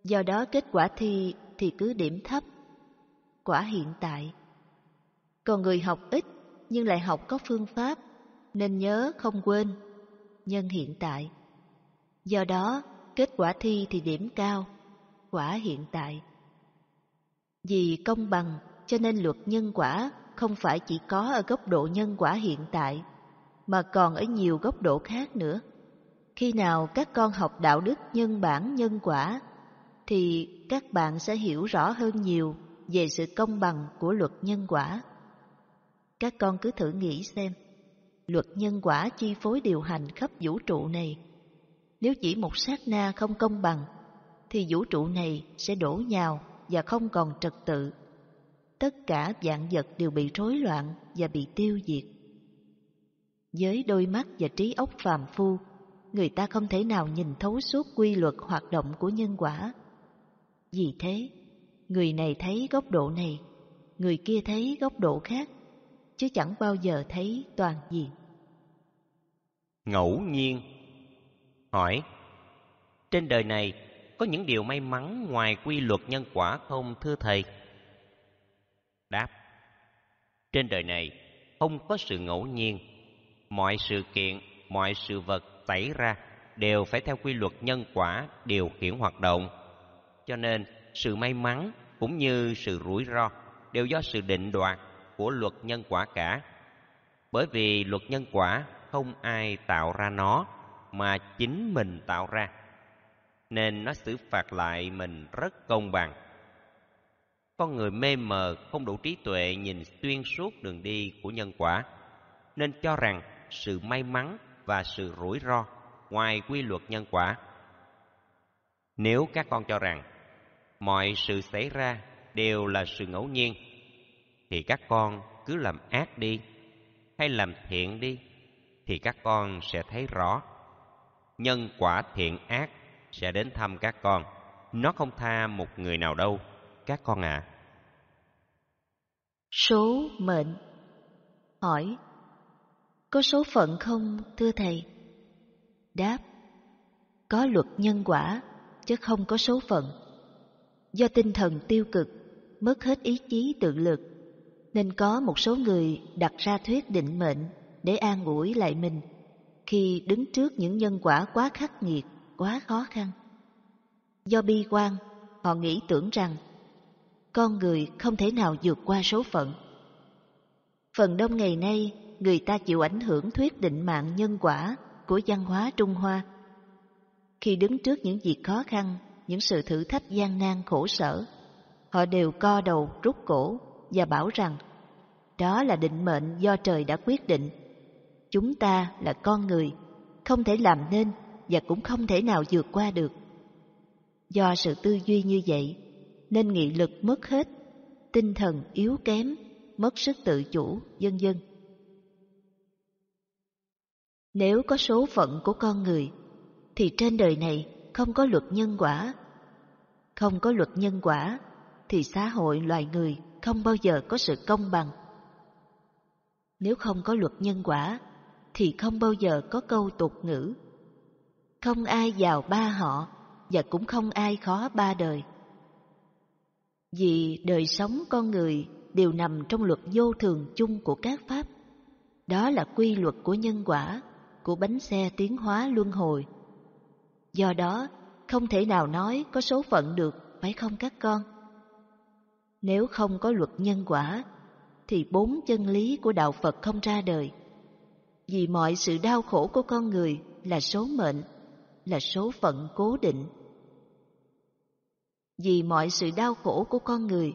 Do đó kết quả thi thì cứ điểm thấp, quả hiện tại. Còn người học ít nhưng lại học có phương pháp, nên nhớ không quên, nhân hiện tại. Do đó, kết quả thi thì điểm cao, quả hiện tại. Vì công bằng cho nên luật nhân quả không phải chỉ có ở góc độ nhân quả hiện tại, mà còn ở nhiều góc độ khác nữa. Khi nào các con học đạo đức nhân bản nhân quả, thì các bạn sẽ hiểu rõ hơn nhiều về sự công bằng của luật nhân quả. Các con cứ thử nghĩ xem, luật nhân quả chi phối điều hành khắp vũ trụ này. Nếu chỉ một sát na không công bằng, thì vũ trụ này sẽ đổ nhào và không còn trật tự tất cả dạng vật đều bị rối loạn và bị tiêu diệt. Với đôi mắt và trí óc phàm phu, người ta không thể nào nhìn thấu suốt quy luật hoạt động của nhân quả. Vì thế, người này thấy góc độ này, người kia thấy góc độ khác, chứ chẳng bao giờ thấy toàn diện. Ngẫu nhiên Hỏi Trên đời này có những điều may mắn ngoài quy luật nhân quả không thưa Thầy? đáp trên đời này không có sự ngẫu nhiên mọi sự kiện mọi sự vật xảy ra đều phải theo quy luật nhân quả điều khiển hoạt động cho nên sự may mắn cũng như sự rủi ro đều do sự định đoạt của luật nhân quả cả bởi vì luật nhân quả không ai tạo ra nó mà chính mình tạo ra nên nó xử phạt lại mình rất công bằng con người mê mờ không đủ trí tuệ nhìn xuyên suốt đường đi của nhân quả nên cho rằng sự may mắn và sự rủi ro ngoài quy luật nhân quả nếu các con cho rằng mọi sự xảy ra đều là sự ngẫu nhiên thì các con cứ làm ác đi hay làm thiện đi thì các con sẽ thấy rõ nhân quả thiện ác sẽ đến thăm các con nó không tha một người nào đâu các con ạ. À. Số mệnh Hỏi Có số phận không thưa thầy? Đáp Có luật nhân quả chứ không có số phận. Do tinh thần tiêu cực, mất hết ý chí tự lực, nên có một số người đặt ra thuyết định mệnh để an ủi lại mình khi đứng trước những nhân quả quá khắc nghiệt, quá khó khăn. Do bi quan, họ nghĩ tưởng rằng con người không thể nào vượt qua số phận. Phần đông ngày nay, người ta chịu ảnh hưởng thuyết định mạng nhân quả của văn hóa Trung Hoa. Khi đứng trước những việc khó khăn, những sự thử thách gian nan khổ sở, họ đều co đầu rút cổ và bảo rằng đó là định mệnh do trời đã quyết định. Chúng ta là con người, không thể làm nên và cũng không thể nào vượt qua được. Do sự tư duy như vậy, nên nghị lực mất hết, tinh thần yếu kém, mất sức tự chủ, vân vân. Nếu có số phận của con người, thì trên đời này không có luật nhân quả. Không có luật nhân quả, thì xã hội loài người không bao giờ có sự công bằng. Nếu không có luật nhân quả, thì không bao giờ có câu tục ngữ. Không ai giàu ba họ, và cũng không ai khó ba đời vì đời sống con người đều nằm trong luật vô thường chung của các pháp. Đó là quy luật của nhân quả, của bánh xe tiến hóa luân hồi. Do đó, không thể nào nói có số phận được, phải không các con? Nếu không có luật nhân quả, thì bốn chân lý của đạo Phật không ra đời. Vì mọi sự đau khổ của con người là số mệnh, là số phận cố định vì mọi sự đau khổ của con người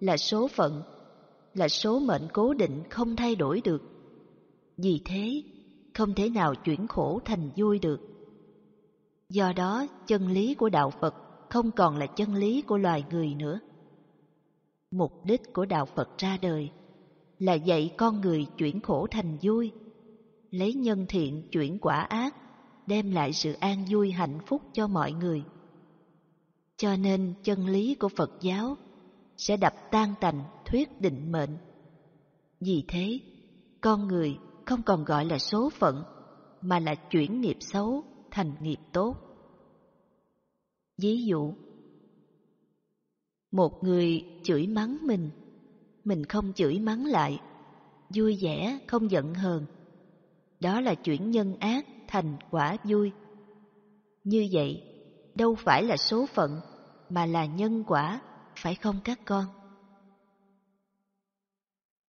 là số phận, là số mệnh cố định không thay đổi được. Vì thế, không thể nào chuyển khổ thành vui được. Do đó, chân lý của đạo Phật không còn là chân lý của loài người nữa. Mục đích của đạo Phật ra đời là dạy con người chuyển khổ thành vui, lấy nhân thiện chuyển quả ác, đem lại sự an vui hạnh phúc cho mọi người. Cho nên chân lý của Phật giáo sẽ đập tan tành thuyết định mệnh. Vì thế, con người không còn gọi là số phận mà là chuyển nghiệp xấu thành nghiệp tốt. Ví dụ, một người chửi mắng mình, mình không chửi mắng lại, vui vẻ không giận hờn. Đó là chuyển nhân ác thành quả vui. Như vậy, đâu phải là số phận mà là nhân quả, phải không các con?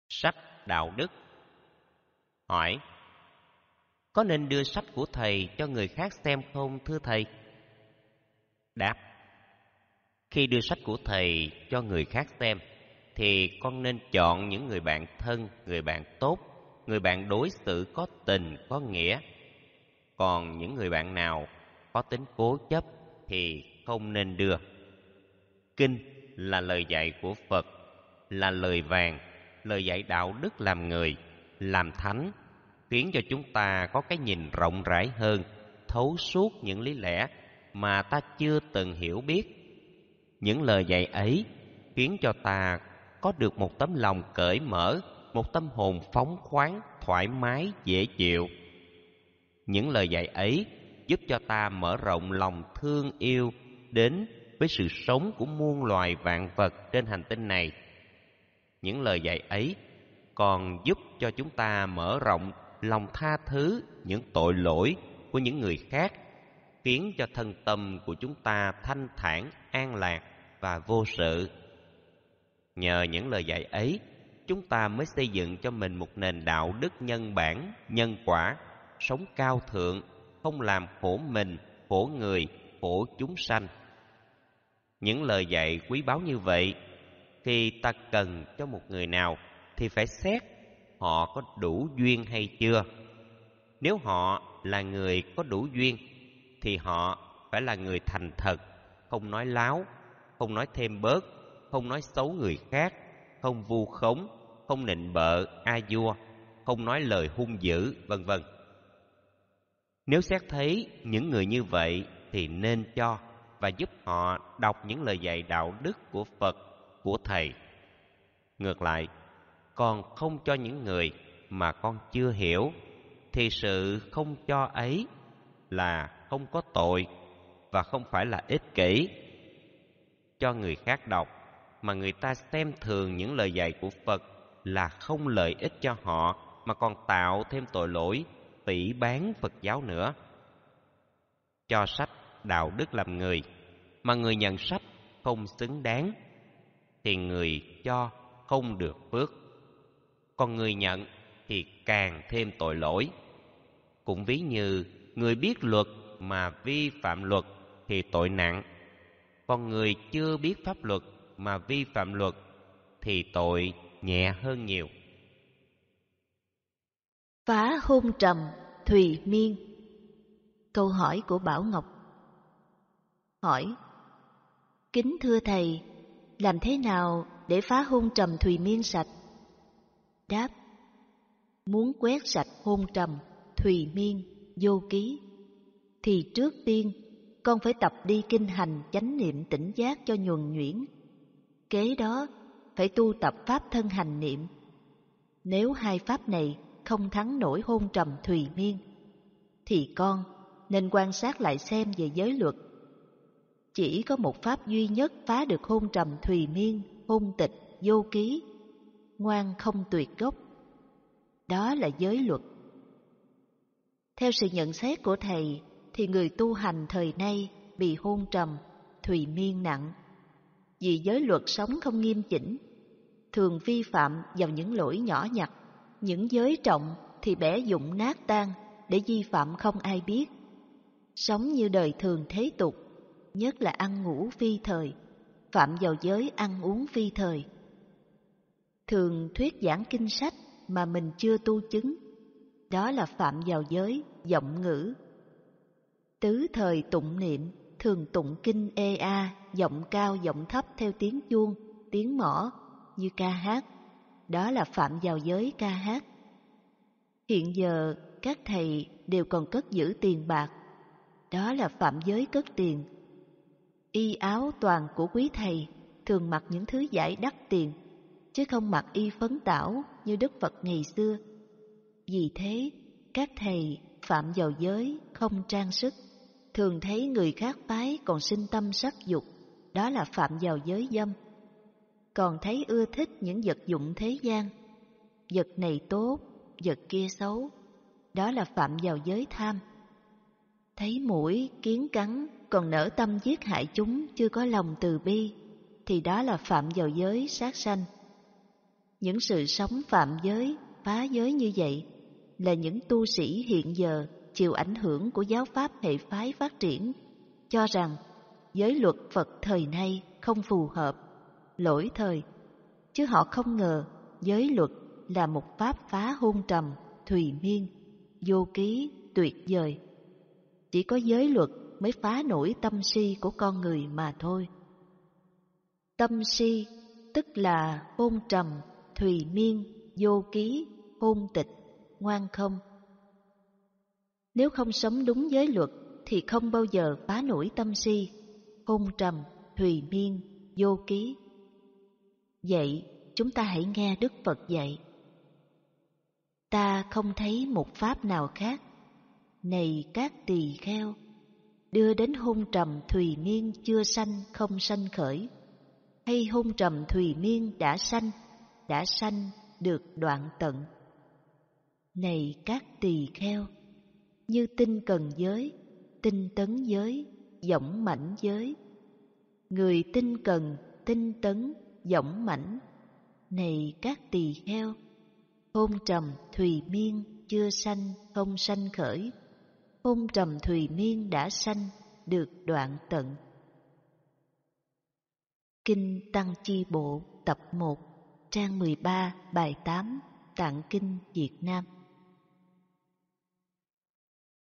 Sách đạo đức Hỏi Có nên đưa sách của thầy cho người khác xem không thưa thầy? Đáp Khi đưa sách của thầy cho người khác xem thì con nên chọn những người bạn thân, người bạn tốt, người bạn đối xử có tình, có nghĩa. Còn những người bạn nào có tính cố chấp thì không nên đưa. Kinh là lời dạy của Phật, là lời vàng, lời dạy đạo đức làm người, làm thánh, khiến cho chúng ta có cái nhìn rộng rãi hơn, thấu suốt những lý lẽ mà ta chưa từng hiểu biết. Những lời dạy ấy khiến cho ta có được một tấm lòng cởi mở, một tâm hồn phóng khoáng, thoải mái, dễ chịu. Những lời dạy ấy giúp cho ta mở rộng lòng thương yêu đến với sự sống của muôn loài vạn vật trên hành tinh này. Những lời dạy ấy còn giúp cho chúng ta mở rộng lòng tha thứ những tội lỗi của những người khác, khiến cho thân tâm của chúng ta thanh thản, an lạc và vô sự. Nhờ những lời dạy ấy, chúng ta mới xây dựng cho mình một nền đạo đức nhân bản, nhân quả, sống cao thượng không làm khổ mình, khổ người, khổ chúng sanh. Những lời dạy quý báu như vậy, khi ta cần cho một người nào thì phải xét họ có đủ duyên hay chưa. Nếu họ là người có đủ duyên thì họ phải là người thành thật, không nói láo, không nói thêm bớt, không nói xấu người khác, không vu khống, không nịnh bợ a dua, không nói lời hung dữ, vân vân. Nếu xét thấy những người như vậy thì nên cho và giúp họ đọc những lời dạy đạo đức của Phật, của Thầy. Ngược lại, còn không cho những người mà con chưa hiểu thì sự không cho ấy là không có tội và không phải là ích kỷ cho người khác đọc mà người ta xem thường những lời dạy của Phật là không lợi ích cho họ mà còn tạo thêm tội lỗi tỷ bán Phật giáo nữa. Cho sách đạo đức làm người, mà người nhận sách không xứng đáng, thì người cho không được phước. Còn người nhận thì càng thêm tội lỗi. Cũng ví như người biết luật mà vi phạm luật thì tội nặng, còn người chưa biết pháp luật mà vi phạm luật thì tội nhẹ hơn nhiều. Phá hôn trầm, thùy miên Câu hỏi của Bảo Ngọc Hỏi Kính thưa Thầy, làm thế nào để phá hôn trầm thùy miên sạch? Đáp Muốn quét sạch hôn trầm, thùy miên, vô ký Thì trước tiên con phải tập đi kinh hành chánh niệm tỉnh giác cho nhuần nhuyễn Kế đó phải tu tập pháp thân hành niệm Nếu hai pháp này không thắng nổi hôn trầm thùy miên thì con nên quan sát lại xem về giới luật chỉ có một pháp duy nhất phá được hôn trầm thùy miên hôn tịch vô ký ngoan không tuyệt gốc đó là giới luật theo sự nhận xét của thầy thì người tu hành thời nay bị hôn trầm thùy miên nặng vì giới luật sống không nghiêm chỉnh thường vi phạm vào những lỗi nhỏ nhặt những giới trọng thì bẻ dụng nát tan để di phạm không ai biết. Sống như đời thường thế tục, nhất là ăn ngủ phi thời, phạm vào giới ăn uống phi thời. Thường thuyết giảng kinh sách mà mình chưa tu chứng, đó là phạm vào giới, giọng ngữ. Tứ thời tụng niệm, thường tụng kinh ê a, giọng cao giọng thấp theo tiếng chuông, tiếng mỏ, như ca hát đó là phạm vào giới ca hát. Hiện giờ các thầy đều còn cất giữ tiền bạc, đó là phạm giới cất tiền. Y áo toàn của quý thầy thường mặc những thứ giải đắt tiền, chứ không mặc y phấn tảo như Đức Phật ngày xưa. Vì thế, các thầy phạm vào giới không trang sức, thường thấy người khác phái còn sinh tâm sắc dục, đó là phạm vào giới dâm còn thấy ưa thích những vật dụng thế gian. Vật này tốt, vật kia xấu, đó là phạm vào giới tham. Thấy mũi, kiến cắn, còn nở tâm giết hại chúng chưa có lòng từ bi, thì đó là phạm vào giới sát sanh. Những sự sống phạm giới, phá giới như vậy là những tu sĩ hiện giờ chịu ảnh hưởng của giáo pháp hệ phái phát triển, cho rằng giới luật Phật thời nay không phù hợp lỗi thời. Chứ họ không ngờ giới luật là một pháp phá hung trầm, thùy miên, vô ký, tuyệt vời. Chỉ có giới luật mới phá nổi tâm si của con người mà thôi. Tâm si tức là hôn trầm, thùy miên, vô ký, hôn tịch, ngoan không. Nếu không sống đúng giới luật thì không bao giờ phá nổi tâm si, hôn trầm, thùy miên, vô ký. Vậy, chúng ta hãy nghe Đức Phật dạy. Ta không thấy một pháp nào khác. Này các tỳ kheo, đưa đến hung trầm thùy miên chưa sanh không sanh khởi, hay hung trầm thùy miên đã sanh, đã sanh được đoạn tận. Này các tỳ kheo, như tinh cần giới, tinh tấn giới, giọng mảnh giới. Người tinh cần, tinh tấn, giọng mảnh này các tỳ kheo hôn trầm thùy miên chưa sanh không sanh khởi hôn trầm thùy miên đã sanh được đoạn tận kinh tăng chi bộ tập 1 trang 13 bài 8 tạng kinh Việt Nam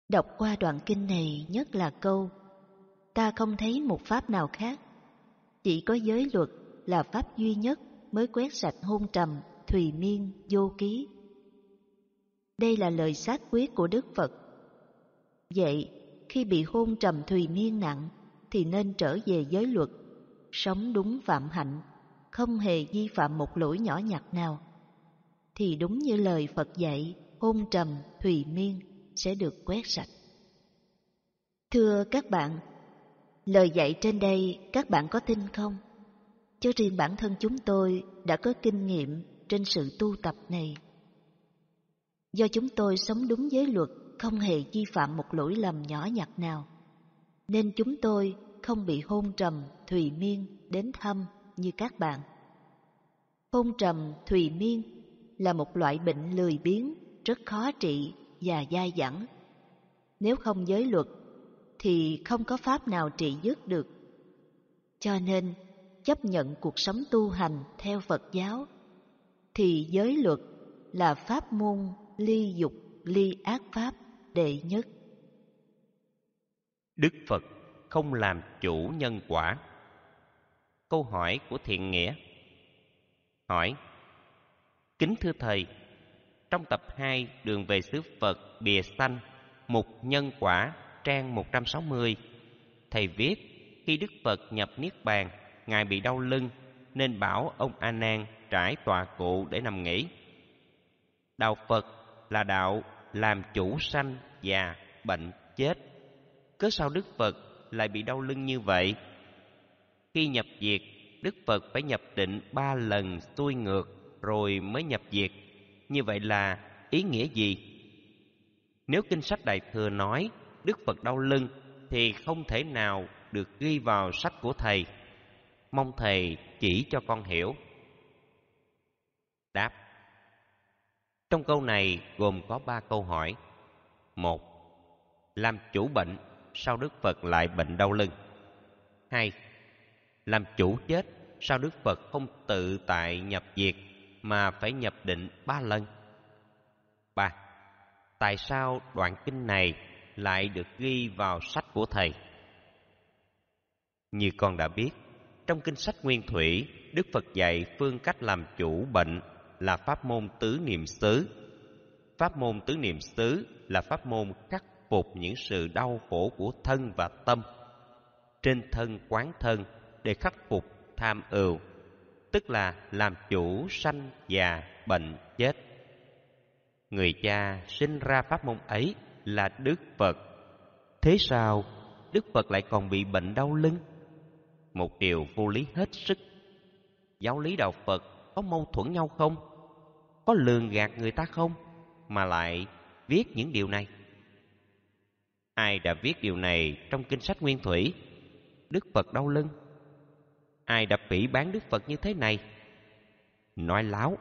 đọc qua đoạn kinh này nhất là câu ta không thấy một pháp nào khác chỉ có giới luật là pháp duy nhất mới quét sạch hôn trầm, thùy miên, vô ký. Đây là lời sát quyết của Đức Phật. Vậy, khi bị hôn trầm thùy miên nặng, thì nên trở về giới luật, sống đúng phạm hạnh, không hề vi phạm một lỗi nhỏ nhặt nào. Thì đúng như lời Phật dạy, hôn trầm, thùy miên sẽ được quét sạch. Thưa các bạn, lời dạy trên đây các bạn có tin không? chứ riêng bản thân chúng tôi đã có kinh nghiệm trên sự tu tập này. Do chúng tôi sống đúng giới luật, không hề vi phạm một lỗi lầm nhỏ nhặt nào, nên chúng tôi không bị hôn trầm, thùy miên đến thăm như các bạn. Hôn trầm, thùy miên là một loại bệnh lười biếng, rất khó trị và dai dẳng. Nếu không giới luật, thì không có pháp nào trị dứt được. Cho nên, chấp nhận cuộc sống tu hành theo Phật giáo, thì giới luật là pháp môn ly dục ly ác pháp đệ nhất. Đức Phật không làm chủ nhân quả. Câu hỏi của Thiện Nghĩa Hỏi Kính thưa Thầy, trong tập 2 Đường về xứ Phật Bìa Xanh, Mục Nhân Quả, trang 160, Thầy viết khi Đức Phật nhập Niết Bàn, ngài bị đau lưng nên bảo ông A Nan trải tòa cụ để nằm nghỉ. Đạo Phật là đạo làm chủ sanh già bệnh chết. Cớ sao Đức Phật lại bị đau lưng như vậy? Khi nhập diệt, Đức Phật phải nhập định ba lần xuôi ngược rồi mới nhập diệt. Như vậy là ý nghĩa gì? Nếu kinh sách Đại Thừa nói Đức Phật đau lưng thì không thể nào được ghi vào sách của thầy mong thầy chỉ cho con hiểu. Đáp Trong câu này gồm có ba câu hỏi. Một Làm chủ bệnh, sao Đức Phật lại bệnh đau lưng? Hai Làm chủ chết, sao Đức Phật không tự tại nhập diệt mà phải nhập định ba lần? Ba Tại sao đoạn kinh này lại được ghi vào sách của thầy? Như con đã biết, trong kinh sách Nguyên Thủy, Đức Phật dạy phương cách làm chủ bệnh là pháp môn tứ niệm xứ. Pháp môn tứ niệm xứ là pháp môn khắc phục những sự đau khổ của thân và tâm. Trên thân quán thân để khắc phục tham ưu, tức là làm chủ sanh già bệnh chết. Người cha sinh ra pháp môn ấy là Đức Phật. Thế sao Đức Phật lại còn bị bệnh đau lưng? một điều vô lý hết sức giáo lý đạo phật có mâu thuẫn nhau không có lường gạt người ta không mà lại viết những điều này ai đã viết điều này trong kinh sách nguyên thủy đức phật đau lưng ai đã phỉ bán đức phật như thế này nói láo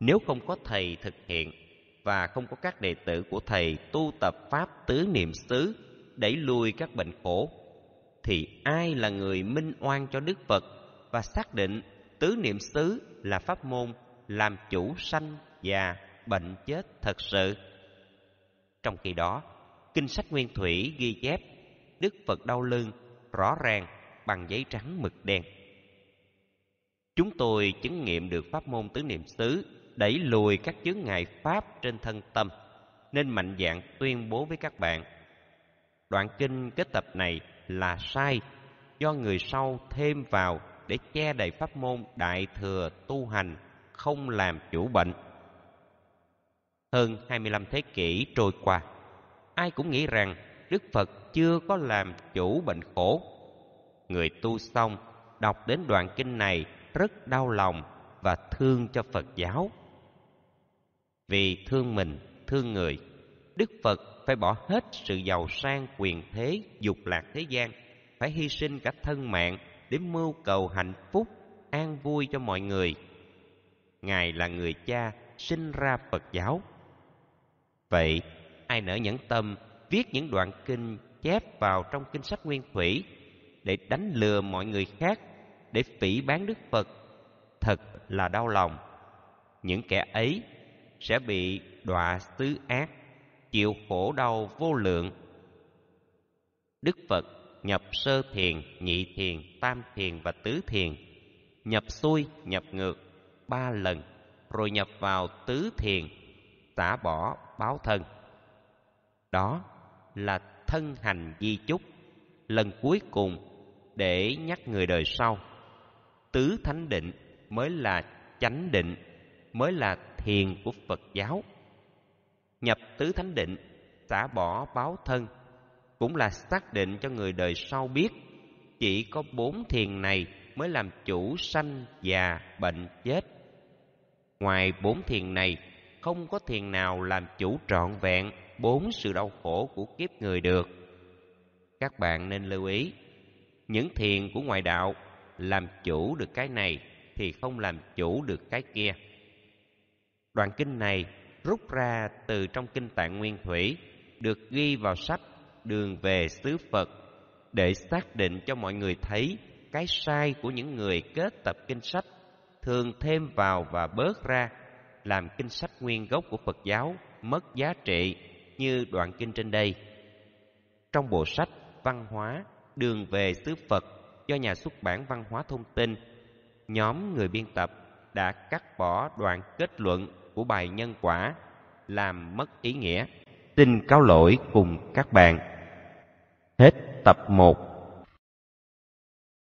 nếu không có thầy thực hiện và không có các đệ tử của thầy tu tập pháp tứ niệm xứ đẩy lùi các bệnh khổ thì ai là người minh oan cho Đức Phật và xác định tứ niệm xứ là pháp môn làm chủ sanh và bệnh chết thật sự. Trong khi đó, kinh sách Nguyên Thủy ghi chép Đức Phật đau lưng rõ ràng bằng giấy trắng mực đen. Chúng tôi chứng nghiệm được pháp môn tứ niệm xứ đẩy lùi các chướng ngại pháp trên thân tâm nên mạnh dạn tuyên bố với các bạn. Đoạn kinh kết tập này là sai do người sau thêm vào để che đậy pháp môn đại thừa tu hành không làm chủ bệnh. Hơn 25 thế kỷ trôi qua, ai cũng nghĩ rằng Đức Phật chưa có làm chủ bệnh khổ. Người tu xong đọc đến đoạn kinh này rất đau lòng và thương cho Phật giáo. Vì thương mình, thương người, Đức Phật phải bỏ hết sự giàu sang quyền thế dục lạc thế gian phải hy sinh cả thân mạng để mưu cầu hạnh phúc an vui cho mọi người ngài là người cha sinh ra phật giáo vậy ai nỡ nhẫn tâm viết những đoạn kinh chép vào trong kinh sách nguyên thủy để đánh lừa mọi người khác để phỉ bán đức phật thật là đau lòng những kẻ ấy sẽ bị đọa tứ ác chịu khổ đau vô lượng đức phật nhập sơ thiền nhị thiền tam thiền và tứ thiền nhập xuôi nhập ngược ba lần rồi nhập vào tứ thiền xả bỏ báo thân đó là thân hành di chúc lần cuối cùng để nhắc người đời sau tứ thánh định mới là chánh định mới là thiền của phật giáo nhập tứ thánh định, xả bỏ báo thân, cũng là xác định cho người đời sau biết chỉ có bốn thiền này mới làm chủ sanh già bệnh chết. Ngoài bốn thiền này, không có thiền nào làm chủ trọn vẹn bốn sự đau khổ của kiếp người được. Các bạn nên lưu ý, những thiền của ngoại đạo làm chủ được cái này thì không làm chủ được cái kia. Đoạn kinh này rút ra từ trong kinh tạng nguyên thủy được ghi vào sách đường về xứ phật để xác định cho mọi người thấy cái sai của những người kết tập kinh sách thường thêm vào và bớt ra làm kinh sách nguyên gốc của phật giáo mất giá trị như đoạn kinh trên đây trong bộ sách văn hóa đường về xứ phật do nhà xuất bản văn hóa thông tin nhóm người biên tập đã cắt bỏ đoạn kết luận của bài nhân quả làm mất ý nghĩa. Xin cáo lỗi cùng các bạn. Hết tập 1